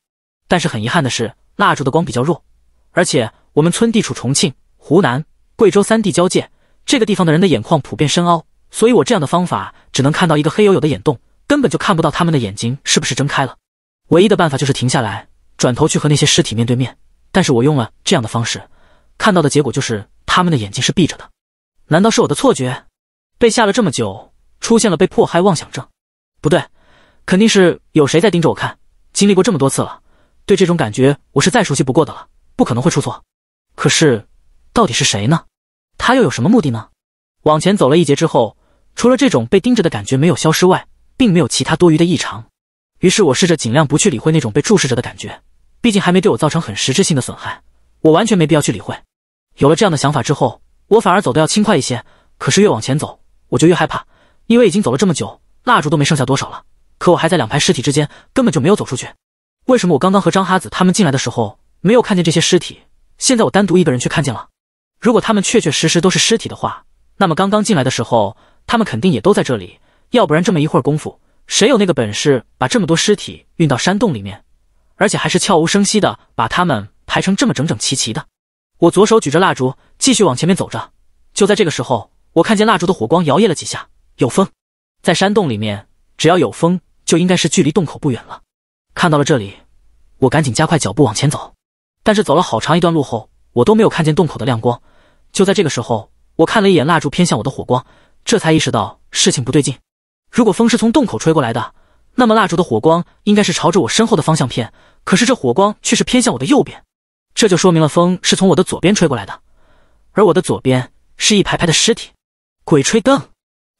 但是很遗憾的是，蜡烛的光比较弱，而且我们村地处重庆、湖南、贵州三地交界，这个地方的人的眼眶普遍深凹，所以我这样的方法只能看到一个黑黝黝的眼洞，根本就看不到他们的眼睛是不是睁开了。唯一的办法就是停下来。转头去和那些尸体面对面，但是我用了这样的方式，看到的结果就是他们的眼睛是闭着的。难道是我的错觉？被吓了这么久，出现了被迫害妄想症？不对，肯定是有谁在盯着我看。经历过这么多次了，对这种感觉我是再熟悉不过的了，不可能会出错。可是，到底是谁呢？他又有什么目的呢？往前走了一截之后，除了这种被盯着的感觉没有消失外，并没有其他多余的异常。于是我试着尽量不去理会那种被注视着的感觉。毕竟还没对我造成很实质性的损害，我完全没必要去理会。有了这样的想法之后，我反而走得要轻快一些。可是越往前走，我就越害怕，因为已经走了这么久，蜡烛都没剩下多少了。可我还在两排尸体之间，根本就没有走出去。为什么我刚刚和张哈子他们进来的时候没有看见这些尸体，现在我单独一个人却看见了？如果他们确确实实都是尸体的话，那么刚刚进来的时候他们肯定也都在这里，要不然这么一会儿功夫，谁有那个本事把这么多尸体运到山洞里面？而且还是悄无声息的把它们排成这么整整齐齐的。我左手举着蜡烛，继续往前面走着。就在这个时候，我看见蜡烛的火光摇曳了几下，有风。在山洞里面，只要有风，就应该是距离洞口不远了。看到了这里，我赶紧加快脚步往前走。但是走了好长一段路后，我都没有看见洞口的亮光。就在这个时候，我看了一眼蜡烛偏向我的火光，这才意识到事情不对劲。如果风是从洞口吹过来的。那么蜡烛的火光应该是朝着我身后的方向偏，可是这火光却是偏向我的右边，这就说明了风是从我的左边吹过来的，而我的左边是一排排的尸体。鬼吹灯，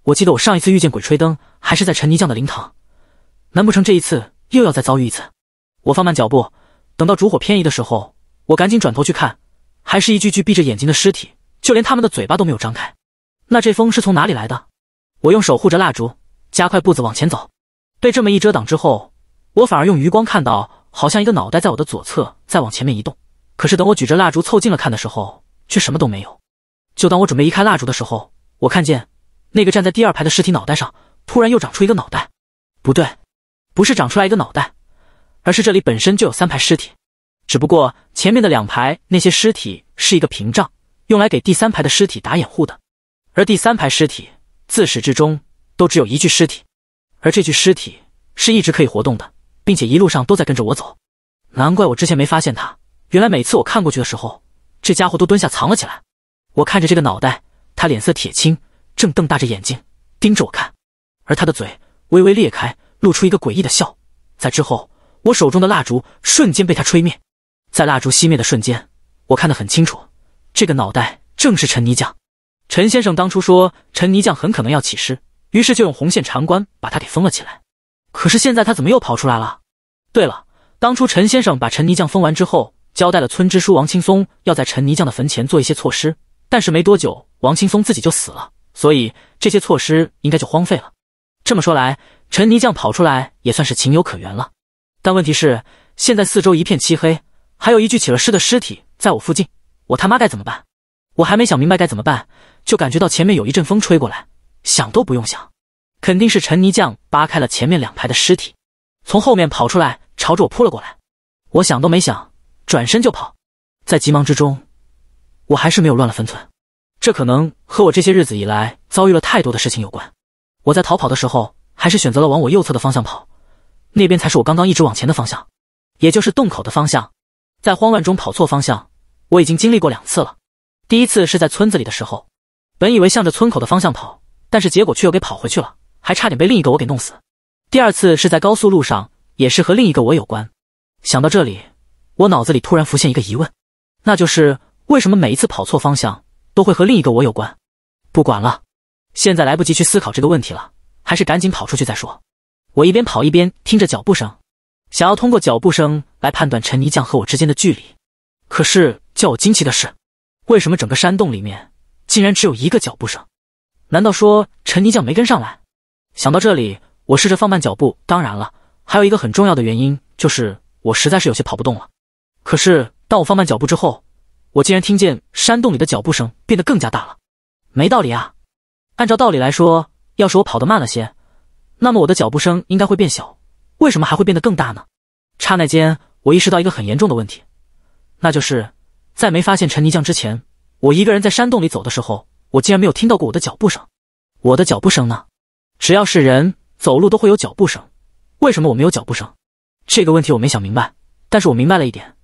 我记得我上一次遇见鬼吹灯还是在陈泥匠的灵堂，难不成这一次又要再遭遇一次？我放慢脚步，等到烛火偏移的时候，我赶紧转头去看，还是一具具闭着眼睛的尸体，就连他们的嘴巴都没有张开。那这风是从哪里来的？我用手护着蜡烛，加快步子往前走。被这么一遮挡之后，我反而用余光看到，好像一个脑袋在我的左侧在往前面移动。可是等我举着蜡烛凑近了看的时候，却什么都没有。就当我准备移开蜡烛的时候，我看见那个站在第二排的尸体脑袋上突然又长出一个脑袋。不对，不是长出来一个脑袋，而是这里本身就有三排尸体，只不过前面的两排那些尸体是一个屏障，用来给第三排的尸体打掩护的。而第三排尸体自始至终都只有一具尸体。而这具尸体是一直可以活动的，并且一路上都在跟着我走，难怪我之前没发现他。原来每次我看过去的时候，这家伙都蹲下藏了起来。我看着这个脑袋，他脸色铁青，正瞪大着眼睛盯着我看，而他的嘴微微裂开，露出一个诡异的笑。在之后，我手中的蜡烛瞬间被他吹灭。在蜡烛熄灭的瞬间，我看得很清楚，这个脑袋正是陈泥匠。陈先生当初说，陈泥匠很可能要起尸。于是就用红线缠棺，把他给封了起来。可是现在他怎么又跑出来了？对了，当初陈先生把陈泥匠封完之后，交代了村支书王青松要在陈泥匠的坟前做一些措施。但是没多久，王青松自己就死了，所以这些措施应该就荒废了。这么说来，陈泥匠跑出来也算是情有可原了。但问题是，现在四周一片漆黑，还有一具起了尸的尸体在我附近，我他妈该怎么办？我还没想明白该怎么办，就感觉到前面有一阵风吹过来。想都不用想，肯定是陈泥匠扒开了前面两排的尸体，从后面跑出来，朝着我扑了过来。我想都没想，转身就跑。在急忙之中，我还是没有乱了分寸。这可能和我这些日子以来遭遇了太多的事情有关。我在逃跑的时候，还是选择了往我右侧的方向跑，那边才是我刚刚一直往前的方向，也就是洞口的方向。在慌乱中跑错方向，我已经经历过两次了。第一次是在村子里的时候，本以为向着村口的方向跑。但是结果却又给跑回去了，还差点被另一个我给弄死。第二次是在高速路上，也是和另一个我有关。想到这里，我脑子里突然浮现一个疑问，那就是为什么每一次跑错方向都会和另一个我有关？不管了，现在来不及去思考这个问题了，还是赶紧跑出去再说。我一边跑一边听着脚步声，想要通过脚步声来判断陈泥匠和我之间的距离。可是叫我惊奇的是，为什么整个山洞里面竟然只有一个脚步声？难道说陈泥匠没跟上来？想到这里，我试着放慢脚步。当然了，还有一个很重要的原因就是我实在是有些跑不动了。可是当我放慢脚步之后，我竟然听见山洞里的脚步声变得更加大了。没道理啊！按照道理来说，要是我跑得慢了些，那么我的脚步声应该会变小，为什么还会变得更大呢？刹那间，我意识到一个很严重的问题，那就是在没发现陈泥匠之前，我一个人在山洞里走的时候。我竟然没有听到过我的脚步声，我的脚步声呢？只要是人走路都会有脚步声，为什么我没有脚步声？这个问题我没想明白，但是我明白了一点，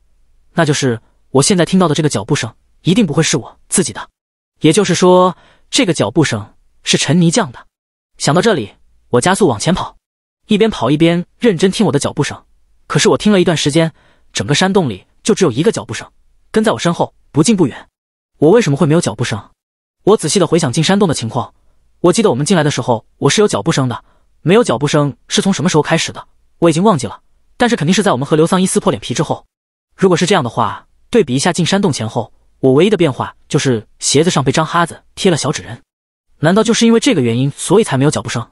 那就是我现在听到的这个脚步声一定不会是我自己的，也就是说，这个脚步声是陈泥匠的。想到这里，我加速往前跑，一边跑一边认真听我的脚步声。可是我听了一段时间，整个山洞里就只有一个脚步声，跟在我身后，不近不远。我为什么会没有脚步声？我仔细地回想进山洞的情况，我记得我们进来的时候我是有脚步声的，没有脚步声是从什么时候开始的我已经忘记了，但是肯定是在我们和刘丧一撕破脸皮之后。如果是这样的话，对比一下进山洞前后，我唯一的变化就是鞋子上被张哈子贴了小纸人。难道就是因为这个原因，所以才没有脚步声？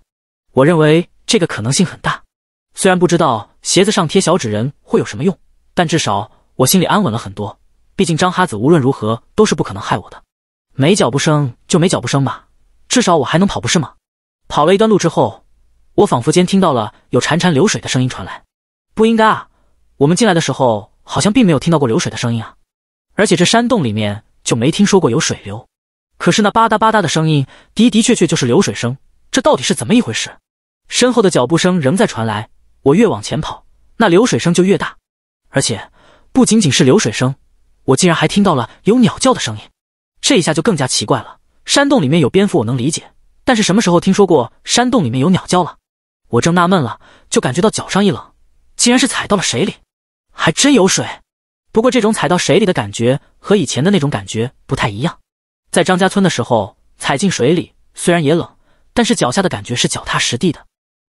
我认为这个可能性很大。虽然不知道鞋子上贴小纸人会有什么用，但至少我心里安稳了很多。毕竟张哈子无论如何都是不可能害我的。没脚步声就没脚步声吧，至少我还能跑，不是吗？跑了一段路之后，我仿佛间听到了有潺潺流水的声音传来。不应该啊，我们进来的时候好像并没有听到过流水的声音啊，而且这山洞里面就没听说过有水流。可是那吧嗒吧嗒的声音的的确确就是流水声，这到底是怎么一回事？身后的脚步声仍在传来，我越往前跑，那流水声就越大，而且不仅仅是流水声，我竟然还听到了有鸟叫的声音。这一下就更加奇怪了，山洞里面有蝙蝠我能理解，但是什么时候听说过山洞里面有鸟叫了？我正纳闷了，就感觉到脚上一冷，竟然是踩到了水里，还真有水。不过这种踩到水里的感觉和以前的那种感觉不太一样。在张家村的时候，踩进水里虽然也冷，但是脚下的感觉是脚踏实地的。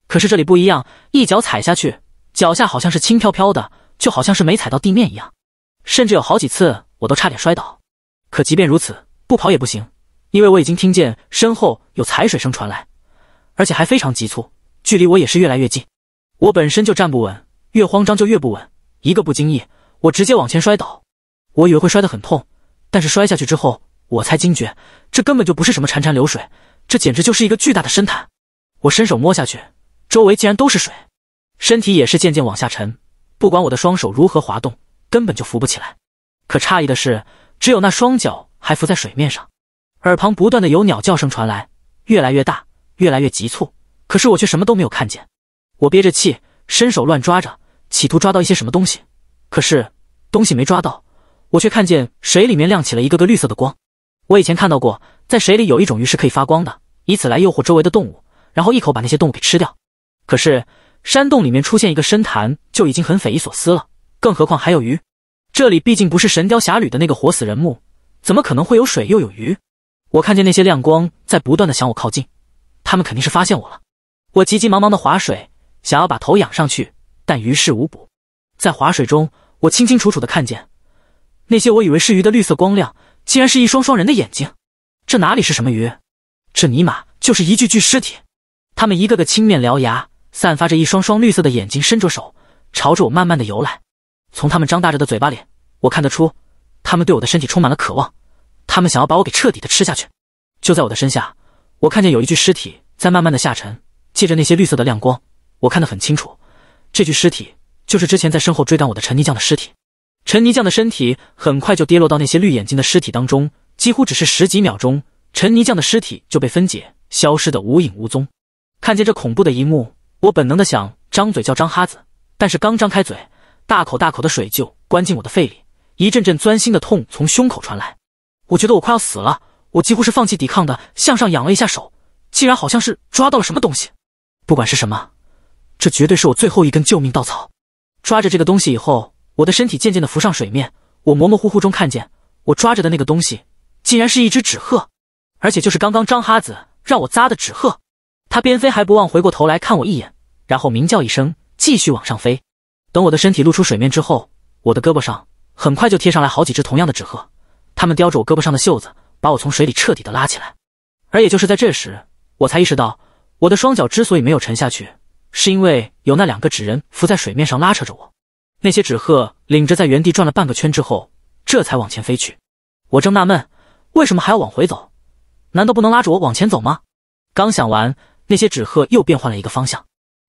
可是这里不一样，一脚踩下去，脚下好像是轻飘飘的，就好像是没踩到地面一样，甚至有好几次我都差点摔倒。可即便如此，不跑也不行，因为我已经听见身后有踩水声传来，而且还非常急促，距离我也是越来越近。我本身就站不稳，越慌张就越不稳，一个不经意，我直接往前摔倒。我以为会摔得很痛，但是摔下去之后，我才惊觉这根本就不是什么潺潺流水，这简直就是一个巨大的深潭。我伸手摸下去，周围竟然都是水，身体也是渐渐往下沉。不管我的双手如何滑动，根本就扶不起来。可诧异的是。只有那双脚还浮在水面上，耳旁不断的有鸟叫声传来，越来越大，越来越急促。可是我却什么都没有看见。我憋着气，伸手乱抓着，企图抓到一些什么东西。可是东西没抓到，我却看见水里面亮起了一个个绿色的光。我以前看到过，在水里有一种鱼是可以发光的，以此来诱惑周围的动物，然后一口把那些动物给吃掉。可是山洞里面出现一个深潭就已经很匪夷所思了，更何况还有鱼。这里毕竟不是《神雕侠侣》的那个活死人墓，怎么可能会有水又有鱼？我看见那些亮光在不断的向我靠近，他们肯定是发现我了。我急急忙忙的划水，想要把头仰上去，但于事无补。在划水中，我清清楚楚的看见，那些我以为是鱼的绿色光亮，竟然是一双双人的眼睛。这哪里是什么鱼？这尼玛就是一具具尸体。他们一个个青面獠牙，散发着一双双绿色的眼睛，伸着手朝着我慢慢的游来。从他们张大着的嘴巴里，我看得出，他们对我的身体充满了渴望，他们想要把我给彻底的吃下去。就在我的身下，我看见有一具尸体在慢慢的下沉，借着那些绿色的亮光，我看得很清楚，这具尸体就是之前在身后追赶我的陈泥匠的尸体。陈泥匠的身体很快就跌落到那些绿眼睛的尸体当中，几乎只是十几秒钟，陈泥匠的尸体就被分解，消失得无影无踪。看见这恐怖的一幕，我本能的想张嘴叫张哈子，但是刚张开嘴。大口大口的水就灌进我的肺里，一阵阵钻心的痛从胸口传来，我觉得我快要死了。我几乎是放弃抵抗的，向上扬了一下手，竟然好像是抓到了什么东西。不管是什么，这绝对是我最后一根救命稻草。抓着这个东西以后，我的身体渐渐的浮上水面。我模模糊糊中看见，我抓着的那个东西，竟然是一只纸鹤，而且就是刚刚张哈子让我扎的纸鹤。它边飞还不忘回过头来看我一眼，然后鸣叫一声，继续往上飞。等我的身体露出水面之后，我的胳膊上很快就贴上来好几只同样的纸鹤，它们叼着我胳膊上的袖子，把我从水里彻底的拉起来。而也就是在这时，我才意识到我的双脚之所以没有沉下去，是因为有那两个纸人浮在水面上拉扯着我。那些纸鹤领着在原地转了半个圈之后，这才往前飞去。我正纳闷为什么还要往回走，难道不能拉着我往前走吗？刚想完，那些纸鹤又变换了一个方向。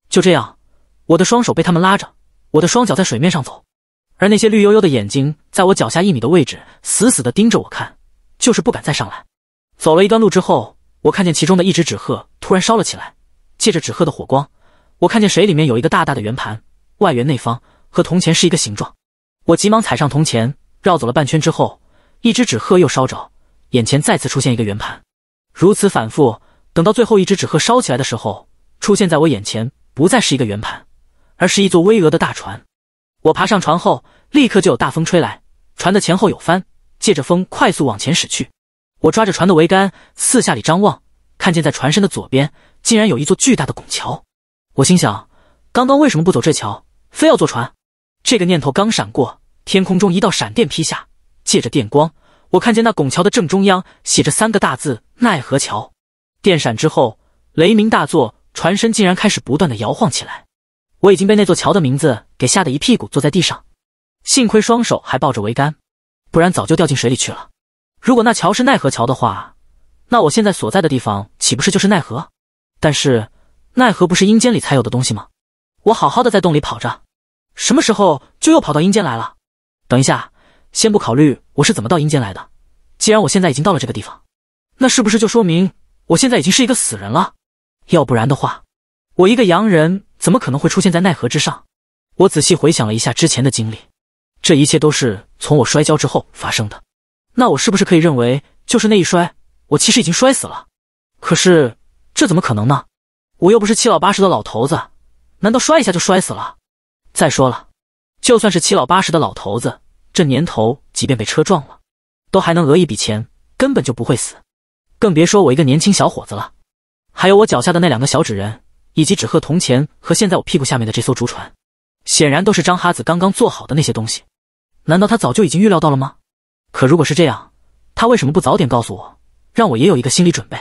就这样，我的双手被他们拉着。我的双脚在水面上走，而那些绿油油的眼睛在我脚下一米的位置，死死地盯着我看，就是不敢再上来。走了一段路之后，我看见其中的一只纸鹤突然烧了起来，借着纸鹤的火光，我看见水里面有一个大大的圆盘，外圆内方，和铜钱是一个形状。我急忙踩上铜钱，绕走了半圈之后，一只纸鹤又烧着，眼前再次出现一个圆盘。如此反复，等到最后一只纸鹤烧起来的时候，出现在我眼前，不再是一个圆盘。而是一座巍峨的大船。我爬上船后，立刻就有大风吹来，船的前后有帆，借着风快速往前驶去。我抓着船的桅杆，四下里张望，看见在船身的左边，竟然有一座巨大的拱桥。我心想：刚刚为什么不走这桥，非要坐船？这个念头刚闪过，天空中一道闪电劈下，借着电光，我看见那拱桥的正中央写着三个大字“奈何桥”。电闪之后，雷鸣大作，船身竟然开始不断的摇晃起来。我已经被那座桥的名字给吓得一屁股坐在地上，幸亏双手还抱着桅杆，不然早就掉进水里去了。如果那桥是奈何桥的话，那我现在所在的地方岂不是就是奈何？但是奈何不是阴间里才有的东西吗？我好好的在洞里跑着，什么时候就又跑到阴间来了？等一下，先不考虑我是怎么到阴间来的，既然我现在已经到了这个地方，那是不是就说明我现在已经是一个死人了？要不然的话，我一个洋人。怎么可能会出现在奈何之上？我仔细回想了一下之前的经历，这一切都是从我摔跤之后发生的。那我是不是可以认为，就是那一摔，我其实已经摔死了？可是这怎么可能呢？我又不是七老八十的老头子，难道摔一下就摔死了？再说了，就算是七老八十的老头子，这年头即便被车撞了，都还能讹一笔钱，根本就不会死。更别说我一个年轻小伙子了。还有我脚下的那两个小纸人。以及纸鹤、铜钱和现在我屁股下面的这艘竹船，显然都是张哈子刚刚做好的那些东西。难道他早就已经预料到了吗？可如果是这样，他为什么不早点告诉我，让我也有一个心理准备？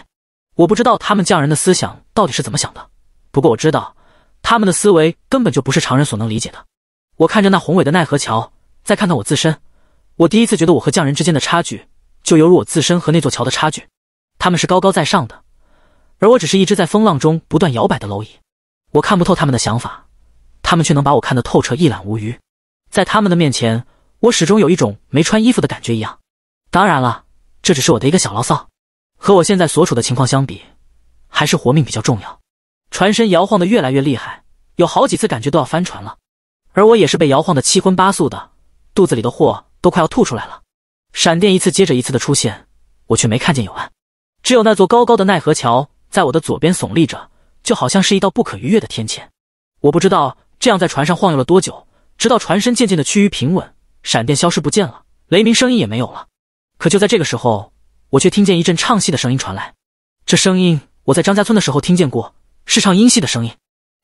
我不知道他们匠人的思想到底是怎么想的，不过我知道他们的思维根本就不是常人所能理解的。我看着那宏伟的奈何桥，再看看我自身，我第一次觉得我和匠人之间的差距，就犹如我自身和那座桥的差距。他们是高高在上的。而我只是一只在风浪中不断摇摆的蝼蚁，我看不透他们的想法，他们却能把我看得透彻，一览无余。在他们的面前，我始终有一种没穿衣服的感觉一样。当然了，这只是我的一个小牢骚，和我现在所处的情况相比，还是活命比较重要。船身摇晃得越来越厉害，有好几次感觉都要翻船了，而我也是被摇晃得七荤八素的，肚子里的货都快要吐出来了。闪电一次接着一次的出现，我却没看见有岸，只有那座高高的奈何桥。在我的左边耸立着，就好像是一道不可逾越的天堑。我不知道这样在船上晃悠了多久，直到船身渐渐的趋于平稳，闪电消失不见了，雷鸣声音也没有了。可就在这个时候，我却听见一阵唱戏的声音传来。这声音我在张家村的时候听见过，是唱音戏的声音。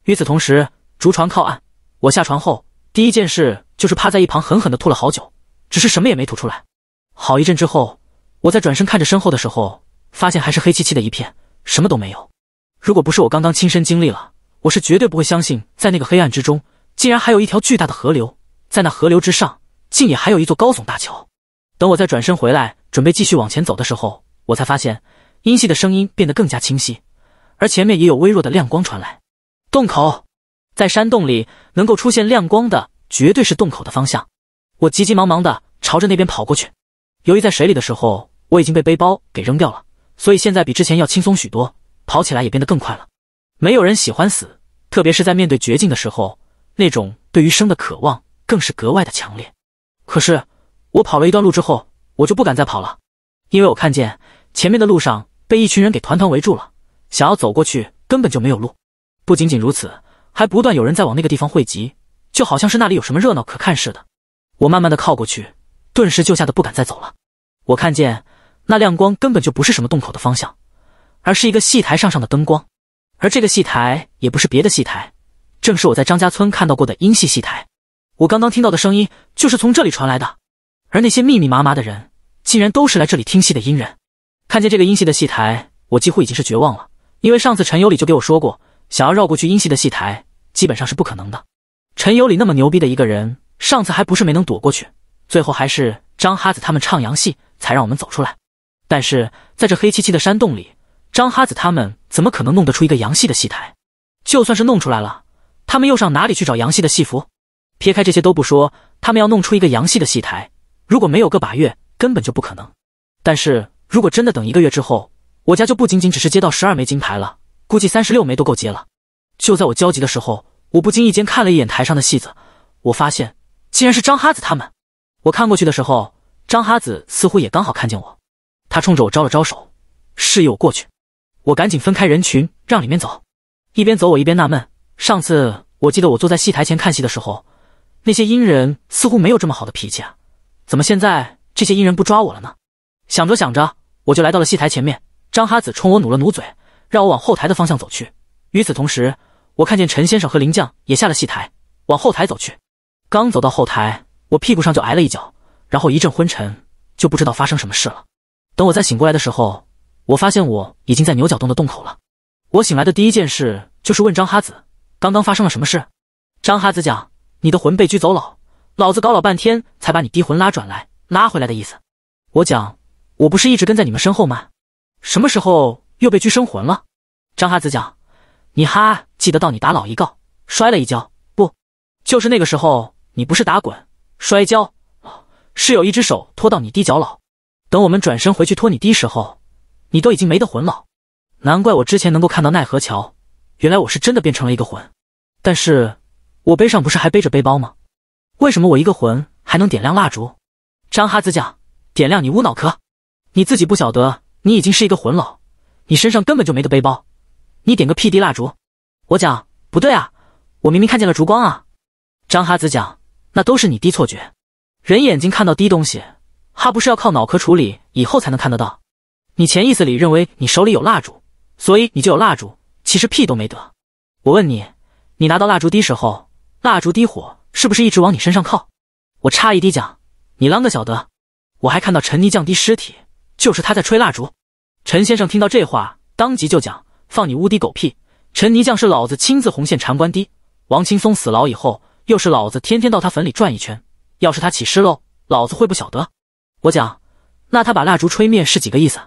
与此同时，竹船靠岸。我下船后第一件事就是趴在一旁狠狠的吐了好久，只是什么也没吐出来。好一阵之后，我在转身看着身后的时候，发现还是黑漆漆的一片。什么都没有。如果不是我刚刚亲身经历了，我是绝对不会相信，在那个黑暗之中，竟然还有一条巨大的河流。在那河流之上，竟也还有一座高耸大桥。等我再转身回来，准备继续往前走的时候，我才发现音系的声音变得更加清晰，而前面也有微弱的亮光传来。洞口，在山洞里能够出现亮光的，绝对是洞口的方向。我急急忙忙的朝着那边跑过去。由于在水里的时候，我已经被背包给扔掉了。所以现在比之前要轻松许多，跑起来也变得更快了。没有人喜欢死，特别是在面对绝境的时候，那种对于生的渴望更是格外的强烈。可是我跑了一段路之后，我就不敢再跑了，因为我看见前面的路上被一群人给团团围住了，想要走过去根本就没有路。不仅仅如此，还不断有人在往那个地方汇集，就好像是那里有什么热闹可看似的。我慢慢的靠过去，顿时就吓得不敢再走了。我看见。那亮光根本就不是什么洞口的方向，而是一个戏台上上的灯光，而这个戏台也不是别的戏台，正是我在张家村看到过的阴戏戏台。我刚刚听到的声音就是从这里传来的，而那些密密麻麻的人竟然都是来这里听戏的阴人。看见这个阴戏的戏台，我几乎已经是绝望了，因为上次陈有礼就给我说过，想要绕过去阴戏的戏台基本上是不可能的。陈有礼那么牛逼的一个人，上次还不是没能躲过去，最后还是张哈子他们唱阳戏才让我们走出来。但是在这黑漆漆的山洞里，张哈子他们怎么可能弄得出一个洋戏的戏台？就算是弄出来了，他们又上哪里去找洋戏的戏服？撇开这些都不说，他们要弄出一个洋戏的戏台，如果没有个把月，根本就不可能。但是如果真的等一个月之后，我家就不仅仅只是接到十二枚金牌了，估计三十六枚都够接了。就在我焦急的时候，我不经意间看了一眼台上的戏子，我发现竟然是张哈子他们。我看过去的时候，张哈子似乎也刚好看见我。他冲着我招了招手，示意我过去。我赶紧分开人群，让里面走。一边走，我一边纳闷：上次我记得我坐在戏台前看戏的时候，那些阴人似乎没有这么好的脾气啊，怎么现在这些阴人不抓我了呢？想着想着，我就来到了戏台前面。张哈子冲我努了努嘴，让我往后台的方向走去。与此同时，我看见陈先生和林将也下了戏台，往后台走去。刚走到后台，我屁股上就挨了一脚，然后一阵昏沉，就不知道发生什么事了。等我再醒过来的时候，我发现我已经在牛角洞的洞口了。我醒来的第一件事就是问张哈子，刚刚发生了什么事。张哈子讲：“你的魂被拘走老，老子搞老半天才把你低魂拉转来，拉回来的意思。”我讲：“我不是一直跟在你们身后吗？什么时候又被拘生魂了？”张哈子讲：“你哈记得到你打老一告摔了一跤不？就是那个时候，你不是打滚摔跤，是有一只手拖到你低脚老。”等我们转身回去拖你滴时候，你都已经没得魂了，难怪我之前能够看到奈何桥，原来我是真的变成了一个魂。但是，我背上不是还背着背包吗？为什么我一个魂还能点亮蜡烛？张哈子讲，点亮你无脑壳，你自己不晓得你已经是一个魂了，你身上根本就没得背包，你点个屁的蜡烛？我讲不对啊，我明明看见了烛光啊。张哈子讲，那都是你滴错觉，人眼睛看到滴东西。他不是要靠脑壳处理以后才能看得到，你潜意识里认为你手里有蜡烛，所以你就有蜡烛，其实屁都没得。我问你，你拿到蜡烛滴时候，蜡烛滴火是不是一直往你身上靠？我差一滴讲，你啷个晓得？我还看到陈泥匠滴尸体，就是他在吹蜡烛。陈先生听到这话，当即就讲：“放你乌滴狗屁！陈泥匠是老子亲自红线缠棺滴，王青松死牢以后，又是老子天天到他坟里转一圈。要是他起尸喽，老子会不晓得？”我讲，那他把蜡烛吹灭是几个意思？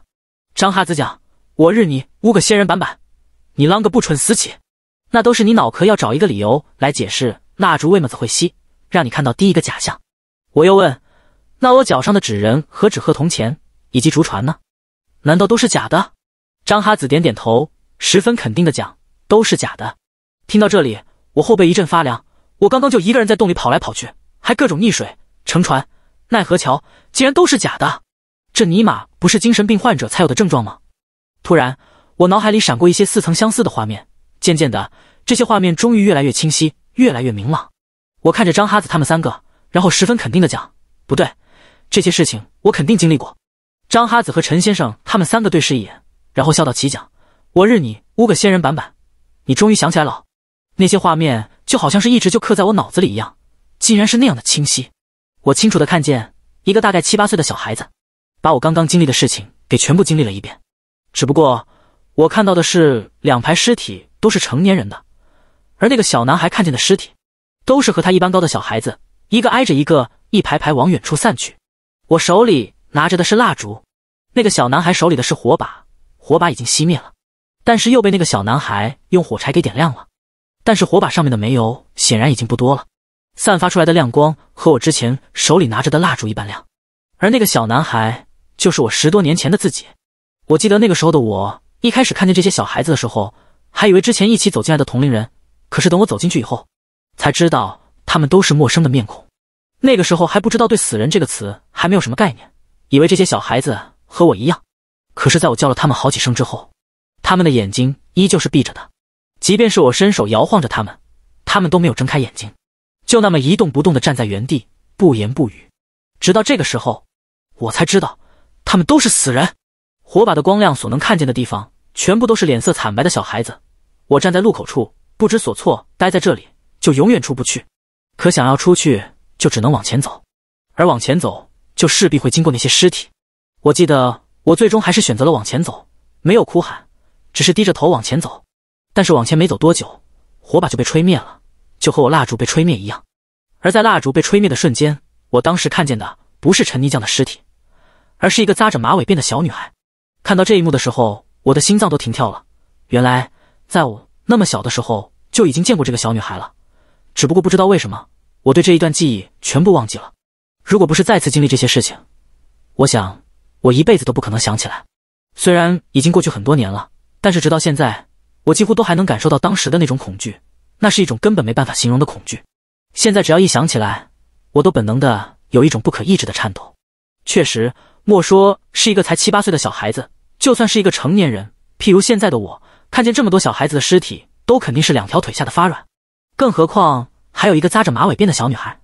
张哈子讲，我日你污个仙人板板，你啷个不蠢死起？那都是你脑壳要找一个理由来解释蜡烛为么子会熄，让你看到第一个假象。我又问，那我脚上的纸人和纸鹤、铜钱以及竹船呢？难道都是假的？张哈子点点头，十分肯定的讲，都是假的。听到这里，我后背一阵发凉。我刚刚就一个人在洞里跑来跑去，还各种溺水、乘船。奈何桥竟然都是假的，这尼玛不是精神病患者才有的症状吗？突然，我脑海里闪过一些似曾相似的画面，渐渐的，这些画面终于越来越清晰，越来越明朗。我看着张哈子他们三个，然后十分肯定的讲：“不对，这些事情我肯定经历过。”张哈子和陈先生他们三个对视一眼，然后笑道：“齐讲，我日你五个仙人板板，你终于想起来了。”那些画面就好像是一直就刻在我脑子里一样，竟然是那样的清晰。我清楚的看见一个大概七八岁的小孩子，把我刚刚经历的事情给全部经历了一遍。只不过我看到的是两排尸体都是成年人的，而那个小男孩看见的尸体都是和他一般高的小孩子，一个挨着一个，一排排往远处散去。我手里拿着的是蜡烛，那个小男孩手里的是火把，火把已经熄灭了，但是又被那个小男孩用火柴给点亮了。但是火把上面的煤油显然已经不多了。散发出来的亮光和我之前手里拿着的蜡烛一般亮，而那个小男孩就是我十多年前的自己。我记得那个时候的我，一开始看见这些小孩子的时候，还以为之前一起走进来的同龄人，可是等我走进去以后，才知道他们都是陌生的面孔。那个时候还不知道对“死人”这个词还没有什么概念，以为这些小孩子和我一样。可是，在我叫了他们好几声之后，他们的眼睛依旧是闭着的，即便是我伸手摇晃着他们，他们都没有睁开眼睛。就那么一动不动的站在原地，不言不语。直到这个时候，我才知道他们都是死人。火把的光亮所能看见的地方，全部都是脸色惨白的小孩子。我站在路口处，不知所措，待在这里就永远出不去。可想要出去，就只能往前走，而往前走就势必会经过那些尸体。我记得，我最终还是选择了往前走，没有哭喊，只是低着头往前走。但是往前没走多久，火把就被吹灭了。就和我蜡烛被吹灭一样，而在蜡烛被吹灭的瞬间，我当时看见的不是陈泥匠的尸体，而是一个扎着马尾辫的小女孩。看到这一幕的时候，我的心脏都停跳了。原来在我那么小的时候就已经见过这个小女孩了，只不过不知道为什么我对这一段记忆全部忘记了。如果不是再次经历这些事情，我想我一辈子都不可能想起来。虽然已经过去很多年了，但是直到现在，我几乎都还能感受到当时的那种恐惧。那是一种根本没办法形容的恐惧，现在只要一想起来，我都本能的有一种不可抑制的颤抖。确实，莫说是一个才七八岁的小孩子，就算是一个成年人，譬如现在的我，看见这么多小孩子的尸体，都肯定是两条腿吓得发软，更何况还有一个扎着马尾辫的小女孩。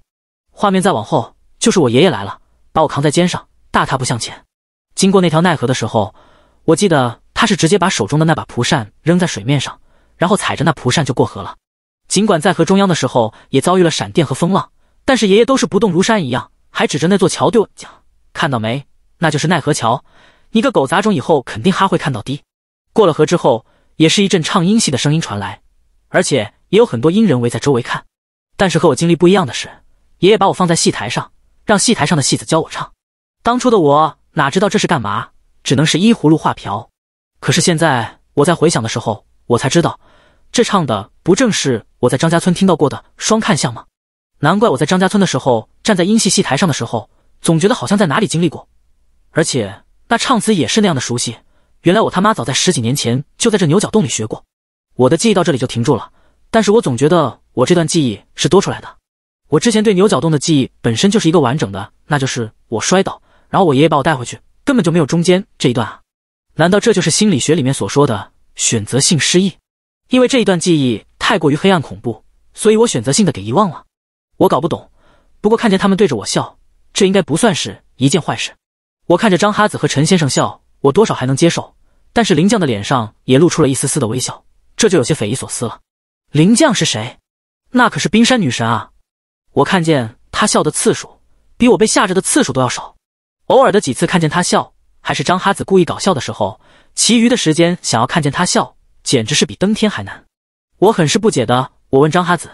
画面再往后，就是我爷爷来了，把我扛在肩上，大踏步向前。经过那条奈何的时候，我记得他是直接把手中的那把蒲扇扔在水面上，然后踩着那蒲扇就过河了。尽管在河中央的时候也遭遇了闪电和风浪，但是爷爷都是不动如山一样，还指着那座桥对我讲：“看到没？那就是奈何桥。你个狗杂种，以后肯定哈会看到滴。”过了河之后，也是一阵唱音戏的声音传来，而且也有很多阴人围在周围看。但是和我经历不一样的是，爷爷把我放在戏台上，让戏台上的戏子教我唱。当初的我哪知道这是干嘛，只能是依葫芦画瓢。可是现在我在回想的时候，我才知道。这唱的不正是我在张家村听到过的双看相吗？难怪我在张家村的时候站在音戏戏台上的时候，总觉得好像在哪里经历过，而且那唱词也是那样的熟悉。原来我他妈早在十几年前就在这牛角洞里学过。我的记忆到这里就停住了，但是我总觉得我这段记忆是多出来的。我之前对牛角洞的记忆本身就是一个完整的，那就是我摔倒，然后我爷爷把我带回去，根本就没有中间这一段啊。难道这就是心理学里面所说的选择性失忆？因为这一段记忆太过于黑暗恐怖，所以我选择性的给遗忘了。我搞不懂，不过看见他们对着我笑，这应该不算是一件坏事。我看着张哈子和陈先生笑，我多少还能接受。但是林将的脸上也露出了一丝丝的微笑，这就有些匪夷所思了。林将是谁？那可是冰山女神啊！我看见她笑的次数，比我被吓着的次数都要少。偶尔的几次看见她笑，还是张哈子故意搞笑的时候。其余的时间，想要看见她笑。简直是比登天还难，我很是不解的。我问张哈子：“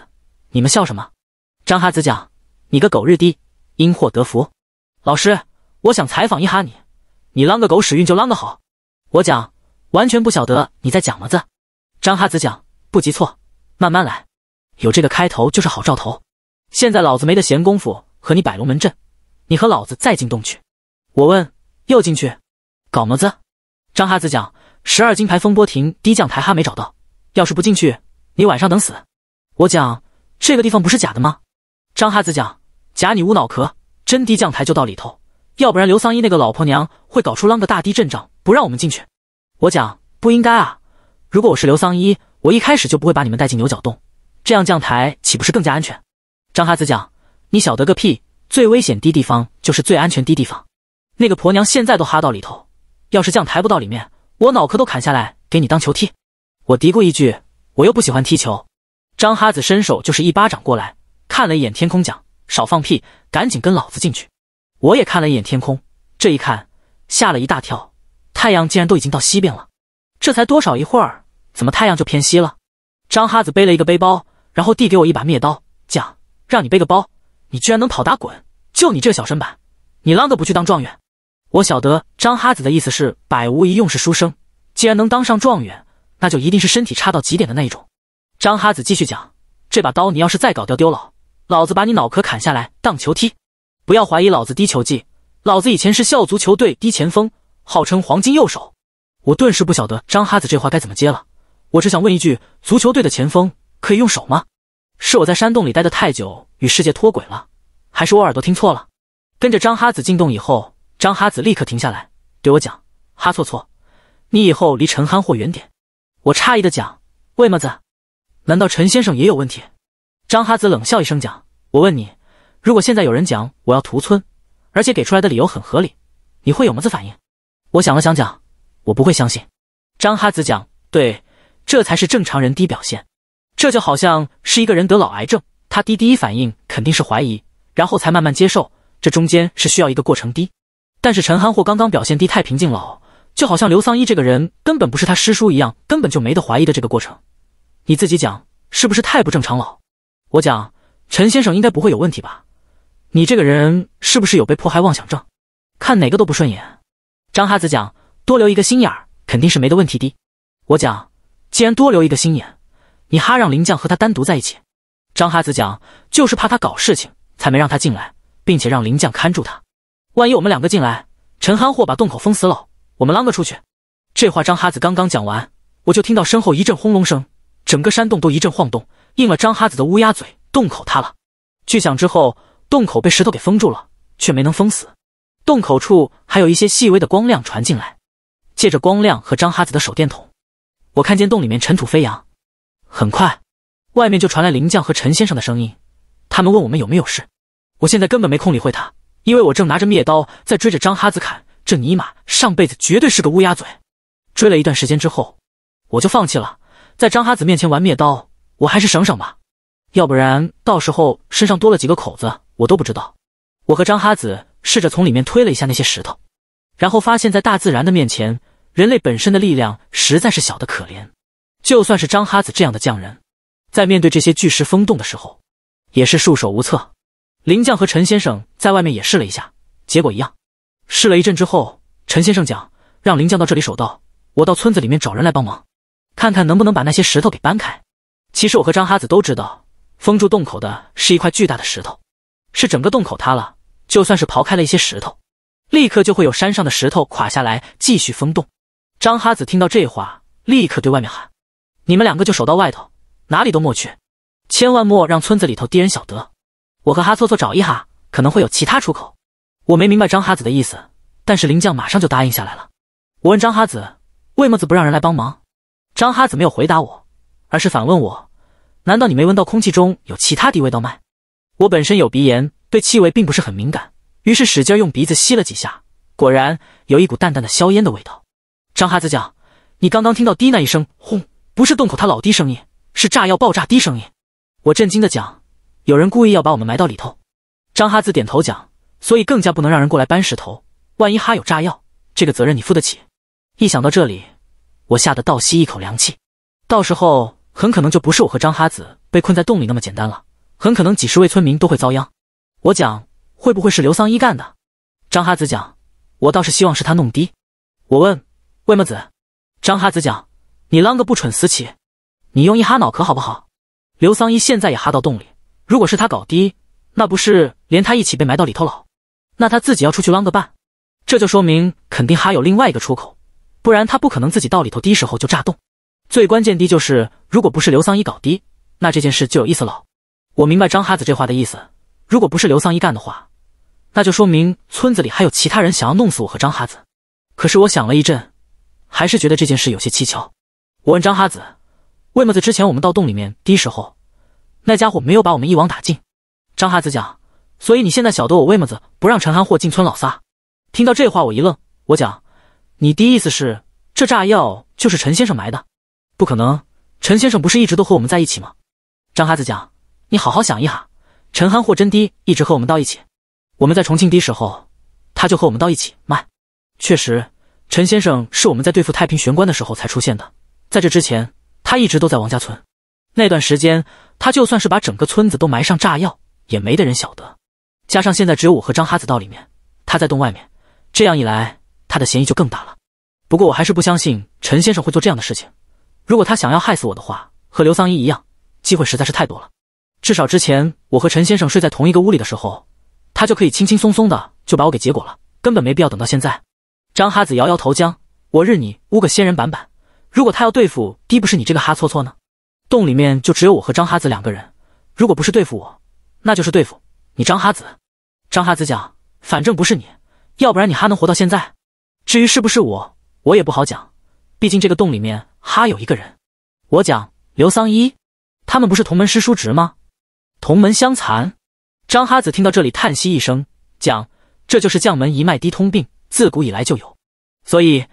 你们笑什么？”张哈子讲：“你个狗日的，因祸得福。”老师，我想采访一哈你。你啷个狗屎运就啷个好？我讲完全不晓得你在讲么子。张哈子讲：“不急，错，慢慢来。有这个开头就是好兆头。现在老子没得闲工夫和你摆龙门阵，你和老子再进洞去。”我问：“又进去，搞么子？”张哈子讲。十二金牌风波亭低降台哈没找到，要是不进去，你晚上等死。我讲这个地方不是假的吗？张哈子讲假你无脑壳，真低降台就到里头，要不然刘桑一那个老婆娘会搞出啷个大低阵仗不让我们进去。我讲不应该啊，如果我是刘桑一，我一开始就不会把你们带进牛角洞，这样降台岂不是更加安全？张哈子讲你晓得个屁，最危险的地方就是最安全的地方，那个婆娘现在都哈到里头，要是降台不到里面。我脑壳都砍下来给你当球踢，我嘀咕一句，我又不喜欢踢球。张哈子伸手就是一巴掌过来，看了一眼天空，讲少放屁，赶紧跟老子进去。我也看了一眼天空，这一看吓了一大跳，太阳竟然都已经到西边了，这才多少一会儿，怎么太阳就偏西了？张哈子背了一个背包，然后递给我一把灭刀，讲让你背个包，你居然能跑打滚，就你这小身板，你啷个不去当状元？我晓得张哈子的意思是百无一用是书生，既然能当上状元，那就一定是身体差到极点的那一种。张哈子继续讲：“这把刀你要是再搞掉丢了，老子把你脑壳砍下来当球踢！不要怀疑老子低球技，老子以前是校足球队低前锋，号称黄金右手。”我顿时不晓得张哈子这话该怎么接了。我只想问一句：足球队的前锋可以用手吗？是我在山洞里待得太久与世界脱轨了，还是我耳朵听错了？跟着张哈子进洞以后。张哈子立刻停下来，对我讲：“哈错错，你以后离陈憨货远点。”我诧异的讲：“为么子？难道陈先生也有问题？”张哈子冷笑一声讲：“我问你，如果现在有人讲我要屠村，而且给出来的理由很合理，你会有么子反应？”我想了想讲：“我不会相信。”张哈子讲：“对，这才是正常人的表现。这就好像是一个人得老癌症，他第第一反应肯定是怀疑，然后才慢慢接受，这中间是需要一个过程的。”但是陈憨货刚刚表现低，太平静了，就好像刘桑一这个人根本不是他师叔一样，根本就没得怀疑的这个过程，你自己讲是不是太不正常了？我讲陈先生应该不会有问题吧？你这个人是不是有被迫害妄想症？看哪个都不顺眼？张哈子讲多留一个心眼儿肯定是没得问题的。我讲既然多留一个心眼，你哈让林将和他单独在一起？张哈子讲就是怕他搞事情才没让他进来，并且让林将看住他。万一我们两个进来，陈憨货把洞口封死了，我们啷个出去？这话张哈子刚刚讲完，我就听到身后一阵轰隆声，整个山洞都一阵晃动，应了张哈子的乌鸦嘴，洞口塌了。巨响之后，洞口被石头给封住了，却没能封死。洞口处还有一些细微的光亮传进来，借着光亮和张哈子的手电筒，我看见洞里面尘土飞扬。很快，外面就传来林将和陈先生的声音，他们问我们有没有事。我现在根本没空理会他。因为我正拿着灭刀在追着张哈子砍，这尼玛上辈子绝对是个乌鸦嘴。追了一段时间之后，我就放弃了，在张哈子面前玩灭刀，我还是省省吧，要不然到时候身上多了几个口子，我都不知道。我和张哈子试着从里面推了一下那些石头，然后发现，在大自然的面前，人类本身的力量实在是小的可怜。就算是张哈子这样的匠人，在面对这些巨石风洞的时候，也是束手无策。林将和陈先生在外面也试了一下，结果一样。试了一阵之后，陈先生讲，让林将到这里守道，我到村子里面找人来帮忙，看看能不能把那些石头给搬开。其实我和张哈子都知道，封住洞口的是一块巨大的石头，是整个洞口塌了。就算是刨开了一些石头，立刻就会有山上的石头垮下来，继续封洞。张哈子听到这话，立刻对外面喊：“你们两个就守到外头，哪里都莫去，千万莫让村子里头低人晓得。”我和哈措措找一哈，可能会有其他出口。我没明白张哈子的意思，但是林将马上就答应下来了。我问张哈子，为么子不让人来帮忙？张哈子没有回答我，而是反问我：难道你没闻到空气中有其他敌味道吗？我本身有鼻炎，对气味并不是很敏感，于是使劲用鼻子吸了几下，果然有一股淡淡的硝烟的味道。张哈子讲：你刚刚听到滴那一声轰，不是洞口，它老低声音，是炸药爆炸低声音。我震惊的讲。有人故意要把我们埋到里头，张哈子点头讲，所以更加不能让人过来搬石头。万一哈有炸药，这个责任你负得起？一想到这里，我吓得倒吸一口凉气。到时候很可能就不是我和张哈子被困在洞里那么简单了，很可能几十位村民都会遭殃。我讲会不会是刘桑一干的？张哈子讲，我倒是希望是他弄的。我问为墨么子？张哈子讲，你啷个不蠢死起？你用一哈脑壳好不好？刘桑一现在也哈到洞里。如果是他搞滴，那不是连他一起被埋到里头了？那他自己要出去啷个办？这就说明肯定哈有另外一个出口，不然他不可能自己到里头滴时候就炸洞。最关键的就是，如果不是刘桑一搞滴，那这件事就有意思了。我明白张哈子这话的意思，如果不是刘桑一干的话，那就说明村子里还有其他人想要弄死我和张哈子。可是我想了一阵，还是觉得这件事有些蹊跷。我问张哈子，为么子之前我们到洞里面滴时候？那家伙没有把我们一网打尽，张哈子讲，所以你现在晓得我为么子不让陈憨货进村老撒？听到这话，我一愣，我讲，你的意思是这炸药就是陈先生埋的？不可能，陈先生不是一直都和我们在一起吗？张哈子讲，你好好想一哈，陈憨货真的一直和我们到一起？我们在重庆的时候，他就和我们到一起。慢，确实，陈先生是我们在对付太平玄关的时候才出现的，在这之前，他一直都在王家村。那段时间，他就算是把整个村子都埋上炸药，也没的人晓得。加上现在只有我和张哈子到里面，他在洞外面，这样一来，他的嫌疑就更大了。不过我还是不相信陈先生会做这样的事情。如果他想要害死我的话，和刘桑一一样，机会实在是太多了。至少之前我和陈先生睡在同一个屋里的时候，他就可以轻轻松松的就把我给结果了，根本没必要等到现在。张哈子摇摇头，将我日你污个仙人板板！如果他要对付的不是你这个哈搓搓呢？洞里面就只有我和张哈子两个人。如果不是对付我，那就是对付你，张哈子。张哈子讲，反正不是你，要不然你哈能活到现在？至于是不是我，我也不好讲，毕竟这个洞里面哈有一个人。我讲，刘桑一，他们不是同门师叔侄吗？同门相残。张哈子听到这里，叹息一声，讲，这就是将门一脉低通病，自古以来就有。所以，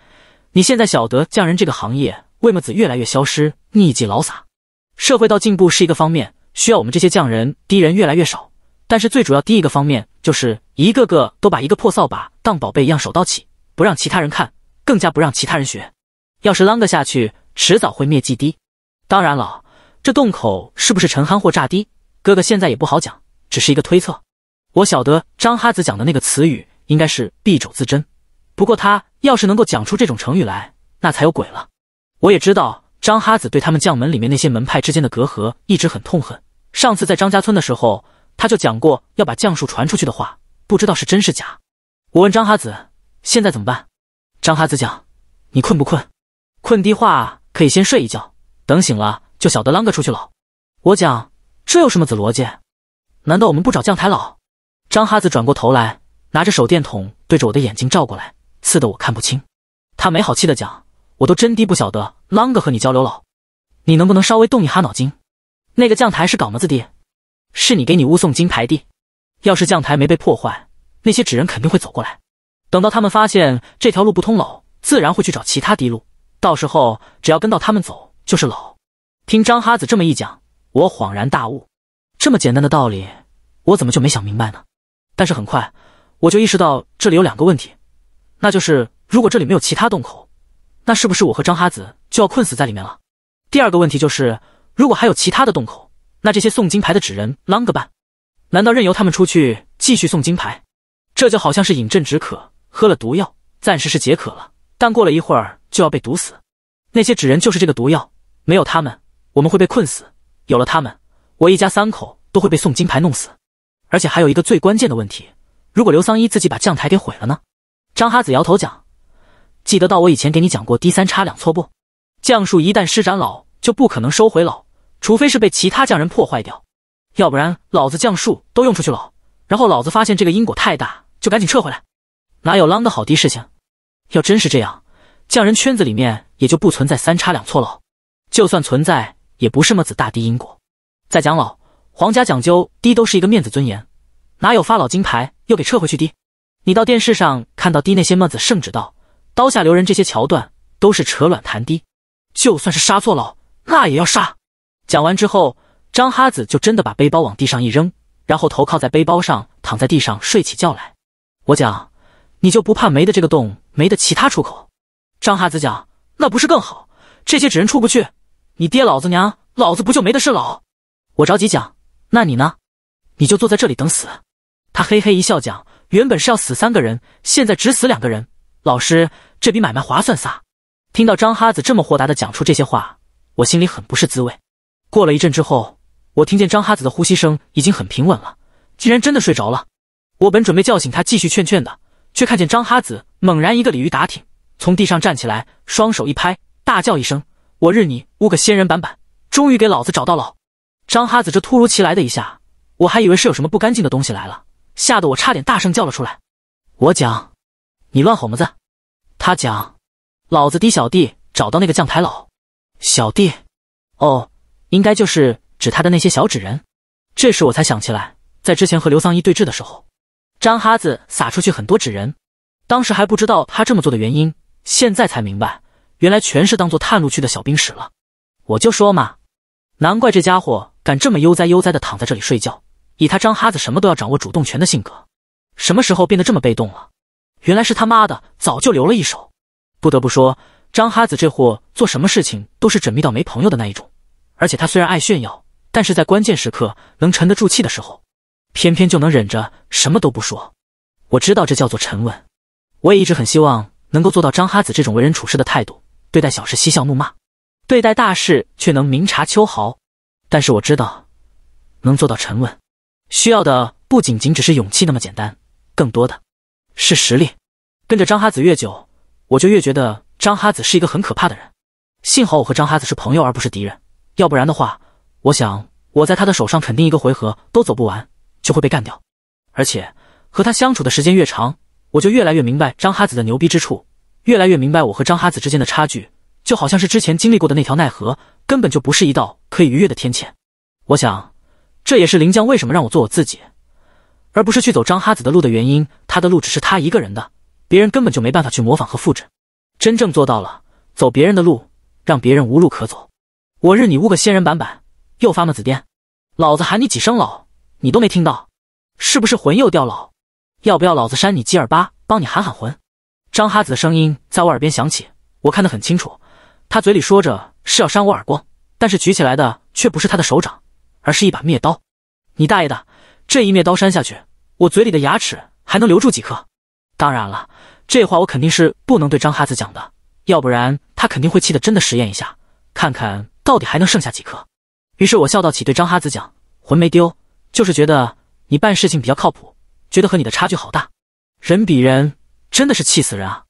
你现在晓得匠人这个行业为么子越来越消失、匿迹、老撒？社会到进步是一个方面，需要我们这些匠人低人越来越少。但是最主要第一个方面，就是一个个都把一个破扫把当宝贝一样手到起，不让其他人看，更加不让其他人学。要是啷个下去，迟早会灭迹的。当然了，这洞口是不是陈憨货炸的，哥哥现在也不好讲，只是一个推测。我晓得张哈子讲的那个词语应该是敝帚自珍，不过他要是能够讲出这种成语来，那才有鬼了。我也知道。张哈子对他们将门里面那些门派之间的隔阂一直很痛恨。上次在张家村的时候，他就讲过要把将术传出去的话，不知道是真是假。我问张哈子现在怎么办？张哈子讲：“你困不困？困的话可以先睡一觉，等醒了就晓得啷个出去了。”我讲：“这有什么子逻辑？难道我们不找将台老？”张哈子转过头来，拿着手电筒对着我的眼睛照过来，刺得我看不清。他没好气的讲。我都真滴不晓得啷个和你交流了。你能不能稍微动一哈脑筋？那个将台是搞么子的？是你给你屋送金牌的？要是将台没被破坏，那些纸人肯定会走过来。等到他们发现这条路不通了，自然会去找其他滴路。到时候只要跟到他们走就是老。听张哈子这么一讲，我恍然大悟，这么简单的道理我怎么就没想明白呢？但是很快我就意识到这里有两个问题，那就是如果这里没有其他洞口。那是不是我和张哈子就要困死在里面了？第二个问题就是，如果还有其他的洞口，那这些送金牌的纸人啷个办？难道任由他们出去继续送金牌？这就好像是饮鸩止渴，喝了毒药，暂时是解渴了，但过了一会儿就要被毒死。那些纸人就是这个毒药，没有他们，我们会被困死；有了他们，我一家三口都会被送金牌弄死。而且还有一个最关键的问题，如果刘桑一自己把将台给毁了呢？张哈子摇头讲。记得到我以前给你讲过“低三差两错”不？将术一旦施展老，就不可能收回老，除非是被其他匠人破坏掉，要不然老子将术都用出去了，然后老子发现这个因果太大，就赶紧撤回来。哪有浪的好低事情？要真是这样，匠人圈子里面也就不存在三差两错喽。就算存在，也不是么子大低因果。再讲老皇家讲究低都是一个面子尊严，哪有发老金牌又给撤回去的？你到电视上看到低那些么子圣旨道。刀下留人，这些桥段都是扯卵谈低。就算是杀错了，那也要杀。讲完之后，张哈子就真的把背包往地上一扔，然后头靠在背包上，躺在地上睡起觉来。我讲，你就不怕没的这个洞，没的其他出口？张哈子讲，那不是更好？这些纸人出不去，你爹老子娘，老子不就没的是老？我着急讲，那你呢？你就坐在这里等死。他嘿嘿一笑讲，原本是要死三个人，现在只死两个人。老师，这笔买卖划算撒！听到张哈子这么豁达的讲出这些话，我心里很不是滋味。过了一阵之后，我听见张哈子的呼吸声已经很平稳了，竟然真的睡着了。我本准备叫醒他继续劝劝的，却看见张哈子猛然一个鲤鱼打挺，从地上站起来，双手一拍，大叫一声：“我日你屋个仙人板板！”终于给老子找到了！”张哈子！这突如其来的一下，我还以为是有什么不干净的东西来了，吓得我差点大声叫了出来。我讲。你乱吼么子？他讲，老子滴小弟找到那个将台老小弟，哦，应该就是指他的那些小纸人。这时我才想起来，在之前和刘桑一对峙的时候，张哈子撒出去很多纸人，当时还不知道他这么做的原因，现在才明白，原来全是当做探路去的小兵使了。我就说嘛，难怪这家伙敢这么悠哉悠哉的躺在这里睡觉，以他张哈子什么都要掌握主动权的性格，什么时候变得这么被动了？原来是他妈的早就留了一手，不得不说，张哈子这货做什么事情都是缜密到没朋友的那一种。而且他虽然爱炫耀，但是在关键时刻能沉得住气的时候，偏偏就能忍着什么都不说。我知道这叫做沉稳。我也一直很希望能够做到张哈子这种为人处事的态度，对待小事嬉笑怒骂，对待大事却能明察秋毫。但是我知道，能做到沉稳，需要的不仅仅只是勇气那么简单，更多的。是实力，跟着张哈子越久，我就越觉得张哈子是一个很可怕的人。幸好我和张哈子是朋友，而不是敌人，要不然的话，我想我在他的手上肯定一个回合都走不完，就会被干掉。而且和他相处的时间越长，我就越来越明白张哈子的牛逼之处，越来越明白我和张哈子之间的差距，就好像是之前经历过的那条奈何，根本就不是一道可以逾越的天堑。我想，这也是林江为什么让我做我自己。而不是去走张哈子的路的原因，他的路只是他一个人的，别人根本就没办法去模仿和复制。真正做到了走别人的路，让别人无路可走。我日你屋个仙人板板，又发么子癫？老子喊你几声老，你都没听到，是不是魂又掉老？要不要老子扇你几耳巴，帮你喊喊魂？张哈子的声音在我耳边响起，我看得很清楚，他嘴里说着是要扇我耳光，但是举起来的却不是他的手掌，而是一把灭刀。你大爷的！这一面刀扇下去，我嘴里的牙齿还能留住几颗？当然了，这话我肯定是不能对张哈子讲的，要不然他肯定会气得真的实验一下，看看到底还能剩下几颗。于是我笑道：“起对张哈子讲，魂没丢，就是觉得你办事情比较靠谱，觉得和你的差距好大，人比人真的是气死人啊！”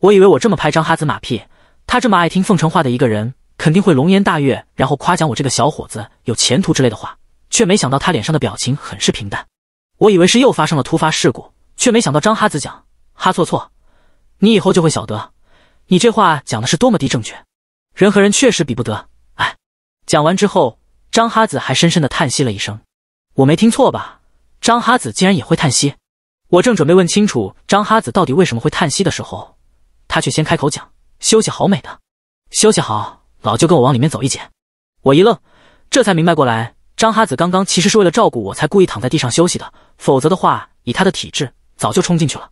我以为我这么拍张哈子马屁，他这么爱听奉承话的一个人，肯定会龙颜大悦，然后夸奖我这个小伙子有前途之类的话。却没想到他脸上的表情很是平淡，我以为是又发生了突发事故，却没想到张哈子讲哈错错，你以后就会晓得，你这话讲的是多么的正确，人和人确实比不得。哎，讲完之后，张哈子还深深的叹息了一声。我没听错吧？张哈子竟然也会叹息？我正准备问清楚张哈子到底为什么会叹息的时候，他却先开口讲休息好美的，休息好，老舅跟我往里面走一截。我一愣，这才明白过来。张哈子刚刚其实是为了照顾我才故意躺在地上休息的，否则的话，以他的体质，早就冲进去了。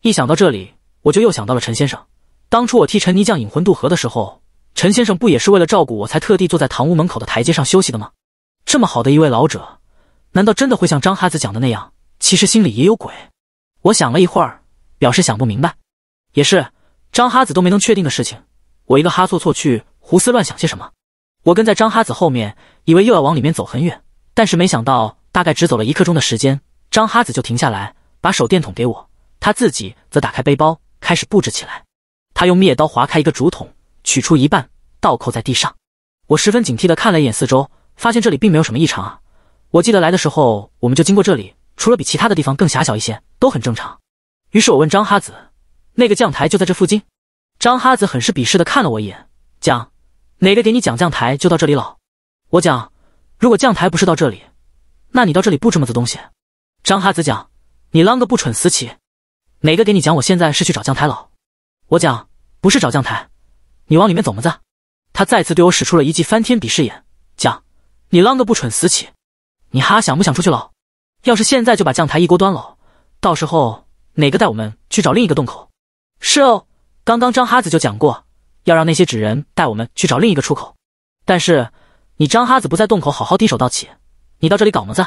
一想到这里，我就又想到了陈先生。当初我替陈泥匠引魂渡河的时候，陈先生不也是为了照顾我才特地坐在堂屋门口的台阶上休息的吗？这么好的一位老者，难道真的会像张哈子讲的那样，其实心里也有鬼？我想了一会儿，表示想不明白。也是，张哈子都没能确定的事情，我一个哈错错去胡思乱想些什么？我跟在张哈子后面，以为又要往里面走很远，但是没想到，大概只走了一刻钟的时间，张哈子就停下来，把手电筒给我，他自己则打开背包，开始布置起来。他用灭刀划开一个竹筒，取出一半，倒扣在地上。我十分警惕地看了一眼四周，发现这里并没有什么异常啊。我记得来的时候，我们就经过这里，除了比其他的地方更狭小一些，都很正常。于是我问张哈子：“那个将台就在这附近？”张哈子很是鄙视地看了我一眼，讲。哪个给你讲将台就到这里了？我讲，如果将台不是到这里，那你到这里布置么子东西？张哈子讲，你啷个不蠢死起？哪个给你讲？我现在是去找将台了？我讲，不是找将台，你往里面走么子？他再次对我使出了一记翻天鄙视眼，讲，你啷个不蠢死起？你哈想不想出去了？要是现在就把将台一锅端了，到时候哪个带我们去找另一个洞口？是哦，刚刚张哈子就讲过。要让那些纸人带我们去找另一个出口，但是你张哈子不在洞口好好低手道起，你到这里搞么子？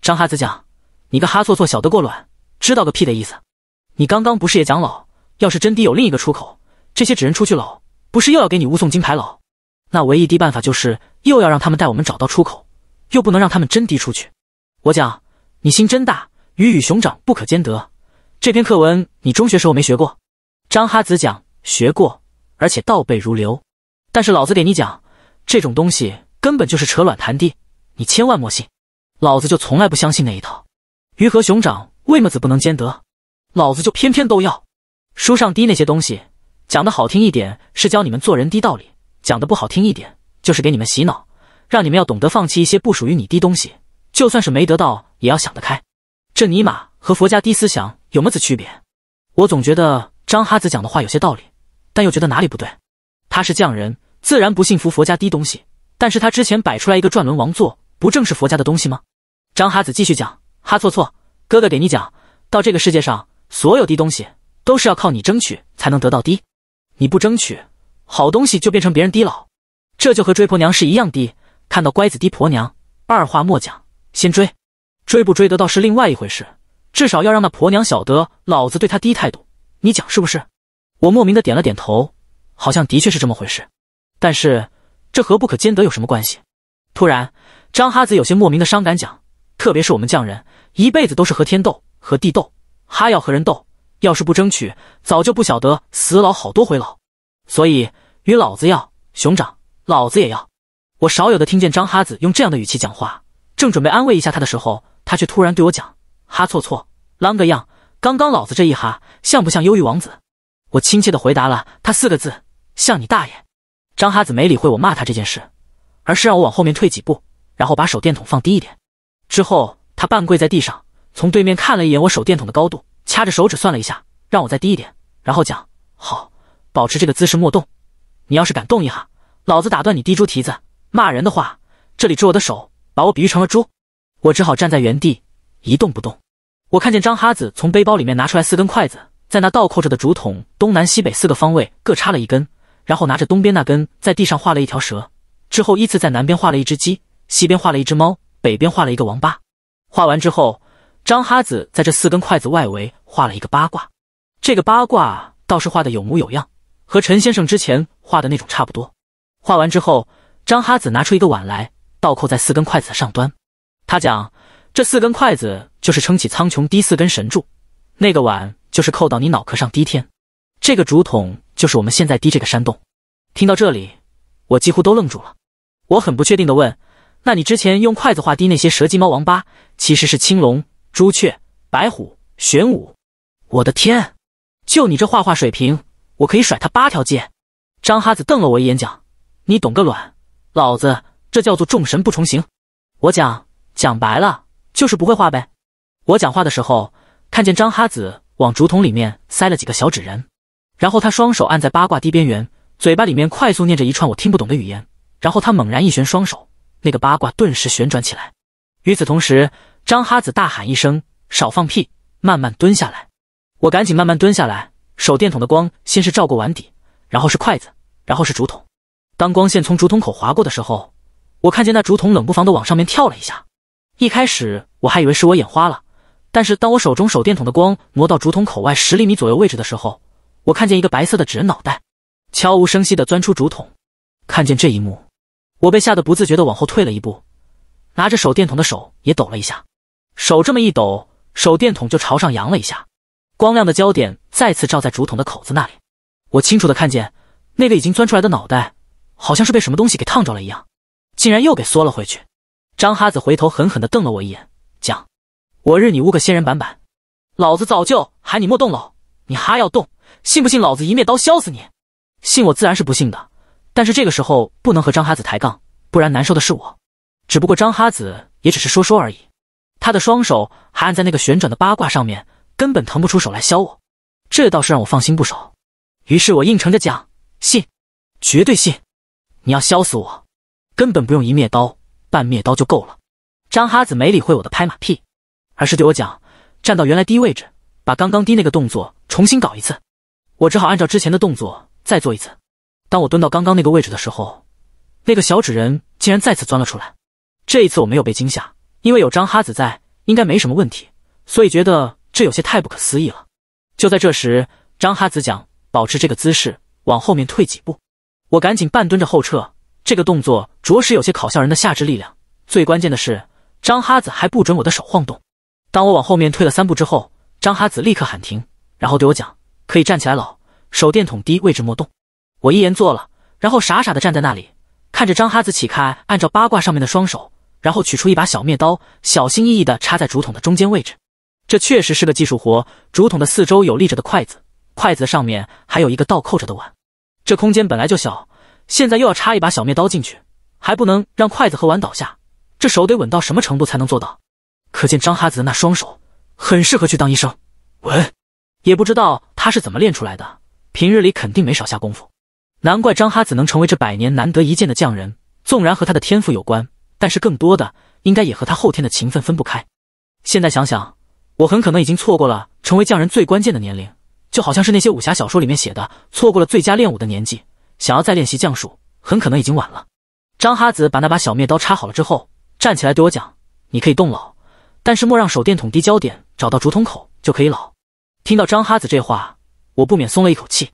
张哈子讲：“你个哈错错晓得过卵，知道个屁的意思！你刚刚不是也讲老？要是真的有另一个出口，这些纸人出去老，不是又要给你误送金牌老？那唯一的办法就是又要让他们带我们找到出口，又不能让他们真滴出去。我讲，你心真大，鱼与熊掌不可兼得。这篇课文你中学时候没学过？张哈子讲学过。”而且倒背如流，但是老子给你讲，这种东西根本就是扯卵谈地，你千万莫信。老子就从来不相信那一套。鱼和熊掌为么子不能兼得？老子就偏偏都要。书上滴那些东西，讲的好听一点是教你们做人低道理，讲的不好听一点就是给你们洗脑，让你们要懂得放弃一些不属于你滴东西，就算是没得到也要想得开。这尼玛和佛家低思想有么子区别？我总觉得张哈子讲的话有些道理。但又觉得哪里不对？他是匠人，自然不信服佛家低东西。但是他之前摆出来一个转轮王座，不正是佛家的东西吗？张哈子继续讲，哈错错，哥哥给你讲，到这个世界上，所有低东西都是要靠你争取才能得到低。你不争取，好东西就变成别人低了，这就和追婆娘是一样的。看到乖子低婆娘，二话莫讲，先追。追不追得到是另外一回事，至少要让那婆娘晓得老子对她低态度。你讲是不是？我莫名的点了点头，好像的确是这么回事。但是这和不可兼得有什么关系？突然，张哈子有些莫名的伤感，讲：“特别是我们匠人，一辈子都是和天斗、和地斗，哈要和人斗，要是不争取，早就不晓得死老好多回老。所以与老子要熊掌，老子也要。”我少有的听见张哈子用这样的语气讲话，正准备安慰一下他的时候，他却突然对我讲：“哈错错啷个样？刚刚老子这一哈像不像忧郁王子？”我亲切地回答了他四个字：“像你大爷。”张哈子没理会我骂他这件事，而是让我往后面退几步，然后把手电筒放低一点。之后，他半跪在地上，从对面看了一眼我手电筒的高度，掐着手指算了一下，让我再低一点，然后讲：“好，保持这个姿势莫动。你要是敢动一下，老子打断你滴猪蹄子！”骂人的话，这里指我的手，把我比喻成了猪。我只好站在原地一动不动。我看见张哈子从背包里面拿出来四根筷子。在那倒扣着的竹筒，东南西北四个方位各插了一根，然后拿着东边那根在地上画了一条蛇，之后依次在南边画了一只鸡，西边画了一只猫，北边画了一个王八。画完之后，张哈子在这四根筷子外围画了一个八卦，这个八卦倒是画的有模有样，和陈先生之前画的那种差不多。画完之后，张哈子拿出一个碗来，倒扣在四根筷子的上端。他讲，这四根筷子就是撑起苍穹第四根神柱，那个碗。就是扣到你脑壳上第一天，这个竹筒就是我们现在滴这个山洞。听到这里，我几乎都愣住了。我很不确定的问：“那你之前用筷子画滴那些蛇、鸡、猫、王八，其实是青龙、朱雀、白虎、玄武？”我的天，就你这画画水平，我可以甩他八条街！张哈子瞪了我一眼，讲：“你懂个卵，老子这叫做众神不重形。”我讲讲白了，就是不会画呗。我讲话的时候，看见张哈子。往竹筒里面塞了几个小纸人，然后他双手按在八卦地边缘，嘴巴里面快速念着一串我听不懂的语言，然后他猛然一旋双手，那个八卦顿时旋转起来。与此同时，张哈子大喊一声：“少放屁！”慢慢蹲下来，我赶紧慢慢蹲下来。手电筒的光先是照过碗底，然后是筷子，然后是竹筒。当光线从竹筒口划过的时候，我看见那竹筒冷不防的往上面跳了一下。一开始我还以为是我眼花了。但是，当我手中手电筒的光挪到竹筒口外十厘米左右位置的时候，我看见一个白色的纸人脑袋，悄无声息地钻出竹筒。看见这一幕，我被吓得不自觉地往后退了一步，拿着手电筒的手也抖了一下。手这么一抖，手电筒就朝上扬了一下，光亮的焦点再次照在竹筒的口子那里。我清楚地看见，那个已经钻出来的脑袋，好像是被什么东西给烫着了一样，竟然又给缩了回去。张哈子回头狠狠地瞪了我一眼，讲。我日你屋个仙人板板，老子早就喊你莫动了，你哈要动，信不信老子一灭刀削死你？信我自然是不信的，但是这个时候不能和张哈子抬杠，不然难受的是我。只不过张哈子也只是说说而已，他的双手还按在那个旋转的八卦上面，根本腾不出手来削我，这倒是让我放心不少。于是我硬撑着讲，信，绝对信。你要削死我，根本不用一灭刀，半灭刀就够了。张哈子没理会我的拍马屁。而是对我讲：“站到原来低位置，把刚刚低那个动作重新搞一次。”我只好按照之前的动作再做一次。当我蹲到刚刚那个位置的时候，那个小纸人竟然再次钻了出来。这一次我没有被惊吓，因为有张哈子在，应该没什么问题。所以觉得这有些太不可思议了。就在这时，张哈子讲：“保持这个姿势，往后面退几步。”我赶紧半蹲着后撤。这个动作着实有些考笑人的下肢力量。最关键的是，张哈子还不准我的手晃动。当我往后面退了三步之后，张哈子立刻喊停，然后对我讲：“可以站起来，了，手电筒低位置莫动。”我一言做了，然后傻傻的站在那里，看着张哈子起开，按照八卦上面的双手，然后取出一把小灭刀，小心翼翼的插在竹筒的中间位置。这确实是个技术活，竹筒的四周有立着的筷子，筷子的上面还有一个倒扣着的碗，这空间本来就小，现在又要插一把小灭刀进去，还不能让筷子和碗倒下，这手得稳到什么程度才能做到？可见张哈子的那双手很适合去当医生。稳，也不知道他是怎么练出来的，平日里肯定没少下功夫。难怪张哈子能成为这百年难得一见的匠人。纵然和他的天赋有关，但是更多的应该也和他后天的勤奋分不开。现在想想，我很可能已经错过了成为匠人最关键的年龄，就好像是那些武侠小说里面写的，错过了最佳练武的年纪，想要再练习匠术，很可能已经晚了。张哈子把那把小灭刀插好了之后，站起来对我讲：“你可以动了。”但是莫让手电筒低焦点找到竹筒口就可以。老听到张哈子这话，我不免松了一口气。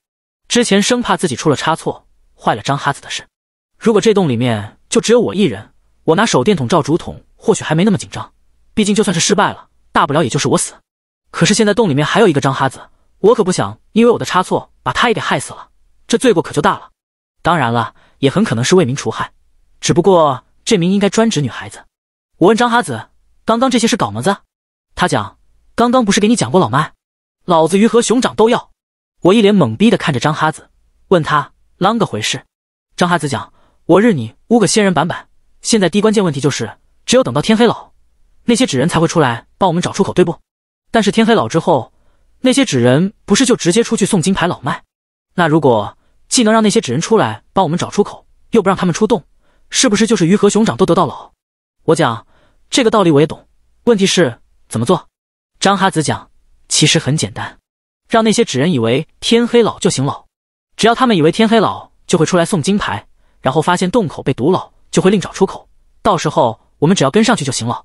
之前生怕自己出了差错，坏了张哈子的事。如果这洞里面就只有我一人，我拿手电筒照竹筒，或许还没那么紧张。毕竟就算是失败了，大不了也就是我死。可是现在洞里面还有一个张哈子，我可不想因为我的差错把他也给害死了，这罪过可就大了。当然了，也很可能是为民除害，只不过这名应该专指女孩子。我问张哈子。刚刚这些是搞么子？他讲，刚刚不是给你讲过老麦，老子鱼和熊掌都要。我一脸懵逼的看着张哈子，问他啷个回事。张哈子讲，我日你污个仙人板板。现在一关键问题就是，只有等到天黑老，那些纸人才会出来帮我们找出口，对不？但是天黑老之后，那些纸人不是就直接出去送金牌老麦？那如果既能让那些纸人出来帮我们找出口，又不让他们出洞，是不是就是鱼和熊掌都得到老？我讲。这个道理我也懂，问题是怎么做？张哈子讲，其实很简单，让那些纸人以为天黑老就行了。只要他们以为天黑老，就会出来送金牌，然后发现洞口被堵了，就会另找出口。到时候我们只要跟上去就行了。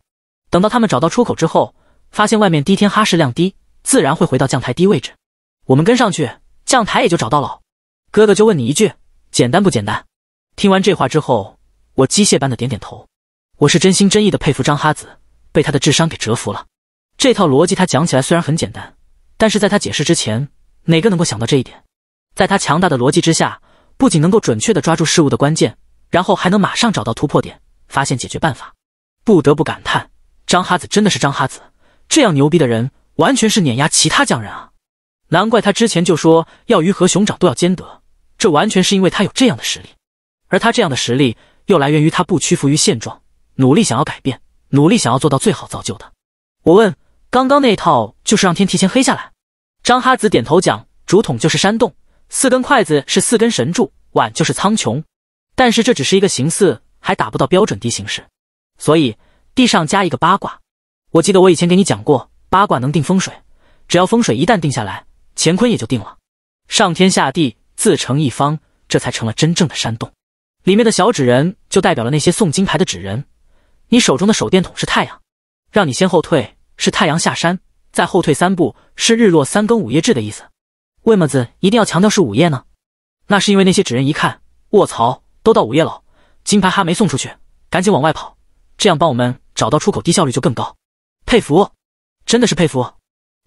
等到他们找到出口之后，发现外面低天哈士量低，自然会回到降台低位置。我们跟上去，降台也就找到了。哥哥就问你一句，简单不简单？听完这话之后，我机械般的点点头。我是真心真意的佩服张哈子，被他的智商给折服了。这套逻辑他讲起来虽然很简单，但是在他解释之前，哪个能够想到这一点？在他强大的逻辑之下，不仅能够准确的抓住事物的关键，然后还能马上找到突破点，发现解决办法。不得不感叹，张哈子真的是张哈子，这样牛逼的人完全是碾压其他匠人啊！难怪他之前就说要鱼和熊掌都要兼得，这完全是因为他有这样的实力。而他这样的实力，又来源于他不屈服于现状。努力想要改变，努力想要做到最好，造就的。我问，刚刚那套就是让天提前黑下来？张哈子点头讲，竹筒就是山洞，四根筷子是四根神柱，碗就是苍穹。但是这只是一个形似，还达不到标准的形式，所以地上加一个八卦。我记得我以前给你讲过，八卦能定风水，只要风水一旦定下来，乾坤也就定了，上天下地自成一方，这才成了真正的山洞。里面的小纸人就代表了那些送金牌的纸人。你手中的手电筒是太阳，让你先后退是太阳下山，再后退三步是日落三更午夜至的意思。为么子一定要强调是午夜呢？那是因为那些纸人一看，卧槽，都到午夜了，金牌还没送出去，赶紧往外跑，这样帮我们找到出口，低效率就更高。佩服，真的是佩服，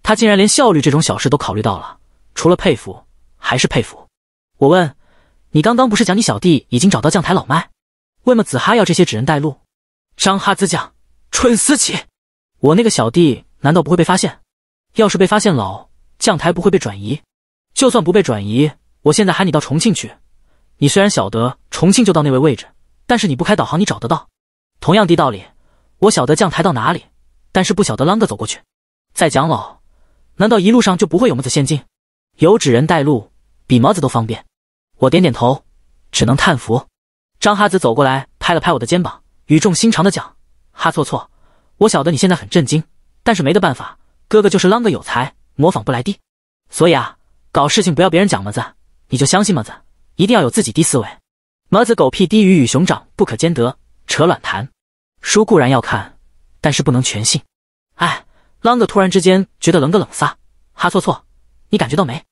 他竟然连效率这种小事都考虑到了，除了佩服还是佩服。我问，你刚刚不是讲你小弟已经找到将台老麦？为么子还要这些纸人带路？张哈子讲：“蠢思起！我那个小弟难道不会被发现？要是被发现，老将台不会被转移。就算不被转移，我现在喊你到重庆去。你虽然晓得重庆就到那位位置，但是你不开导航，你找得到？同样道理，我晓得将台到哪里，但是不晓得啷个走过去。再讲老，难道一路上就不会有么子陷阱？有纸人带路，比毛子都方便。”我点点头，只能叹服。张哈子走过来，拍了拍我的肩膀。语重心长的讲，哈错错，我晓得你现在很震惊，但是没得办法，哥哥就是啷个有才，模仿不来滴，所以啊，搞事情不要别人讲么子，你就相信么子，一定要有自己的思维。么子狗屁低语与熊掌不可兼得，扯卵谈。书固然要看，但是不能全信。哎，啷个突然之间觉得冷个冷撒，哈错错，你感觉到没？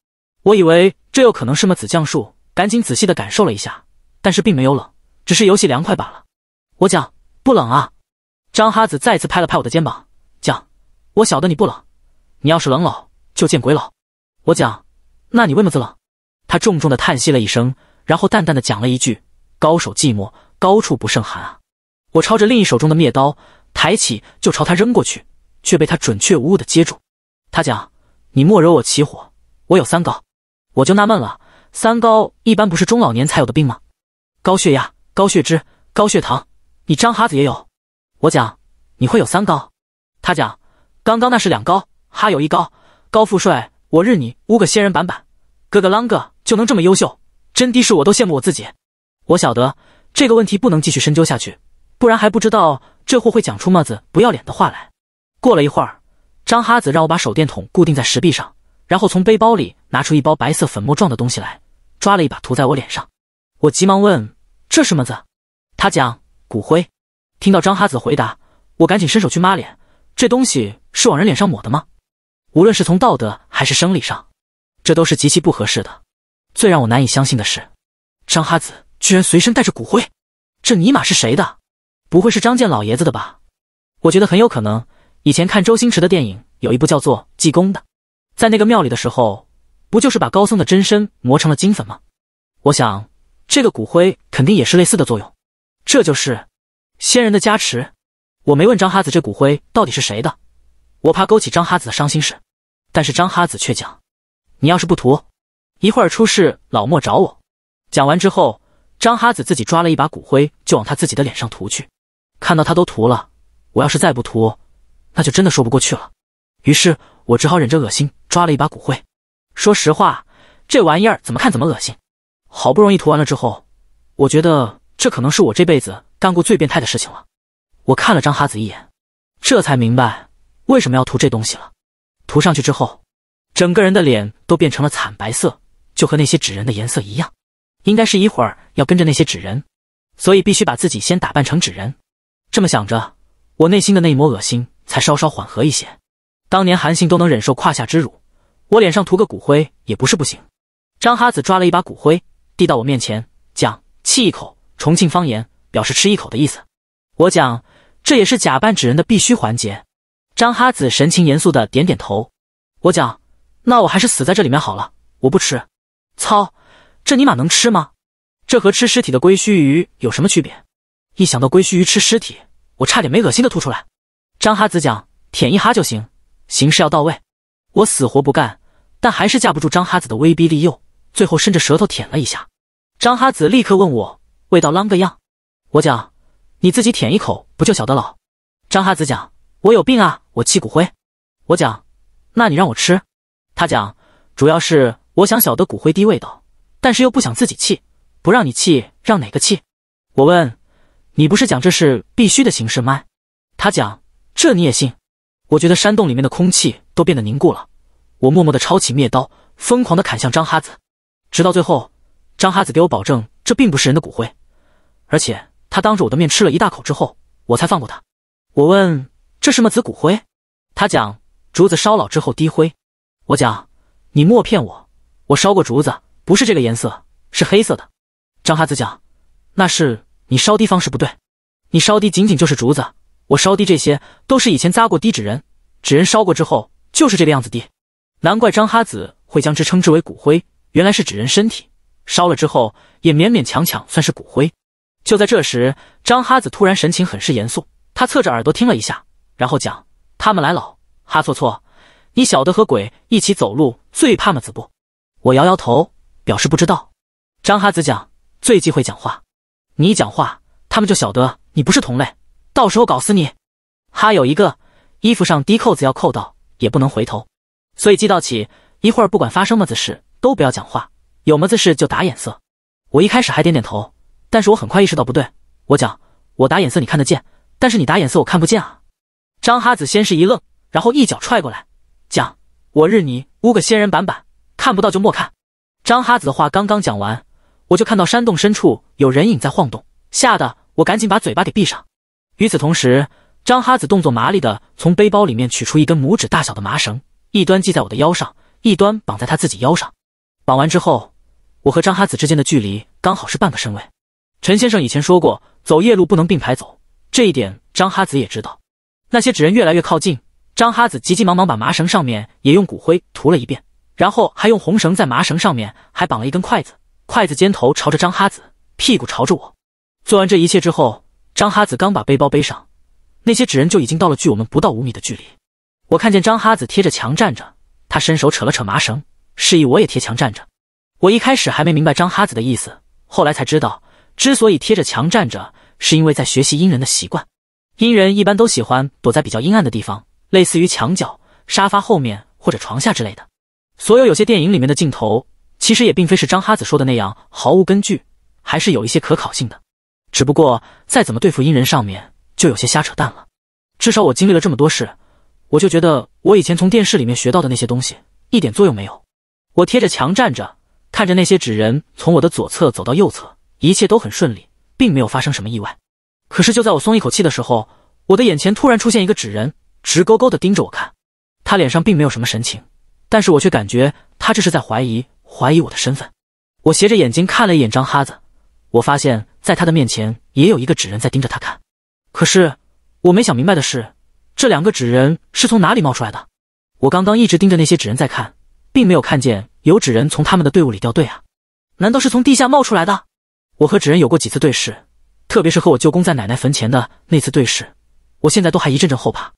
我以为这又可能是么子降术，赶紧仔细的感受了一下，但是并没有冷，只是游戏凉快罢了。我讲不冷啊，张哈子再次拍了拍我的肩膀，讲我晓得你不冷，你要是冷老就见鬼老。我讲，那你为么子冷？他重重的叹息了一声，然后淡淡的讲了一句：“高手寂寞，高处不胜寒啊。”我抄着另一手中的灭刀，抬起就朝他扔过去，却被他准确无误的接住。他讲：“你莫惹我起火，我有三高。”我就纳闷了，三高一般不是中老年才有的病吗？高血压、高血脂、高血糖。你张哈子也有，我讲你会有三高，他讲刚刚那是两高，哈有一高，高富帅，我日你污个仙人板板，哥哥啷个就能这么优秀？真的是我都羡慕我自己。我晓得这个问题不能继续深究下去，不然还不知道这货会讲出么子不要脸的话来。过了一会儿，张哈子让我把手电筒固定在石壁上，然后从背包里拿出一包白色粉末状的东西来，抓了一把涂在我脸上。我急忙问这是么子，他讲。骨灰，听到张哈子回答，我赶紧伸手去抹脸。这东西是往人脸上抹的吗？无论是从道德还是生理上，这都是极其不合适的。最让我难以相信的是，张哈子居然随身带着骨灰，这尼玛是谁的？不会是张建老爷子的吧？我觉得很有可能。以前看周星驰的电影，有一部叫做《济公》的，在那个庙里的时候，不就是把高僧的真身磨成了金粉吗？我想，这个骨灰肯定也是类似的作用。这就是仙人的加持。我没问张哈子这骨灰到底是谁的，我怕勾起张哈子的伤心事。但是张哈子却讲：“你要是不涂，一会儿出事老莫找我。”讲完之后，张哈子自己抓了一把骨灰就往他自己的脸上涂去。看到他都涂了，我要是再不涂，那就真的说不过去了。于是我只好忍着恶心抓了一把骨灰。说实话，这玩意儿怎么看怎么恶心。好不容易涂完了之后，我觉得。这可能是我这辈子干过最变态的事情了，我看了张哈子一眼，这才明白为什么要涂这东西了。涂上去之后，整个人的脸都变成了惨白色，就和那些纸人的颜色一样。应该是一会儿要跟着那些纸人，所以必须把自己先打扮成纸人。这么想着，我内心的那一抹恶心才稍稍缓和一些。当年韩信都能忍受胯下之辱，我脸上涂个骨灰也不是不行。张哈子抓了一把骨灰，递到我面前，讲气一口。重庆方言表示吃一口的意思。我讲，这也是假扮纸人的必须环节。张哈子神情严肃的点点头。我讲，那我还是死在这里面好了，我不吃。操，这尼玛能吃吗？这和吃尸体的龟须鱼有什么区别？一想到龟须鱼吃尸体，我差点没恶心的吐出来。张哈子讲，舔一哈就行，形式要到位。我死活不干，但还是架不住张哈子的威逼利诱，最后伸着舌头舔了一下。张哈子立刻问我。味道啷个样？我讲，你自己舔一口不就晓得了？张哈子讲，我有病啊！我气骨灰。我讲，那你让我吃？他讲，主要是我想晓得骨灰低味道，但是又不想自己气，不让你气，让哪个气？我问，你不是讲这是必须的形式吗？他讲，这你也信？我觉得山洞里面的空气都变得凝固了。我默默的抄起灭刀，疯狂的砍向张哈子，直到最后，张哈子给我保证，这并不是人的骨灰。而且他当着我的面吃了一大口之后，我才放过他。我问：“这是么子骨灰？”他讲：“竹子烧老之后滴灰。”我讲：“你莫骗我，我烧过竹子，不是这个颜色，是黑色的。”张哈子讲：“那是你烧滴方式不对，你烧滴仅仅就是竹子。我烧滴这些都是以前扎过滴纸人，纸人烧过之后就是这个样子滴。难怪张哈子会将之称之为骨灰，原来是纸人身体烧了之后也勉勉强强算是骨灰。”就在这时，张哈子突然神情很是严肃。他侧着耳朵听了一下，然后讲：“他们来老哈错错，你晓得和鬼一起走路最怕么子不？”我摇摇头，表示不知道。张哈子讲：“最忌讳讲话，你讲话他们就晓得你不是同类，到时候搞死你。”哈有一个衣服上低扣子要扣到，也不能回头，所以记到起，一会儿不管发生么子事都不要讲话，有么子事就打眼色。我一开始还点点头。但是我很快意识到不对，我讲，我打眼色你看得见，但是你打眼色我看不见啊！张哈子先是一愣，然后一脚踹过来，讲我日你五个仙人板板，看不到就莫看！张哈子的话刚刚讲完，我就看到山洞深处有人影在晃动，吓得我赶紧把嘴巴给闭上。与此同时，张哈子动作麻利的从背包里面取出一根拇指大小的麻绳，一端系在我的腰上，一端绑在他自己腰上。绑完之后，我和张哈子之间的距离刚好是半个身位。陈先生以前说过，走夜路不能并排走。这一点张哈子也知道。那些纸人越来越靠近，张哈子急急忙忙把麻绳上面也用骨灰涂了一遍，然后还用红绳在麻绳上面还绑了一根筷子，筷子尖头朝着张哈子，屁股朝着我。做完这一切之后，张哈子刚把背包背上，那些纸人就已经到了距我们不到五米的距离。我看见张哈子贴着墙站着，他伸手扯了扯麻绳，示意我也贴墙站着。我一开始还没明白张哈子的意思，后来才知道。之所以贴着墙站着，是因为在学习阴人的习惯。阴人一般都喜欢躲在比较阴暗的地方，类似于墙角、沙发后面或者床下之类的。所有有些电影里面的镜头，其实也并非是张哈子说的那样毫无根据，还是有一些可考性的。只不过再怎么对付阴人，上面就有些瞎扯淡了。至少我经历了这么多事，我就觉得我以前从电视里面学到的那些东西一点作用没有。我贴着墙站着，看着那些纸人从我的左侧走到右侧。一切都很顺利，并没有发生什么意外。可是就在我松一口气的时候，我的眼前突然出现一个纸人，直勾勾的盯着我看。他脸上并没有什么神情，但是我却感觉他这是在怀疑，怀疑我的身份。我斜着眼睛看了一眼张哈子，我发现在他的面前也有一个纸人在盯着他看。可是我没想明白的是，这两个纸人是从哪里冒出来的？我刚刚一直盯着那些纸人在看，并没有看见有纸人从他们的队伍里掉队啊！难道是从地下冒出来的？我和纸人有过几次对视，特别是和我舅公在奶奶坟前的那次对视，我现在都还一阵阵后怕。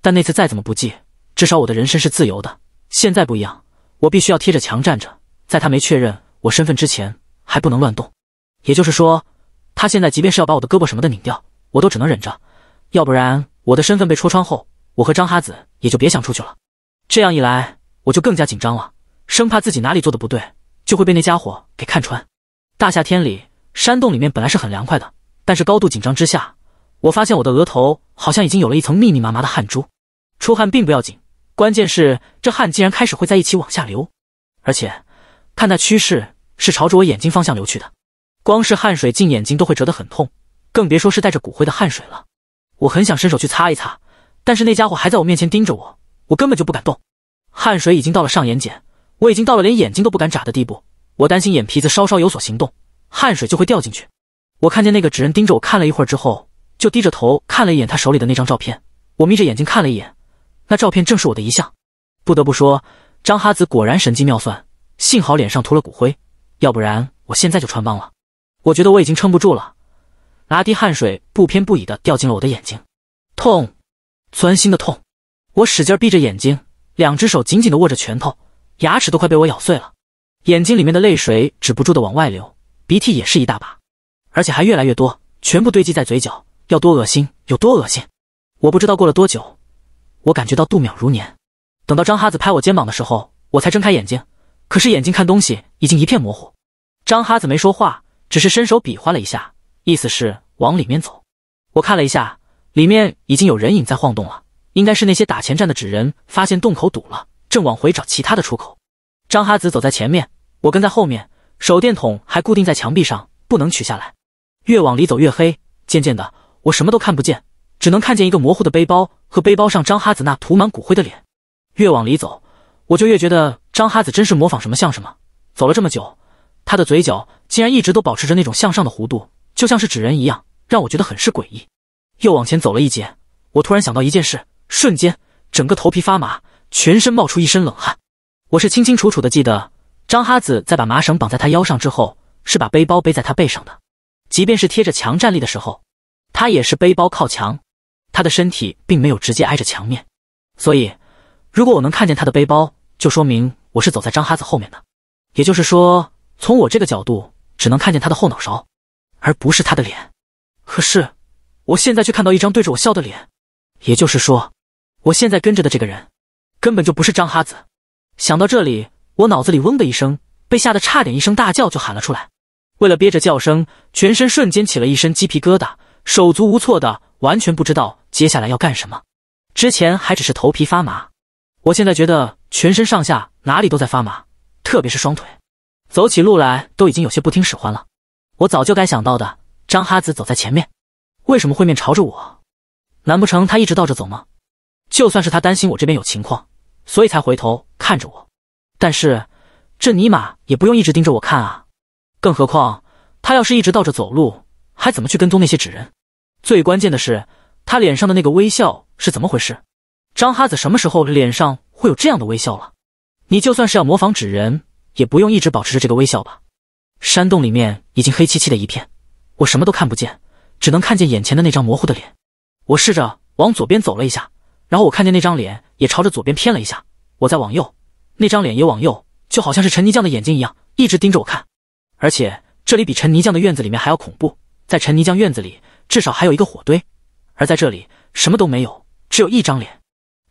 但那次再怎么不济，至少我的人身是自由的。现在不一样，我必须要贴着墙站着，在他没确认我身份之前，还不能乱动。也就是说，他现在即便是要把我的胳膊什么的拧掉，我都只能忍着。要不然我的身份被戳穿后，我和张哈子也就别想出去了。这样一来，我就更加紧张了，生怕自己哪里做的不对，就会被那家伙给看穿。大夏天里。山洞里面本来是很凉快的，但是高度紧张之下，我发现我的额头好像已经有了一层密密麻麻的汗珠。出汗并不要紧，关键是这汗竟然开始会在一起往下流，而且看那趋势是朝着我眼睛方向流去的。光是汗水进眼睛都会折得很痛，更别说是带着骨灰的汗水了。我很想伸手去擦一擦，但是那家伙还在我面前盯着我，我根本就不敢动。汗水已经到了上眼睑，我已经到了连眼睛都不敢眨的地步。我担心眼皮子稍稍有所行动。汗水就会掉进去。我看见那个纸人盯着我看了一会儿之后，就低着头看了一眼他手里的那张照片。我眯着眼睛看了一眼，那照片正是我的遗像。不得不说，张哈子果然神机妙算。幸好脸上涂了骨灰，要不然我现在就穿帮了。我觉得我已经撑不住了，拿滴汗水不偏不倚的掉进了我的眼睛，痛，钻心的痛。我使劲闭着眼睛，两只手紧紧的握着拳头，牙齿都快被我咬碎了，眼睛里面的泪水止不住的往外流。鼻涕也是一大把，而且还越来越多，全部堆积在嘴角，要多恶心有多恶心。我不知道过了多久，我感觉到度秒如年。等到张哈子拍我肩膀的时候，我才睁开眼睛，可是眼睛看东西已经一片模糊。张哈子没说话，只是伸手比划了一下，意思是往里面走。我看了一下，里面已经有人影在晃动了，应该是那些打前站的纸人发现洞口堵了，正往回找其他的出口。张哈子走在前面，我跟在后面。手电筒还固定在墙壁上，不能取下来。越往里走越黑，渐渐的我什么都看不见，只能看见一个模糊的背包和背包上张哈子那涂满骨灰的脸。越往里走，我就越觉得张哈子真是模仿什么像什么。走了这么久，他的嘴角竟然一直都保持着那种向上的弧度，就像是纸人一样，让我觉得很是诡异。又往前走了一截，我突然想到一件事，瞬间整个头皮发麻，全身冒出一身冷汗。我是清清楚楚的记得。张哈子在把麻绳绑在他腰上之后，是把背包背在他背上的。即便是贴着墙站立的时候，他也是背包靠墙，他的身体并没有直接挨着墙面。所以，如果我能看见他的背包，就说明我是走在张哈子后面的。也就是说，从我这个角度，只能看见他的后脑勺，而不是他的脸。可是，我现在却看到一张对着我笑的脸。也就是说，我现在跟着的这个人，根本就不是张哈子。想到这里。我脑子里嗡的一声，被吓得差点一声大叫就喊了出来。为了憋着叫声，全身瞬间起了一身鸡皮疙瘩，手足无措的，完全不知道接下来要干什么。之前还只是头皮发麻，我现在觉得全身上下哪里都在发麻，特别是双腿，走起路来都已经有些不听使唤了。我早就该想到的，张哈子走在前面，为什么会面朝着我？难不成他一直倒着走吗？就算是他担心我这边有情况，所以才回头看着我。但是，这尼玛也不用一直盯着我看啊！更何况，他要是一直倒着走路，还怎么去跟踪那些纸人？最关键的是，他脸上的那个微笑是怎么回事？张哈子什么时候脸上会有这样的微笑了？你就算是要模仿纸人，也不用一直保持着这个微笑吧？山洞里面已经黑漆漆的一片，我什么都看不见，只能看见眼前的那张模糊的脸。我试着往左边走了一下，然后我看见那张脸也朝着左边偏了一下。我再往右。那张脸也往右，就好像是陈泥匠的眼睛一样，一直盯着我看。而且这里比陈泥匠的院子里面还要恐怖。在陈泥匠院子里至少还有一个火堆，而在这里什么都没有，只有一张脸。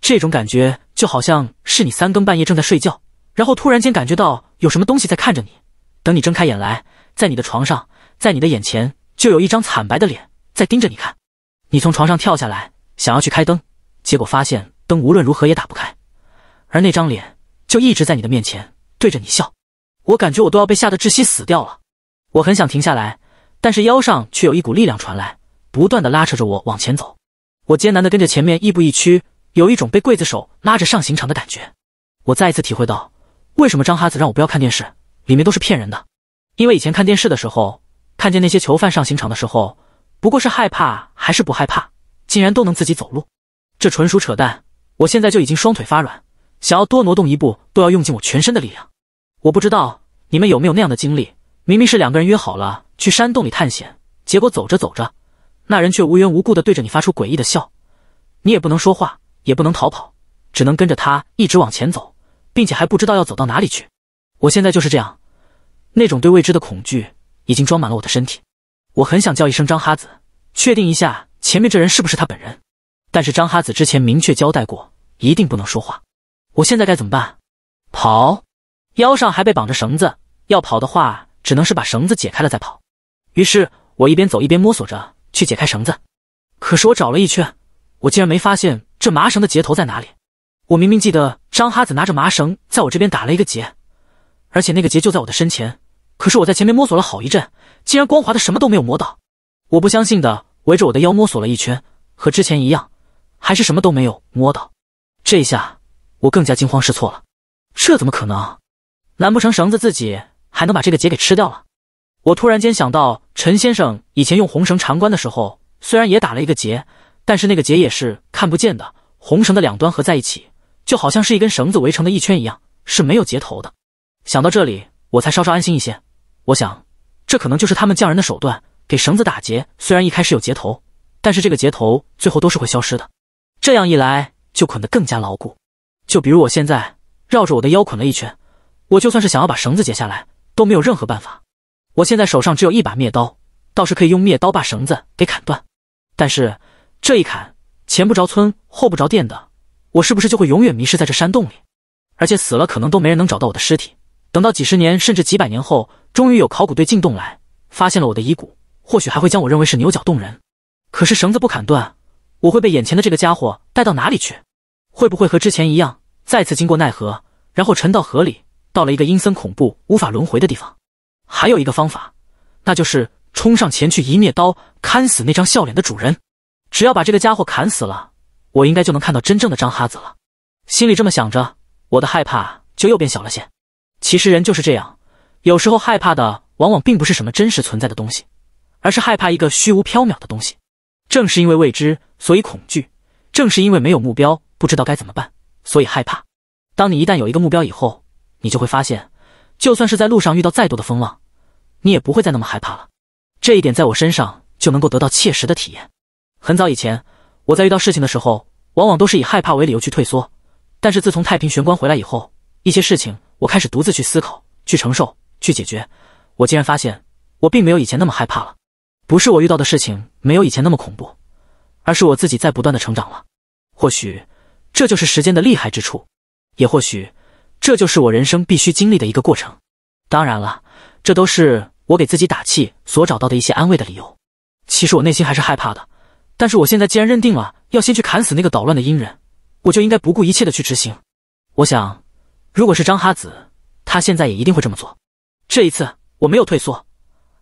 这种感觉就好像是你三更半夜正在睡觉，然后突然间感觉到有什么东西在看着你。等你睁开眼来，在你的床上，在你的眼前就有一张惨白的脸在盯着你看。你从床上跳下来，想要去开灯，结果发现灯无论如何也打不开，而那张脸。就一直在你的面前对着你笑，我感觉我都要被吓得窒息死掉了。我很想停下来，但是腰上却有一股力量传来，不断的拉扯着我往前走。我艰难的跟着前面亦步亦趋，有一种被刽子手拉着上刑场的感觉。我再一次体会到为什么张哈子让我不要看电视，里面都是骗人的。因为以前看电视的时候，看见那些囚犯上刑场的时候，不过是害怕还是不害怕，竟然都能自己走路，这纯属扯淡。我现在就已经双腿发软。想要多挪动一步，都要用尽我全身的力量。我不知道你们有没有那样的经历：明明是两个人约好了去山洞里探险，结果走着走着，那人却无缘无故的对着你发出诡异的笑。你也不能说话，也不能逃跑，只能跟着他一直往前走，并且还不知道要走到哪里去。我现在就是这样，那种对未知的恐惧已经装满了我的身体。我很想叫一声张哈子，确定一下前面这人是不是他本人，但是张哈子之前明确交代过，一定不能说话。我现在该怎么办？跑，腰上还被绑着绳子，要跑的话，只能是把绳子解开了再跑。于是，我一边走一边摸索着去解开绳子。可是，我找了一圈，我竟然没发现这麻绳的结头在哪里。我明明记得张哈子拿着麻绳在我这边打了一个结，而且那个结就在我的身前。可是，我在前面摸索了好一阵，竟然光滑的什么都没有摸到。我不相信的围着我的腰摸索了一圈，和之前一样，还是什么都没有摸到。这下。我更加惊慌失措了，这怎么可能？难不成绳子自己还能把这个结给吃掉了？我突然间想到，陈先生以前用红绳缠棺的时候，虽然也打了一个结，但是那个结也是看不见的。红绳的两端合在一起，就好像是一根绳子围成的一圈一样，是没有结头的。想到这里，我才稍稍安心一些。我想，这可能就是他们匠人的手段。给绳子打结，虽然一开始有结头，但是这个结头最后都是会消失的。这样一来，就捆得更加牢固。就比如我现在绕着我的腰捆了一圈，我就算是想要把绳子解下来都没有任何办法。我现在手上只有一把灭刀，倒是可以用灭刀把绳子给砍断，但是这一砍前不着村后不着店的，我是不是就会永远迷失在这山洞里？而且死了可能都没人能找到我的尸体，等到几十年甚至几百年后，终于有考古队进洞来发现了我的遗骨，或许还会将我认为是牛角洞人。可是绳子不砍断，我会被眼前的这个家伙带到哪里去？会不会和之前一样，再次经过奈何，然后沉到河里，到了一个阴森恐怖、无法轮回的地方？还有一个方法，那就是冲上前去一灭刀，砍死那张笑脸的主人。只要把这个家伙砍死了，我应该就能看到真正的张哈子了。心里这么想着，我的害怕就又变小了些。其实人就是这样，有时候害怕的往往并不是什么真实存在的东西，而是害怕一个虚无缥缈的东西。正是因为未知，所以恐惧；正是因为没有目标。不知道该怎么办，所以害怕。当你一旦有一个目标以后，你就会发现，就算是在路上遇到再多的风浪，你也不会再那么害怕了。这一点在我身上就能够得到切实的体验。很早以前，我在遇到事情的时候，往往都是以害怕为理由去退缩。但是自从太平玄关回来以后，一些事情我开始独自去思考、去承受、去解决。我竟然发现，我并没有以前那么害怕了。不是我遇到的事情没有以前那么恐怖，而是我自己在不断的成长了。或许。这就是时间的厉害之处，也或许，这就是我人生必须经历的一个过程。当然了，这都是我给自己打气所找到的一些安慰的理由。其实我内心还是害怕的，但是我现在既然认定了要先去砍死那个捣乱的阴人，我就应该不顾一切的去执行。我想，如果是张哈子，他现在也一定会这么做。这一次我没有退缩，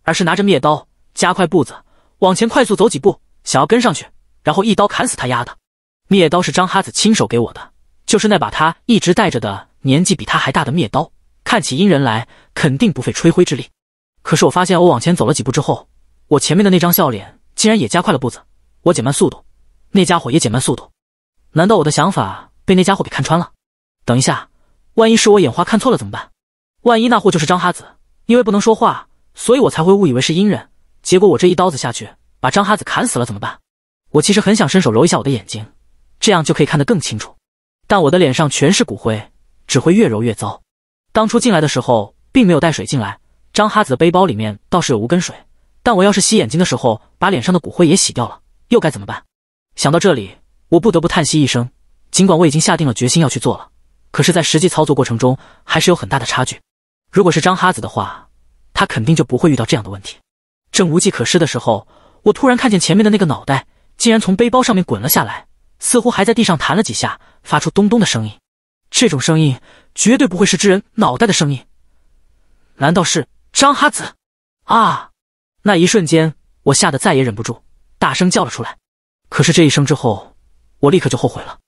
而是拿着灭刀，加快步子往前快速走几步，想要跟上去，然后一刀砍死他丫的。灭刀是张哈子亲手给我的，就是那把他一直带着的，年纪比他还大的灭刀，看起阴人来肯定不费吹灰之力。可是我发现，我往前走了几步之后，我前面的那张笑脸竟然也加快了步子。我减慢速度，那家伙也减慢速度。难道我的想法被那家伙给看穿了？等一下，万一是我眼花看错了怎么办？万一那货就是张哈子，因为不能说话，所以我才会误以为是阴人。结果我这一刀子下去，把张哈子砍死了怎么办？我其实很想伸手揉一下我的眼睛。这样就可以看得更清楚，但我的脸上全是骨灰，只会越揉越糟。当初进来的时候，并没有带水进来，张哈子的背包里面倒是有无根水。但我要是洗眼睛的时候，把脸上的骨灰也洗掉了，又该怎么办？想到这里，我不得不叹息一声。尽管我已经下定了决心要去做了，可是，在实际操作过程中，还是有很大的差距。如果是张哈子的话，他肯定就不会遇到这样的问题。正无计可施的时候，我突然看见前面的那个脑袋，竟然从背包上面滚了下来。似乎还在地上弹了几下，发出咚咚的声音。这种声音绝对不会是之人脑袋的声音，难道是张哈子？啊！那一瞬间，我吓得再也忍不住，大声叫了出来。可是这一声之后，我立刻就后悔了。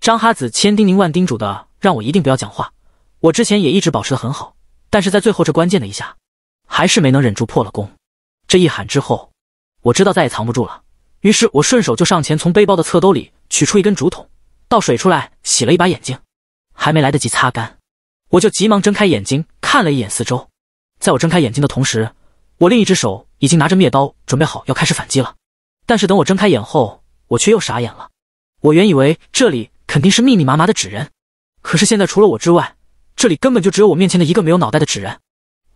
张哈子千叮咛万叮嘱的让我一定不要讲话，我之前也一直保持的很好，但是在最后这关键的一下，还是没能忍住破了功。这一喊之后，我知道再也藏不住了，于是我顺手就上前从背包的侧兜里。取出一根竹筒，倒水出来洗了一把眼睛，还没来得及擦干，我就急忙睁开眼睛看了一眼四周。在我睁开眼睛的同时，我另一只手已经拿着灭刀，准备好要开始反击了。但是等我睁开眼后，我却又傻眼了。我原以为这里肯定是密密麻麻的纸人，可是现在除了我之外，这里根本就只有我面前的一个没有脑袋的纸人。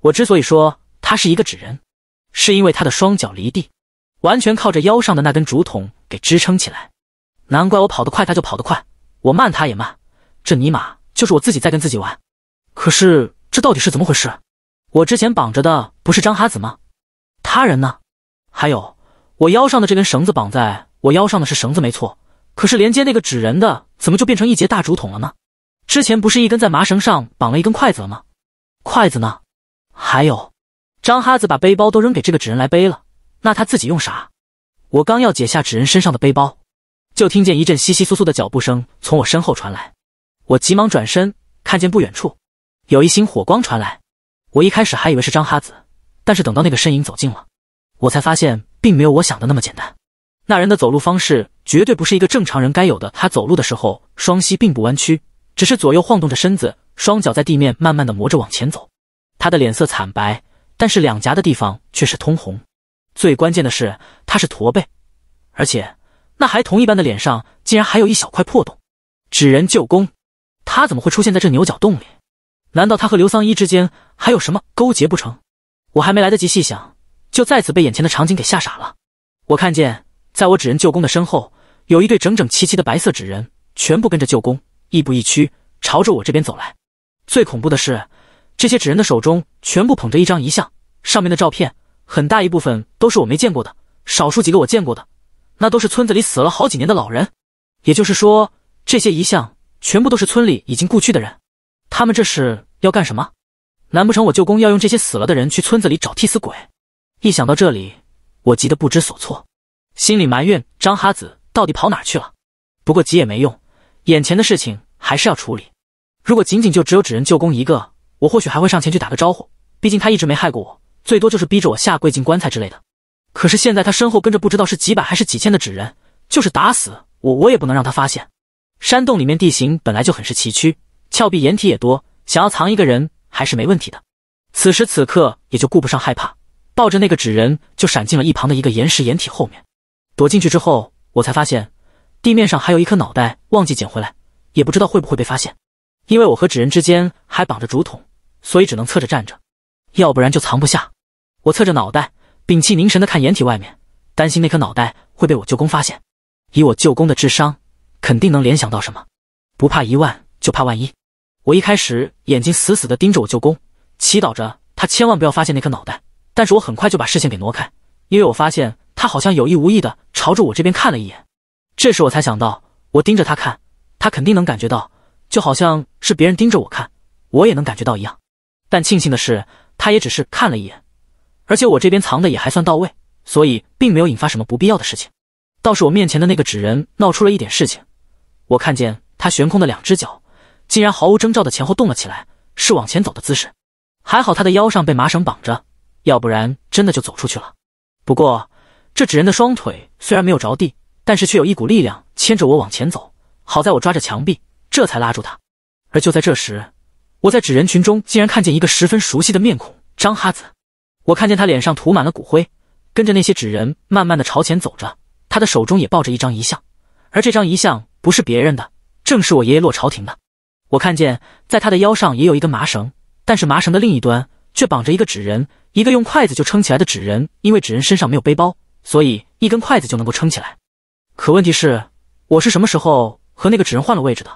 我之所以说他是一个纸人，是因为他的双脚离地，完全靠着腰上的那根竹筒给支撑起来。难怪我跑得快，他就跑得快；我慢，他也慢。这尼玛就是我自己在跟自己玩。可是这到底是怎么回事？我之前绑着的不是张哈子吗？他人呢？还有我腰上的这根绳子，绑在我腰上的是绳子没错。可是连接那个纸人的，怎么就变成一节大竹筒了呢？之前不是一根在麻绳上绑了一根筷子了吗？筷子呢？还有，张哈子把背包都扔给这个纸人来背了，那他自己用啥？我刚要解下纸人身上的背包。就听见一阵窸窸窣窣的脚步声从我身后传来，我急忙转身，看见不远处有一星火光传来。我一开始还以为是张哈子，但是等到那个身影走近了，我才发现并没有我想的那么简单。那人的走路方式绝对不是一个正常人该有的。他走路的时候双膝并不弯曲，只是左右晃动着身子，双脚在地面慢慢的磨着往前走。他的脸色惨白，但是两颊的地方却是通红。最关键的是，他是驼背，而且。那孩童一般的脸上竟然还有一小块破洞，纸人舅公，他怎么会出现在这牛角洞里？难道他和刘桑一之间还有什么勾结不成？我还没来得及细想，就再次被眼前的场景给吓傻了。我看见，在我纸人舅公的身后，有一对整整齐齐的白色纸人，全部跟着舅公，亦步亦趋，朝着我这边走来。最恐怖的是，这些纸人的手中全部捧着一张遗像，上面的照片很大一部分都是我没见过的，少数几个我见过的。那都是村子里死了好几年的老人，也就是说，这些遗像全部都是村里已经故去的人。他们这是要干什么？难不成我舅公要用这些死了的人去村子里找替死鬼？一想到这里，我急得不知所措，心里埋怨张哈子到底跑哪去了。不过急也没用，眼前的事情还是要处理。如果仅仅就只有纸人舅公一个，我或许还会上前去打个招呼，毕竟他一直没害过我，最多就是逼着我下跪进棺材之类的。可是现在他身后跟着不知道是几百还是几千的纸人，就是打死我，我也不能让他发现。山洞里面地形本来就很是崎岖，峭壁掩体也多，想要藏一个人还是没问题的。此时此刻也就顾不上害怕，抱着那个纸人就闪进了一旁的一个岩石掩体后面。躲进去之后，我才发现地面上还有一颗脑袋忘记捡回来，也不知道会不会被发现。因为我和纸人之间还绑着竹筒，所以只能侧着站着，要不然就藏不下。我侧着脑袋。屏气凝神的看掩体外面，担心那颗脑袋会被我舅公发现。以我舅公的智商，肯定能联想到什么。不怕一万，就怕万一。我一开始眼睛死死的盯着我舅公，祈祷着他千万不要发现那颗脑袋。但是我很快就把视线给挪开，因为我发现他好像有意无意的朝着我这边看了一眼。这时我才想到，我盯着他看，他肯定能感觉到，就好像是别人盯着我看，我也能感觉到一样。但庆幸的是，他也只是看了一眼。而且我这边藏的也还算到位，所以并没有引发什么不必要的事情。倒是我面前的那个纸人闹出了一点事情，我看见他悬空的两只脚，竟然毫无征兆的前后动了起来，是往前走的姿势。还好他的腰上被麻绳绑着，要不然真的就走出去了。不过这纸人的双腿虽然没有着地，但是却有一股力量牵着我往前走。好在我抓着墙壁，这才拉住他。而就在这时，我在纸人群中竟然看见一个十分熟悉的面孔——张哈子。我看见他脸上涂满了骨灰，跟着那些纸人慢慢的朝前走着。他的手中也抱着一张遗像，而这张遗像不是别人的，正是我爷爷洛朝廷的。我看见在他的腰上也有一根麻绳，但是麻绳的另一端却绑着一个纸人，一个用筷子就撑起来的纸人。因为纸人身上没有背包，所以一根筷子就能够撑起来。可问题是，我是什么时候和那个纸人换了位置的？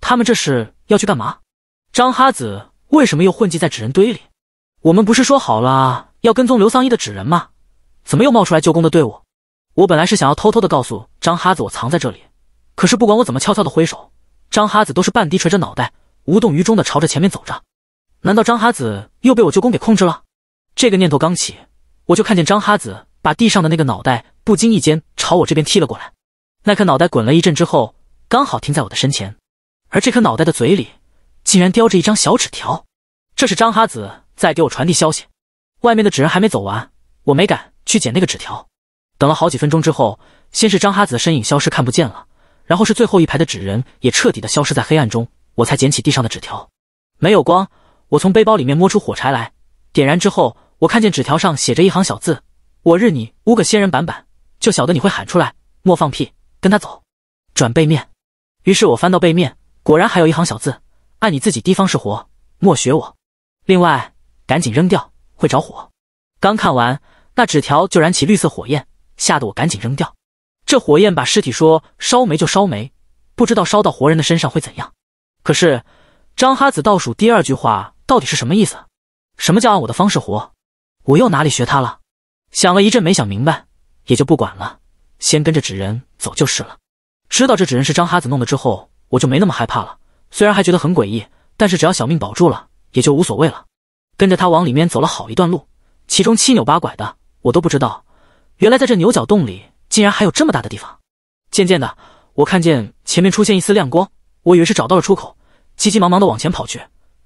他们这是要去干嘛？张哈子为什么又混迹在纸人堆里？我们不是说好了？要跟踪刘桑一的纸人吗？怎么又冒出来舅公的队伍？我本来是想要偷偷的告诉张哈子我藏在这里，可是不管我怎么悄悄的挥手，张哈子都是半低垂着脑袋，无动于衷的朝着前面走着。难道张哈子又被我舅公给控制了？这个念头刚起，我就看见张哈子把地上的那个脑袋不经意间朝我这边踢了过来。那颗脑袋滚了一阵之后，刚好停在我的身前，而这颗脑袋的嘴里竟然叼着一张小纸条。这是张哈子在给我传递消息。外面的纸人还没走完，我没敢去捡那个纸条。等了好几分钟之后，先是张哈子的身影消失看不见了，然后是最后一排的纸人也彻底的消失在黑暗中。我才捡起地上的纸条。没有光，我从背包里面摸出火柴来，点燃之后，我看见纸条上写着一行小字：“我日你污个仙人板板，就晓得你会喊出来，莫放屁，跟他走。”转背面，于是我翻到背面，果然还有一行小字：“按你自己滴方式活，莫学我。另外，赶紧扔掉。”会着火，刚看完那纸条就燃起绿色火焰，吓得我赶紧扔掉。这火焰把尸体说烧没就烧没，不知道烧到活人的身上会怎样。可是张哈子倒数第二句话到底是什么意思？什么叫按我的方式活？我又哪里学他了？想了一阵没想明白，也就不管了，先跟着纸人走就是了。知道这纸人是张哈子弄的之后，我就没那么害怕了。虽然还觉得很诡异，但是只要小命保住了，也就无所谓了。跟着他往里面走了好一段路，其中七扭八拐的我都不知道。原来在这牛角洞里竟然还有这么大的地方。渐渐的，我看见前面出现一丝亮光，我以为是找到了出口，急急忙忙的往前跑去。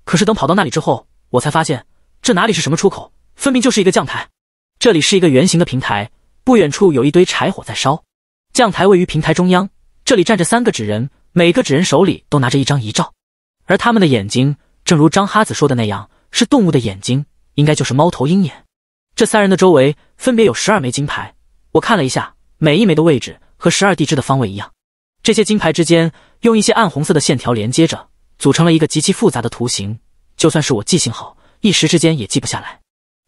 可是等跑到那里之后，我才发现这哪里是什么出口，分明就是一个降台。这里是一个圆形的平台，不远处有一堆柴火在烧。降台位于平台中央，这里站着三个纸人，每个纸人手里都拿着一张遗照，而他们的眼睛正如张哈子说的那样。是动物的眼睛，应该就是猫头鹰眼。这三人的周围分别有十二枚金牌，我看了一下，每一枚的位置和十二地支的方位一样。这些金牌之间用一些暗红色的线条连接着，组成了一个极其复杂的图形。就算是我记性好，一时之间也记不下来。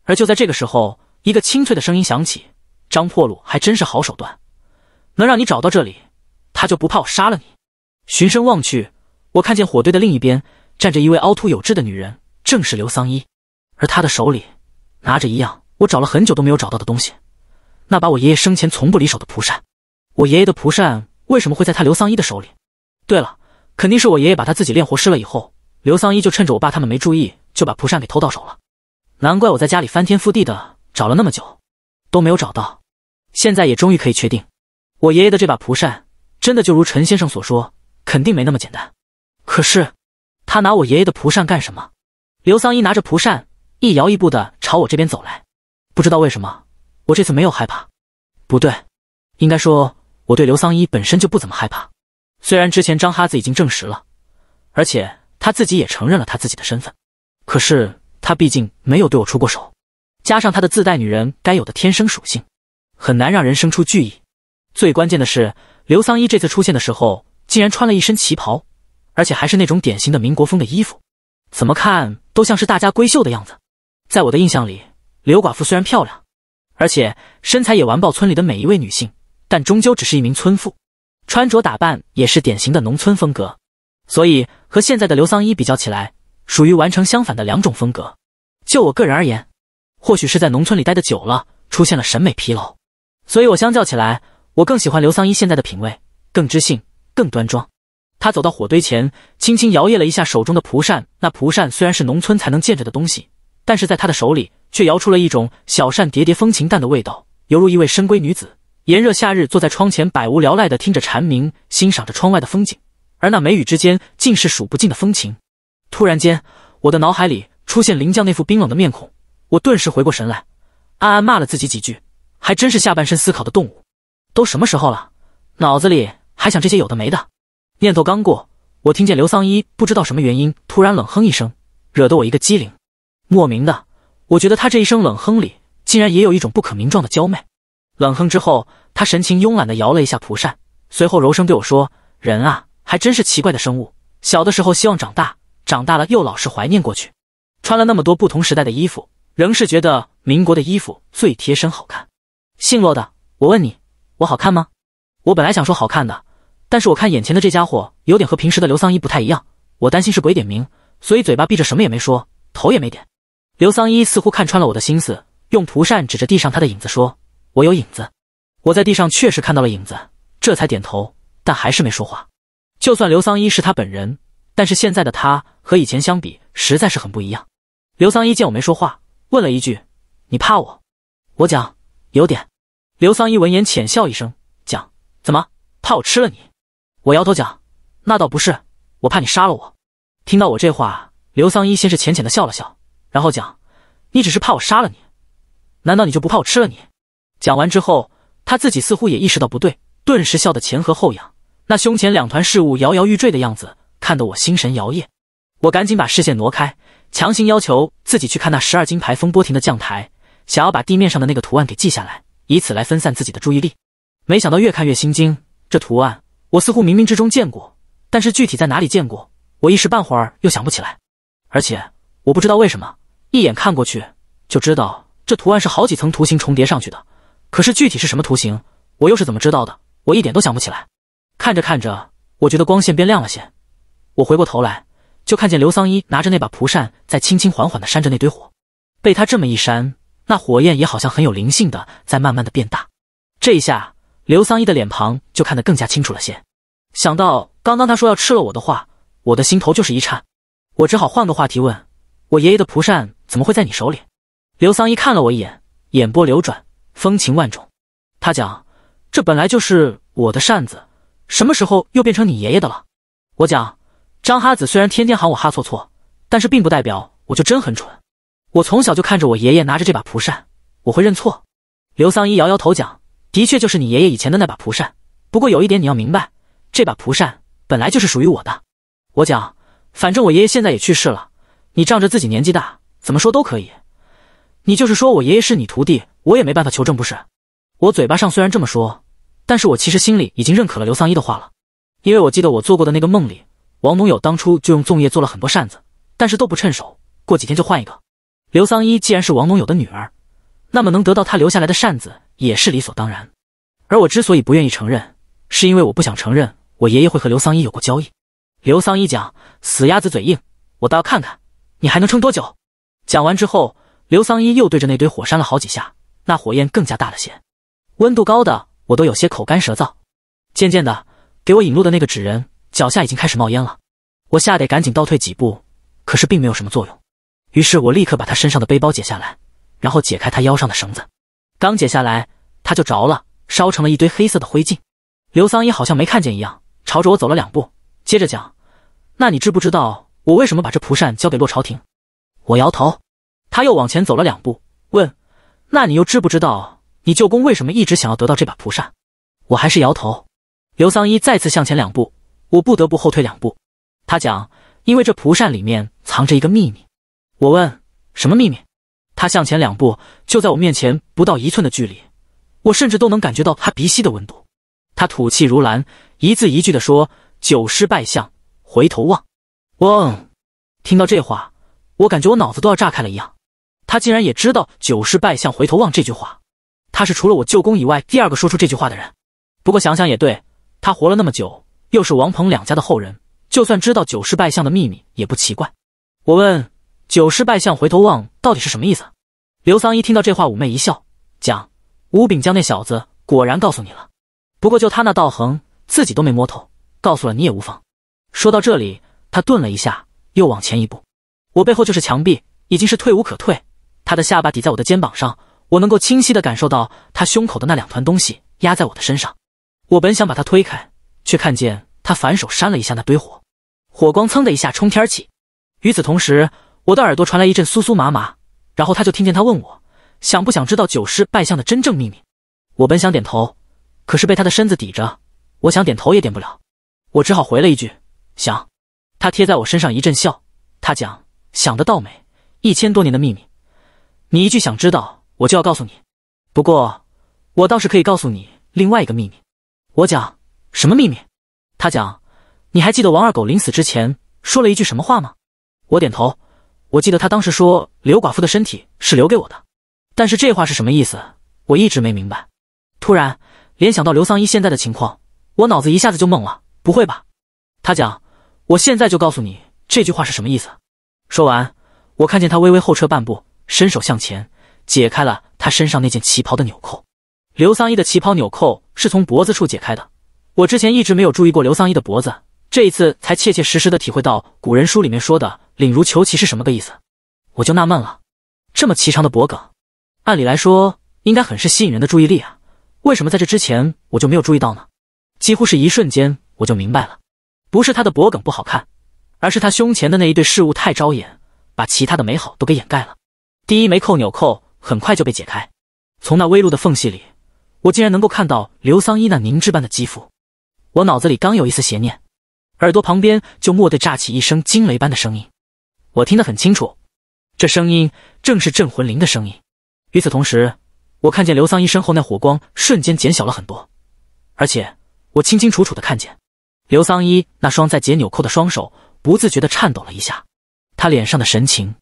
而就在这个时候，一个清脆的声音响起：“张破鲁还真是好手段，能让你找到这里，他就不怕我杀了你？”循声望去，我看见火堆的另一边站着一位凹凸有致的女人。正是刘桑一，而他的手里拿着一样我找了很久都没有找到的东西，那把我爷爷生前从不离手的蒲扇。我爷爷的蒲扇为什么会在他刘桑一的手里？对了，肯定是我爷爷把他自己练活尸了以后，刘桑一就趁着我爸他们没注意，就把蒲扇给偷到手了。难怪我在家里翻天覆地的找了那么久都没有找到，现在也终于可以确定，我爷爷的这把蒲扇真的就如陈先生所说，肯定没那么简单。可是他拿我爷爷的蒲扇干什么？刘桑一拿着蒲扇，一摇一步的朝我这边走来。不知道为什么，我这次没有害怕。不对，应该说我对刘桑一本身就不怎么害怕。虽然之前张哈子已经证实了，而且他自己也承认了他自己的身份，可是他毕竟没有对我出过手，加上他的自带女人该有的天生属性，很难让人生出惧意。最关键的是，刘桑一这次出现的时候，竟然穿了一身旗袍，而且还是那种典型的民国风的衣服，怎么看？都像是大家闺秀的样子，在我的印象里，刘寡妇虽然漂亮，而且身材也完爆村里的每一位女性，但终究只是一名村妇，穿着打扮也是典型的农村风格，所以和现在的刘桑一比较起来，属于完全相反的两种风格。就我个人而言，或许是在农村里待的久了，出现了审美疲劳，所以我相较起来，我更喜欢刘桑一现在的品味，更知性，更端庄。他走到火堆前，轻轻摇曳了一下手中的蒲扇。那蒲扇虽然是农村才能见着的东西，但是在他的手里却摇出了一种小扇叠叠风情淡的味道，犹如一位深闺女子，炎热夏日坐在窗前，百无聊赖地听着蝉鸣，欣赏着窗外的风景，而那眉宇之间尽是数不尽的风情。突然间，我的脑海里出现林将那副冰冷的面孔，我顿时回过神来，暗暗骂了自己几句：“还真是下半身思考的动物，都什么时候了，脑子里还想这些有的没的。”念头刚过，我听见刘桑一不知道什么原因突然冷哼一声，惹得我一个机灵。莫名的，我觉得他这一声冷哼里竟然也有一种不可名状的娇媚。冷哼之后，他神情慵懒地摇了一下蒲扇，随后柔声对我说：“人啊，还真是奇怪的生物。小的时候希望长大，长大了又老是怀念过去。穿了那么多不同时代的衣服，仍是觉得民国的衣服最贴身好看。”姓洛的，我问你，我好看吗？我本来想说好看的。但是我看眼前的这家伙有点和平时的刘桑一不太一样，我担心是鬼点名，所以嘴巴闭着什么也没说，头也没点。刘桑一似乎看穿了我的心思，用蒲扇指着地上他的影子说：“我有影子。”我在地上确实看到了影子，这才点头，但还是没说话。就算刘桑一是他本人，但是现在的他和以前相比实在是很不一样。刘桑一见我没说话，问了一句：“你怕我？”我讲有点。刘桑一闻言浅笑一声，讲：“怎么怕我吃了你？”我摇头讲，那倒不是，我怕你杀了我。听到我这话，刘桑一先是浅浅的笑了笑，然后讲：“你只是怕我杀了你，难道你就不怕我吃了你？”讲完之后，他自己似乎也意识到不对，顿时笑得前合后仰，那胸前两团事物摇摇欲坠的样子，看得我心神摇曳。我赶紧把视线挪开，强行要求自己去看那十二金牌风波亭的降台，想要把地面上的那个图案给记下来，以此来分散自己的注意力。没想到越看越心惊，这图案。我似乎冥冥之中见过，但是具体在哪里见过，我一时半会儿又想不起来。而且我不知道为什么，一眼看过去就知道这图案是好几层图形重叠上去的，可是具体是什么图形，我又是怎么知道的，我一点都想不起来。看着看着，我觉得光线变亮了些，我回过头来，就看见刘桑一拿着那把蒲扇，在轻轻缓缓的扇着那堆火。被他这么一扇，那火焰也好像很有灵性的在慢慢的变大。这一下。刘桑一的脸庞就看得更加清楚了些，想到刚刚他说要吃了我的话，我的心头就是一颤。我只好换个话题问：“我爷爷的蒲扇怎么会在你手里？”刘桑一看了我一眼，眼波流转，风情万种。他讲：“这本来就是我的扇子，什么时候又变成你爷爷的了？”我讲：“张哈子虽然天天喊我哈错错，但是并不代表我就真很蠢。我从小就看着我爷爷拿着这把蒲扇，我会认错。”刘桑一摇摇头讲。的确就是你爷爷以前的那把蒲扇，不过有一点你要明白，这把蒲扇本来就是属于我的。我讲，反正我爷爷现在也去世了，你仗着自己年纪大，怎么说都可以。你就是说我爷爷是你徒弟，我也没办法求证不是？我嘴巴上虽然这么说，但是我其实心里已经认可了刘桑一的话了，因为我记得我做过的那个梦里，王农友当初就用粽叶做了很多扇子，但是都不趁手，过几天就换一个。刘桑一既然是王农友的女儿，那么能得到她留下来的扇子。也是理所当然，而我之所以不愿意承认，是因为我不想承认我爷爷会和刘桑一有过交易。刘桑一讲死鸭子嘴硬，我倒要看看你还能撑多久。讲完之后，刘桑一又对着那堆火扇了好几下，那火焰更加大了些，温度高的我都有些口干舌燥。渐渐的，给我引路的那个纸人脚下已经开始冒烟了，我吓得赶紧倒退几步，可是并没有什么作用。于是我立刻把他身上的背包解下来，然后解开他腰上的绳子。刚解下来，他就着了，烧成了一堆黑色的灰烬。刘桑一好像没看见一样，朝着我走了两步，接着讲：“那你知不知道我为什么把这蒲扇交给洛朝廷？”我摇头。他又往前走了两步，问：“那你又知不知道你舅公为什么一直想要得到这把蒲扇？”我还是摇头。刘桑一再次向前两步，我不得不后退两步。他讲：“因为这蒲扇里面藏着一个秘密。”我问：“什么秘密？”他向前两步，就在我面前不到一寸的距离，我甚至都能感觉到他鼻息的温度。他吐气如兰，一字一句地说：“九师拜相，回头望。”嗡，听到这话，我感觉我脑子都要炸开了一样。他竟然也知道“九师拜相回头望”这句话，他是除了我舅公以外第二个说出这句话的人。不过想想也对，他活了那么久，又是王鹏两家的后人，就算知道九师拜相的秘密也不奇怪。我问。九师拜相回头望，到底是什么意思？刘桑一听到这话，妩媚一笑，讲：“吴炳江那小子果然告诉你了。不过就他那道行，自己都没摸透，告诉了你也无妨。”说到这里，他顿了一下，又往前一步。我背后就是墙壁，已经是退无可退。他的下巴抵在我的肩膀上，我能够清晰地感受到他胸口的那两团东西压在我的身上。我本想把他推开，却看见他反手扇了一下那堆火，火光噌的一下冲天起。与此同时，我的耳朵传来一阵酥酥麻麻，然后他就听见他问我想不想知道九师拜相的真正秘密。我本想点头，可是被他的身子抵着，我想点头也点不了，我只好回了一句想。他贴在我身上一阵笑，他讲想得倒美，一千多年的秘密，你一句想知道我就要告诉你。不过我倒是可以告诉你另外一个秘密。我讲什么秘密？他讲你还记得王二狗临死之前说了一句什么话吗？我点头。我记得他当时说刘寡妇的身体是留给我的，但是这话是什么意思？我一直没明白。突然联想到刘桑一现在的情况，我脑子一下子就懵了。不会吧？他讲，我现在就告诉你这句话是什么意思。说完，我看见他微微后撤半步，伸手向前解开了他身上那件旗袍的纽扣。刘桑一的旗袍纽扣是从脖子处解开的，我之前一直没有注意过刘桑一的脖子。这一次才切切实实的体会到古人书里面说的“领如求其”是什么个意思，我就纳闷了，这么颀长的脖颈，按理来说应该很是吸引人的注意力啊，为什么在这之前我就没有注意到呢？几乎是一瞬间我就明白了，不是他的脖颈不好看，而是他胸前的那一对饰物太招眼，把其他的美好都给掩盖了。第一枚扣纽扣很快就被解开，从那微露的缝隙里，我竟然能够看到刘桑依那凝脂般的肌肤，我脑子里刚有一丝邪念。耳朵旁边就蓦地炸起一声惊雷般的声音，我听得很清楚，这声音正是镇魂铃的声音。与此同时，我看见刘桑一身后那火光瞬间减小了很多，而且我清清楚楚的看见刘桑一那双在解纽扣的双手不自觉的颤抖了一下，他脸上的神情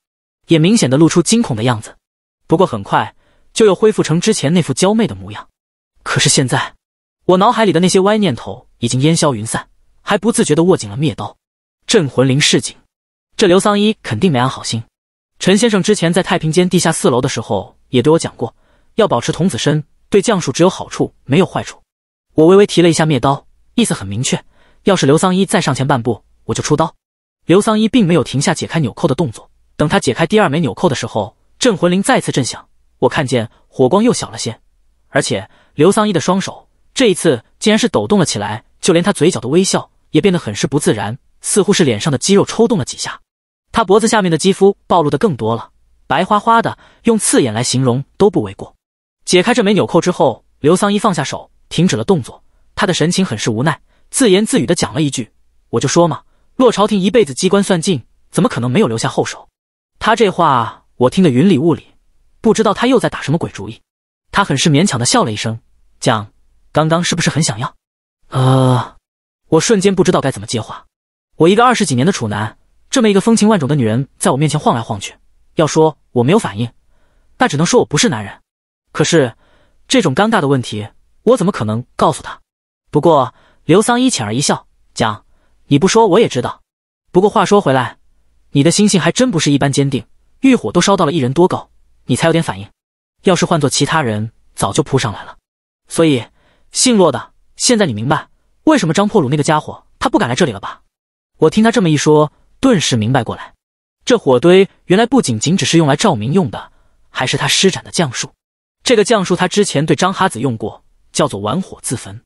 也明显的露出惊恐的样子，不过很快就又恢复成之前那副娇媚的模样。可是现在，我脑海里的那些歪念头已经烟消云散。还不自觉的握紧了灭刀，镇魂铃示警，这刘桑一肯定没安好心。陈先生之前在太平间地下四楼的时候也对我讲过，要保持童子身，对降术只有好处没有坏处。我微微提了一下灭刀，意思很明确，要是刘桑一再上前半步，我就出刀。刘桑一并没有停下解开纽扣的动作，等他解开第二枚纽扣的时候，镇魂铃再次震响，我看见火光又小了些，而且刘桑一的双手这一次竟然是抖动了起来。就连他嘴角的微笑也变得很是不自然，似乎是脸上的肌肉抽动了几下。他脖子下面的肌肤暴露的更多了，白花花的，用刺眼来形容都不为过。解开这枚纽扣之后，刘桑一放下手，停止了动作。他的神情很是无奈，自言自语的讲了一句：“我就说嘛，洛朝廷一辈子机关算尽，怎么可能没有留下后手？”他这话我听得云里雾里，不知道他又在打什么鬼主意。他很是勉强的笑了一声，讲：“刚刚是不是很想要？”呃，我瞬间不知道该怎么接话。我一个二十几年的处男，这么一个风情万种的女人在我面前晃来晃去，要说我没有反应，那只能说我不是男人。可是这种尴尬的问题，我怎么可能告诉她？不过刘桑一浅而一笑，讲你不说我也知道。不过话说回来，你的心性还真不是一般坚定，欲火都烧到了一人多高，你才有点反应。要是换做其他人，早就扑上来了。所以姓洛的。现在你明白为什么张破鲁那个家伙他不敢来这里了吧？我听他这么一说，顿时明白过来，这火堆原来不仅仅只是用来照明用的，还是他施展的降术。这个降术他之前对张哈子用过，叫做玩火自焚。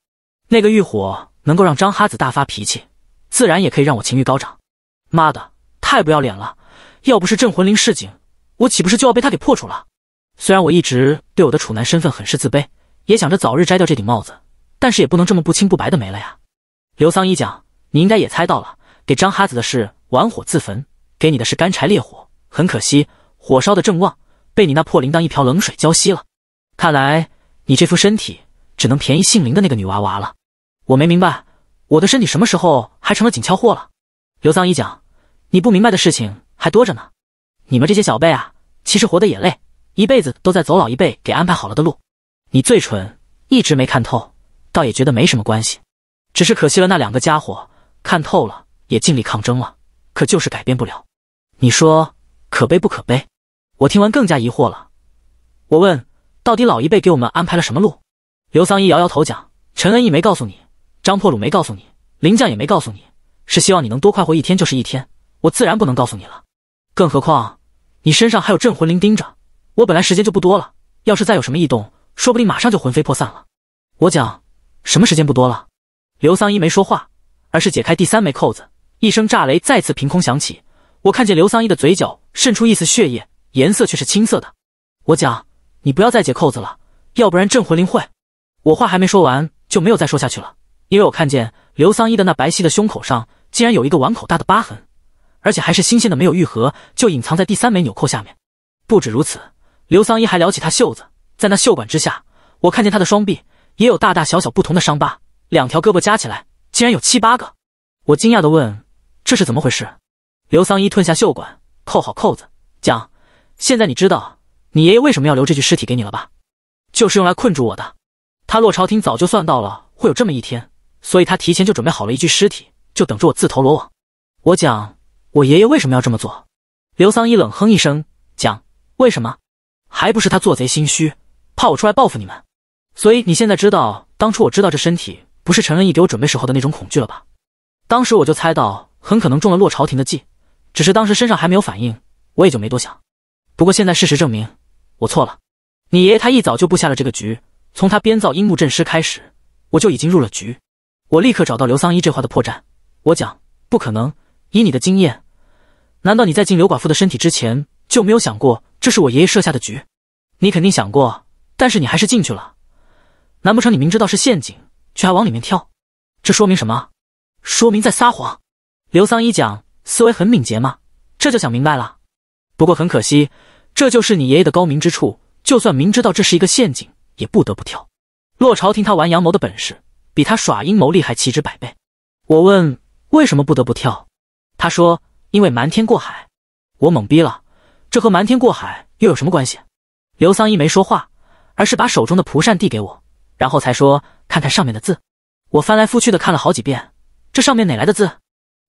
那个浴火能够让张哈子大发脾气，自然也可以让我情欲高涨。妈的，太不要脸了！要不是镇魂灵示警，我岂不是就要被他给破处了？虽然我一直对我的处男身份很是自卑，也想着早日摘掉这顶帽子。但是也不能这么不清不白的没了呀！刘桑一讲，你应该也猜到了，给张哈子的是玩火自焚，给你的是干柴烈火。很可惜，火烧的正旺，被你那破铃铛一瓢冷水浇熄了。看来你这副身体只能便宜姓林的那个女娃娃了。我没明白，我的身体什么时候还成了紧俏货了？刘桑一讲，你不明白的事情还多着呢。你们这些小辈啊，其实活得也累，一辈子都在走老一辈给安排好了的路。你最蠢，一直没看透。倒也觉得没什么关系，只是可惜了那两个家伙，看透了也尽力抗争了，可就是改变不了。你说可悲不可悲？我听完更加疑惑了。我问，到底老一辈给我们安排了什么路？刘桑一摇摇头讲，陈恩义没告诉你，张破鲁没告诉你，林将也没告诉你，是希望你能多快活一天就是一天。我自然不能告诉你了，更何况你身上还有镇魂灵盯着。我本来时间就不多了，要是再有什么异动，说不定马上就魂飞魄散了。我讲。什么时间不多了？刘桑一没说话，而是解开第三枚扣子，一声炸雷再次凭空响起。我看见刘桑一的嘴角渗出一丝血液，颜色却是青色的。我讲，你不要再解扣子了，要不然镇魂灵会……我话还没说完，就没有再说下去了，因为我看见刘桑一的那白皙的胸口上竟然有一个碗口大的疤痕，而且还是新鲜的，没有愈合，就隐藏在第三枚纽扣下面。不止如此，刘桑一还撩起他袖子，在那袖管之下，我看见他的双臂。也有大大小小不同的伤疤，两条胳膊加起来竟然有七八个。我惊讶的问：“这是怎么回事？”刘桑一吞下袖管，扣好扣子，讲：“现在你知道你爷爷为什么要留这具尸体给你了吧？就是用来困住我的。他洛朝廷早就算到了会有这么一天，所以他提前就准备好了一具尸体，就等着我自投罗网。”我讲：“我爷爷为什么要这么做？”刘桑一冷哼一声，讲：“为什么？还不是他做贼心虚，怕我出来报复你们。”所以你现在知道当初我知道这身体不是陈恩义给我准备时候的那种恐惧了吧？当时我就猜到很可能中了洛朝廷的计，只是当时身上还没有反应，我也就没多想。不过现在事实证明我错了。你爷爷他一早就布下了这个局，从他编造樱木阵尸开始，我就已经入了局。我立刻找到刘桑一这话的破绽，我讲不可能。以你的经验，难道你在进刘寡妇的身体之前就没有想过这是我爷爷设下的局？你肯定想过，但是你还是进去了。难不成你明知道是陷阱，却还往里面跳？这说明什么？说明在撒谎。刘桑一讲思维很敏捷嘛，这就想明白了。不过很可惜，这就是你爷爷的高明之处。就算明知道这是一个陷阱，也不得不跳。洛朝听他玩阳谋的本事，比他耍阴谋厉害，岂止百倍？我问为什么不得不跳，他说因为瞒天过海。我懵逼了，这和瞒天过海又有什么关系？刘桑一没说话，而是把手中的蒲扇递给我。然后才说：“看看上面的字。”我翻来覆去的看了好几遍，这上面哪来的字？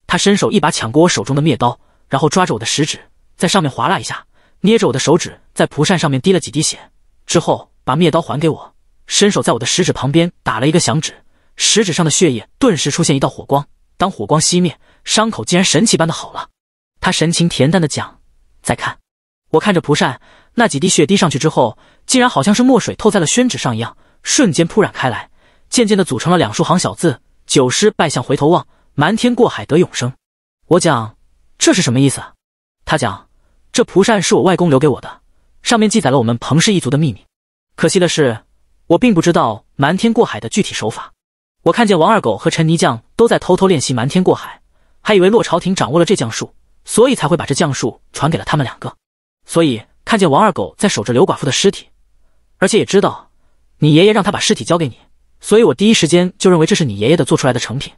他伸手一把抢过我手中的灭刀，然后抓着我的食指，在上面划拉一下，捏着我的手指在蒲扇上面滴了几滴血，之后把灭刀还给我，伸手在我的食指旁边打了一个响指，食指上的血液顿时出现一道火光。当火光熄灭，伤口竟然神奇般的好了。他神情恬淡的讲：“再看。”我看着蒲扇，那几滴血滴上去之后，竟然好像是墨水透在了宣纸上一样。瞬间铺展开来，渐渐的组成了两数行小字：“九师拜相回头望，瞒天过海得永生。”我讲这是什么意思？他讲这蒲扇是我外公留给我的，上面记载了我们彭氏一族的秘密。可惜的是，我并不知道瞒天过海的具体手法。我看见王二狗和陈泥匠都在偷偷练习瞒天过海，还以为洛朝廷掌握了这降术，所以才会把这降术传给了他们两个。所以看见王二狗在守着刘寡妇的尸体，而且也知道。你爷爷让他把尸体交给你，所以我第一时间就认为这是你爷爷的做出来的成品。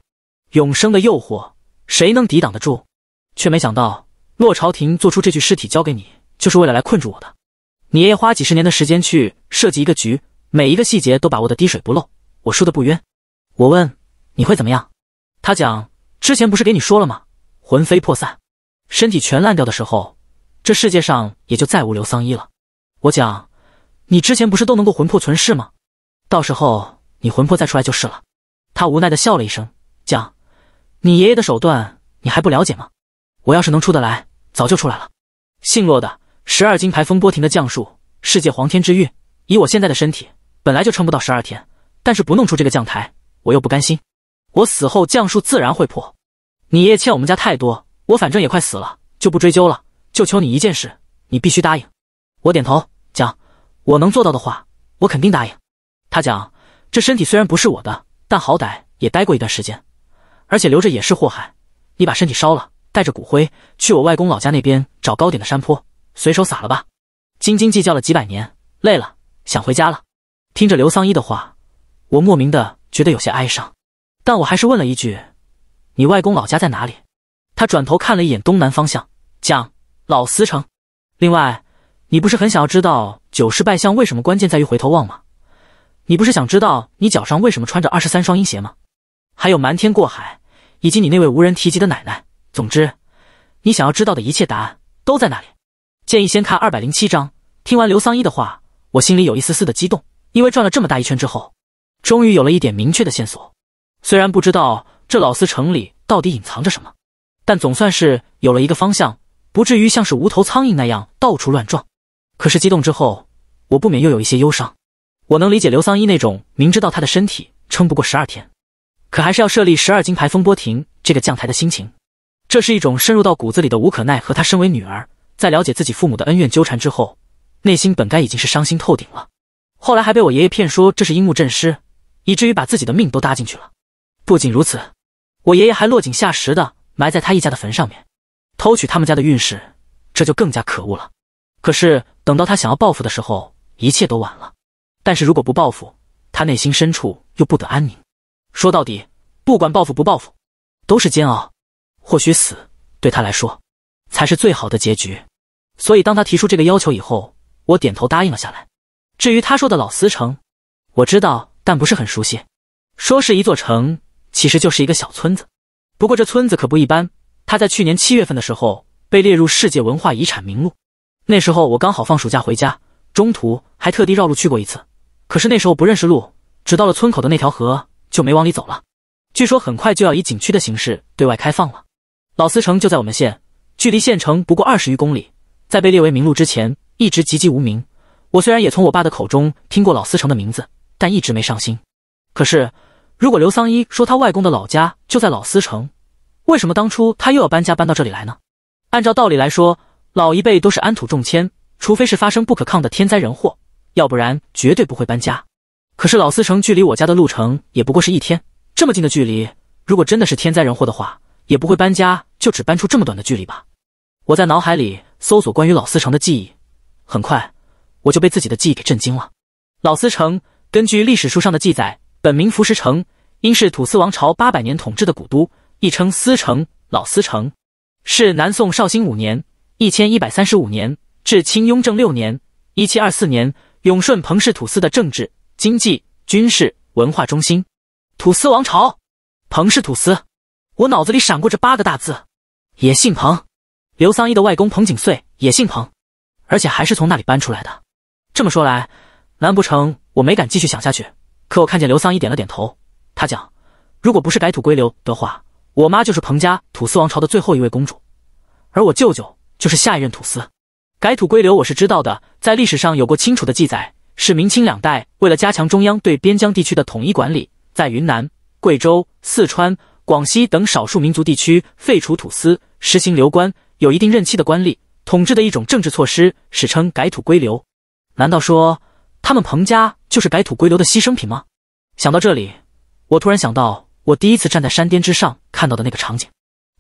永生的诱惑，谁能抵挡得住？却没想到洛朝廷做出这具尸体交给你，就是为了来困住我的。你爷爷花几十年的时间去设计一个局，每一个细节都把握的滴水不漏，我输的不冤。我问你会怎么样？他讲之前不是给你说了吗？魂飞魄散，身体全烂掉的时候，这世界上也就再无刘桑一了。我讲。你之前不是都能够魂魄存世吗？到时候你魂魄再出来就是了。他无奈的笑了一声，讲：“你爷爷的手段你还不了解吗？我要是能出得来，早就出来了。姓洛的，十二金牌风波亭的将术，世界皇天之域，以我现在的身体，本来就撑不到十二天。但是不弄出这个将台，我又不甘心。我死后将术自然会破。你爷爷欠我们家太多，我反正也快死了，就不追究了。就求你一件事，你必须答应。我点头，讲。我能做到的话，我肯定答应。他讲，这身体虽然不是我的，但好歹也待过一段时间，而且留着也是祸害。你把身体烧了，带着骨灰去我外公老家那边找高点的山坡，随手撒了吧。斤斤计较了几百年，累了，想回家了。听着刘桑一的话，我莫名的觉得有些哀伤，但我还是问了一句：“你外公老家在哪里？”他转头看了一眼东南方向，讲：“老司城。”另外。你不是很想要知道九世败相为什么关键在于回头望吗？你不是想知道你脚上为什么穿着二十三双阴鞋吗？还有瞒天过海，以及你那位无人提及的奶奶。总之，你想要知道的一切答案都在那里。建议先看二百零七章。听完刘桑一的话，我心里有一丝丝的激动，因为转了这么大一圈之后，终于有了一点明确的线索。虽然不知道这老四城里到底隐藏着什么，但总算是有了一个方向，不至于像是无头苍蝇那样到处乱撞。可是激动之后，我不免又有一些忧伤。我能理解刘桑一那种明知道他的身体撑不过十二天，可还是要设立十二金牌风波亭这个将台的心情。这是一种深入到骨子里的无可奈何。他身为女儿，在了解自己父母的恩怨纠缠之后，内心本该已经是伤心透顶了。后来还被我爷爷骗说这是樱木阵尸，以至于把自己的命都搭进去了。不仅如此，我爷爷还落井下石的埋在他一家的坟上面，偷取他们家的运势，这就更加可恶了。可是等到他想要报复的时候，一切都晚了。但是如果不报复，他内心深处又不得安宁。说到底，不管报复不报复，都是煎熬。或许死对他来说才是最好的结局。所以当他提出这个要求以后，我点头答应了下来。至于他说的老司城，我知道，但不是很熟悉。说是一座城，其实就是一个小村子。不过这村子可不一般，它在去年七月份的时候被列入世界文化遗产名录。那时候我刚好放暑假回家，中途还特地绕路去过一次，可是那时候不认识路，只到了村口的那条河就没往里走了。据说很快就要以景区的形式对外开放了。老司城就在我们县，距离县城不过二十余公里，在被列为名录之前一直籍籍无名。我虽然也从我爸的口中听过老司城的名字，但一直没上心。可是，如果刘桑一说他外公的老家就在老司城，为什么当初他又要搬家搬到这里来呢？按照道理来说。老一辈都是安土重迁，除非是发生不可抗的天灾人祸，要不然绝对不会搬家。可是老司城距离我家的路程也不过是一天，这么近的距离，如果真的是天灾人祸的话，也不会搬家，就只搬出这么短的距离吧？我在脑海里搜索关于老司城的记忆，很快我就被自己的记忆给震惊了。老司城根据历史书上的记载，本名浮石城，因是土司王朝八百年统治的古都，亦称司城、老司城，是南宋绍兴五年。一千一百三十五年至清雍正六年（一七二四年），永顺彭氏土司的政治、经济、军事、文化中心，土司王朝，彭氏土司。我脑子里闪过这八个大字，也姓彭。刘桑一的外公彭景岁也姓彭，而且还是从那里搬出来的。这么说来，难不成我没敢继续想下去？可我看见刘桑一点了点头。他讲：“如果不是改土归流的话，我妈就是彭家土司王朝的最后一位公主，而我舅舅。”就是下一任土司改土归流，我是知道的，在历史上有过清楚的记载。是明清两代为了加强中央对边疆地区的统一管理，在云南、贵州、四川、广西等少数民族地区废除土司，实行流官，有一定任期的官吏统治的一种政治措施，史称改土归流。难道说他们彭家就是改土归流的牺牲品吗？想到这里，我突然想到我第一次站在山巅之上看到的那个场景，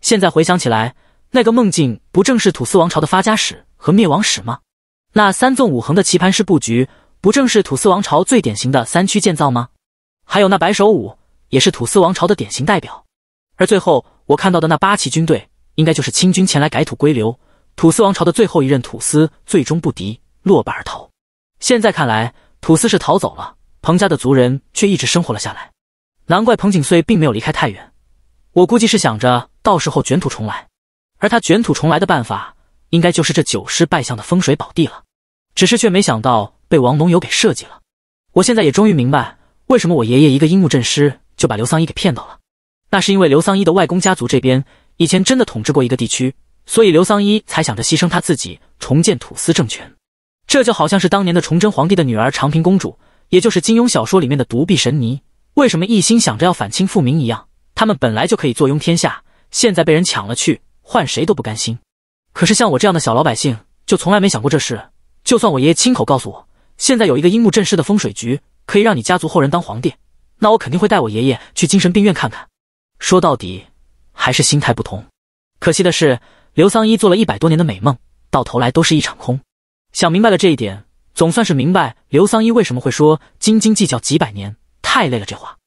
现在回想起来。那个梦境不正是土司王朝的发家史和灭亡史吗？那三纵五横的棋盘式布局不正是土司王朝最典型的三区建造吗？还有那白手舞也是土司王朝的典型代表。而最后我看到的那八旗军队，应该就是清军前来改土归流。土司王朝的最后一任土司最终不敌，落败而逃。现在看来，土司是逃走了，彭家的族人却一直生活了下来。难怪彭景岁并没有离开太远，我估计是想着到时候卷土重来。而他卷土重来的办法，应该就是这九师拜相的风水宝地了，只是却没想到被王龙友给设计了。我现在也终于明白，为什么我爷爷一个阴木阵师就把刘桑一给骗到了。那是因为刘桑一的外公家族这边以前真的统治过一个地区，所以刘桑一才想着牺牲他自己重建土司政权。这就好像是当年的崇祯皇帝的女儿长平公主，也就是金庸小说里面的独臂神尼，为什么一心想着要反清复明一样。他们本来就可以坐拥天下，现在被人抢了去。换谁都不甘心，可是像我这样的小老百姓就从来没想过这事。就算我爷爷亲口告诉我，现在有一个樱木镇市的风水局，可以让你家族后人当皇帝，那我肯定会带我爷爷去精神病院看看。说到底还是心态不同。可惜的是，刘桑一做了一百多年的美梦，到头来都是一场空。想明白了这一点，总算是明白刘桑一为什么会说“斤斤计较几百年太累了”这话。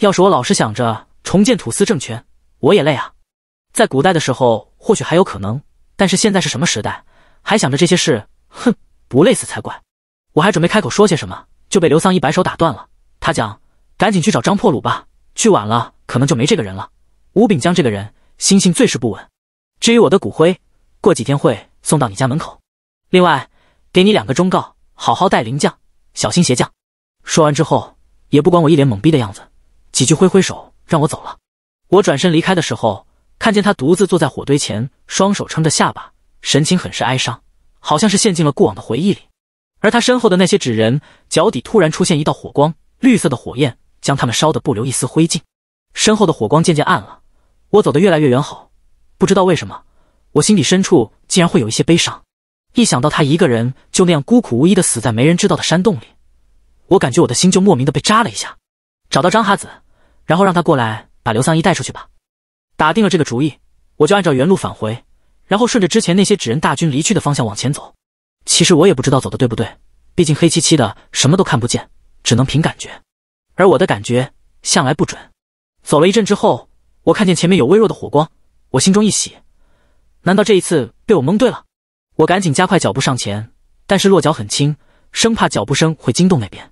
要是我老是想着重建土司政权，我也累啊。在古代的时候，或许还有可能，但是现在是什么时代，还想着这些事，哼，不累死才怪。我还准备开口说些什么，就被刘丧一摆手打断了。他讲：“赶紧去找张破鲁吧，去晚了可能就没这个人了。”吴炳江这个人心性最是不稳。至于我的骨灰，过几天会送到你家门口。另外，给你两个忠告：好好带灵将，小心邪匠。说完之后，也不管我一脸懵逼的样子，几句挥挥手让我走了。我转身离开的时候。看见他独自坐在火堆前，双手撑着下巴，神情很是哀伤，好像是陷进了过往的回忆里。而他身后的那些纸人，脚底突然出现一道火光，绿色的火焰将他们烧得不留一丝灰烬。身后的火光渐渐暗了，我走得越来越远。好，不知道为什么，我心底深处竟然会有一些悲伤。一想到他一个人就那样孤苦无依的死在没人知道的山洞里，我感觉我的心就莫名的被扎了一下。找到张哈子，然后让他过来把刘丧义带出去吧。打定了这个主意，我就按照原路返回，然后顺着之前那些纸人大军离去的方向往前走。其实我也不知道走的对不对，毕竟黑漆漆的什么都看不见，只能凭感觉。而我的感觉向来不准。走了一阵之后，我看见前面有微弱的火光，我心中一喜，难道这一次被我蒙对了？我赶紧加快脚步上前，但是落脚很轻，生怕脚步声会惊动那边。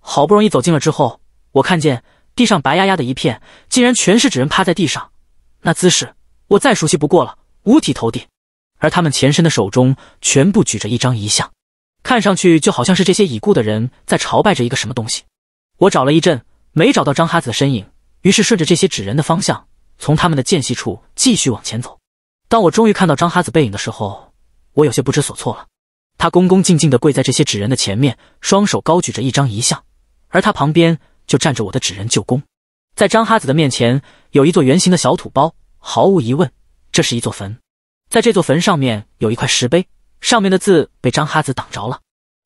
好不容易走近了之后，我看见地上白压压的一片，竟然全是纸人趴在地上。那姿势，我再熟悉不过了，五体投地。而他们前身的手中全部举着一张遗像，看上去就好像是这些已故的人在朝拜着一个什么东西。我找了一阵，没找到张哈子的身影，于是顺着这些纸人的方向，从他们的间隙处继续往前走。当我终于看到张哈子背影的时候，我有些不知所措了。他恭恭敬敬地跪在这些纸人的前面，双手高举着一张遗像，而他旁边就站着我的纸人舅公。在张哈子的面前有一座圆形的小土包，毫无疑问，这是一座坟。在这座坟上面有一块石碑，上面的字被张哈子挡着了。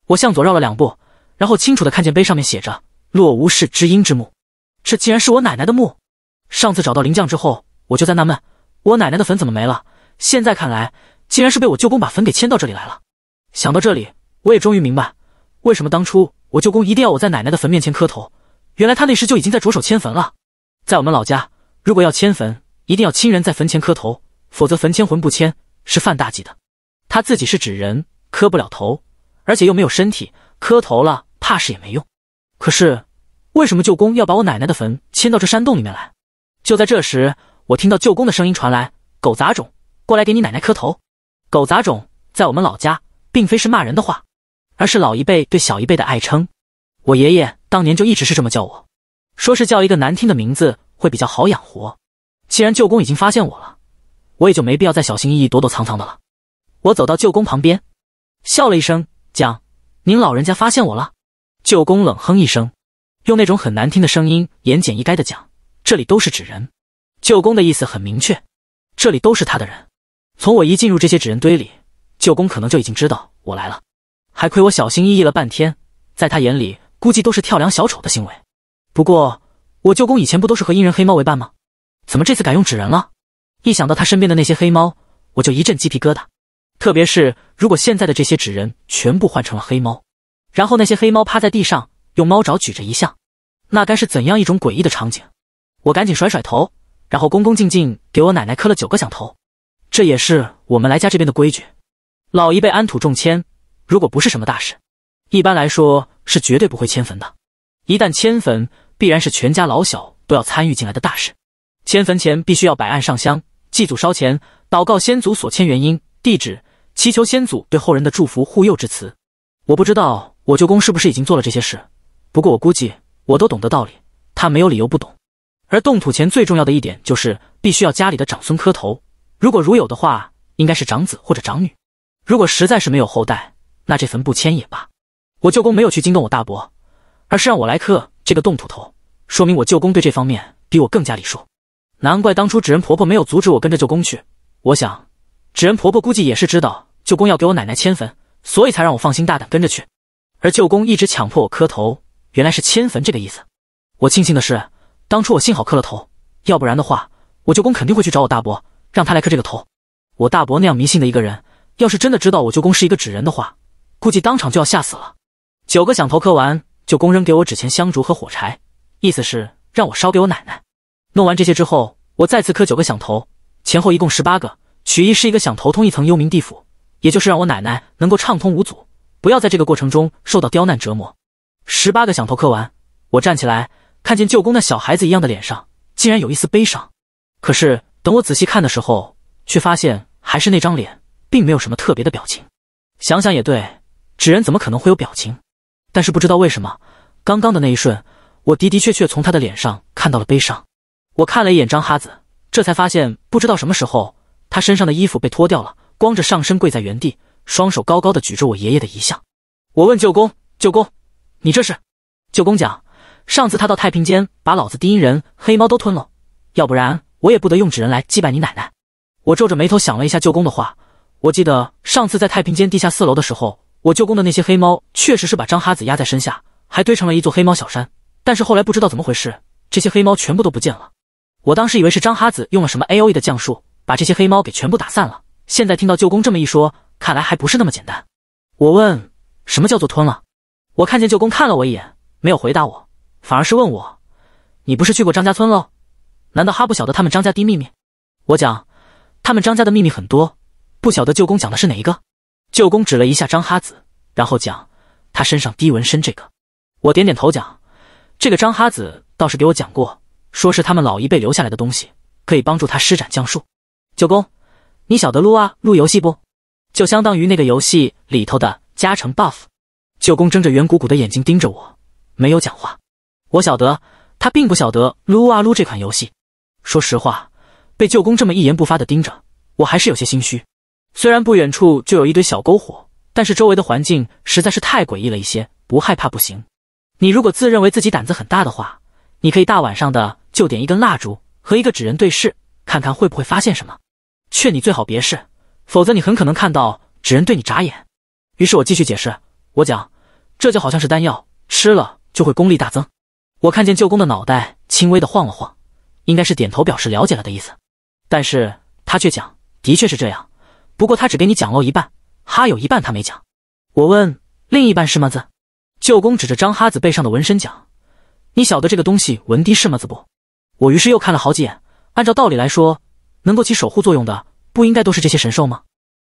我向左绕了两步，然后清楚的看见碑上面写着“落无事知音之墓”。这竟然是我奶奶的墓。上次找到灵将之后，我就在纳闷，我奶奶的坟怎么没了？现在看来，竟然是被我舅公把坟给迁到这里来了。想到这里，我也终于明白，为什么当初我舅公一定要我在奶奶的坟面前磕头。原来他那时就已经在着手迁坟了。在我们老家，如果要迁坟，一定要亲人在坟前磕头，否则坟迁魂不迁是犯大忌的。他自己是纸人，磕不了头，而且又没有身体，磕头了怕是也没用。可是，为什么舅公要把我奶奶的坟迁到这山洞里面来？就在这时，我听到舅公的声音传来：“狗杂种，过来给你奶奶磕头。”狗杂种在我们老家，并非是骂人的话，而是老一辈对小一辈的爱称。我爷爷当年就一直是这么叫我。说是叫一个难听的名字会比较好养活。既然舅公已经发现我了，我也就没必要再小心翼翼、躲躲藏藏的了。我走到舅公旁边，笑了一声，讲：“您老人家发现我了。”舅公冷哼一声，用那种很难听的声音，言简意赅的讲：“这里都是纸人。”舅公的意思很明确，这里都是他的人。从我一进入这些纸人堆里，舅公可能就已经知道我来了。还亏我小心翼翼了半天，在他眼里估计都是跳梁小丑的行为。不过我舅公以前不都是和阴人黑猫为伴吗？怎么这次改用纸人了？一想到他身边的那些黑猫，我就一阵鸡皮疙瘩。特别是如果现在的这些纸人全部换成了黑猫，然后那些黑猫趴在地上，用猫爪举着遗像，那该是怎样一种诡异的场景？我赶紧甩甩头，然后恭恭敬敬给我奶奶磕了九个响头。这也是我们来家这边的规矩。老一辈安土重迁，如果不是什么大事，一般来说是绝对不会迁坟的。一旦迁坟，必然是全家老小都要参与进来的大事。迁坟前必须要摆案上香、祭祖烧钱、祷告先祖所迁原因、地址，祈求先祖对后人的祝福护佑之词。我不知道我舅公是不是已经做了这些事，不过我估计我都懂得道理，他没有理由不懂。而动土前最重要的一点就是必须要家里的长孙磕头，如果如有的话，应该是长子或者长女。如果实在是没有后代，那这坟不迁也罢。我舅公没有去惊动我大伯，而是让我来磕。这个冻土头，说明我舅公对这方面比我更加礼数，难怪当初纸人婆婆没有阻止我跟着舅公去。我想，纸人婆婆估计也是知道舅公要给我奶奶迁坟，所以才让我放心大胆跟着去。而舅公一直强迫我磕头，原来是迁坟这个意思。我庆幸的是，当初我幸好磕了头，要不然的话，我舅公肯定会去找我大伯，让他来磕这个头。我大伯那样迷信的一个人，要是真的知道我舅公是一个纸人的话，估计当场就要吓死了。九个响头磕完。舅公扔给我纸钱、香烛和火柴，意思是让我烧给我奶奶。弄完这些之后，我再次磕九个响头，前后一共十八个。取意是一个响头通一层幽冥地府，也就是让我奶奶能够畅通无阻，不要在这个过程中受到刁难折磨。十八个响头磕完，我站起来，看见舅公那小孩子一样的脸上竟然有一丝悲伤。可是等我仔细看的时候，却发现还是那张脸，并没有什么特别的表情。想想也对，纸人怎么可能会有表情？但是不知道为什么，刚刚的那一瞬，我的的确确从他的脸上看到了悲伤。我看了一眼张哈子，这才发现，不知道什么时候，他身上的衣服被脱掉了，光着上身跪在原地，双手高高的举着我爷爷的遗像。我问舅公：“舅公，你这是？”舅公讲：“上次他到太平间，把老子第一人黑猫都吞了，要不然我也不得用纸人来祭拜你奶奶。”我皱着眉头想了一下舅公的话，我记得上次在太平间地下四楼的时候。我舅公的那些黑猫确实是把张哈子压在身下，还堆成了一座黑猫小山。但是后来不知道怎么回事，这些黑猫全部都不见了。我当时以为是张哈子用了什么 A O E 的降术，把这些黑猫给全部打散了。现在听到舅公这么一说，看来还不是那么简单。我问：什么叫做吞了？我看见舅公看了我一眼，没有回答我，反而是问我：你不是去过张家村喽？难道哈不晓得他们张家的秘密？我讲，他们张家的秘密很多，不晓得舅公讲的是哪一个。舅公指了一下张哈子，然后讲他身上滴纹身这个。我点点头讲，这个张哈子倒是给我讲过，说是他们老一辈留下来的东西，可以帮助他施展将术。舅公，你晓得撸啊撸游戏不？就相当于那个游戏里头的加成 buff。舅公睁着圆鼓鼓的眼睛盯着我，没有讲话。我晓得他并不晓得撸啊撸这款游戏。说实话，被舅公这么一言不发的盯着，我还是有些心虚。虽然不远处就有一堆小篝火，但是周围的环境实在是太诡异了一些，不害怕不行。你如果自认为自己胆子很大的话，你可以大晚上的就点一根蜡烛和一个纸人对视，看看会不会发现什么。劝你最好别试，否则你很可能看到纸人对你眨眼。于是我继续解释，我讲这就好像是丹药，吃了就会功力大增。我看见舅公的脑袋轻微的晃了晃，应该是点头表示了解了的意思。但是他却讲，的确是这样。不过他只给你讲了一半，哈有一半他没讲。我问另一半是么子？舅公指着张哈子背上的纹身讲：“你晓得这个东西纹的是么子不？”我于是又看了好几眼。按照道理来说，能够起守护作用的，不应该都是这些神兽吗？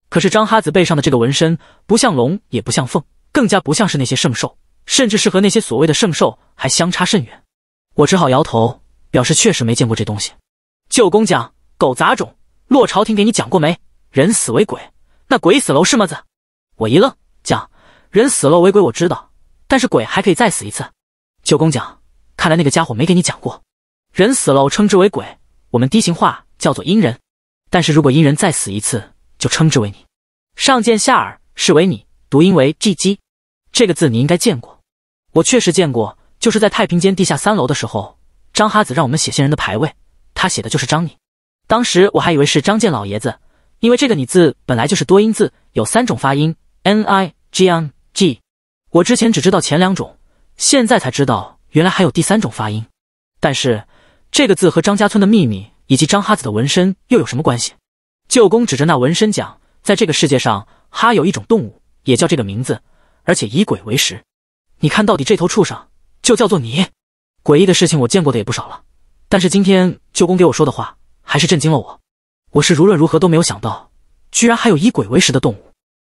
可是张哈子背上的这个纹身，不像龙，也不像凤，更加不像是那些圣兽，甚至是和那些所谓的圣兽还相差甚远。我只好摇头，表示确实没见过这东西。舅公讲：“狗杂种，洛朝廷给你讲过没？”人死为鬼，那鬼死楼是么子？我一愣，讲人死了为鬼，我知道，但是鬼还可以再死一次。九公讲，看来那个家伙没给你讲过，人死了称之为鬼，我们低情话叫做阴人，但是如果阴人再死一次，就称之为你。上见下耳是为你，读音为 g g，这个字你应该见过，我确实见过，就是在太平间地下三楼的时候，张哈子让我们写先人的牌位，他写的就是张你，当时我还以为是张建老爷子。因为这个“你”字本来就是多音字，有三种发音：n i g n g。我之前只知道前两种，现在才知道原来还有第三种发音。但是，这个字和张家村的秘密以及张哈子的纹身又有什么关系？舅公指着那纹身讲：“在这个世界上，哈有一种动物也叫这个名字，而且以鬼为食。你看到底这头畜生就叫做你。诡异的事情我见过的也不少了，但是今天舅公给我说的话还是震惊了我。”我是无论如何都没有想到，居然还有以鬼为食的动物，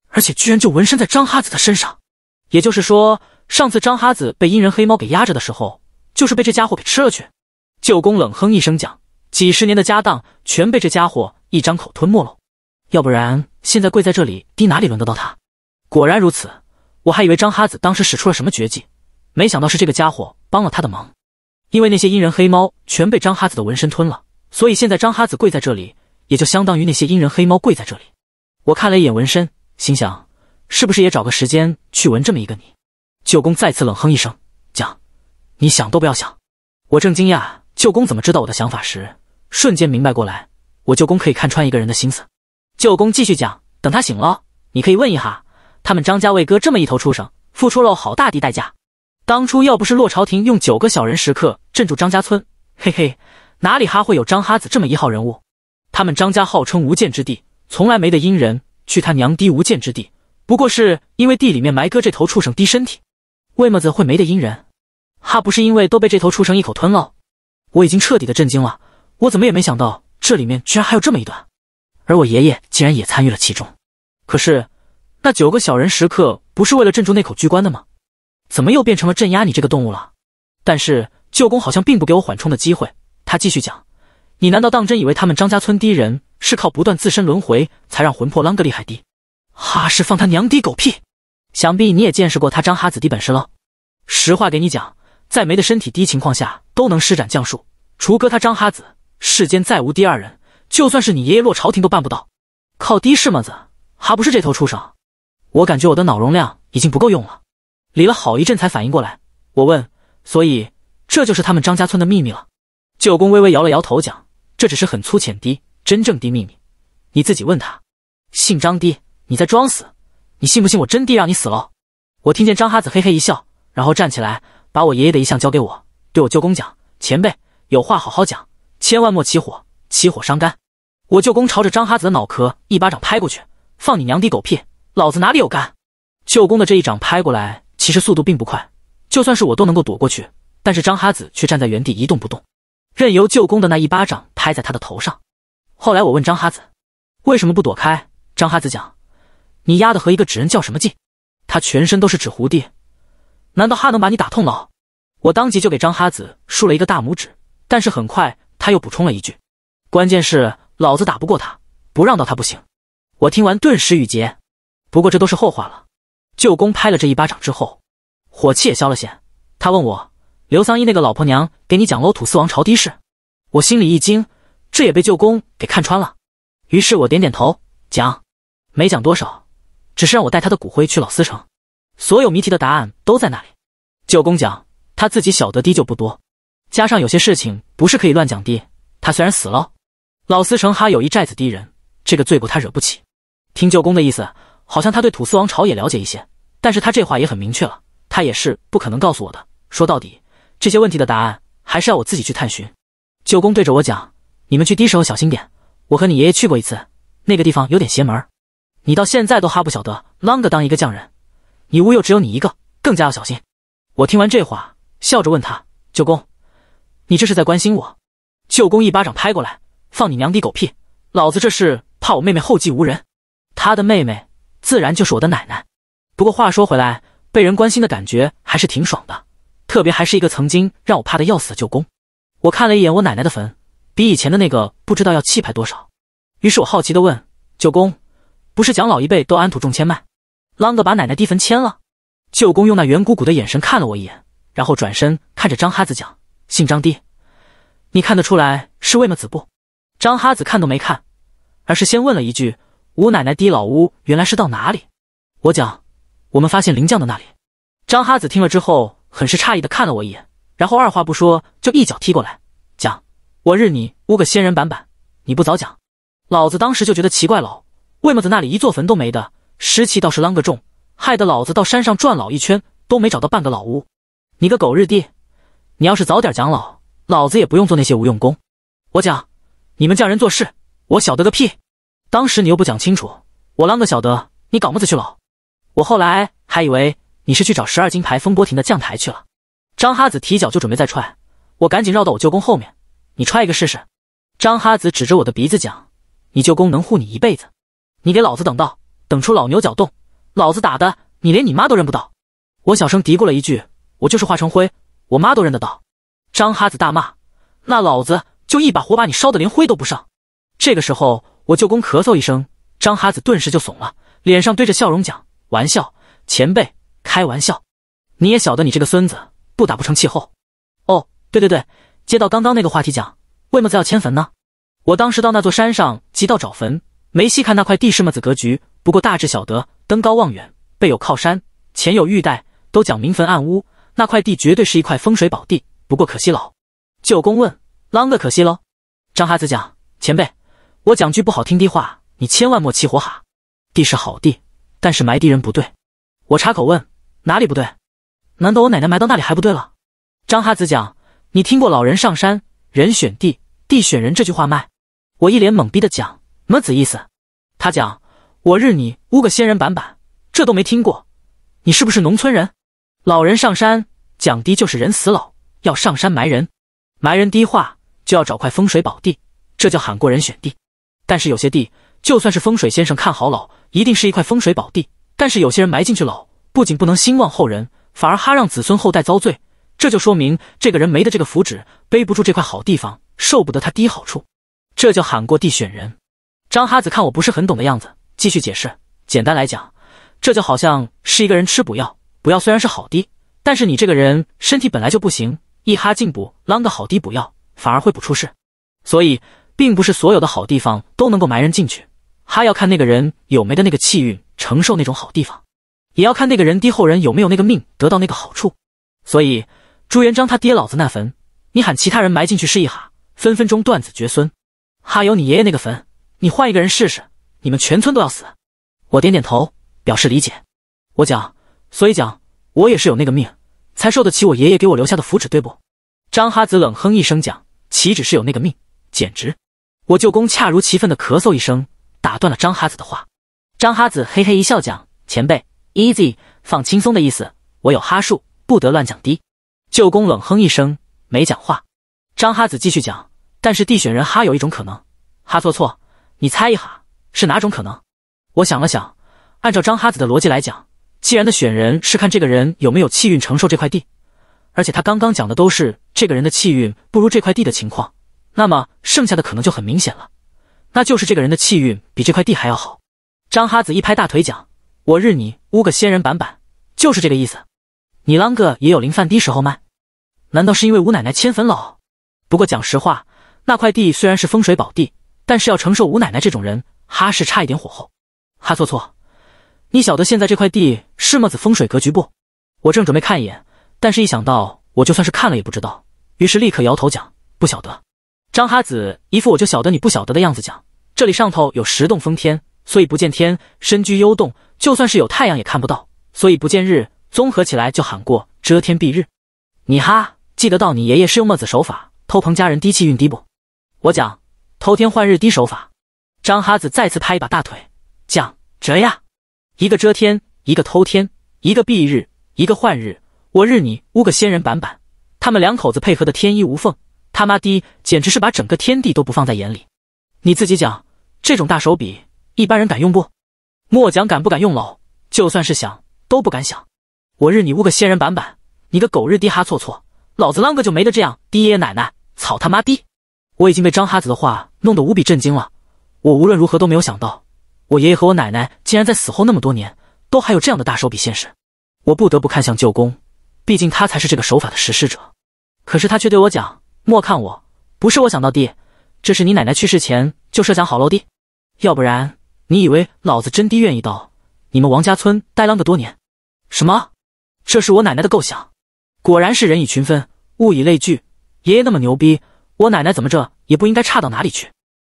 而且居然就纹身在张哈子的身上。也就是说，上次张哈子被阴人黑猫给压着的时候，就是被这家伙给吃了去。舅公冷哼一声，讲几十年的家当全被这家伙一张口吞没了，要不然现在跪在这里爹哪里轮得到他？果然如此，我还以为张哈子当时使出了什么绝技，没想到是这个家伙帮了他的忙。因为那些阴人黑猫全被张哈子的纹身吞了，所以现在张哈子跪在这里。也就相当于那些阴人黑猫跪在这里。我看了一眼纹身，心想是不是也找个时间去纹这么一个你？舅公再次冷哼一声，讲，你想都不要想。我正惊讶舅公怎么知道我的想法时，瞬间明白过来，我舅公可以看穿一个人的心思。舅公继续讲，等他醒了，你可以问一下他们张家卫哥这么一头畜生，付出了好大的代价。当初要不是洛朝廷用九个小人时刻镇住张家村，嘿嘿，哪里哈会有张哈子这么一号人物？他们张家号称无间之地，从来没得阴人去他娘滴无间之地，不过是因为地里面埋哥这头畜生滴身体，为么子会没得阴人？哈，不是因为都被这头畜生一口吞了？我已经彻底的震惊了，我怎么也没想到这里面居然还有这么一段，而我爷爷竟然也参与了其中。可是那九个小人时刻不是为了镇住那口巨棺的吗？怎么又变成了镇压你这个动物了？但是舅公好像并不给我缓冲的机会，他继续讲。你难道当真以为他们张家村第一人是靠不断自身轮回才让魂魄啷个厉害的？哈是放他娘的狗屁！想必你也见识过他张哈子的本事了。实话给你讲，在没的身体低情况下都能施展降术，除哥他张哈子，世间再无第二人。就算是你爷爷落朝廷都办不到。靠的士么子，还不是这头畜生？我感觉我的脑容量已经不够用了，理了好一阵才反应过来。我问，所以这就是他们张家村的秘密了？舅公微微摇了摇头讲。这只是很粗浅的，真正的秘密，你自己问他。姓张的，你在装死？你信不信我真地让你死喽？我听见张哈子嘿嘿一笑，然后站起来，把我爷爷的遗像交给我，对我舅公讲：“前辈，有话好好讲，千万莫起火，起火伤肝。”我舅公朝着张哈子的脑壳一巴掌拍过去，放你娘的狗屁！老子哪里有肝？舅公的这一掌拍过来，其实速度并不快，就算是我都能够躲过去，但是张哈子却站在原地一动不动。任由舅公的那一巴掌拍在他的头上。后来我问张哈子，为什么不躲开？张哈子讲：“你丫的和一个纸人较什么劲？他全身都是纸糊的，难道哈能把你打痛了？”我当即就给张哈子竖了一个大拇指。但是很快他又补充了一句：“关键是老子打不过他，不让到他不行。”我听完顿时语结。不过这都是后话了。舅公拍了这一巴掌之后，火气也消了些。他问我。刘桑一那个老婆娘给你讲喽，土司王朝的事，我心里一惊，这也被舅公给看穿了。于是我点点头，讲，没讲多少，只是让我带他的骨灰去老司城，所有谜题的答案都在那里。舅公讲，他自己晓得的就不多，加上有些事情不是可以乱讲的。他虽然死了，老司城哈有一寨子的人，这个罪过他惹不起。听舅公的意思，好像他对土司王朝也了解一些，但是他这话也很明确了，他也是不可能告诉我的。说到底。这些问题的答案还是要我自己去探寻。舅公对着我讲：“你们去的时候小心点，我和你爷爷去过一次，那个地方有点邪门。你到现在都哈不晓得啷个当一个匠人。你屋又只有你一个，更加要小心。”我听完这话，笑着问他：“舅公，你这是在关心我？”舅公一巴掌拍过来：“放你娘的狗屁！老子这是怕我妹妹后继无人。他的妹妹自然就是我的奶奶。不过话说回来，被人关心的感觉还是挺爽的。”特别还是一个曾经让我怕的要死的舅公，我看了一眼我奶奶的坟，比以前的那个不知道要气派多少。于是我好奇地问舅公：“不是讲老一辈都安土重迁吗？啷个把奶奶滴坟迁了？”舅公用那圆鼓鼓的眼神看了我一眼，然后转身看着张哈子讲：“姓张的，你看得出来是为么子不？”张哈子看都没看，而是先问了一句：“吴奶奶滴老屋原来是到哪里？”我讲：“我们发现灵将的那里。”张哈子听了之后。很是诧异的看了我一眼，然后二话不说就一脚踢过来，讲我日你屋个仙人板板！你不早讲，老子当时就觉得奇怪了，为么子那里一座坟都没的，湿气倒是啷个重，害得老子到山上转老一圈都没找到半个老屋。你个狗日的，你要是早点讲老，老子也不用做那些无用功。我讲，你们匠人做事，我晓得个屁。当时你又不讲清楚，我啷个晓得你搞么子去了？我后来还以为。你是去找十二金牌风波亭的将台去了？张哈子提脚就准备再踹我，赶紧绕到我舅公后面。你踹一个试试？张哈子指着我的鼻子讲：“你舅公能护你一辈子，你给老子等到等出老牛角洞，老子打的你连你妈都认不到。”我小声嘀咕了一句：“我就是化成灰，我妈都认得到。”张哈子大骂：“那老子就一把火把你烧的连灰都不剩。”这个时候，我舅公咳嗽一声，张哈子顿时就怂了，脸上堆着笑容讲：“玩笑，前辈。”开玩笑，你也晓得你这个孙子不打不成气候。哦，对对对，接到刚刚那个话题讲，为么子要迁坟呢？我当时到那座山上急到找坟，没细看那块地是么子格局，不过大致晓得登高望远，背有靠山，前有玉带，都讲明坟暗屋，那块地绝对是一块风水宝地。不过可惜喽，舅公问啷个可惜喽？张哈子讲前辈，我讲句不好听的话，你千万莫起火哈。地是好地，但是埋地人不对。我插口问。哪里不对？难道我奶奶埋到那里还不对了？张哈子讲，你听过“老人上山，人选地，地选人”这句话没？我一脸懵逼的讲，么子意思？他讲，我日你乌个仙人板板，这都没听过。你是不是农村人？老人上山讲的，就是人死老要上山埋人，埋人低话就要找块风水宝地，这叫喊过人选地。但是有些地，就算是风水先生看好老，一定是一块风水宝地，但是有些人埋进去老。不仅不能兴旺后人，反而哈让子孙后代遭罪，这就说明这个人没的这个福祉，背不住这块好地方，受不得他低好处，这就喊过地选人。张哈子看我不是很懂的样子，继续解释：简单来讲，这就好像是一个人吃补药，补药虽然是好滴，但是你这个人身体本来就不行，一哈进补，啷个好低补药反而会补出事。所以，并不是所有的好地方都能够埋人进去，哈要看那个人有没的那个气运承受那种好地方。也要看那个人低后人有没有那个命得到那个好处，所以朱元璋他爹老子那坟，你喊其他人埋进去试一哈，分分钟断子绝孙。哈，有你爷爷那个坟，你换一个人试试，你们全村都要死。我点点头，表示理解。我讲，所以讲，我也是有那个命，才受得起我爷爷给我留下的福祉，对不？张哈子冷哼一声讲，岂止是有那个命，简直。我舅公恰如其分的咳嗽一声，打断了张哈子的话。张哈子嘿嘿一笑讲，前辈。easy 放轻松的意思，我有哈数，不得乱讲的。舅公冷哼一声，没讲话。张哈子继续讲，但是地选人哈有一种可能，哈错错，你猜一哈是哪种可能？我想了想，按照张哈子的逻辑来讲，既然的选人是看这个人有没有气运承受这块地，而且他刚刚讲的都是这个人的气运不如这块地的情况，那么剩下的可能就很明显了，那就是这个人的气运比这块地还要好。张哈子一拍大腿讲。我日你乌个仙人板板，就是这个意思。你啷个也有零饭低时候吗？难道是因为吴奶奶迁坟喽？不过讲实话，那块地虽然是风水宝地，但是要承受吴奶奶这种人，哈是差一点火候。哈错错，你晓得现在这块地是么子风水格局不？我正准备看一眼，但是一想到我就算是看了也不知道，于是立刻摇头讲不晓得。张哈子一副我就晓得你不晓得的样子讲，这里上头有十洞封天，所以不见天，身居幽洞。就算是有太阳也看不到，所以不见日。综合起来就喊过遮天蔽日。你哈记得到你爷爷是用墨子手法偷彭家人低气运低不？我讲偷天换日低手法。张哈子再次拍一把大腿，讲这呀，一个遮天，一个偷天，一个蔽日，一个换日。我日你污个仙人板板，他们两口子配合的天衣无缝，他妈的简直是把整个天地都不放在眼里。你自己讲，这种大手笔，一般人敢用不？末将敢不敢用老？就算是想都不敢想。我日你屋个仙人板板！你个狗日的哈错错！老子啷个就没得这样低爷奶奶？草他妈的！我已经被张哈子的话弄得无比震惊了。我无论如何都没有想到，我爷爷和我奶奶竟然在死后那么多年，都还有这样的大手笔现世。我不得不看向舅公，毕竟他才是这个手法的实施者。可是他却对我讲：“莫看我，不是我想到的，这是你奶奶去世前就设想好喽的。要不然。”你以为老子真的愿意到你们王家村待浪个多年？什么？这是我奶奶的构想。果然是人以群分，物以类聚。爷爷那么牛逼，我奶奶怎么着也不应该差到哪里去。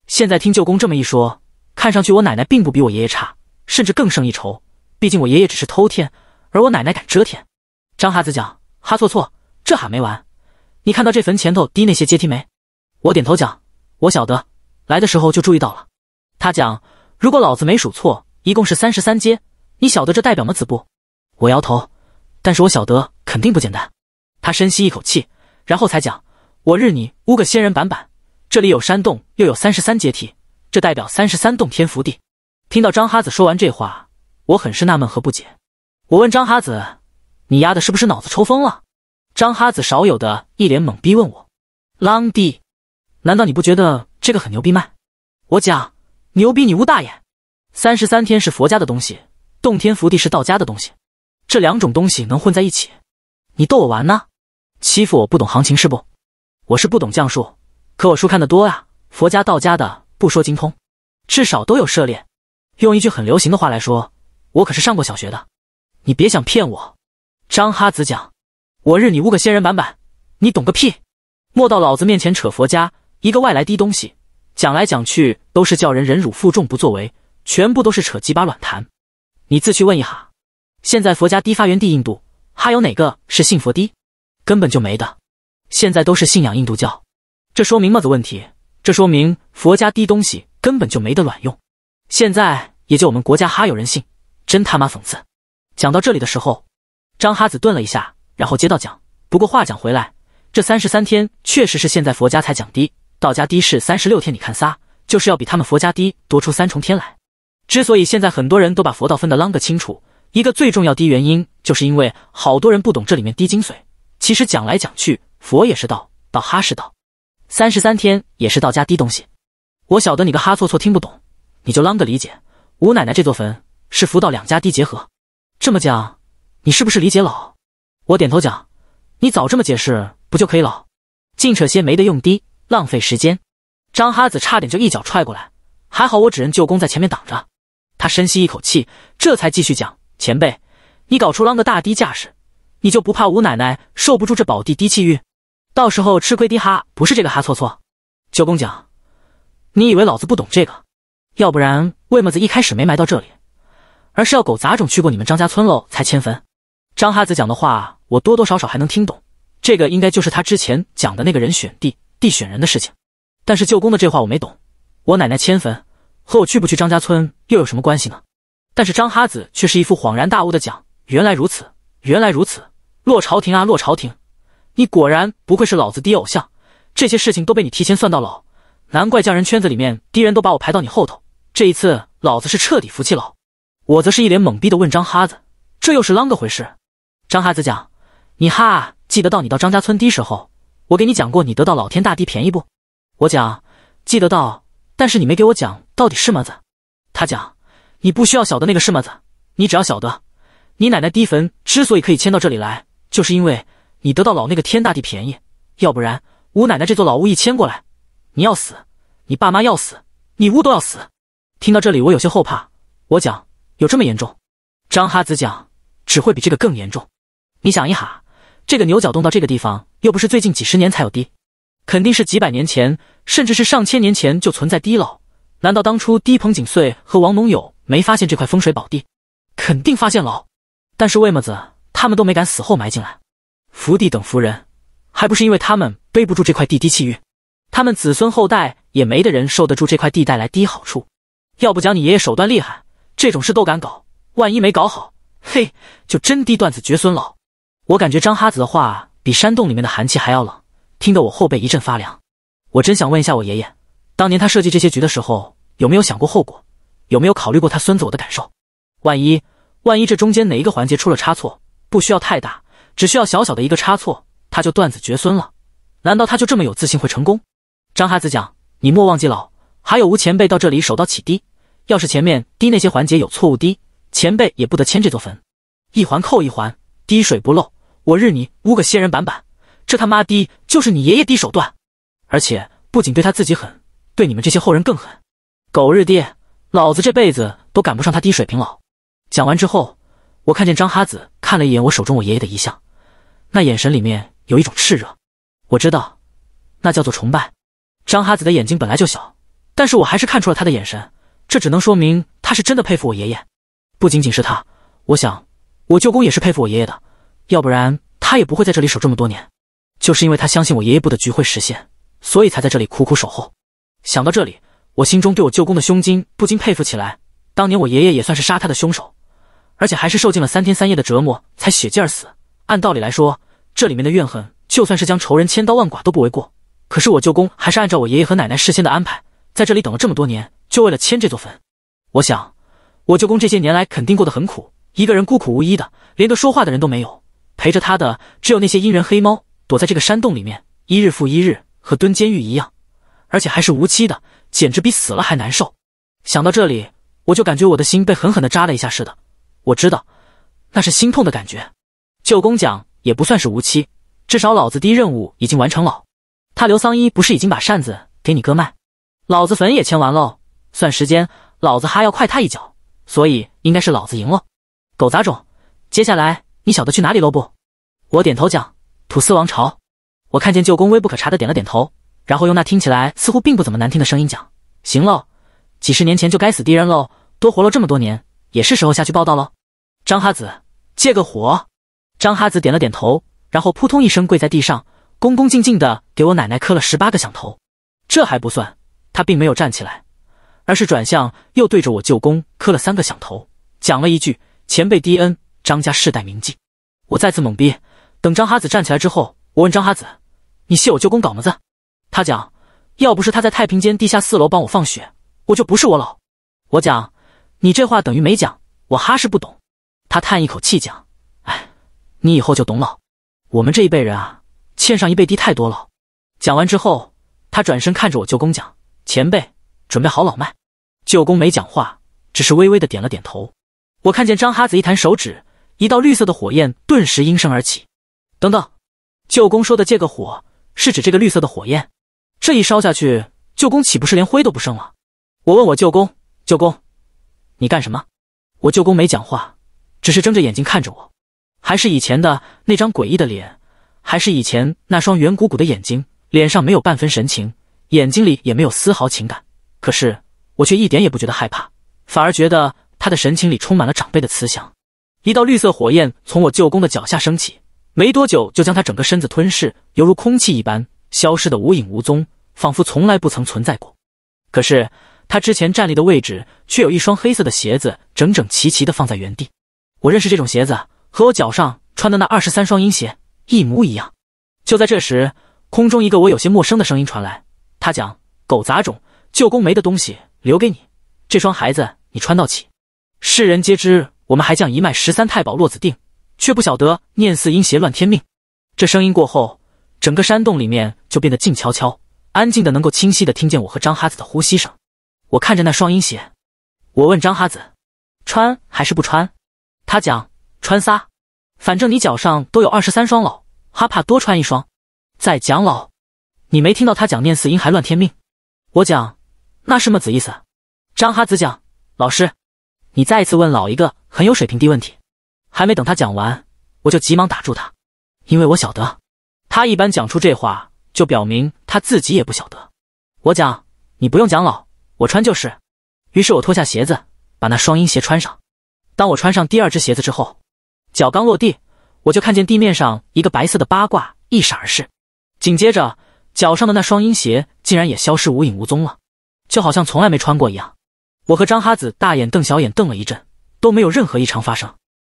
现在听舅公这么一说，看上去我奶奶并不比我爷爷差，甚至更胜一筹。毕竟我爷爷只是偷天，而我奶奶敢遮天。张哈子讲哈错错，这还没完。你看到这坟前头的那些阶梯没？我点头讲，我晓得，来的时候就注意到了。他讲。如果老子没数错，一共是三十三阶。你晓得这代表吗？子布，我摇头。但是我晓得肯定不简单。他深吸一口气，然后才讲：“我日你五个仙人板板！这里有山洞，又有三十三阶梯，这代表三十三洞天福地。”听到张哈子说完这话，我很是纳闷和不解。我问张哈子：“你丫的是不是脑子抽风了？”张哈子少有的一脸懵逼问我：“浪弟，难道你不觉得这个很牛逼吗？”我讲。牛逼，你吴大爷！三十三天是佛家的东西，洞天福地是道家的东西，这两种东西能混在一起？你逗我玩呢？欺负我不懂行情是不？我是不懂将术，可我书看的多啊，佛家道家的不说精通，至少都有涉猎。用一句很流行的话来说，我可是上过小学的。你别想骗我，张哈子讲，我日你吴个仙人板板，你懂个屁！莫到老子面前扯佛家，一个外来滴东西。讲来讲去都是叫人忍辱负重不作为，全部都是扯鸡巴卵谈。你自去问一下，现在佛家第发源地印度还有哪个是信佛的？根本就没的。现在都是信仰印度教，这说明么子问题？这说明佛家低东西根本就没得卵用。现在也就我们国家哈有人信，真他妈讽刺。讲到这里的时候，张哈子顿了一下，然后接到讲。不过话讲回来，这三十三天确实是现在佛家才讲低，道家低是三十六天，你看仨，就是要比他们佛家低多出三重天来。之所以现在很多人都把佛道分的啷个清楚，一个最重要的原因，就是因为好多人不懂这里面低精髓。其实讲来讲去，佛也是道，道哈是道，三十三天也是道家低东西。我晓得你个哈错错听不懂，你就啷个理解。吴奶奶这座坟是佛道两家低结合。这么讲，你是不是理解老？我点头讲，你早这么解释不就可以了？净扯些没得用的。浪费时间，张哈子差点就一脚踹过来，还好我指认舅公在前面挡着。他深吸一口气，这才继续讲：“前辈，你搞出啷个大低架势，你就不怕吴奶奶受不住这宝地低气运，到时候吃亏的哈不是这个哈错错？”舅公讲：“你以为老子不懂这个？要不然为么子一开始没埋到这里，而是要狗杂种去过你们张家村喽才迁坟？”张哈子讲的话我多多少少还能听懂，这个应该就是他之前讲的那个人选地。地选人的事情，但是舅公的这话我没懂。我奶奶迁坟和我去不去张家村又有什么关系呢？但是张哈子却是一副恍然大悟的讲：“原来如此，原来如此，洛朝廷啊洛朝廷，你果然不愧是老子的偶像，这些事情都被你提前算到了，难怪匠人圈子里面的人都把我排到你后头。这一次老子是彻底服气了。”我则是一脸懵逼的问张哈子：“这又是啷个回事？”张哈子讲：“你哈记得到你到张家村的时候。”我给你讲过，你得到老天大地便宜不？我讲记得到，但是你没给我讲到底是么子。他讲你不需要晓得那个是么子，你只要晓得，你奶奶低坟之所以可以迁到这里来，就是因为你得到老那个天大地便宜，要不然吴奶奶这座老屋一迁过来，你要死，你爸妈要死，你屋都要死。听到这里，我有些后怕。我讲有这么严重？张哈子讲只会比这个更严重。你想一哈。这个牛角洞到这个地方，又不是最近几十年才有滴，肯定是几百年前，甚至是上千年前就存在滴漏，难道当初滴彭景穗和王农友没发现这块风水宝地？肯定发现喽，但是为么子他们都没敢死后埋进来？福地等福人，还不是因为他们背不住这块地低气运，他们子孙后代也没的人受得住这块地带来低好处。要不讲你爷爷手段厉害，这种事都敢搞，万一没搞好，嘿，就真滴断子绝孙喽。我感觉张哈子的话比山洞里面的寒气还要冷，听得我后背一阵发凉。我真想问一下我爷爷，当年他设计这些局的时候，有没有想过后果？有没有考虑过他孙子我的感受？万一万一这中间哪一个环节出了差错，不需要太大，只需要小小的一个差错，他就断子绝孙了。难道他就这么有自信会成功？张哈子讲：“你莫忘记老还有吴前辈到这里手到起低，要是前面低那些环节有错误，低，前辈也不得签这座坟，一环扣一环，滴水不漏。”我日你五个仙人板板！这他妈的，就是你爷爷的手段。而且不仅对他自己狠，对你们这些后人更狠。狗日爹，老子这辈子都赶不上他低水平了。讲完之后，我看见张哈子看了一眼我手中我爷爷的遗像，那眼神里面有一种炽热。我知道，那叫做崇拜。张哈子的眼睛本来就小，但是我还是看出了他的眼神。这只能说明他是真的佩服我爷爷。不仅仅是他，我想我舅公也是佩服我爷爷的。要不然他也不会在这里守这么多年，就是因为他相信我爷爷布的局会实现，所以才在这里苦苦守候。想到这里，我心中对我舅公的胸襟不禁佩服起来。当年我爷爷也算是杀他的凶手，而且还是受尽了三天三夜的折磨才血祭而死。按道理来说，这里面的怨恨就算是将仇人千刀万剐都不为过。可是我舅公还是按照我爷爷和奶奶事先的安排，在这里等了这么多年，就为了迁这座坟。我想，我舅公这些年来肯定过得很苦，一个人孤苦无依的，连个说话的人都没有。陪着他的只有那些阴人黑猫，躲在这个山洞里面，一日复一日，和蹲监狱一样，而且还是无期的，简直比死了还难受。想到这里，我就感觉我的心被狠狠的扎了一下似的。我知道，那是心痛的感觉。舅公讲也不算是无期，至少老子第一任务已经完成了。他刘桑一不是已经把扇子给你哥卖？老子坟也签完喽。算时间，老子还要快他一脚，所以应该是老子赢了。狗杂种，接下来。你晓得去哪里喽不？我点头讲，吐司王朝。我看见舅公微不可察的点了点头，然后用那听起来似乎并不怎么难听的声音讲：“行喽，几十年前就该死敌人喽，多活了这么多年，也是时候下去报道喽。”张哈子借个火。张哈子点了点头，然后扑通一声跪在地上，恭恭敬敬的给我奶奶磕了十八个响头。这还不算，他并没有站起来，而是转向又对着我舅公磕了三个响头，讲了一句：“前辈低恩。”张家世代铭记。我再次懵逼。等张哈子站起来之后，我问张哈子：“你谢我舅公搞么子？”他讲：“要不是他在太平间地下四楼帮我放血，我就不是我老。”我讲：“你这话等于没讲，我哈是不懂。”他叹一口气讲：“哎，你以后就懂老。我们这一辈人啊，欠上一辈爹太多了。”讲完之后，他转身看着我舅公讲：“前辈，准备好老迈。”舅公没讲话，只是微微的点了点头。我看见张哈子一弹手指。一道绿色的火焰顿时应声而起。等等，舅公说的借个火，是指这个绿色的火焰？这一烧下去，舅公岂不是连灰都不剩了？我问我舅公：“舅公，你干什么？”我舅公没讲话，只是睁着眼睛看着我，还是以前的那张诡异的脸，还是以前那双圆鼓鼓的眼睛，脸上没有半分神情，眼睛里也没有丝毫情感。可是我却一点也不觉得害怕，反而觉得他的神情里充满了长辈的慈祥。一道绿色火焰从我舅公的脚下升起，没多久就将他整个身子吞噬，犹如空气一般消失的无影无踪，仿佛从来不曾存在过。可是他之前站立的位置，却有一双黑色的鞋子整整齐齐的放在原地。我认识这种鞋子，和我脚上穿的那二十三双阴鞋一模一样。就在这时，空中一个我有些陌生的声音传来：“他讲，狗杂种，舅公没的东西留给你，这双鞋子你穿到起，世人皆知。”我们还将一脉十三太保落子定，却不晓得念四阴邪乱天命。这声音过后，整个山洞里面就变得静悄悄，安静的能够清晰的听见我和张哈子的呼吸声。我看着那双阴鞋，我问张哈子：“穿还是不穿？”他讲：“穿撒，反正你脚上都有二十三双老，哈怕多穿一双。再讲老，你没听到他讲念四阴还乱天命？”我讲：“那什么子意思？”张哈子讲：“老师。”你再一次问老一个很有水平的问题，还没等他讲完，我就急忙打住他，因为我晓得，他一般讲出这话就表明他自己也不晓得。我讲，你不用讲老，我穿就是。于是我脱下鞋子，把那双阴鞋穿上。当我穿上第二只鞋子之后，脚刚落地，我就看见地面上一个白色的八卦一闪而逝，紧接着脚上的那双阴鞋竟然也消失无影无踪了，就好像从来没穿过一样。我和张哈子大眼瞪小眼瞪了一阵，都没有任何异常发生。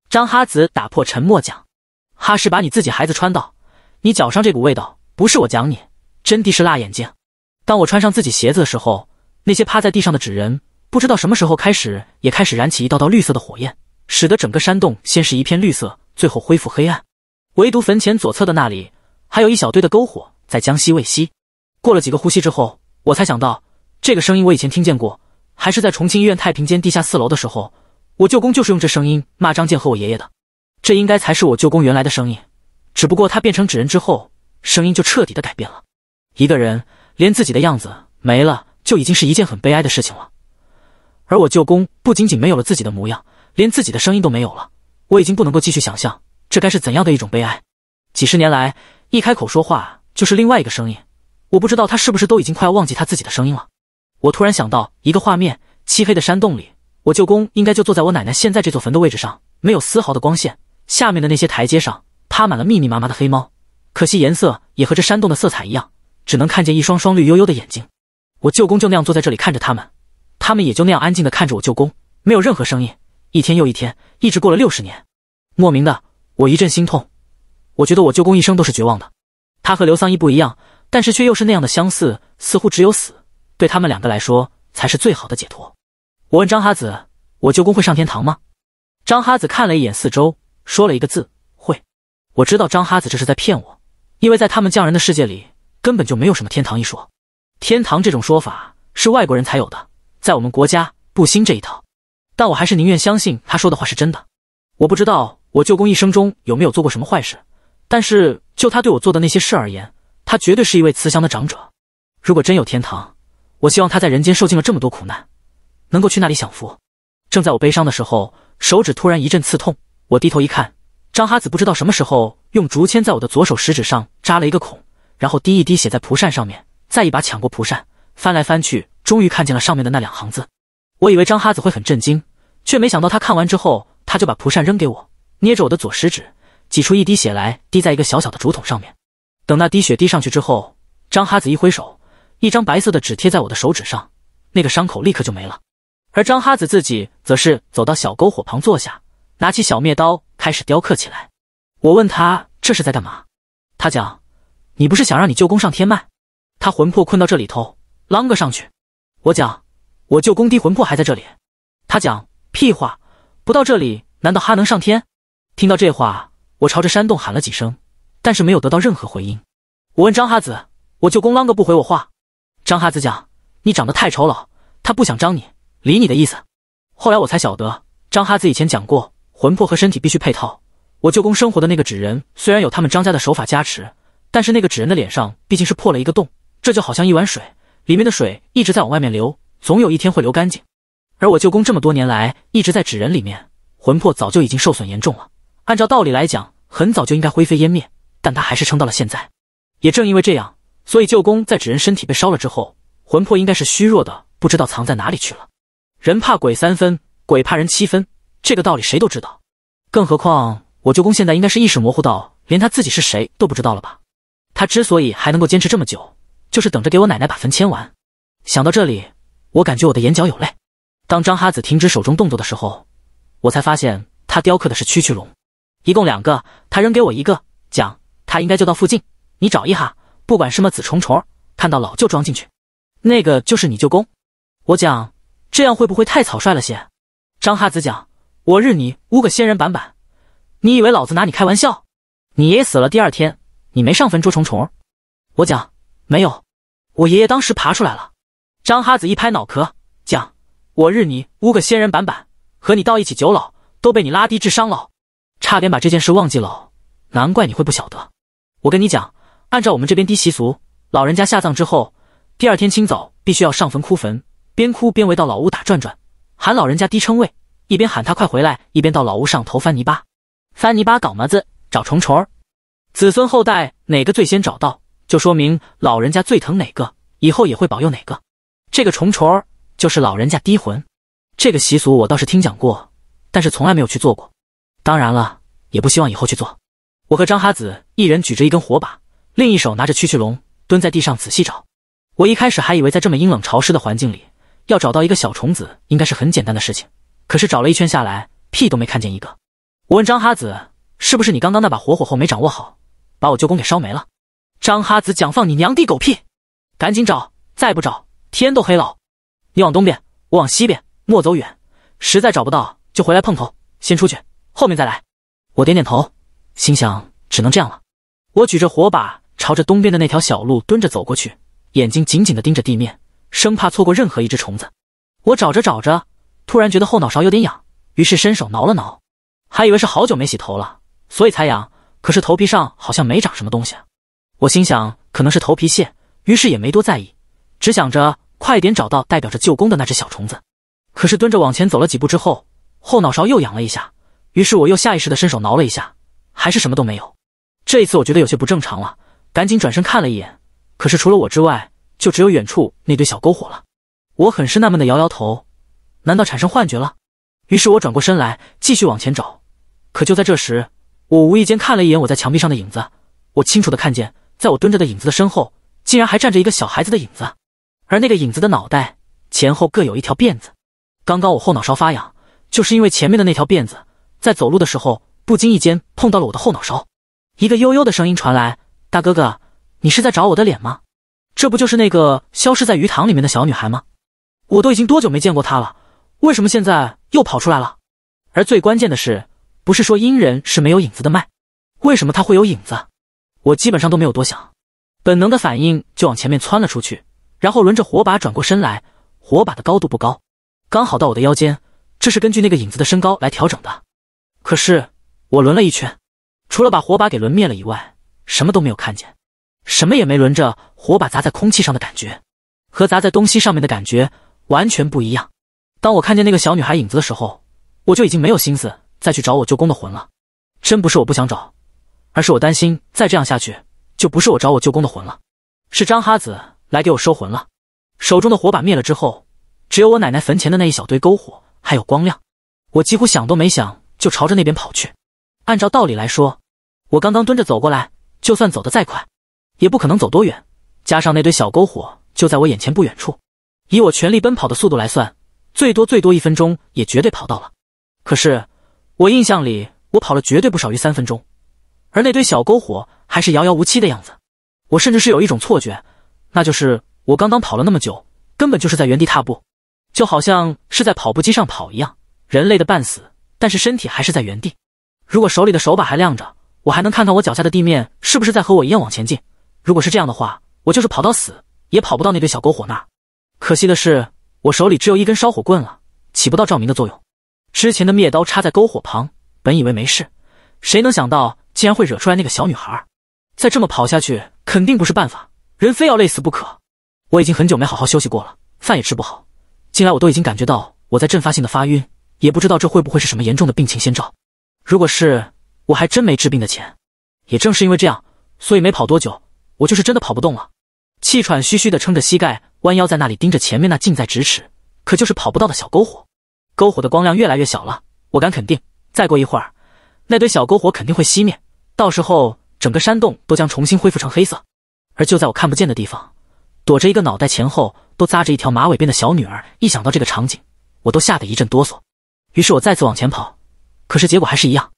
张哈子打破沉默讲：“哈是把你自己孩子穿到你脚上这股味道，不是我讲你，真的是辣眼睛。”当我穿上自己鞋子的时候，那些趴在地上的纸人不知道什么时候开始也开始燃起一道道绿色的火焰，使得整个山洞先是一片绿色，最后恢复黑暗。唯独坟前左侧的那里还有一小堆的篝火在将息未熄。过了几个呼吸之后，我才想到这个声音我以前听见过。还是在重庆医院太平间地下四楼的时候，我舅公就是用这声音骂张健和我爷爷的。这应该才是我舅公原来的声音，只不过他变成纸人之后，声音就彻底的改变了。一个人连自己的样子没了，就已经是一件很悲哀的事情了。而我舅公不仅仅没有了自己的模样，连自己的声音都没有了。我已经不能够继续想象，这该是怎样的一种悲哀。几十年来，一开口说话就是另外一个声音。我不知道他是不是都已经快要忘记他自己的声音了。我突然想到一个画面：漆黑的山洞里，我舅公应该就坐在我奶奶现在这座坟的位置上，没有丝毫的光线。下面的那些台阶上趴满了密密麻麻的黑猫，可惜颜色也和这山洞的色彩一样，只能看见一双双绿油油的眼睛。我舅公就那样坐在这里看着他们，他们也就那样安静地看着我舅公，没有任何声音。一天又一天，一直过了六十年，莫名的我一阵心痛。我觉得我舅公一生都是绝望的，他和刘丧一不一样，但是却又是那样的相似，似乎只有死。对他们两个来说才是最好的解脱。我问张哈子：“我舅公会上天堂吗？”张哈子看了一眼四周，说了一个字：“会。”我知道张哈子这是在骗我，因为在他们匠人的世界里根本就没有什么天堂一说。天堂这种说法是外国人才有的，在我们国家不兴这一套。但我还是宁愿相信他说的话是真的。我不知道我舅公一生中有没有做过什么坏事，但是就他对我做的那些事而言，他绝对是一位慈祥的长者。如果真有天堂，我希望他在人间受尽了这么多苦难，能够去那里享福。正在我悲伤的时候，手指突然一阵刺痛，我低头一看，张哈子不知道什么时候用竹签在我的左手食指上扎了一个孔，然后滴一滴血在蒲扇上面，再一把抢过蒲扇翻来翻去，终于看见了上面的那两行字。我以为张哈子会很震惊，却没想到他看完之后，他就把蒲扇扔给我，捏着我的左食指挤出一滴血来，滴在一个小小的竹筒上面。等那滴血滴上去之后，张哈子一挥手。一张白色的纸贴在我的手指上，那个伤口立刻就没了。而张哈子自己则是走到小篝火旁坐下，拿起小灭刀开始雕刻起来。我问他这是在干嘛？他讲：“你不是想让你舅公上天吗？他魂魄困到这里头，啷个上去？”我讲：“我舅公低魂魄还在这里。”他讲：“屁话，不到这里难道哈能上天？”听到这话，我朝着山洞喊了几声，但是没有得到任何回音。我问张哈子：“我舅公啷个不回我话？”张哈子讲，你长得太丑了，他不想张你，理你的意思。后来我才晓得，张哈子以前讲过，魂魄和身体必须配套。我舅公生活的那个纸人，虽然有他们张家的手法加持，但是那个纸人的脸上毕竟是破了一个洞，这就好像一碗水，里面的水一直在往外面流，总有一天会流干净。而我舅公这么多年来一直在纸人里面，魂魄早就已经受损严重了。按照道理来讲，很早就应该灰飞烟灭，但他还是撑到了现在。也正因为这样。所以舅公在纸人身体被烧了之后，魂魄应该是虚弱的，不知道藏在哪里去了。人怕鬼三分，鬼怕人七分，这个道理谁都知道。更何况我舅公现在应该是意识模糊到连他自己是谁都不知道了吧？他之所以还能够坚持这么久，就是等着给我奶奶把坟迁完。想到这里，我感觉我的眼角有泪。当张哈子停止手中动作的时候，我才发现他雕刻的是蛐蛐龙，一共两个。他扔给我一个，讲他应该就到附近，你找一哈。不管什么子虫虫，看到老就装进去。那个就是你舅公。我讲，这样会不会太草率了些？张哈子讲，我日你污个仙人板板！你以为老子拿你开玩笑？你爷爷死了第二天，你没上坟捉虫虫？我讲没有，我爷爷当时爬出来了。张哈子一拍脑壳，讲，我日你污个仙人板板！和你到一起九老都被你拉低智商了，差点把这件事忘记了。难怪你会不晓得。我跟你讲。按照我们这边低习俗，老人家下葬之后，第二天清早必须要上坟哭坟，边哭边围到老屋打转转，喊老人家低称谓，一边喊他快回来，一边到老屋上头翻泥巴，翻泥巴搞么子找虫虫儿，子孙后代哪个最先找到，就说明老人家最疼哪个，以后也会保佑哪个。这个虫虫儿就是老人家低魂。这个习俗我倒是听讲过，但是从来没有去做过，当然了，也不希望以后去做。我和张哈子一人举着一根火把。另一手拿着蛐蛐笼，蹲在地上仔细找。我一开始还以为在这么阴冷潮湿的环境里，要找到一个小虫子应该是很简单的事情。可是找了一圈下来，屁都没看见一个。我问张哈子：“是不是你刚刚那把火火候没掌握好，把我舅公给烧没了？”张哈子：“讲：“放你娘地狗屁！赶紧找，再不找天都黑了。你往东边，我往西边，莫走远。实在找不到就回来碰头。先出去，后面再来。”我点点头，心想只能这样了。我举着火把。朝着东边的那条小路蹲着走过去，眼睛紧紧地盯着地面，生怕错过任何一只虫子。我找着找着，突然觉得后脑勺有点痒，于是伸手挠了挠，还以为是好久没洗头了，所以才痒。可是头皮上好像没长什么东西啊。我心想可能是头皮屑，于是也没多在意，只想着快点找到代表着舅公的那只小虫子。可是蹲着往前走了几步之后，后脑勺又痒了一下，于是我又下意识地伸手挠了一下，还是什么都没有。这一次我觉得有些不正常了。赶紧转身看了一眼，可是除了我之外，就只有远处那堆小篝火了。我很是纳闷的摇摇头，难道产生幻觉了？于是我转过身来继续往前找。可就在这时，我无意间看了一眼我在墙壁上的影子，我清楚的看见，在我蹲着的影子的身后，竟然还站着一个小孩子的影子，而那个影子的脑袋前后各有一条辫子。刚刚我后脑勺发痒，就是因为前面的那条辫子在走路的时候不经意间碰到了我的后脑勺。一个悠悠的声音传来。大哥哥，你是在找我的脸吗？这不就是那个消失在鱼塘里面的小女孩吗？我都已经多久没见过她了，为什么现在又跑出来了？而最关键的是，不是说阴人是没有影子的吗？为什么她会有影子？我基本上都没有多想，本能的反应就往前面窜了出去，然后轮着火把转过身来。火把的高度不高，刚好到我的腰间，这是根据那个影子的身高来调整的。可是我轮了一圈，除了把火把给轮灭了以外，什么都没有看见，什么也没轮着。火把砸在空气上的感觉，和砸在东西上面的感觉完全不一样。当我看见那个小女孩影子的时候，我就已经没有心思再去找我舅公的魂了。真不是我不想找，而是我担心再这样下去，就不是我找我舅公的魂了，是张哈子来给我收魂了。手中的火把灭了之后，只有我奶奶坟前的那一小堆篝火还有光亮。我几乎想都没想，就朝着那边跑去。按照道理来说，我刚刚蹲着走过来。就算走得再快，也不可能走多远。加上那堆小篝火就在我眼前不远处，以我全力奔跑的速度来算，最多最多一分钟也绝对跑到了。可是我印象里，我跑了绝对不少于三分钟，而那堆小篝火还是遥遥无期的样子。我甚至是有一种错觉，那就是我刚刚跑了那么久，根本就是在原地踏步，就好像是在跑步机上跑一样，人累得半死，但是身体还是在原地。如果手里的手把还亮着。我还能看看我脚下的地面是不是在和我一样往前进。如果是这样的话，我就是跑到死也跑不到那堆小篝火那儿。可惜的是，我手里只有一根烧火棍了，起不到照明的作用。之前的灭刀插在篝火旁，本以为没事，谁能想到竟然会惹出来那个小女孩。再这么跑下去，肯定不是办法，人非要累死不可。我已经很久没好好休息过了，饭也吃不好。近来我都已经感觉到我在阵发性的发晕，也不知道这会不会是什么严重的病情先兆。如果是。我还真没治病的钱，也正是因为这样，所以没跑多久，我就是真的跑不动了，气喘吁吁地撑着膝盖，弯腰在那里盯着前面那近在咫尺，可就是跑不到的小篝火。篝火的光亮越来越小了，我敢肯定，再过一会儿，那堆小篝火肯定会熄灭，到时候整个山洞都将重新恢复成黑色。而就在我看不见的地方，躲着一个脑袋前后都扎着一条马尾辫的小女儿。一想到这个场景，我都吓得一阵哆嗦。于是我再次往前跑，可是结果还是一样。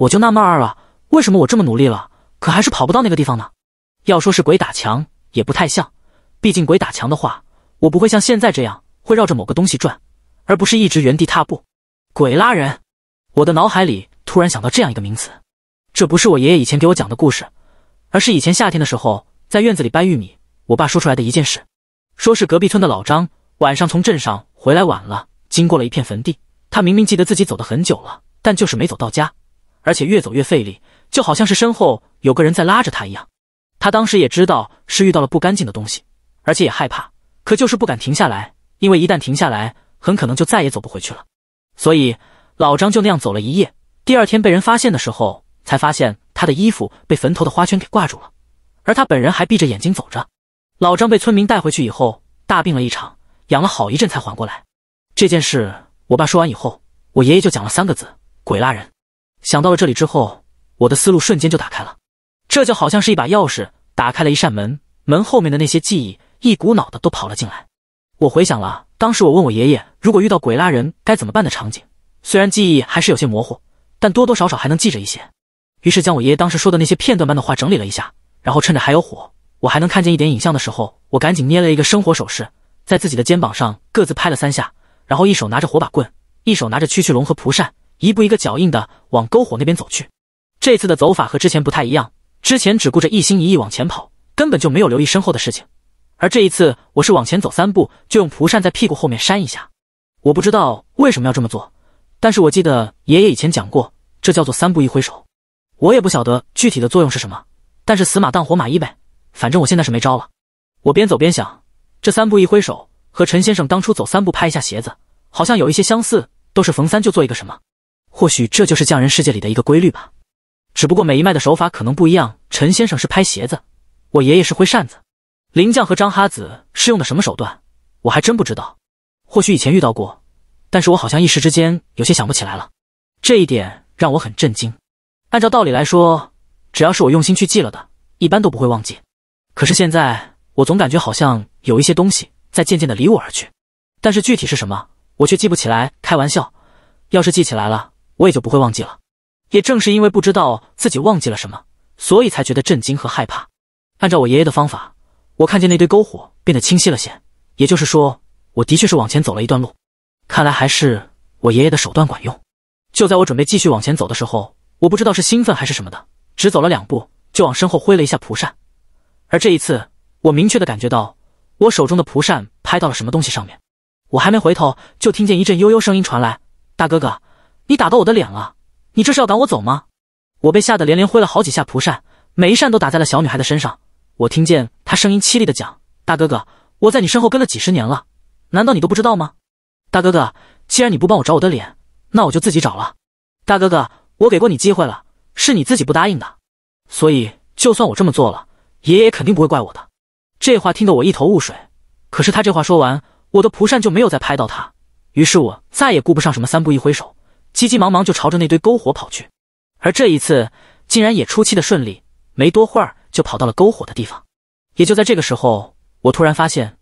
我就纳闷了，为什么我这么努力了，可还是跑不到那个地方呢？要说是鬼打墙，也不太像，毕竟鬼打墙的话，我不会像现在这样会绕着某个东西转，而不是一直原地踏步。鬼拉人，我的脑海里突然想到这样一个名词，这不是我爷爷以前给我讲的故事，而是以前夏天的时候在院子里掰玉米，我爸说出来的一件事。说是隔壁村的老张晚上从镇上回来晚了，经过了一片坟地，他明明记得自己走的很久了，但就是没走到家。而且越走越费力，就好像是身后有个人在拉着他一样。他当时也知道是遇到了不干净的东西，而且也害怕，可就是不敢停下来，因为一旦停下来，很可能就再也走不回去了。所以老张就那样走了一夜。第二天被人发现的时候，才发现他的衣服被坟头的花圈给挂住了，而他本人还闭着眼睛走着。老张被村民带回去以后，大病了一场，养了好一阵才缓过来。这件事，我爸说完以后，我爷爷就讲了三个字：鬼拉人。想到了这里之后，我的思路瞬间就打开了，这就好像是一把钥匙，打开了一扇门，门后面的那些记忆，一股脑的都跑了进来。我回想了当时我问我爷爷，如果遇到鬼拉人该怎么办的场景，虽然记忆还是有些模糊，但多多少少还能记着一些。于是将我爷爷当时说的那些片段般的话整理了一下，然后趁着还有火，我还能看见一点影像的时候，我赶紧捏了一个生火手势，在自己的肩膀上各自拍了三下，然后一手拿着火把棍，一手拿着蛐蛐龙和蒲扇。一步一个脚印的往篝火那边走去，这次的走法和之前不太一样。之前只顾着一心一意往前跑，根本就没有留意身后的事情。而这一次，我是往前走三步，就用蒲扇在屁股后面扇一下。我不知道为什么要这么做，但是我记得爷爷以前讲过，这叫做三步一挥手。我也不晓得具体的作用是什么，但是死马当活马医呗。反正我现在是没招了。我边走边想，这三步一挥手和陈先生当初走三步拍一下鞋子，好像有一些相似，都是逢三就做一个什么。或许这就是匠人世界里的一个规律吧，只不过每一脉的手法可能不一样。陈先生是拍鞋子，我爷爷是挥扇子，林匠和张哈子是用的什么手段，我还真不知道。或许以前遇到过，但是我好像一时之间有些想不起来了。这一点让我很震惊。按照道理来说，只要是我用心去记了的，一般都不会忘记。可是现在我总感觉好像有一些东西在渐渐的离我而去，但是具体是什么，我却记不起来。开玩笑，要是记起来了。我也就不会忘记了。也正是因为不知道自己忘记了什么，所以才觉得震惊和害怕。按照我爷爷的方法，我看见那堆篝火变得清晰了些。也就是说，我的确是往前走了一段路。看来还是我爷爷的手段管用。就在我准备继续往前走的时候，我不知道是兴奋还是什么的，只走了两步就往身后挥了一下蒲扇。而这一次，我明确的感觉到我手中的蒲扇拍到了什么东西上面。我还没回头，就听见一阵悠悠声音传来：“大哥哥。”你打到我的脸了，你这是要赶我走吗？我被吓得连连挥了好几下蒲扇，每一扇都打在了小女孩的身上。我听见她声音凄厉的讲：“大哥哥，我在你身后跟了几十年了，难道你都不知道吗？”大哥哥，既然你不帮我找我的脸，那我就自己找了。大哥哥，我给过你机会了，是你自己不答应的。所以，就算我这么做了，爷爷肯定不会怪我的。这话听得我一头雾水。可是他这话说完，我的蒲扇就没有再拍到他，于是我再也顾不上什么三步一挥手。急急忙忙就朝着那堆篝火跑去，而这一次竟然也出奇的顺利，没多会儿就跑到了篝火的地方。也就在这个时候，我突然发现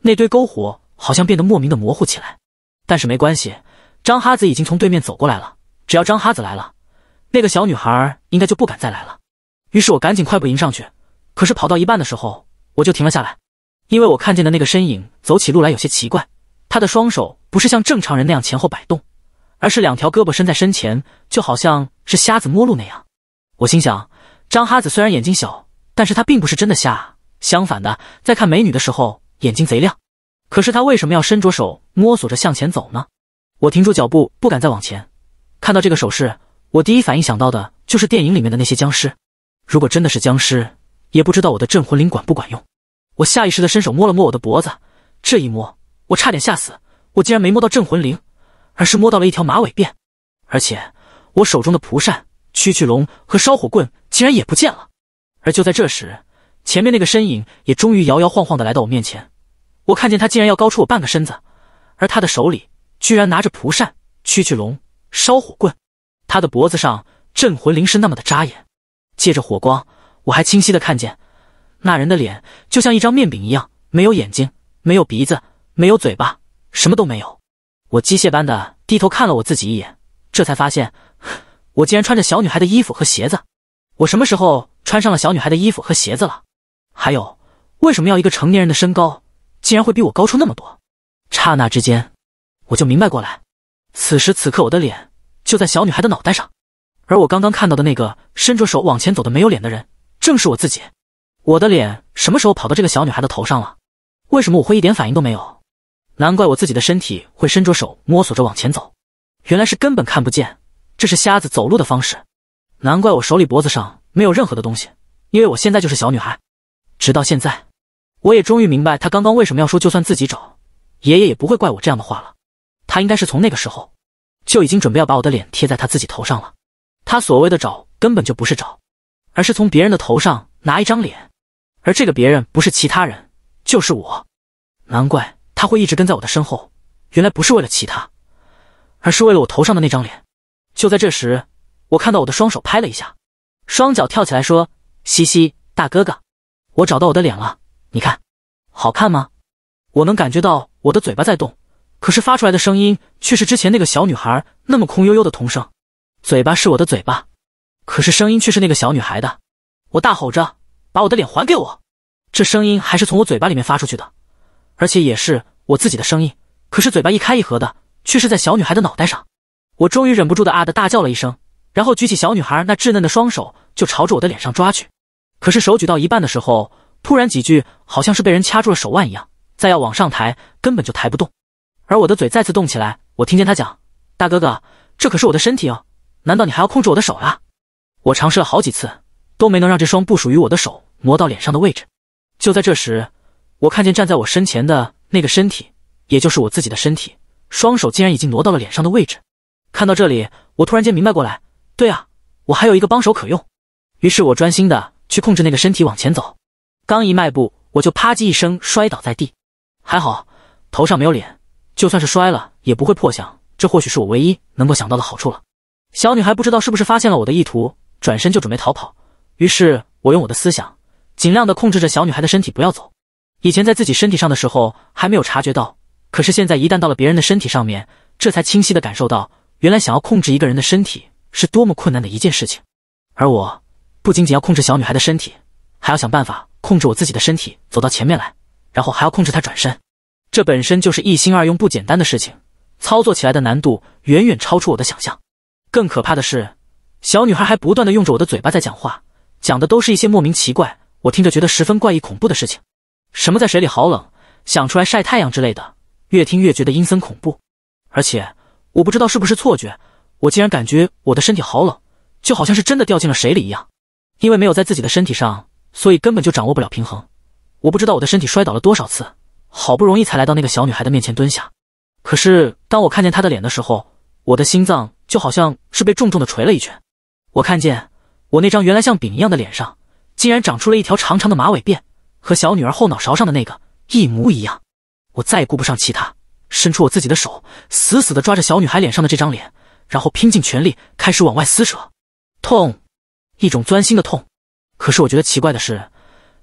那堆篝火好像变得莫名的模糊起来。但是没关系，张哈子已经从对面走过来了。只要张哈子来了，那个小女孩应该就不敢再来了。于是我赶紧快步迎上去，可是跑到一半的时候我就停了下来，因为我看见的那个身影走起路来有些奇怪，他的双手不是像正常人那样前后摆动。而是两条胳膊伸在身前，就好像是瞎子摸路那样。我心想，张哈子虽然眼睛小，但是他并不是真的瞎。相反的，在看美女的时候，眼睛贼亮。可是他为什么要伸着手摸索着向前走呢？我停住脚步，不敢再往前。看到这个手势，我第一反应想到的就是电影里面的那些僵尸。如果真的是僵尸，也不知道我的镇魂铃管不管用。我下意识的伸手摸了摸我的脖子，这一摸，我差点吓死。我竟然没摸到镇魂铃。而是摸到了一条马尾辫，而且我手中的蒲扇、蛐蛐龙和烧火棍竟然也不见了。而就在这时，前面那个身影也终于摇摇晃晃的来到我面前。我看见他竟然要高出我半个身子，而他的手里居然拿着蒲扇、蛐蛐龙、烧火棍。他的脖子上镇魂铃是那么的扎眼。借着火光，我还清晰的看见那人的脸就像一张面饼一样，没有眼睛，没有鼻子，没有嘴巴，什么都没有。我机械般的低头看了我自己一眼，这才发现，我竟然穿着小女孩的衣服和鞋子。我什么时候穿上了小女孩的衣服和鞋子了？还有，为什么要一个成年人的身高，竟然会比我高出那么多？刹那之间，我就明白过来。此时此刻，我的脸就在小女孩的脑袋上，而我刚刚看到的那个伸着手往前走的没有脸的人，正是我自己。我的脸什么时候跑到这个小女孩的头上了？为什么我会一点反应都没有？难怪我自己的身体会伸着手摸索着往前走，原来是根本看不见，这是瞎子走路的方式。难怪我手里脖子上没有任何的东西，因为我现在就是小女孩。直到现在，我也终于明白他刚刚为什么要说就算自己找，爷爷也不会怪我这样的话了。他应该是从那个时候就已经准备要把我的脸贴在他自己头上了。他所谓的找根本就不是找，而是从别人的头上拿一张脸，而这个别人不是其他人，就是我。难怪。他会一直跟在我的身后，原来不是为了其他，而是为了我头上的那张脸。就在这时，我看到我的双手拍了一下，双脚跳起来说：“西西，大哥哥，我找到我的脸了，你看，好看吗？”我能感觉到我的嘴巴在动，可是发出来的声音却是之前那个小女孩那么空悠悠的童声。嘴巴是我的嘴巴，可是声音却是那个小女孩的。我大吼着：“把我的脸还给我！”这声音还是从我嘴巴里面发出去的。而且也是我自己的声音，可是嘴巴一开一合的，却是在小女孩的脑袋上。我终于忍不住的啊的大叫了一声，然后举起小女孩那稚嫩的双手就朝着我的脸上抓去。可是手举到一半的时候，突然几句好像是被人掐住了手腕一样，再要往上抬根本就抬不动。而我的嘴再次动起来，我听见他讲：“大哥哥，这可是我的身体哦，难道你还要控制我的手啊？”我尝试了好几次，都没能让这双不属于我的手挪到脸上的位置。就在这时。我看见站在我身前的那个身体，也就是我自己的身体，双手竟然已经挪到了脸上的位置。看到这里，我突然间明白过来，对啊，我还有一个帮手可用。于是我专心的去控制那个身体往前走。刚一迈步，我就啪叽一声摔倒在地。还好头上没有脸，就算是摔了也不会破相。这或许是我唯一能够想到的好处了。小女孩不知道是不是发现了我的意图，转身就准备逃跑。于是我用我的思想，尽量的控制着小女孩的身体不要走。以前在自己身体上的时候还没有察觉到，可是现在一旦到了别人的身体上面，这才清晰的感受到，原来想要控制一个人的身体是多么困难的一件事情。而我不仅仅要控制小女孩的身体，还要想办法控制我自己的身体走到前面来，然后还要控制她转身，这本身就是一心二用不简单的事情，操作起来的难度远远超出我的想象。更可怕的是，小女孩还不断的用着我的嘴巴在讲话，讲的都是一些莫名奇怪，我听着觉得十分怪异恐怖的事情。什么在水里好冷，想出来晒太阳之类的，越听越觉得阴森恐怖。而且我不知道是不是错觉，我竟然感觉我的身体好冷，就好像是真的掉进了水里一样。因为没有在自己的身体上，所以根本就掌握不了平衡。我不知道我的身体摔倒了多少次，好不容易才来到那个小女孩的面前蹲下。可是当我看见她的脸的时候，我的心脏就好像是被重重的捶了一拳。我看见我那张原来像饼一样的脸上，竟然长出了一条长长的马尾辫。和小女儿后脑勺上的那个一模一样，我再也顾不上其他，伸出我自己的手，死死地抓着小女孩脸上的这张脸，然后拼尽全力开始往外撕扯，痛，一种钻心的痛。可是我觉得奇怪的是，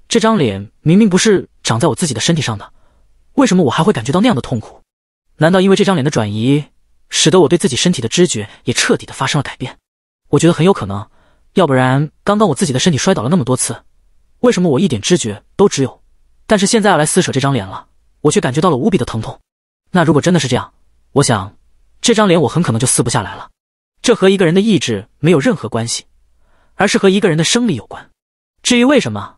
这张脸明明不是长在我自己的身体上的，为什么我还会感觉到那样的痛苦？难道因为这张脸的转移，使得我对自己身体的知觉也彻底的发生了改变？我觉得很有可能，要不然刚刚我自己的身体摔倒了那么多次。为什么我一点知觉都只有？但是现在要来撕扯这张脸了，我却感觉到了无比的疼痛。那如果真的是这样，我想这张脸我很可能就撕不下来了。这和一个人的意志没有任何关系，而是和一个人的生理有关。至于为什么，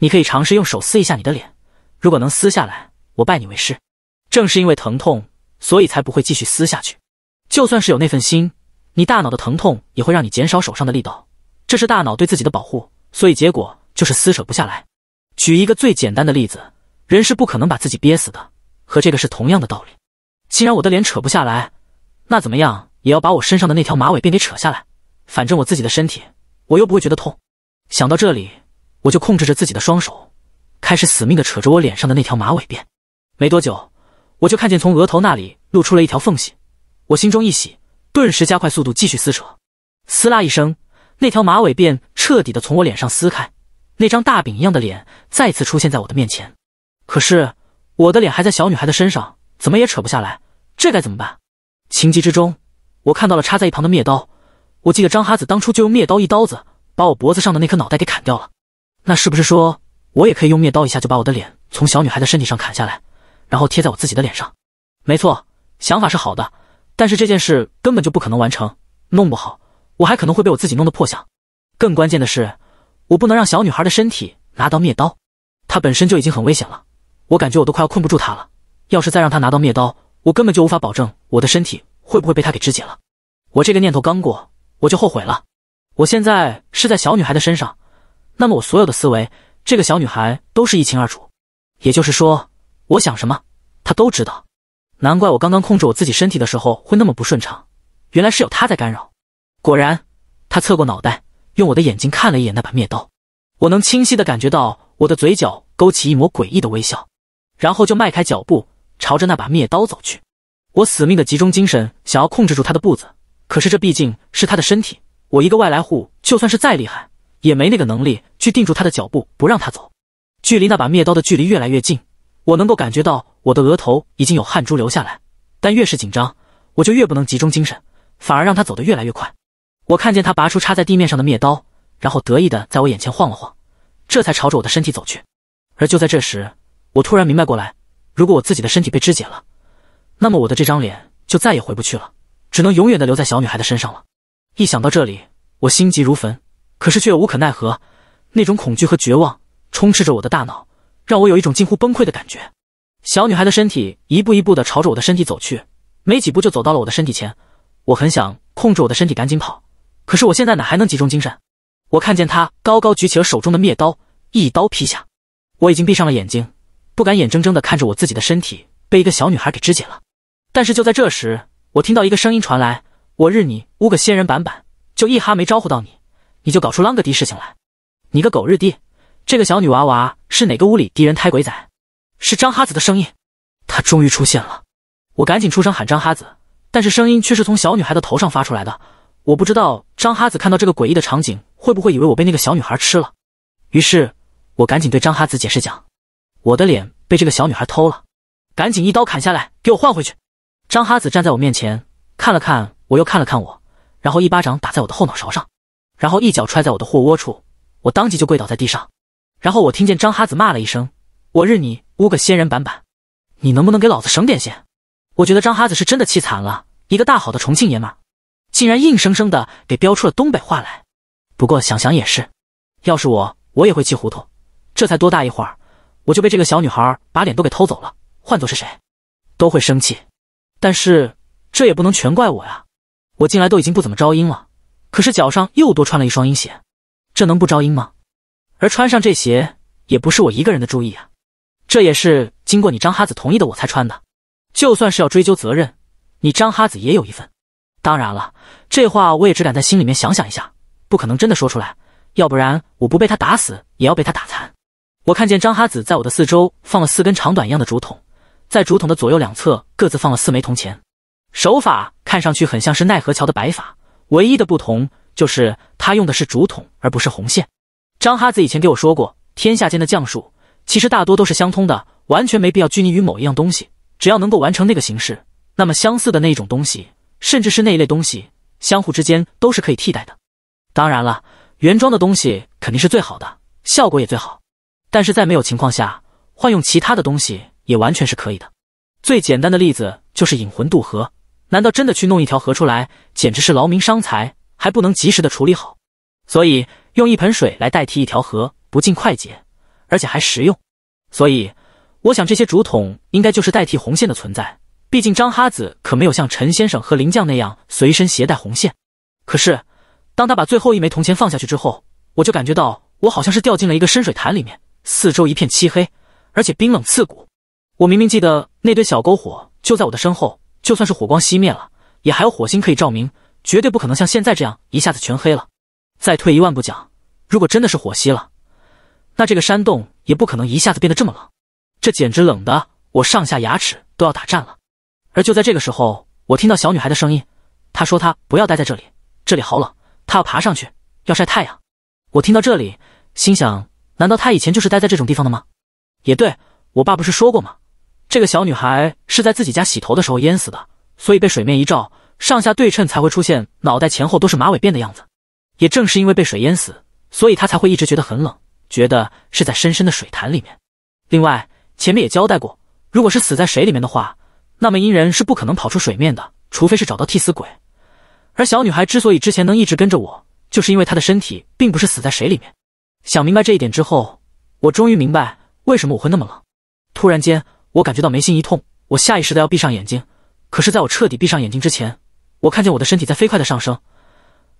你可以尝试用手撕一下你的脸，如果能撕下来，我拜你为师。正是因为疼痛，所以才不会继续撕下去。就算是有那份心，你大脑的疼痛也会让你减少手上的力道，这是大脑对自己的保护。所以结果。就是撕扯不下来。举一个最简单的例子，人是不可能把自己憋死的，和这个是同样的道理。既然我的脸扯不下来，那怎么样也要把我身上的那条马尾辫给扯下来。反正我自己的身体，我又不会觉得痛。想到这里，我就控制着自己的双手，开始死命的扯着我脸上的那条马尾辫。没多久，我就看见从额头那里露出了一条缝隙，我心中一喜，顿时加快速度继续撕扯。撕拉一声，那条马尾辫彻底的从我脸上撕开。那张大饼一样的脸再次出现在我的面前，可是我的脸还在小女孩的身上，怎么也扯不下来，这该怎么办？情急之中，我看到了插在一旁的灭刀。我记得张哈子当初就用灭刀一刀子把我脖子上的那颗脑袋给砍掉了。那是不是说我也可以用灭刀一下就把我的脸从小女孩的身体上砍下来，然后贴在我自己的脸上？没错，想法是好的，但是这件事根本就不可能完成，弄不好我还可能会被我自己弄得破相。更关键的是。我不能让小女孩的身体拿到灭刀，她本身就已经很危险了。我感觉我都快要困不住她了。要是再让她拿到灭刀，我根本就无法保证我的身体会不会被她给肢解了。我这个念头刚过，我就后悔了。我现在是在小女孩的身上，那么我所有的思维，这个小女孩都是一清二楚。也就是说，我想什么，她都知道。难怪我刚刚控制我自己身体的时候会那么不顺畅，原来是有她在干扰。果然，她侧过脑袋。用我的眼睛看了一眼那把灭刀，我能清晰的感觉到我的嘴角勾起一抹诡异的微笑，然后就迈开脚步朝着那把灭刀走去。我死命的集中精神，想要控制住他的步子，可是这毕竟是他的身体，我一个外来户，就算是再厉害，也没那个能力去定住他的脚步，不让他走。距离那把灭刀的距离越来越近，我能够感觉到我的额头已经有汗珠流下来，但越是紧张，我就越不能集中精神，反而让他走得越来越快。我看见他拔出插在地面上的灭刀，然后得意的在我眼前晃了晃，这才朝着我的身体走去。而就在这时，我突然明白过来，如果我自己的身体被肢解了，那么我的这张脸就再也回不去了，只能永远的留在小女孩的身上了。一想到这里，我心急如焚，可是却又无可奈何，那种恐惧和绝望充斥着我的大脑，让我有一种近乎崩溃的感觉。小女孩的身体一步一步的朝着我的身体走去，没几步就走到了我的身体前。我很想控制我的身体赶紧跑。可是我现在哪还能集中精神？我看见他高高举起了手中的灭刀，一刀劈下。我已经闭上了眼睛，不敢眼睁睁地看着我自己的身体被一个小女孩给肢解了。但是就在这时，我听到一个声音传来：“我日你屋个仙人板板，就一哈没招呼到你，你就搞出啷个的事情来！你个狗日的！这个小女娃娃是哪个屋里敌人胎鬼仔？”是张哈子的声音，他终于出现了。我赶紧出声喊张哈子，但是声音却是从小女孩的头上发出来的。我不知道张哈子看到这个诡异的场景，会不会以为我被那个小女孩吃了？于是，我赶紧对张哈子解释讲，我的脸被这个小女孩偷了，赶紧一刀砍下来给我换回去。张哈子站在我面前看了看，我又看了看我，然后一巴掌打在我的后脑勺上，然后一脚踹在我的货窝处，我当即就跪倒在地上。然后我听见张哈子骂了一声：“我日你污个仙人板板，你能不能给老子省点心？”我觉得张哈子是真的气惨了，一个大好的重庆爷们。竟然硬生生的给标出了东北话来，不过想想也是，要是我我也会气糊涂。这才多大一会儿，我就被这个小女孩把脸都给偷走了，换做是谁，都会生气。但是这也不能全怪我呀，我近来都已经不怎么招阴了，可是脚上又多穿了一双阴鞋，这能不招阴吗？而穿上这鞋也不是我一个人的主意啊，这也是经过你张哈子同意的，我才穿的。就算是要追究责任，你张哈子也有一份。当然了，这话我也只敢在心里面想想一下，不可能真的说出来。要不然，我不被他打死，也要被他打残。我看见张哈子在我的四周放了四根长短一样的竹筒，在竹筒的左右两侧各自放了四枚铜钱，手法看上去很像是奈何桥的摆法，唯一的不同就是他用的是竹筒而不是红线。张哈子以前给我说过，天下间的将术其实大多都是相通的，完全没必要拘泥于某一样东西，只要能够完成那个形式，那么相似的那一种东西。甚至是那一类东西，相互之间都是可以替代的。当然了，原装的东西肯定是最好的，效果也最好。但是在没有情况下，换用其他的东西也完全是可以的。最简单的例子就是引魂渡河，难道真的去弄一条河出来，简直是劳民伤财，还不能及时的处理好？所以用一盆水来代替一条河，不仅快捷，而且还实用。所以，我想这些竹筒应该就是代替红线的存在。毕竟张哈子可没有像陈先生和林将那样随身携带红线。可是，当他把最后一枚铜钱放下去之后，我就感觉到我好像是掉进了一个深水潭里面，四周一片漆黑，而且冰冷刺骨。我明明记得那堆小篝火就在我的身后，就算是火光熄灭了，也还有火星可以照明，绝对不可能像现在这样一下子全黑了。再退一万步讲，如果真的是火熄了，那这个山洞也不可能一下子变得这么冷。这简直冷的我上下牙齿都要打颤了。而就在这个时候，我听到小女孩的声音。她说：“她不要待在这里，这里好冷。她要爬上去，要晒太阳。”我听到这里，心想：难道她以前就是待在这种地方的吗？也对，我爸不是说过吗？这个小女孩是在自己家洗头的时候淹死的，所以被水面一照，上下对称才会出现脑袋前后都是马尾辫的样子。也正是因为被水淹死，所以她才会一直觉得很冷，觉得是在深深的水潭里面。另外，前面也交代过，如果是死在水里面的话。那么阴人是不可能跑出水面的，除非是找到替死鬼。而小女孩之所以之前能一直跟着我，就是因为她的身体并不是死在水里面。想明白这一点之后，我终于明白为什么我会那么冷。突然间，我感觉到眉心一痛，我下意识的要闭上眼睛，可是在我彻底闭上眼睛之前，我看见我的身体在飞快的上升，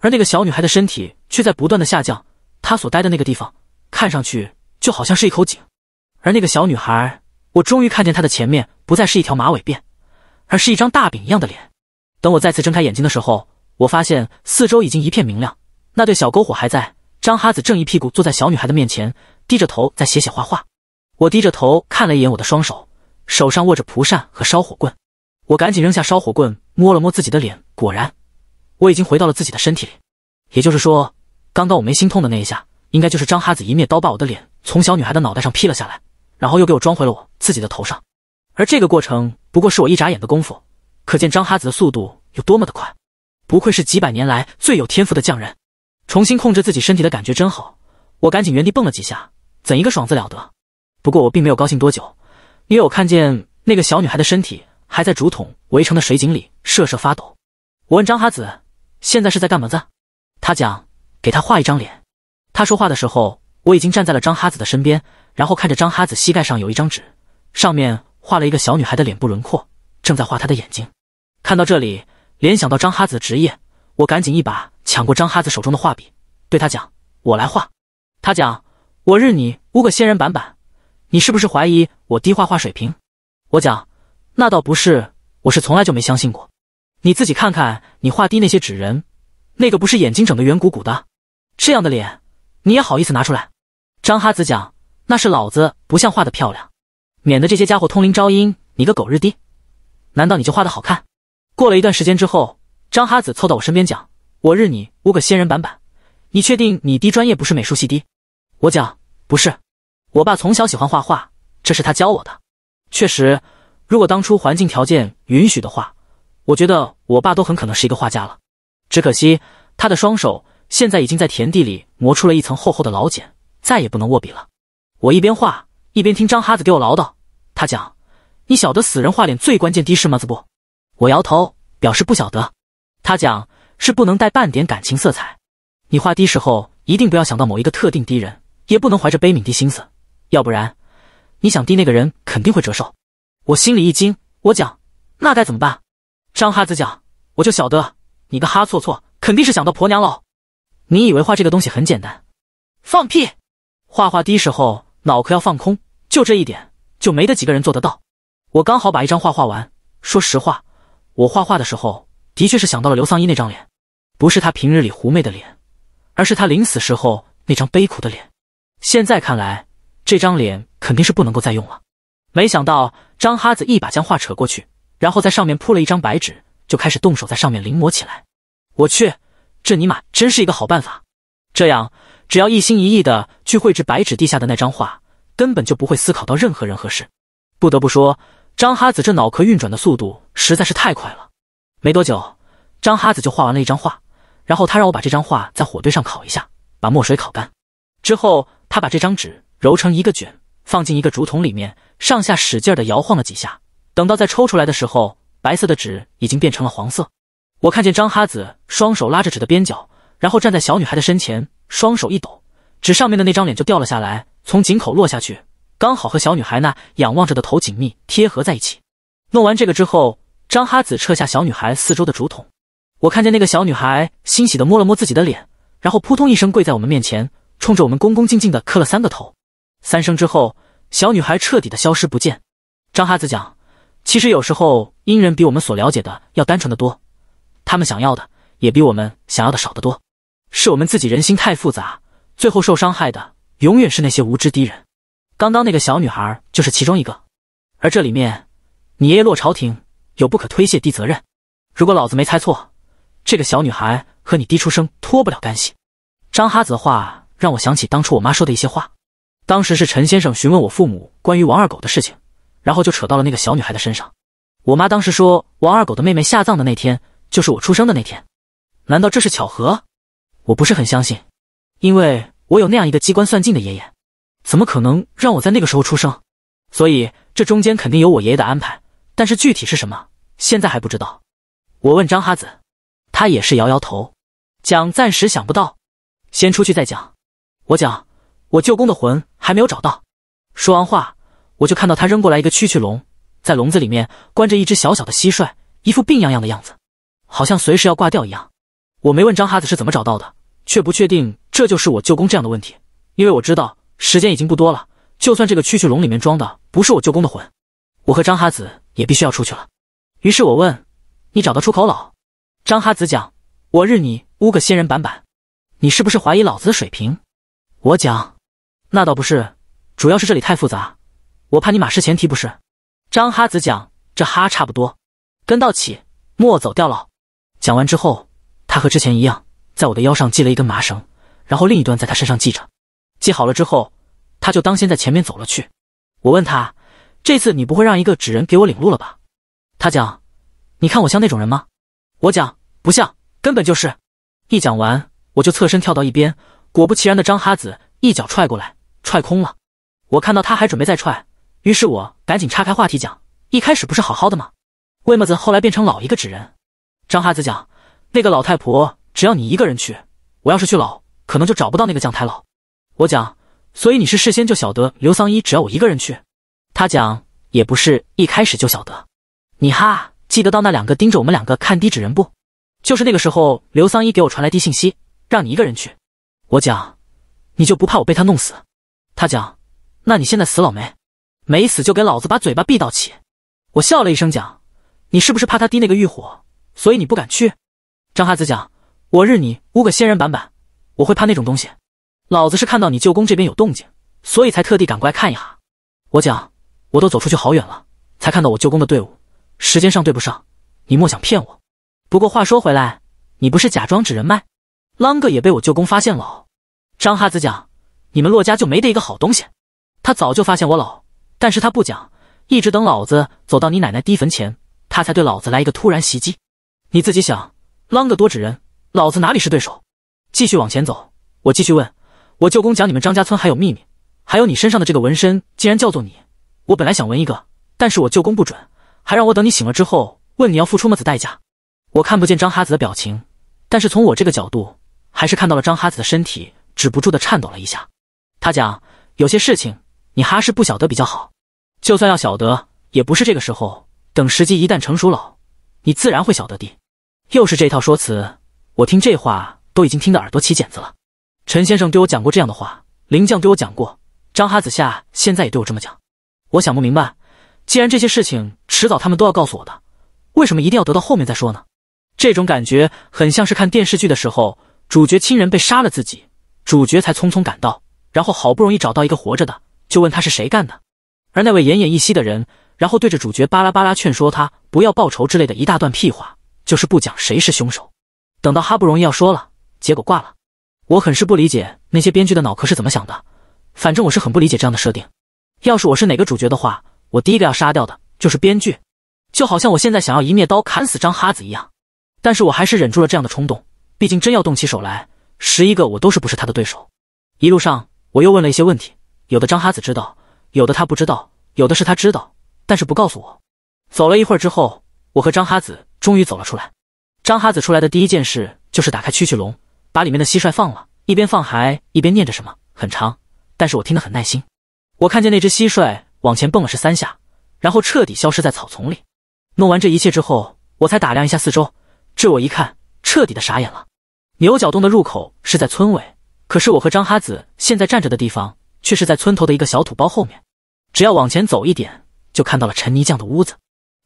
而那个小女孩的身体却在不断的下降。她所待的那个地方，看上去就好像是一口井。而那个小女孩，我终于看见她的前面不再是一条马尾辫。而是一张大饼一样的脸。等我再次睁开眼睛的时候，我发现四周已经一片明亮，那对小篝火还在。张哈子正一屁股坐在小女孩的面前，低着头在写写画画。我低着头看了一眼我的双手，手上握着蒲扇和烧火棍。我赶紧扔下烧火棍，摸了摸自己的脸，果然，我已经回到了自己的身体里。也就是说，刚刚我没心痛的那一下，应该就是张哈子一面刀把我的脸从小女孩的脑袋上劈了下来，然后又给我装回了我自己的头上。而这个过程不过是我一眨眼的功夫，可见张哈子的速度有多么的快，不愧是几百年来最有天赋的匠人。重新控制自己身体的感觉真好，我赶紧原地蹦了几下，怎一个爽字了得！不过我并没有高兴多久，因为我看见那个小女孩的身体还在竹筒围成的水井里瑟瑟发抖。我问张哈子：“现在是在干嘛子？”他讲：“给他画一张脸。”他说话的时候，我已经站在了张哈子的身边，然后看着张哈子膝盖上有一张纸，上面。画了一个小女孩的脸部轮廓，正在画她的眼睛。看到这里，联想到张哈子的职业，我赶紧一把抢过张哈子手中的画笔，对他讲：“我来画。”他讲：“我日你污个仙人板板！你是不是怀疑我低画画水平？”我讲：“那倒不是，我是从来就没相信过。你自己看看，你画低那些纸人，那个不是眼睛整的圆鼓鼓的，这样的脸，你也好意思拿出来？”张哈子讲：“那是老子不像画的漂亮。”免得这些家伙通灵招阴，你个狗日的！难道你就画的好看？过了一段时间之后，张哈子凑到我身边讲：“我日你，五个仙人板板！你确定你的专业不是美术系的？”我讲：“不是，我爸从小喜欢画画，这是他教我的。确实，如果当初环境条件允许的话，我觉得我爸都很可能是一个画家了。只可惜他的双手现在已经在田地里磨出了一层厚厚的老茧，再也不能握笔了。”我一边画。一边听张哈子给我唠叨，他讲：“你晓得死人画脸最关键的是么子不？”我摇头表示不晓得。他讲：“是不能带半点感情色彩，你画的时候一定不要想到某一个特定的人，也不能怀着悲悯的心思，要不然你想的那个人肯定会折寿。”我心里一惊，我讲：“那该怎么办？”张哈子讲：“我就晓得你个哈错错，肯定是想到婆娘了。你以为画这个东西很简单？放屁！画画的时候。”脑壳要放空，就这一点就没得几个人做得到。我刚好把一张画画完，说实话，我画画的时候的确是想到了刘丧一那张脸，不是他平日里狐媚的脸，而是他临死时候那张悲苦的脸。现在看来，这张脸肯定是不能够再用了。没想到张哈子一把将画扯过去，然后在上面铺了一张白纸，就开始动手在上面临摹起来。我去，这尼玛真是一个好办法，这样。只要一心一意的去绘制白纸地下的那张画，根本就不会思考到任何人和事。不得不说，张哈子这脑壳运转的速度实在是太快了。没多久，张哈子就画完了一张画，然后他让我把这张画在火堆上烤一下，把墨水烤干。之后，他把这张纸揉成一个卷，放进一个竹筒里面，上下使劲的摇晃了几下。等到再抽出来的时候，白色的纸已经变成了黄色。我看见张哈子双手拉着纸的边角。然后站在小女孩的身前，双手一抖，纸上面的那张脸就掉了下来，从井口落下去，刚好和小女孩那仰望着的头紧密贴合在一起。弄完这个之后，张哈子撤下小女孩四周的竹筒。我看见那个小女孩欣喜的摸了摸自己的脸，然后扑通一声跪在我们面前，冲着我们恭恭敬敬的磕了三个头。三声之后，小女孩彻底的消失不见。张哈子讲，其实有时候阴人比我们所了解的要单纯的多，他们想要的也比我们想要的少得多。是我们自己人心太复杂，最后受伤害的永远是那些无知敌人。刚刚那个小女孩就是其中一个，而这里面你爷爷洛朝廷有不可推卸的责任。如果老子没猜错，这个小女孩和你爹出生脱不了干系。张哈子的话让我想起当初我妈说的一些话。当时是陈先生询问我父母关于王二狗的事情，然后就扯到了那个小女孩的身上。我妈当时说，王二狗的妹妹下葬的那天就是我出生的那天，难道这是巧合？我不是很相信，因为我有那样一个机关算尽的爷爷，怎么可能让我在那个时候出生？所以这中间肯定有我爷爷的安排，但是具体是什么，现在还不知道。我问张哈子，他也是摇摇头，讲暂时想不到，先出去再讲。我讲，我舅公的魂还没有找到。说完话，我就看到他扔过来一个蛐蛐笼，在笼子里面关着一只小小的蟋蟀，一副病殃殃的样子，好像随时要挂掉一样。我没问张哈子是怎么找到的，却不确定这就是我舅公这样的问题，因为我知道时间已经不多了。就算这个蛐蛐笼里面装的不是我舅公的魂，我和张哈子也必须要出去了。于是我问：“你找到出口了？”张哈子讲：“我日你污个仙人板板，你是不是怀疑老子的水平？”我讲：“那倒不是，主要是这里太复杂，我怕你马失前蹄不是？”张哈子讲：“这哈差不多，跟到起莫走掉了。”讲完之后。他和之前一样，在我的腰上系了一根麻绳，然后另一端在他身上系着。系好了之后，他就当先在前面走了去。我问他：“这次你不会让一个纸人给我领路了吧？”他讲：“你看我像那种人吗？”我讲：“不像，根本就是。”一讲完，我就侧身跳到一边。果不其然的，张哈子一脚踹过来，踹空了。我看到他还准备再踹，于是我赶紧岔开话题讲：“一开始不是好好的吗？为么子后来变成老一个纸人？”张哈子讲。那个老太婆，只要你一个人去，我要是去老，可能就找不到那个将台老。我讲，所以你是事先就晓得刘桑一只要我一个人去。他讲，也不是一开始就晓得。你哈，记得到那两个盯着我们两个看低纸人不？就是那个时候，刘桑一给我传来低信息，让你一个人去。我讲，你就不怕我被他弄死？他讲，那你现在死老没？没死就给老子把嘴巴闭到起。我笑了一声讲，你是不是怕他低那个欲火，所以你不敢去？张哈子讲：“我日你五个仙人板板！我会怕那种东西？老子是看到你舅公这边有动静，所以才特地赶过来看一下。我讲，我都走出去好远了，才看到我舅公的队伍，时间上对不上。你莫想骗我。不过话说回来，你不是假装指人脉，啷个也被我舅公发现了。张哈子讲，你们洛家就没得一个好东西。他早就发现我老，但是他不讲，一直等老子走到你奶奶低坟前，他才对老子来一个突然袭击。你自己想。”啷个多指人，老子哪里是对手？继续往前走，我继续问，我舅公讲你们张家村还有秘密，还有你身上的这个纹身，竟然叫做你。我本来想纹一个，但是我舅公不准，还让我等你醒了之后问你要付出么子代价。我看不见张哈子的表情，但是从我这个角度，还是看到了张哈子的身体止不住的颤抖了一下。他讲有些事情你哈是不晓得比较好，就算要晓得，也不是这个时候，等时机一旦成熟了，你自然会晓得的。又是这套说辞，我听这话都已经听得耳朵起茧子了。陈先生对我讲过这样的话，林将对我讲过，张哈子夏现在也对我这么讲。我想不明白，既然这些事情迟早他们都要告诉我的，为什么一定要得到后面再说呢？这种感觉很像是看电视剧的时候，主角亲人被杀了，自己主角才匆匆赶到，然后好不容易找到一个活着的，就问他是谁干的，而那位奄奄一息的人，然后对着主角巴拉巴拉劝说他不要报仇之类的一大段屁话。就是不讲谁是凶手，等到哈不容易要说了，结果挂了。我很是不理解那些编剧的脑壳是怎么想的，反正我是很不理解这样的设定。要是我是哪个主角的话，我第一个要杀掉的就是编剧，就好像我现在想要一灭刀砍死张哈子一样。但是我还是忍住了这样的冲动，毕竟真要动起手来，十一个我都是不是他的对手。一路上我又问了一些问题，有的张哈子知道，有的他不知道，有的是他知道，但是不告诉我。走了一会儿之后，我和张哈子。终于走了出来，张哈子出来的第一件事就是打开蛐蛐笼，把里面的蟋蟀放了。一边放还一边念着什么，很长，但是我听得很耐心。我看见那只蟋蟀往前蹦了是三下，然后彻底消失在草丛里。弄完这一切之后，我才打量一下四周，这我一看，彻底的傻眼了。牛角洞的入口是在村尾，可是我和张哈子现在站着的地方却是在村头的一个小土包后面。只要往前走一点，就看到了陈泥匠的屋子。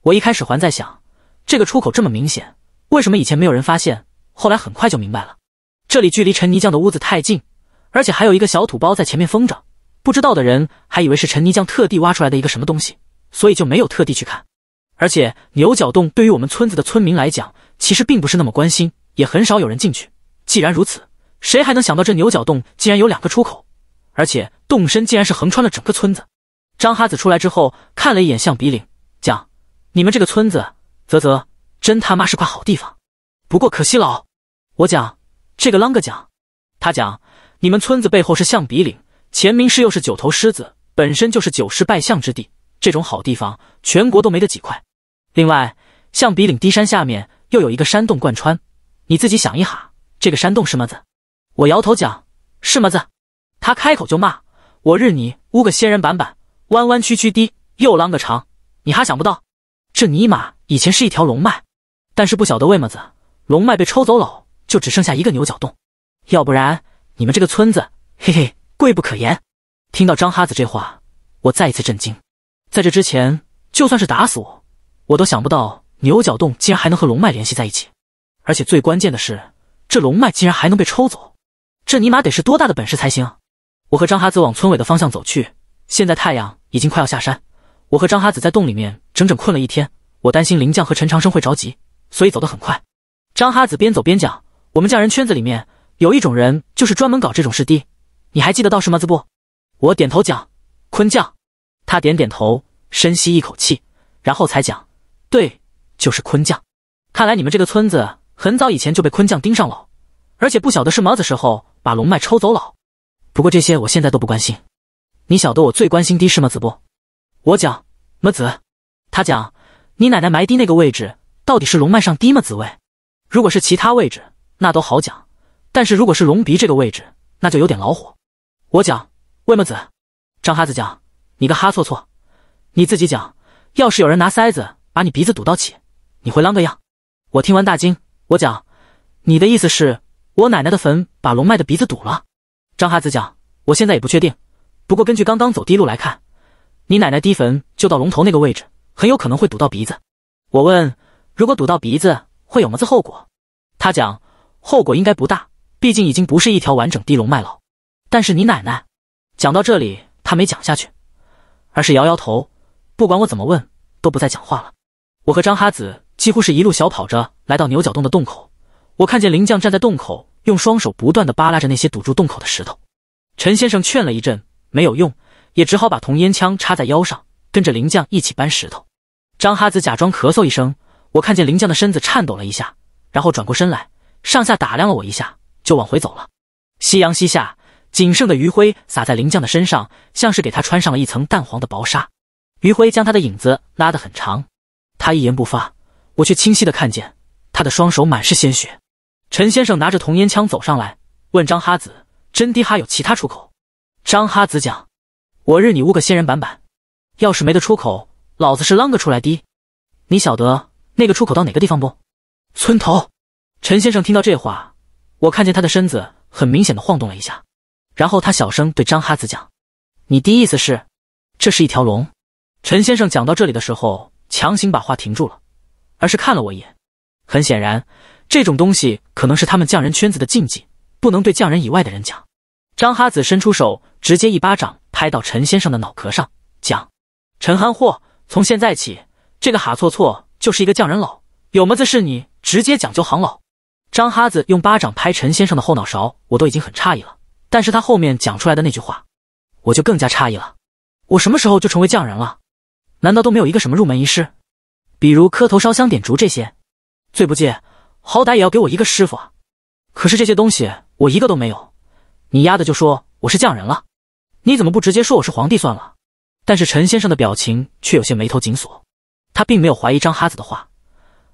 我一开始还在想。这个出口这么明显，为什么以前没有人发现？后来很快就明白了，这里距离陈泥匠的屋子太近，而且还有一个小土包在前面封着，不知道的人还以为是陈泥匠特地挖出来的一个什么东西，所以就没有特地去看。而且牛角洞对于我们村子的村民来讲，其实并不是那么关心，也很少有人进去。既然如此，谁还能想到这牛角洞竟然有两个出口，而且洞身竟然是横穿了整个村子？张哈子出来之后看了一眼象鼻岭，讲：“你们这个村子。”啧啧，真他妈是块好地方，不过可惜了，我讲，这个啷个讲？他讲，你们村子背后是象鼻岭，前明氏又是九头狮子，本身就是九狮拜象之地，这种好地方全国都没得几块。另外，象鼻岭低山下面又有一个山洞贯穿，你自己想一哈，这个山洞是么子？我摇头讲，是么子？他开口就骂我日你乌个仙人板板，弯弯曲曲的又啷个长，你还想不到？这尼玛！以前是一条龙脉，但是不晓得为么子，龙脉被抽走了，就只剩下一个牛角洞。要不然你们这个村子，嘿嘿，贵不可言。听到张哈子这话，我再一次震惊。在这之前，就算是打死我，我都想不到牛角洞竟然还能和龙脉联系在一起，而且最关键的是，这龙脉竟然还能被抽走，这尼玛得是多大的本事才行！我和张哈子往村尾的方向走去。现在太阳已经快要下山，我和张哈子在洞里面整整困了一天。我担心灵将和陈长生会着急，所以走得很快。张哈子边走边讲：“我们匠人圈子里面有一种人，就是专门搞这种事的。你还记得道士么子不？”我点头讲：“坤匠。”他点点头，深吸一口气，然后才讲：“对，就是坤匠。看来你们这个村子很早以前就被坤匠盯上了，而且不晓得是么子时候把龙脉抽走了。不过这些我现在都不关心。你晓得我最关心的是么子不？”我讲么子，他讲。你奶奶埋低那个位置，到底是龙脉上低吗？子位，如果是其他位置，那都好讲，但是如果是龙鼻这个位置，那就有点恼火。我讲，魏墨子，张哈子讲，你个哈错错，你自己讲，要是有人拿塞子把你鼻子堵到起，你会啷个样？我听完大惊，我讲，你的意思是，我奶奶的坟把龙脉的鼻子堵了？张哈子讲，我现在也不确定，不过根据刚刚走低路来看，你奶奶低坟就到龙头那个位置。很有可能会堵到鼻子。我问：“如果堵到鼻子，会有么子后果？”他讲：“后果应该不大，毕竟已经不是一条完整地龙脉了。”但是你奶奶……讲到这里，他没讲下去，而是摇摇头。不管我怎么问，都不再讲话了。我和张哈子几乎是一路小跑着来到牛角洞的洞口。我看见林将站在洞口，用双手不断的扒拉着那些堵住洞口的石头。陈先生劝了一阵没有用，也只好把铜烟枪插在腰上。跟着林将一起搬石头，张哈子假装咳嗽一声，我看见林将的身子颤抖了一下，然后转过身来，上下打量了我一下，就往回走了。夕阳西下，仅剩的余晖洒在林将的身上，像是给他穿上了一层淡黄的薄纱。余晖将他的影子拉得很长，他一言不发，我却清晰的看见他的双手满是鲜血。陈先生拿着铜烟枪走上来，问张哈子：“真的哈有其他出口？”张哈子讲：“我日你屋个仙人板板。”要是没得出口，老子是啷个出来的？你晓得那个出口到哪个地方不？村头。陈先生听到这话，我看见他的身子很明显的晃动了一下，然后他小声对张哈子讲：“你的意思是，这是一条龙？”陈先生讲到这里的时候，强行把话停住了，而是看了我一眼。很显然，这种东西可能是他们匠人圈子的禁忌，不能对匠人以外的人讲。张哈子伸出手，直接一巴掌拍到陈先生的脑壳上，讲。陈憨货，从现在起，这个哈错错就是一个匠人老，有么子是你直接讲究行老。张哈子用巴掌拍陈先生的后脑勺，我都已经很诧异了。但是他后面讲出来的那句话，我就更加诧异了。我什么时候就成为匠人了？难道都没有一个什么入门仪式？比如磕头、烧香、点烛这些？最不济，好歹也要给我一个师傅啊！可是这些东西我一个都没有。你丫的就说我是匠人了？你怎么不直接说我是皇帝算了？但是陈先生的表情却有些眉头紧锁，他并没有怀疑张哈子的话，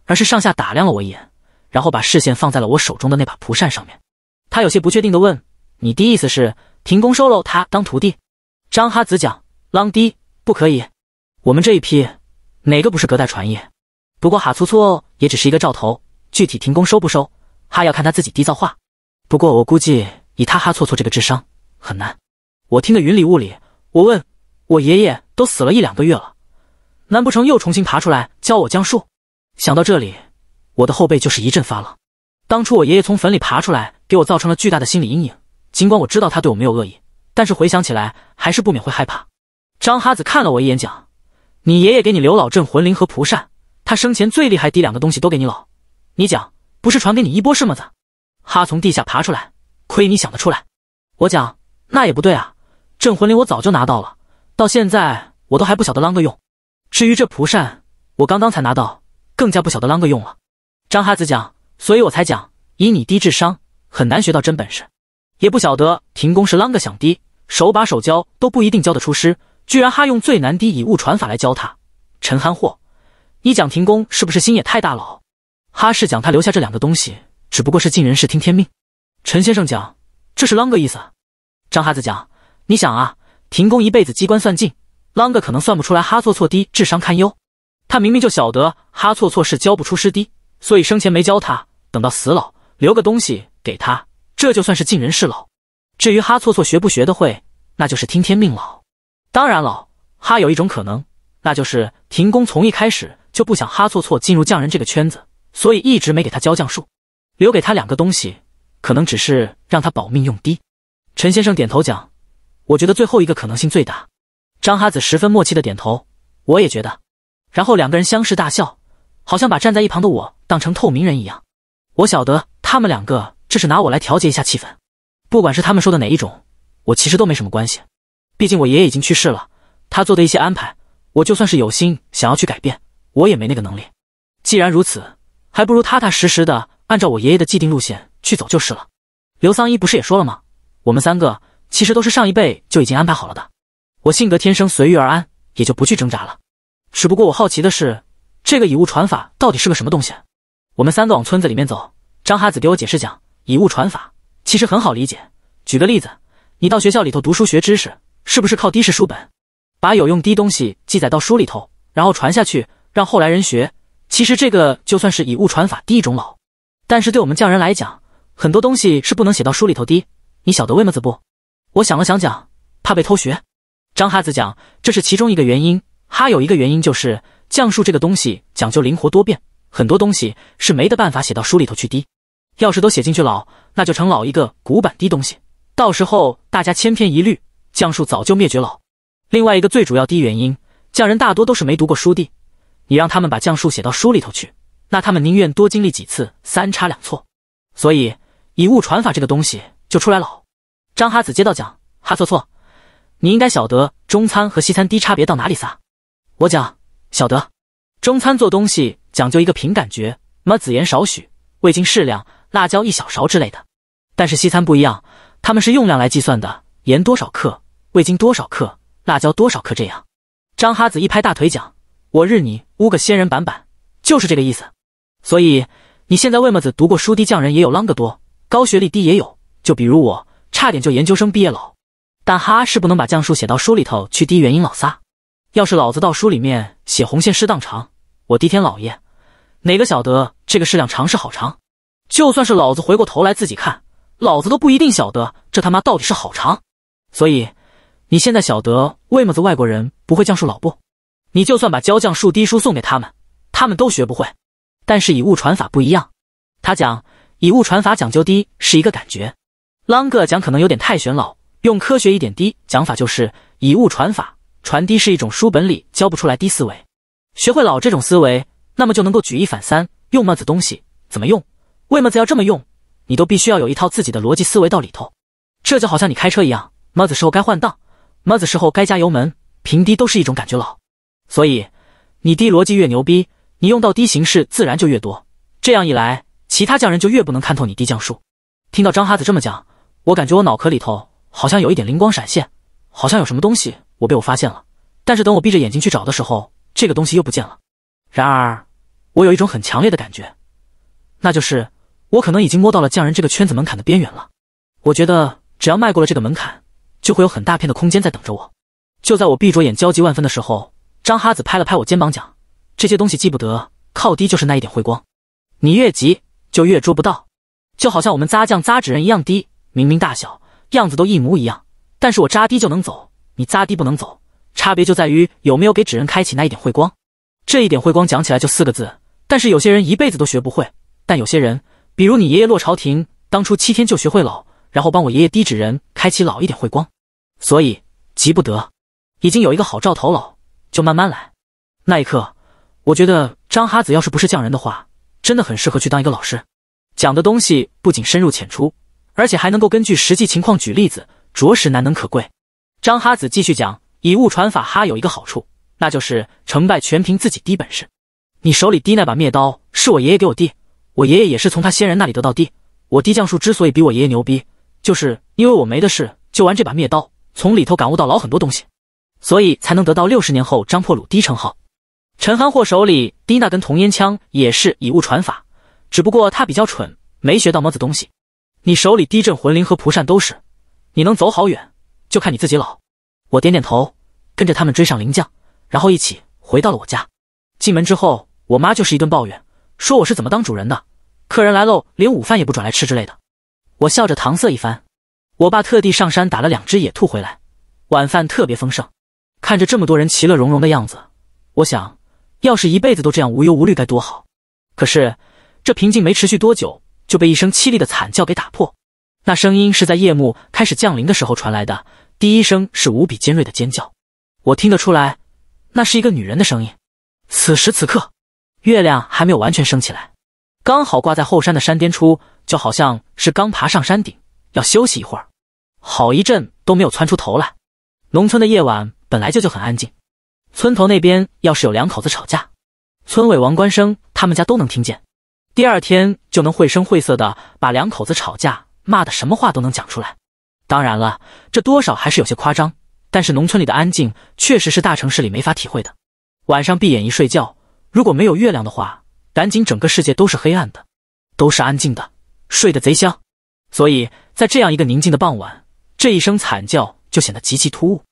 而是上下打量了我一眼，然后把视线放在了我手中的那把蒲扇上面。他有些不确定地问：“你的意思是停工收喽他当徒弟？”张哈子讲：“浪滴？不可以，我们这一批哪个不是隔代传业？不过哈粗粗也只是一个兆头，具体停工收不收，哈要看他自己滴造化。不过我估计以他哈搓搓这个智商，很难。”我听得云里雾里，我问。我爷爷都死了一两个月了，难不成又重新爬出来教我江术？想到这里，我的后背就是一阵发冷。当初我爷爷从坟里爬出来，给我造成了巨大的心理阴影。尽管我知道他对我没有恶意，但是回想起来，还是不免会害怕。张哈子看了我一眼，讲：“你爷爷给你留老镇魂铃和蒲扇，他生前最厉害的两个东西都给你老。你讲不是传给你一波是吗？子哈从地下爬出来，亏你想得出来。我讲那也不对啊，镇魂铃我早就拿到了。”到现在我都还不晓得啷个用，至于这蒲扇，我刚刚才拿到，更加不晓得啷个用了。张哈子讲，所以我才讲，以你低智商，很难学到真本事。也不晓得停工是啷个想低，手把手教都不一定教得出师。居然哈用最难低以物传法来教他。陈憨货，你讲停工是不是心也太大了？哈是讲他留下这两个东西，只不过是尽人事听天命。陈先生讲，这是啷个意思？张哈子讲，你想啊。停工一辈子，机关算尽，朗个可能算不出来。哈错错低智商堪忧，他明明就晓得哈错错是教不出师低，所以生前没教他，等到死老留个东西给他，这就算是尽人事老。至于哈错错学不学得会，那就是听天命老。当然了，哈有一种可能，那就是停工从一开始就不想哈错错进入匠人这个圈子，所以一直没给他教匠术，留给他两个东西，可能只是让他保命用低。陈先生点头讲。我觉得最后一个可能性最大，张哈子十分默契的点头，我也觉得。然后两个人相视大笑，好像把站在一旁的我当成透明人一样。我晓得他们两个这是拿我来调节一下气氛。不管是他们说的哪一种，我其实都没什么关系。毕竟我爷爷已经去世了，他做的一些安排，我就算是有心想要去改变，我也没那个能力。既然如此，还不如踏踏实实的按照我爷爷的既定路线去走就是了。刘桑一不是也说了吗？我们三个。其实都是上一辈就已经安排好了的。我性格天生随遇而安，也就不去挣扎了。只不过我好奇的是，这个以物传法到底是个什么东西？我们三个往村子里面走，张哈子给我解释讲，以物传法其实很好理解。举个例子，你到学校里头读书学知识，是不是靠的式书本？把有用的东西记载到书里头，然后传下去，让后来人学。其实这个就算是以物传法第一种老。但是对我们匠人来讲，很多东西是不能写到书里头的。你晓得为么子不？我想了想，讲怕被偷学。张哈子讲，这是其中一个原因。哈有一个原因就是，将术这个东西讲究灵活多变，很多东西是没得办法写到书里头去滴。要是都写进去老，那就成老一个古板的东西，到时候大家千篇一律，将术早就灭绝了。另外一个最主要的原因，匠人大多都是没读过书的，你让他们把将术写到书里头去，那他们宁愿多经历几次三差两错。所以以物传法这个东西就出来老。张哈子，接到讲。哈错错，你应该晓得中餐和西餐低差别到哪里撒？我讲晓得，中餐做东西讲究一个凭感觉，么子盐少许，味精适量，辣椒一小勺之类的。但是西餐不一样，他们是用量来计算的，盐多少克，味精多少克，辣椒多少克这样。张哈子一拍大腿讲，我日你乌个仙人板板，就是这个意思。所以你现在为么子读过书的匠人也有啷个多，高学历低也有，就比如我。差点就研究生毕业了，但哈是不能把降数写到书里头去低原因老撒。要是老子到书里面写红线适当长，我滴天老爷，哪个晓得这个适量长是好长？就算是老子回过头来自己看，老子都不一定晓得这他妈到底是好长。所以你现在晓得为么子外国人不会降数老不？你就算把教降数低书送给他们，他们都学不会。但是以物传法不一样，他讲以物传法讲究低是一个感觉。啷个讲可能有点太玄老，用科学一点滴讲法就是以物传法，传低是一种书本里教不出来低思维。学会老这种思维，那么就能够举一反三，用么子东西怎么用，为么子要这么用，你都必须要有一套自己的逻辑思维到里头。这就好像你开车一样，么子时候该换挡，么子时候该加油门，平低都是一种感觉老。所以你低逻辑越牛逼，你用到低形式自然就越多。这样一来，其他匠人就越不能看透你低匠术。听到张哈子这么讲。我感觉我脑壳里头好像有一点灵光闪现，好像有什么东西我被我发现了。但是等我闭着眼睛去找的时候，这个东西又不见了。然而，我有一种很强烈的感觉，那就是我可能已经摸到了匠人这个圈子门槛的边缘了。我觉得只要迈过了这个门槛，就会有很大片的空间在等着我。就在我闭着眼焦急万分的时候，张哈子拍了拍我肩膀，讲：“这些东西记不得，靠低就是那一点辉光，你越急就越捉不到，就好像我们扎匠扎纸人一样低。”明明大小、样子都一模一样，但是我扎低就能走，你扎低不能走，差别就在于有没有给纸人开启那一点慧光。这一点慧光讲起来就四个字，但是有些人一辈子都学不会。但有些人，比如你爷爷洛朝廷，当初七天就学会老，然后帮我爷爷低纸人开启老一点慧光，所以急不得。已经有一个好兆头了，就慢慢来。那一刻，我觉得张哈子要是不是匠人的话，真的很适合去当一个老师，讲的东西不仅深入浅出。而且还能够根据实际情况举例子，着实难能可贵。张哈子继续讲，以物传法哈有一个好处，那就是成败全凭自己低本事。你手里滴那把灭刀是我爷爷给我低，我爷爷也是从他先人那里得到滴。我低将术之所以比我爷爷牛逼，就是因为我没的事就玩这把灭刀，从里头感悟到老很多东西，所以才能得到六十年后张破鲁低称号。陈憨货手里滴那根铜烟枪也是以物传法，只不过他比较蠢，没学到么子东西。你手里低镇魂灵和蒲扇都是，你能走好远就看你自己老。我点点头，跟着他们追上灵将，然后一起回到了我家。进门之后，我妈就是一顿抱怨，说我是怎么当主人的，客人来了连午饭也不转来吃之类的。我笑着搪塞一番。我爸特地上山打了两只野兔回来，晚饭特别丰盛。看着这么多人其乐融融的样子，我想，要是一辈子都这样无忧无虑该多好。可是这平静没持续多久。就被一声凄厉的惨叫给打破，那声音是在夜幕开始降临的时候传来的。第一声是无比尖锐的尖叫，我听得出来，那是一个女人的声音。此时此刻，月亮还没有完全升起来，刚好挂在后山的山巅处，就好像是刚爬上山顶要休息一会儿，好一阵都没有窜出头来。农村的夜晚本来就就很安静，村头那边要是有两口子吵架，村委王官生他们家都能听见。第二天就能绘声绘色的把两口子吵架骂的什么话都能讲出来。当然了，这多少还是有些夸张。但是农村里的安静确实是大城市里没法体会的。晚上闭眼一睡觉，如果没有月亮的话，赶紧整个世界都是黑暗的，都是安静的，睡得贼香。所以在这样一个宁静的傍晚，这一声惨叫就显得极其突兀，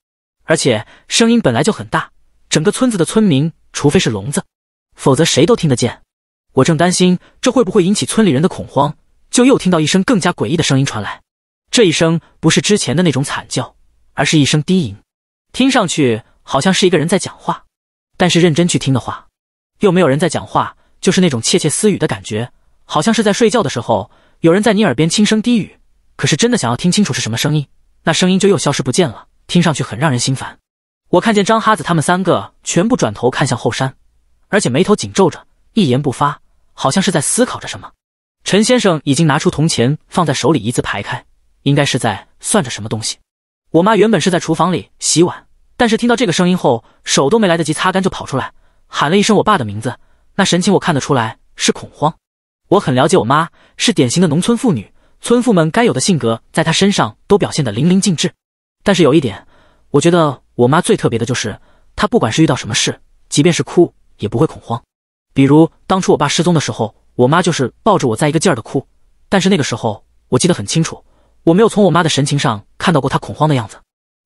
而且声音本来就很大，整个村子的村民，除非是聋子，否则谁都听得见。我正担心这会不会引起村里人的恐慌，就又听到一声更加诡异的声音传来。这一声不是之前的那种惨叫，而是一声低吟，听上去好像是一个人在讲话，但是认真去听的话，又没有人在讲话，就是那种窃窃私语的感觉，好像是在睡觉的时候有人在你耳边轻声低语。可是真的想要听清楚是什么声音，那声音就又消失不见了，听上去很让人心烦。我看见张哈子他们三个全部转头看向后山，而且眉头紧皱着，一言不发。好像是在思考着什么。陈先生已经拿出铜钱放在手里，一字排开，应该是在算着什么东西。我妈原本是在厨房里洗碗，但是听到这个声音后，手都没来得及擦干就跑出来，喊了一声我爸的名字。那神情我看得出来是恐慌。我很了解我妈，是典型的农村妇女，村妇们该有的性格在她身上都表现得淋漓尽致。但是有一点，我觉得我妈最特别的就是，她不管是遇到什么事，即便是哭，也不会恐慌。比如当初我爸失踪的时候，我妈就是抱着我在一个劲儿的哭，但是那个时候我记得很清楚，我没有从我妈的神情上看到过她恐慌的样子。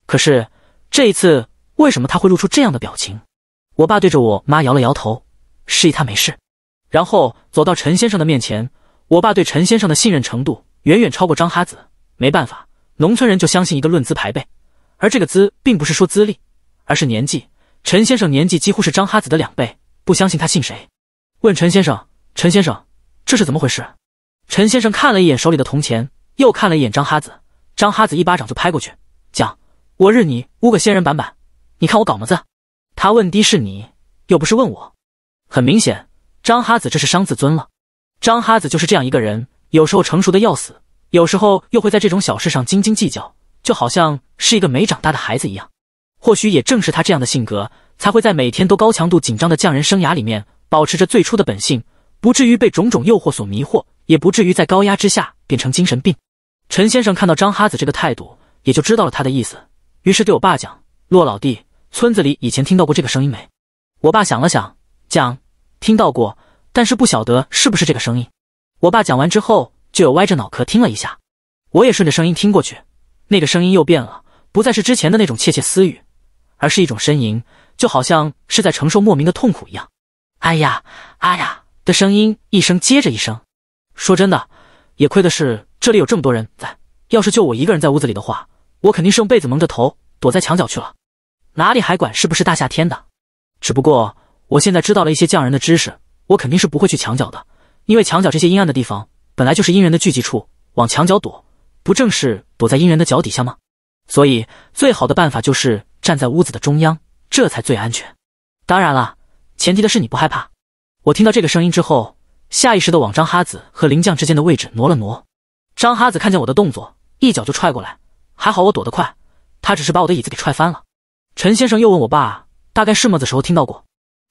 可是这一次，为什么她会露出这样的表情？我爸对着我妈摇了摇头，示意她没事，然后走到陈先生的面前。我爸对陈先生的信任程度远远超过张哈子。没办法，农村人就相信一个论资排辈，而这个资并不是说资历，而是年纪。陈先生年纪几乎是张哈子的两倍，不相信他信谁。问陈先生，陈先生，这是怎么回事？陈先生看了一眼手里的铜钱，又看了一眼张哈子。张哈子一巴掌就拍过去：“讲我日你污个仙人板板！你看我搞么子？”他问的，是你，又不是问我。很明显，张哈子这是伤自尊了。张哈子就是这样一个人，有时候成熟的要死，有时候又会在这种小事上斤斤计较，就好像是一个没长大的孩子一样。或许也正是他这样的性格，才会在每天都高强度紧张的匠人生涯里面。保持着最初的本性，不至于被种种诱惑所迷惑，也不至于在高压之下变成精神病。陈先生看到张哈子这个态度，也就知道了他的意思，于是对我爸讲：“洛老弟，村子里以前听到过这个声音没？”我爸想了想，讲：“听到过，但是不晓得是不是这个声音。”我爸讲完之后，就有歪着脑壳听了一下。我也顺着声音听过去，那个声音又变了，不再是之前的那种窃窃私语，而是一种呻吟，就好像是在承受莫名的痛苦一样。哎呀，哎呀的声音一声接着一声。说真的，也亏的是这里有这么多人在。要是就我一个人在屋子里的话，我肯定是用被子蒙着头躲在墙角去了，哪里还管是不是大夏天的？只不过我现在知道了一些匠人的知识，我肯定是不会去墙角的，因为墙角这些阴暗的地方本来就是阴人的聚集处，往墙角躲，不正是躲在阴人的脚底下吗？所以最好的办法就是站在屋子的中央，这才最安全。当然了。前提的是你不害怕。我听到这个声音之后，下意识的往张哈子和灵将之间的位置挪了挪。张哈子看见我的动作，一脚就踹过来。还好我躲得快，他只是把我的椅子给踹翻了。陈先生又问我爸大概是么子时候听到过。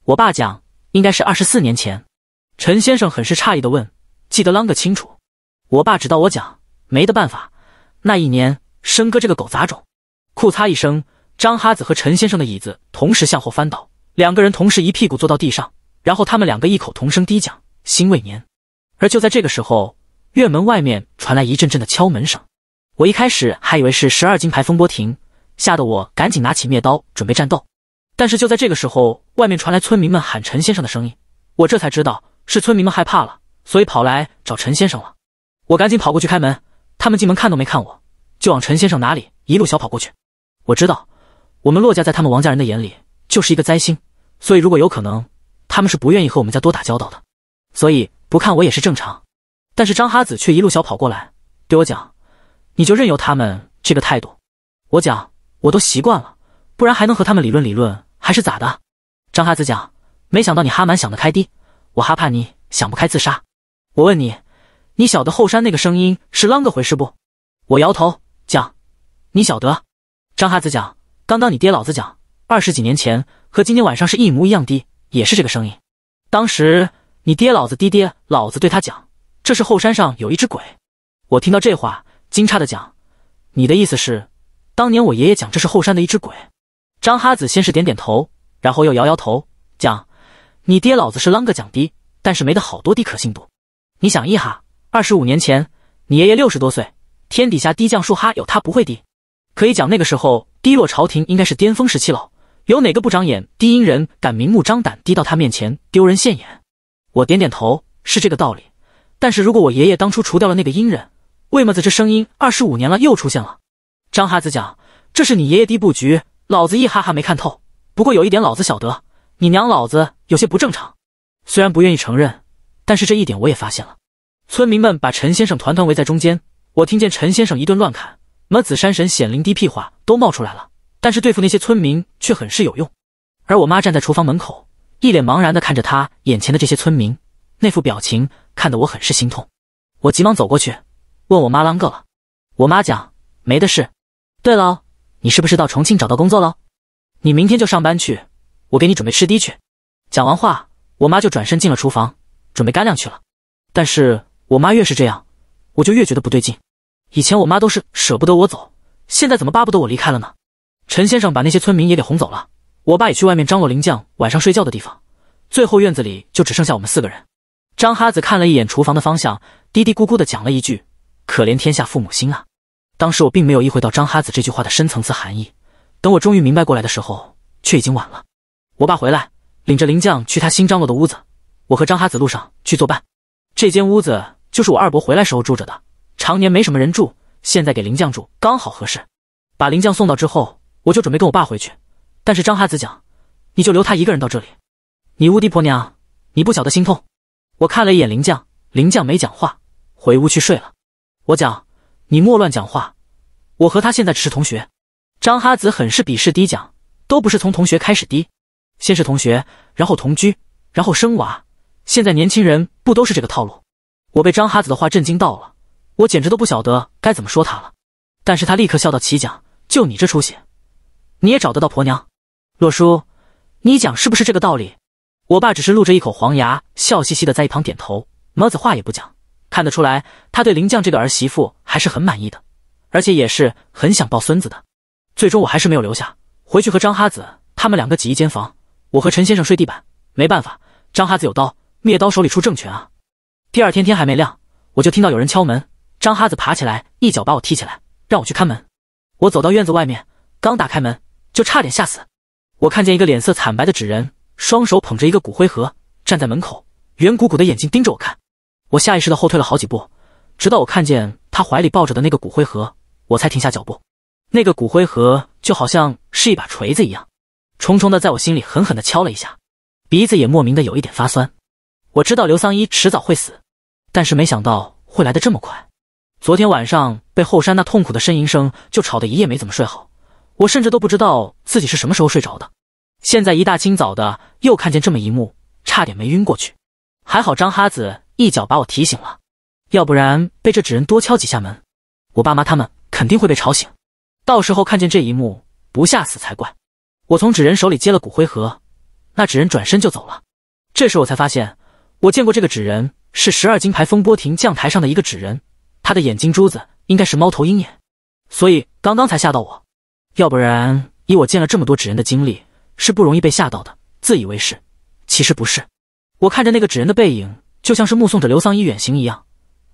我爸讲应该是二十四年前。陈先生很是诧异的问：“记得啷个清楚？”我爸只道我讲没得办法。那一年，生哥这个狗杂种，库擦一声，张哈子和陈先生的椅子同时向后翻倒。两个人同时一屁股坐到地上，然后他们两个异口同声低讲：“心未年。”而就在这个时候，院门外面传来一阵阵的敲门声。我一开始还以为是十二金牌风波亭，吓得我赶紧拿起灭刀准备战斗。但是就在这个时候，外面传来村民们喊陈先生的声音，我这才知道是村民们害怕了，所以跑来找陈先生了。我赶紧跑过去开门，他们进门看都没看我，就往陈先生哪里一路小跑过去。我知道，我们骆家在他们王家人的眼里。就是一个灾星，所以如果有可能，他们是不愿意和我们家多打交道的，所以不看我也是正常。但是张哈子却一路小跑过来，对我讲：“你就任由他们这个态度。”我讲：“我都习惯了，不然还能和他们理论理论还是咋的？”张哈子讲：“没想到你哈满想得开的，我哈怕你想不开自杀。”我问你：“你晓得后山那个声音是啷个回事不？”我摇头讲：“你晓得？”张哈子讲：“刚刚你爹老子讲。”二十几年前和今天晚上是一模一样的，也是这个声音。当时你爹老子爹爹老子对他讲：“这是后山上有一只鬼。”我听到这话，惊诧的讲：“你的意思是，当年我爷爷讲这是后山的一只鬼？”张哈子先是点点头，然后又摇摇头讲：“你爹老子是啷个讲的，但是没得好多的可信度。你想一哈，二十五年前你爷爷六十多岁，天底下低降数哈有他不会低，可以讲那个时候低落朝廷应该是巅峰时期了。”有哪个不长眼低音人敢明目张胆低到他面前丢人现眼？我点点头，是这个道理。但是如果我爷爷当初除掉了那个阴人，为么子这声音二十五年了又出现了？张哈子讲，这是你爷爷低布局，老子一哈哈没看透。不过有一点老子晓得，你娘老子有些不正常。虽然不愿意承认，但是这一点我也发现了。村民们把陈先生团团围在中间，我听见陈先生一顿乱砍，么子山神显灵低屁话都冒出来了。但是对付那些村民却很是有用，而我妈站在厨房门口，一脸茫然地看着她眼前的这些村民，那副表情看得我很是心痛。我急忙走过去，问我妈啷个了。我妈讲没的事。对了，你是不是到重庆找到工作了？你明天就上班去，我给你准备吃的去。讲完话，我妈就转身进了厨房，准备干粮去了。但是我妈越是这样，我就越觉得不对劲。以前我妈都是舍不得我走，现在怎么巴不得我离开了呢？陈先生把那些村民也给哄走了，我爸也去外面张罗灵将晚上睡觉的地方，最后院子里就只剩下我们四个人。张哈子看了一眼厨房的方向，嘀嘀咕咕的讲了一句：“可怜天下父母心啊！”当时我并没有意会到张哈子这句话的深层次含义。等我终于明白过来的时候，却已经晚了。我爸回来，领着灵将去他新张罗的屋子，我和张哈子路上去作伴。这间屋子就是我二伯回来时候住着的，常年没什么人住，现在给灵将住刚好合适。把灵将送到之后。我就准备跟我爸回去，但是张哈子讲，你就留他一个人到这里。你无敌婆娘，你不晓得心痛。我看了一眼林将，林将没讲话，回屋去睡了。我讲，你莫乱讲话。我和他现在只是同学。张哈子很是鄙视低讲，都不是从同学开始低，先是同学，然后同居，然后生娃。现在年轻人不都是这个套路？我被张哈子的话震惊到了，我简直都不晓得该怎么说他了。但是他立刻笑到起讲，就你这出息。你也找得到婆娘，洛叔，你讲是不是这个道理？我爸只是露着一口黄牙，笑嘻嘻的在一旁点头，么子话也不讲。看得出来，他对林将这个儿媳妇还是很满意的，而且也是很想抱孙子的。最终我还是没有留下，回去和张哈子他们两个挤一间房，我和陈先生睡地板。没办法，张哈子有刀，灭刀手里出政权啊。第二天天还没亮，我就听到有人敲门。张哈子爬起来，一脚把我踢起来，让我去看门。我走到院子外面，刚打开门。就差点吓死！我看见一个脸色惨白的纸人，双手捧着一个骨灰盒，站在门口，圆鼓鼓的眼睛盯着我看。我下意识的后退了好几步，直到我看见他怀里抱着的那个骨灰盒，我才停下脚步。那个骨灰盒就好像是一把锤子一样，重重的在我心里狠狠的敲了一下，鼻子也莫名的有一点发酸。我知道刘桑一迟早会死，但是没想到会来的这么快。昨天晚上被后山那痛苦的呻吟声就吵得一夜没怎么睡好。我甚至都不知道自己是什么时候睡着的，现在一大清早的又看见这么一幕，差点没晕过去。还好张哈子一脚把我提醒了，要不然被这纸人多敲几下门，我爸妈他们肯定会被吵醒，到时候看见这一幕不吓死才怪。我从纸人手里接了骨灰盒，那纸人转身就走了。这时我才发现，我见过这个纸人是十二金牌风波亭将台上的一个纸人，他的眼睛珠子应该是猫头鹰眼，所以刚刚才吓到我。要不然，以我见了这么多纸人的经历，是不容易被吓到的。自以为是，其实不是。我看着那个纸人的背影，就像是目送着刘桑一远行一样。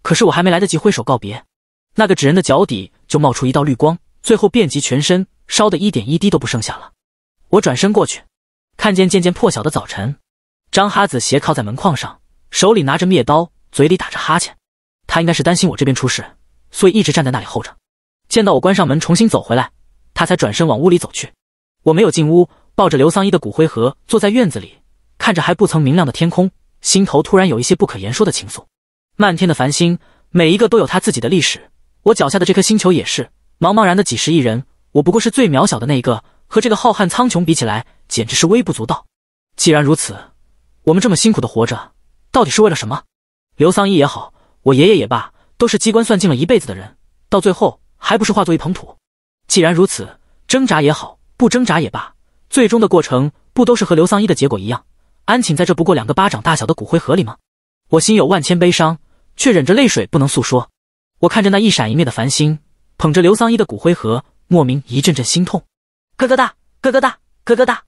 可是我还没来得及挥手告别，那个纸人的脚底就冒出一道绿光，最后遍及全身，烧得一点一滴都不剩下了。我转身过去，看见渐渐破晓的早晨，张哈子斜靠在门框上，手里拿着灭刀，嘴里打着哈欠。他应该是担心我这边出事，所以一直站在那里候着。见到我关上门，重新走回来。他才转身往屋里走去，我没有进屋，抱着刘桑一的骨灰盒，坐在院子里，看着还不曾明亮的天空，心头突然有一些不可言说的情愫。漫天的繁星，每一个都有他自己的历史。我脚下的这颗星球也是，茫茫然的几十亿人，我不过是最渺小的那一个，和这个浩瀚苍穹比起来，简直是微不足道。既然如此，我们这么辛苦的活着，到底是为了什么？刘桑一也好，我爷爷也罢，都是机关算尽了一辈子的人，到最后还不是化作一捧土？既然如此，挣扎也好，不挣扎也罢，最终的过程不都是和刘丧一的结果一样？安寝在这不过两个巴掌大小的骨灰盒里吗？我心有万千悲伤，却忍着泪水不能诉说。我看着那一闪一灭的繁星，捧着刘丧一的骨灰盒，莫名一阵阵心痛。咯咯哒，咯咯哒，咯咯哒。